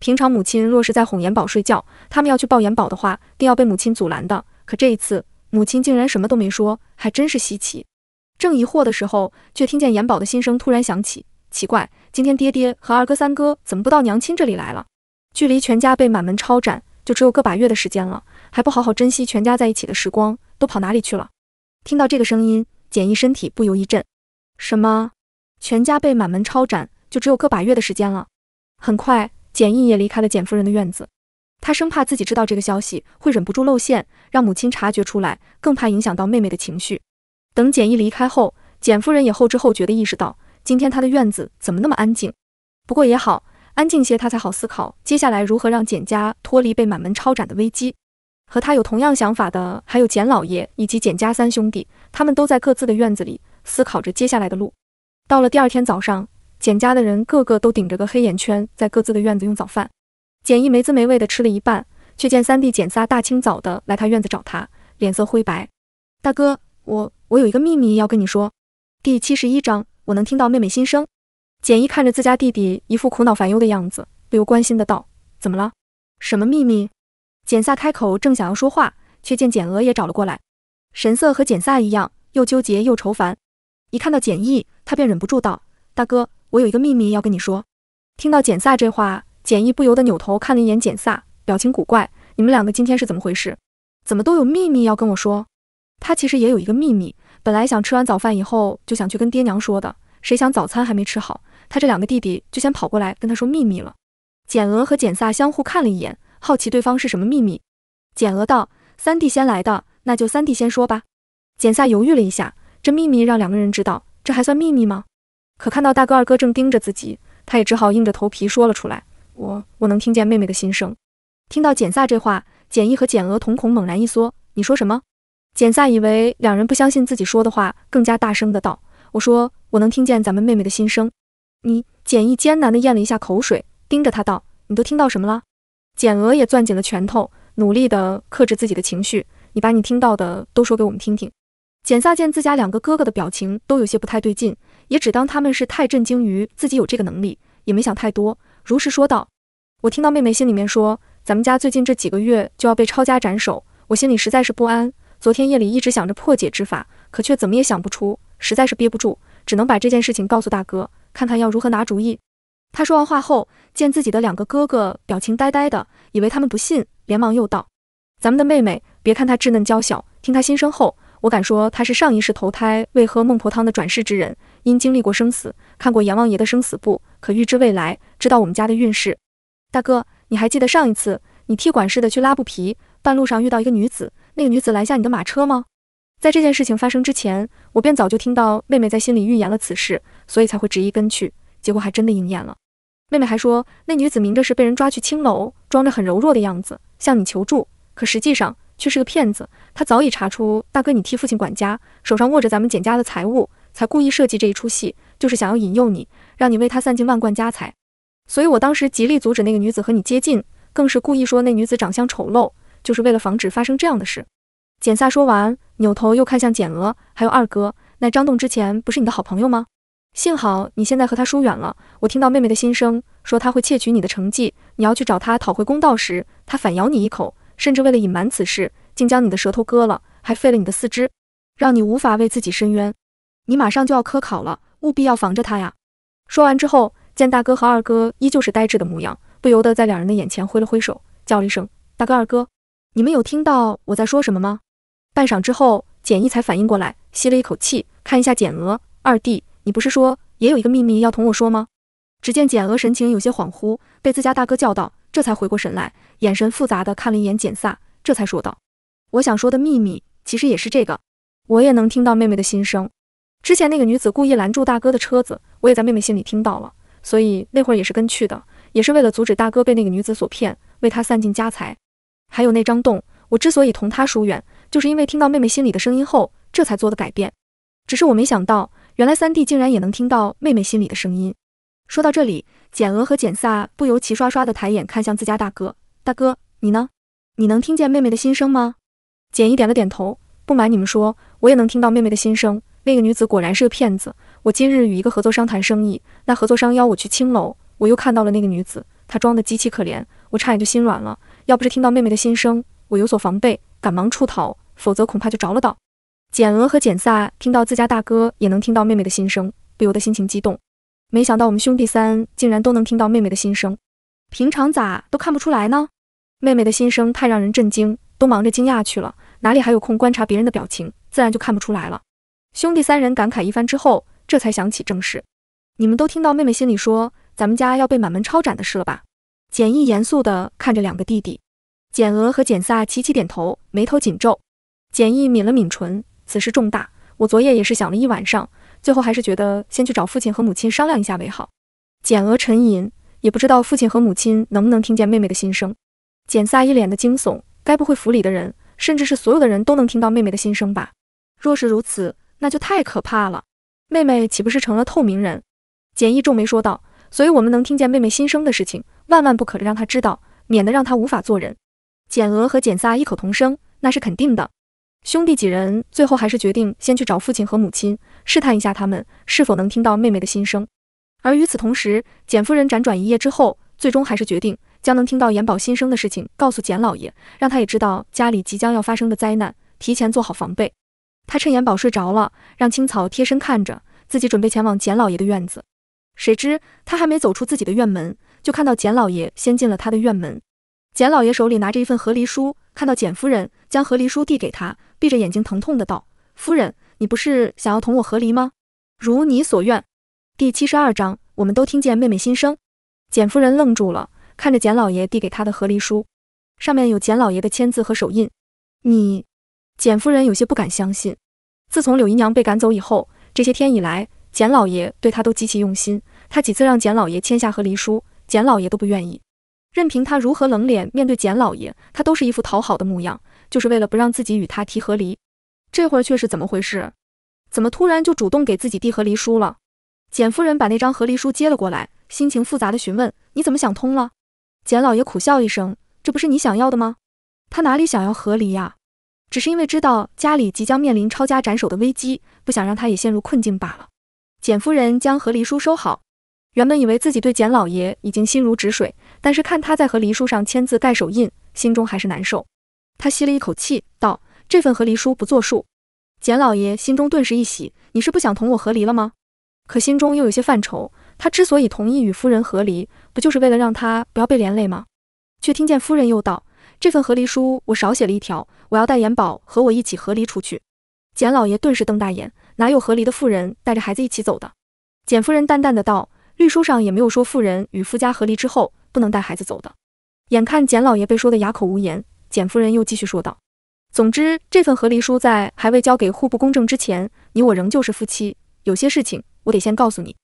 平常母亲若是在哄严宝睡觉，他们要去抱严宝的话，定要被母亲阻拦的。可这一次，母亲竟然什么都没说，还真是稀奇。正疑惑的时候，却听见严宝的心声突然响起。奇怪，今天爹爹和二哥、三哥怎么不到娘亲这里来了？距离全家被满门抄斩就只有个把月的时间了，还不好好珍惜全家在一起的时光，都跑哪里去了？听到这个声音，简易身体不由一震。什么？全家被满门抄斩，就只有个把月的时间了？很快，简易也离开了简夫人的院子。他生怕自己知道这个消息会忍不住露馅，让母亲察觉出来，更怕影响到妹妹的情绪。等简易离开后，简夫人也后知后觉地意识到。今天他的院子怎么那么安静？不过也好，安静些他才好思考接下来如何让简家脱离被满门抄斩的危机。和他有同样想法的还有简老爷以及简家三兄弟，他们都在各自的院子里思考着接下来的路。到了第二天早上，简家的人个个都顶着个黑眼圈，在各自的院子用早饭。简一没滋没味的吃了一半，却见三弟简仨大清早的来他院子找他，脸色灰白。大哥，我我有一个秘密要跟你说。第七十一章。我能听到妹妹心声。简毅看着自家弟弟一副苦恼烦忧的样子，不由关心的道：“怎么了？什么秘密？”简飒开口，正想要说话，却见简娥也找了过来，神色和简飒一样，又纠结又愁烦。一看到简毅，他便忍不住道：“大哥，我有一个秘密要跟你说。”听到简飒这话，简毅不由得扭头看了一眼简飒，表情古怪：“你们两个今天是怎么回事？怎么都有秘密要跟我说？”他其实也有一个秘密。本来想吃完早饭以后就想去跟爹娘说的，谁想早餐还没吃好，他这两个弟弟就先跑过来跟他说秘密了。简娥和简萨相互看了一眼，好奇对方是什么秘密。简娥道：“三弟先来的，那就三弟先说吧。”简萨犹豫了一下，这秘密让两个人知道，这还算秘密吗？可看到大哥二哥正盯着自己，他也只好硬着头皮说了出来：“我我能听见妹妹的心声。”听到简萨这话，简毅和简娥瞳孔猛然一缩：“你说什么？”简萨以为两人不相信自己说的话，更加大声的道：“我说我能听见咱们妹妹的心声。”你简毅艰难的咽了一下口水，盯着他道：“你都听到什么了？”简娥也攥紧了拳头，努力的克制自己的情绪：“你把你听到的都说给我们听听。”简萨见自家两个哥哥的表情都有些不太对劲，也只当他们是太震惊于自己有这个能力，也没想太多，如实说道：“我听到妹妹心里面说，咱们家最近这几个月就要被抄家斩首，我心里实在是不安。”昨天夜里一直想着破解之法，可却怎么也想不出，实在是憋不住，只能把这件事情告诉大哥，看看要如何拿主意。他说完话后，见自己的两个哥哥表情呆呆的，以为他们不信，连忙又道：“咱们的妹妹，别看她稚嫩娇小，听她心声后，我敢说她是上一世投胎为喝孟婆汤的转世之人，因经历过生死，看过阎王爷的生死簿，可预知未来，知道我们家的运势。大哥，你还记得上一次你替管事的去拉布皮，半路上遇到一个女子？”那个女子拦下你的马车吗？在这件事情发生之前，我便早就听到妹妹在心里预言了此事，所以才会执意跟去。结果还真的应验了。妹妹还说，那女子明着是被人抓去青楼，装着很柔弱的样子向你求助，可实际上却是个骗子。她早已查出大哥你替父亲管家，手上握着咱们简家的财物，才故意设计这一出戏，就是想要引诱你，让你为他散尽万贯家财。所以我当时极力阻止那个女子和你接近，更是故意说那女子长相丑陋。就是为了防止发生这样的事，简萨说完，扭头又看向简娥，还有二哥。那张栋之前不是你的好朋友吗？幸好你现在和他疏远了。我听到妹妹的心声，说他会窃取你的成绩，你要去找他讨回公道时，他反咬你一口，甚至为了隐瞒此事，竟将你的舌头割了，还废了你的四肢，让你无法为自己申冤。你马上就要科考了，务必要防着他呀！说完之后，见大哥和二哥依旧是呆滞的模样，不由得在两人的眼前挥了挥手，叫了一声：“大哥，二哥。”你们有听到我在说什么吗？半晌之后，简一才反应过来，吸了一口气，看一下简娥二弟，你不是说也有一个秘密要同我说吗？只见简娥神情有些恍惚，被自家大哥叫到，这才回过神来，眼神复杂的看了一眼简萨，这才说道：“我想说的秘密其实也是这个，我也能听到妹妹的心声。之前那个女子故意拦住大哥的车子，我也在妹妹心里听到了，所以那会儿也是跟去的，也是为了阻止大哥被那个女子所骗，为他散尽家财。”还有那张洞，我之所以同他疏远，就是因为听到妹妹心里的声音后，这才做的改变。只是我没想到，原来三弟竟然也能听到妹妹心里的声音。说到这里，简娥和简飒不由齐刷刷的抬眼看向自家大哥。大哥，你呢？你能听见妹妹的心声吗？简一点了点头。不瞒你们说，我也能听到妹妹的心声。那个女子果然是个骗子。我今日与一个合作商谈生意，那合作商邀我去青楼，我又看到了那个女子，她装的极其可怜，我差点就心软了。要不是听到妹妹的心声，我有所防备，赶忙出逃，否则恐怕就着了道。简娥和简萨听到自家大哥也能听到妹妹的心声，不由得心情激动。没想到我们兄弟三竟然都能听到妹妹的心声，平常咋都看不出来呢？妹妹的心声太让人震惊，都忙着惊讶去了，哪里还有空观察别人的表情，自然就看不出来了。兄弟三人感慨一番之后，这才想起正事。你们都听到妹妹心里说咱们家要被满门抄斩的事了吧？简易严肃的看着两个弟弟，简娥和简飒齐齐点头，眉头紧皱。简易抿了抿唇，此事重大，我昨夜也是想了一晚上，最后还是觉得先去找父亲和母亲商量一下为好。简娥沉吟，也不知道父亲和母亲能不能听见妹妹的心声。简萨一脸的惊悚，该不会府里的人，甚至是所有的人都能听到妹妹的心声吧？若是如此，那就太可怕了，妹妹岂不是成了透明人？简易皱眉说道。所以我们能听见妹妹心声的事情，万万不可让她知道，免得让她无法做人。简娥和简萨异口同声：“那是肯定的。”兄弟几人最后还是决定先去找父亲和母亲，试探一下他们是否能听到妹妹的心声。而与此同时，简夫人辗转一夜之后，最终还是决定将能听到严宝心声的事情告诉简老爷，让他也知道家里即将要发生的灾难，提前做好防备。他趁严宝睡着了，让青草贴身看着，自己准备前往简老爷的院子。谁知他还没走出自己的院门，就看到简老爷先进了他的院门。简老爷手里拿着一份和离书，看到简夫人将和离书递给他，闭着眼睛，疼痛的道：“夫人，你不是想要同我和离吗？如你所愿。”第七十二章，我们都听见妹妹心声。简夫人愣住了，看着简老爷递给她的和离书，上面有简老爷的签字和手印。你，简夫人有些不敢相信。自从柳姨娘被赶走以后，这些天以来。简老爷对他都极其用心，他几次让简老爷签下和离书，简老爷都不愿意。任凭他如何冷脸面对简老爷，他都是一副讨好的模样，就是为了不让自己与他提和离。这会儿却是怎么回事？怎么突然就主动给自己递和离书了？简夫人把那张和离书接了过来，心情复杂的询问：“你怎么想通了？”简老爷苦笑一声：“这不是你想要的吗？他哪里想要和离呀？只是因为知道家里即将面临抄家斩首的危机，不想让他也陷入困境罢了。”简夫人将和离书收好，原本以为自己对简老爷已经心如止水，但是看他在和离书上签字盖手印，心中还是难受。他吸了一口气，道：“这份和离书不作数。”简老爷心中顿时一喜，你是不想同我和离了吗？可心中又有些犯愁。他之所以同意与夫人和离，不就是为了让他不要被连累吗？却听见夫人又道：“这份和离书我少写了一条，我要带延宝和我一起和离出去。”简老爷顿时瞪大眼。哪有和离的妇人带着孩子一起走的？简夫人淡淡的道：“律书上也没有说妇人与夫家和离之后不能带孩子走的。”眼看简老爷被说的哑口无言，简夫人又继续说道：“总之，这份和离书在还未交给户部公证之前，你我仍旧是夫妻。有些事情我得先告诉你。”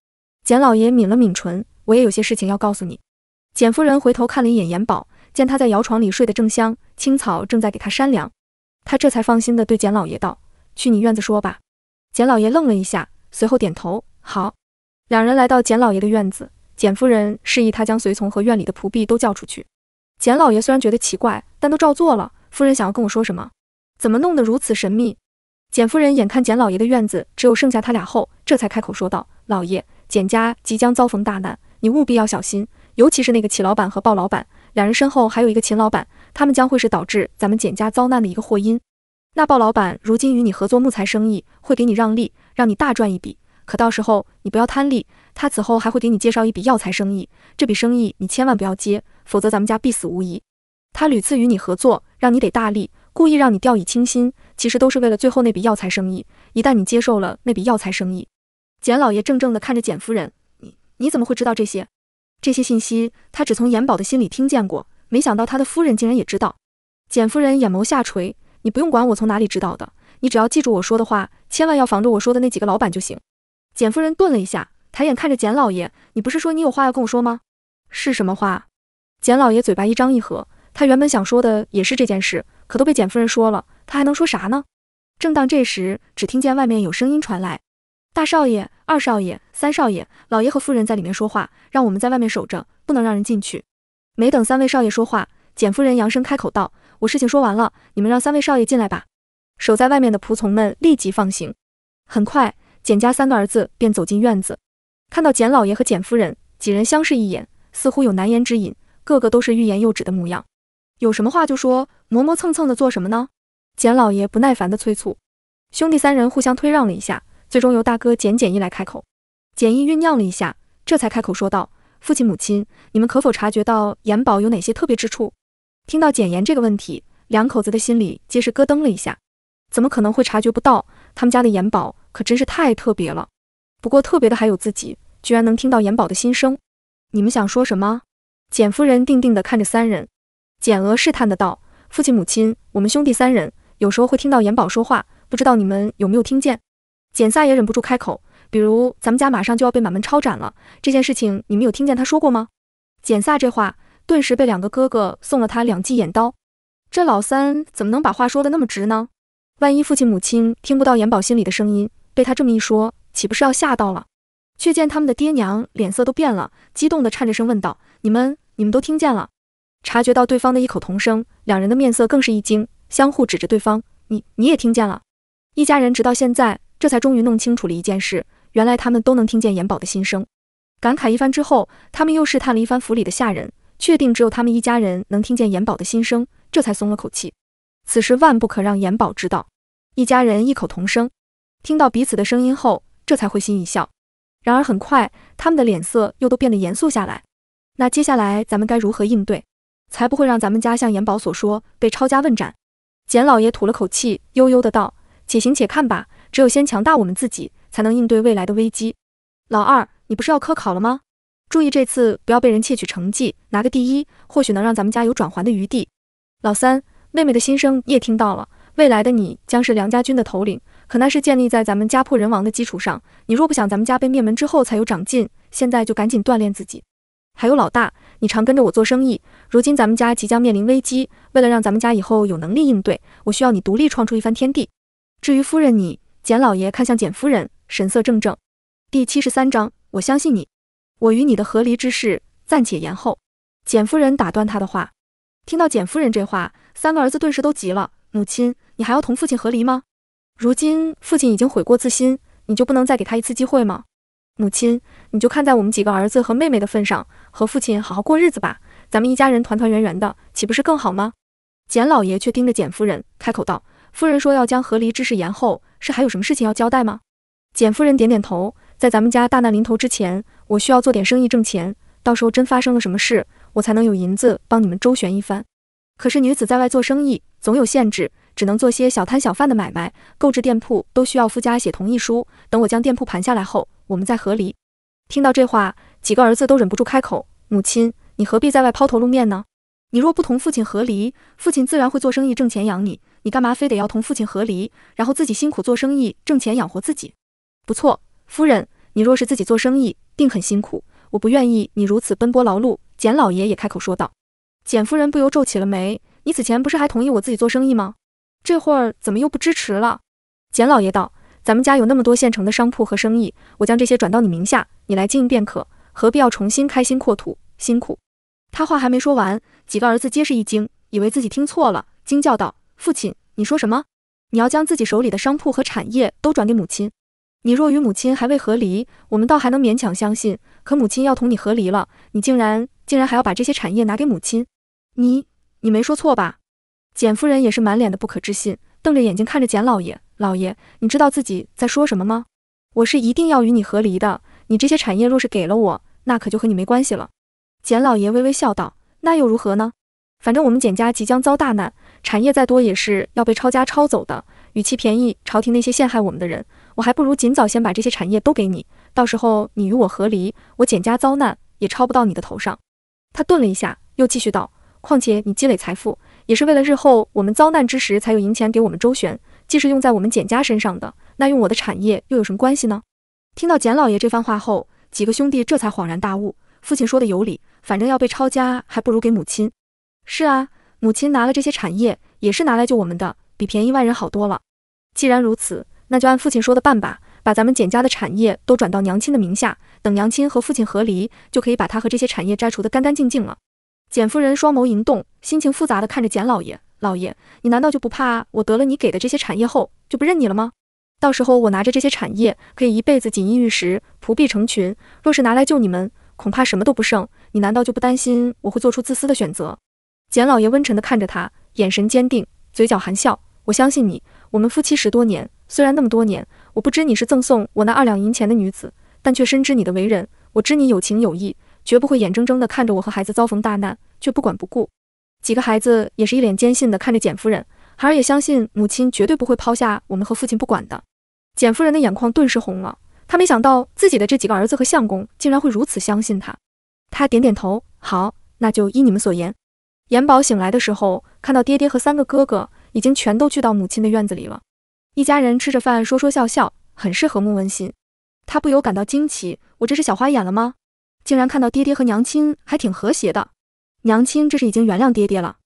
简老爷抿了抿唇：“我也有些事情要告诉你。”简夫人回头看了一眼严宝，见他在摇床里睡得正香，青草正在给他扇凉，他这才放心的对简老爷道：“去你院子说吧。”简老爷愣了一下，随后点头，好。两人来到简老爷的院子，简夫人示意他将随从和院里的仆婢都叫出去。简老爷虽然觉得奇怪，但都照做了。夫人想要跟我说什么？怎么弄得如此神秘？简夫人眼看简老爷的院子只有剩下他俩后，这才开口说道：“老爷，简家即将遭逢大难，你务必要小心，尤其是那个祁老板和鲍老板，两人身后还有一个秦老板，他们将会是导致咱们简家遭难的一个祸因。”那鲍老板如今与你合作木材生意，会给你让利，让你大赚一笔。可到时候你不要贪利，他此后还会给你介绍一笔药材生意，这笔生意你千万不要接，否则咱们家必死无疑。他屡次与你合作，让你得大力，故意让你掉以轻心，其实都是为了最后那笔药材生意。一旦你接受了那笔药材生意，简老爷怔怔地看着简夫人，你你怎么会知道这些？这些信息他只从严宝的心里听见过，没想到他的夫人竟然也知道。简夫人眼眸下垂。你不用管我从哪里知道的，你只要记住我说的话，千万要防着我说的那几个老板就行。简夫人顿了一下，抬眼看着简老爷：“你不是说你有话要跟我说吗？是什么话？”简老爷嘴巴一张一合，他原本想说的也是这件事，可都被简夫人说了，他还能说啥呢？正当这时，只听见外面有声音传来：“大少爷、二少爷、三少爷，老爷和夫人在里面说话，让我们在外面守着，不能让人进去。”没等三位少爷说话，简夫人扬声开口道。我事情说完了，你们让三位少爷进来吧。守在外面的仆从们立即放行。很快，简家三个儿子便走进院子，看到简老爷和简夫人，几人相视一眼，似乎有难言之隐，个个都是欲言又止的模样。有什么话就说，磨磨蹭蹭的做什么呢？简老爷不耐烦地催促。兄弟三人互相推让了一下，最终由大哥简简一来开口。简一酝酿了一下，这才开口说道：“父亲、母亲，你们可否察觉到延宝有哪些特别之处？”听到简言这个问题，两口子的心里皆是咯噔了一下。怎么可能会察觉不到？他们家的言宝可真是太特别了。不过特别的还有自己，居然能听到言宝的心声。你们想说什么？简夫人定定地看着三人。简娥试探的道：“父亲、母亲，我们兄弟三人有时候会听到言宝说话，不知道你们有没有听见？”简萨也忍不住开口：“比如咱们家马上就要被满门抄斩了这件事情，你们有听见他说过吗？”简萨这话。顿时被两个哥哥送了他两记眼刀，这老三怎么能把话说的那么直呢？万一父亲母亲听不到延宝心里的声音，被他这么一说，岂不是要吓到了？却见他们的爹娘脸色都变了，激动的颤着声问道：“你们，你们都听见了？”察觉到对方的异口同声，两人的面色更是一惊，相互指着对方：“你，你也听见了？”一家人直到现在，这才终于弄清楚了一件事，原来他们都能听见延宝的心声。感慨一番之后，他们又试探了一番府里的下人。确定只有他们一家人能听见严宝的心声，这才松了口气。此事万不可让严宝知道。一家人异口同声，听到彼此的声音后，这才会心一笑。然而很快，他们的脸色又都变得严肃下来。那接下来咱们该如何应对，才不会让咱们家像严宝所说被抄家问斩？简老爷吐了口气，悠悠的道：“且行且看吧，只有先强大我们自己，才能应对未来的危机。”老二，你不是要科考了吗？注意这次不要被人窃取成绩，拿个第一，或许能让咱们家有转圜的余地。老三，妹妹的心声你也听到了，未来的你将是梁家军的头领，可那是建立在咱们家破人亡的基础上。你若不想咱们家被灭门之后才有长进，现在就赶紧锻炼自己。还有老大，你常跟着我做生意，如今咱们家即将面临危机，为了让咱们家以后有能力应对，我需要你独立创出一番天地。至于夫人，你，简老爷看向简夫人，神色正正。第七十三章，我相信你。我与你的和离之事暂且延后。”简夫人打断他的话。听到简夫人这话，三个儿子顿时都急了：“母亲，你还要同父亲和离吗？如今父亲已经悔过自新，你就不能再给他一次机会吗？母亲，你就看在我们几个儿子和妹妹的份上，和父亲好好过日子吧。咱们一家人团团圆圆的，岂不是更好吗？”简老爷却盯着简夫人，开口道：“夫人说要将和离之事延后，是还有什么事情要交代吗？”简夫人点点头，在咱们家大难临头之前。我需要做点生意挣钱，到时候真发生了什么事，我才能有银子帮你们周旋一番。可是女子在外做生意总有限制，只能做些小摊小贩的买卖，购置店铺都需要夫家写同意书。等我将店铺盘下来后，我们再合离。听到这话，几个儿子都忍不住开口：“母亲，你何必在外抛头露面呢？你若不同父亲合离，父亲自然会做生意挣钱养你，你干嘛非得要同父亲合离，然后自己辛苦做生意挣钱养活自己？”不错，夫人。你若是自己做生意，定很辛苦。我不愿意你如此奔波劳碌。简老爷也开口说道。简夫人不由皱起了眉。你此前不是还同意我自己做生意吗？这会儿怎么又不支持了？简老爷道：“咱们家有那么多现成的商铺和生意，我将这些转到你名下，你来经营便可，何必要重新开新扩土，辛苦？”他话还没说完，几个儿子皆是一惊，以为自己听错了，惊叫道：“父亲，你说什么？你要将自己手里的商铺和产业都转给母亲？”你若与母亲还未和离，我们倒还能勉强相信；可母亲要同你和离了，你竟然竟然还要把这些产业拿给母亲？你你没说错吧？简夫人也是满脸的不可置信，瞪着眼睛看着简老爷。老爷，你知道自己在说什么吗？我是一定要与你和离的。你这些产业若是给了我，那可就和你没关系了。简老爷微微笑道：“那又如何呢？反正我们简家即将遭大难，产业再多也是要被抄家抄走的。与其便宜朝廷那些陷害我们的人。”我还不如尽早先把这些产业都给你，到时候你与我和离，我简家遭难也抄不到你的头上。他顿了一下，又继续道：“况且你积累财富，也是为了日后我们遭难之时才有银钱给我们周旋，既是用在我们简家身上的，那用我的产业又有什么关系呢？”听到简老爷这番话后，几个兄弟这才恍然大悟，父亲说的有理，反正要被抄家，还不如给母亲。是啊，母亲拿了这些产业，也是拿来救我们的，比便宜外人好多了。既然如此。那就按父亲说的办吧，把咱们简家的产业都转到娘亲的名下。等娘亲和父亲和离，就可以把他和这些产业摘除的干干净净了。简夫人双眸盈动，心情复杂的看着简老爷：“老爷，你难道就不怕我得了你给的这些产业后就不认你了吗？到时候我拿着这些产业，可以一辈子锦衣玉食，仆婢成群。若是拿来救你们，恐怕什么都不剩。你难道就不担心我会做出自私的选择？”简老爷温沉的看着他，眼神坚定，嘴角含笑：“我相信你，我们夫妻十多年。”虽然那么多年，我不知你是赠送我那二两银钱的女子，但却深知你的为人。我知你有情有义，绝不会眼睁睁地看着我和孩子遭逢大难，却不管不顾。几个孩子也是一脸坚信地看着简夫人，孩儿也相信母亲绝对不会抛下我们和父亲不管的。简夫人的眼眶顿时红了，她没想到自己的这几个儿子和相公竟然会如此相信她。她点点头，好，那就依你们所言。延宝醒来的时候，看到爹爹和三个哥哥已经全都聚到母亲的院子里了。一家人吃着饭，说说笑笑，很是和睦温馨。他不由感到惊奇，我这是小花眼了吗？竟然看到爹爹和娘亲还挺和谐的。娘亲这是已经原谅爹爹了？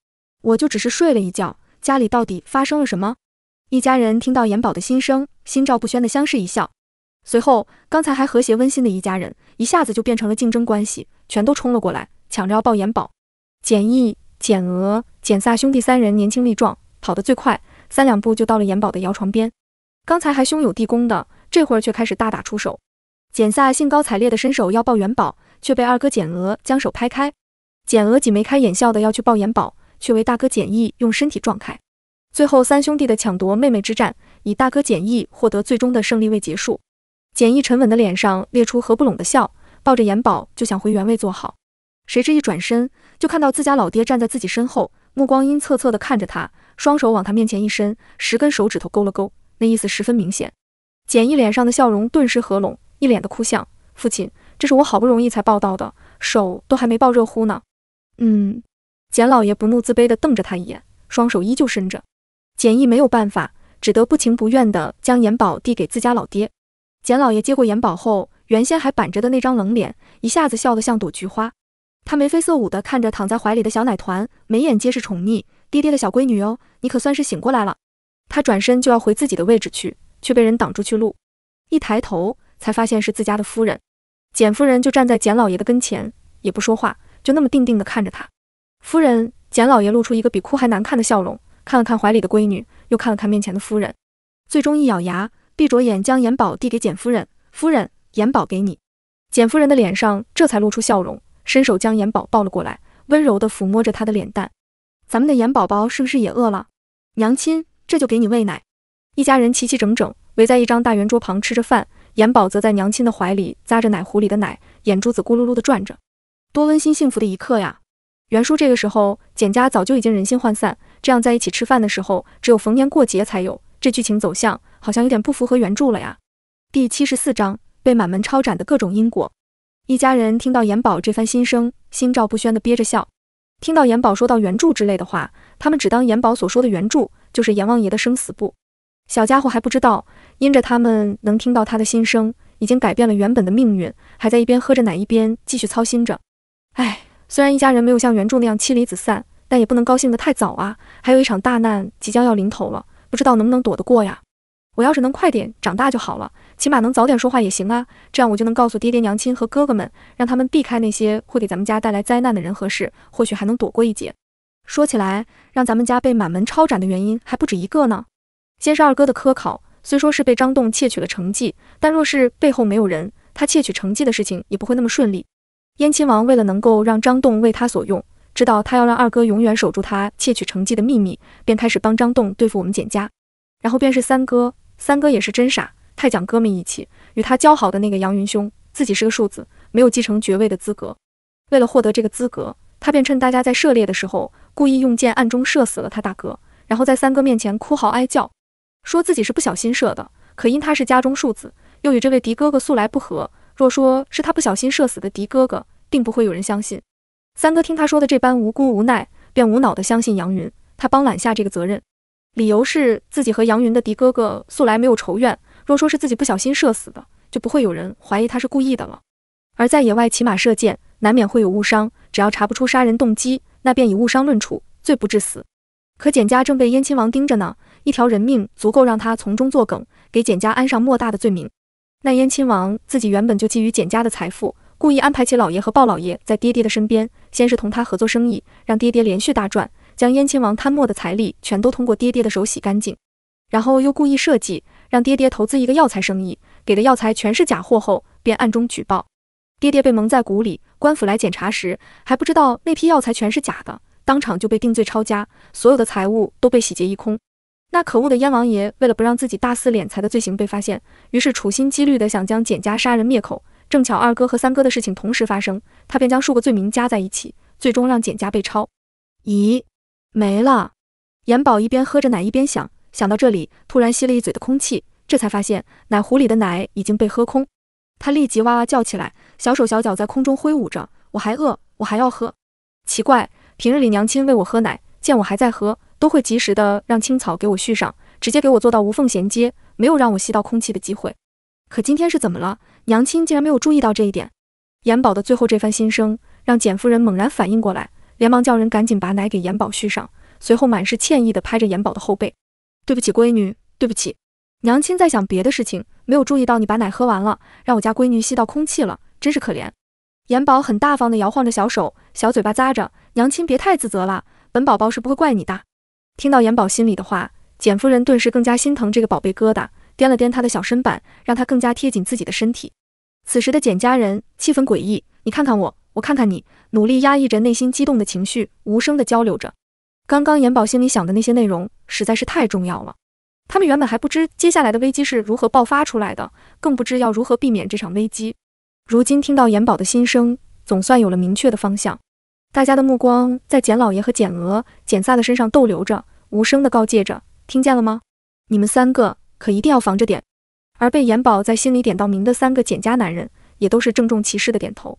我就只是睡了一觉，家里到底发生了什么？一家人听到延宝的心声，心照不宣地相视一笑。随后，刚才还和谐温馨的一家人，一下子就变成了竞争关系，全都冲了过来，抢着要抱延宝。简毅、简娥、简萨兄弟三人年轻力壮，跑得最快。三两步就到了严宝的摇床边，刚才还胸有地宫的，这会儿却开始大打出手。简萨兴高采烈的伸手要抱元宝，却被二哥简娥将手拍开。简娥挤眉开眼笑的要去抱元宝，却为大哥简意用身体撞开。最后三兄弟的抢夺妹妹之战，以大哥简意获得最终的胜利未结束。简意沉稳的脸上裂出合不拢的笑，抱着元宝就想回原位坐好，谁知一转身就看到自家老爹站在自己身后，目光阴恻恻的看着他。双手往他面前一伸，十根手指头勾了勾，那意思十分明显。简毅脸上的笑容顿时合拢，一脸的哭相。父亲，这是我好不容易才抱到的，手都还没抱热乎呢。嗯，简老爷不怒自卑地瞪着他一眼，双手依旧伸着。简毅没有办法，只得不情不愿地将盐宝递给自家老爹。简老爷接过盐宝后，原先还板着的那张冷脸一下子笑得像朵菊花。他眉飞色舞的看着躺在怀里的小奶团，眉眼皆是宠溺。爹爹的小闺女哦，你可算是醒过来了。他转身就要回自己的位置去，却被人挡住去路。一抬头才发现是自家的夫人，简夫人就站在简老爷的跟前，也不说话，就那么定定的看着他。夫人，简老爷露出一个比哭还难看的笑容，看了看怀里的闺女，又看了看面前的夫人，最终一咬牙，闭着眼将眼宝递给简夫人。夫人，眼宝给你。简夫人的脸上这才露出笑容，伸手将眼宝抱了过来，温柔的抚摸着他的脸蛋。咱们的严宝宝是不是也饿了？娘亲，这就给你喂奶。一家人齐齐整整围在一张大圆桌旁吃着饭，严宝则在娘亲的怀里扎着奶壶里的奶，眼珠子咕噜噜的转着。多温馨幸福的一刻呀！袁叔这个时候，简家早就已经人心涣散，这样在一起吃饭的时候，只有逢年过节才有。这剧情走向好像有点不符合原著了呀。第七十四章被满门抄斩的各种因果。一家人听到严宝这番心声，心照不宣的憋着笑。听到严宝说到原著之类的话，他们只当严宝所说的原著就是阎王爷的生死簿。小家伙还不知道，因着他们能听到他的心声，已经改变了原本的命运，还在一边喝着奶一边继续操心着。哎，虽然一家人没有像原著那样妻离子散，但也不能高兴的太早啊，还有一场大难即将要临头了，不知道能不能躲得过呀？我要是能快点长大就好了。起码能早点说话也行啊，这样我就能告诉爹爹、娘亲和哥哥们，让他们避开那些会给咱们家带来灾难的人和事，或许还能躲过一劫。说起来，让咱们家被满门抄斩的原因还不止一个呢。先是二哥的科考，虽说是被张栋窃取了成绩，但若是背后没有人，他窃取成绩的事情也不会那么顺利。燕亲王为了能够让张栋为他所用，知道他要让二哥永远守住他窃取成绩的秘密，便开始帮张栋对付我们简家。然后便是三哥，三哥也是真傻。太讲哥们义气，与他交好的那个杨云兄，自己是个庶子，没有继承爵位的资格。为了获得这个资格，他便趁大家在射猎的时候，故意用箭暗中射死了他大哥，然后在三哥面前哭嚎哀叫，说自己是不小心射的。可因他是家中庶子，又与这位狄哥哥素来不和，若说是他不小心射死的狄哥哥，定不会有人相信。三哥听他说的这般无辜无奈，便无脑的相信杨云，他帮揽下这个责任，理由是自己和杨云的狄哥哥素来没有仇怨。若说是自己不小心射死的，就不会有人怀疑他是故意的了。而在野外骑马射箭，难免会有误伤，只要查不出杀人动机，那便以误伤论处，罪不至死。可简家正被燕亲王盯着呢，一条人命足够让他从中作梗，给简家安上莫大的罪名。那燕亲王自己原本就觊觎简家的财富，故意安排起老爷和鲍老爷在爹爹的身边，先是同他合作生意，让爹爹连续大赚，将燕亲王贪墨的财力全都通过爹爹的手洗干净。然后又故意设计让爹爹投资一个药材生意，给的药材全是假货，后便暗中举报。爹爹被蒙在鼓里，官府来检查时还不知道那批药材全是假的，当场就被定罪抄家，所有的财物都被洗劫一空。那可恶的燕王爷为了不让自己大肆敛财的罪行被发现，于是处心积虑的想将简家杀人灭口。正巧二哥和三哥的事情同时发生，他便将数个罪名加在一起，最终让简家被抄。咦，没了。严宝一边喝着奶一边想。想到这里，突然吸了一嘴的空气，这才发现奶壶里的奶已经被喝空。他立即哇哇叫起来，小手小脚在空中挥舞着。我还饿，我还要喝。奇怪，平日里娘亲喂我喝奶，见我还在喝，都会及时的让青草给我续上，直接给我做到无缝衔接，没有让我吸到空气的机会。可今天是怎么了？娘亲竟然没有注意到这一点。严宝的最后这番心声，让简夫人猛然反应过来，连忙叫人赶紧把奶给严宝续上，随后满是歉意的拍着严宝的后背。对不起，闺女，对不起，娘亲在想别的事情，没有注意到你把奶喝完了，让我家闺女吸到空气了，真是可怜。严宝很大方的摇晃着小手，小嘴巴咂着，娘亲别太自责了，本宝宝是不会怪你的。听到严宝心里的话，简夫人顿时更加心疼这个宝贝疙瘩，掂了掂他的小身板，让他更加贴紧自己的身体。此时的简家人气氛诡异，你看看我，我看看你，努力压抑着内心激动的情绪，无声的交流着。刚刚严宝心里想的那些内容实在是太重要了。他们原本还不知接下来的危机是如何爆发出来的，更不知要如何避免这场危机。如今听到严宝的心声，总算有了明确的方向。大家的目光在简老爷和简娥、简萨的身上逗留着，无声的告诫着：“听见了吗？你们三个可一定要防着点。”而被严宝在心里点到名的三个简家男人，也都是郑重其事的点头。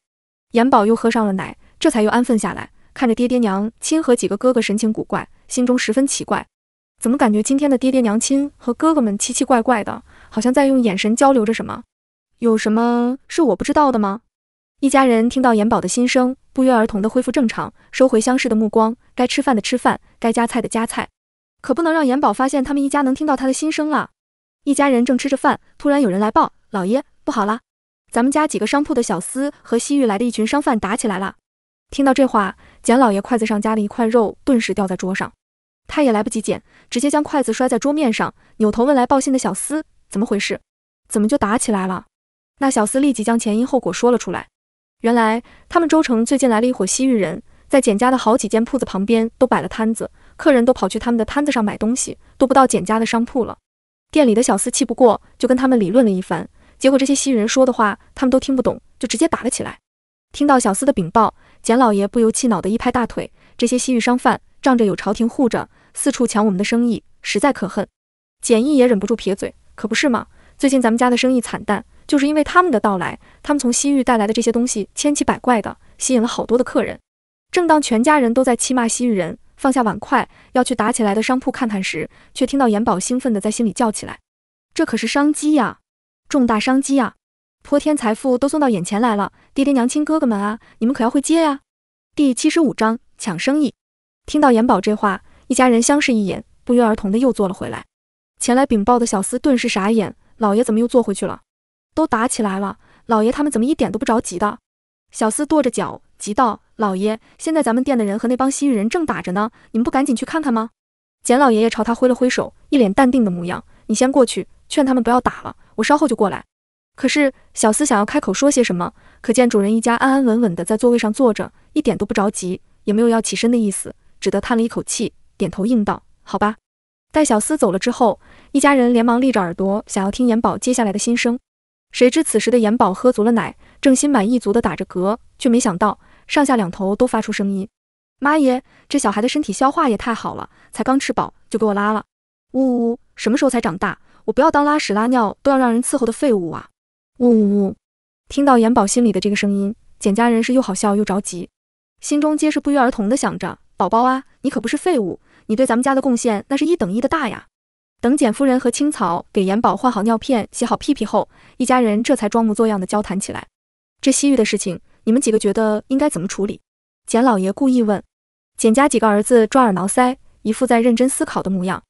严宝又喝上了奶，这才又安分下来。看着爹爹、娘亲和几个哥哥神情古怪，心中十分奇怪，怎么感觉今天的爹爹、娘亲和哥哥们奇奇怪怪的，好像在用眼神交流着什么？有什么是我不知道的吗？一家人听到严宝的心声，不约而同的恢复正常，收回相视的目光，该吃饭的吃饭，该夹菜的夹菜，可不能让严宝发现他们一家能听到他的心声了。一家人正吃着饭，突然有人来报：老爷不好了，咱们家几个商铺的小厮和西域来的一群商贩打起来了。听到这话。简老爷筷子上夹了一块肉顿时掉在桌上，他也来不及捡，直接将筷子摔在桌面上，扭头问来报信的小厮：“怎么回事？怎么就打起来了？”那小厮立即将前因后果说了出来。原来他们周城最近来了一伙西域人，在简家的好几间铺子旁边都摆了摊子，客人都跑去他们的摊子上买东西，都不到简家的商铺了。店里的小厮气不过，就跟他们理论了一番，结果这些西域人说的话他们都听不懂，就直接打了起来。听到小厮的禀报。简老爷不由气恼地一拍大腿，这些西域商贩仗着有朝廷护着，四处抢我们的生意，实在可恨。简毅也忍不住撇嘴，可不是吗？最近咱们家的生意惨淡，就是因为他们的到来。他们从西域带来的这些东西千奇百怪的，吸引了好多的客人。正当全家人都在气骂西域人，放下碗筷要去打起来的商铺看看时，却听到严宝兴奋地在心里叫起来：“这可是商机呀，重大商机呀！”泼天财富都送到眼前来了，爹爹、娘亲、哥哥们啊，你们可要会接呀！第七十五章抢生意。听到严宝这话，一家人相视一眼，不约而同的又坐了回来。前来禀报的小厮顿时傻眼，老爷怎么又坐回去了？都打起来了，老爷他们怎么一点都不着急的？小厮跺着脚急道：“老爷，现在咱们店的人和那帮西域人正打着呢，你们不赶紧去看看吗？”简老爷爷朝他挥了挥手，一脸淡定的模样：“你先过去劝他们不要打了，我稍后就过来。”可是小厮想要开口说些什么，可见主人一家安安稳稳的在座位上坐着，一点都不着急，也没有要起身的意思，只得叹了一口气，点头应道：“好吧。”待小厮走了之后，一家人连忙立着耳朵想要听严宝接下来的心声。谁知此时的严宝喝足了奶，正心满意足的打着嗝，却没想到上下两头都发出声音。妈耶，这小孩的身体消化也太好了，才刚吃饱就给我拉了。呜呜，什么时候才长大？我不要当拉屎拉尿都要让人伺候的废物啊！呜呜呜！听到严宝心里的这个声音，简家人是又好笑又着急，心中皆是不约而同的想着：“宝宝啊，你可不是废物，你对咱们家的贡献那是一等一的大呀！”等简夫人和青草给严宝换好尿片、洗好屁屁后，一家人这才装模作样的交谈起来。这西域的事情，你们几个觉得应该怎么处理？简老爷故意问。简家几个儿子抓耳挠腮，一副在认真思考的模样。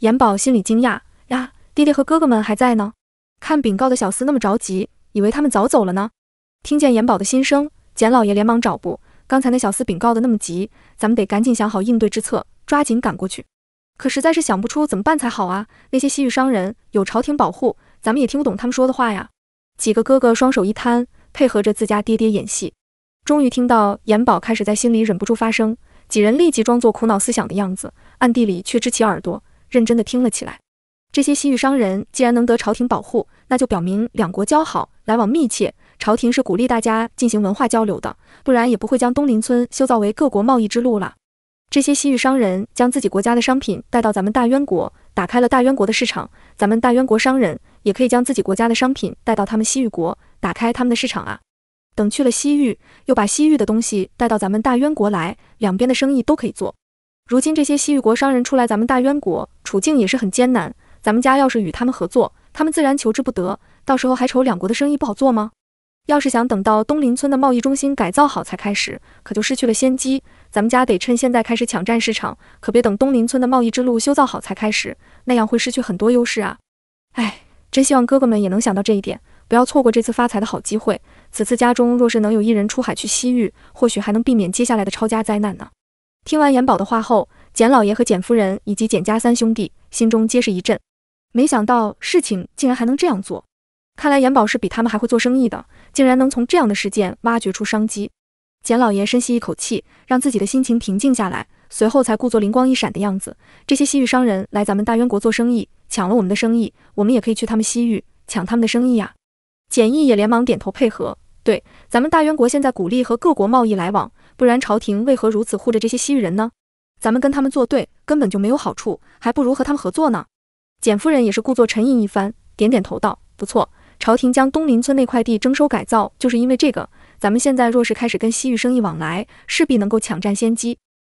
严宝心里惊讶呀，爹爹和哥哥们还在呢。看禀告的小厮那么着急，以为他们早走了呢。听见严宝的心声，简老爷连忙找不。刚才那小厮禀告的那么急，咱们得赶紧想好应对之策，抓紧赶过去。可实在是想不出怎么办才好啊！那些西域商人有朝廷保护，咱们也听不懂他们说的话呀。几个哥哥双手一摊，配合着自家爹爹演戏。终于听到严宝开始在心里忍不住发声，几人立即装作苦恼思想的样子，暗地里却支起耳朵，认真的听了起来。这些西域商人既然能得朝廷保护，那就表明两国交好，来往密切。朝廷是鼓励大家进行文化交流的，不然也不会将东林村修造为各国贸易之路了。这些西域商人将自己国家的商品带到咱们大渊国，打开了大渊国的市场，咱们大渊国商人也可以将自己国家的商品带到他们西域国，打开他们的市场啊。等去了西域，又把西域的东西带到咱们大渊国来，两边的生意都可以做。如今这些西域国商人出来咱们大渊国，处境也是很艰难。咱们家要是与他们合作，他们自然求之不得。到时候还愁两国的生意不好做吗？要是想等到东林村的贸易中心改造好才开始，可就失去了先机。咱们家得趁现在开始抢占市场，可别等东林村的贸易之路修造好才开始，那样会失去很多优势啊！哎，真希望哥哥们也能想到这一点，不要错过这次发财的好机会。此次家中若是能有一人出海去西域，或许还能避免接下来的抄家灾难呢。听完严宝的话后，简老爷和简夫人以及简家三兄弟心中皆是一震。没想到事情竟然还能这样做，看来严宝是比他们还会做生意的，竟然能从这样的事件挖掘出商机。简老爷深吸一口气，让自己的心情平静下来，随后才故作灵光一闪的样子：“这些西域商人来咱们大渊国做生意，抢了我们的生意，我们也可以去他们西域抢他们的生意呀。”简毅也连忙点头配合：“对，咱们大渊国现在鼓励和各国贸易来往，不然朝廷为何如此护着这些西域人呢？咱们跟他们作对根本就没有好处，还不如和他们合作呢。”简夫人也是故作沉吟一番，点点头道：“不错，朝廷将东林村那块地征收改造，就是因为这个。咱们现在若是开始跟西域生意往来，势必能够抢占先机。”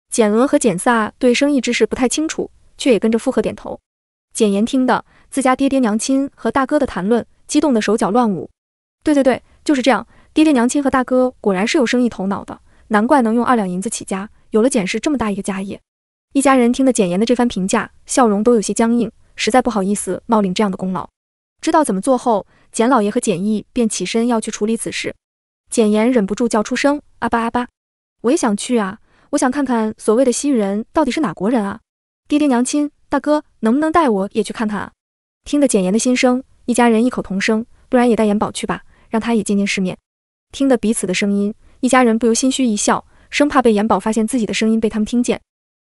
简娥和简萨对生意之事不太清楚，却也跟着附和点头。简言听的自家爹爹娘亲和大哥的谈论，激动的手脚乱舞。对对对，就是这样。爹爹娘亲和大哥果然是有生意头脑的，难怪能用二两银子起家，有了简氏这么大一个家业。一家人听得简言的这番评价，笑容都有些僵硬。实在不好意思冒领这样的功劳。知道怎么做后，简老爷和简毅便起身要去处理此事。简言忍不住叫出声：“阿巴阿巴，我也想去啊！我想看看所谓的西域人到底是哪国人啊！爹爹娘亲，大哥，能不能带我也去看看啊？”听得简言的心声，一家人异口同声：“不然也带延宝去吧，让他也见见世面。”听得彼此的声音，一家人不由心虚一笑，生怕被延宝发现自己的声音被他们听见，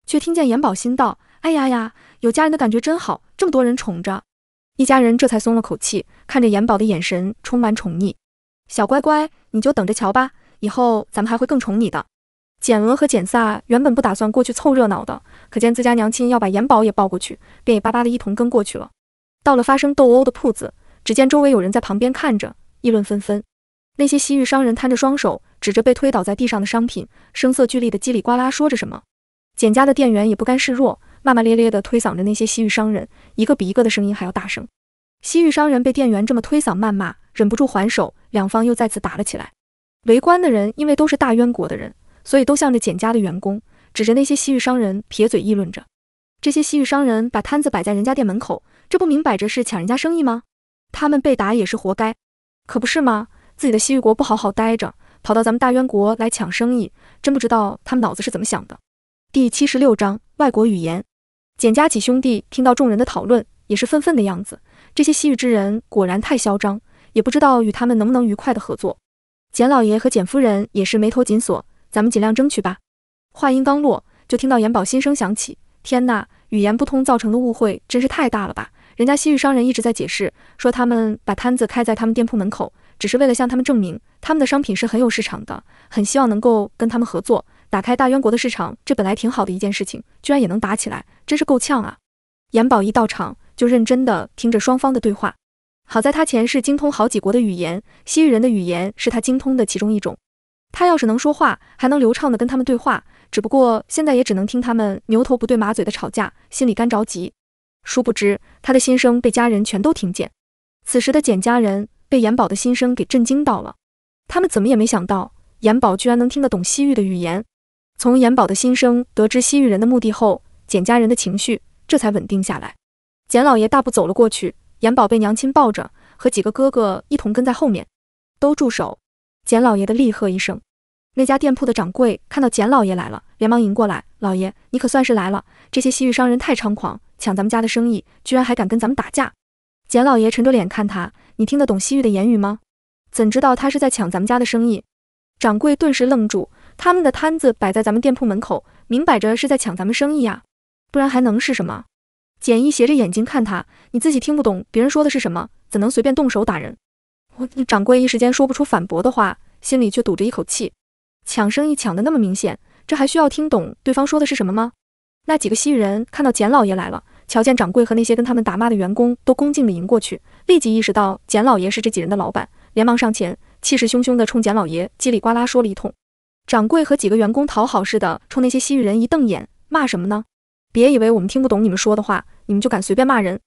却听见延宝心道：“哎呀呀！”有家人的感觉真好，这么多人宠着，一家人这才松了口气，看着严宝的眼神充满宠溺。小乖乖，你就等着瞧吧，以后咱们还会更宠你的。简娥和简萨原本不打算过去凑热闹的，可见自家娘亲要把严宝也抱过去，便也巴巴的一同跟过去了。到了发生斗殴的铺子，只见周围有人在旁边看着，议论纷纷。那些西域商人摊着双手，指着被推倒在地上的商品，声色俱厉的叽里呱啦说着什么。简家的店员也不甘示弱。骂骂咧咧地推搡着那些西域商人，一个比一个的声音还要大声。西域商人被店员这么推搡谩骂，忍不住还手，两方又再次打了起来。围观的人因为都是大渊国的人，所以都向着简家的员工，指着那些西域商人撇嘴议论着：“这些西域商人把摊子摆在人家店门口，这不明摆着是抢人家生意吗？他们被打也是活该，可不是吗？自己的西域国不好好待着，跑到咱们大渊国来抢生意，真不知道他们脑子是怎么想的。”第七十六章外国语言。简家几兄弟听到众人的讨论，也是愤愤的样子。这些西域之人果然太嚣张，也不知道与他们能不能愉快的合作。简老爷和简夫人也是眉头紧锁，咱们尽量争取吧。话音刚落，就听到严宝心声响起：天呐，语言不通造成的误会真是太大了吧！人家西域商人一直在解释，说他们把摊子开在他们店铺门口，只是为了向他们证明他们的商品是很有市场的，很希望能够跟他们合作。打开大渊国的市场，这本来挺好的一件事情，居然也能打起来，真是够呛啊！严宝一到场就认真的听着双方的对话，好在他前世精通好几国的语言，西域人的语言是他精通的其中一种。他要是能说话，还能流畅的跟他们对话，只不过现在也只能听他们牛头不对马嘴的吵架，心里干着急。殊不知他的心声被家人全都听见。此时的简家人被严宝的心声给震惊到了，他们怎么也没想到严宝居然能听得懂西域的语言。从严宝的心声得知西域人的目的后，简家人的情绪这才稳定下来。简老爷大步走了过去，严宝被娘亲抱着，和几个哥哥一同跟在后面。都住手！简老爷的厉喝一声。那家店铺的掌柜看到简老爷来了，连忙迎过来：“老爷，你可算是来了！这些西域商人太猖狂，抢咱们家的生意，居然还敢跟咱们打架！”简老爷沉着脸看他：“你听得懂西域的言语吗？怎知道他是在抢咱们家的生意？”掌柜顿时愣住。他们的摊子摆在咱们店铺门口，明摆着是在抢咱们生意呀，不然还能是什么？简毅斜着眼睛看他，你自己听不懂别人说的是什么，怎能随便动手打人？我掌柜一时间说不出反驳的话，心里却堵着一口气。抢生意抢的那么明显，这还需要听懂对方说的是什么吗？那几个西域人看到简老爷来了，瞧见掌柜和那些跟他们打骂的员工，都恭敬的迎过去，立即意识到简老爷是这几人的老板，连忙上前，气势汹汹的冲简老爷叽里呱啦说了一通。掌柜和几个员工讨好似的，冲那些西域人一瞪眼，骂什么呢？别以为我们听不懂你们说的话，你们就敢随便骂人？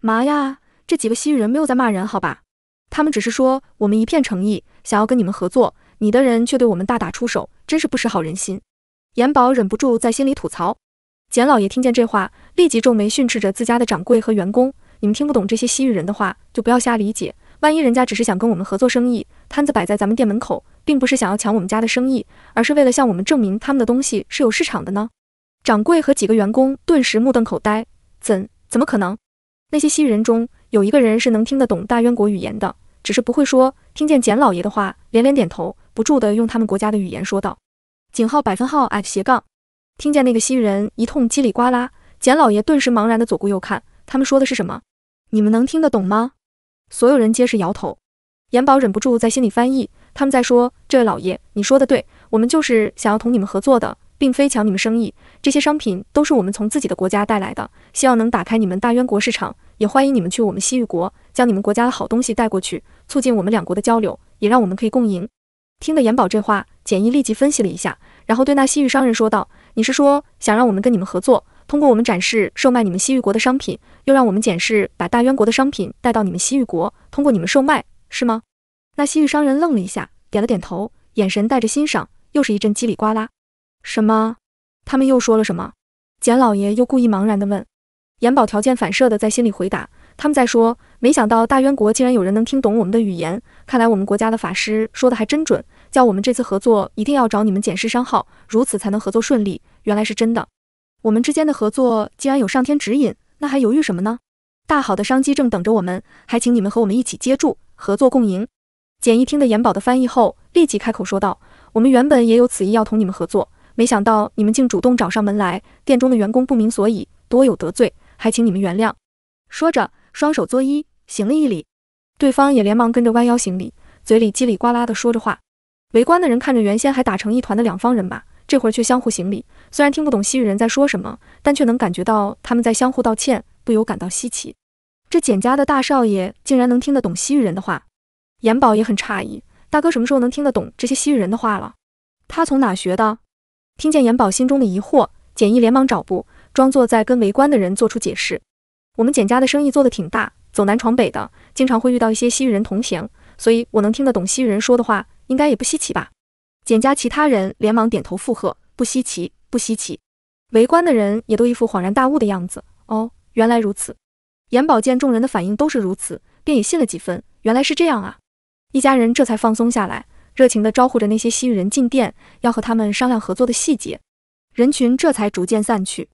妈呀，这几个西域人没有在骂人，好吧，他们只是说我们一片诚意，想要跟你们合作，你的人却对我们大打出手，真是不识好人心。严宝忍不住在心里吐槽。简老爷听见这话，立即皱眉训斥着自家的掌柜和员工：“你们听不懂这些西域人的话，就不要瞎理解。”万一人家只是想跟我们合作生意，摊子摆在咱们店门口，并不是想要抢我们家的生意，而是为了向我们证明他们的东西是有市场的呢？掌柜和几个员工顿时目瞪口呆，怎怎么可能？那些西域人中有一个人是能听得懂大渊国语言的，只是不会说。听见简老爷的话，连连点头，不住的用他们国家的语言说道。井号百分号 at 斜杠，听见那个西域人一通叽里呱啦，简老爷顿时茫然的左顾右看，他们说的是什么？你们能听得懂吗？所有人皆是摇头，严宝忍不住在心里翻译，他们在说：“这位老爷，你说的对，我们就是想要同你们合作的，并非抢你们生意。这些商品都是我们从自己的国家带来的，希望能打开你们大渊国市场。也欢迎你们去我们西域国，将你们国家的好东西带过去，促进我们两国的交流，也让我们可以共赢。”听得严宝这话，简易立即分析了一下，然后对那西域商人说道：“你是说想让我们跟你们合作？”通过我们展示售卖你们西域国的商品，又让我们检视把大渊国的商品带到你们西域国，通过你们售卖，是吗？那西域商人愣了一下，点了点头，眼神带着欣赏，又是一阵叽里呱啦。什么？他们又说了什么？简老爷又故意茫然的问。严宝条件反射的在心里回答：他们在说，没想到大渊国竟然有人能听懂我们的语言，看来我们国家的法师说的还真准，叫我们这次合作一定要找你们检视商号，如此才能合作顺利。原来是真的。我们之间的合作既然有上天指引，那还犹豫什么呢？大好的商机正等着我们，还请你们和我们一起接住，合作共赢。简易听的严宝的翻译后，立即开口说道：“我们原本也有此意要同你们合作，没想到你们竟主动找上门来。店中的员工不明所以，多有得罪，还请你们原谅。”说着，双手作揖，行了一礼。对方也连忙跟着弯腰行礼，嘴里叽里呱啦的说着话。围观的人看着原先还打成一团的两方人马。这会儿却相互行礼，虽然听不懂西域人在说什么，但却能感觉到他们在相互道歉，不由感到稀奇。这简家的大少爷竟然能听得懂西域人的话，严宝也很诧异。大哥什么时候能听得懂这些西域人的话了？他从哪学的？听见严宝心中的疑惑，简易连忙找步，装作在跟围观的人做出解释。我们简家的生意做得挺大，走南闯北的，经常会遇到一些西域人同行，所以我能听得懂西域人说的话，应该也不稀奇吧。简家其他人连忙点头附和，不稀奇，不稀奇。围观的人也都一副恍然大悟的样子，哦，原来如此。严宝见众人的反应都是如此，便也信了几分，原来是这样啊。一家人这才放松下来，热情的招呼着那些西域人进店，要和他们商量合作的细节。人群这才逐渐散去，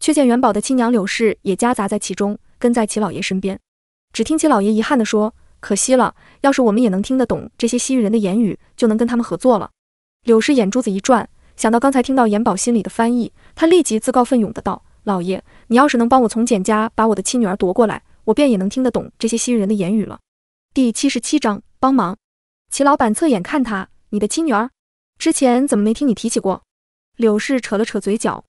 却见元宝的亲娘柳氏也夹杂在其中，跟在齐老爷身边。只听齐老爷遗憾地说，可惜了，要是我们也能听得懂这些西域人的言语，就能跟他们合作了。柳氏眼珠子一转，想到刚才听到严宝心里的翻译，他立即自告奋勇的道：“老爷，你要是能帮我从简家把我的亲女儿夺过来，我便也能听得懂这些西域人的言语了。”第七十七章帮忙。齐老板侧眼看他：“你的亲女儿，之前怎么没听你提起过？”柳氏扯了扯嘴角：“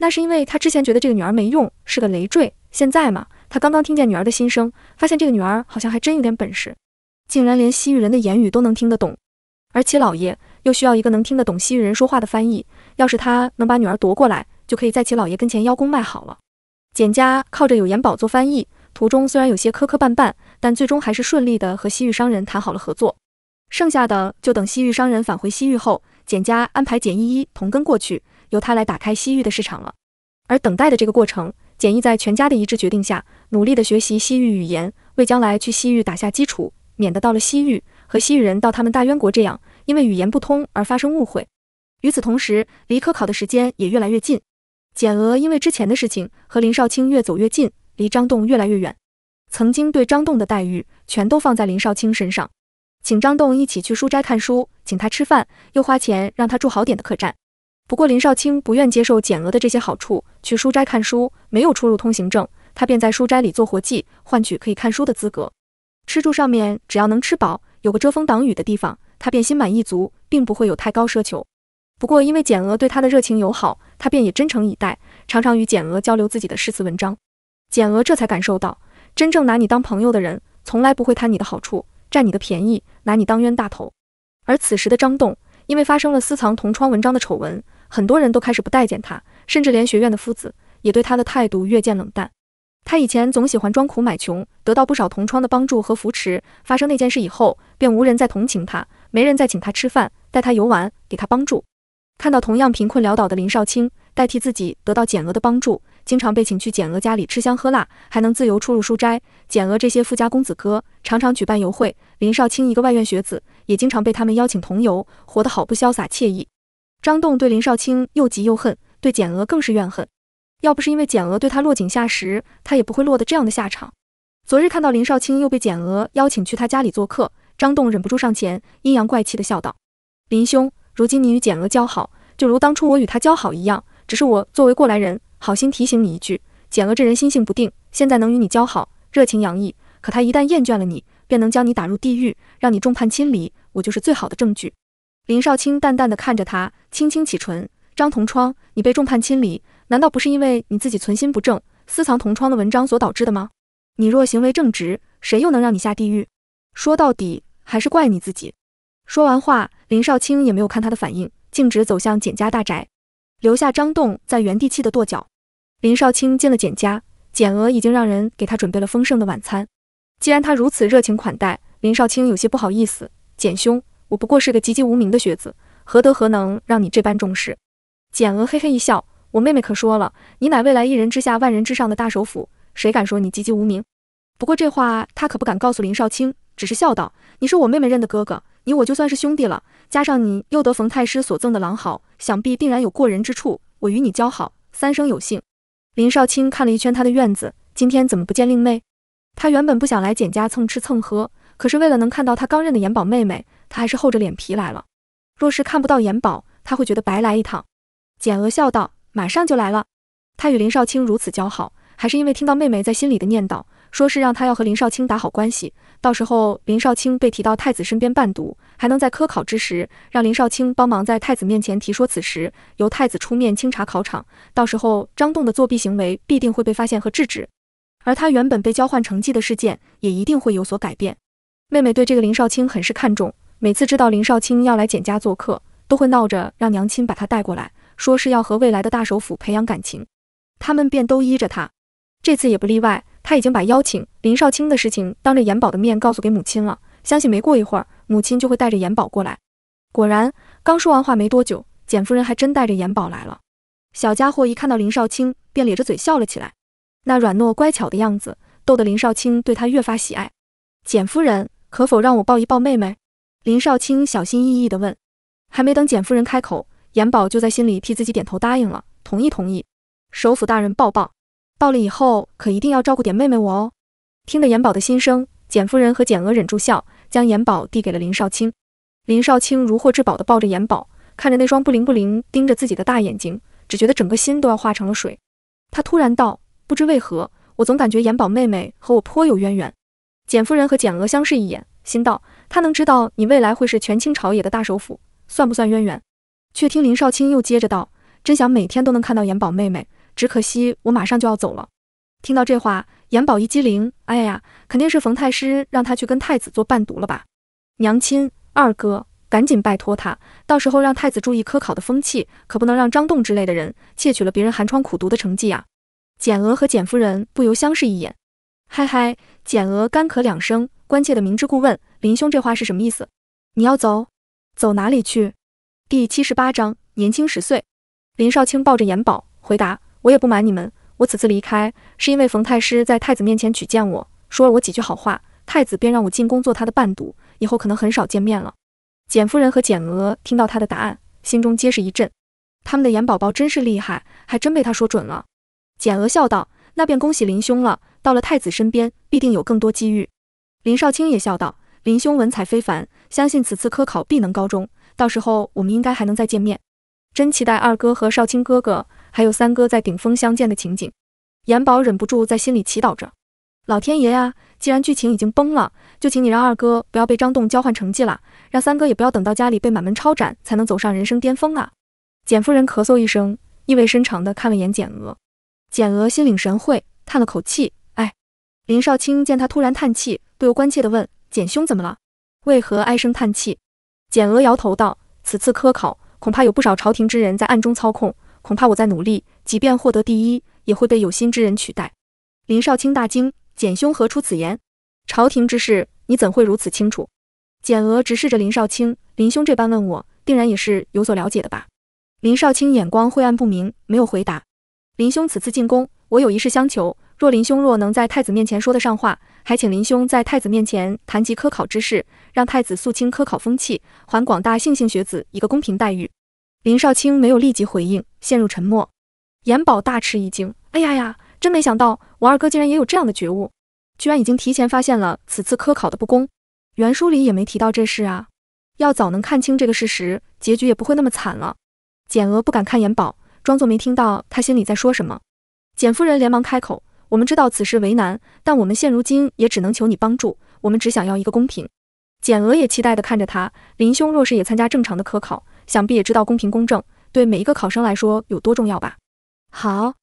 那是因为他之前觉得这个女儿没用，是个累赘。现在嘛，他刚刚听见女儿的心声，发现这个女儿好像还真有点本事，竟然连西域人的言语都能听得懂。”而齐老爷。又需要一个能听得懂西域人说话的翻译。要是他能把女儿夺过来，就可以在其老爷跟前邀功卖好了。简家靠着有延宝做翻译，途中虽然有些磕磕绊绊，但最终还是顺利的和西域商人谈好了合作。剩下的就等西域商人返回西域后，简家安排简依一同跟过去，由他来打开西域的市场了。而等待的这个过程，简一在全家的一致决定下，努力的学习西域语言，为将来去西域打下基础，免得到了西域和西域人到他们大渊国这样。因为语言不通而发生误会。与此同时，离科考的时间也越来越近。简娥因为之前的事情和林少卿越走越近，离张栋越来越远。曾经对张栋的待遇全都放在林少卿身上，请张栋一起去书斋看书，请他吃饭，又花钱让他住好点的客栈。不过林少卿不愿接受简娥的这些好处，去书斋看书没有出入通行证，他便在书斋里做活计，换取可以看书的资格。吃住上面只要能吃饱，有个遮风挡雨的地方。他便心满意足，并不会有太高奢求。不过因为简娥对他的热情友好，他便也真诚以待，常常与简娥交流自己的诗词文章。简娥这才感受到，真正拿你当朋友的人，从来不会贪你的好处，占你的便宜，拿你当冤大头。而此时的张栋，因为发生了私藏同窗文章的丑闻，很多人都开始不待见他，甚至连学院的夫子也对他的态度越见冷淡。他以前总喜欢装苦买穷，得到不少同窗的帮助和扶持。发生那件事以后，便无人再同情他。没人再请他吃饭，带他游玩，给他帮助。看到同样贫困潦倒的林少卿，代替自己得到简娥的帮助，经常被请去简娥家里吃香喝辣，还能自由出入书斋。简娥这些富家公子哥常常举办游会，林少卿一个外院学子，也经常被他们邀请同游，活得好不潇洒惬意。张栋对林少卿又急又恨，对简娥更是怨恨。要不是因为简娥对他落井下石，他也不会落得这样的下场。昨日看到林少卿又被简娥邀请去他家里做客。张栋忍不住上前，阴阳怪气地笑道：“林兄，如今你与简娥交好，就如当初我与她交好一样。只是我作为过来人，好心提醒你一句，简娥这人心性不定，现在能与你交好，热情洋溢。可她一旦厌倦了你，便能将你打入地狱，让你众叛亲离。我就是最好的证据。”林少卿淡淡地看着他，轻轻启唇：“张同窗，你被众叛亲离，难道不是因为你自己存心不正，私藏同窗的文章所导致的吗？你若行为正直，谁又能让你下地狱？说到底。”还是怪你自己。说完话，林少卿也没有看他的反应，径直走向简家大宅，留下张栋在原地气得跺脚。林少卿进了简家，简娥已经让人给他准备了丰盛的晚餐。既然他如此热情款待，林少卿有些不好意思。简兄，我不过是个籍籍无名的学子，何德何能让你这般重视？简娥嘿嘿一笑，我妹妹可说了，你乃未来一人之下万人之上的大首辅，谁敢说你籍籍无名？不过这话他可不敢告诉林少卿，只是笑道。你是我妹妹认的哥哥，你我就算是兄弟了。加上你又得冯太师所赠的狼毫，想必定然有过人之处。我与你交好，三生有幸。林少卿看了一圈他的院子，今天怎么不见令妹？他原本不想来简家蹭吃蹭喝，可是为了能看到他刚认的延宝妹妹，他还是厚着脸皮来了。若是看不到延宝，他会觉得白来一趟。简娥笑道：“马上就来了。”他与林少卿如此交好，还是因为听到妹妹在心里的念叨，说是让他要和林少卿打好关系。到时候，林少卿被提到太子身边伴读，还能在科考之时让林少卿帮忙在太子面前提说此时，由太子出面清查考场，到时候张栋的作弊行为必定会被发现和制止，而他原本被交换成绩的事件也一定会有所改变。妹妹对这个林少卿很是看重，每次知道林少卿要来简家做客，都会闹着让娘亲把他带过来，说是要和未来的大首府培养感情，他们便都依着他，这次也不例外。他已经把邀请林少卿的事情当着严宝的面告诉给母亲了，相信没过一会儿，母亲就会带着严宝过来。果然，刚说完话没多久，简夫人还真带着严宝来了。小家伙一看到林少卿，便咧着嘴笑了起来，那软糯乖巧的样子，逗得林少卿对他越发喜爱。简夫人，可否让我抱一抱妹妹？林少卿小心翼翼地问。还没等简夫人开口，严宝就在心里替自己点头答应了，同意同意，首府大人抱抱。到了以后，可一定要照顾点妹妹我哦。听着严宝的心声，简夫人和简娥忍住笑，将严宝递给了林少卿。林少卿如获至宝地抱着严宝，看着那双不灵不灵盯着自己的大眼睛，只觉得整个心都要化成了水。他突然道：“不知为何，我总感觉严宝妹妹和我颇有渊源。”简夫人和简娥相视一眼，心道：她能知道你未来会是权倾朝野的大首辅，算不算渊源？却听林少卿又接着道：“真想每天都能看到严宝妹妹。”只可惜我马上就要走了。听到这话，严宝一激灵，哎呀，肯定是冯太师让他去跟太子做伴读了吧？娘亲，二哥，赶紧拜托他，到时候让太子注意科考的风气，可不能让张栋之类的人窃取了别人寒窗苦读的成绩呀！简娥和简夫人不由相视一眼，嗨嗨，简娥干咳两声，关切的明知故问：“林兄这话是什么意思？你要走，走哪里去？”第七十八章年轻十岁。林少卿抱着严宝回答。我也不瞒你们，我此次离开是因为冯太师在太子面前举荐我，说了我几句好话，太子便让我进宫做他的伴读，以后可能很少见面了。简夫人和简娥听到他的答案，心中皆是一震。他们的严宝宝真是厉害，还真被他说准了。简娥笑道：“那便恭喜林兄了，到了太子身边，必定有更多机遇。”林少卿也笑道：“林兄文采非凡，相信此次科考必能高中，到时候我们应该还能再见面，真期待二哥和少卿哥哥。”还有三哥在顶峰相见的情景，严宝忍不住在心里祈祷着：老天爷呀，既然剧情已经崩了，就请你让二哥不要被张栋交换成绩了，让三哥也不要等到家里被满门抄斩才能走上人生巅峰啊！简夫人咳嗽一声，意味深长地看了眼简娥，简娥心领神会，叹了口气：“哎。”林少卿见他突然叹气，不由关切地问：“简兄怎么了？为何唉声叹气？”简娥摇头道：“此次科考，恐怕有不少朝廷之人在暗中操控。”恐怕我在努力，即便获得第一，也会被有心之人取代。林少卿大惊：“简兄何出此言？朝廷之事，你怎会如此清楚？”简娥直视着林少卿：“林兄这般问我，定然也是有所了解的吧？”林少卿眼光晦暗不明，没有回答。林兄此次进宫，我有一事相求。若林兄若能在太子面前说得上话，还请林兄在太子面前谈及科考之事，让太子肃清科考风气，还广大性性学子一个公平待遇。林少卿没有立即回应，陷入沉默。严宝大吃一惊：“哎呀呀，真没想到，我二哥竟然也有这样的觉悟，居然已经提前发现了此次科考的不公。原书里也没提到这事啊，要早能看清这个事实，结局也不会那么惨了。”简娥不敢看严宝，装作没听到他心里在说什么。简夫人连忙开口：“我们知道此事为难，但我们现如今也只能求你帮助，我们只想要一个公平。”简娥也期待地看着他：“林兄若是也参加正常的科考。”想必也知道公平公正对每一个考生来说有多重要吧？好，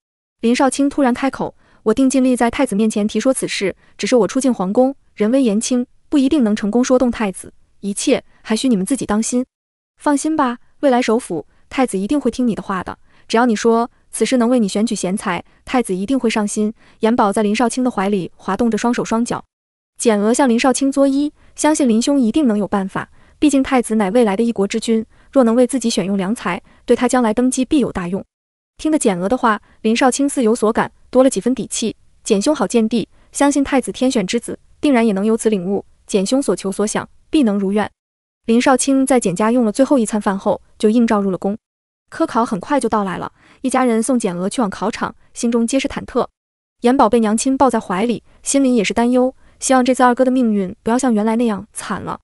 林少卿突然开口，我定尽力在太子面前提说此事，只是我出进皇宫，人微言轻，不一定能成功说动太子，一切还需你们自己当心。放心吧，未来首辅太子一定会听你的话的，只要你说此事能为你选举贤才，太子一定会上心。颜宝在林少卿的怀里滑动着双手双脚，简娥向林少卿作揖，相信林兄一定能有办法，毕竟太子乃未来的一国之君。若能为自己选用良才，对他将来登基必有大用。听得简娥的话，林少卿似有所感，多了几分底气。简兄好见地，相信太子天选之子，定然也能有此领悟。简兄所求所想，必能如愿。林少卿在简家用了最后一餐饭后，就应召入了宫。科考很快就到来了，一家人送简娥去往考场，心中皆是忐忑。严宝被娘亲抱在怀里，心里也是担忧，希望这次二哥的命运不要像原来那样惨了。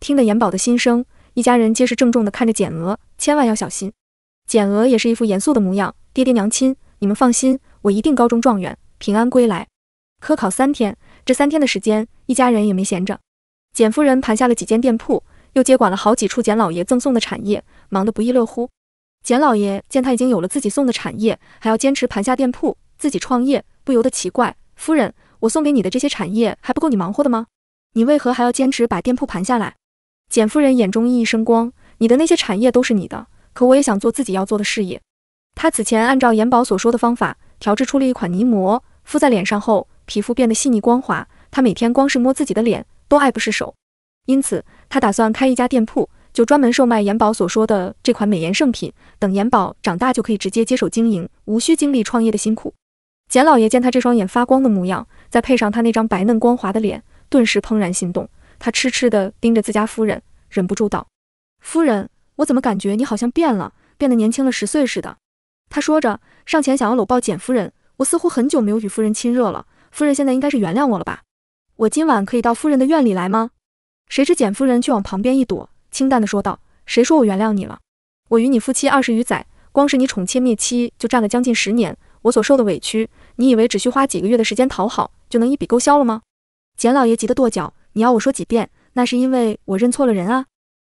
听得严宝的心声。一家人皆是郑重地看着简娥，千万要小心。简娥也是一副严肃的模样。爹爹娘亲，你们放心，我一定高中状元，平安归来。科考三天，这三天的时间，一家人也没闲着。简夫人盘下了几间店铺，又接管了好几处简老爷赠送的产业，忙得不亦乐乎。简老爷见他已经有了自己送的产业，还要坚持盘下店铺自己创业，不由得奇怪：夫人，我送给你的这些产业还不够你忙活的吗？你为何还要坚持把店铺盘下来？简夫人眼中熠熠生光，你的那些产业都是你的，可我也想做自己要做的事业。她此前按照严宝所说的方法，调制出了一款泥膜，敷在脸上后，皮肤变得细腻光滑。她每天光是摸自己的脸，都爱不释手。因此，她打算开一家店铺，就专门售卖严宝所说的这款美颜圣品。等严宝长大，就可以直接接手经营，无需经历创业的辛苦。简老爷见她这双眼发光的模样，再配上她那张白嫩光滑的脸，顿时怦然心动。他痴痴地盯着自家夫人，忍不住道：“夫人，我怎么感觉你好像变了，变得年轻了十岁似的？”他说着，上前想要搂抱简夫人。我似乎很久没有与夫人亲热了，夫人现在应该是原谅我了吧？我今晚可以到夫人的院里来吗？谁知简夫人却往旁边一躲，清淡地说道：“谁说我原谅你了？我与你夫妻二十余载，光是你宠妾灭妻就占了将近十年，我所受的委屈，你以为只需花几个月的时间讨好就能一笔勾销了吗？”简老爷急得跺脚。你要我说几遍？那是因为我认错了人啊！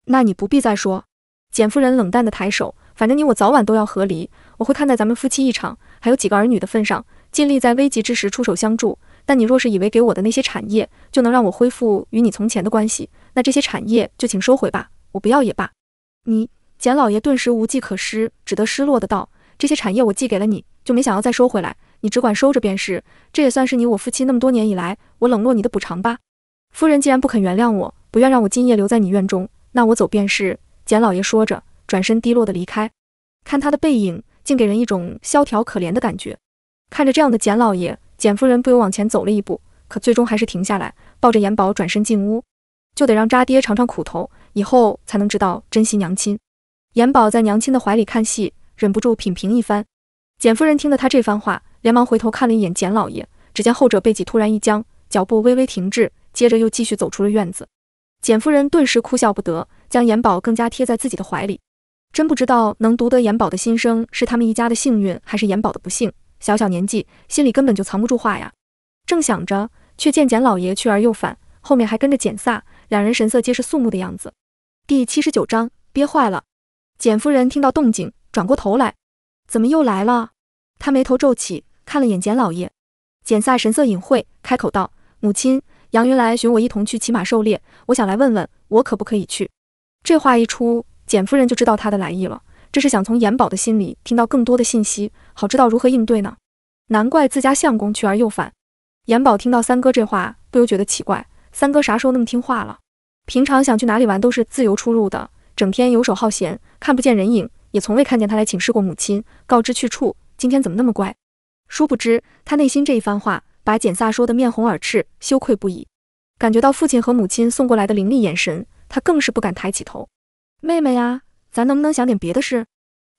那你不必再说。简夫人冷淡的抬手，反正你我早晚都要和离，我会看在咱们夫妻一场，还有几个儿女的份上，尽力在危急之时出手相助。但你若是以为给我的那些产业就能让我恢复与你从前的关系，那这些产业就请收回吧，我不要也罢。你，简老爷顿时无计可施，只得失落的道：这些产业我寄给了你，就没想要再收回来，你只管收着便是，这也算是你我夫妻那么多年以来我冷落你的补偿吧。夫人既然不肯原谅我，不愿让我今夜留在你院中，那我走便是。简老爷说着，转身低落的离开，看他的背影，竟给人一种萧条可怜的感觉。看着这样的简老爷，简夫人不由往前走了一步，可最终还是停下来，抱着严宝转身进屋。就得让渣爹尝尝苦头，以后才能知道珍惜娘亲。严宝在娘亲的怀里看戏，忍不住品评一番。简夫人听了他这番话，连忙回头看了一眼简老爷，只见后者背脊突然一僵，脚步微微停滞。接着又继续走出了院子，简夫人顿时哭笑不得，将延宝更加贴在自己的怀里。真不知道能读得延宝的心声，是他们一家的幸运，还是延宝的不幸？小小年纪，心里根本就藏不住话呀。正想着，却见简老爷去而又返，后面还跟着简萨，两人神色皆是肃穆的样子。第七十九章憋坏了。简夫人听到动静，转过头来，怎么又来了？她眉头皱起，看了眼简老爷，简萨神色隐晦，开口道：“母亲。”杨云来寻我一同去骑马狩猎，我想来问问，我可不可以去？这话一出，简夫人就知道他的来意了。这是想从严宝的心里听到更多的信息，好知道如何应对呢？难怪自家相公去而又返。严宝听到三哥这话，不由觉得奇怪：三哥啥时候那么听话了？平常想去哪里玩都是自由出入的，整天游手好闲，看不见人影，也从未看见他来请示过母亲，告知去处。今天怎么那么乖？殊不知他内心这一番话。把简萨说的面红耳赤，羞愧不已。感觉到父亲和母亲送过来的凌厉眼神，他更是不敢抬起头。妹妹呀，咱能不能想点别的事？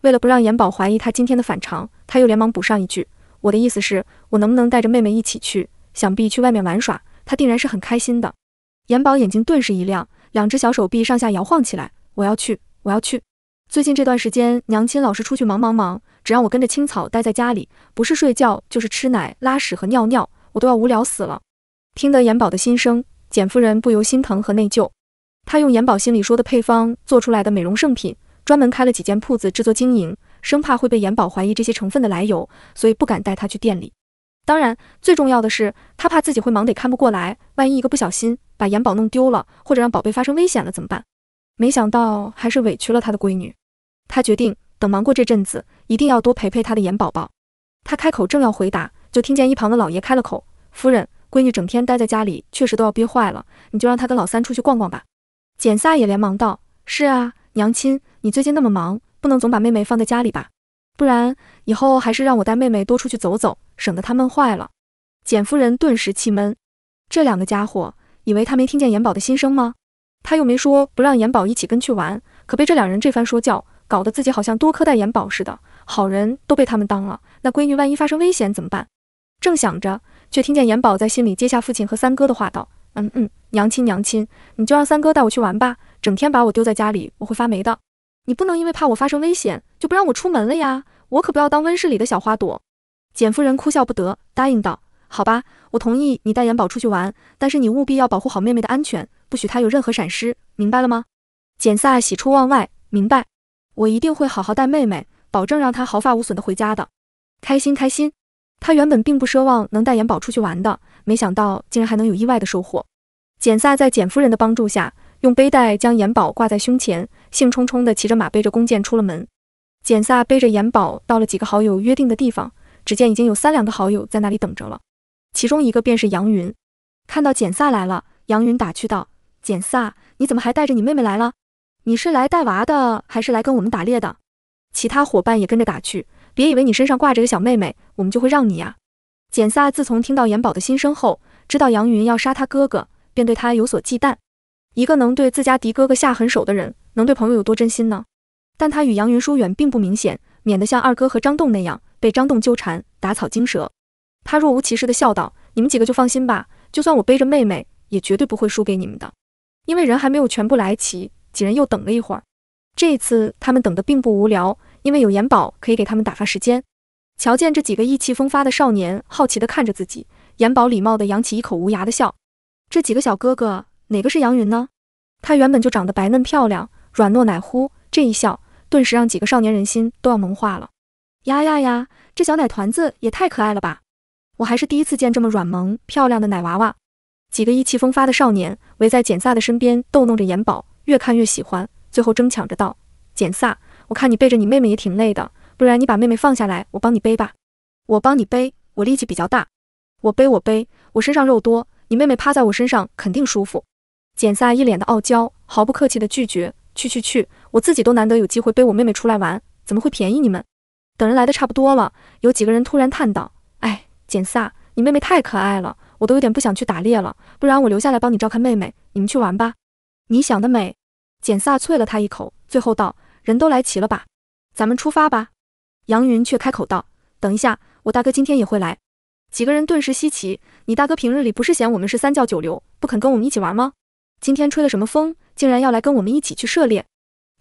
为了不让严宝怀疑他今天的反常，他又连忙补上一句：“我的意思是，我能不能带着妹妹一起去？想必去外面玩耍，他定然是很开心的。”严宝眼睛顿时一亮，两只小手臂上下摇晃起来：“我要去，我要去！最近这段时间，娘亲老是出去忙忙忙。”只让我跟着青草待在家里，不是睡觉就是吃奶、拉屎和尿尿，我都要无聊死了。听得严宝的心声，简夫人不由心疼和内疚。她用严宝心里说的配方做出来的美容圣品，专门开了几间铺子制作经营，生怕会被严宝怀疑这些成分的来由，所以不敢带他去店里。当然，最重要的是，她怕自己会忙得看不过来，万一一个不小心把严宝弄丢了，或者让宝贝发生危险了怎么办？没想到还是委屈了她的闺女，她决定。等忙过这阵子，一定要多陪陪他的颜宝宝。他开口正要回答，就听见一旁的老爷开了口：“夫人，闺女整天待在家里，确实都要憋坏了。你就让她跟老三出去逛逛吧。”简萨也连忙道：“是啊，娘亲，你最近那么忙，不能总把妹妹放在家里吧？不然以后还是让我带妹妹多出去走走，省得她闷坏了。”简夫人顿时气闷，这两个家伙以为他没听见颜宝的心声吗？他又没说不让颜宝一起跟去玩，可被这两人这番说教。搞得自己好像多颗代言宝似的，好人都被他们当了。那闺女万一发生危险怎么办？正想着，却听见严宝在心里接下父亲和三哥的话，道：“嗯嗯，娘亲娘亲，你就让三哥带我去玩吧，整天把我丢在家里，我会发霉的。你不能因为怕我发生危险就不让我出门了呀，我可不要当温室里的小花朵。”简夫人哭笑不得，答应道：“好吧，我同意你带严宝出去玩，但是你务必要保护好妹妹的安全，不许她有任何闪失，明白了吗？”简萨喜出望外，明白。我一定会好好带妹妹，保证让她毫发无损的回家的。开心开心，他原本并不奢望能带严宝出去玩的，没想到竟然还能有意外的收获。简萨在简夫人的帮助下，用背带将严宝挂在胸前，兴冲冲地骑着马，背着弓箭出了门。简萨背着严宝到了几个好友约定的地方，只见已经有三两个好友在那里等着了，其中一个便是杨云。看到简萨来了，杨云打趣道：“简萨，你怎么还带着你妹妹来了？”你是来带娃的，还是来跟我们打猎的？其他伙伴也跟着打趣。别以为你身上挂着个小妹妹，我们就会让你呀！简萨自从听到严宝的心声后，知道杨云要杀他哥哥，便对他有所忌惮。一个能对自家嫡哥哥下狠手的人，能对朋友有多真心呢？但他与杨云疏远并不明显，免得像二哥和张栋那样被张栋纠缠，打草惊蛇。他若无其事地笑道：“你们几个就放心吧，就算我背着妹妹，也绝对不会输给你们的。因为人还没有全部来齐。”几人又等了一会儿，这一次他们等的并不无聊，因为有延宝可以给他们打发时间。瞧见这几个意气风发的少年好奇地看着自己，延宝礼貌地扬起一口无牙的笑。这几个小哥哥哪个是杨云呢？他原本就长得白嫩漂亮，软糯奶呼，这一笑顿时让几个少年人心都要萌化了。呀呀呀，这小奶团子也太可爱了吧！我还是第一次见这么软萌漂亮的奶娃娃。几个意气风发的少年围在简萨的身边逗弄着延宝。越看越喜欢，最后争抢着道：“简萨，我看你背着你妹妹也挺累的，不然你把妹妹放下来，我帮你背吧。我帮你背，我力气比较大。我背，我背，我身上肉多，你妹妹趴在我身上肯定舒服。”简萨一脸的傲娇，毫不客气的拒绝：“去去去，我自己都难得有机会背我妹妹出来玩，怎么会便宜你们？”等人来的差不多了，有几个人突然叹道：“哎，简萨，你妹妹太可爱了，我都有点不想去打猎了。不然我留下来帮你照看妹妹，你们去玩吧。”你想得美，简萨啐了他一口，最后道：“人都来齐了吧？咱们出发吧。”杨云却开口道：“等一下，我大哥今天也会来。”几个人顿时稀奇：“你大哥平日里不是嫌我们是三教九流，不肯跟我们一起玩吗？今天吹了什么风，竟然要来跟我们一起去狩猎？”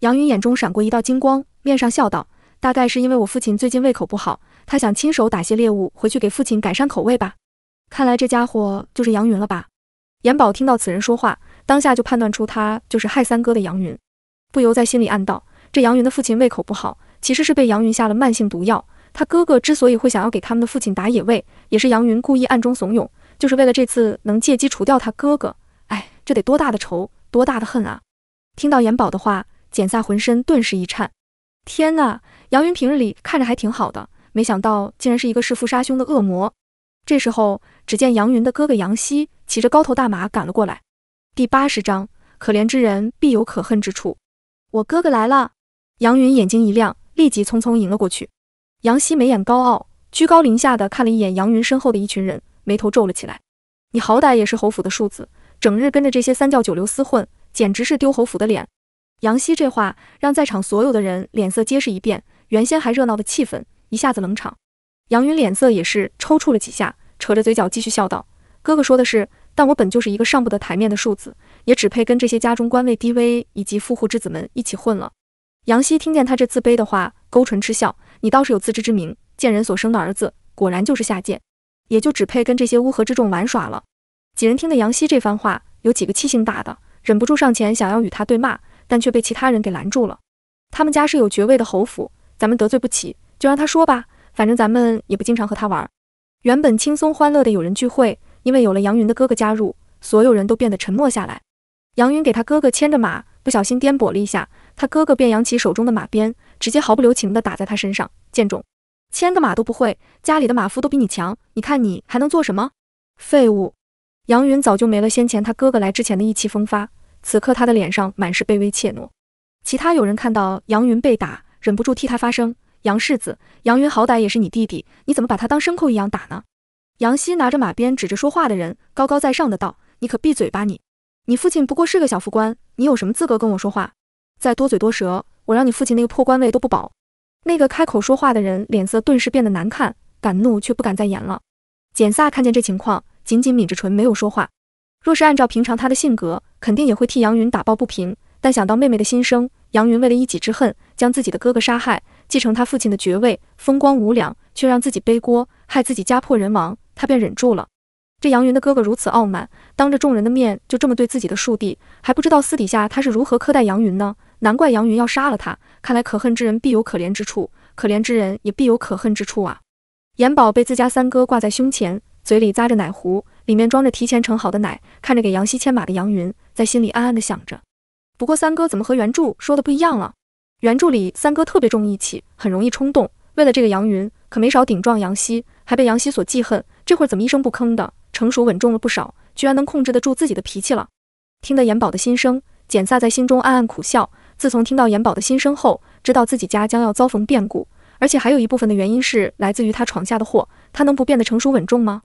杨云眼中闪过一道金光，面上笑道：“大概是因为我父亲最近胃口不好，他想亲手打些猎物回去给父亲改善口味吧。看来这家伙就是杨云了吧。”严宝听到此人说话，当下就判断出他就是害三哥的杨云，不由在心里暗道：这杨云的父亲胃口不好，其实是被杨云下了慢性毒药。他哥哥之所以会想要给他们的父亲打野味，也是杨云故意暗中怂恿，就是为了这次能借机除掉他哥哥。哎，这得多大的仇，多大的恨啊！听到严宝的话，简萨浑身顿时一颤。天呐，杨云平日里看着还挺好的，没想到竟然是一个弑父杀兄的恶魔。这时候，只见杨云的哥哥杨希骑着高头大马赶了过来。第八十章，可怜之人必有可恨之处。我哥哥来了，杨云眼睛一亮，立即匆匆迎了过去。杨希眉眼高傲，居高临下的看了一眼杨云身后的一群人，眉头皱了起来。你好歹也是侯府的庶子，整日跟着这些三教九流厮混，简直是丢侯府的脸。杨希这话让在场所有的人脸色皆是一变，原先还热闹的气氛一下子冷场。杨云脸色也是抽搐了几下，扯着嘴角继续笑道：“哥哥说的是，但我本就是一个上不得台面的庶子，也只配跟这些家中官位低微以及富户之子们一起混了。”杨希听见他这自卑的话，勾唇嗤笑：“你倒是有自知之明，贱人所生的儿子果然就是下贱，也就只配跟这些乌合之众玩耍了。”几人听得杨希这番话，有几个气性大的，忍不住上前想要与他对骂，但却被其他人给拦住了。他们家是有爵位的侯府，咱们得罪不起，就让他说吧。反正咱们也不经常和他玩。原本轻松欢乐的友人聚会，因为有了杨云的哥哥加入，所有人都变得沉默下来。杨云给他哥哥牵着马，不小心颠簸了一下，他哥哥便扬起手中的马鞭，直接毫不留情地打在他身上：“贱种，牵个马都不会，家里的马夫都比你强，你看你还能做什么？废物！”杨云早就没了先前他哥哥来之前的意气风发，此刻他的脸上满是卑微怯懦。其他友人看到杨云被打，忍不住替他发声。杨世子，杨云好歹也是你弟弟，你怎么把他当牲口一样打呢？杨希拿着马鞭指着说话的人，高高在上的道：“你可闭嘴吧！你，你父亲不过是个小副官，你有什么资格跟我说话？再多嘴多舌，我让你父亲那个破官位都不保！”那个开口说话的人脸色顿时变得难看，敢怒却不敢再言了。简萨看见这情况，紧紧抿着唇没有说话。若是按照平常他的性格，肯定也会替杨云打抱不平，但想到妹妹的心声，杨云为了一己之恨将自己的哥哥杀害。继承他父亲的爵位，风光无两，却让自己背锅，害自己家破人亡，他便忍住了。这杨云的哥哥如此傲慢，当着众人的面就这么对自己的庶弟，还不知道私底下他是如何苛待杨云呢？难怪杨云要杀了他。看来可恨之人必有可怜之处，可怜之人也必有可恨之处啊！严宝被自家三哥挂在胸前，嘴里扎着奶壶，里面装着提前盛好的奶，看着给杨希牵马的杨云，在心里暗暗的想着。不过三哥怎么和原著说的不一样了？原著里，三哥特别重义气，很容易冲动。为了这个杨云，可没少顶撞杨希，还被杨希所记恨。这会儿怎么一声不吭的，成熟稳重了不少，居然能控制得住自己的脾气了？听得严宝的心声，简萨在心中暗暗苦笑。自从听到严宝的心声后，知道自己家将要遭逢变故，而且还有一部分的原因是来自于他闯下的祸。他能不变得成熟稳重吗？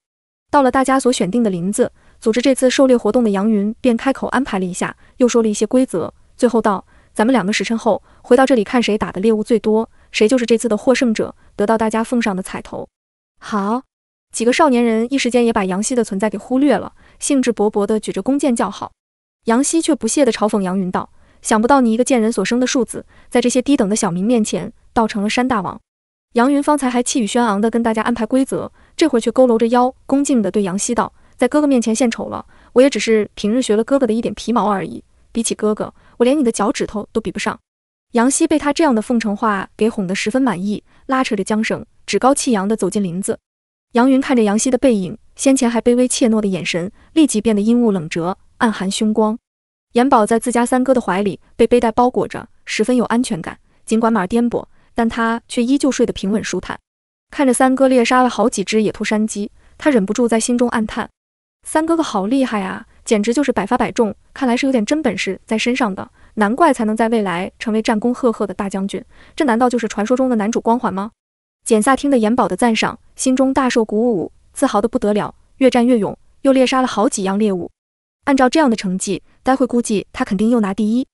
到了大家所选定的林子，组织这次狩猎活动的杨云便开口安排了一下，又说了一些规则，最后道。咱们两个时辰后回到这里，看谁打的猎物最多，谁就是这次的获胜者，得到大家奉上的彩头。好几个少年人一时间也把杨希的存在给忽略了，兴致勃勃地举着弓箭叫好。杨希却不屑地嘲讽杨云道：“想不到你一个贱人所生的庶子，在这些低等的小民面前，倒成了山大王。”杨云方才还气宇轩昂地跟大家安排规则，这会儿却佝偻着腰，恭敬地对杨希道：“在哥哥面前献丑了，我也只是平日学了哥哥的一点皮毛而已，比起哥哥。”我连你的脚趾头都比不上。杨希被他这样的奉承话给哄得十分满意，拉扯着缰绳，趾高气扬地走进林子。杨云看着杨希的背影，先前还卑微怯懦的眼神立即变得阴雾冷折，暗含凶光。严宝在自家三哥的怀里被背带包裹着，十分有安全感。尽管马颠簸，但他却依旧睡得平稳舒坦。看着三哥猎杀了好几只野兔、山鸡，他忍不住在心中暗叹：三哥哥好厉害啊！简直就是百发百中，看来是有点真本事在身上的，难怪才能在未来成为战功赫赫的大将军。这难道就是传说中的男主光环吗？简萨听得严宝的赞赏，心中大受鼓舞，自豪的不得了，越战越勇，又猎杀了好几样猎物。按照这样的成绩，待会估计他肯定又拿第一。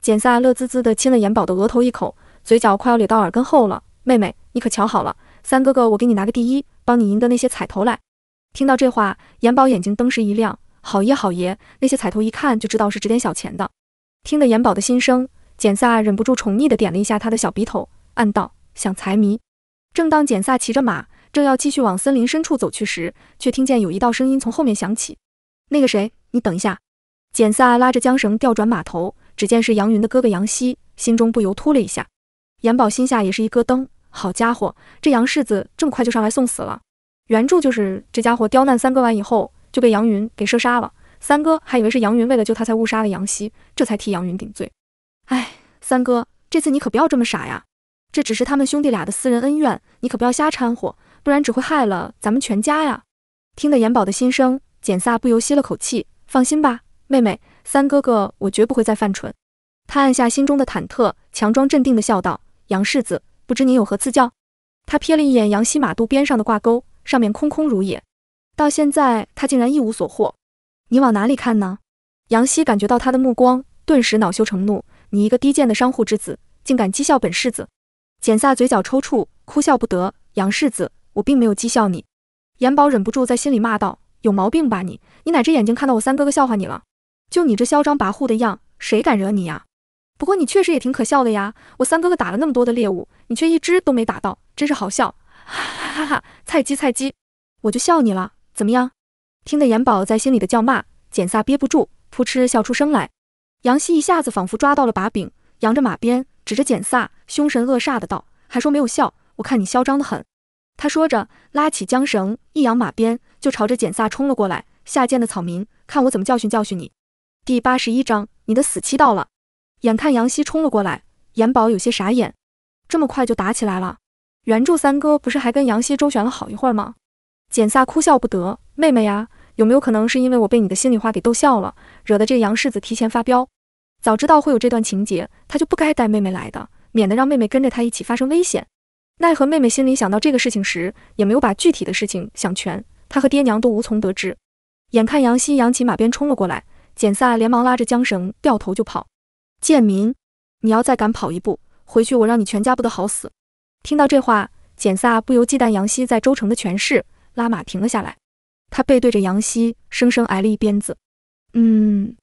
简萨乐滋滋地亲了严宝的额头一口，嘴角快要咧到耳根后了。妹妹，你可瞧好了，三哥哥我给你拿个第一，帮你赢得那些彩头来。听到这话，严宝眼睛登时一亮。好爷好爷，那些彩头一看就知道是值点小钱的。听得严宝的心声，简萨忍不住宠溺的点了一下他的小鼻头，暗道想财迷。正当简萨骑着马正要继续往森林深处走去时，却听见有一道声音从后面响起：“那个谁，你等一下。”简萨拉着缰绳调转马头，只见是杨云的哥哥杨希，心中不由突了一下。严宝心下也是一咯噔，好家伙，这杨世子这么快就上来送死了。原著就是这家伙刁难三哥完以后。就被杨云给射杀了。三哥还以为是杨云为了救他才误杀了杨希，这才替杨云顶罪。哎，三哥，这次你可不要这么傻呀！这只是他们兄弟俩的私人恩怨，你可不要瞎掺和，不然只会害了咱们全家呀！听得严宝的心声，简萨不由吸了口气。放心吧，妹妹，三哥哥我绝不会再犯蠢。他按下心中的忐忑，强装镇定的笑道：“杨世子，不知您有何赐教？”他瞥了一眼杨希马肚边上的挂钩，上面空空如也。到现在他竟然一无所获，你往哪里看呢？杨希感觉到他的目光，顿时恼羞成怒。你一个低贱的商户之子，竟敢讥笑本世子！简萨嘴角抽搐，哭笑不得。杨世子，我并没有讥笑你。严宝忍不住在心里骂道：有毛病吧你！你哪只眼睛看到我三哥哥笑话你了？就你这嚣张跋扈的样，谁敢惹你呀？不过你确实也挺可笑的呀，我三哥哥打了那么多的猎物，你却一只都没打到，真是好笑！哈哈哈哈，菜鸡菜鸡，我就笑你了。怎么样？听得严宝在心里的叫骂，简萨憋不住，噗嗤笑出声来。杨希一下子仿佛抓到了把柄，扬着马鞭指着简萨，凶神恶煞的道：“还说没有笑？我看你嚣张的很！”他说着，拉起缰绳，一扬马鞭就朝着简萨冲了过来。下贱的草民，看我怎么教训教训你！第八十一章，你的死期到了。眼看杨希冲了过来，严宝有些傻眼，这么快就打起来了？原著三哥不是还跟杨希周旋了好一会儿吗？简萨哭笑不得，妹妹呀，有没有可能是因为我被你的心里话给逗笑了，惹得这个杨世子提前发飙？早知道会有这段情节，他就不该带妹妹来的，免得让妹妹跟着他一起发生危险。奈何妹妹心里想到这个事情时，也没有把具体的事情想全，她和爹娘都无从得知。眼看杨希扬起马鞭冲了过来，简萨连忙拉着缰绳掉头就跑。贱民，你要再敢跑一步，回去我让你全家不得好死！听到这话，简萨不由忌惮杨希在州城的权势。拉马停了下来，他背对着杨希，生生挨了一鞭子。嗯，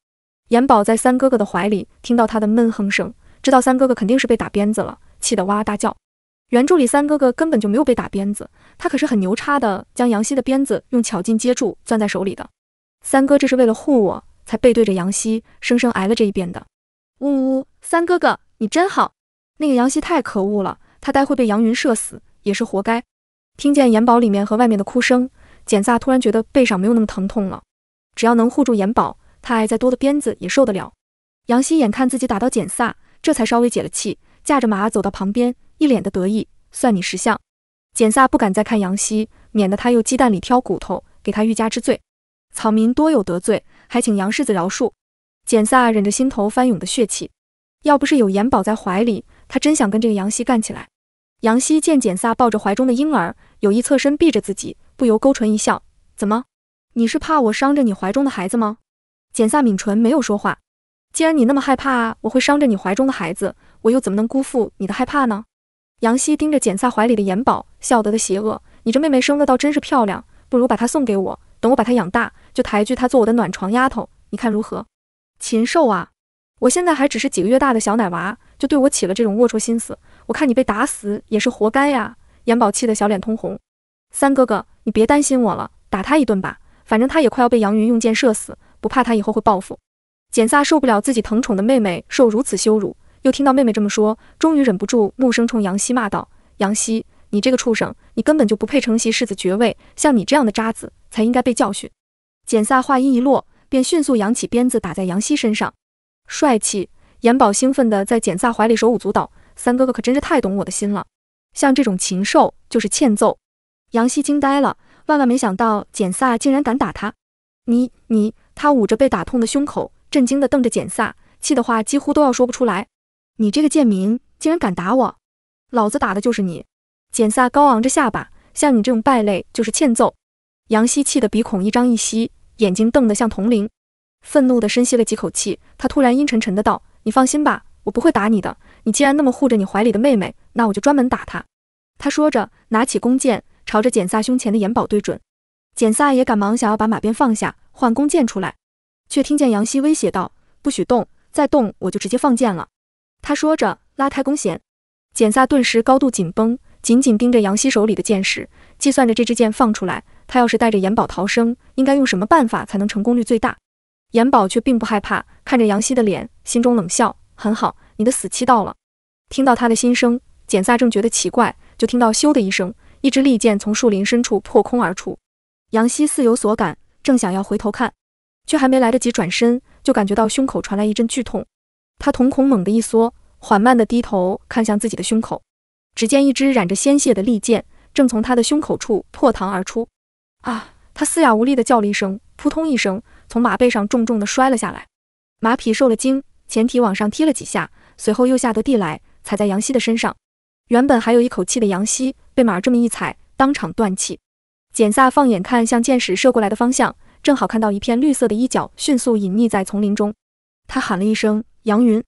严宝在三哥哥的怀里，听到他的闷哼声，知道三哥哥肯定是被打鞭子了，气得哇大叫。原著里三哥哥根本就没有被打鞭子，他可是很牛叉的，将杨希的鞭子用巧劲接住，攥在手里的。三哥这是为了护我才背对着杨希，生生挨了这一鞭的。呜呜，三哥哥你真好，那个杨希太可恶了，他待会被杨云射死也是活该。听见眼宝里面和外面的哭声，简萨突然觉得背上没有那么疼痛了。只要能护住眼宝，他挨再多的鞭子也受得了。杨希眼看自己打到简萨，这才稍微解了气，驾着马走到旁边，一脸的得意：“算你识相。”简萨不敢再看杨希，免得他又鸡蛋里挑骨头，给他欲加之罪。草民多有得罪，还请杨世子饶恕。简萨忍着心头翻涌的血气，要不是有严宝在怀里，他真想跟这个杨希干起来。杨希见简萨抱着怀中的婴儿，有意侧身避着自己，不由勾唇一笑：“怎么，你是怕我伤着你怀中的孩子吗？”简萨抿唇没有说话。既然你那么害怕我会伤着你怀中的孩子，我又怎么能辜负你的害怕呢？杨希盯着简萨怀里的颜宝，笑得的邪恶：“你这妹妹生的倒真是漂亮，不如把她送给我，等我把她养大，就抬举她做我的暖床丫头，你看如何？”“禽兽啊！我现在还只是几个月大的小奶娃，就对我起了这种龌龊心思。”我看你被打死也是活该呀！严宝气得小脸通红。三哥哥，你别担心我了，打他一顿吧，反正他也快要被杨云用箭射死，不怕他以后会报复。简萨受不了自己疼宠的妹妹受如此羞辱，又听到妹妹这么说，终于忍不住怒声冲杨希骂道：“杨希，你这个畜生，你根本就不配承袭世子爵位，像你这样的渣子才应该被教训。”简萨话音一落，便迅速扬起鞭子打在杨希身上。帅气！严宝兴奋地在简萨怀里手舞足蹈。三哥哥可真是太懂我的心了，像这种禽兽就是欠揍。杨希惊呆了，万万没想到简萨竟然敢打他。你你，他捂着被打痛的胸口，震惊的瞪着简萨，气的话几乎都要说不出来。你这个贱民竟然敢打我，老子打的就是你！简萨高昂着下巴，像你这种败类就是欠揍。杨希气得鼻孔一张一吸，眼睛瞪得像铜铃，愤怒的深吸了几口气，他突然阴沉沉的道：“你放心吧，我不会打你的。”你既然那么护着你怀里的妹妹，那我就专门打她。”他说着，拿起弓箭，朝着简萨胸前的眼宝对准。简萨也赶忙想要把马鞭放下，换弓箭出来，却听见杨希威胁道：“不许动，再动我就直接放箭了。”他说着拉开弓弦，简萨顿时高度紧绷，紧紧盯着杨希手里的箭矢，计算着这支箭放出来，他要是带着盐宝逃生，应该用什么办法才能成功率最大？盐宝却并不害怕，看着杨希的脸，心中冷笑：“很好。”你的死期到了！听到他的心声，简萨正觉得奇怪，就听到咻的一声，一支利箭从树林深处破空而出。杨希似有所感，正想要回头看，却还没来得及转身，就感觉到胸口传来一阵剧痛。他瞳孔猛地一缩，缓慢地低头看向自己的胸口，只见一支染着鲜血的利剑正从他的胸口处破膛而出。啊！他嘶哑无力的叫了一声，扑通一声从马背上重重的摔了下来。马匹受了惊，前蹄往上踢了几下。随后又下得地来，踩在杨希的身上。原本还有一口气的杨希，被马儿这么一踩，当场断气。简萨放眼看向箭矢射过来的方向，正好看到一片绿色的衣角迅速隐匿在丛林中。他喊了一声：“杨云，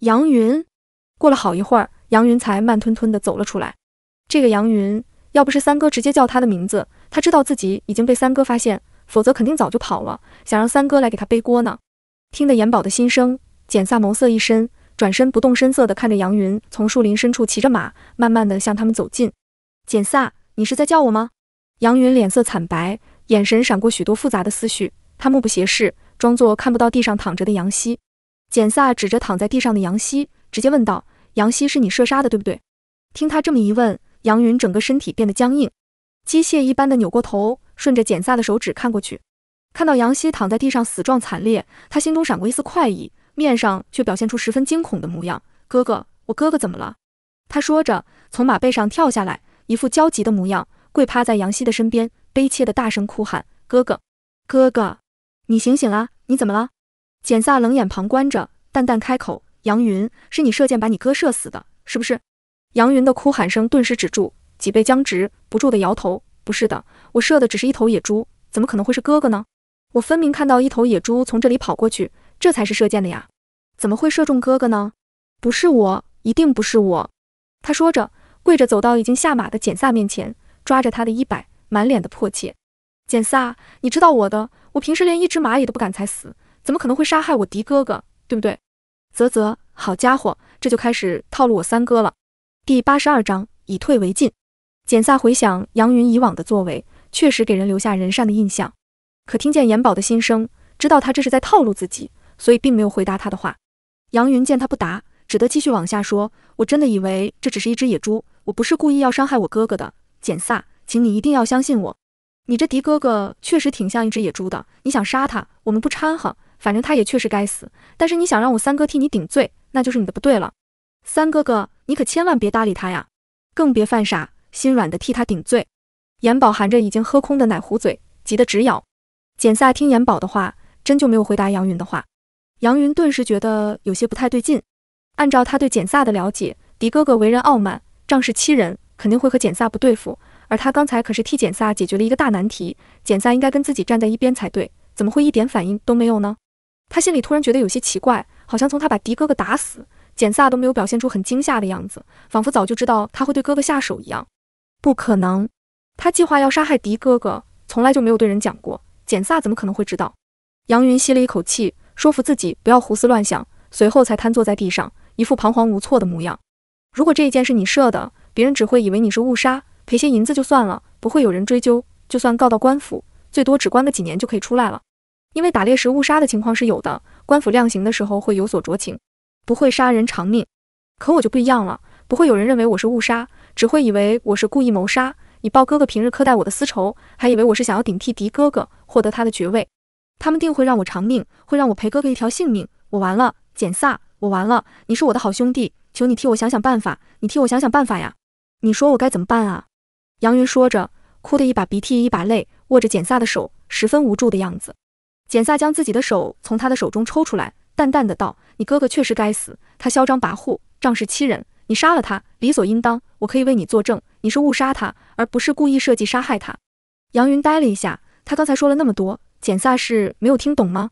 杨云。”过了好一会儿，杨云才慢吞吞地走了出来。这个杨云，要不是三哥直接叫他的名字，他知道自己已经被三哥发现，否则肯定早就跑了，想让三哥来给他背锅呢。听得严宝的心声，简萨眸色一深。转身不动声色地看着杨云从树林深处骑着马，慢慢地向他们走近。简萨，你是在叫我吗？杨云脸色惨白，眼神闪过许多复杂的思绪。他目不斜视，装作看不到地上躺着的杨希。简萨指着躺在地上的杨希，直接问道：“杨希是你射杀的，对不对？”听他这么一问，杨云整个身体变得僵硬，机械一般地扭过头，顺着简萨的手指看过去，看到杨希躺在地上，死状惨烈，他心中闪过一丝快意。面上却表现出十分惊恐的模样。哥哥，我哥哥怎么了？他说着从马背上跳下来，一副焦急的模样，跪趴在杨希的身边，悲切的大声哭喊：“哥哥，哥哥，你醒醒啊！你怎么了？”简萨冷眼旁观着，淡淡开口：“杨云，是你射箭把你哥射死的，是不是？”杨云的哭喊声顿时止住，脊背僵直，不住的摇头：“不是的，我射的只是一头野猪，怎么可能会是哥哥呢？我分明看到一头野猪从这里跑过去。”这才是射箭的呀，怎么会射中哥哥呢？不是我，一定不是我！他说着，跪着走到已经下马的简萨面前，抓着他的衣摆，满脸的迫切。简萨，你知道我的，我平时连一只蚂蚁都不敢踩死，怎么可能会杀害我迪哥哥？对不对？啧啧，好家伙，这就开始套路我三哥了。第八十二章以退为进。简萨回想杨云以往的作为，确实给人留下人善的印象，可听见延宝的心声，知道他这是在套路自己。所以并没有回答他的话。杨云见他不答，只得继续往下说：“我真的以为这只是一只野猪，我不是故意要伤害我哥哥的。简萨，请你一定要相信我。你这狄哥哥确实挺像一只野猪的。你想杀他，我们不掺和，反正他也确实该死。但是你想让我三哥替你顶罪，那就是你的不对了。三哥哥，你可千万别搭理他呀，更别犯傻，心软的替他顶罪。”严宝含着已经喝空的奶壶嘴，急得直咬。简萨听严宝的话，真就没有回答杨云的话。杨云顿时觉得有些不太对劲。按照他对简萨的了解，狄哥哥为人傲慢，仗势欺人，肯定会和简萨不对付。而他刚才可是替简萨解决了一个大难题，简萨应该跟自己站在一边才对，怎么会一点反应都没有呢？他心里突然觉得有些奇怪，好像从他把狄哥哥打死，简萨都没有表现出很惊吓的样子，仿佛早就知道他会对哥哥下手一样。不可能，他计划要杀害狄哥哥，从来就没有对人讲过，简萨怎么可能会知道？杨云吸了一口气。说服自己不要胡思乱想，随后才瘫坐在地上，一副彷徨无措的模样。如果这一箭是你射的，别人只会以为你是误杀，赔些银子就算了，不会有人追究。就算告到官府，最多只关个几年就可以出来了。因为打猎时误杀的情况是有的，官府量刑的时候会有所酌情，不会杀人偿命。可我就不一样了，不会有人认为我是误杀，只会以为我是故意谋杀，你报哥哥平日苛待我的私仇，还以为我是想要顶替狄哥哥，获得他的爵位。他们定会让我偿命，会让我赔哥哥一条性命。我完了，简萨，我完了。你是我的好兄弟，求你替我想想办法，你替我想想办法呀！你说我该怎么办啊？杨云说着，哭的一把鼻涕一把泪，握着简萨的手，十分无助的样子。简萨将自己的手从他的手中抽出来，淡淡的道：“你哥哥确实该死，他嚣张跋扈，仗势欺人，你杀了他理所应当。我可以为你作证，你是误杀他，而不是故意设计杀害他。”杨云呆了一下，他刚才说了那么多。简萨是没有听懂吗？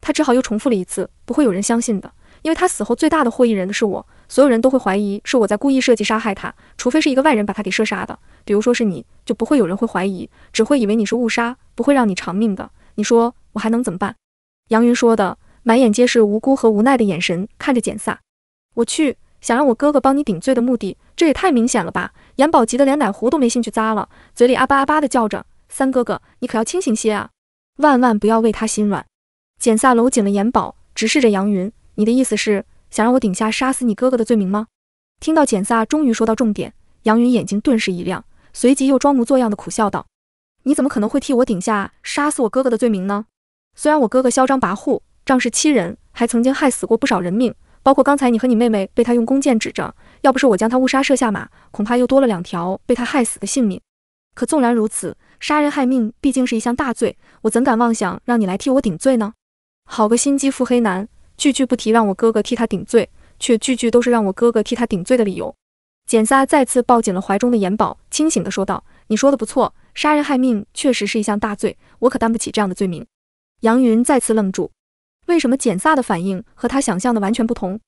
他只好又重复了一次，不会有人相信的，因为他死后最大的获益人是我，所有人都会怀疑是我在故意设计杀害他，除非是一个外人把他给射杀的，比如说是你，就不会有人会怀疑，只会以为你是误杀，不会让你偿命的。你说我还能怎么办？杨云说的，满眼皆是无辜和无奈的眼神看着简萨，我去，想让我哥哥帮你顶罪的目的，这也太明显了吧！严宝急得连奶壶都没兴趣砸了，嘴里阿巴阿巴的叫着：“三哥哥，你可要清醒些啊！”万万不要为他心软。简萨搂紧了眼宝，直视着杨云：“你的意思是想让我顶下杀死你哥哥的罪名吗？”听到简萨终于说到重点，杨云眼睛顿时一亮，随即又装模作样的苦笑道：“你怎么可能会替我顶下杀死我哥哥的罪名呢？虽然我哥哥嚣张跋扈、仗势欺人，还曾经害死过不少人命，包括刚才你和你妹妹被他用弓箭指着，要不是我将他误杀射下马，恐怕又多了两条被他害死的性命。可纵然如此，杀人害命毕竟是一项大罪。”我怎敢妄想让你来替我顶罪呢？好个心机腹黑男，句句不提让我哥哥替他顶罪，却句句都是让我哥哥替他顶罪的理由。简萨再次抱紧了怀中的延宝，清醒地说道：“你说的不错，杀人害命确实是一项大罪，我可担不起这样的罪名。”杨云再次愣住，为什么简萨的反应和他想象的完全不同？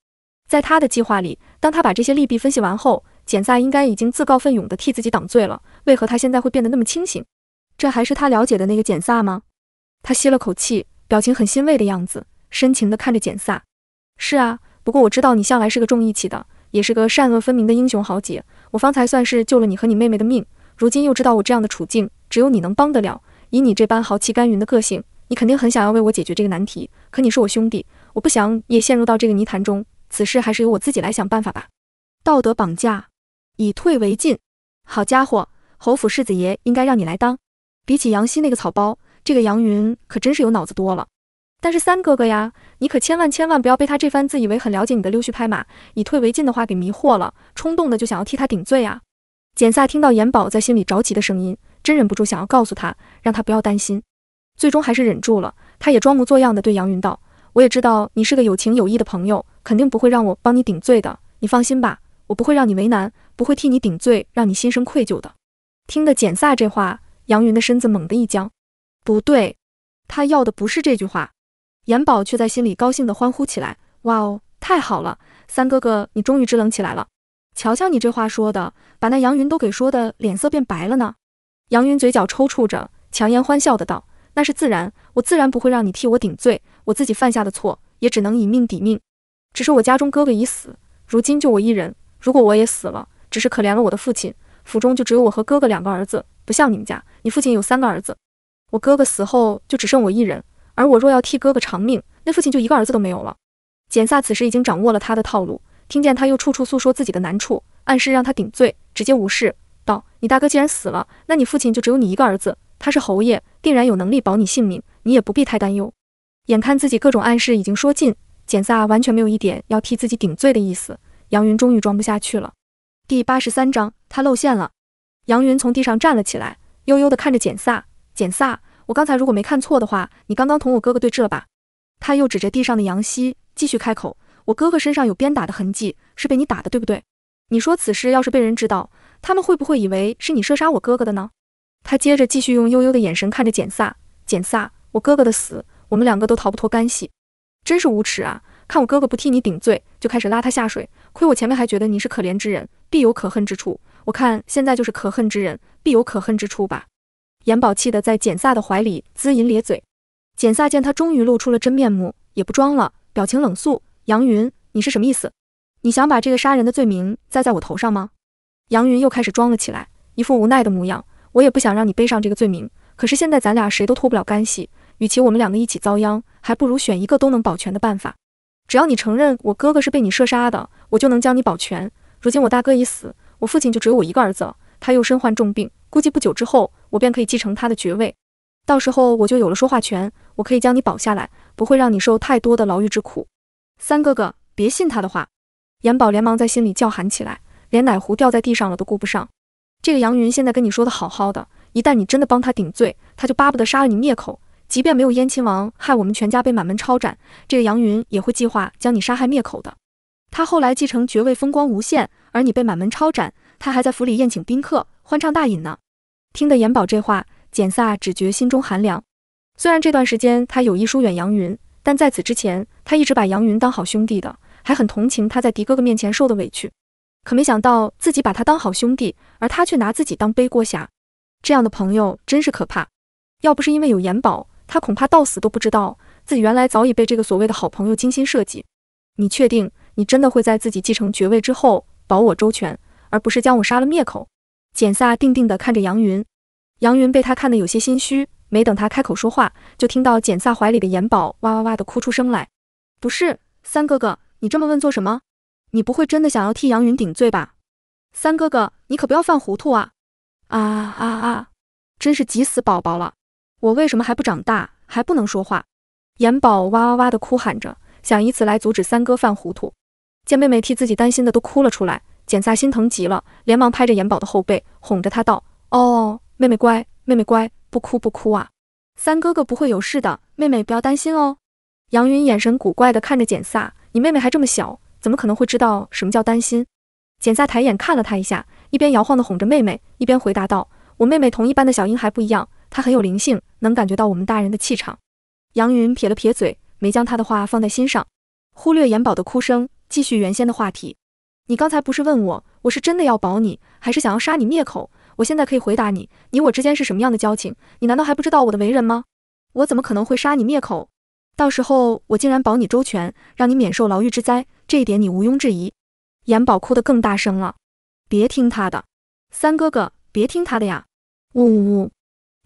在他的计划里，当他把这些利弊分析完后，简萨应该已经自告奋勇地替自己挡罪了，为何他现在会变得那么清醒？这还是他了解的那个简飒吗？他吸了口气，表情很欣慰的样子，深情地看着简飒。是啊，不过我知道你向来是个重义气的，也是个善恶分明的英雄豪杰。我方才算是救了你和你妹妹的命，如今又知道我这样的处境，只有你能帮得了。以你这般豪气干云的个性，你肯定很想要为我解决这个难题。可你是我兄弟，我不想也陷入到这个泥潭中。此事还是由我自己来想办法吧。道德绑架，以退为进。好家伙，侯府世子爷应该让你来当。比起杨希那个草包，这个杨云可真是有脑子多了。但是三哥哥呀，你可千万千万不要被他这番自以为很了解你的溜须拍马、以退为进的话给迷惑了，冲动的就想要替他顶罪啊！简萨听到严宝在心里着急的声音，真忍不住想要告诉他，让他不要担心，最终还是忍住了。他也装模作样的对杨云道：“我也知道你是个有情有义的朋友，肯定不会让我帮你顶罪的。你放心吧，我不会让你为难，不会替你顶罪，让你心生愧疚的。”听得简萨这话。杨云的身子猛地一僵，不对，他要的不是这句话。严宝却在心里高兴地欢呼起来：“哇哦，太好了，三哥哥，你终于支棱起来了。瞧瞧你这话说的，把那杨云都给说的脸色变白了呢。”杨云嘴角抽搐着，强颜欢笑的道：“那是自然，我自然不会让你替我顶罪，我自己犯下的错也只能以命抵命。只是我家中哥哥已死，如今就我一人，如果我也死了，只是可怜了我的父亲，府中就只有我和哥哥两个儿子。”不像你们家，你父亲有三个儿子，我哥哥死后就只剩我一人，而我若要替哥哥偿命，那父亲就一个儿子都没有了。简萨此时已经掌握了他的套路，听见他又处处诉说自己的难处，暗示让他顶罪，直接无视道：“你大哥既然死了，那你父亲就只有你一个儿子，他是侯爷，定然有能力保你性命，你也不必太担忧。”眼看自己各种暗示已经说尽，简萨完全没有一点要替自己顶罪的意思。杨云终于装不下去了。第八十三章，他露馅了。杨云从地上站了起来，悠悠地看着简萨。简萨，我刚才如果没看错的话，你刚刚同我哥哥对峙了吧？他又指着地上的杨希，继续开口：“我哥哥身上有鞭打的痕迹，是被你打的，对不对？你说此事要是被人知道，他们会不会以为是你射杀我哥哥的呢？”他接着继续用悠悠的眼神看着简萨。简萨，我哥哥的死，我们两个都逃不脱干系，真是无耻啊！看我哥哥不替你顶罪，就开始拉他下水。亏我前面还觉得你是可怜之人，必有可恨之处。我看现在就是可恨之人必有可恨之处吧。严宝气得在简萨的怀里龇吟咧嘴。简萨见他终于露出了真面目，也不装了，表情冷肃。杨云，你是什么意思？你想把这个杀人的罪名栽在我头上吗？杨云又开始装了起来，一副无奈的模样。我也不想让你背上这个罪名，可是现在咱俩谁都脱不了干系。与其我们两个一起遭殃，还不如选一个都能保全的办法。只要你承认我哥哥是被你射杀的，我就能将你保全。如今我大哥已死。我父亲就只有我一个儿子了，他又身患重病，估计不久之后我便可以继承他的爵位，到时候我就有了说话权，我可以将你保下来，不会让你受太多的牢狱之苦。三哥哥，别信他的话！严宝连忙在心里叫喊起来，连奶壶掉在地上了都顾不上。这个杨云现在跟你说的好好的，一旦你真的帮他顶罪，他就巴不得杀了你灭口。即便没有燕亲王害我们全家被满门抄斩，这个杨云也会计划将你杀害灭口的。他后来继承爵位，风光无限，而你被满门抄斩。他还在府里宴请宾客，欢唱大饮呢。听得严宝这话，简萨只觉心中寒凉。虽然这段时间他有意疏远杨云，但在此之前，他一直把杨云当好兄弟的，还很同情他在狄哥哥面前受的委屈。可没想到自己把他当好兄弟，而他却拿自己当背锅侠，这样的朋友真是可怕。要不是因为有严宝，他恐怕到死都不知道自己原来早已被这个所谓的好朋友精心设计。你确定？你真的会在自己继承爵位之后保我周全，而不是将我杀了灭口？简萨定定地看着杨云，杨云被他看得有些心虚。没等他开口说话，就听到简萨怀里的颜宝哇哇哇地哭出声来。不是三哥哥，你这么问做什么？你不会真的想要替杨云顶罪吧？三哥哥，你可不要犯糊涂啊！啊啊啊！真是急死宝宝了！我为什么还不长大，还不能说话？颜宝哇哇哇地哭喊着，想以此来阻止三哥犯糊涂。见妹妹替自己担心的都哭了出来，简萨心疼极了，连忙拍着颜宝的后背，哄着她道：“哦，妹妹乖，妹妹乖，不哭不哭啊，三哥哥不会有事的，妹妹不要担心哦。”杨云眼神古怪的看着简萨：“你妹妹还这么小，怎么可能会知道什么叫担心？”简萨抬眼看了他一下，一边摇晃的哄着妹妹，一边回答道：“我妹妹同一般的小婴孩不一样，她很有灵性，能感觉到我们大人的气场。”杨云撇了撇嘴，没将他的话放在心上，忽略颜宝的哭声。继续原先的话题，你刚才不是问我，我是真的要保你，还是想要杀你灭口？我现在可以回答你，你我之间是什么样的交情？你难道还不知道我的为人吗？我怎么可能会杀你灭口？到时候我竟然保你周全，让你免受牢狱之灾，这一点你毋庸置疑。严宝哭得更大声了，别听他的，三哥哥，别听他的呀！呜呜呜！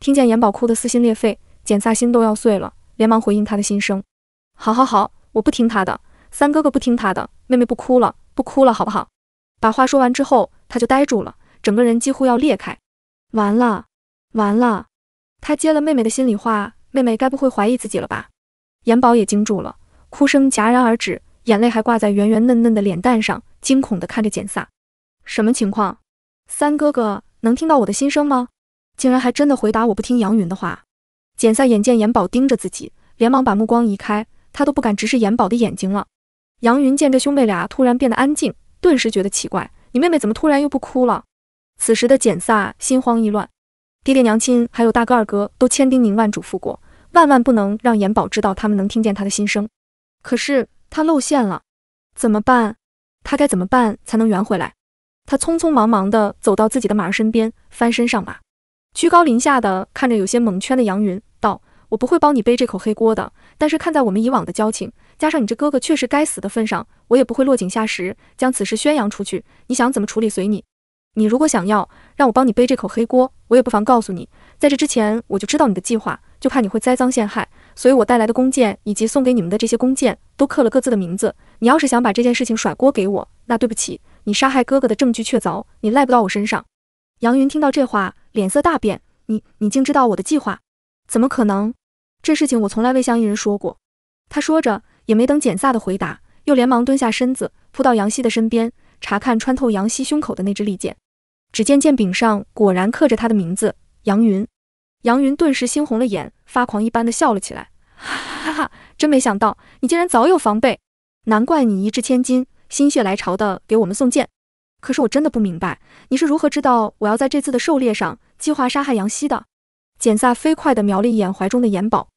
听见严宝哭得撕心裂肺，简萨心都要碎了，连忙回应他的心声：好好好，我不听他的，三哥哥不听他的。妹妹不哭了，不哭了，好不好？把话说完之后，他就呆住了，整个人几乎要裂开。完了，完了！他接了妹妹的心里话，妹妹该不会怀疑自己了吧？严宝也惊住了，哭声戛然而止，眼泪还挂在圆圆嫩嫩的脸蛋上，惊恐地看着简萨。什么情况？三哥哥能听到我的心声吗？竟然还真的回答我不听杨云的话。简萨眼见严宝盯着自己，连忙把目光移开，他都不敢直视严宝的眼睛了。杨云见这兄妹俩突然变得安静，顿时觉得奇怪。你妹妹怎么突然又不哭了？此时的简萨心慌意乱，爹爹、娘亲还有大哥、二哥都千叮咛万嘱咐过，万万不能让严宝知道他们能听见他的心声。可是他露馅了，怎么办？他该怎么办才能圆回来？他匆匆忙忙地走到自己的马儿身边，翻身上马，居高临下地看着有些蒙圈的杨云，道：“我不会帮你背这口黑锅的，但是看在我们以往的交情。”加上你这哥哥确实该死的份上，我也不会落井下石，将此事宣扬出去。你想怎么处理随你。你如果想要让我帮你背这口黑锅，我也不妨告诉你，在这之前我就知道你的计划，就怕你会栽赃陷害，所以我带来的弓箭以及送给你们的这些弓箭都刻了各自的名字。你要是想把这件事情甩锅给我，那对不起，你杀害哥哥的证据确凿，你赖不到我身上。杨云听到这话，脸色大变。你你竟知道我的计划？怎么可能？这事情我从来未向一人说过。他说着。也没等简萨的回答，又连忙蹲下身子，扑到杨希的身边，查看穿透杨希胸口的那支利剑。只见剑柄上果然刻着他的名字杨云。杨云顿时猩红了眼，发狂一般的笑了起来，哈哈哈！真没想到你竟然早有防备，难怪你一掷千金，心血来潮的给我们送剑。可是我真的不明白，你是如何知道我要在这次的狩猎上计划杀害杨希的？简萨飞快地瞄了一眼怀中的眼宝。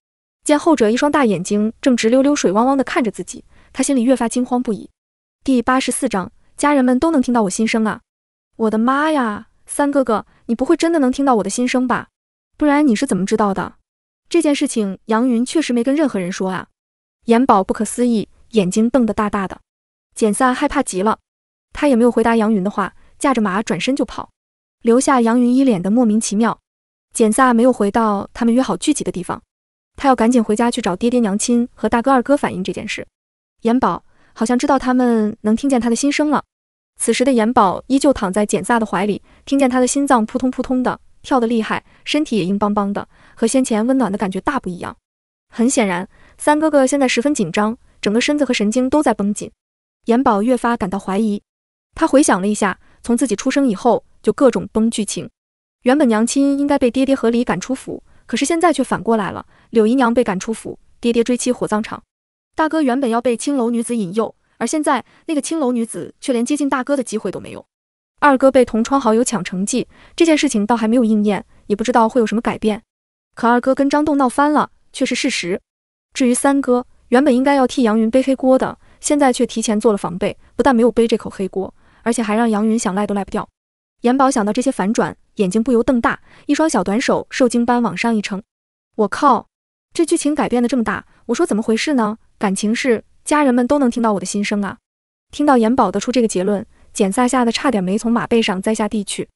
见后者一双大眼睛正直溜溜、水汪汪地看着自己，他心里越发惊慌不已。第八十四章，家人们都能听到我心声啊！我的妈呀，三哥哥，你不会真的能听到我的心声吧？不然你是怎么知道的？这件事情，杨云确实没跟任何人说啊。严宝不可思议，眼睛瞪得大大的。简萨害怕极了，他也没有回答杨云的话，驾着马转身就跑，留下杨云一脸的莫名其妙。简萨没有回到他们约好聚集的地方。他要赶紧回家去找爹爹、娘亲和大哥、二哥反映这件事。延宝好像知道他们能听见他的心声了。此时的延宝依旧躺在简萨的怀里，听见他的心脏扑通扑通的跳得厉害，身体也硬邦邦的，和先前温暖的感觉大不一样。很显然，三哥哥现在十分紧张，整个身子和神经都在绷紧。延宝越发感到怀疑，他回想了一下，从自己出生以后就各种崩剧情。原本娘亲应该被爹爹和离赶出府。可是现在却反过来了，柳姨娘被赶出府，爹爹追妻火葬场，大哥原本要被青楼女子引诱，而现在那个青楼女子却连接近大哥的机会都没有。二哥被同窗好友抢成绩这件事情倒还没有应验，也不知道会有什么改变。可二哥跟张栋闹翻了却是事实。至于三哥，原本应该要替杨云背黑锅的，现在却提前做了防备，不但没有背这口黑锅，而且还让杨云想赖都赖不掉。严宝想到这些反转，眼睛不由瞪大，一双小短手受惊般往上一撑。我靠，这剧情改变的这么大，我说怎么回事呢？感情是家人们都能听到我的心声啊！听到严宝得出这个结论，简萨吓得差点没从马背上栽下地去，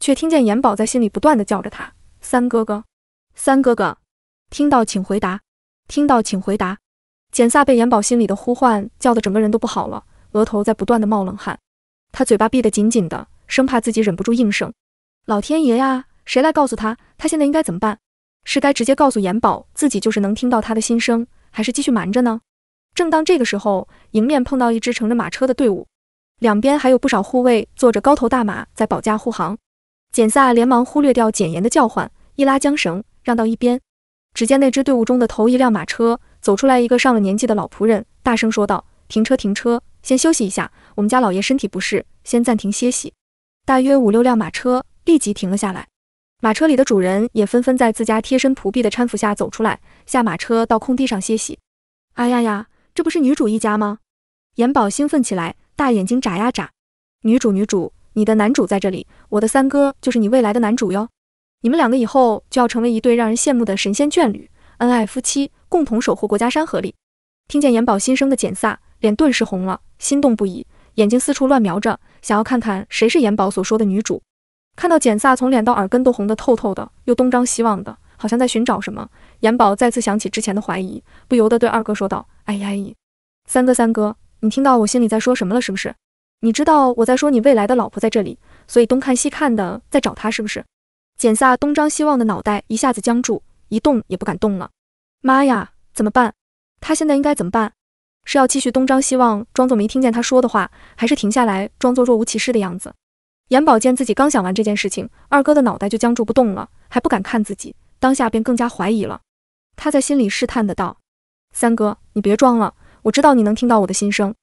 却听见严宝在心里不断的叫着他三哥哥、三哥哥。听到请回答，听到请回答。简萨被严宝心里的呼唤叫得整个人都不好了，额头在不断的冒冷汗，他嘴巴闭得紧紧的。生怕自己忍不住应声。老天爷呀，谁来告诉他，他现在应该怎么办？是该直接告诉严宝自己就是能听到他的心声，还是继续瞒着呢？正当这个时候，迎面碰到一支乘着马车的队伍，两边还有不少护卫，坐着高头大马在保驾护航。简萨连忙忽略掉简言的叫唤，一拉缰绳让到一边。只见那支队伍中的头一辆马车走出来一个上了年纪的老仆人，大声说道：“停车，停车，先休息一下，我们家老爷身体不适，先暂停歇息。”大约五六辆马车立即停了下来，马车里的主人也纷纷在自家贴身仆婢的搀扶下走出来，下马车到空地上歇息。哎呀呀，这不是女主一家吗？严宝兴奋起来，大眼睛眨呀眨。女主，女主，你的男主在这里，我的三哥就是你未来的男主哟，你们两个以后就要成为一对让人羡慕的神仙眷侣，恩爱夫妻，共同守护国家山河里。听见严宝心声的简萨脸顿时红了，心动不已，眼睛四处乱瞄着。想要看看谁是严宝所说的女主，看到简萨从脸到耳根都红得透透的，又东张西望的，好像在寻找什么。严宝再次想起之前的怀疑，不由得对二哥说道：“哎呀，三哥，三哥，你听到我心里在说什么了是不是？你知道我在说你未来的老婆在这里，所以东看西看的在找她是不是？”简萨东张西望的脑袋一下子僵住，一动也不敢动了。妈呀，怎么办？他现在应该怎么办？是要继续东张西望，装作没听见他说的话，还是停下来装作若无其事的样子？严宝见自己刚想完这件事情，二哥的脑袋就僵住不动了，还不敢看自己，当下便更加怀疑了。他在心里试探的道：“三哥，你别装了，我知道你能听到我的心声。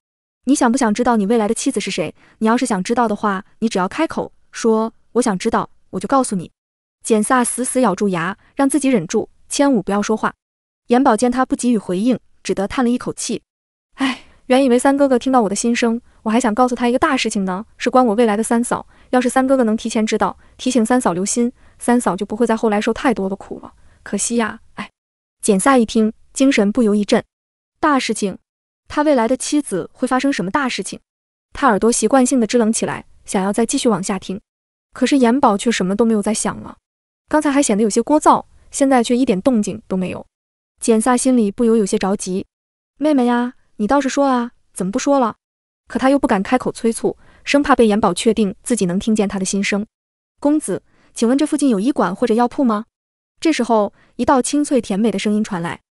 你想不想知道你未来的妻子是谁？你要是想知道的话，你只要开口说我想知道，我就告诉你。”简萨死死咬住牙，让自己忍住，千武不要说话。严宝见他不给予回应，只得叹了一口气。原以为三哥哥听到我的心声，我还想告诉他一个大事情呢，是关我未来的三嫂。要是三哥哥能提前知道，提醒三嫂留心，三嫂就不会在后来受太多的苦了。可惜呀，哎。简萨一听，精神不由一震。大事情，他未来的妻子会发生什么大事情？他耳朵习惯性的支棱起来，想要再继续往下听。可是严宝却什么都没有再想了。刚才还显得有些聒噪，现在却一点动静都没有。简萨心里不由有些着急。妹妹呀。你倒是说啊，怎么不说了？可他又不敢开口催促，生怕被严宝确定自己能听见他的心声。公子，请问这附近有医馆或者药铺吗？这时候，一道清脆甜美的声音传来。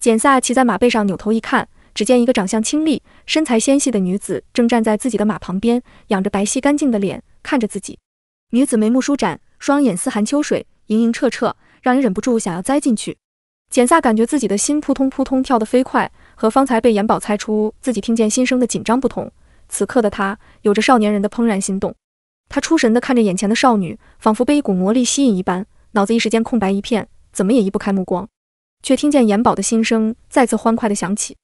简萨骑在马背上，扭头一看，只见一个长相清丽、身材纤细的女子正站在自己的马旁边，仰着白皙干净的脸看着自己。女子眉目舒展，双眼似含秋水，盈盈澈澈，让人忍不住想要栽进去。简萨感觉自己的心扑通扑通跳得飞快。和方才被严宝猜出自己听见心声的紧张不同，此刻的他有着少年人的怦然心动。他出神地看着眼前的少女，仿佛被一股魔力吸引一般，脑子一时间空白一片，怎么也移不开目光。却听见严宝的心声再次欢快地响起：“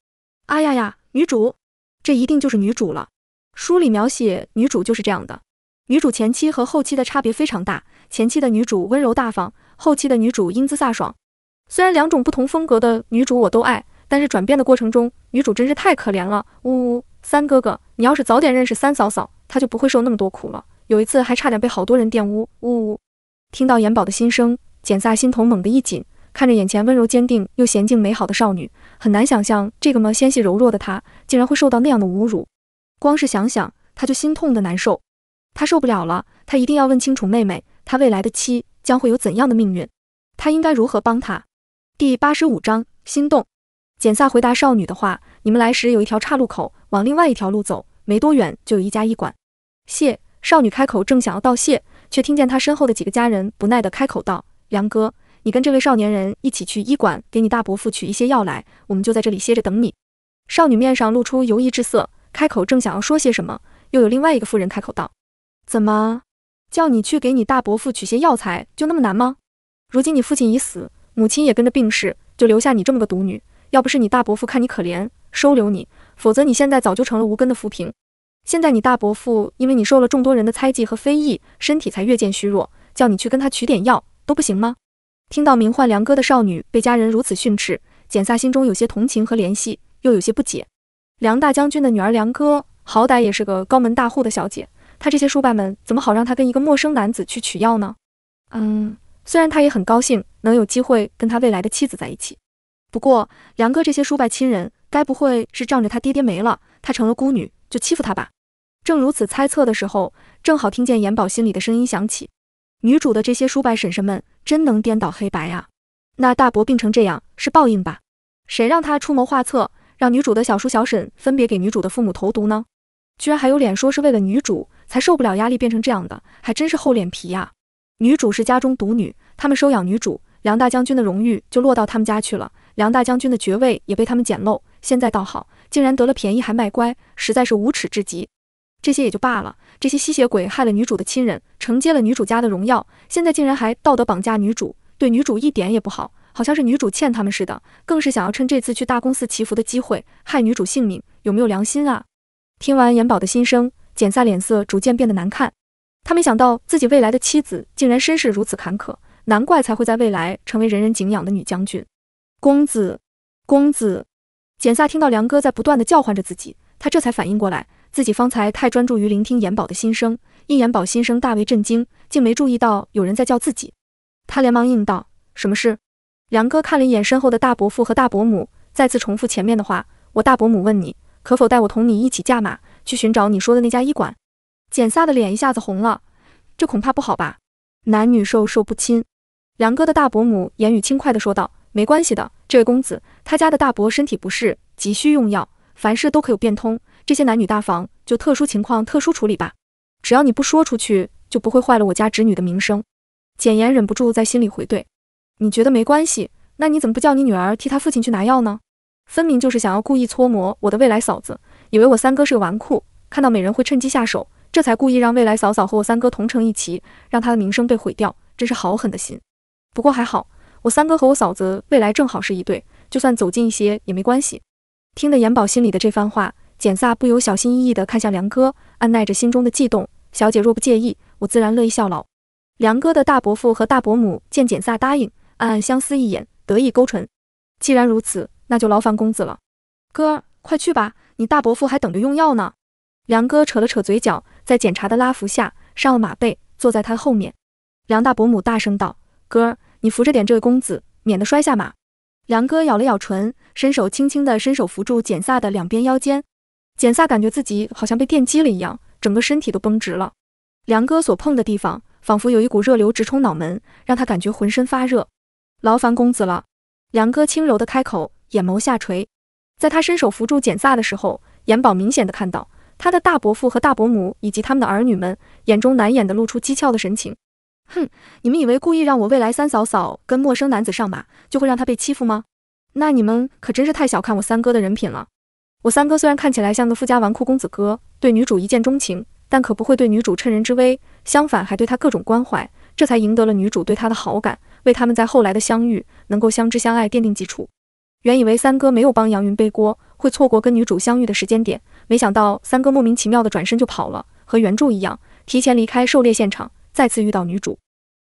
啊呀呀，女主！这一定就是女主了。书里描写女主就是这样的。女主前期和后期的差别非常大，前期的女主温柔大方，后期的女主英姿飒爽。虽然两种不同风格的女主我都爱。”但是转变的过程中，女主真是太可怜了，呜呜。三哥哥，你要是早点认识三嫂嫂，她就不会受那么多苦了。有一次还差点被好多人玷污，呜呜。听到颜宝的心声，简萨心头猛地一紧，看着眼前温柔坚定又娴静美好的少女，很难想象这个么纤细柔弱的她，竟然会受到那样的侮辱。光是想想，她就心痛的难受。她受不了了，她一定要问清楚妹妹，她未来的妻将会有怎样的命运？她应该如何帮她？第八十五章，心动。简萨回答少女的话：“你们来时有一条岔路口，往另外一条路走，没多远就有一家医馆。”谢少女开口，正想要道谢，却听见她身后的几个家人不耐地开口道：“梁哥，你跟这位少年人一起去医馆，给你大伯父取一些药来，我们就在这里歇着等你。”少女面上露出犹疑之色，开口正想要说些什么，又有另外一个妇人开口道：“怎么，叫你去给你大伯父取些药材就那么难吗？如今你父亲已死，母亲也跟着病逝，就留下你这么个独女。”要不是你大伯父看你可怜，收留你，否则你现在早就成了无根的浮萍。现在你大伯父因为你受了众多人的猜忌和非议，身体才越见虚弱，叫你去跟他取点药都不行吗？听到名唤梁哥的少女被家人如此训斥，简萨心中有些同情和怜惜，又有些不解。梁大将军的女儿梁哥，好歹也是个高门大户的小姐，他这些叔伯们怎么好让她跟一个陌生男子去取药呢？嗯，虽然他也很高兴能有机会跟他未来的妻子在一起。不过，梁哥这些叔伯亲人，该不会是仗着他爹爹没了，他成了孤女，就欺负他吧？正如此猜测的时候，正好听见严宝心里的声音响起：“女主的这些叔伯婶婶们，真能颠倒黑白啊！那大伯病成这样，是报应吧？谁让他出谋划策，让女主的小叔小婶分别给女主的父母投毒呢？居然还有脸说是为了女主才受不了压力变成这样的，还真是厚脸皮呀！女主是家中独女，他们收养女主，梁大将军的荣誉就落到他们家去了。”梁大将军的爵位也被他们捡漏，现在倒好，竟然得了便宜还卖乖，实在是无耻至极。这些也就罢了，这些吸血鬼害了女主的亲人，承接了女主家的荣耀，现在竟然还道德绑架女主，对女主一点也不好，好像是女主欠他们似的，更是想要趁这次去大公司祈福的机会害女主性命，有没有良心啊？听完严宝的心声，简萨脸色逐渐变得难看。他没想到自己未来的妻子竟然身世如此坎坷，难怪才会在未来成为人人敬仰的女将军。公子，公子，简萨听到梁哥在不断的叫唤着自己，他这才反应过来，自己方才太专注于聆听严宝的心声，因严宝心声大为震惊，竟没注意到有人在叫自己。他连忙应道：“什么事？”梁哥看了一眼身后的大伯父和大伯母，再次重复前面的话：“我大伯母问你，可否带我同你一起驾马去寻找你说的那家医馆？”简萨的脸一下子红了，这恐怕不好吧？男女授受不亲。梁哥的大伯母言语轻快的说道。没关系的，这位公子，他家的大伯身体不适，急需用药，凡事都可以变通，这些男女大房就特殊情况特殊处理吧。只要你不说出去，就不会坏了我家侄女的名声。简言忍不住在心里回怼：“你觉得没关系？那你怎么不叫你女儿替他父亲去拿药呢？分明就是想要故意搓磨我的未来嫂子，以为我三哥是个纨绔，看到美人会趁机下手，这才故意让未来嫂嫂和我三哥同乘一骑，让他的名声被毁掉，真是好狠的心。不过还好。”我三哥和我嫂子未来正好是一对，就算走近一些也没关系。听得严宝心里的这番话，简萨不由小心翼翼地看向梁哥，按耐着心中的悸动。小姐若不介意，我自然乐意效劳。梁哥的大伯父和大伯母见简萨答应，暗暗相思一眼，得意勾唇。既然如此，那就劳烦公子了。哥，快去吧，你大伯父还等着用药呢。梁哥扯了扯嘴角，在检查的拉扶下上了马背，坐在他后面。梁大伯母大声道：“哥。”你扶着点，这位公子，免得摔下马。梁哥咬了咬唇，伸手轻轻的伸手扶住简萨的两边腰间。简萨感觉自己好像被电击了一样，整个身体都绷直了。梁哥所碰的地方，仿佛有一股热流直冲脑门，让他感觉浑身发热。劳烦公子了。梁哥轻柔的开口，眼眸下垂。在他伸手扶住简萨的时候，严宝明显的看到他的大伯父和大伯母以及他们的儿女们眼中难掩的露出讥诮的神情。哼，你们以为故意让我未来三嫂嫂跟陌生男子上马，就会让她被欺负吗？那你们可真是太小看我三哥的人品了。我三哥虽然看起来像个富家纨绔公子哥，对女主一见钟情，但可不会对女主趁人之危，相反还对她各种关怀，这才赢得了女主对他的好感，为他们在后来的相遇能够相知相爱奠定基础。原以为三哥没有帮杨云背锅，会错过跟女主相遇的时间点，没想到三哥莫名其妙的转身就跑了，和原著一样提前离开狩猎现场。再次遇到女主，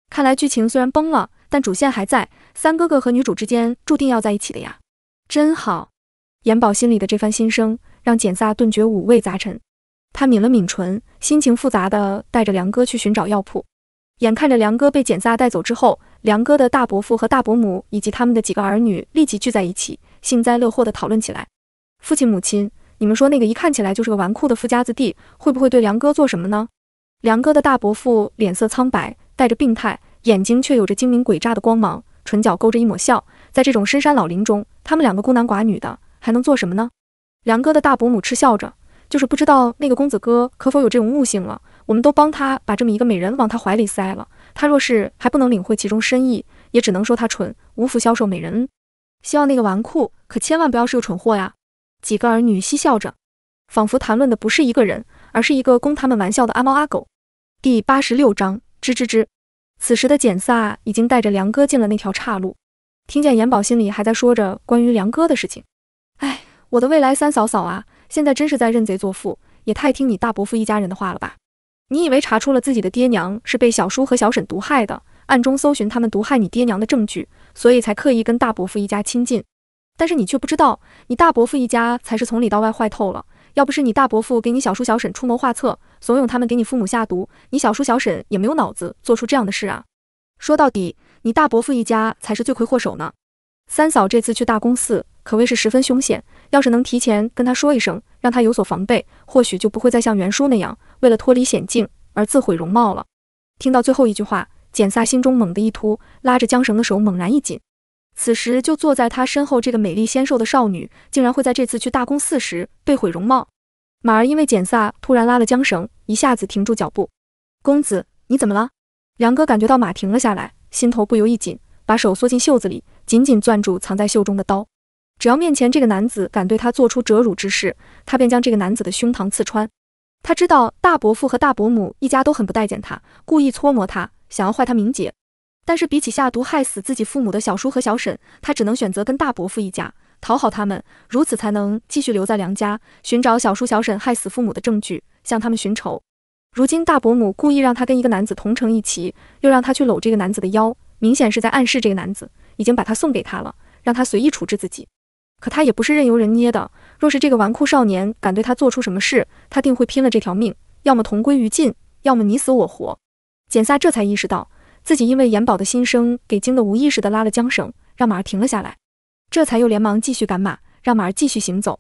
看来剧情虽然崩了，但主线还在。三哥哥和女主之间注定要在一起的呀，真好。颜宝心里的这番心声，让简萨顿觉五味杂陈。他抿了抿唇，心情复杂的带着梁哥去寻找药铺。眼看着梁哥被简萨带走之后，梁哥的大伯父和大伯母以及他们的几个儿女立即聚在一起，幸灾乐祸的讨论起来：“父亲、母亲，你们说那个一看起来就是个纨绔的富家子弟，会不会对梁哥做什么呢？”梁哥的大伯父脸色苍白，带着病态，眼睛却有着精明诡诈的光芒，唇角勾着一抹笑。在这种深山老林中，他们两个孤男寡女的，还能做什么呢？梁哥的大伯母嗤笑着，就是不知道那个公子哥可否有这种悟性了。我们都帮他把这么一个美人往他怀里塞了，他若是还不能领会其中深意，也只能说他蠢，无福消受美人。希望那个纨绔可千万不要是个蠢货呀！几个儿女嬉笑着，仿佛谈论的不是一个人。而是一个供他们玩笑的阿猫阿狗。第八十六章，吱吱吱。此时的简萨已经带着梁哥进了那条岔路，听见严宝心里还在说着关于梁哥的事情。哎，我的未来三嫂嫂啊，现在真是在认贼作父，也太听你大伯父一家人的话了吧？你以为查出了自己的爹娘是被小叔和小婶毒害的，暗中搜寻他们毒害你爹娘的证据，所以才刻意跟大伯父一家亲近。但是你却不知道，你大伯父一家才是从里到外坏透了。要不是你大伯父给你小叔小婶出谋划策，怂恿他们给你父母下毒，你小叔小婶也没有脑子做出这样的事啊！说到底，你大伯父一家才是罪魁祸首呢。三嫂这次去大公寺可谓是十分凶险，要是能提前跟他说一声，让他有所防备，或许就不会再像袁叔那样为了脱离险境而自毁容貌了。听到最后一句话，简萨心中猛地一突，拉着缰绳的手猛然一紧。此时就坐在他身后这个美丽纤瘦的少女，竟然会在这次去大公寺时被毁容貌。马儿因为简萨突然拉了缰绳，一下子停住脚步。公子，你怎么了？梁哥感觉到马停了下来，心头不由一紧，把手缩进袖子里，紧紧攥住藏在袖中的刀。只要面前这个男子敢对他做出折辱之事，他便将这个男子的胸膛刺穿。他知道大伯父和大伯母一家都很不待见他，故意搓磨他，想要坏他名节。但是比起下毒害死自己父母的小叔和小婶，他只能选择跟大伯父一家讨好他们，如此才能继续留在梁家，寻找小叔小婶害死父母的证据，向他们寻仇。如今大伯母故意让他跟一个男子同乘一骑，又让他去搂这个男子的腰，明显是在暗示这个男子已经把他送给他了，让他随意处置自己。可他也不是任由人捏的，若是这个纨绔少年敢对他做出什么事，他定会拼了这条命，要么同归于尽，要么你死我活。简萨这才意识到。自己因为严宝的心声给惊得无意识的拉了缰绳，让马儿停了下来，这才又连忙继续赶马，让马儿继续行走。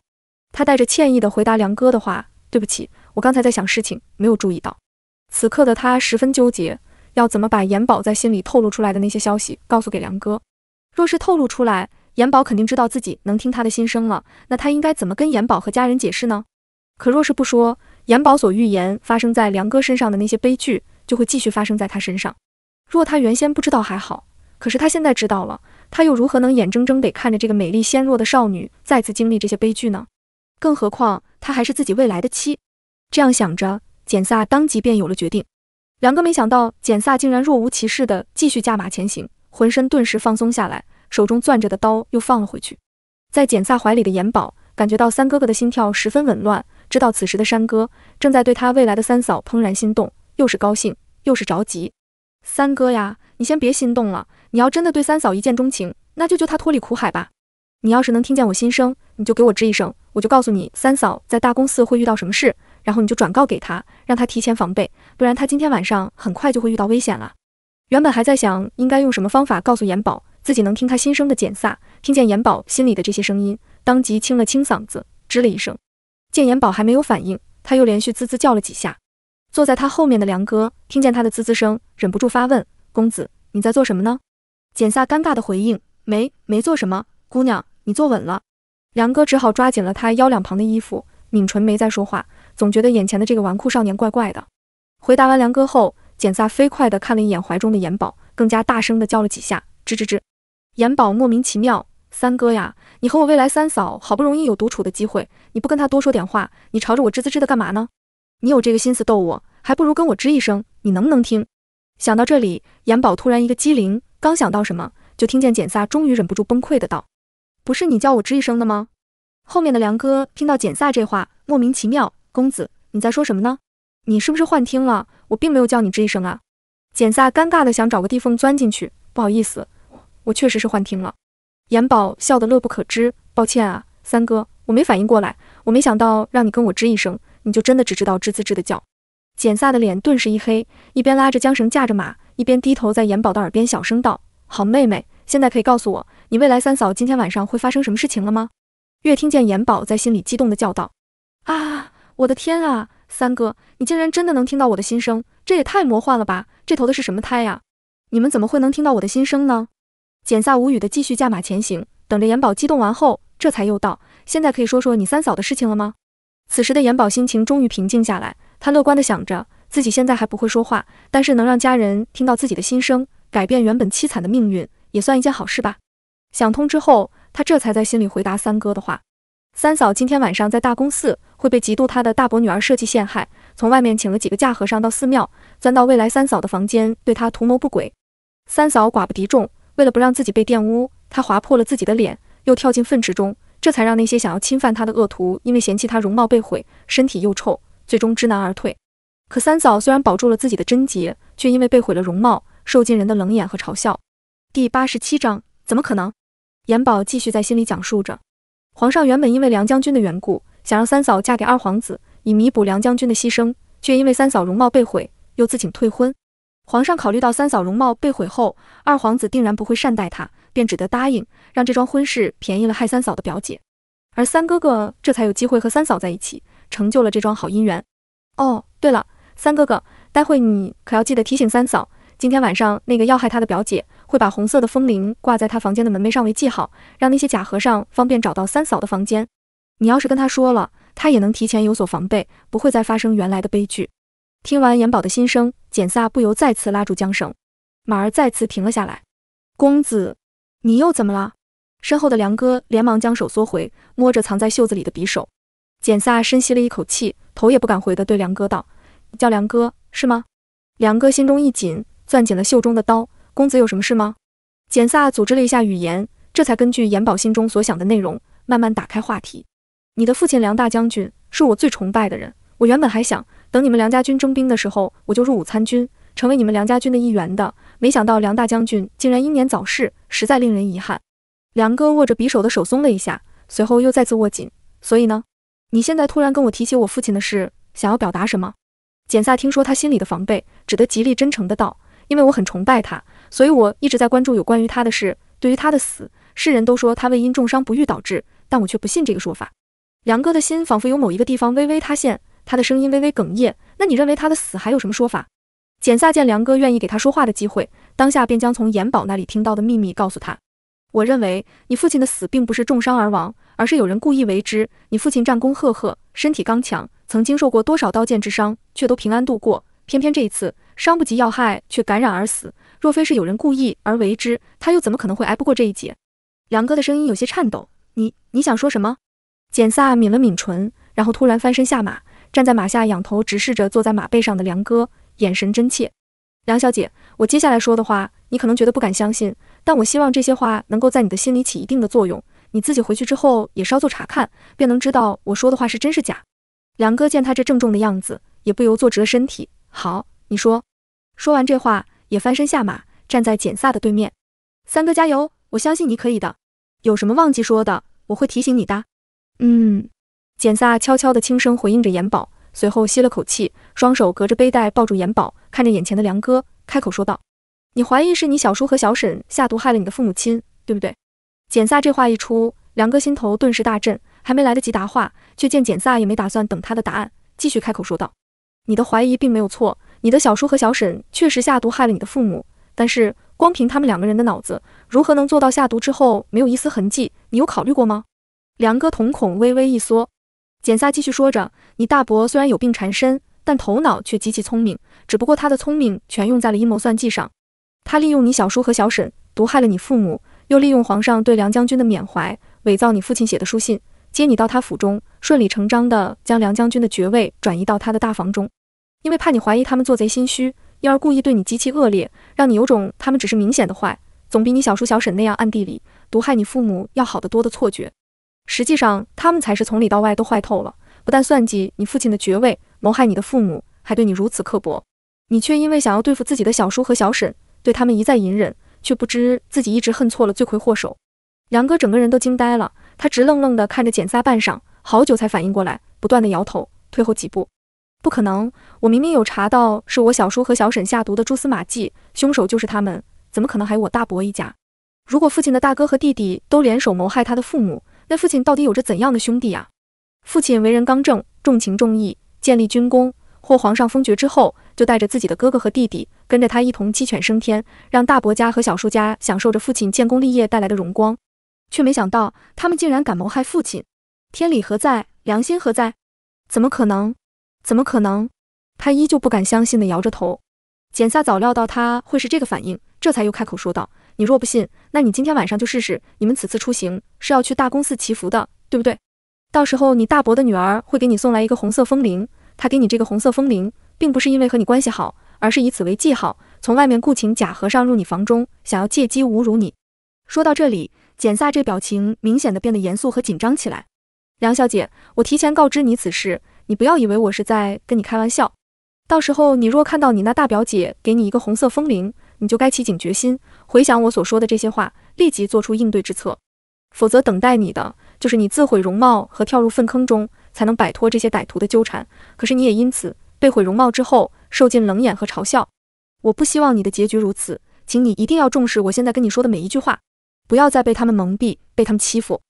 他带着歉意的回答梁哥的话：“对不起，我刚才在想事情，没有注意到。”此刻的他十分纠结，要怎么把严宝在心里透露出来的那些消息告诉给梁哥？若是透露出来，严宝肯定知道自己能听他的心声了，那他应该怎么跟严宝和家人解释呢？可若是不说，严宝所预言发生在梁哥身上的那些悲剧就会继续发生在他身上。若他原先不知道还好，可是他现在知道了，他又如何能眼睁睁地看着这个美丽纤弱的少女再次经历这些悲剧呢？更何况她还是自己未来的妻。这样想着，简萨当即便有了决定。梁哥没想到简萨竟然若无其事地继续驾马前行，浑身顿时放松下来，手中攥着的刀又放了回去。在简萨怀里的延宝感觉到三哥哥的心跳十分紊乱，知道此时的山哥正在对他未来的三嫂怦然心动，又是高兴又是着急。三哥呀，你先别心动了。你要真的对三嫂一见钟情，那就救她脱离苦海吧。你要是能听见我心声，你就给我吱一声，我就告诉你三嫂在大公司会遇到什么事，然后你就转告给她，让她提前防备，不然她今天晚上很快就会遇到危险了。原本还在想应该用什么方法告诉严宝自己能听他心声的简萨，听见严宝心里的这些声音，当即清了清嗓子，吱了一声。见严宝还没有反应，他又连续滋滋叫了几下。坐在他后面的梁哥听见他的滋滋声，忍不住发问：“公子，你在做什么呢？”简萨尴尬的回应：“没，没做什么。”姑娘，你坐稳了。梁哥只好抓紧了他腰两旁的衣服，抿唇没再说话，总觉得眼前的这个纨绔少年怪怪的。回答完梁哥后，简萨飞快的看了一眼怀中的严宝，更加大声的叫了几下：“吱吱吱！”严宝莫名其妙：“三哥呀，你和我未来三嫂好不容易有独处的机会，你不跟他多说点话，你朝着我吱吱吱的干嘛呢？你有这个心思逗我？”还不如跟我吱一声，你能不能听？想到这里，严宝突然一个机灵，刚想到什么，就听见简萨终于忍不住崩溃的道：“不是你叫我吱一声的吗？”后面的梁哥听到简萨这话，莫名其妙：“公子，你在说什么呢？你是不是幻听了？我并没有叫你吱一声啊！”简萨尴尬的想找个地缝钻进去，不好意思，我确实是幻听了。严宝笑得乐不可支：“抱歉啊，三哥，我没反应过来，我没想到让你跟我吱一声，你就真的只知道吱吱吱的叫。”简萨的脸顿时一黑，一边拉着缰绳驾着马，一边低头在严宝的耳边小声道：“好妹妹，现在可以告诉我，你未来三嫂今天晚上会发生什么事情了吗？”越听见严宝在心里激动的叫道：“啊，我的天啊，三哥，你竟然真的能听到我的心声，这也太魔幻了吧！这头的是什么胎呀？你们怎么会能听到我的心声呢？”简萨无语的继续驾马前行，等着严宝激动完后，这才又道：“现在可以说说你三嫂的事情了吗？”此时的严宝心情终于平静下来。他乐观地想着，自己现在还不会说话，但是能让家人听到自己的心声，改变原本凄惨的命运，也算一件好事吧。想通之后，他这才在心里回答三哥的话。三嫂今天晚上在大公寺会被嫉妒他的大伯女儿设计陷害，从外面请了几个假和尚到寺庙，钻到未来三嫂的房间，对她图谋不轨。三嫂寡不敌众，为了不让自己被玷污，她划破了自己的脸，又跳进粪池中，这才让那些想要侵犯她的恶徒因为嫌弃她容貌被毁，身体又臭。最终知难而退，可三嫂虽然保住了自己的贞洁，却因为被毁了容貌，受尽人的冷眼和嘲笑。第八十七章，怎么可能？严宝继续在心里讲述着，皇上原本因为梁将军的缘故，想让三嫂嫁给二皇子，以弥补梁将军的牺牲，却因为三嫂容貌被毁，又自请退婚。皇上考虑到三嫂容貌被毁后，二皇子定然不会善待她，便只得答应，让这桩婚事便宜了害三嫂的表姐，而三哥哥这才有机会和三嫂在一起。成就了这桩好姻缘。哦，对了，三哥哥，待会你可要记得提醒三嫂，今天晚上那个要害她的表姐会把红色的风铃挂在他房间的门楣上为记号，让那些假和尚方便找到三嫂的房间。你要是跟她说了，她也能提前有所防备，不会再发生原来的悲剧。听完严宝的心声，简萨不由再次拉住缰绳，马儿再次停了下来。公子，你又怎么了？身后的梁哥连忙将手缩回，摸着藏在袖子里的匕首。简萨深吸了一口气，头也不敢回地对梁哥道：“叫梁哥是吗？”梁哥心中一紧，攥紧了袖中的刀。公子有什么事吗？简萨组织了一下语言，这才根据严宝心中所想的内容，慢慢打开话题：“你的父亲梁大将军是我最崇拜的人。我原本还想等你们梁家军征兵的时候，我就入伍参军，成为你们梁家军的一员的。没想到梁大将军竟然英年早逝，实在令人遗憾。”梁哥握着匕首的手松了一下，随后又再次握紧。所以呢？你现在突然跟我提起我父亲的事，想要表达什么？简萨听说他心里的防备，只得极力真诚的道：“因为我很崇拜他，所以我一直在关注有关于他的事。对于他的死，世人都说他为因重伤不愈导致，但我却不信这个说法。”梁哥的心仿佛有某一个地方微微塌陷，他的声音微微哽咽。那你认为他的死还有什么说法？简萨见梁哥愿意给他说话的机会，当下便将从严宝那里听到的秘密告诉他。我认为你父亲的死并不是重伤而亡，而是有人故意为之。你父亲战功赫赫，身体刚强，曾经受过多少刀剑之伤，却都平安度过。偏偏这一次伤不及要害，却感染而死。若非是有人故意而为之，他又怎么可能会挨不过这一劫？梁哥的声音有些颤抖，你你想说什么？简萨抿了抿唇，然后突然翻身下马，站在马下，仰头直视着坐在马背上的梁哥，眼神真切。梁小姐，我接下来说的话，你可能觉得不敢相信。但我希望这些话能够在你的心里起一定的作用。你自己回去之后也稍作查看，便能知道我说的话是真是假。梁哥见他这郑重的样子，也不由坐直了身体。好，你说。说完这话，也翻身下马，站在简萨的对面。三哥加油，我相信你可以的。有什么忘记说的，我会提醒你的。嗯。简萨悄悄地轻声回应着严宝，随后吸了口气，双手隔着背带抱住严宝，看着眼前的梁哥，开口说道。你怀疑是你小叔和小沈下毒害了你的父母亲，对不对？简萨这话一出，梁哥心头顿时大震，还没来得及答话，却见简萨也没打算等他的答案，继续开口说道：“你的怀疑并没有错，你的小叔和小沈确实下毒害了你的父母。但是光凭他们两个人的脑子，如何能做到下毒之后没有一丝痕迹？你有考虑过吗？”梁哥瞳孔微微一缩，简萨继续说着：“你大伯虽然有病缠身，但头脑却极其聪明，只不过他的聪明全用在了阴谋算计上。”他利用你小叔和小沈毒害了你父母，又利用皇上对梁将军的缅怀，伪造你父亲写的书信，接你到他府中，顺理成章地将梁将军的爵位转移到他的大房中。因为怕你怀疑他们做贼心虚，因而故意对你极其恶劣，让你有种他们只是明显的坏，总比你小叔小沈那样暗地里毒害你父母要好得多的错觉。实际上，他们才是从里到外都坏透了，不但算计你父亲的爵位，谋害你的父母，还对你如此刻薄。你却因为想要对付自己的小叔和小沈。对他们一再隐忍，却不知自己一直恨错了罪魁祸首。梁哥整个人都惊呆了，他直愣愣地看着简撒半晌，好久才反应过来，不断地摇头，退后几步。不可能，我明明有查到是我小叔和小沈下毒的蛛丝马迹，凶手就是他们，怎么可能还有我大伯一家？如果父亲的大哥和弟弟都联手谋害他的父母，那父亲到底有着怎样的兄弟啊？父亲为人刚正，重情重义，建立军功。获皇上封爵之后，就带着自己的哥哥和弟弟，跟着他一同鸡犬升天，让大伯家和小叔家享受着父亲建功立业带来的荣光，却没想到他们竟然敢谋害父亲，天理何在？良心何在？怎么可能？怎么可能？他依旧不敢相信地摇着头。简萨早料到他会是这个反应，这才又开口说道：“你若不信，那你今天晚上就试试。你们此次出行是要去大公寺祈福的，对不对？到时候你大伯的女儿会给你送来一个红色风铃。”他给你这个红色风铃，并不是因为和你关系好，而是以此为记号，从外面雇请假和尚入你房中，想要借机侮辱你。说到这里，简萨这表情明显的变得严肃和紧张起来。梁小姐，我提前告知你此事，你不要以为我是在跟你开玩笑。到时候你若看到你那大表姐给你一个红色风铃，你就该起警觉心，回想我所说的这些话，立即做出应对之策。否则，等待你的就是你自毁容貌和跳入粪坑中。才能摆脱这些歹徒的纠缠。可是你也因此被毁容貌之后，受尽冷眼和嘲笑。我不希望你的结局如此，请你一定要重视我现在跟你说的每一句话，不要再被他们蒙蔽，被他们欺负。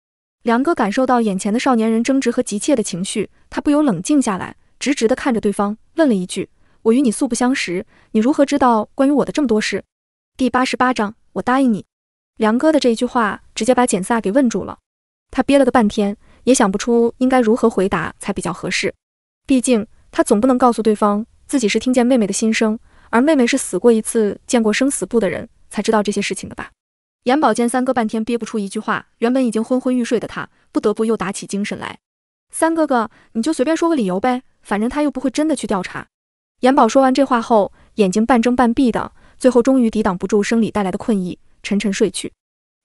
梁哥感受到眼前的少年人争执和急切的情绪，他不由冷静下来，直直地看着对方，问了一句：“我与你素不相识，你如何知道关于我的这么多事？”第八十八章，我答应你。梁哥的这一句话直接把简萨给问住了，他憋了个半天。也想不出应该如何回答才比较合适，毕竟他总不能告诉对方自己是听见妹妹的心声，而妹妹是死过一次、见过生死簿的人才知道这些事情的吧。严宝见三哥半天憋不出一句话，原本已经昏昏欲睡的他不得不又打起精神来。三哥哥，你就随便说个理由呗，反正他又不会真的去调查。严宝说完这话后，眼睛半睁半闭的，最后终于抵挡不住生理带来的困意，沉沉睡去。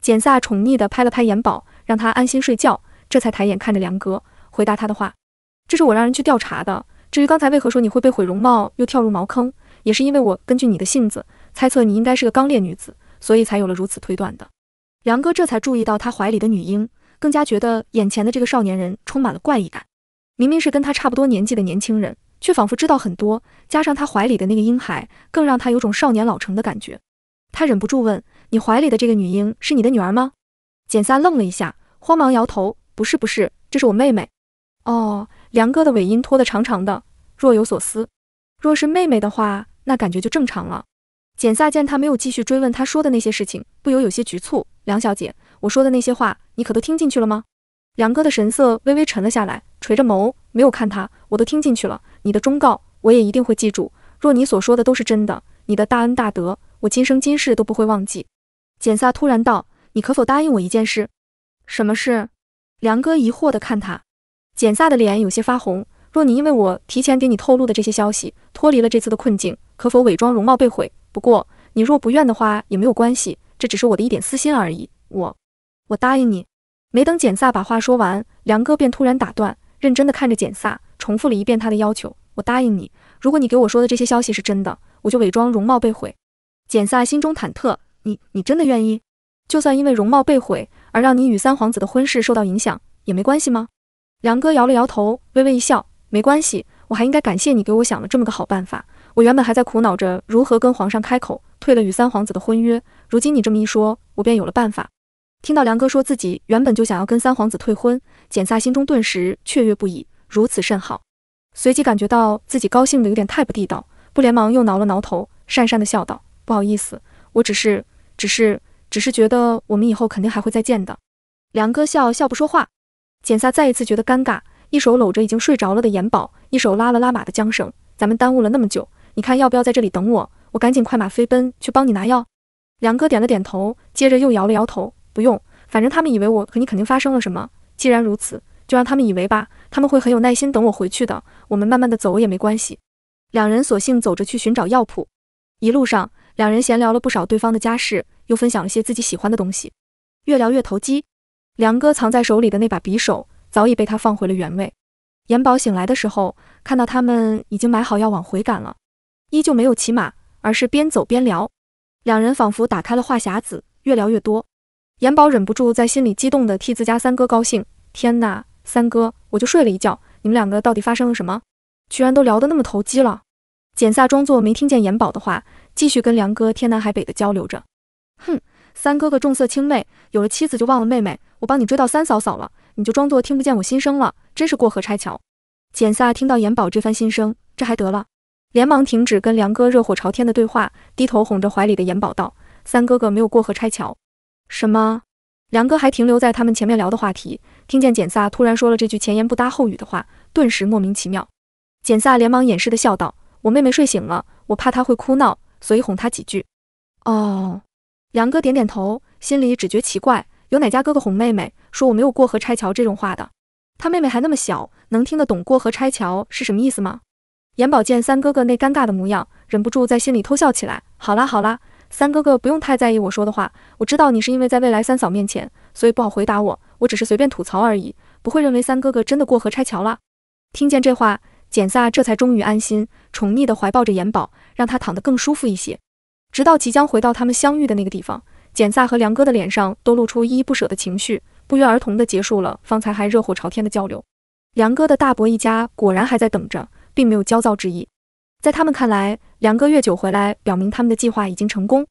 简萨宠溺地拍了拍严宝，让他安心睡觉。这才抬眼看着梁哥，回答他的话：“这是我让人去调查的。至于刚才为何说你会被毁容貌又跳入茅坑，也是因为我根据你的性子猜测你应该是个刚烈女子，所以才有了如此推断的。”梁哥这才注意到他怀里的女婴，更加觉得眼前的这个少年人充满了怪异感。明明是跟他差不多年纪的年轻人，却仿佛知道很多。加上他怀里的那个婴孩，更让他有种少年老成的感觉。他忍不住问：“你怀里的这个女婴是你的女儿吗？”简三愣了一下，慌忙摇头。不是不是，这是我妹妹。哦，梁哥的尾音拖得长长的，若有所思。若是妹妹的话，那感觉就正常了。简萨见他没有继续追问他说的那些事情，不由有些局促。梁小姐，我说的那些话，你可都听进去了吗？梁哥的神色微微沉了下来，垂着眸，没有看他。我都听进去了，你的忠告我也一定会记住。若你所说的都是真的，你的大恩大德，我今生今世都不会忘记。简萨突然道：“你可否答应我一件事？”什么事？梁哥疑惑地看他，简萨的脸有些发红。若你因为我提前给你透露的这些消息，脱离了这次的困境，可否伪装容貌被毁？不过你若不愿的话，也没有关系，这只是我的一点私心而已。我，我答应你。没等简萨把话说完，梁哥便突然打断，认真地看着简萨，重复了一遍他的要求。我答应你，如果你给我说的这些消息是真的，我就伪装容貌被毁。简萨心中忐忑，你，你真的愿意？就算因为容貌被毁？而让你与三皇子的婚事受到影响也没关系吗？梁哥摇了摇头，微微一笑：“没关系，我还应该感谢你给我想了这么个好办法。我原本还在苦恼着如何跟皇上开口退了与三皇子的婚约，如今你这么一说，我便有了办法。”听到梁哥说自己原本就想要跟三皇子退婚，简萨心中顿时雀跃不已，如此甚好。随即感觉到自己高兴的有点太不地道，不连忙又挠了挠头，讪讪的笑道：“不好意思，我只是，只是。”只是觉得我们以后肯定还会再见的。梁哥笑笑不说话，简萨再一次觉得尴尬，一手搂着已经睡着了的严宝，一手拉了拉马的缰绳。咱们耽误了那么久，你看要不要在这里等我？我赶紧快马飞奔去帮你拿药。梁哥点了点头，接着又摇了摇头，不用，反正他们以为我和你肯定发生了什么。既然如此，就让他们以为吧，他们会很有耐心等我回去的。我们慢慢的走也没关系。两人索性走着去寻找药铺。一路上，两人闲聊了不少对方的家事。又分享了些自己喜欢的东西，越聊越投机。梁哥藏在手里的那把匕首早已被他放回了原位。严宝醒来的时候，看到他们已经买好药往回赶了，依旧没有骑马，而是边走边聊。两人仿佛打开了话匣子，越聊越多。严宝忍不住在心里激动地替自家三哥高兴。天哪，三哥，我就睡了一觉，你们两个到底发生了什么？居然都聊得那么投机了？简萨装作没听见严宝的话，继续跟梁哥天南海北的交流着。哼，三哥哥重色轻妹，有了妻子就忘了妹妹。我帮你追到三嫂嫂了，你就装作听不见我心声了，真是过河拆桥。简萨听到严宝这番心声，这还得了，连忙停止跟梁哥热火朝天的对话，低头哄着怀里的严宝道：“三哥哥没有过河拆桥。”什么？梁哥还停留在他们前面聊的话题，听见简萨突然说了这句前言不搭后语的话，顿时莫名其妙。简萨连忙掩饰的笑道：“我妹妹睡醒了，我怕她会哭闹，所以哄她几句。”哦。杨哥点点头，心里只觉奇怪，有哪家哥哥哄妹妹说我没有过河拆桥这种话的？他妹妹还那么小，能听得懂过河拆桥是什么意思吗？严宝见三哥哥那尴尬的模样，忍不住在心里偷笑起来。好啦好啦，三哥哥不用太在意我说的话，我知道你是因为在未来三嫂面前，所以不好回答我。我只是随便吐槽而已，不会认为三哥哥真的过河拆桥了。听见这话，简萨这才终于安心，宠溺地怀抱着严宝，让他躺得更舒服一些。直到即将回到他们相遇的那个地方，简萨和梁哥的脸上都露出依依不舍的情绪，不约而同地结束了方才还热火朝天的交流。梁哥的大伯一家果然还在等着，并没有焦躁之意。在他们看来，梁哥越久回来，表明他们的计划已经成功。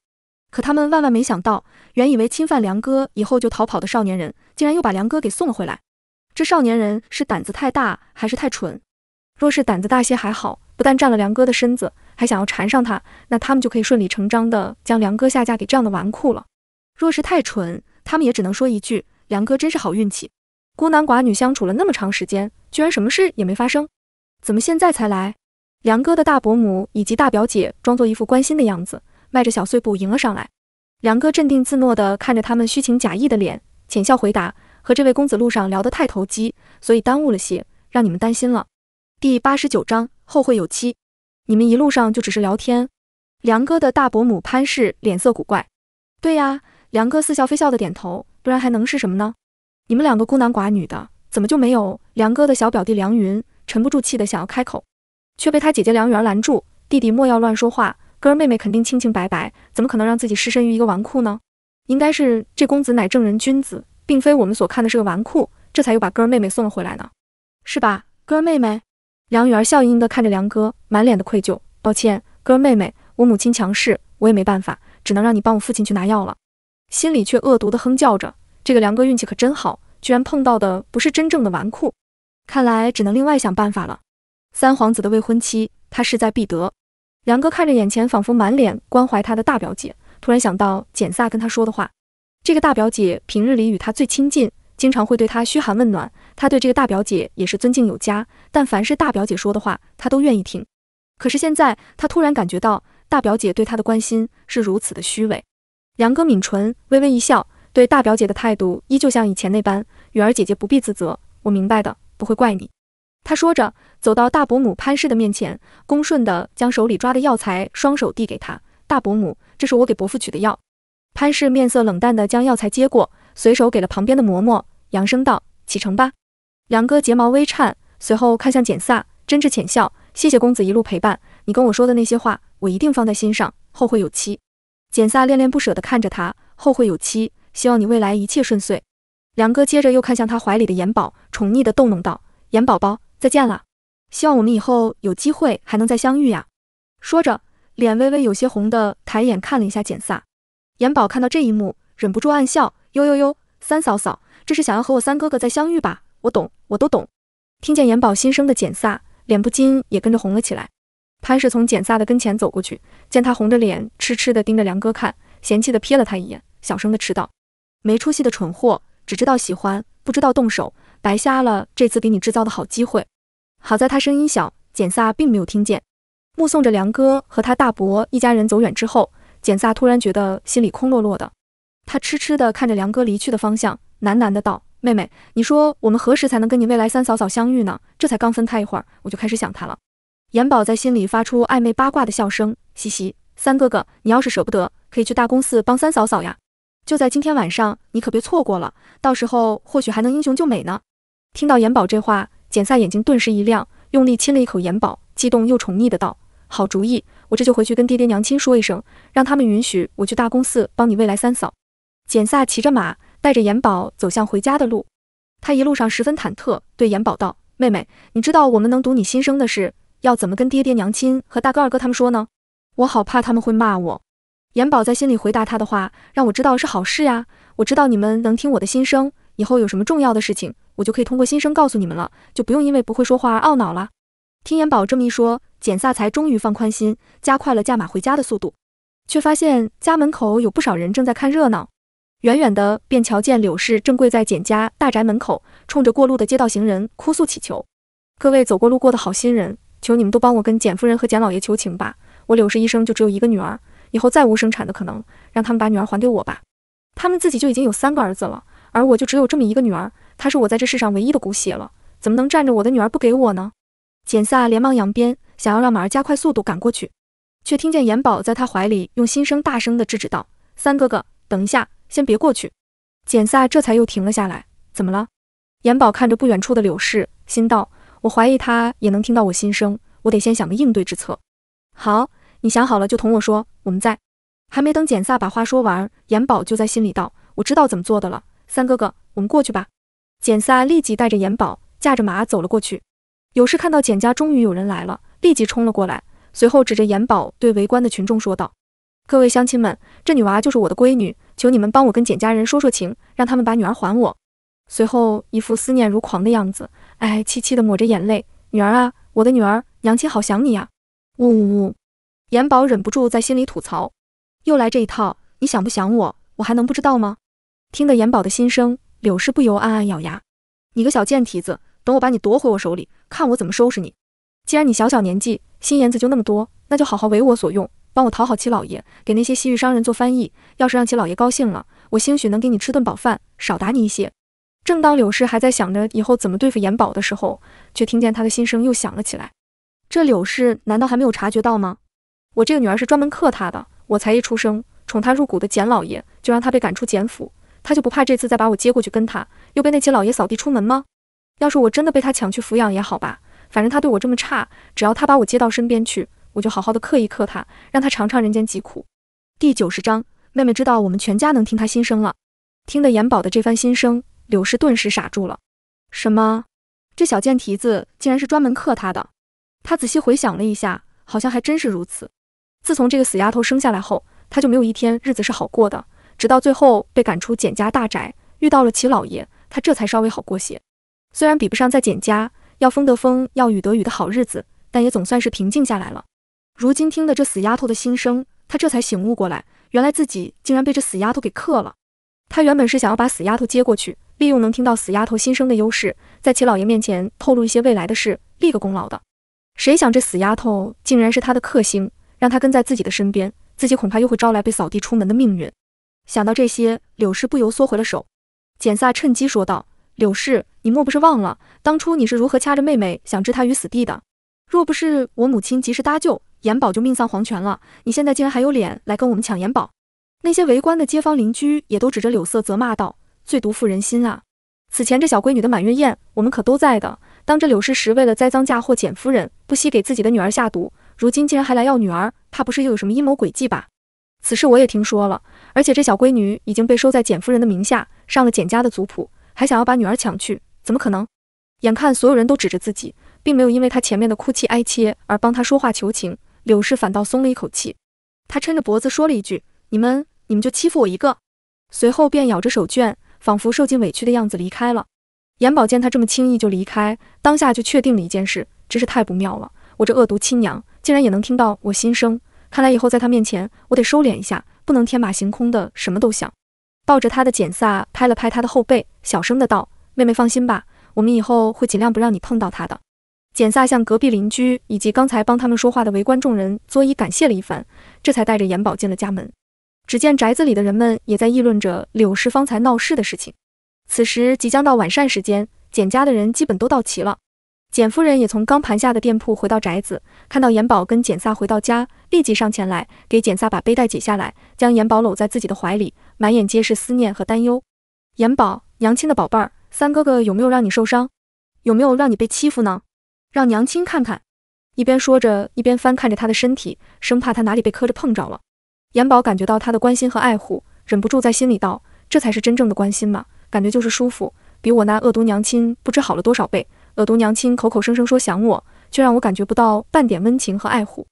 可他们万万没想到，原以为侵犯梁哥以后就逃跑的少年人，竟然又把梁哥给送了回来。这少年人是胆子太大，还是太蠢？若是胆子大些还好，不但占了梁哥的身子。还想要缠上他，那他们就可以顺理成章的将梁哥下嫁给这样的纨绔了。若是太蠢，他们也只能说一句：梁哥真是好运气，孤男寡女相处了那么长时间，居然什么事也没发生，怎么现在才来？梁哥的大伯母以及大表姐装作一副关心的样子，迈着小碎步迎了上来。梁哥镇定自若地看着他们虚情假意的脸，浅笑回答：和这位公子路上聊得太投机，所以耽误了些，让你们担心了。第八十九章，后会有期。你们一路上就只是聊天，梁哥的大伯母潘氏脸色古怪。对呀，梁哥似笑非笑的点头，不然还能是什么呢？你们两个孤男寡女的，怎么就没有？梁哥的小表弟梁云沉不住气的想要开口，却被他姐姐梁媛拦住：“弟弟莫要乱说话，哥儿妹妹肯定清清白白，怎么可能让自己失身于一个纨绔呢？应该是这公子乃正人君子，并非我们所看的是个纨绔，这才又把哥儿妹妹送了回来呢，是吧，哥儿妹妹？”梁雨儿笑盈盈地看着梁哥，满脸的愧疚。抱歉，哥妹妹，我母亲强势，我也没办法，只能让你帮我父亲去拿药了。心里却恶毒地哼叫着：这个梁哥运气可真好，居然碰到的不是真正的纨绔。看来只能另外想办法了。三皇子的未婚妻，他势在必得。梁哥看着眼前仿佛满脸关怀他的大表姐，突然想到简萨跟他说的话：这个大表姐平日里与他最亲近。经常会对她嘘寒问暖，她对这个大表姐也是尊敬有加，但凡是大表姐说的话，她都愿意听。可是现在，她突然感觉到大表姐对她的关心是如此的虚伪。梁哥抿唇微微一笑，对大表姐的态度依旧像以前那般。雨儿姐姐不必自责，我明白的，不会怪你。他说着，走到大伯母潘氏的面前，恭顺地将手里抓的药材双手递给她。大伯母，这是我给伯父取的药。潘氏面色冷淡地将药材接过。随手给了旁边的嬷嬷，扬声道：“启程吧。”梁哥睫毛微颤，随后看向简萨，真挚浅笑：“谢谢公子一路陪伴，你跟我说的那些话，我一定放在心上。后会有期。”简萨恋恋不舍地看着他：“后会有期，希望你未来一切顺遂。”梁哥接着又看向他怀里的颜宝，宠溺的逗弄道：“颜宝宝，再见了，希望我们以后有机会还能再相遇呀。”说着，脸微微有些红的抬眼看了一下简萨。颜宝看到这一幕，忍不住暗笑。呦呦呦，三嫂嫂，这是想要和我三哥哥再相遇吧？我懂，我都懂。听见严宝心声的简萨，脸不禁也跟着红了起来。潘氏从简萨的跟前走过去，见他红着脸痴痴的盯着梁哥看，嫌弃的瞥了他一眼，小声的斥道：“没出息的蠢货，只知道喜欢，不知道动手，白瞎了这次给你制造的好机会。”好在他声音小，简萨并没有听见。目送着梁哥和他大伯一家人走远之后，简萨突然觉得心里空落落的。他痴痴地看着梁哥离去的方向，喃喃地道：“妹妹，你说我们何时才能跟你未来三嫂嫂相遇呢？这才刚分开一会儿，我就开始想她了。”严宝在心里发出暧昧八卦的笑声，嘻嘻，三哥哥，你要是舍不得，可以去大公寺帮三嫂嫂呀。就在今天晚上，你可别错过了，到时候或许还能英雄救美呢。听到严宝这话，简萨眼睛顿时一亮，用力亲了一口严宝，激动又宠溺的道：“好主意，我这就回去跟爹爹娘亲说一声，让他们允许我去大公寺帮你未来三嫂。”简萨骑着马，带着延宝走向回家的路。他一路上十分忐忑，对延宝道：“妹妹，你知道我们能读你心声的事，要怎么跟爹爹、娘亲和大哥、二哥他们说呢？我好怕他们会骂我。”延宝在心里回答他的话：“让我知道是好事呀，我知道你们能听我的心声，以后有什么重要的事情，我就可以通过心声告诉你们了，就不用因为不会说话而懊恼了。”听延宝这么一说，简萨才终于放宽心，加快了驾马回家的速度，却发现家门口有不少人正在看热闹。远远的便瞧见柳氏正跪在简家大宅门口，冲着过路的街道行人哭诉乞求：“各位走过路过的好心人，求你们都帮我跟简夫人和简老爷求情吧！我柳氏一生就只有一个女儿，以后再无生产的可能，让他们把女儿还给我吧！他们自己就已经有三个儿子了，而我就只有这么一个女儿，她是我在这世上唯一的骨血了，怎么能占着我的女儿不给我呢？”简萨连忙扬鞭，想要让马儿加快速度赶过去，却听见严宝在他怀里用心声大声的制止道：“三哥哥，等一下。”先别过去，简萨这才又停了下来。怎么了？严宝看着不远处的柳氏，心道：我怀疑他也能听到我心声，我得先想个应对之策。好，你想好了就同我说。我们在还没等简萨把话说完，严宝就在心里道：我知道怎么做的了。三哥哥，我们过去吧。简萨立即带着严宝，驾着马走了过去。柳氏看到简家终于有人来了，立即冲了过来，随后指着严宝对围观的群众说道：各位乡亲们，这女娃就是我的闺女。求你们帮我跟简家人说说情，让他们把女儿还我。随后，一副思念如狂的样子，哎，凄凄的抹着眼泪，女儿啊，我的女儿，娘亲好想你啊！呜呜呜！严宝忍不住在心里吐槽，又来这一套，你想不想我？我还能不知道吗？听得严宝的心声，柳氏不由暗暗咬牙，你个小贱蹄子，等我把你夺回我手里，看我怎么收拾你！既然你小小年纪，心眼子就那么多，那就好好为我所用。帮我讨好齐老爷，给那些西域商人做翻译。要是让齐老爷高兴了，我兴许能给你吃顿饱饭，少打你一些。正当柳氏还在想着以后怎么对付严宝的时候，却听见他的心声又响了起来。这柳氏难道还没有察觉到吗？我这个女儿是专门克他的。我才一出生，宠他入骨的简老爷就让他被赶出简府，他就不怕这次再把我接过去跟他，又被那齐老爷扫地出门吗？要是我真的被他抢去抚养也好吧，反正他对我这么差，只要他把我接到身边去。我就好好的克一克他，让他尝尝人间疾苦。第九十章，妹妹知道我们全家能听她心声了。听得严宝的这番心声，柳氏顿时傻住了。什么？这小贱蹄子竟然是专门克他的？他仔细回想了一下，好像还真是如此。自从这个死丫头生下来后，他就没有一天日子是好过的，直到最后被赶出简家大宅，遇到了齐老爷，他这才稍微好过些。虽然比不上在简家要风得风要雨得雨的好日子，但也总算是平静下来了。如今听得这死丫头的心声，他这才醒悟过来，原来自己竟然被这死丫头给克了。他原本是想要把死丫头接过去，利用能听到死丫头心声的优势，在齐老爷面前透露一些未来的事，立个功劳的。谁想这死丫头竟然是他的克星，让他跟在自己的身边，自己恐怕又会招来被扫地出门的命运。想到这些，柳氏不由缩回了手。简萨趁机说道：“柳氏，你莫不是忘了当初你是如何掐着妹妹想置她于死地的？若不是我母亲及时搭救。”延宝就命丧黄泉了。你现在竟然还有脸来跟我们抢延宝？那些围观的街坊邻居也都指着柳色责骂道：“最毒妇人心啊！”此前这小闺女的满月宴，我们可都在的。当着柳世时，为了栽赃嫁祸简夫人，不惜给自己的女儿下毒。如今竟然还来要女儿，怕不是又有什么阴谋诡计吧？此事我也听说了，而且这小闺女已经被收在简夫人的名下，上了简家的族谱，还想要把女儿抢去，怎么可能？眼看所有人都指着自己，并没有因为她前面的哭泣哀切而帮她说话求情。柳氏反倒松了一口气，她抻着脖子说了一句：“你们，你们就欺负我一个。”随后便咬着手绢，仿佛受尽委屈的样子离开了。严宝见他这么轻易就离开，当下就确定了一件事，真是太不妙了！我这恶毒亲娘竟然也能听到我心声，看来以后在他面前我得收敛一下，不能天马行空的什么都想。抱着他的简飒拍了拍他的后背，小声的道：“妹妹放心吧，我们以后会尽量不让你碰到他的。”简萨向隔壁邻居以及刚才帮他们说话的围观众人作揖感谢了一番，这才带着延宝进了家门。只见宅子里的人们也在议论着柳氏方才闹事的事情。此时即将到晚膳时间，简家的人基本都到齐了。简夫人也从刚盘下的店铺回到宅子，看到延宝跟简萨回到家，立即上前来给简萨把背带解下来，将延宝搂在自己的怀里，满眼皆是思念和担忧。延宝，娘亲的宝贝儿，三哥哥有没有让你受伤？有没有让你被欺负呢？让娘亲看看，一边说着，一边翻看着他的身体，生怕他哪里被磕着碰着了。严宝感觉到他的关心和爱护，忍不住在心里道：“这才是真正的关心嘛，感觉就是舒服，比我那恶毒娘亲不知好了多少倍。恶毒娘亲口口声声说想我，却让我感觉不到半点温情和爱护。”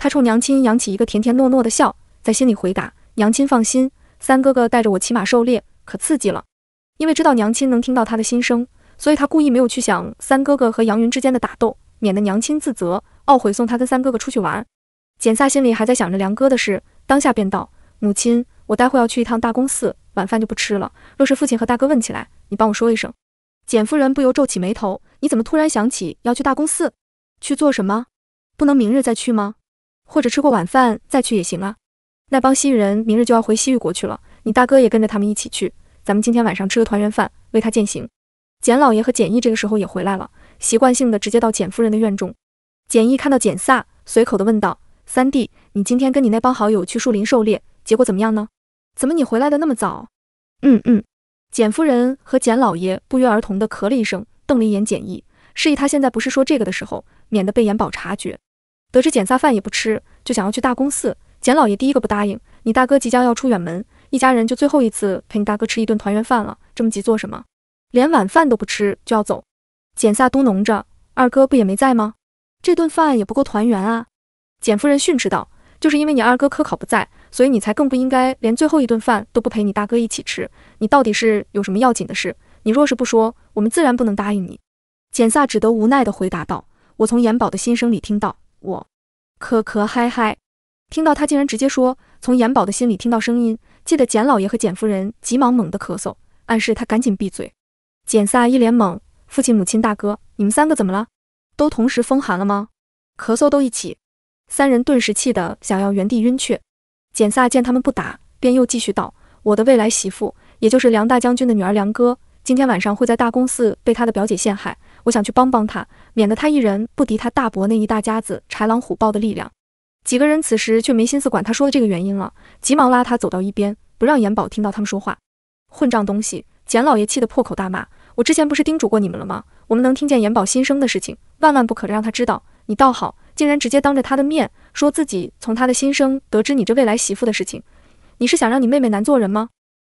他冲娘亲扬起一个甜甜糯糯的笑，在心里回答：“娘亲放心，三哥哥带着我骑马狩猎，可刺激了。”因为知道娘亲能听到他的心声。所以他故意没有去想三哥哥和杨云之间的打斗，免得娘亲自责懊悔送他跟三哥哥出去玩。简萨心里还在想着梁哥的事，当下便道：“母亲，我待会要去一趟大公寺，晚饭就不吃了。若是父亲和大哥问起来，你帮我说一声。”简夫人不由皱起眉头：“你怎么突然想起要去大公寺？去做什么？不能明日再去吗？或者吃过晚饭再去也行啊。那帮西域人明日就要回西域国去了，你大哥也跟着他们一起去，咱们今天晚上吃个团圆饭，为他饯行。”简老爷和简毅这个时候也回来了，习惯性的直接到简夫人的院中。简毅看到简飒，随口的问道：“三弟，你今天跟你那帮好友去树林狩猎，结果怎么样呢？怎么你回来的那么早？”“嗯嗯。”简夫人和简老爷不约而同的咳了一声，瞪了一眼简毅，示意他现在不是说这个的时候，免得被严宝察觉。得知简萨饭也不吃，就想要去大公寺。简老爷第一个不答应：“你大哥即将要出远门，一家人就最后一次陪你大哥吃一顿团圆饭了，这么急做什么？”连晚饭都不吃就要走，简萨嘟哝着：“二哥不也没在吗？这顿饭也不够团圆啊！”简夫人训斥道：“就是因为你二哥科考不在，所以你才更不应该连最后一顿饭都不陪你大哥一起吃。你到底是有什么要紧的事？你若是不说，我们自然不能答应你。”简萨只得无奈地回答道：“我从延宝的心声里听到，我咳咳嗨嗨，听到他竟然直接说从延宝的心里听到声音，记得简老爷和简夫人急忙猛地咳嗽，暗示他赶紧闭嘴。”简萨一脸懵，父亲、母亲、大哥，你们三个怎么了？都同时风寒了吗？咳嗽都一起？三人顿时气得想要原地晕厥。简萨见他们不打，便又继续道：“我的未来媳妇，也就是梁大将军的女儿梁哥，今天晚上会在大公寺被他的表姐陷害，我想去帮帮他，免得他一人不敌他大伯那一大家子豺狼虎豹的力量。”几个人此时却没心思管他说的这个原因了，急忙拉他走到一边，不让严宝听到他们说话。混账东西！简老爷气得破口大骂。我之前不是叮嘱过你们了吗？我们能听见严宝心声的事情，万万不可让他知道。你倒好，竟然直接当着他的面说自己从他的心声得知你这未来媳妇的事情，你是想让你妹妹难做人吗？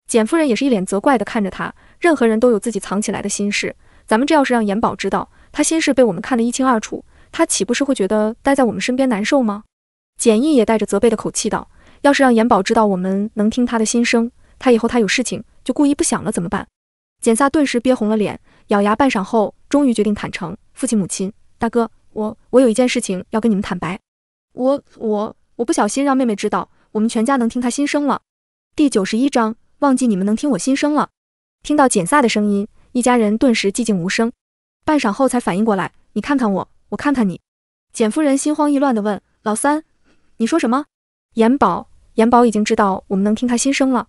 简夫人也是一脸责怪的看着他。任何人都有自己藏起来的心事，咱们这要是让严宝知道，他心事被我们看得一清二楚，他岂不是会觉得待在我们身边难受吗？简毅也带着责备的口气道：“要是让严宝知道我们能听他的心声，他以后他有事情就故意不想了，怎么办？”简萨顿时憋红了脸，咬牙半晌后，终于决定坦诚父亲、母亲、大哥，我我有一件事情要跟你们坦白，我我我不小心让妹妹知道，我们全家能听她心声了。第九十一章忘记你们能听我心声了。听到简萨的声音，一家人顿时寂静无声，半晌后才反应过来，你看看我，我看看你。简夫人心慌意乱地问老三，你说什么？严宝，严宝已经知道我们能听他心声了，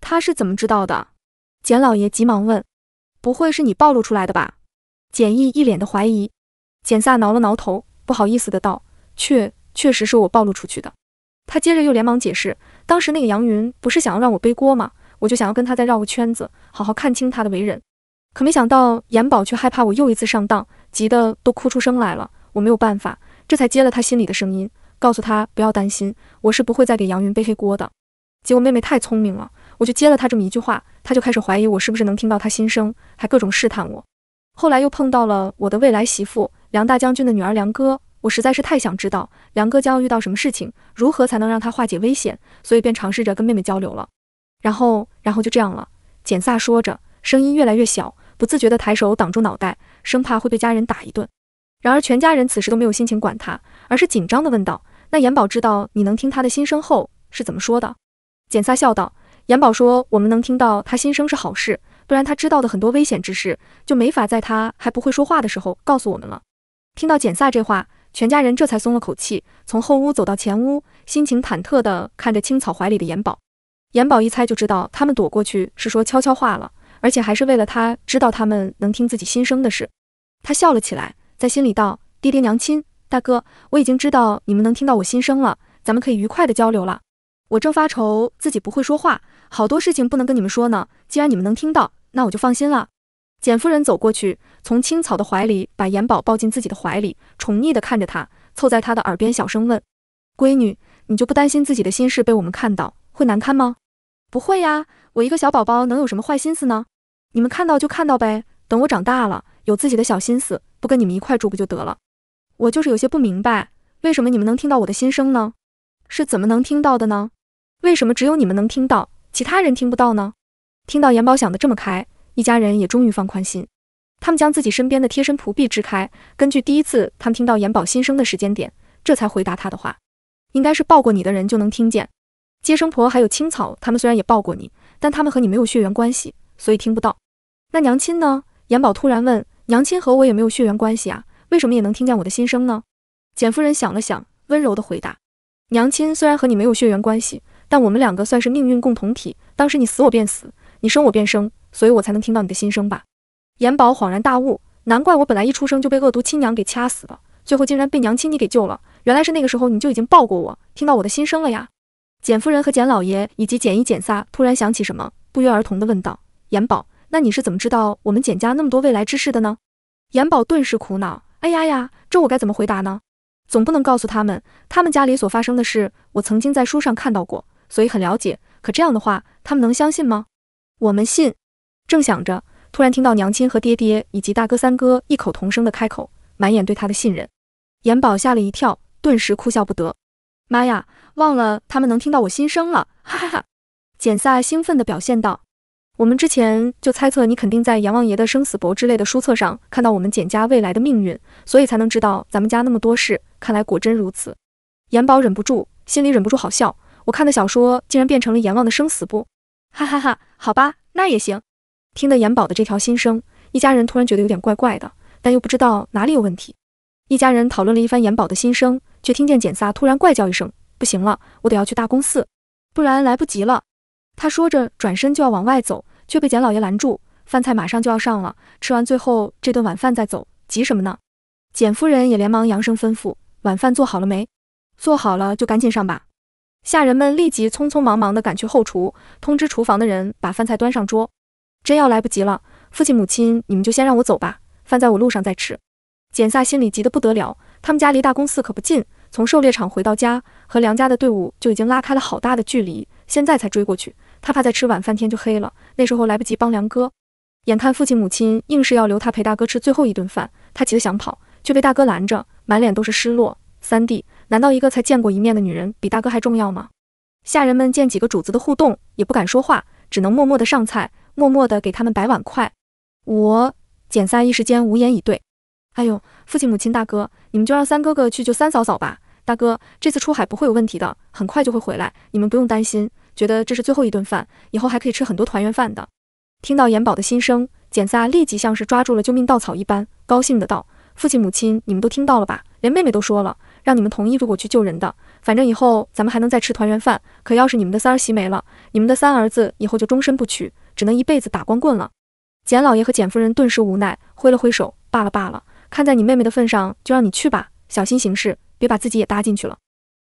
他是怎么知道的？简老爷急忙问：“不会是你暴露出来的吧？”简毅一脸的怀疑。简萨挠了挠头，不好意思的道：“确，确实是我暴露出去的。”他接着又连忙解释：“当时那个杨云不是想要让我背锅吗？我就想要跟他再绕个圈子，好好看清他的为人。可没想到，严宝却害怕我又一次上当，急得都哭出声来了。我没有办法，这才接了他心里的声音，告诉他不要担心，我是不会再给杨云背黑锅的。结果妹妹太聪明了。”我就接了他这么一句话，他就开始怀疑我是不是能听到他心声，还各种试探我。后来又碰到了我的未来媳妇梁大将军的女儿梁哥，我实在是太想知道梁哥将要遇到什么事情，如何才能让他化解危险，所以便尝试着跟妹妹交流了。然后，然后就这样了。简萨说着，声音越来越小，不自觉地抬手挡住脑袋，生怕会被家人打一顿。然而全家人此时都没有心情管他，而是紧张地问道：“那严宝知道你能听他的心声后是怎么说的？”简萨笑道。严宝说：“我们能听到他心声是好事，不然他知道的很多危险之事就没法在他还不会说话的时候告诉我们了。”听到简萨这话，全家人这才松了口气，从后屋走到前屋，心情忐忑地看着青草怀里的严宝。严宝一猜就知道他们躲过去是说悄悄话了，而且还是为了他知道他们能听自己心声的事。他笑了起来，在心里道：“爹爹、娘亲、大哥，我已经知道你们能听到我心声了，咱们可以愉快的交流了。我正发愁自己不会说话。”好多事情不能跟你们说呢。既然你们能听到，那我就放心了。简夫人走过去，从青草的怀里把延宝抱进自己的怀里，宠溺地看着他，凑在他的耳边小声问：“闺女，你就不担心自己的心事被我们看到会难堪吗？”“不会呀，我一个小宝宝能有什么坏心思呢？你们看到就看到呗。等我长大了，有自己的小心思，不跟你们一块住不就得了？我就是有些不明白，为什么你们能听到我的心声呢？是怎么能听到的呢？为什么只有你们能听到？”其他人听不到呢。听到严宝想的这么开，一家人也终于放宽心。他们将自己身边的贴身仆婢支开，根据第一次他们听到严宝心声的时间点，这才回答他的话。应该是抱过你的人就能听见。接生婆还有青草，他们虽然也抱过你，但他们和你没有血缘关系，所以听不到。那娘亲呢？严宝突然问。娘亲和我也没有血缘关系啊，为什么也能听见我的心声呢？简夫人想了想，温柔的回答。娘亲虽然和你没有血缘关系。但我们两个算是命运共同体，当时你死我便死，你生我便生，所以我才能听到你的心声吧。严宝恍然大悟，难怪我本来一出生就被恶毒亲娘给掐死了，最后竟然被娘亲你给救了，原来是那个时候你就已经抱过我，听到我的心声了呀。简夫人和简老爷以及简一、简萨突然想起什么，不约而同地问道：“严宝，那你是怎么知道我们简家那么多未来之事的呢？”严宝顿时苦恼，哎呀呀，这我该怎么回答呢？总不能告诉他们，他们家里所发生的事，我曾经在书上看到过。所以很了解，可这样的话，他们能相信吗？我们信。正想着，突然听到娘亲和爹爹以及大哥三哥异口同声的开口，满眼对他的信任。严宝吓了一跳，顿时哭笑不得。妈呀，忘了他们能听到我心声了，哈哈哈！简飒兴奋的表现道：“我们之前就猜测你肯定在阎王爷的生死簿之类的书册上看到我们简家未来的命运，所以才能知道咱们家那么多事。看来果真如此。”严宝忍不住，心里忍不住好笑。我看的小说竟然变成了阎王的生死簿，哈哈哈！好吧，那也行。听得阎宝的这条心声，一家人突然觉得有点怪怪的，但又不知道哪里有问题。一家人讨论了一番阎宝的心声，却听见简萨突然怪叫一声：“不行了，我得要去大公寺，不然来不及了。”他说着转身就要往外走，却被简老爷拦住：“饭菜马上就要上了，吃完最后这顿晚饭再走，急什么呢？”简夫人也连忙扬声吩咐：“晚饭做好了没？做好了就赶紧上吧。”下人们立即匆匆忙忙地赶去后厨，通知厨房的人把饭菜端上桌。真要来不及了，父亲母亲，你们就先让我走吧，饭在我路上再吃。简萨心里急得不得了，他们家离大公寺可不近，从狩猎场回到家，和梁家的队伍就已经拉开了好大的距离，现在才追过去，他怕再吃晚饭天就黑了，那时候来不及帮梁哥。眼看父亲母亲硬是要留他陪大哥吃最后一顿饭，他急得想跑，却被大哥拦着，满脸都是失落。三弟。难道一个才见过一面的女人比大哥还重要吗？下人们见几个主子的互动，也不敢说话，只能默默的上菜，默默的给他们摆碗筷。我简三一时间无言以对。哎呦，父亲母亲大哥，你们就让三哥哥去救三嫂嫂吧。大哥这次出海不会有问题的，很快就会回来，你们不用担心。觉得这是最后一顿饭，以后还可以吃很多团圆饭的。听到严宝的心声，简萨立即像是抓住了救命稻草一般，高兴的道：父亲母亲，你们都听到了吧？连妹妹都说了。让你们同意如果去救人的，反正以后咱们还能再吃团圆饭。可要是你们的三儿媳没了，你们的三儿子以后就终身不娶，只能一辈子打光棍了。简老爷和简夫人顿时无奈，挥了挥手，罢了罢了，看在你妹妹的份上，就让你去吧，小心行事，别把自己也搭进去了。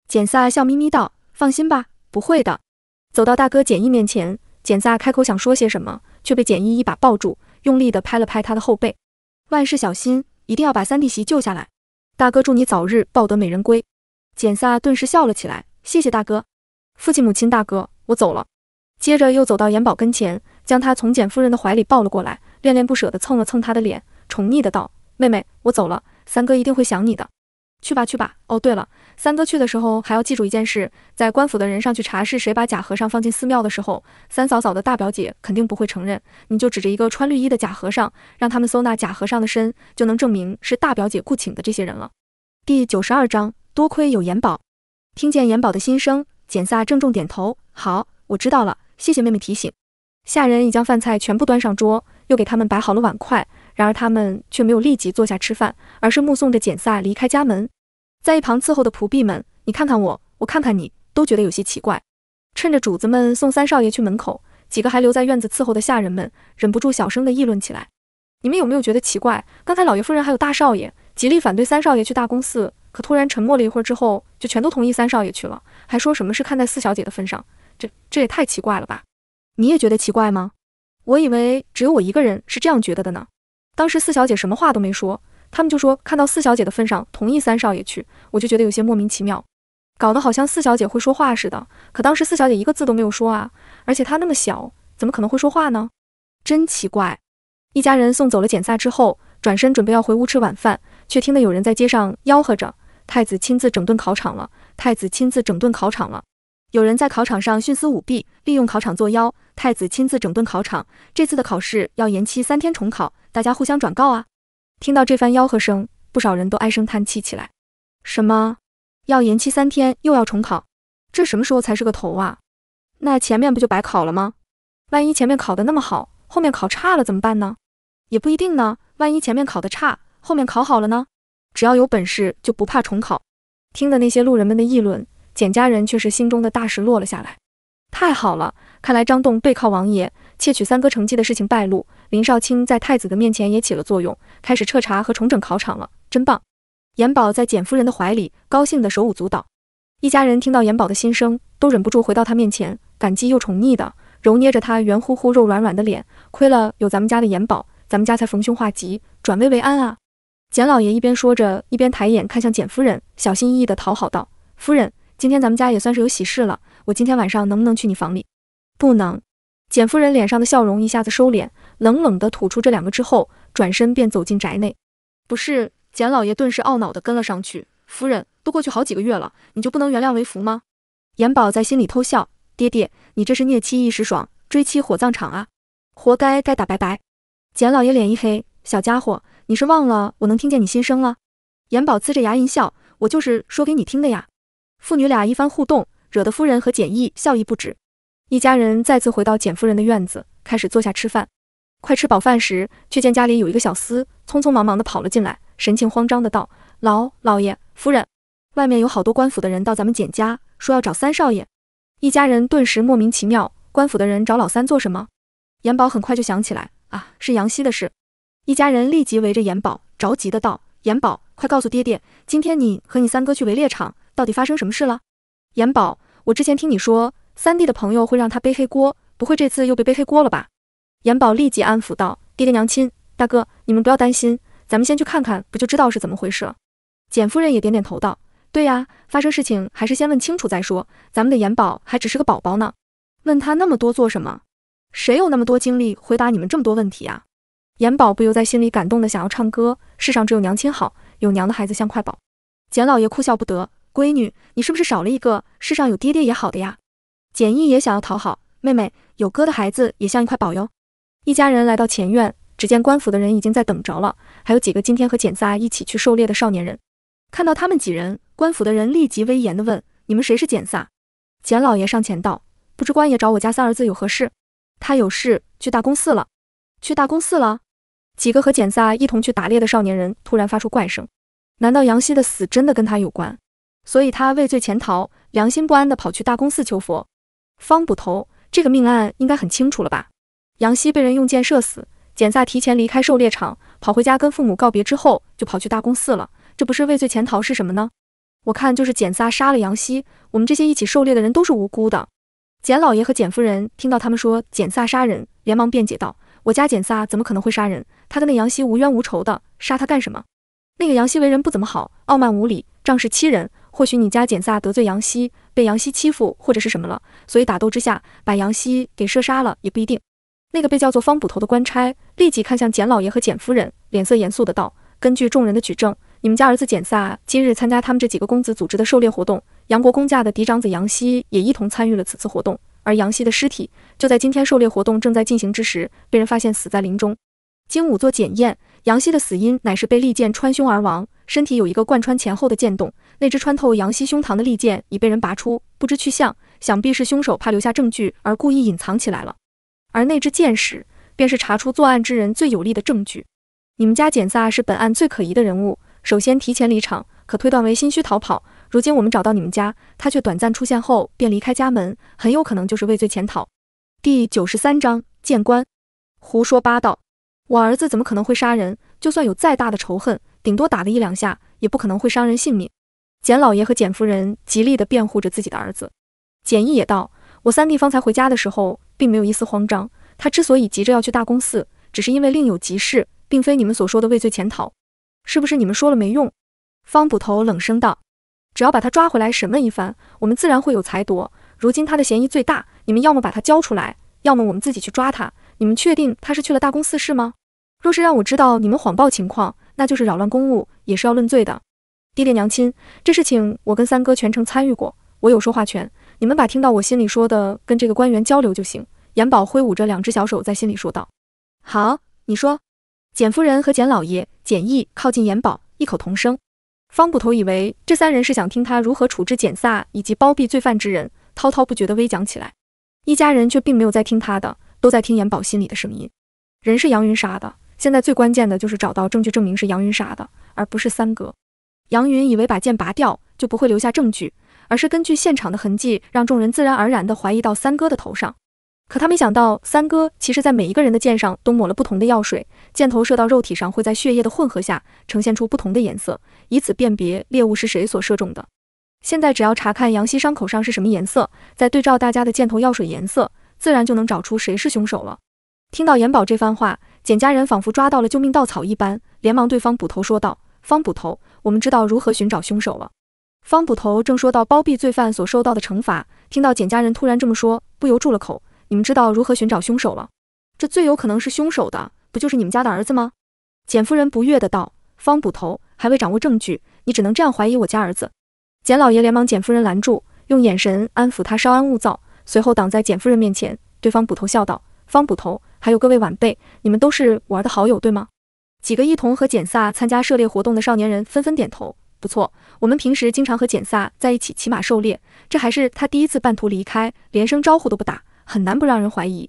简萨笑眯眯道：“放心吧，不会的。”走到大哥简毅面前，简萨开口想说些什么，却被简毅一把抱住，用力的拍了拍他的后背：“万事小心，一定要把三弟媳救下来。”大哥，祝你早日抱得美人归。简萨顿时笑了起来，谢谢大哥，父亲母亲，大哥，我走了。接着又走到严宝跟前，将他从简夫人的怀里抱了过来，恋恋不舍的蹭了蹭他的脸，宠溺的道：妹妹，我走了，三哥一定会想你的。去吧去吧，哦对了，三哥去的时候还要记住一件事，在官府的人上去查是谁把假和尚放进寺庙的时候，三嫂嫂的大表姐肯定不会承认，你就指着一个穿绿衣的假和尚，让他们搜那假和尚的身，就能证明是大表姐雇请的这些人了。第九十二章，多亏有延宝。听见延宝的心声，简萨正重点头，好，我知道了，谢谢妹妹提醒。下人已将饭菜全部端上桌，又给他们摆好了碗筷，然而他们却没有立即坐下吃饭，而是目送着简萨离开家门。在一旁伺候的仆婢们，你看看我，我看看你，都觉得有些奇怪。趁着主子们送三少爷去门口，几个还留在院子伺候的下人们忍不住小声的议论起来。你们有没有觉得奇怪？刚才老爷、夫人还有大少爷极力反对三少爷去大公寺，可突然沉默了一会儿之后，就全都同意三少爷去了，还说什么是看在四小姐的份上。这这也太奇怪了吧？你也觉得奇怪吗？我以为只有我一个人是这样觉得的呢。当时四小姐什么话都没说。他们就说看到四小姐的份上，同意三少爷去，我就觉得有些莫名其妙，搞得好像四小姐会说话似的。可当时四小姐一个字都没有说啊，而且她那么小，怎么可能会说话呢？真奇怪。一家人送走了简萨之后，转身准备要回屋吃晚饭，却听得有人在街上吆喝着：“太子亲自整顿考场了！太子亲自整顿考场了！有人在考场上徇私舞弊，利用考场作妖。太子亲自整顿考场，这次的考试要延期三天重考，大家互相转告啊！”听到这番吆喝声，不少人都唉声叹气起来。什么要延期三天，又要重考，这什么时候才是个头啊？那前面不就白考了吗？万一前面考的那么好，后面考差了怎么办呢？也不一定呢，万一前面考的差，后面考好了呢？只要有本事，就不怕重考。听的那些路人们的议论，简家人却是心中的大石落了下来。太好了！看来张栋背靠王爷，窃取三哥成绩的事情败露，林少卿在太子的面前也起了作用，开始彻查和重整考场了，真棒！严宝在简夫人的怀里，高兴的手舞足蹈。一家人听到严宝的心声，都忍不住回到他面前，感激又宠溺的揉捏着他圆乎乎、肉软软的脸。亏了有咱们家的严宝，咱们家才逢凶化吉，转危为安啊！简老爷一边说着，一边抬眼看向简夫人，小心翼翼的讨好道：“夫人，今天咱们家也算是有喜事了。”我今天晚上能不能去你房里？不能。简夫人脸上的笑容一下子收敛，冷冷地吐出这两个之后，转身便走进宅内。不是，简老爷顿时懊恼地跟了上去。夫人，都过去好几个月了，你就不能原谅为福吗？严宝在心里偷笑：爹爹，你这是虐妻一时爽，追妻火葬场啊，活该，该打，拜拜。简老爷脸一黑：小家伙，你是忘了我能听见你心声了？严宝呲着牙龈笑：我就是说给你听的呀。父女俩一番互动。惹得夫人和简毅笑意不止，一家人再次回到简夫人的院子，开始坐下吃饭。快吃饱饭时，却见家里有一个小厮匆匆忙忙的跑了进来，神情慌张的道：“老老爷夫人，外面有好多官府的人到咱们简家，说要找三少爷。”一家人顿时莫名其妙，官府的人找老三做什么？严宝很快就想起来，啊，是杨希的事。一家人立即围着严宝，着急的道：“严宝，快告诉爹爹，今天你和你三哥去围猎场，到底发生什么事了？”严宝，我之前听你说三弟的朋友会让他背黑锅，不会这次又被背黑锅了吧？严宝立即安抚道：“爹爹娘亲，大哥，你们不要担心，咱们先去看看，不就知道是怎么回事了？”简夫人也点点头道：“对呀，发生事情还是先问清楚再说。咱们的严宝还只是个宝宝呢，问他那么多做什么？谁有那么多精力回答你们这么多问题啊？”严宝不由在心里感动的想要唱歌，世上只有娘亲好，有娘的孩子像块宝。简老爷哭笑不得。闺女，你是不是少了一个？世上有爹爹也好的呀。简毅也想要讨好妹妹，有哥的孩子也像一块宝哟。一家人来到前院，只见官府的人已经在等着了，还有几个今天和简萨一起去狩猎的少年人。看到他们几人，官府的人立即威严的问：“你们谁是简萨？”简老爷上前道：“不知官爷找我家三儿子有何事？”他有事去大公寺了。去大公寺了？几个和简萨一同去打猎的少年人突然发出怪声，难道杨希的死真的跟他有关？所以他畏罪潜逃，良心不安地跑去大公寺求佛。方捕头，这个命案应该很清楚了吧？杨希被人用箭射死，简萨提前离开狩猎场，跑回家跟父母告别之后，就跑去大公寺了。这不是畏罪潜逃是什么呢？我看就是简萨杀了杨希，我们这些一起狩猎的人都是无辜的。简老爷和简夫人听到他们说简萨杀人，连忙辩解道：“我家简萨怎么可能会杀人？他跟那杨希无冤无仇的，杀他干什么？那个杨希为人不怎么好，傲慢无礼。”仗势欺人，或许你家简萨得罪杨希，被杨希欺负，或者是什么了，所以打斗之下把杨希给射杀了也不一定。那个被叫做方捕头的官差立即看向简老爷和简夫人，脸色严肃的道：“根据众人的举证，你们家儿子简萨今日参加他们这几个公子组织的狩猎活动，杨国公家的嫡长子杨希也一同参与了此次活动，而杨希的尸体就在今天狩猎活动正在进行之时被人发现死在林中。经仵作检验，杨希的死因乃是被利剑穿胸而亡。”身体有一个贯穿前后的剑洞，那只穿透杨希胸膛的利剑已被人拔出，不知去向，想必是凶手怕留下证据而故意隐藏起来了。而那只剑矢便是查出作案之人最有力的证据。你们家简萨是本案最可疑的人物，首先提前离场，可推断为心虚逃跑。如今我们找到你们家，他却短暂出现后便离开家门，很有可能就是畏罪潜逃。第九十三章见官，胡说八道！我儿子怎么可能会杀人？就算有再大的仇恨。顶多打个一两下，也不可能会伤人性命。简老爷和简夫人极力地辩护着自己的儿子。简毅也道：“我三弟方才回家的时候，并没有一丝慌张。他之所以急着要去大公寺，只是因为另有急事，并非你们所说的畏罪潜逃。是不是你们说了没用？”方捕头冷声道：“只要把他抓回来审问一番，我们自然会有裁夺。如今他的嫌疑最大，你们要么把他交出来，要么我们自己去抓他。你们确定他是去了大公寺是吗？若是让我知道你们谎报情况……”那就是扰乱公务，也是要论罪的。爹爹娘亲，这事情我跟三哥全程参与过，我有说话权。你们把听到我心里说的跟这个官员交流就行。严宝挥舞着两只小手，在心里说道：“好，你说。”简夫人和简老爷、简毅靠近严宝，异口同声。方捕头以为这三人是想听他如何处置简萨以及包庇罪犯之人，滔滔不绝地微讲起来。一家人却并没有在听他的，都在听严宝心里的声音。人是杨云杀的。现在最关键的就是找到证据，证明是杨云杀的，而不是三哥。杨云以为把箭拔掉就不会留下证据，而是根据现场的痕迹，让众人自然而然地怀疑到三哥的头上。可他没想到，三哥其实在每一个人的箭上都抹了不同的药水，箭头射到肉体上会在血液的混合下呈现出不同的颜色，以此辨别猎物是谁所射中的。现在只要查看杨希伤口上是什么颜色，再对照大家的箭头药水颜色，自然就能找出谁是凶手了。听到严宝这番话。简家人仿佛抓到了救命稻草一般，连忙对方捕头说道：“方捕头，我们知道如何寻找凶手了。”方捕头正说到包庇罪犯所受到的惩罚，听到简家人突然这么说，不由住了口。你们知道如何寻找凶手了？这最有可能是凶手的，不就是你们家的儿子吗？简夫人不悦的道：“方捕头还未掌握证据，你只能这样怀疑我家儿子。”简老爷连忙简夫人拦住，用眼神安抚他稍安勿躁，随后挡在简夫人面前。对方捕头笑道。方捕头，还有各位晚辈，你们都是我儿的好友，对吗？几个一同和简萨参加狩猎活动的少年人纷纷点头。不错，我们平时经常和简萨在一起骑马狩猎，这还是他第一次半途离开，连声招呼都不打，很难不让人怀疑。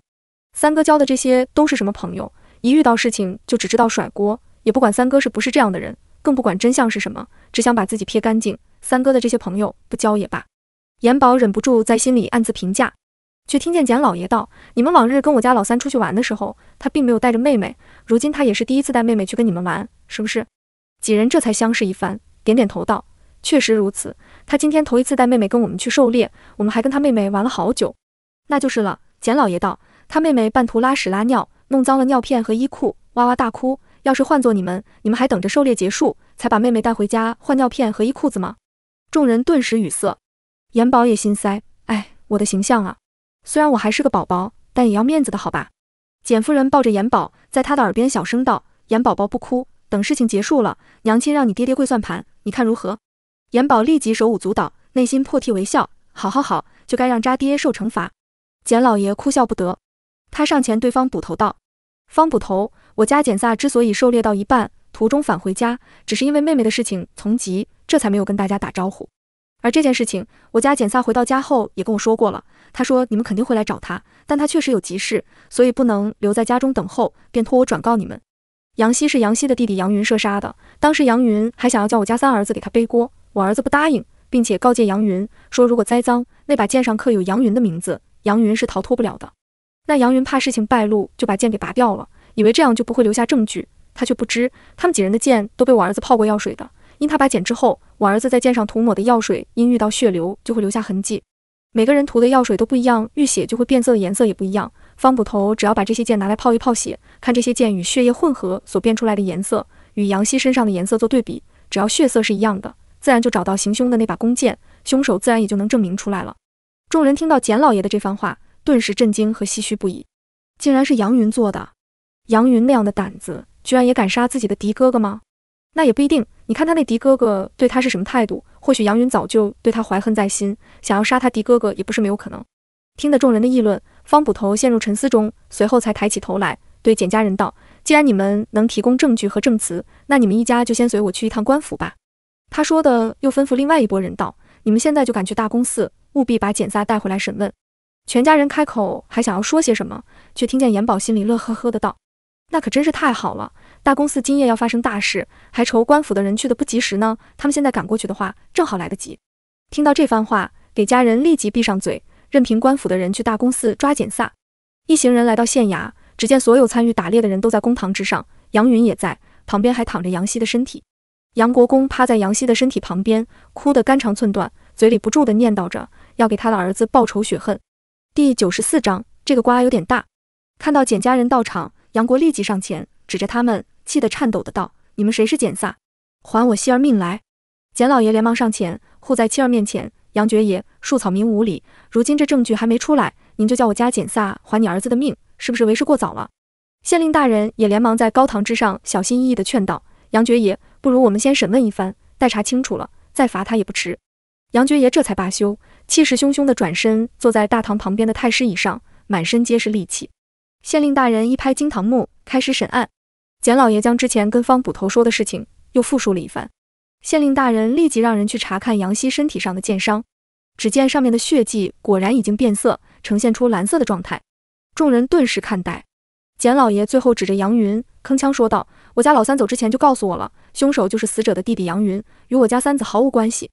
三哥交的这些都是什么朋友？一遇到事情就只知道甩锅，也不管三哥是不是这样的人，更不管真相是什么，只想把自己撇干净。三哥的这些朋友，不交也罢。严宝忍不住在心里暗自评价。却听见简老爷道：“你们往日跟我家老三出去玩的时候，他并没有带着妹妹。如今他也是第一次带妹妹去跟你们玩，是不是？”几人这才相视一番，点点头道：“确实如此。他今天头一次带妹妹跟我们去狩猎，我们还跟他妹妹玩了好久。”那就是了。简老爷道：“他妹妹半途拉屎拉尿，弄脏了尿片和衣裤，哇哇大哭。要是换做你们，你们还等着狩猎结束才把妹妹带回家换尿片和衣裤子吗？”众人顿时语塞，严宝也心塞，哎，我的形象啊！虽然我还是个宝宝，但也要面子的好吧？简夫人抱着严宝，在他的耳边小声道：“严宝宝不哭，等事情结束了，娘亲让你爹爹跪算盘，你看如何？”严宝立即手舞足蹈，内心破涕为笑。好好好，就该让渣爹受惩罚。简老爷哭笑不得，他上前对方捕头道：“方捕头，我家简萨之所以狩猎到一半，途中返回家，只是因为妹妹的事情从急，这才没有跟大家打招呼。”而这件事情，我家简萨回到家后也跟我说过了。他说你们肯定会来找他，但他确实有急事，所以不能留在家中等候，便托我转告你们。杨希是杨希的弟弟杨云射杀的。当时杨云还想要叫我家三儿子给他背锅，我儿子不答应，并且告诫杨云说如果栽赃，那把剑上刻有杨云的名字，杨云是逃脱不了的。那杨云怕事情败露，就把剑给拔掉了，以为这样就不会留下证据。他却不知，他们几人的剑都被我儿子泡过药水的。因他把剑之后，我儿子在剑上涂抹的药水，因遇到血流就会留下痕迹。每个人涂的药水都不一样，遇血就会变色的颜色也不一样。方捕头只要把这些剑拿来泡一泡血，看这些剑与血液混合所变出来的颜色与杨希身上的颜色做对比，只要血色是一样的，自然就找到行凶的那把弓箭，凶手自然也就能证明出来了。众人听到简老爷的这番话，顿时震惊和唏嘘不已。竟然是杨云做的！杨云那样的胆子，居然也敢杀自己的嫡哥哥吗？那也不一定，你看他那狄哥哥对他是什么态度？或许杨云早就对他怀恨在心，想要杀他狄哥哥也不是没有可能。听得众人的议论，方捕头陷入沉思中，随后才抬起头来，对简家人道：“既然你们能提供证据和证词，那你们一家就先随我去一趟官府吧。”他说的又吩咐另外一拨人道：“你们现在就赶去大公寺，务必把简萨带回来审问。”全家人开口还想要说些什么，却听见严宝心里乐呵呵的道：“那可真是太好了。”大公寺今夜要发生大事，还愁官府的人去的不及时呢。他们现在赶过去的话，正好来得及。听到这番话，给家人立即闭上嘴，任凭官府的人去大公寺抓简萨。一行人来到县衙，只见所有参与打猎的人都在公堂之上，杨云也在旁边，还躺着杨希的身体。杨国公趴在杨希的身体旁边，哭得肝肠寸断，嘴里不住地念叨着要给他的儿子报仇雪恨。第九十四章，这个瓜有点大。看到简家人到场，杨国立即上前，指着他们。气得颤抖的道：“你们谁是简萨？还我妻儿命来！”简老爷连忙上前护在妻儿面前。杨爵爷，恕草民无礼。如今这证据还没出来，您就叫我家简萨还你儿子的命，是不是为时过早了？县令大人也连忙在高堂之上小心翼翼的劝道：“杨爵爷，不如我们先审问一番，待查清楚了再罚他也不迟。”杨爵爷这才罢休，气势汹汹的转身坐在大堂旁边的太师椅上，满身皆是戾气。县令大人一拍惊堂木，开始审案。简老爷将之前跟方捕头说的事情又复述了一番，县令大人立即让人去查看杨希身体上的剑伤，只见上面的血迹果然已经变色，呈现出蓝色的状态。众人顿时看呆。简老爷最后指着杨云，铿锵说道：“我家老三走之前就告诉我了，凶手就是死者的弟弟杨云，与我家三子毫无关系。”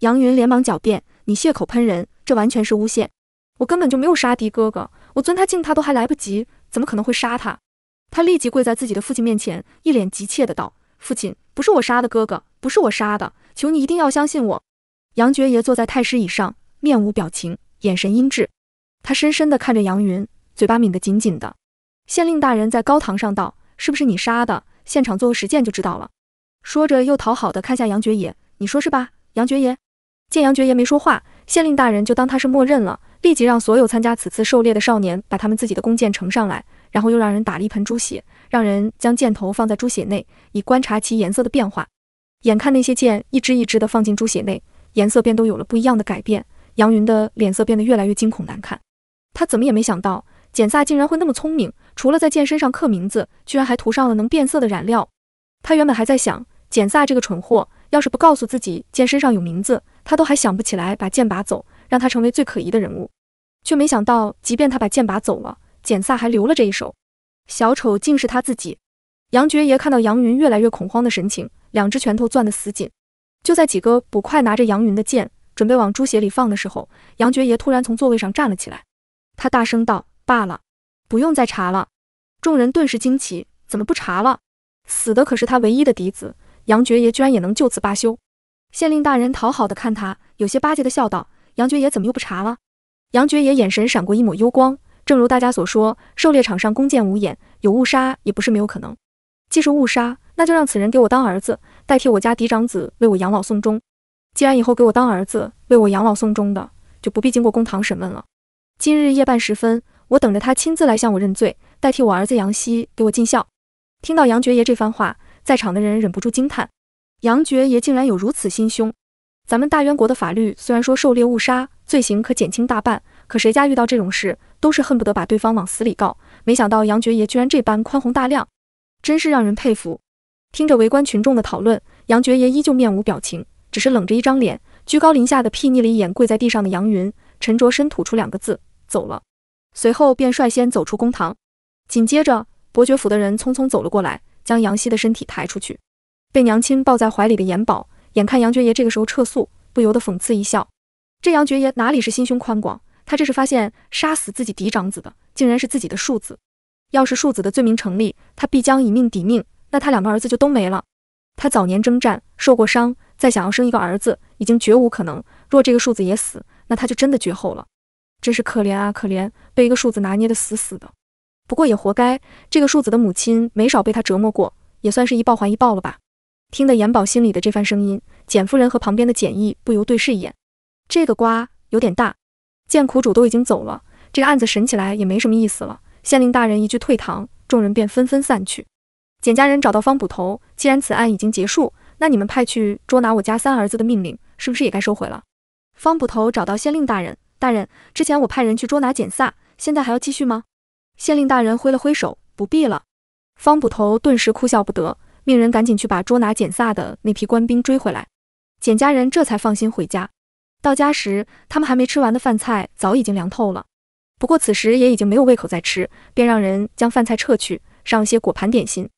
杨云连忙狡辩：“你血口喷人，这完全是诬陷！我根本就没有杀狄哥哥，我尊他敬他都还来不及，怎么可能会杀他？”他立即跪在自己的父亲面前，一脸急切的道：“父亲，不是我杀的，哥哥不是我杀的，求你一定要相信我。”杨爵爷坐在太师椅上，面无表情，眼神阴鸷。他深深的看着杨云，嘴巴抿得紧紧的。县令大人在高堂上道：“是不是你杀的？现场做个实践就知道了。”说着又讨好的看向杨爵爷，“你说是吧，杨爵爷？”见杨爵爷没说话，县令大人就当他是默认了，立即让所有参加此次狩猎的少年把他们自己的弓箭呈上来。然后又让人打了一盆猪血，让人将箭头放在猪血内，以观察其颜色的变化。眼看那些箭一支一支的放进猪血内，颜色便都有了不一样的改变。杨云的脸色变得越来越惊恐难看。他怎么也没想到，简萨竟然会那么聪明，除了在箭身上刻名字，居然还涂上了能变色的染料。他原本还在想，简萨这个蠢货，要是不告诉自己箭身上有名字，他都还想不起来把箭拔走，让他成为最可疑的人物。却没想到，即便他把箭拔走了。简萨还留了这一手，小丑竟是他自己。杨爵爷看到杨云越来越恐慌的神情，两只拳头攥得死紧。就在几个捕快拿着杨云的剑准备往猪血里放的时候，杨爵爷突然从座位上站了起来，他大声道：“罢了，不用再查了。”众人顿时惊奇，怎么不查了？死的可是他唯一的嫡子，杨爵爷居然也能就此罢休？县令大人讨好的看他，有些巴结的笑道：“杨爵爷怎么又不查了？”杨爵爷眼神闪过一抹幽光。正如大家所说，狩猎场上弓箭无眼，有误杀也不是没有可能。既是误杀，那就让此人给我当儿子，代替我家嫡长子为我养老送终。既然以后给我当儿子、为我养老送终的，就不必经过公堂审问了。今日夜半时分，我等着他亲自来向我认罪，代替我儿子杨希给我尽孝。听到杨爵爷这番话，在场的人忍不住惊叹：杨爵爷竟然有如此心胸！咱们大渊国的法律虽然说狩猎误杀罪行可减轻大半。可谁家遇到这种事，都是恨不得把对方往死里告。没想到杨爵爷居然这般宽宏大量，真是让人佩服。听着围观群众的讨论，杨爵爷依旧面无表情，只是冷着一张脸，居高临下的睥睨了一眼跪在地上的杨云。沉着身吐出两个字：“走了。”随后便率先走出公堂。紧接着，伯爵府的人匆匆走了过来，将杨希的身体抬出去。被娘亲抱在怀里的严宝，眼看杨爵爷这个时候撤诉，不由得讽刺一笑：“这杨爵爷哪里是心胸宽广？”他这是发现，杀死自己嫡长子的，竟然是自己的庶子。要是庶子的罪名成立，他必将以命抵命，那他两个儿子就都没了。他早年征战，受过伤，再想要生一个儿子，已经绝无可能。若这个庶子也死，那他就真的绝后了。真是可怜啊，可怜！被一个庶子拿捏的死死的。不过也活该，这个庶子的母亲没少被他折磨过，也算是一报还一报了吧。听得严宝心里的这番声音，简夫人和旁边的简毅不由对视一眼，这个瓜有点大。见苦主都已经走了，这个案子审起来也没什么意思了。县令大人一句退堂，众人便纷纷散去。简家人找到方捕头，既然此案已经结束，那你们派去捉拿我家三儿子的命令，是不是也该收回了？方捕头找到县令大人，大人，之前我派人去捉拿简飒，现在还要继续吗？县令大人挥了挥手，不必了。方捕头顿时哭笑不得，命人赶紧去把捉拿简飒的那批官兵追回来。简家人这才放心回家。到家时，他们还没吃完的饭菜早已经凉透了。不过此时也已经没有胃口再吃，便让人将饭菜撤去，上些果盘点心。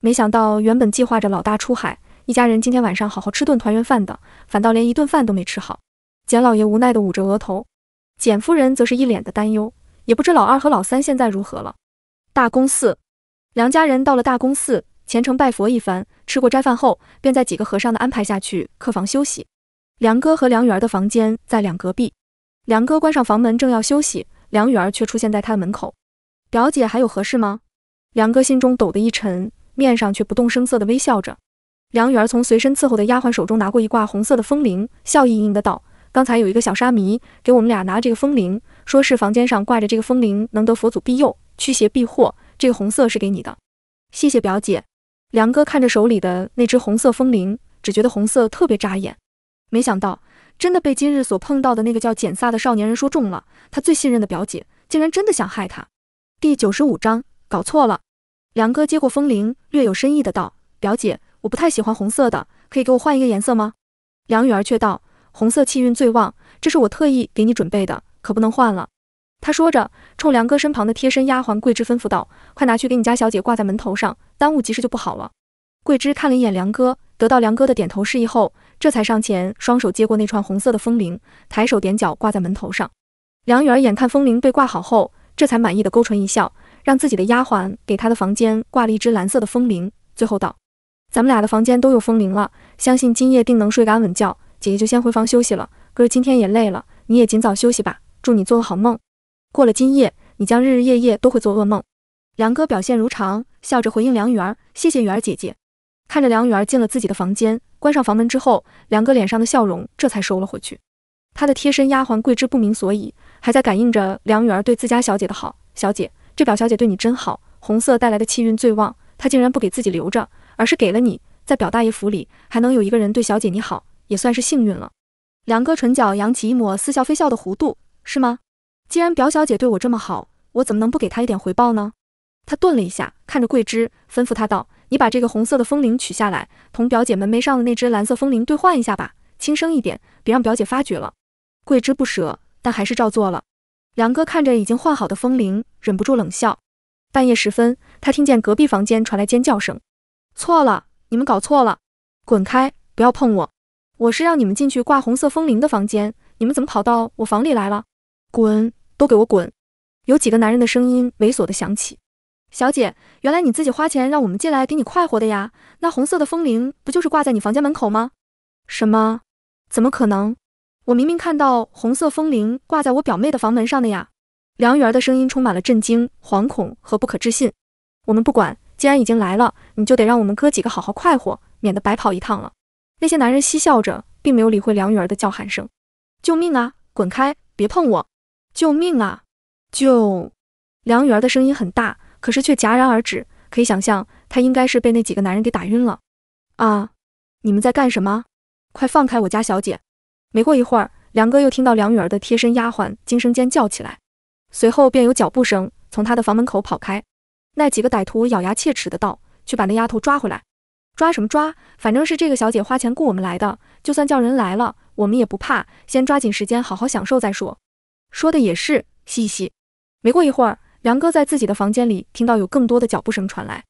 没想到原本计划着老大出海，一家人今天晚上好好吃顿团圆饭的，反倒连一顿饭都没吃好。简老爷无奈地捂着额头，简夫人则是一脸的担忧，也不知老二和老三现在如何了。大公寺，梁家人到了大公寺，虔诚拜佛一番，吃过斋饭后，便在几个和尚的安排下去客房休息。梁哥和梁雨儿的房间在两隔壁。梁哥关上房门，正要休息，梁雨儿却出现在他的门口。表姐还有何事吗？梁哥心中抖的一沉，面上却不动声色的微笑着。梁雨儿从随身伺候的丫鬟手中拿过一挂红色的风铃，笑盈盈的道：“刚才有一个小沙弥给我们俩拿这个风铃，说是房间上挂着这个风铃能得佛祖庇佑，驱邪避祸。这个红色是给你的，谢谢表姐。”梁哥看着手里的那只红色风铃，只觉得红色特别扎眼。没想到，真的被今日所碰到的那个叫简飒的少年人说中了。他最信任的表姐，竟然真的想害他。第九十五章，搞错了。梁哥接过风铃，略有深意的道：“表姐，我不太喜欢红色的，可以给我换一个颜色吗？”梁雨儿却道：“红色气运最旺，这是我特意给你准备的，可不能换了。”他说着，冲梁哥身旁的贴身丫鬟桂枝吩咐道：“快拿去给你家小姐挂在门头上，耽误急事就不好了。”桂枝看了一眼梁哥，得到梁哥的点头示意后。这才上前，双手接过那串红色的风铃，抬手点脚挂在门头上。梁雨儿眼看风铃被挂好后，这才满意的勾唇一笑，让自己的丫鬟给她的房间挂了一只蓝色的风铃，最后道：“咱们俩的房间都有风铃了，相信今夜定能睡个安稳觉。姐姐就先回房休息了，哥今天也累了，你也尽早休息吧，祝你做个好梦。过了今夜，你将日日夜夜都会做噩梦。”梁哥表现如常，笑着回应梁雨儿：“谢谢雨儿姐姐。”看着梁雨儿进了自己的房间。关上房门之后，梁哥脸上的笑容这才收了回去。他的贴身丫鬟桂枝不明所以，还在感应着梁雨儿对自家小姐的好。小姐，这表小姐对你真好，红色带来的气运最旺，她竟然不给自己留着，而是给了你。在表大爷府里，还能有一个人对小姐你好，也算是幸运了。梁哥唇角扬起一抹似笑非笑的弧度，是吗？既然表小姐对我这么好，我怎么能不给她一点回报呢？他顿了一下，看着桂枝，吩咐她道。你把这个红色的风铃取下来，同表姐门楣上的那只蓝色风铃兑换一下吧，轻声一点，别让表姐发觉了。桂枝不舍，但还是照做了。梁哥看着已经换好的风铃，忍不住冷笑。半夜时分，他听见隔壁房间传来尖叫声。错了，你们搞错了，滚开，不要碰我！我是让你们进去挂红色风铃的房间，你们怎么跑到我房里来了？滚，都给我滚！有几个男人的声音猥琐的响起。小姐，原来你自己花钱让我们进来给你快活的呀？那红色的风铃不就是挂在你房间门口吗？什么？怎么可能？我明明看到红色风铃挂在我表妹的房门上的呀！梁雨儿的声音充满了震惊、惶恐和不可置信。我们不管，既然已经来了，你就得让我们哥几个好好快活，免得白跑一趟了。那些男人嬉笑着，并没有理会梁雨儿的叫喊声。救命啊！滚开！别碰我！救命啊！救！梁雨儿的声音很大。可是却戛然而止，可以想象，他应该是被那几个男人给打晕了。啊！你们在干什么？快放开我家小姐！没过一会儿，梁哥又听到梁雨儿的贴身丫鬟惊声尖叫起来，随后便有脚步声从他的房门口跑开。那几个歹徒咬牙切齿的道：“去把那丫头抓回来！抓什么抓？反正是这个小姐花钱雇我们来的，就算叫人来了，我们也不怕。先抓紧时间好好享受再说。”说的也是，嘻嘻。没过一会儿。梁哥在自己的房间里听到有更多的脚步声传来，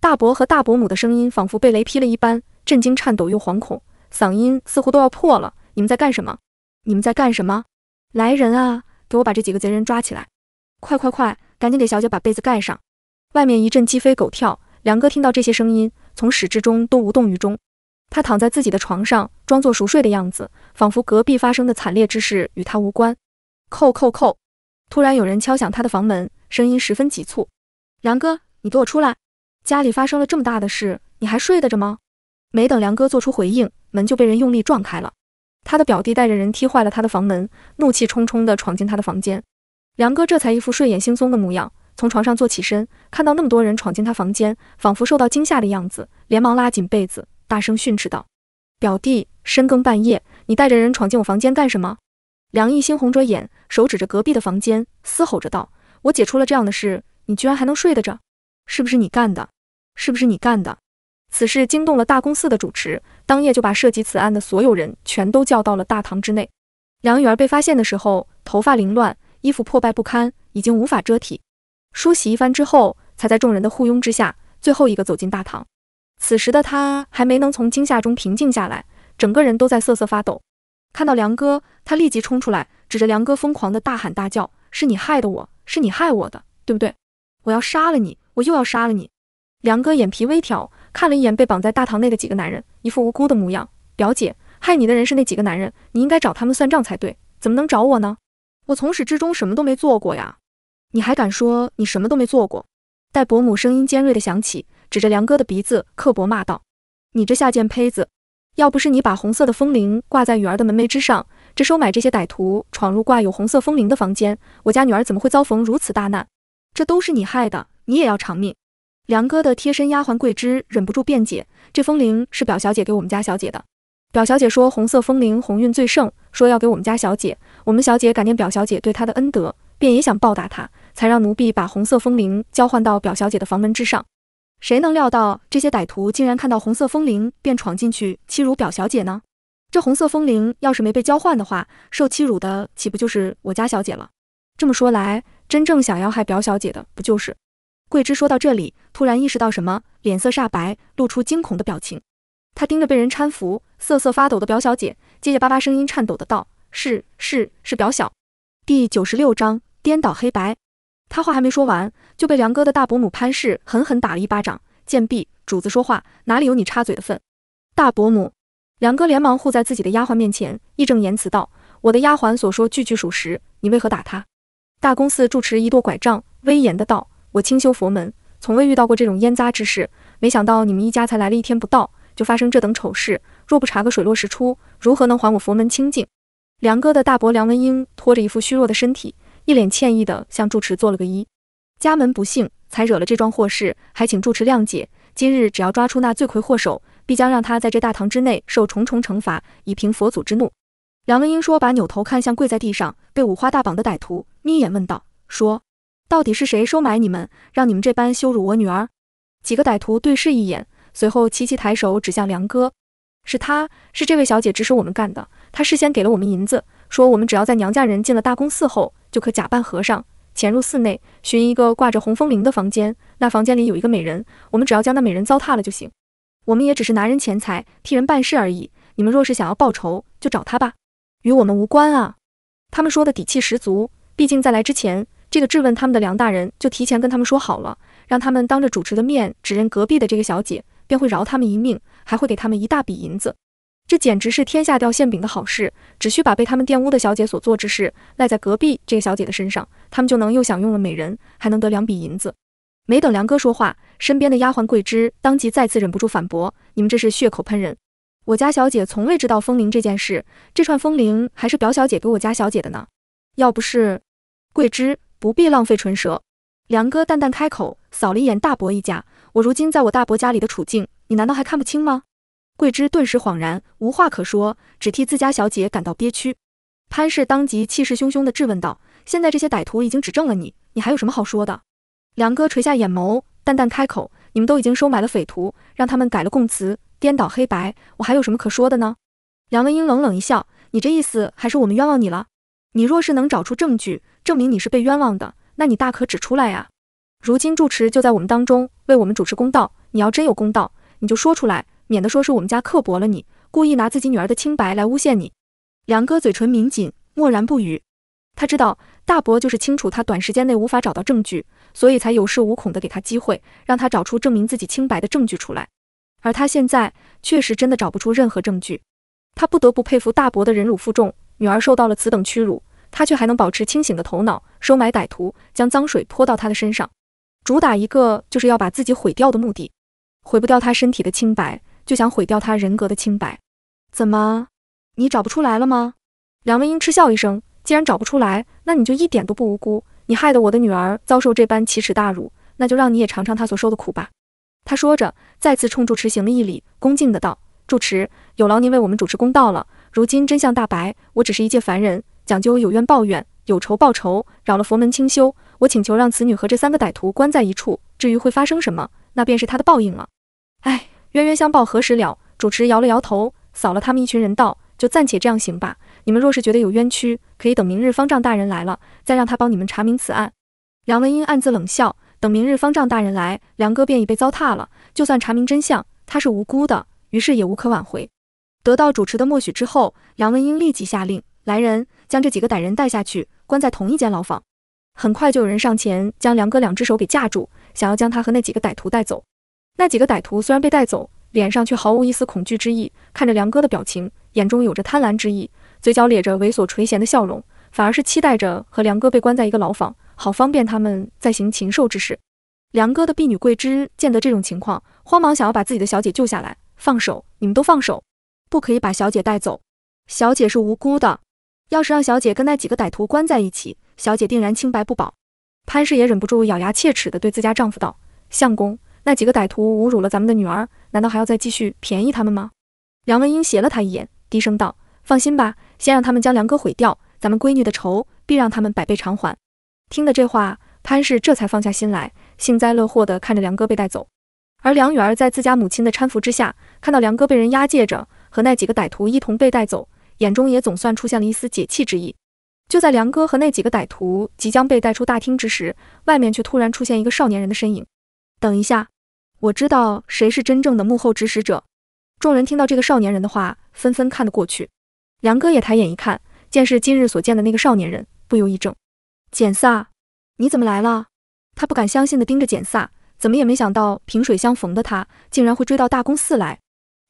大伯和大伯母的声音仿佛被雷劈了一般，震惊、颤抖又惶恐，嗓音似乎都要破了。你们在干什么？你们在干什么？来人啊，给我把这几个贼人抓起来！快快快，赶紧给小姐把被子盖上！外面一阵鸡飞狗跳，梁哥听到这些声音，从始至终都无动于衷。他躺在自己的床上，装作熟睡的样子，仿佛隔壁发生的惨烈之事与他无关。叩叩叩，突然有人敲响他的房门。声音十分急促，梁哥，你给我出来！家里发生了这么大的事，你还睡得着吗？没等梁哥做出回应，门就被人用力撞开了。他的表弟带着人踢坏了他的房门，怒气冲冲地闯进他的房间。梁哥这才一副睡眼惺忪的模样，从床上坐起身，看到那么多人闯进他房间，仿佛受到惊吓的样子，连忙拉紧被子，大声训斥道：“表弟，深更半夜，你带着人闯进我房间干什么？”梁艺兴红着眼，手指着隔壁的房间，嘶吼着道。我解出了这样的事，你居然还能睡得着，是不是你干的？是不是你干的？此事惊动了大公寺的主持，当夜就把涉及此案的所有人全都叫到了大堂之内。梁雨儿被发现的时候，头发凌乱，衣服破败不堪，已经无法遮体。梳洗一番之后，才在众人的护拥之下，最后一个走进大堂。此时的他还没能从惊吓中平静下来，整个人都在瑟瑟发抖。看到梁哥，他立即冲出来，指着梁哥疯狂的大喊大叫：“是你害的我！”是你害我的，对不对？我要杀了你，我又要杀了你。梁哥眼皮微挑，看了一眼被绑在大堂内的几个男人，一副无辜的模样。表姐，害你的人是那几个男人，你应该找他们算账才对，怎么能找我呢？我从始至终什么都没做过呀！你还敢说你什么都没做过？戴伯母声音尖锐的响起，指着梁哥的鼻子，刻薄骂道：“你这下贱胚子！要不是你把红色的风铃挂在雨儿的门楣之上。”这收买这些歹徒闯入挂有红色风铃的房间，我家女儿怎么会遭逢如此大难？这都是你害的，你也要偿命！梁哥的贴身丫鬟桂枝忍不住辩解：“这风铃是表小姐给我们家小姐的。表小姐说红色风铃鸿运最盛，说要给我们家小姐。我们小姐感念表小姐对她的恩德，便也想报答她，才让奴婢把红色风铃交换到表小姐的房门之上。谁能料到这些歹徒竟然看到红色风铃便闯进去欺辱表小姐呢？”这红色风铃要是没被交换的话，受欺辱的岂不就是我家小姐了？这么说来，真正想要害表小姐的不就是……桂枝说到这里，突然意识到什么，脸色煞白，露出惊恐的表情。她盯着被人搀扶、瑟瑟发抖的表小姐，结结巴巴、声音颤抖的道：“是是是，表小。”第九十六章颠倒黑白。她话还没说完，就被梁哥的大伯母潘氏狠狠打了一巴掌：“贱婢，主子说话哪里有你插嘴的份？”大伯母。梁哥连忙护在自己的丫鬟面前，义正言辞道：“我的丫鬟所说句句属实，你为何打他？”大公寺住持一跺拐杖，威严的道：“我清修佛门，从未遇到过这种腌臜之事。没想到你们一家才来了一天不到，就发生这等丑事。若不查个水落石出，如何能还我佛门清净？”梁哥的大伯梁文英拖着一副虚弱的身体，一脸歉意的向住持做了个揖：“家门不幸，才惹了这桩祸事，还请住持谅解。今日只要抓出那罪魁祸首。”必将让他在这大堂之内受重重惩罚，以平佛祖之怒。梁文英说，把扭头看向跪在地上、被五花大绑的歹徒，眯眼问道：“说到底是谁收买你们，让你们这般羞辱我女儿？”几个歹徒对视一眼，随后齐齐抬手指向梁哥：“是他，是这位小姐指使我们干的。他事先给了我们银子，说我们只要在娘家人进了大公寺后，就可假扮和尚潜入寺内，寻一个挂着红风铃的房间。那房间里有一个美人，我们只要将那美人糟蹋了就行。”我们也只是拿人钱财替人办事而已。你们若是想要报仇，就找他吧，与我们无关啊。他们说的底气十足，毕竟在来之前，这个质问他们的梁大人就提前跟他们说好了，让他们当着主持的面指认隔壁的这个小姐，便会饶他们一命，还会给他们一大笔银子。这简直是天下掉馅饼的好事，只需把被他们玷污的小姐所做之事赖在隔壁这个小姐的身上，他们就能又享用了美人，还能得两笔银子。没等梁哥说话，身边的丫鬟桂枝当即再次忍不住反驳：“你们这是血口喷人！我家小姐从未知道风铃这件事，这串风铃还是表小姐给我家小姐的呢。要不是……”桂枝不必浪费唇舌。梁哥淡淡开口，扫了一眼大伯一家：“我如今在我大伯家里的处境，你难道还看不清吗？”桂枝顿时恍然，无话可说，只替自家小姐感到憋屈。潘氏当即气势汹汹地质问道：“现在这些歹徒已经指证了你，你还有什么好说的？”梁哥垂下眼眸，淡淡开口：“你们都已经收买了匪徒，让他们改了供词，颠倒黑白，我还有什么可说的呢？”梁文英冷冷一笑：“你这意思还是我们冤枉你了？你若是能找出证据，证明你是被冤枉的，那你大可指出来呀。如今住持就在我们当中，为我们主持公道。你要真有公道，你就说出来，免得说是我们家刻薄了你，故意拿自己女儿的清白来诬陷你。”梁哥嘴唇抿紧，默然不语。他知道大伯就是清楚他短时间内无法找到证据，所以才有恃无恐的给他机会，让他找出证明自己清白的证据出来。而他现在确实真的找不出任何证据，他不得不佩服大伯的忍辱负重。女儿受到了此等屈辱，他却还能保持清醒的头脑，收买歹徒，将脏水泼到他的身上，主打一个就是要把自己毁掉的目的。毁不掉他身体的清白，就想毁掉他人格的清白。怎么，你找不出来了吗？梁文英嗤笑一声。既然找不出来，那你就一点都不无辜。你害得我的女儿遭受这般奇耻大辱，那就让你也尝尝她所受的苦吧。他说着，再次冲住持行了一礼，恭敬的道：“住持，有劳您为我们主持公道了。如今真相大白，我只是一介凡人，讲究有怨报怨，有仇报仇，扰了佛门清修。我请求让此女和这三个歹徒关在一处，至于会发生什么，那便是她的报应了。”哎，冤冤相报何时了？主持摇了摇头，扫了他们一群人道：“就暂且这样行吧。”你们若是觉得有冤屈，可以等明日方丈大人来了，再让他帮你们查明此案。梁文英暗自冷笑，等明日方丈大人来，梁哥便已被糟蹋了。就算查明真相，他是无辜的，于是也无可挽回。得到主持的默许之后，梁文英立即下令，来人将这几个歹人带下去，关在同一间牢房。很快就有人上前将梁哥两只手给架住，想要将他和那几个歹徒带走。那几个歹徒虽然被带走，脸上却毫无一丝恐惧之意，看着梁哥的表情，眼中有着贪婪之意。嘴角咧着猥琐垂涎的笑容，反而是期待着和梁哥被关在一个牢房，好方便他们再行禽兽之事。梁哥的婢女桂枝见得这种情况，慌忙想要把自己的小姐救下来，放手，你们都放手，不可以把小姐带走，小姐是无辜的。要是让小姐跟那几个歹徒关在一起，小姐定然清白不保。潘氏也忍不住咬牙切齿地对自家丈夫道：“相公，那几个歹徒侮辱了咱们的女儿，难道还要再继续便宜他们吗？”梁文英斜了他一眼，低声道。放心吧，先让他们将梁哥毁掉，咱们闺女的仇必让他们百倍偿还。听得这话，潘氏这才放下心来，幸灾乐祸地看着梁哥被带走。而梁雨儿在自家母亲的搀扶之下，看到梁哥被人押解着和那几个歹徒一同被带走，眼中也总算出现了一丝解气之意。就在梁哥和那几个歹徒即将被带出大厅之时，外面却突然出现一个少年人的身影。等一下，我知道谁是真正的幕后指使者。众人听到这个少年人的话，纷纷看得过去。梁哥也抬眼一看，见是今日所见的那个少年人，不由一怔。简萨，你怎么来了？他不敢相信地盯着简萨，怎么也没想到萍水相逢的他，竟然会追到大公寺来。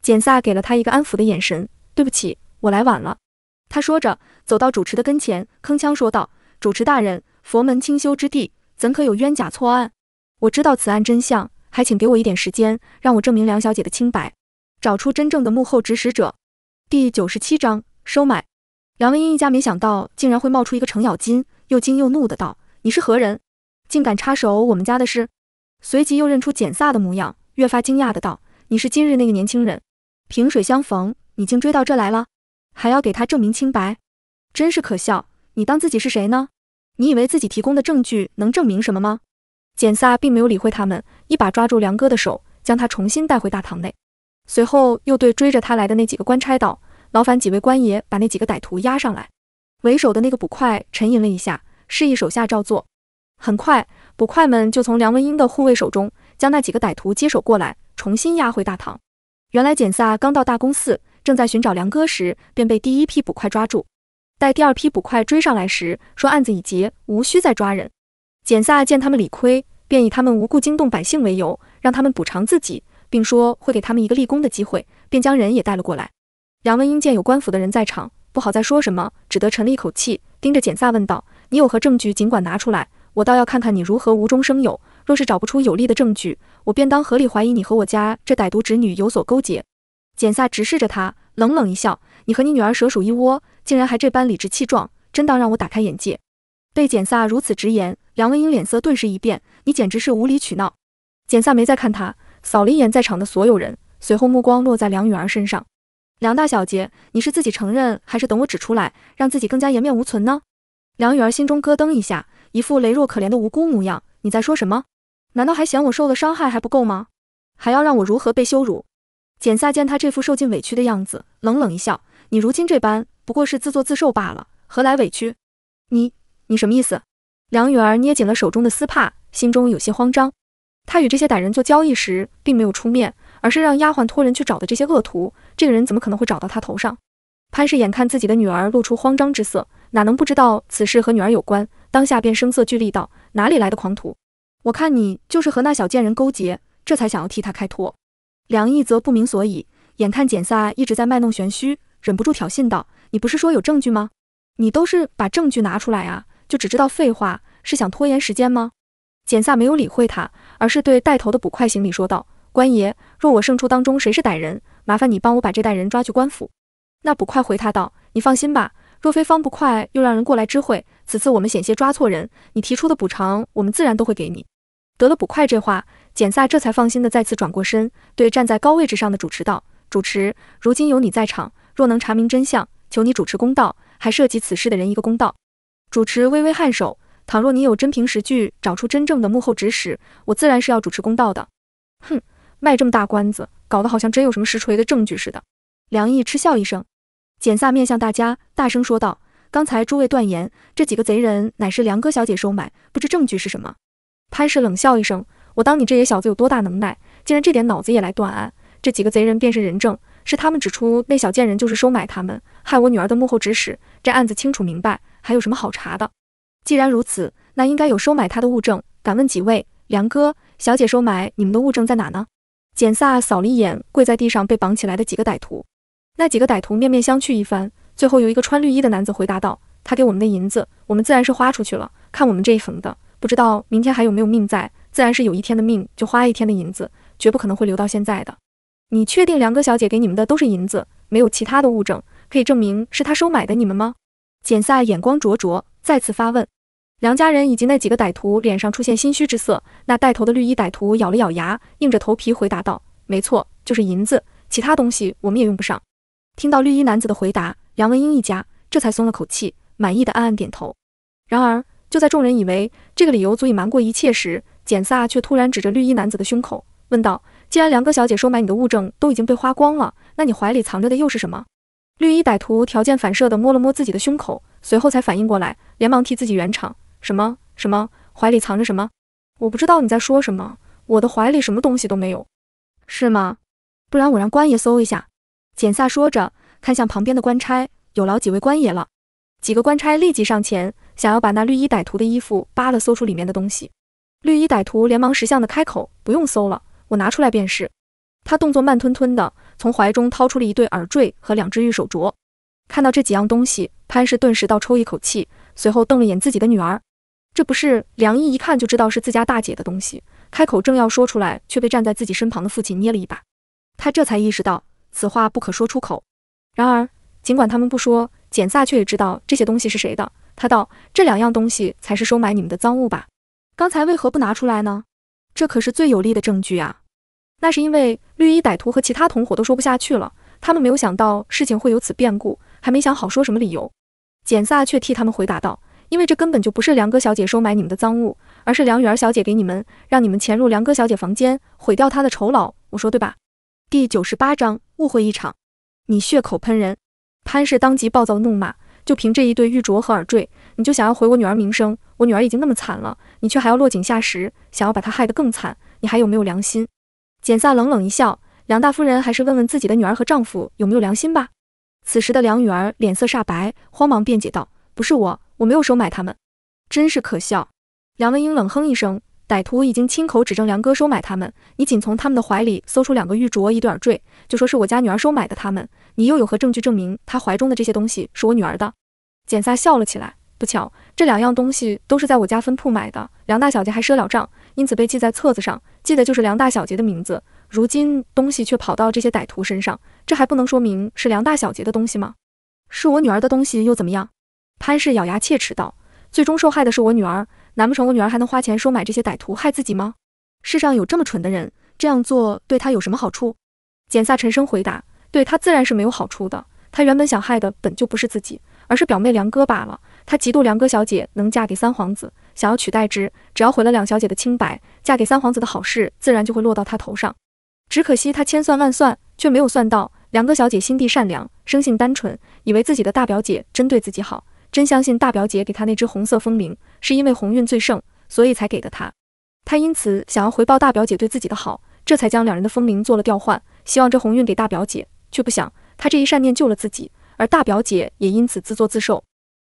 简萨给了他一个安抚的眼神，对不起，我来晚了。他说着，走到主持的跟前，铿锵说道：“主持大人，佛门清修之地，怎可有冤假错案？我知道此案真相，还请给我一点时间，让我证明梁小姐的清白，找出真正的幕后指使者。”第九十七章。收买梁文英一家，没想到竟然会冒出一个程咬金，又惊又怒的道：“你是何人，竟敢插手我们家的事？”随即又认出简萨的模样，越发惊讶的道：“你是今日那个年轻人，萍水相逢，你竟追到这来了，还要给他证明清白，真是可笑！你当自己是谁呢？你以为自己提供的证据能证明什么吗？”简萨并没有理会他们，一把抓住梁哥的手，将他重新带回大堂内，随后又对追着他来的那几个官差道。劳烦几位官爷把那几个歹徒押上来。为首的那个捕快沉吟了一下，示意手下照做。很快，捕快们就从梁文英的护卫手中将那几个歹徒接手过来，重新押回大堂。原来简萨刚到大公寺，正在寻找梁哥时，便被第一批捕快抓住。待第二批捕快追上来时，说案子已结，无需再抓人。简萨见他们理亏，便以他们无故惊动百姓为由，让他们补偿自己，并说会给他们一个立功的机会，便将人也带了过来。梁文英见有官府的人在场，不好再说什么，只得沉了一口气，盯着简萨问道：“你有何证据，尽管拿出来，我倒要看看你如何无中生有。若是找不出有力的证据，我便当合理怀疑你和我家这歹毒侄女有所勾结。”简萨直视着他，冷冷一笑：“你和你女儿蛇鼠一窝，竟然还这般理直气壮，真当让我打开眼界？”被简萨如此直言，梁文英脸色顿时一变：“你简直是无理取闹！”简萨没再看他，扫了一眼在场的所有人，随后目光落在梁雨儿身上。梁大小姐，你是自己承认，还是等我指出来，让自己更加颜面无存呢？梁雨儿心中咯噔一下，一副羸弱可怜的无辜模样。你在说什么？难道还嫌我受了伤害还不够吗？还要让我如何被羞辱？简夏见她这副受尽委屈的样子，冷冷一笑：你如今这般，不过是自作自受罢了，何来委屈？你你什么意思？梁雨儿捏紧了手中的丝帕，心中有些慌张。她与这些歹人做交易时，并没有出面。而是让丫鬟托人去找的这些恶徒，这个人怎么可能会找到他头上？潘氏眼看自己的女儿露出慌张之色，哪能不知道此事和女儿有关？当下便声色俱厉道：“哪里来的狂徒？我看你就是和那小贱人勾结，这才想要替他开脱。”梁毅则不明所以，眼看简萨一直在卖弄玄虚，忍不住挑衅道：“你不是说有证据吗？你都是把证据拿出来啊，就只知道废话，是想拖延时间吗？”简萨没有理会他，而是对带头的捕快行礼说道。官爷，若我胜出，当中谁是歹人，麻烦你帮我把这歹人抓去官府。那捕快回他道：“你放心吧，若非方捕快又让人过来知会，此次我们险些抓错人。你提出的补偿，我们自然都会给你。”得了捕快这话，简萨这才放心的再次转过身，对站在高位置上的主持道：“主持，如今有你在场，若能查明真相，求你主持公道，还涉及此事的人一个公道。”主持微微颔首：“倘若你有真凭实据，找出真正的幕后指使，我自然是要主持公道的。”哼。卖这么大关子，搞得好像真有什么实锤的证据似的。梁毅嗤笑一声，简萨面向大家大声说道：“刚才诸位断言这几个贼人乃是梁哥小姐收买，不知证据是什么？”潘氏冷笑一声：“我当你这野小子有多大能耐，竟然这点脑子也来断案？这几个贼人便是人证，是他们指出那小贱人就是收买他们，害我女儿的幕后指使。这案子清楚明白，还有什么好查的？既然如此，那应该有收买他的物证。敢问几位，梁哥小姐收买你们的物证在哪呢？”简萨扫了一眼跪在地上被绑起来的几个歹徒，那几个歹徒面面相觑一番，最后由一个穿绿衣的男子回答道：“他给我们的银子，我们自然是花出去了。看我们这一横的，不知道明天还有没有命在，自然是有一天的命就花一天的银子，绝不可能会留到现在的。你确定梁哥小姐给你们的都是银子，没有其他的物证可以证明是她收买的你们吗？”简萨眼光灼灼，再次发问。梁家人以及那几个歹徒脸上出现心虚之色，那带头的绿衣歹徒咬了咬牙，硬着头皮回答道：“没错，就是银子，其他东西我们也用不上。”听到绿衣男子的回答，梁文英一家这才松了口气，满意的暗暗点头。然而，就在众人以为这个理由足以瞒过一切时，简萨却突然指着绿衣男子的胸口问道：“既然梁哥小姐收买你的物证都已经被花光了，那你怀里藏着的又是什么？”绿衣歹徒条件反射地摸了摸自己的胸口，随后才反应过来，连忙替自己圆场。什么什么？怀里藏着什么？我不知道你在说什么。我的怀里什么东西都没有，是吗？不然我让官爷搜一下。简萨说着，看向旁边的官差，有劳几位官爷了。几个官差立即上前，想要把那绿衣歹徒的衣服扒了，搜出里面的东西。绿衣歹徒连忙识相的开口：“不用搜了，我拿出来便是。”他动作慢吞吞的，从怀中掏出了一对耳坠和两只玉手镯。看到这几样东西，潘氏顿时倒抽一口气，随后瞪了眼自己的女儿。这不是梁毅一看就知道是自家大姐的东西，开口正要说出来，却被站在自己身旁的父亲捏了一把。他这才意识到此话不可说出口。然而，尽管他们不说，简萨却也知道这些东西是谁的。他道：“这两样东西才是收买你们的赃物吧？刚才为何不拿出来呢？这可是最有力的证据啊！”那是因为绿衣歹徒和其他同伙都说不下去了，他们没有想到事情会有此变故，还没想好说什么理由。简萨却替他们回答道。因为这根本就不是梁哥小姐收买你们的赃物，而是梁雨儿小姐给你们，让你们潜入梁哥小姐房间，毁掉她的酬劳。我说对吧？第九十八章误会一场，你血口喷人！潘氏当即暴躁怒骂：就凭这一对玉镯和耳坠，你就想要毁我女儿名声？我女儿已经那么惨了，你却还要落井下石，想要把她害得更惨？你还有没有良心？简萨冷冷一笑：梁大夫人还是问问自己的女儿和丈夫有没有良心吧。此时的梁雨儿脸色煞白，慌忙辩解道：不是我。我没有收买他们，真是可笑。梁文英冷哼一声，歹徒已经亲口指证梁哥收买他们，你仅从他们的怀里搜出两个玉镯、一对耳坠，就说是我家女儿收买的他们，你又有何证据证明他怀中的这些东西是我女儿的？简萨笑了起来，不巧这两样东西都是在我家分铺买的，梁大小姐还赊了账，因此被记在册子上，记的就是梁大小姐的名字。如今东西却跑到这些歹徒身上，这还不能说明是梁大小姐的东西吗？是我女儿的东西又怎么样？潘氏咬牙切齿道：“最终受害的是我女儿，难不成我女儿还能花钱收买这些歹徒害自己吗？世上有这么蠢的人，这样做对她有什么好处？”简萨沉声回答：“对她自然是没有好处的。她原本想害的本就不是自己，而是表妹梁哥罢了。她嫉妒梁哥小姐能嫁给三皇子，想要取代之，只要毁了两小姐的清白，嫁给三皇子的好事自然就会落到她头上。只可惜她千算万算，却没有算到梁哥小姐心地善良，生性单纯，以为自己的大表姐真对自己好。”真相信大表姐给他那只红色风铃，是因为鸿运最盛，所以才给的他。他因此想要回报大表姐对自己的好，这才将两人的风铃做了调换，希望这鸿运给大表姐。却不想他这一善念救了自己，而大表姐也因此自作自受。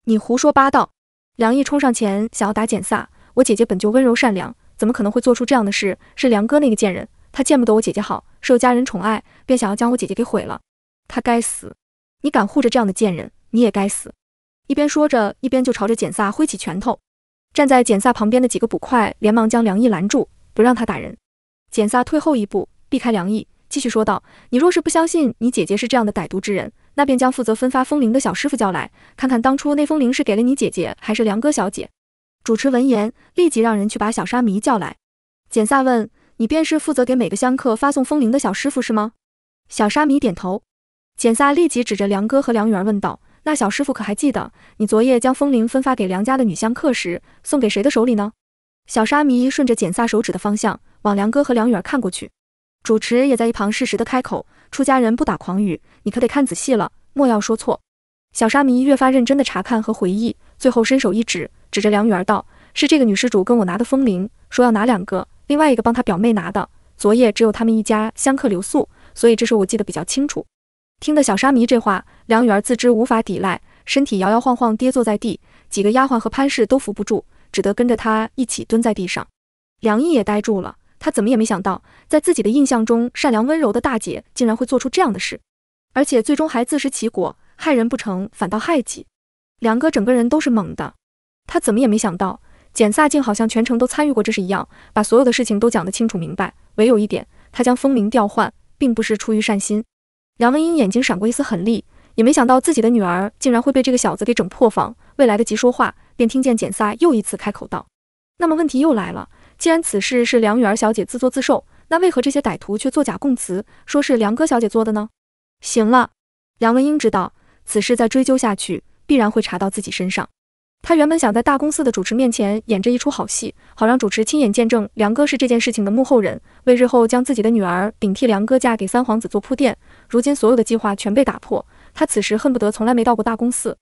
你胡说八道！梁毅冲上前想要打简萨。我姐姐本就温柔善良，怎么可能会做出这样的事？是梁哥那个贱人，他见不得我姐姐好，受家人宠爱，便想要将我姐姐给毁了。他该死！你敢护着这样的贱人，你也该死！一边说着，一边就朝着简萨挥起拳头。站在简萨旁边的几个捕快连忙将梁毅拦住，不让他打人。简萨退后一步，避开梁毅，继续说道：“你若是不相信你姐姐是这样的歹毒之人，那便将负责分发风铃的小师傅叫来，看看当初那风铃是给了你姐姐，还是梁哥小姐。”主持闻言，立即让人去把小沙弥叫来。简萨问：“你便是负责给每个香客发送风铃的小师傅是吗？”小沙弥点头。简萨立即指着梁哥和梁元儿问道。那小师傅可还记得，你昨夜将风铃分发给梁家的女香客时，送给谁的手里呢？小沙弥顺着简萨手指的方向，往梁哥和梁雨儿看过去。主持也在一旁适时的开口，出家人不打诳语，你可得看仔细了，莫要说错。小沙弥越发认真的查看和回忆，最后伸手一指，指着梁雨儿道：“是这个女施主跟我拿的风铃，说要拿两个，另外一个帮她表妹拿的。昨夜只有他们一家香客留宿，所以这事我记得比较清楚。”听得小沙弥这话，梁元自知无法抵赖，身体摇摇晃晃跌坐在地，几个丫鬟和潘氏都扶不住，只得跟着他一起蹲在地上。梁毅也呆住了，他怎么也没想到，在自己的印象中善良温柔的大姐，竟然会做出这样的事，而且最终还自食其果，害人不成，反倒害己。梁哥整个人都是懵的，他怎么也没想到，简萨竟好像全程都参与过这事一样，把所有的事情都讲得清楚明白，唯有一点，他将风铃调换，并不是出于善心。梁文英眼睛闪过一丝狠厉，也没想到自己的女儿竟然会被这个小子给整破防。未来得及说话，便听见简萨又一次开口道：“那么问题又来了，既然此事是梁雨儿小姐自作自受，那为何这些歹徒却作假供词，说是梁哥小姐做的呢？”行了，梁文英知道此事再追究下去，必然会查到自己身上。他原本想在大公司的主持面前演这一出好戏，好让主持亲眼见证梁哥是这件事情的幕后人，为日后将自己的女儿顶替梁哥嫁给三皇子做铺垫。如今所有的计划全被打破，他此时恨不得从来没到过大公司。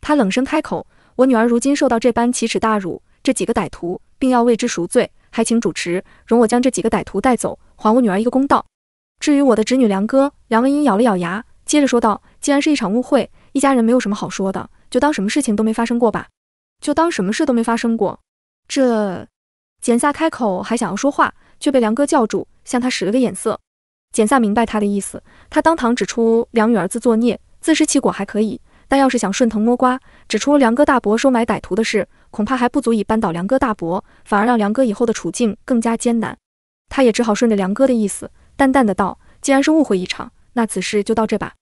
他冷声开口：“我女儿如今受到这般奇耻大辱，这几个歹徒并要为之赎罪，还请主持容我将这几个歹徒带走，还我女儿一个公道。至于我的侄女梁哥，梁文英咬了咬牙，接着说道：既然是一场误会，一家人没有什么好说的，就当什么事情都没发生过吧。”就当什么事都没发生过。这简萨开口，还想要说话，却被梁哥叫住，向他使了个眼色。简萨明白他的意思，他当堂指出梁宇儿子作孽，自食其果还可以，但要是想顺藤摸瓜，指出梁哥大伯收买歹徒的事，恐怕还不足以扳倒梁哥大伯，反而让梁哥以后的处境更加艰难。他也只好顺着梁哥的意思，淡淡的道：“既然是误会一场，那此事就到这吧。”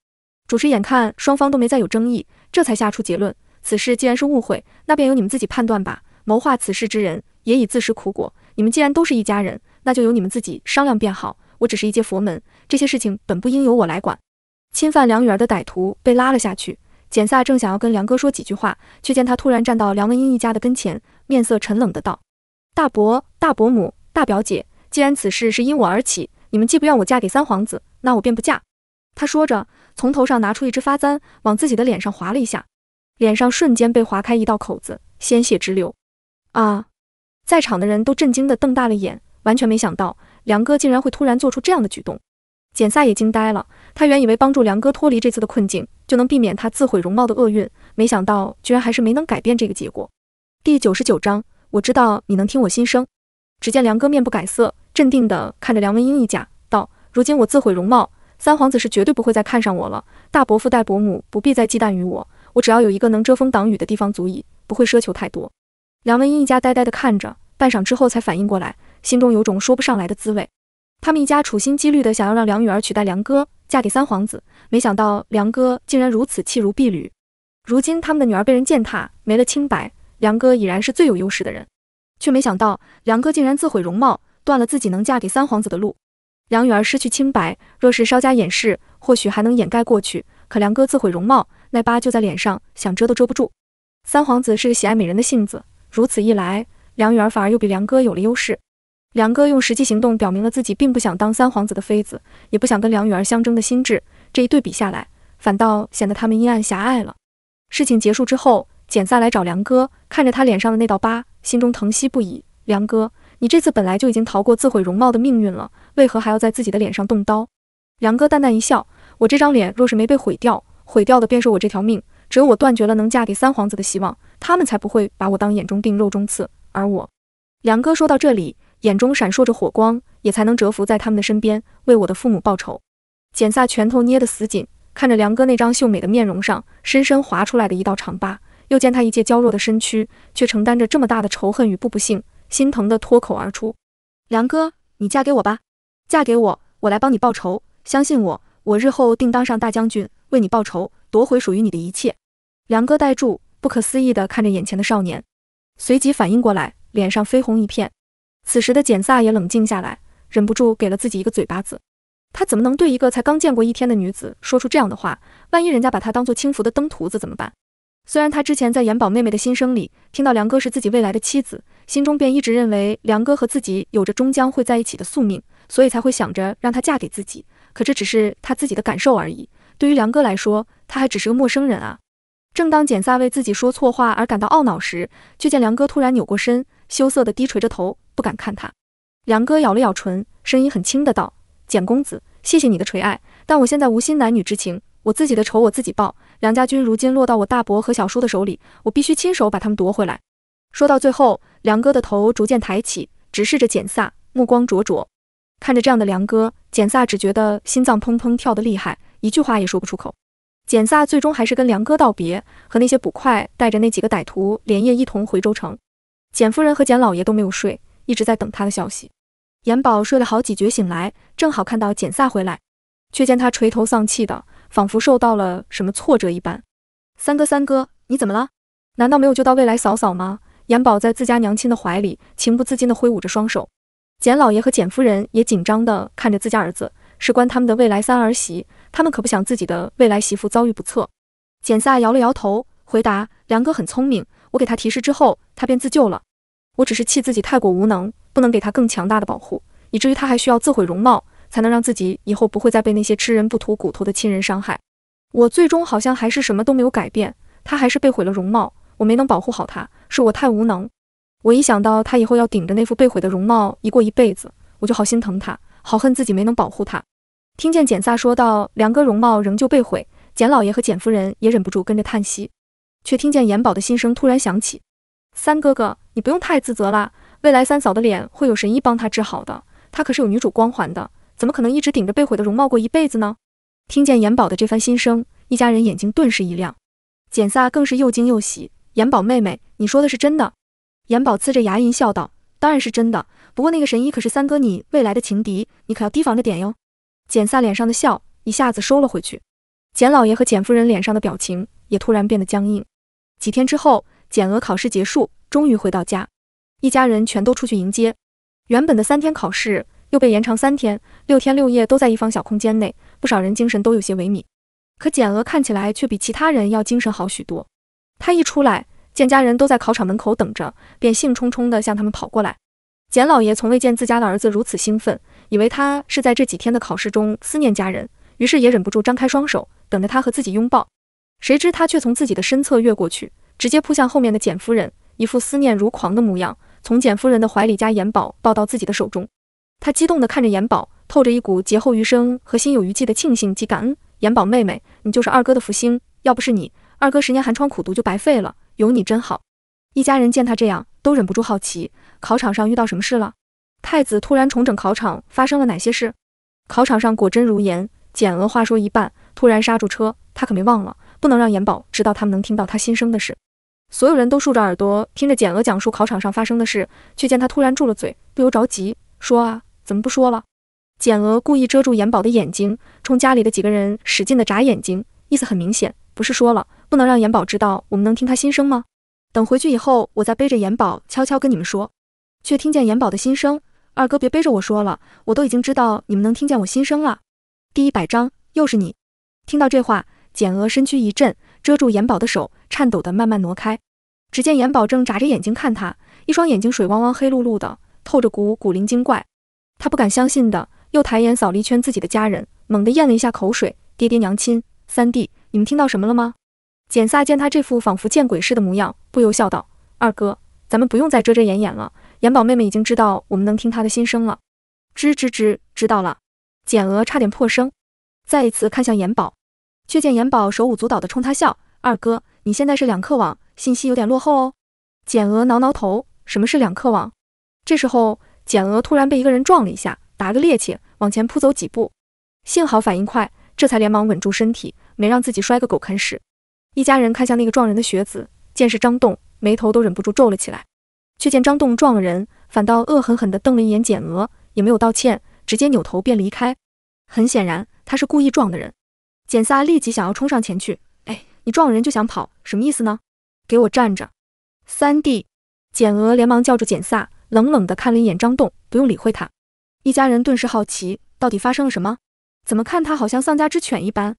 主持眼看双方都没再有争议，这才下出结论。此事既然是误会，那便由你们自己判断吧。谋划此事之人也已自食苦果。你们既然都是一家人，那就由你们自己商量便好。我只是一介佛门，这些事情本不应由我来管。侵犯梁雨儿的歹徒被拉了下去。简萨正想要跟梁哥说几句话，却见他突然站到梁文英一家的跟前，面色沉冷的道：“大伯、大伯母、大表姐，既然此事是因我而起，你们既不愿我嫁给三皇子，那我便不嫁。”他说着，从头上拿出一支发簪，往自己的脸上划了一下。脸上瞬间被划开一道口子，鲜血直流。啊！在场的人都震惊的瞪大了眼，完全没想到梁哥竟然会突然做出这样的举动。简赛也惊呆了，他原以为帮助梁哥脱离这次的困境，就能避免他自毁容貌的厄运，没想到居然还是没能改变这个结果。第九十九章，我知道你能听我心声。只见梁哥面不改色，镇定的看着梁文英一家道：“如今我自毁容貌，三皇子是绝对不会再看上我了，大伯父、大伯母不必再忌惮于我。”我只要有一个能遮风挡雨的地方足矣，不会奢求太多。梁文英一家呆呆地看着，半晌之后才反应过来，心中有种说不上来的滋味。他们一家处心积虑地想要让梁雨儿取代梁哥，嫁给三皇子，没想到梁哥竟然如此弃如敝履。如今他们的女儿被人践踏，没了清白，梁哥已然是最有优势的人，却没想到梁哥竟然自毁容貌，断了自己能嫁给三皇子的路。梁雨儿失去清白，若是稍加掩饰，或许还能掩盖过去，可梁哥自毁容貌。那疤就在脸上，想遮都遮不住。三皇子是个喜爱美人的性子，如此一来，梁雨儿反而又比梁哥有了优势。梁哥用实际行动表明了自己并不想当三皇子的妃子，也不想跟梁雨儿相争的心智。这一对比下来，反倒显得他们阴暗狭隘了。事情结束之后，简萨来找梁哥，看着他脸上的那道疤，心中疼惜不已。梁哥，你这次本来就已经逃过自毁容貌的命运了，为何还要在自己的脸上动刀？梁哥淡淡一笑，我这张脸若是没被毁掉。毁掉的便是我这条命，只有我断绝了能嫁给三皇子的希望，他们才不会把我当眼中钉、肉中刺。而我，梁哥说到这里，眼中闪烁着火光，也才能蛰伏在他们的身边，为我的父母报仇。简萨拳头捏得死紧，看着梁哥那张秀美的面容上深深划出来的一道长疤，又见他一介娇弱的身躯却承担着这么大的仇恨与不不幸，心疼的脱口而出：“梁哥，你嫁给我吧，嫁给我，我来帮你报仇。相信我，我日后定当上大将军。”为你报仇，夺回属于你的一切。梁哥呆住，不可思议地看着眼前的少年，随即反应过来，脸上绯红一片。此时的简萨也冷静下来，忍不住给了自己一个嘴巴子。他怎么能对一个才刚见过一天的女子说出这样的话？万一人家把他当做轻浮的登徒子怎么办？虽然他之前在延宝妹妹的心声里听到梁哥是自己未来的妻子，心中便一直认为梁哥和自己有着终将会在一起的宿命，所以才会想着让她嫁给自己。可这只是他自己的感受而已。对于梁哥来说，他还只是个陌生人啊。正当简萨为自己说错话而感到懊恼时，却见梁哥突然扭过身，羞涩地低垂着头，不敢看他。梁哥咬了咬唇，声音很轻地道：“简公子，谢谢你的垂爱，但我现在无心男女之情，我自己的仇我自己报。梁家军如今落到我大伯和小叔的手里，我必须亲手把他们夺回来。”说到最后，梁哥的头逐渐抬起，直视着简萨，目光灼灼。看着这样的梁哥，简萨只觉得心脏砰砰跳得厉害。一句话也说不出口，简萨最终还是跟梁哥道别，和那些捕快带着那几个歹徒连夜一同回州城。简夫人和简老爷都没有睡，一直在等他的消息。严宝睡了好几觉，醒来正好看到简萨回来，却见他垂头丧气的，仿佛受到了什么挫折一般。三哥，三哥，你怎么了？难道没有救到未来嫂嫂吗？严宝在自家娘亲的怀里，情不自禁地挥舞着双手。简老爷和简夫人也紧张地看着自家儿子，事关他们的未来三儿媳。他们可不想自己的未来媳妇遭遇不测。简萨摇了摇头，回答：“梁哥很聪明，我给他提示之后，他便自救了。我只是气自己太过无能，不能给他更强大的保护，以至于他还需要自毁容貌，才能让自己以后不会再被那些吃人不吐骨头的亲人伤害。我最终好像还是什么都没有改变，他还是被毁了容貌，我没能保护好他，是我太无能。我一想到他以后要顶着那副被毁的容貌一过一辈子，我就好心疼他，好恨自己没能保护他。”听见简萨说道：“梁哥容貌仍旧被毁。”简老爷和简夫人也忍不住跟着叹息，却听见严宝的心声突然响起：“三哥哥，你不用太自责啦，未来三嫂的脸会有神医帮她治好的。她可是有女主光环的，怎么可能一直顶着被毁的容貌过一辈子呢？”听见严宝的这番心声，一家人眼睛顿时一亮，简萨更是又惊又喜：“严宝妹妹，你说的是真的？”严宝呲着牙龈笑道：“当然是真的，不过那个神医可是三哥你未来的情敌，你可要提防着点哟。”简萨脸上的笑一下子收了回去，简老爷和简夫人脸上的表情也突然变得僵硬。几天之后，简娥考试结束，终于回到家，一家人全都出去迎接。原本的三天考试又被延长三天，六天六夜都在一方小空间内，不少人精神都有些萎靡。可简娥看起来却比其他人要精神好许多。他一出来，见家人都在考场门口等着，便兴冲冲地向他们跑过来。简老爷从未见自家的儿子如此兴奋。以为他是在这几天的考试中思念家人，于是也忍不住张开双手，等着他和自己拥抱。谁知他却从自己的身侧越过去，直接扑向后面的简夫人，一副思念如狂的模样，从简夫人的怀里将严宝抱到自己的手中。他激动地看着严宝，透着一股劫后余生和心有余悸的庆幸及感恩：“严宝妹妹，你就是二哥的福星。要不是你，二哥十年寒窗苦读就白费了。有你真好。”一家人见他这样，都忍不住好奇：考场上遇到什么事了？太子突然重整考场，发生了哪些事？考场上果真如言，简娥话说一半，突然刹住车。他可没忘了，不能让延宝知道他们能听到他心声的事。所有人都竖着耳朵听着简娥讲述考场上发生的事，却见他突然住了嘴，不由着急说啊，怎么不说了？简娥故意遮住延宝的眼睛，冲家里的几个人使劲的眨眼睛，意思很明显，不是说了，不能让延宝知道我们能听他心声吗？等回去以后，我再背着延宝悄悄跟你们说，却听见延宝的心声。二哥，别背着我说了，我都已经知道你们能听见我心声了。第一百章，又是你。听到这话，简娥身躯一震，遮住严宝的手，颤抖的慢慢挪开。只见严宝正眨着眼睛看他，一双眼睛水汪汪、黑漉漉的，透着股古灵精怪。他不敢相信的，又抬眼扫了一圈自己的家人，猛地咽了一下口水。爹爹、娘亲、三弟，你们听到什么了吗？简萨见他这副仿佛见鬼似的模样，不由笑道：“二哥，咱们不用再遮遮掩掩了。”严宝妹妹已经知道我们能听她的心声了，吱吱吱，知道了。简娥差点破声，再一次看向严宝，却见严宝手舞足蹈的冲她笑。二哥，你现在是两克网，信息有点落后哦。简娥挠挠头，什么是两克网？这时候，简娥突然被一个人撞了一下，打个趔趄，往前扑走几步，幸好反应快，这才连忙稳住身体，没让自己摔个狗啃屎。一家人看向那个撞人的学子，见是张栋，眉头都忍不住皱了起来。却见张栋撞了人，反倒恶狠狠地瞪了一眼简娥，也没有道歉，直接扭头便离开。很显然，他是故意撞的人。简飒立即想要冲上前去，哎，你撞了人就想跑，什么意思呢？给我站着！三弟，简娥连忙叫住简飒，冷冷地看了一眼张栋，不用理会他。一家人顿时好奇，到底发生了什么？怎么看他好像丧家之犬一般？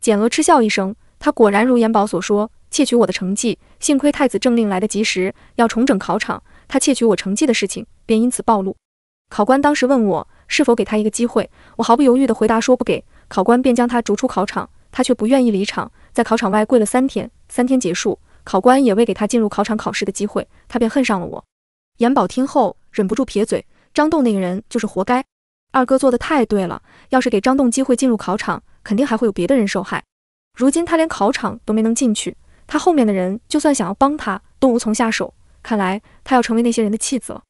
简娥嗤笑一声，他果然如严宝所说。窃取我的成绩，幸亏太子政令来得及时，要重整考场，他窃取我成绩的事情便因此暴露。考官当时问我是否给他一个机会，我毫不犹豫地回答说不给。考官便将他逐出考场，他却不愿意离场，在考场外跪了三天。三天结束，考官也未给他进入考场考试的机会，他便恨上了我。严宝听后忍不住撇嘴：“张栋那个人就是活该。”二哥做的太对了，要是给张栋机会进入考场，肯定还会有别的人受害。如今他连考场都没能进去。他后面的人就算想要帮他，都无从下手。看来他要成为那些人的弃子了。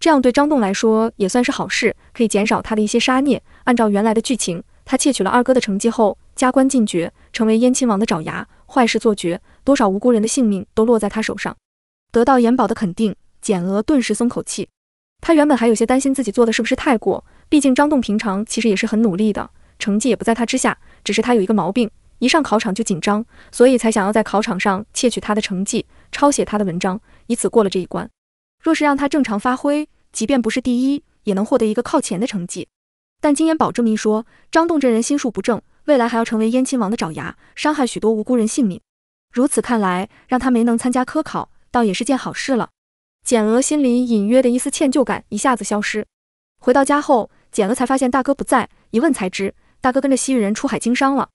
这样对张栋来说也算是好事，可以减少他的一些杀孽。按照原来的剧情，他窃取了二哥的成绩后，加官进爵，成为燕亲王的爪牙，坏事做绝，多少无辜人的性命都落在他手上。得到严宝的肯定，简娥顿时松口气。他原本还有些担心自己做的是不是太过，毕竟张栋平常其实也是很努力的，成绩也不在他之下。只是他有一个毛病。一上考场就紧张，所以才想要在考场上窃取他的成绩，抄写他的文章，以此过了这一关。若是让他正常发挥，即便不是第一，也能获得一个靠前的成绩。但金延宝这么一说，张栋这人心术不正，未来还要成为燕亲王的爪牙，伤害许多无辜人性命。如此看来，让他没能参加科考，倒也是件好事了。简娥心里隐约的一丝歉疚感一下子消失。回到家后，简娥才发现大哥不在，一问才知，大哥跟着西域人出海经商了。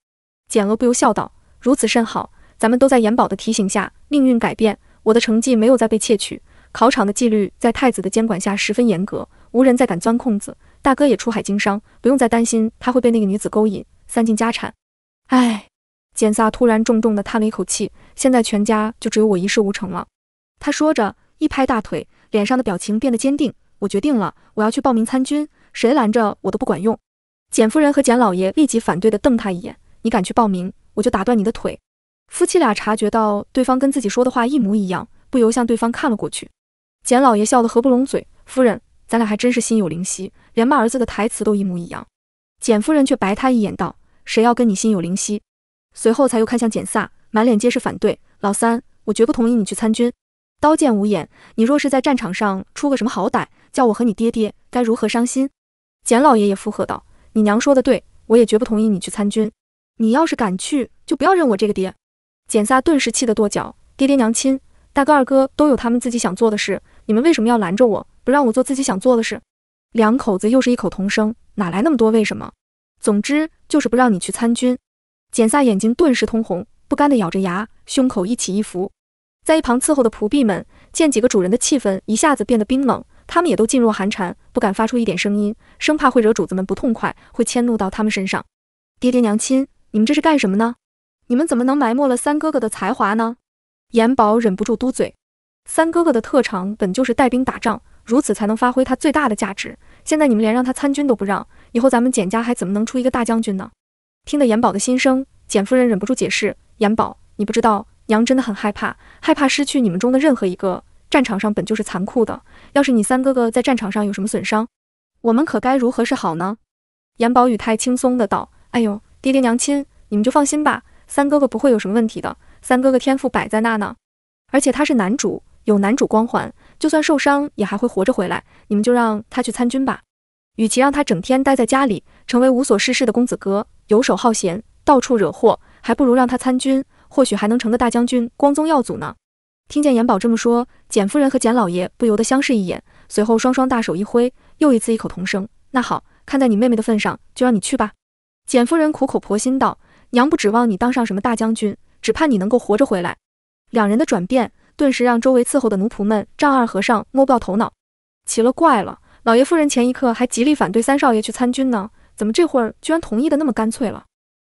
简娥不由笑道：“如此甚好，咱们都在严宝的提醒下，命运改变，我的成绩没有再被窃取，考场的纪律在太子的监管下十分严格，无人再敢钻空子。大哥也出海经商，不用再担心他会被那个女子勾引，散尽家产。”哎，简萨突然重重地叹了一口气，现在全家就只有我一事无成了。他说着一拍大腿，脸上的表情变得坚定：“我决定了，我要去报名参军，谁拦着我都不管用。”简夫人和简老爷立即反对地瞪他一眼。你敢去报名，我就打断你的腿。夫妻俩察觉到对方跟自己说的话一模一样，不由向对方看了过去。简老爷笑得合不拢嘴，夫人，咱俩还真是心有灵犀，连骂儿子的台词都一模一样。简夫人却白他一眼道：“谁要跟你心有灵犀？”随后才又看向简萨，满脸皆是反对。老三，我绝不同意你去参军。刀剑无眼，你若是在战场上出个什么好歹，叫我和你爹爹该如何伤心？简老爷也附和道：“你娘说的对，我也绝不同意你去参军。”你要是敢去，就不要认我这个爹。简萨顿时气得跺脚。爹爹娘亲，大哥二哥都有他们自己想做的事，你们为什么要拦着我，不让我做自己想做的事？两口子又是异口同声，哪来那么多为什么？总之就是不让你去参军。简萨眼睛顿时通红，不甘地咬着牙，胸口一起一伏。在一旁伺候的仆婢们见几个主人的气氛一下子变得冰冷，他们也都噤若寒蝉，不敢发出一点声音，生怕会惹主子们不痛快，会迁怒到他们身上。爹爹娘亲。你们这是干什么呢？你们怎么能埋没了三哥哥的才华呢？严宝忍不住嘟嘴。三哥哥的特长本就是带兵打仗，如此才能发挥他最大的价值。现在你们连让他参军都不让，以后咱们简家还怎么能出一个大将军呢？听得严宝的心声，简夫人忍不住解释：“严宝，你不知道，娘真的很害怕，害怕失去你们中的任何一个。战场上本就是残酷的，要是你三哥哥在战场上有什么损伤，我们可该如何是好呢？”严宝语态轻松的道：“哎呦。”爹爹娘亲，你们就放心吧，三哥哥不会有什么问题的。三哥哥天赋摆在那呢，而且他是男主，有男主光环，就算受伤也还会活着回来。你们就让他去参军吧，与其让他整天待在家里，成为无所事事的公子哥，游手好闲，到处惹祸，还不如让他参军，或许还能成个大将军，光宗耀祖呢。听见严宝这么说，简夫人和简老爷不由得相视一眼，随后双双大手一挥，又一次异口同声：“那好看在你妹妹的份上，就让你去吧。”简夫人苦口婆心道：“娘不指望你当上什么大将军，只盼你能够活着回来。”两人的转变，顿时让周围伺候的奴仆们丈二和尚摸不到头脑。奇了怪了，老爷夫人前一刻还极力反对三少爷去参军呢，怎么这会儿居然同意的那么干脆了？